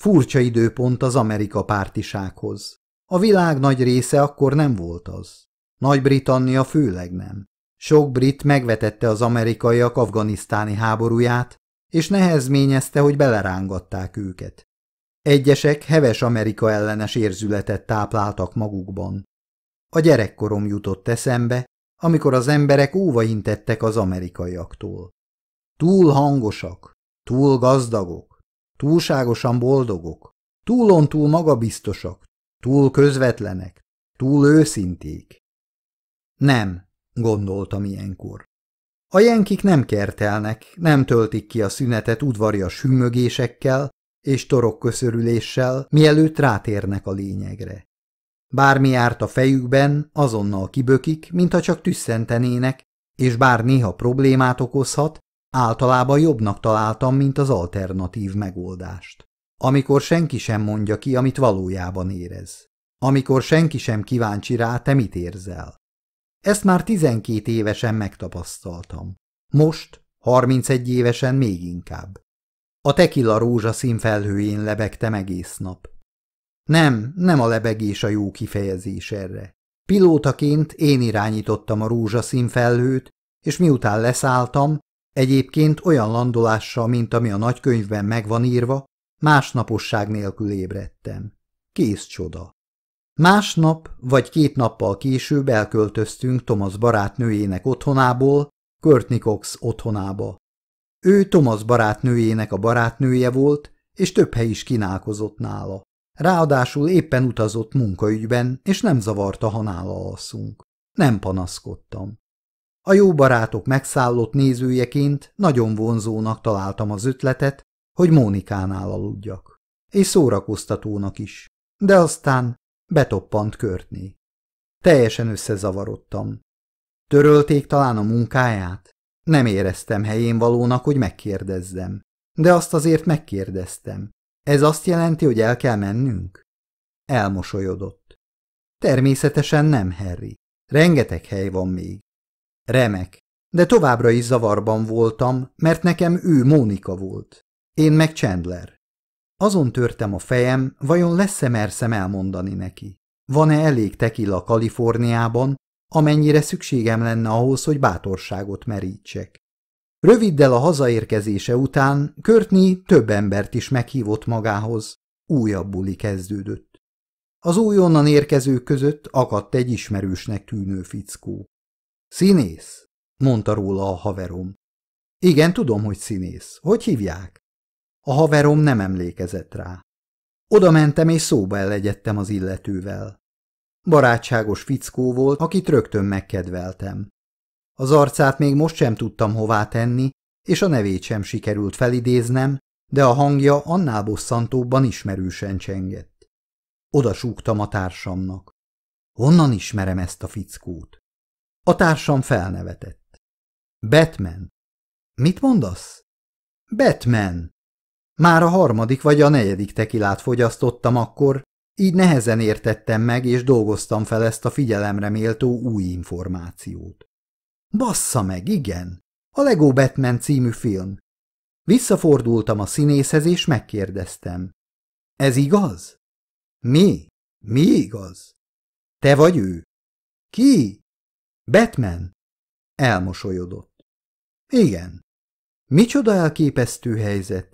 Furcsa időpont az Amerika pártisághoz. A világ nagy része akkor nem volt az. Nagy-Britannia főleg nem. Sok brit megvetette az amerikaiak afganisztáni háborúját, és nehezményezte, hogy belerángatták őket. Egyesek heves Amerika ellenes érzületet tápláltak magukban. A gyerekkorom jutott eszembe, amikor az emberek óvaintettek az amerikaiaktól. Túl hangosak, túl gazdagok, túlságosan boldogok, túlon túl magabiztosak, túl közvetlenek, túl őszinték. Nem, gondoltam ilyenkor. A jenkik nem kertelnek, nem töltik ki a szünetet udvarias hümmögésekkel és torokköszörüléssel, mielőtt rátérnek a lényegre. Bármi járt a fejükben, azonnal kibökik, mintha csak tüsszentenének, és bár néha problémát okozhat, általában jobbnak találtam, mint az alternatív megoldást. Amikor senki sem mondja ki, amit valójában érez. Amikor senki sem kíváncsi rá, te mit érzel. Ezt már 12 évesen megtapasztaltam. Most, 31 évesen még inkább. A tekila rózsaszín felhőjén lebegtem egész nap. Nem, nem a lebegés a jó kifejezés erre. Pilótaként én irányítottam a rózsaszín felhőt, és miután leszálltam, egyébként olyan landolással, mint ami a nagykönyvben megvan írva, másnaposság nélkül ébredtem. Kész csoda. Másnap vagy két nappal később elköltöztünk Thomas barátnőjének otthonából, Cox otthonába. Ő Thomas barátnőjének a barátnője volt, és több hely is kínálkozott nála. Ráadásul éppen utazott munkaügyben, és nem zavarta, ha nála alszunk. Nem panaszkodtam. A jó barátok megszállott nézőjeként nagyon vonzónak találtam az ötletet, hogy Mónikánál aludjak. És szórakoztatónak is. De aztán betoppant körtni. Teljesen összezavarodtam. Törölték talán a munkáját? Nem éreztem helyén valónak, hogy megkérdezzem. De azt azért megkérdeztem. Ez azt jelenti, hogy el kell mennünk? Elmosolyodott. Természetesen nem, Harry. Rengeteg hely van még. Remek, de továbbra is zavarban voltam, mert nekem ő Mónika volt. Én meg Chandler. Azon törtem a fejem, vajon lesz-e merszem elmondani neki. Van-e elég tekila Kaliforniában, amennyire szükségem lenne ahhoz, hogy bátorságot merítsek. Röviddel a hazaérkezése után Körtni több embert is meghívott magához. Újabb buli kezdődött. Az újonnan érkezők között akadt egy ismerősnek tűnő fickó. Színész, mondta róla a haverom. Igen, tudom, hogy színész. Hogy hívják? A haverom nem emlékezett rá. Oda mentem és szóba elegyedtem az illetővel. Barátságos fickó volt, akit rögtön megkedveltem. Az arcát még most sem tudtam hová tenni, és a nevét sem sikerült felidéznem, de a hangja annál bosszantóbban ismerősen csengett. Oda súgtam a társamnak. Honnan ismerem ezt a fickót? A társam felnevetett. Batman. Mit mondasz? Batman, már a harmadik vagy a negyedik tekilát fogyasztottam akkor, így nehezen értettem meg, és dolgoztam fel ezt a figyelemre méltó új információt. Bassza meg, igen! A Lego Batman című film. Visszafordultam a színészhez, és megkérdeztem. Ez igaz? Mi? Mi igaz? Te vagy ő? Ki? Batman? Elmosolyodott. Igen. Micsoda elképesztő helyzet.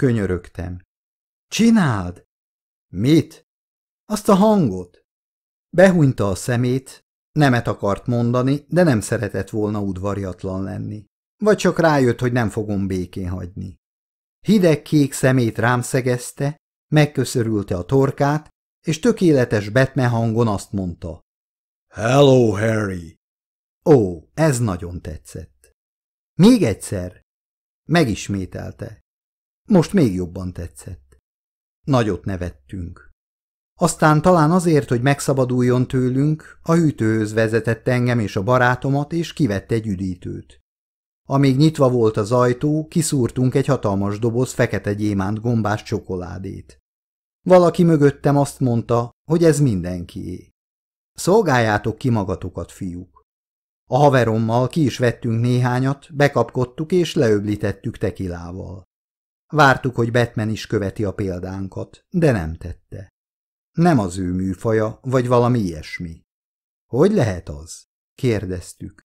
Könyörögtem. Csináld! Mit? Azt a hangot. Behunyta a szemét, nemet akart mondani, de nem szeretett volna udvariatlan lenni. Vagy csak rájött, hogy nem fogom békén hagyni. Hideg kék szemét rám szegezte, megköszörülte a torkát, és tökéletes Batman hangon azt mondta. Hello, Harry! Ó, ez nagyon tetszett. Még egyszer! Megismételte. Most még jobban tetszett. Nagyot nevettünk. Aztán talán azért, hogy megszabaduljon tőlünk, a hűtőhöz vezetett engem és a barátomat, és kivett egy üdítőt. Amíg nyitva volt az ajtó, kiszúrtunk egy hatalmas doboz fekete gyémánt gombás csokoládét. Valaki mögöttem azt mondta, hogy ez mindenkié. Szolgáljátok ki magatokat, fiúk. A haverommal ki is vettünk néhányat, bekapkodtuk és leöblítettük tekilával. Vártuk, hogy Batman is követi a példánkat, de nem tette. Nem az ő műfaja, vagy valami ilyesmi. Hogy lehet az? kérdeztük.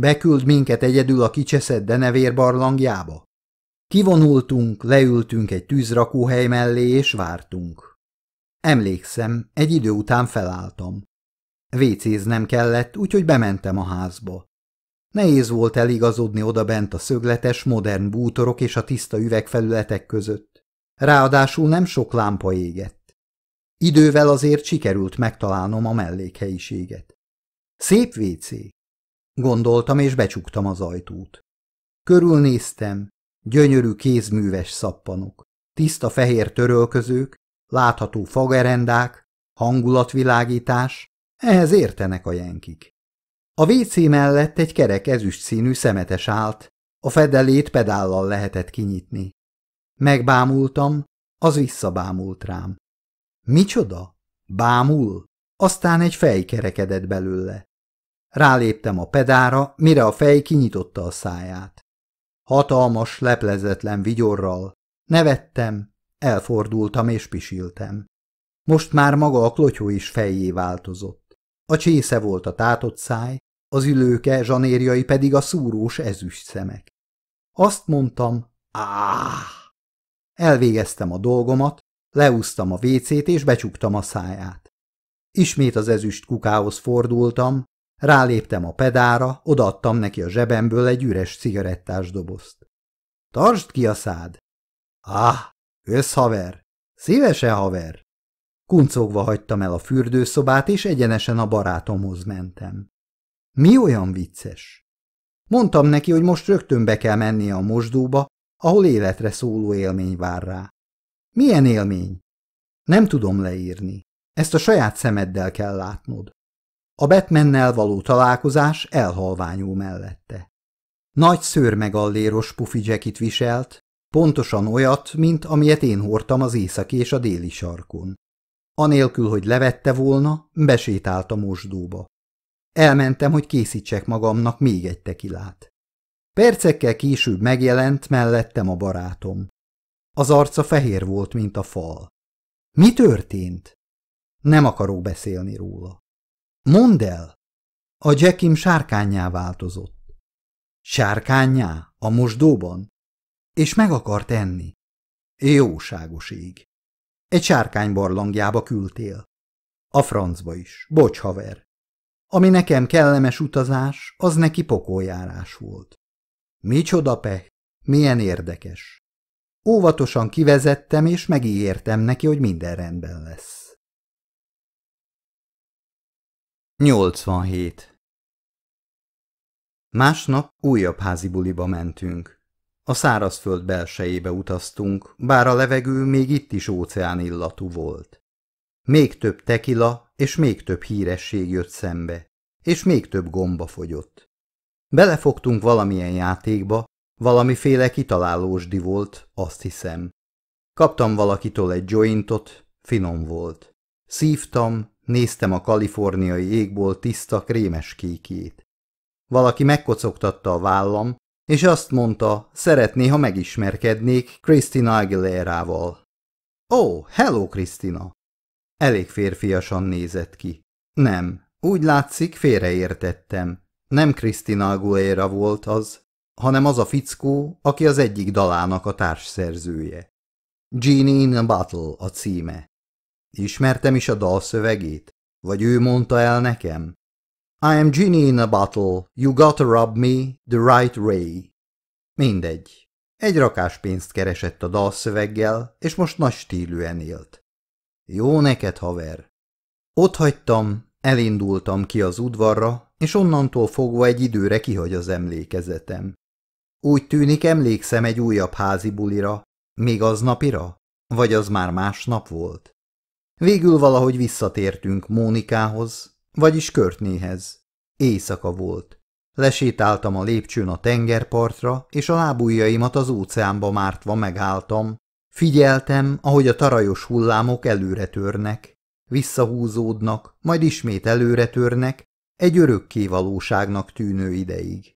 Beküld minket egyedül a kicseszed denevér barlangjába? Kivonultunk, leültünk egy tűzrakóhely mellé, és vártunk. Emlékszem, egy idő után felálltam. Vécéznem kellett, úgyhogy bementem a házba. Nehéz volt eligazodni oda bent a szögletes, modern bútorok és a tiszta üvegfelületek között. Ráadásul nem sok lámpa égett. Idővel azért sikerült megtalálnom a mellékhelyiséget. Szép vécé! gondoltam és becsuktam az ajtót. Körülnéztem, gyönyörű kézműves szappanok, tiszta fehér törölközők, látható fagerendák, hangulatvilágítás, ehhez értenek a jenkik. A WC mellett egy kerek ezüst színű szemetes állt, a fedelét pedállal lehetett kinyitni. Megbámultam, az visszabámult rám. Micsoda? Bámul? Aztán egy fej kerekedett belőle. Ráléptem a pedára, mire a fej kinyitotta a száját. Hatalmas, leplezetlen vigyorral. Nevettem, elfordultam és pisiltem. Most már maga a klotyó is fejé változott. A csésze volt a tátott száj, az ülőke zsanérjai pedig a szúrós ezüst szemek. Azt mondtam, áh! Elvégeztem a dolgomat, leúztam a vécét és becsuktam a száját. Ismét az ezüst kukához fordultam, ráléptem a pedára, odaadtam neki a zsebemből egy üres cigarettás dobozt. Tartsd ki a szád! Áh, haver! Szívese haver! Kuncogva hagytam el a fürdőszobát, és egyenesen a barátomhoz mentem. Mi olyan vicces? Mondtam neki, hogy most rögtön be kell mennie a mosdóba, ahol életre szóló élmény vár rá. Milyen élmény? Nem tudom leírni. Ezt a saját szemeddel kell látnod. A Batmannel való találkozás elhalványú mellette. Nagy szőrmegalléros pufi jackit viselt, pontosan olyat, mint amilyet én hordtam az északi és a déli sarkon. Anélkül, hogy levette volna, besétált a mosdóba. Elmentem, hogy készítsek magamnak még egy tekilát. Percekkel később megjelent mellettem a barátom. Az arca fehér volt, mint a fal. Mi történt? Nem akarok beszélni róla. Mondd el! A Jackim sárkányá változott. Sárkányá? A mosdóban? És meg akart enni. Jóságos ég. Egy sárkány barlangjába küldtél. A francba is. Bocs, haver. Ami nekem kellemes utazás, az neki pokoljárás volt. Micsoda peh, milyen érdekes. Óvatosan kivezettem, és megígértem neki, hogy minden rendben lesz. 87. Másnap újabb házi buliba mentünk. A szárazföld belsejébe utaztunk, bár a levegő még itt is óceán illatú volt. Még több tekila és még több híresség jött szembe, és még több gomba fogyott. Belefogtunk valamilyen játékba, valamiféle kitalálósdi volt, azt hiszem. Kaptam valakitől egy jointot, finom volt. Szívtam, néztem a kaliforniai égból tiszta krémes kékét. Valaki megkocogtatta a vállam, és azt mondta, szeretné, ha megismerkednék Christina Aguilera-val. Ó, oh, hello, Kristina! Elég férfiasan nézett ki. Nem, úgy látszik, félreértettem. Nem Krisztina Aguilera volt az, hanem az a fickó, aki az egyik dalának a társszerzője. Genie in a Battle a címe. Ismertem is a dal szövegét? Vagy ő mondta el nekem? I am Genie in a Battle, you gotta rub me the right way. Mindegy. Egy rakás pénzt keresett a dalszöveggel, és most nagy stílűen élt. Jó neked, haver! Ott hagytam, elindultam ki az udvarra, és onnantól fogva egy időre kihagy az emlékezetem. Úgy tűnik, emlékszem egy újabb házi bulira, még az napira, vagy az már másnap volt. Végül valahogy visszatértünk Mónikához, vagyis Körtnéhez. Éjszaka volt. Lesétáltam a lépcsőn a tengerpartra, és a lábujjaimat az óceánba mártva megálltam, Figyeltem, ahogy a tarajos hullámok előre törnek, visszahúzódnak, majd ismét előre törnek, egy örökké valóságnak tűnő ideig.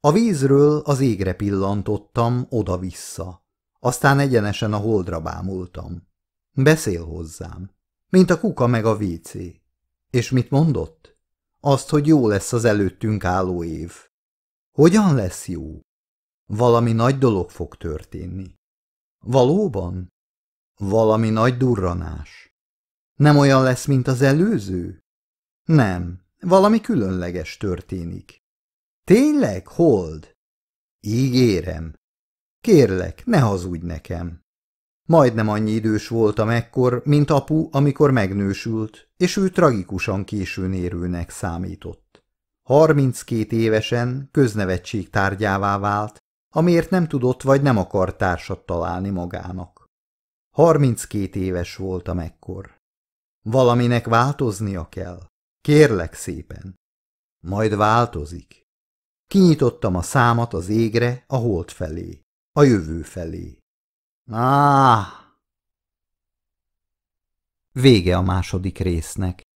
A vízről az égre pillantottam oda-vissza, aztán egyenesen a holdra bámultam. Beszél hozzám, mint a kuka meg a vécé. És mit mondott? Azt, hogy jó lesz az előttünk álló év. Hogyan lesz jó? Valami nagy dolog fog történni. Valóban? Valami nagy durranás. Nem olyan lesz, mint az előző? Nem, valami különleges történik. Tényleg, hold? Ígérem. Kérlek, ne hazudj nekem. Majdnem annyi idős voltam ekkor, mint apu, amikor megnősült, és ő tragikusan későn érőnek számított. 32 évesen köznevetség tárgyává vált, amiért nem tudott vagy nem akart társat találni magának. 32 éves voltam ekkor. Valaminek változnia kell. Kérlek szépen. Majd változik. Kinyitottam a számat az égre, a hold felé, a jövő felé. Á! Vége a második résznek.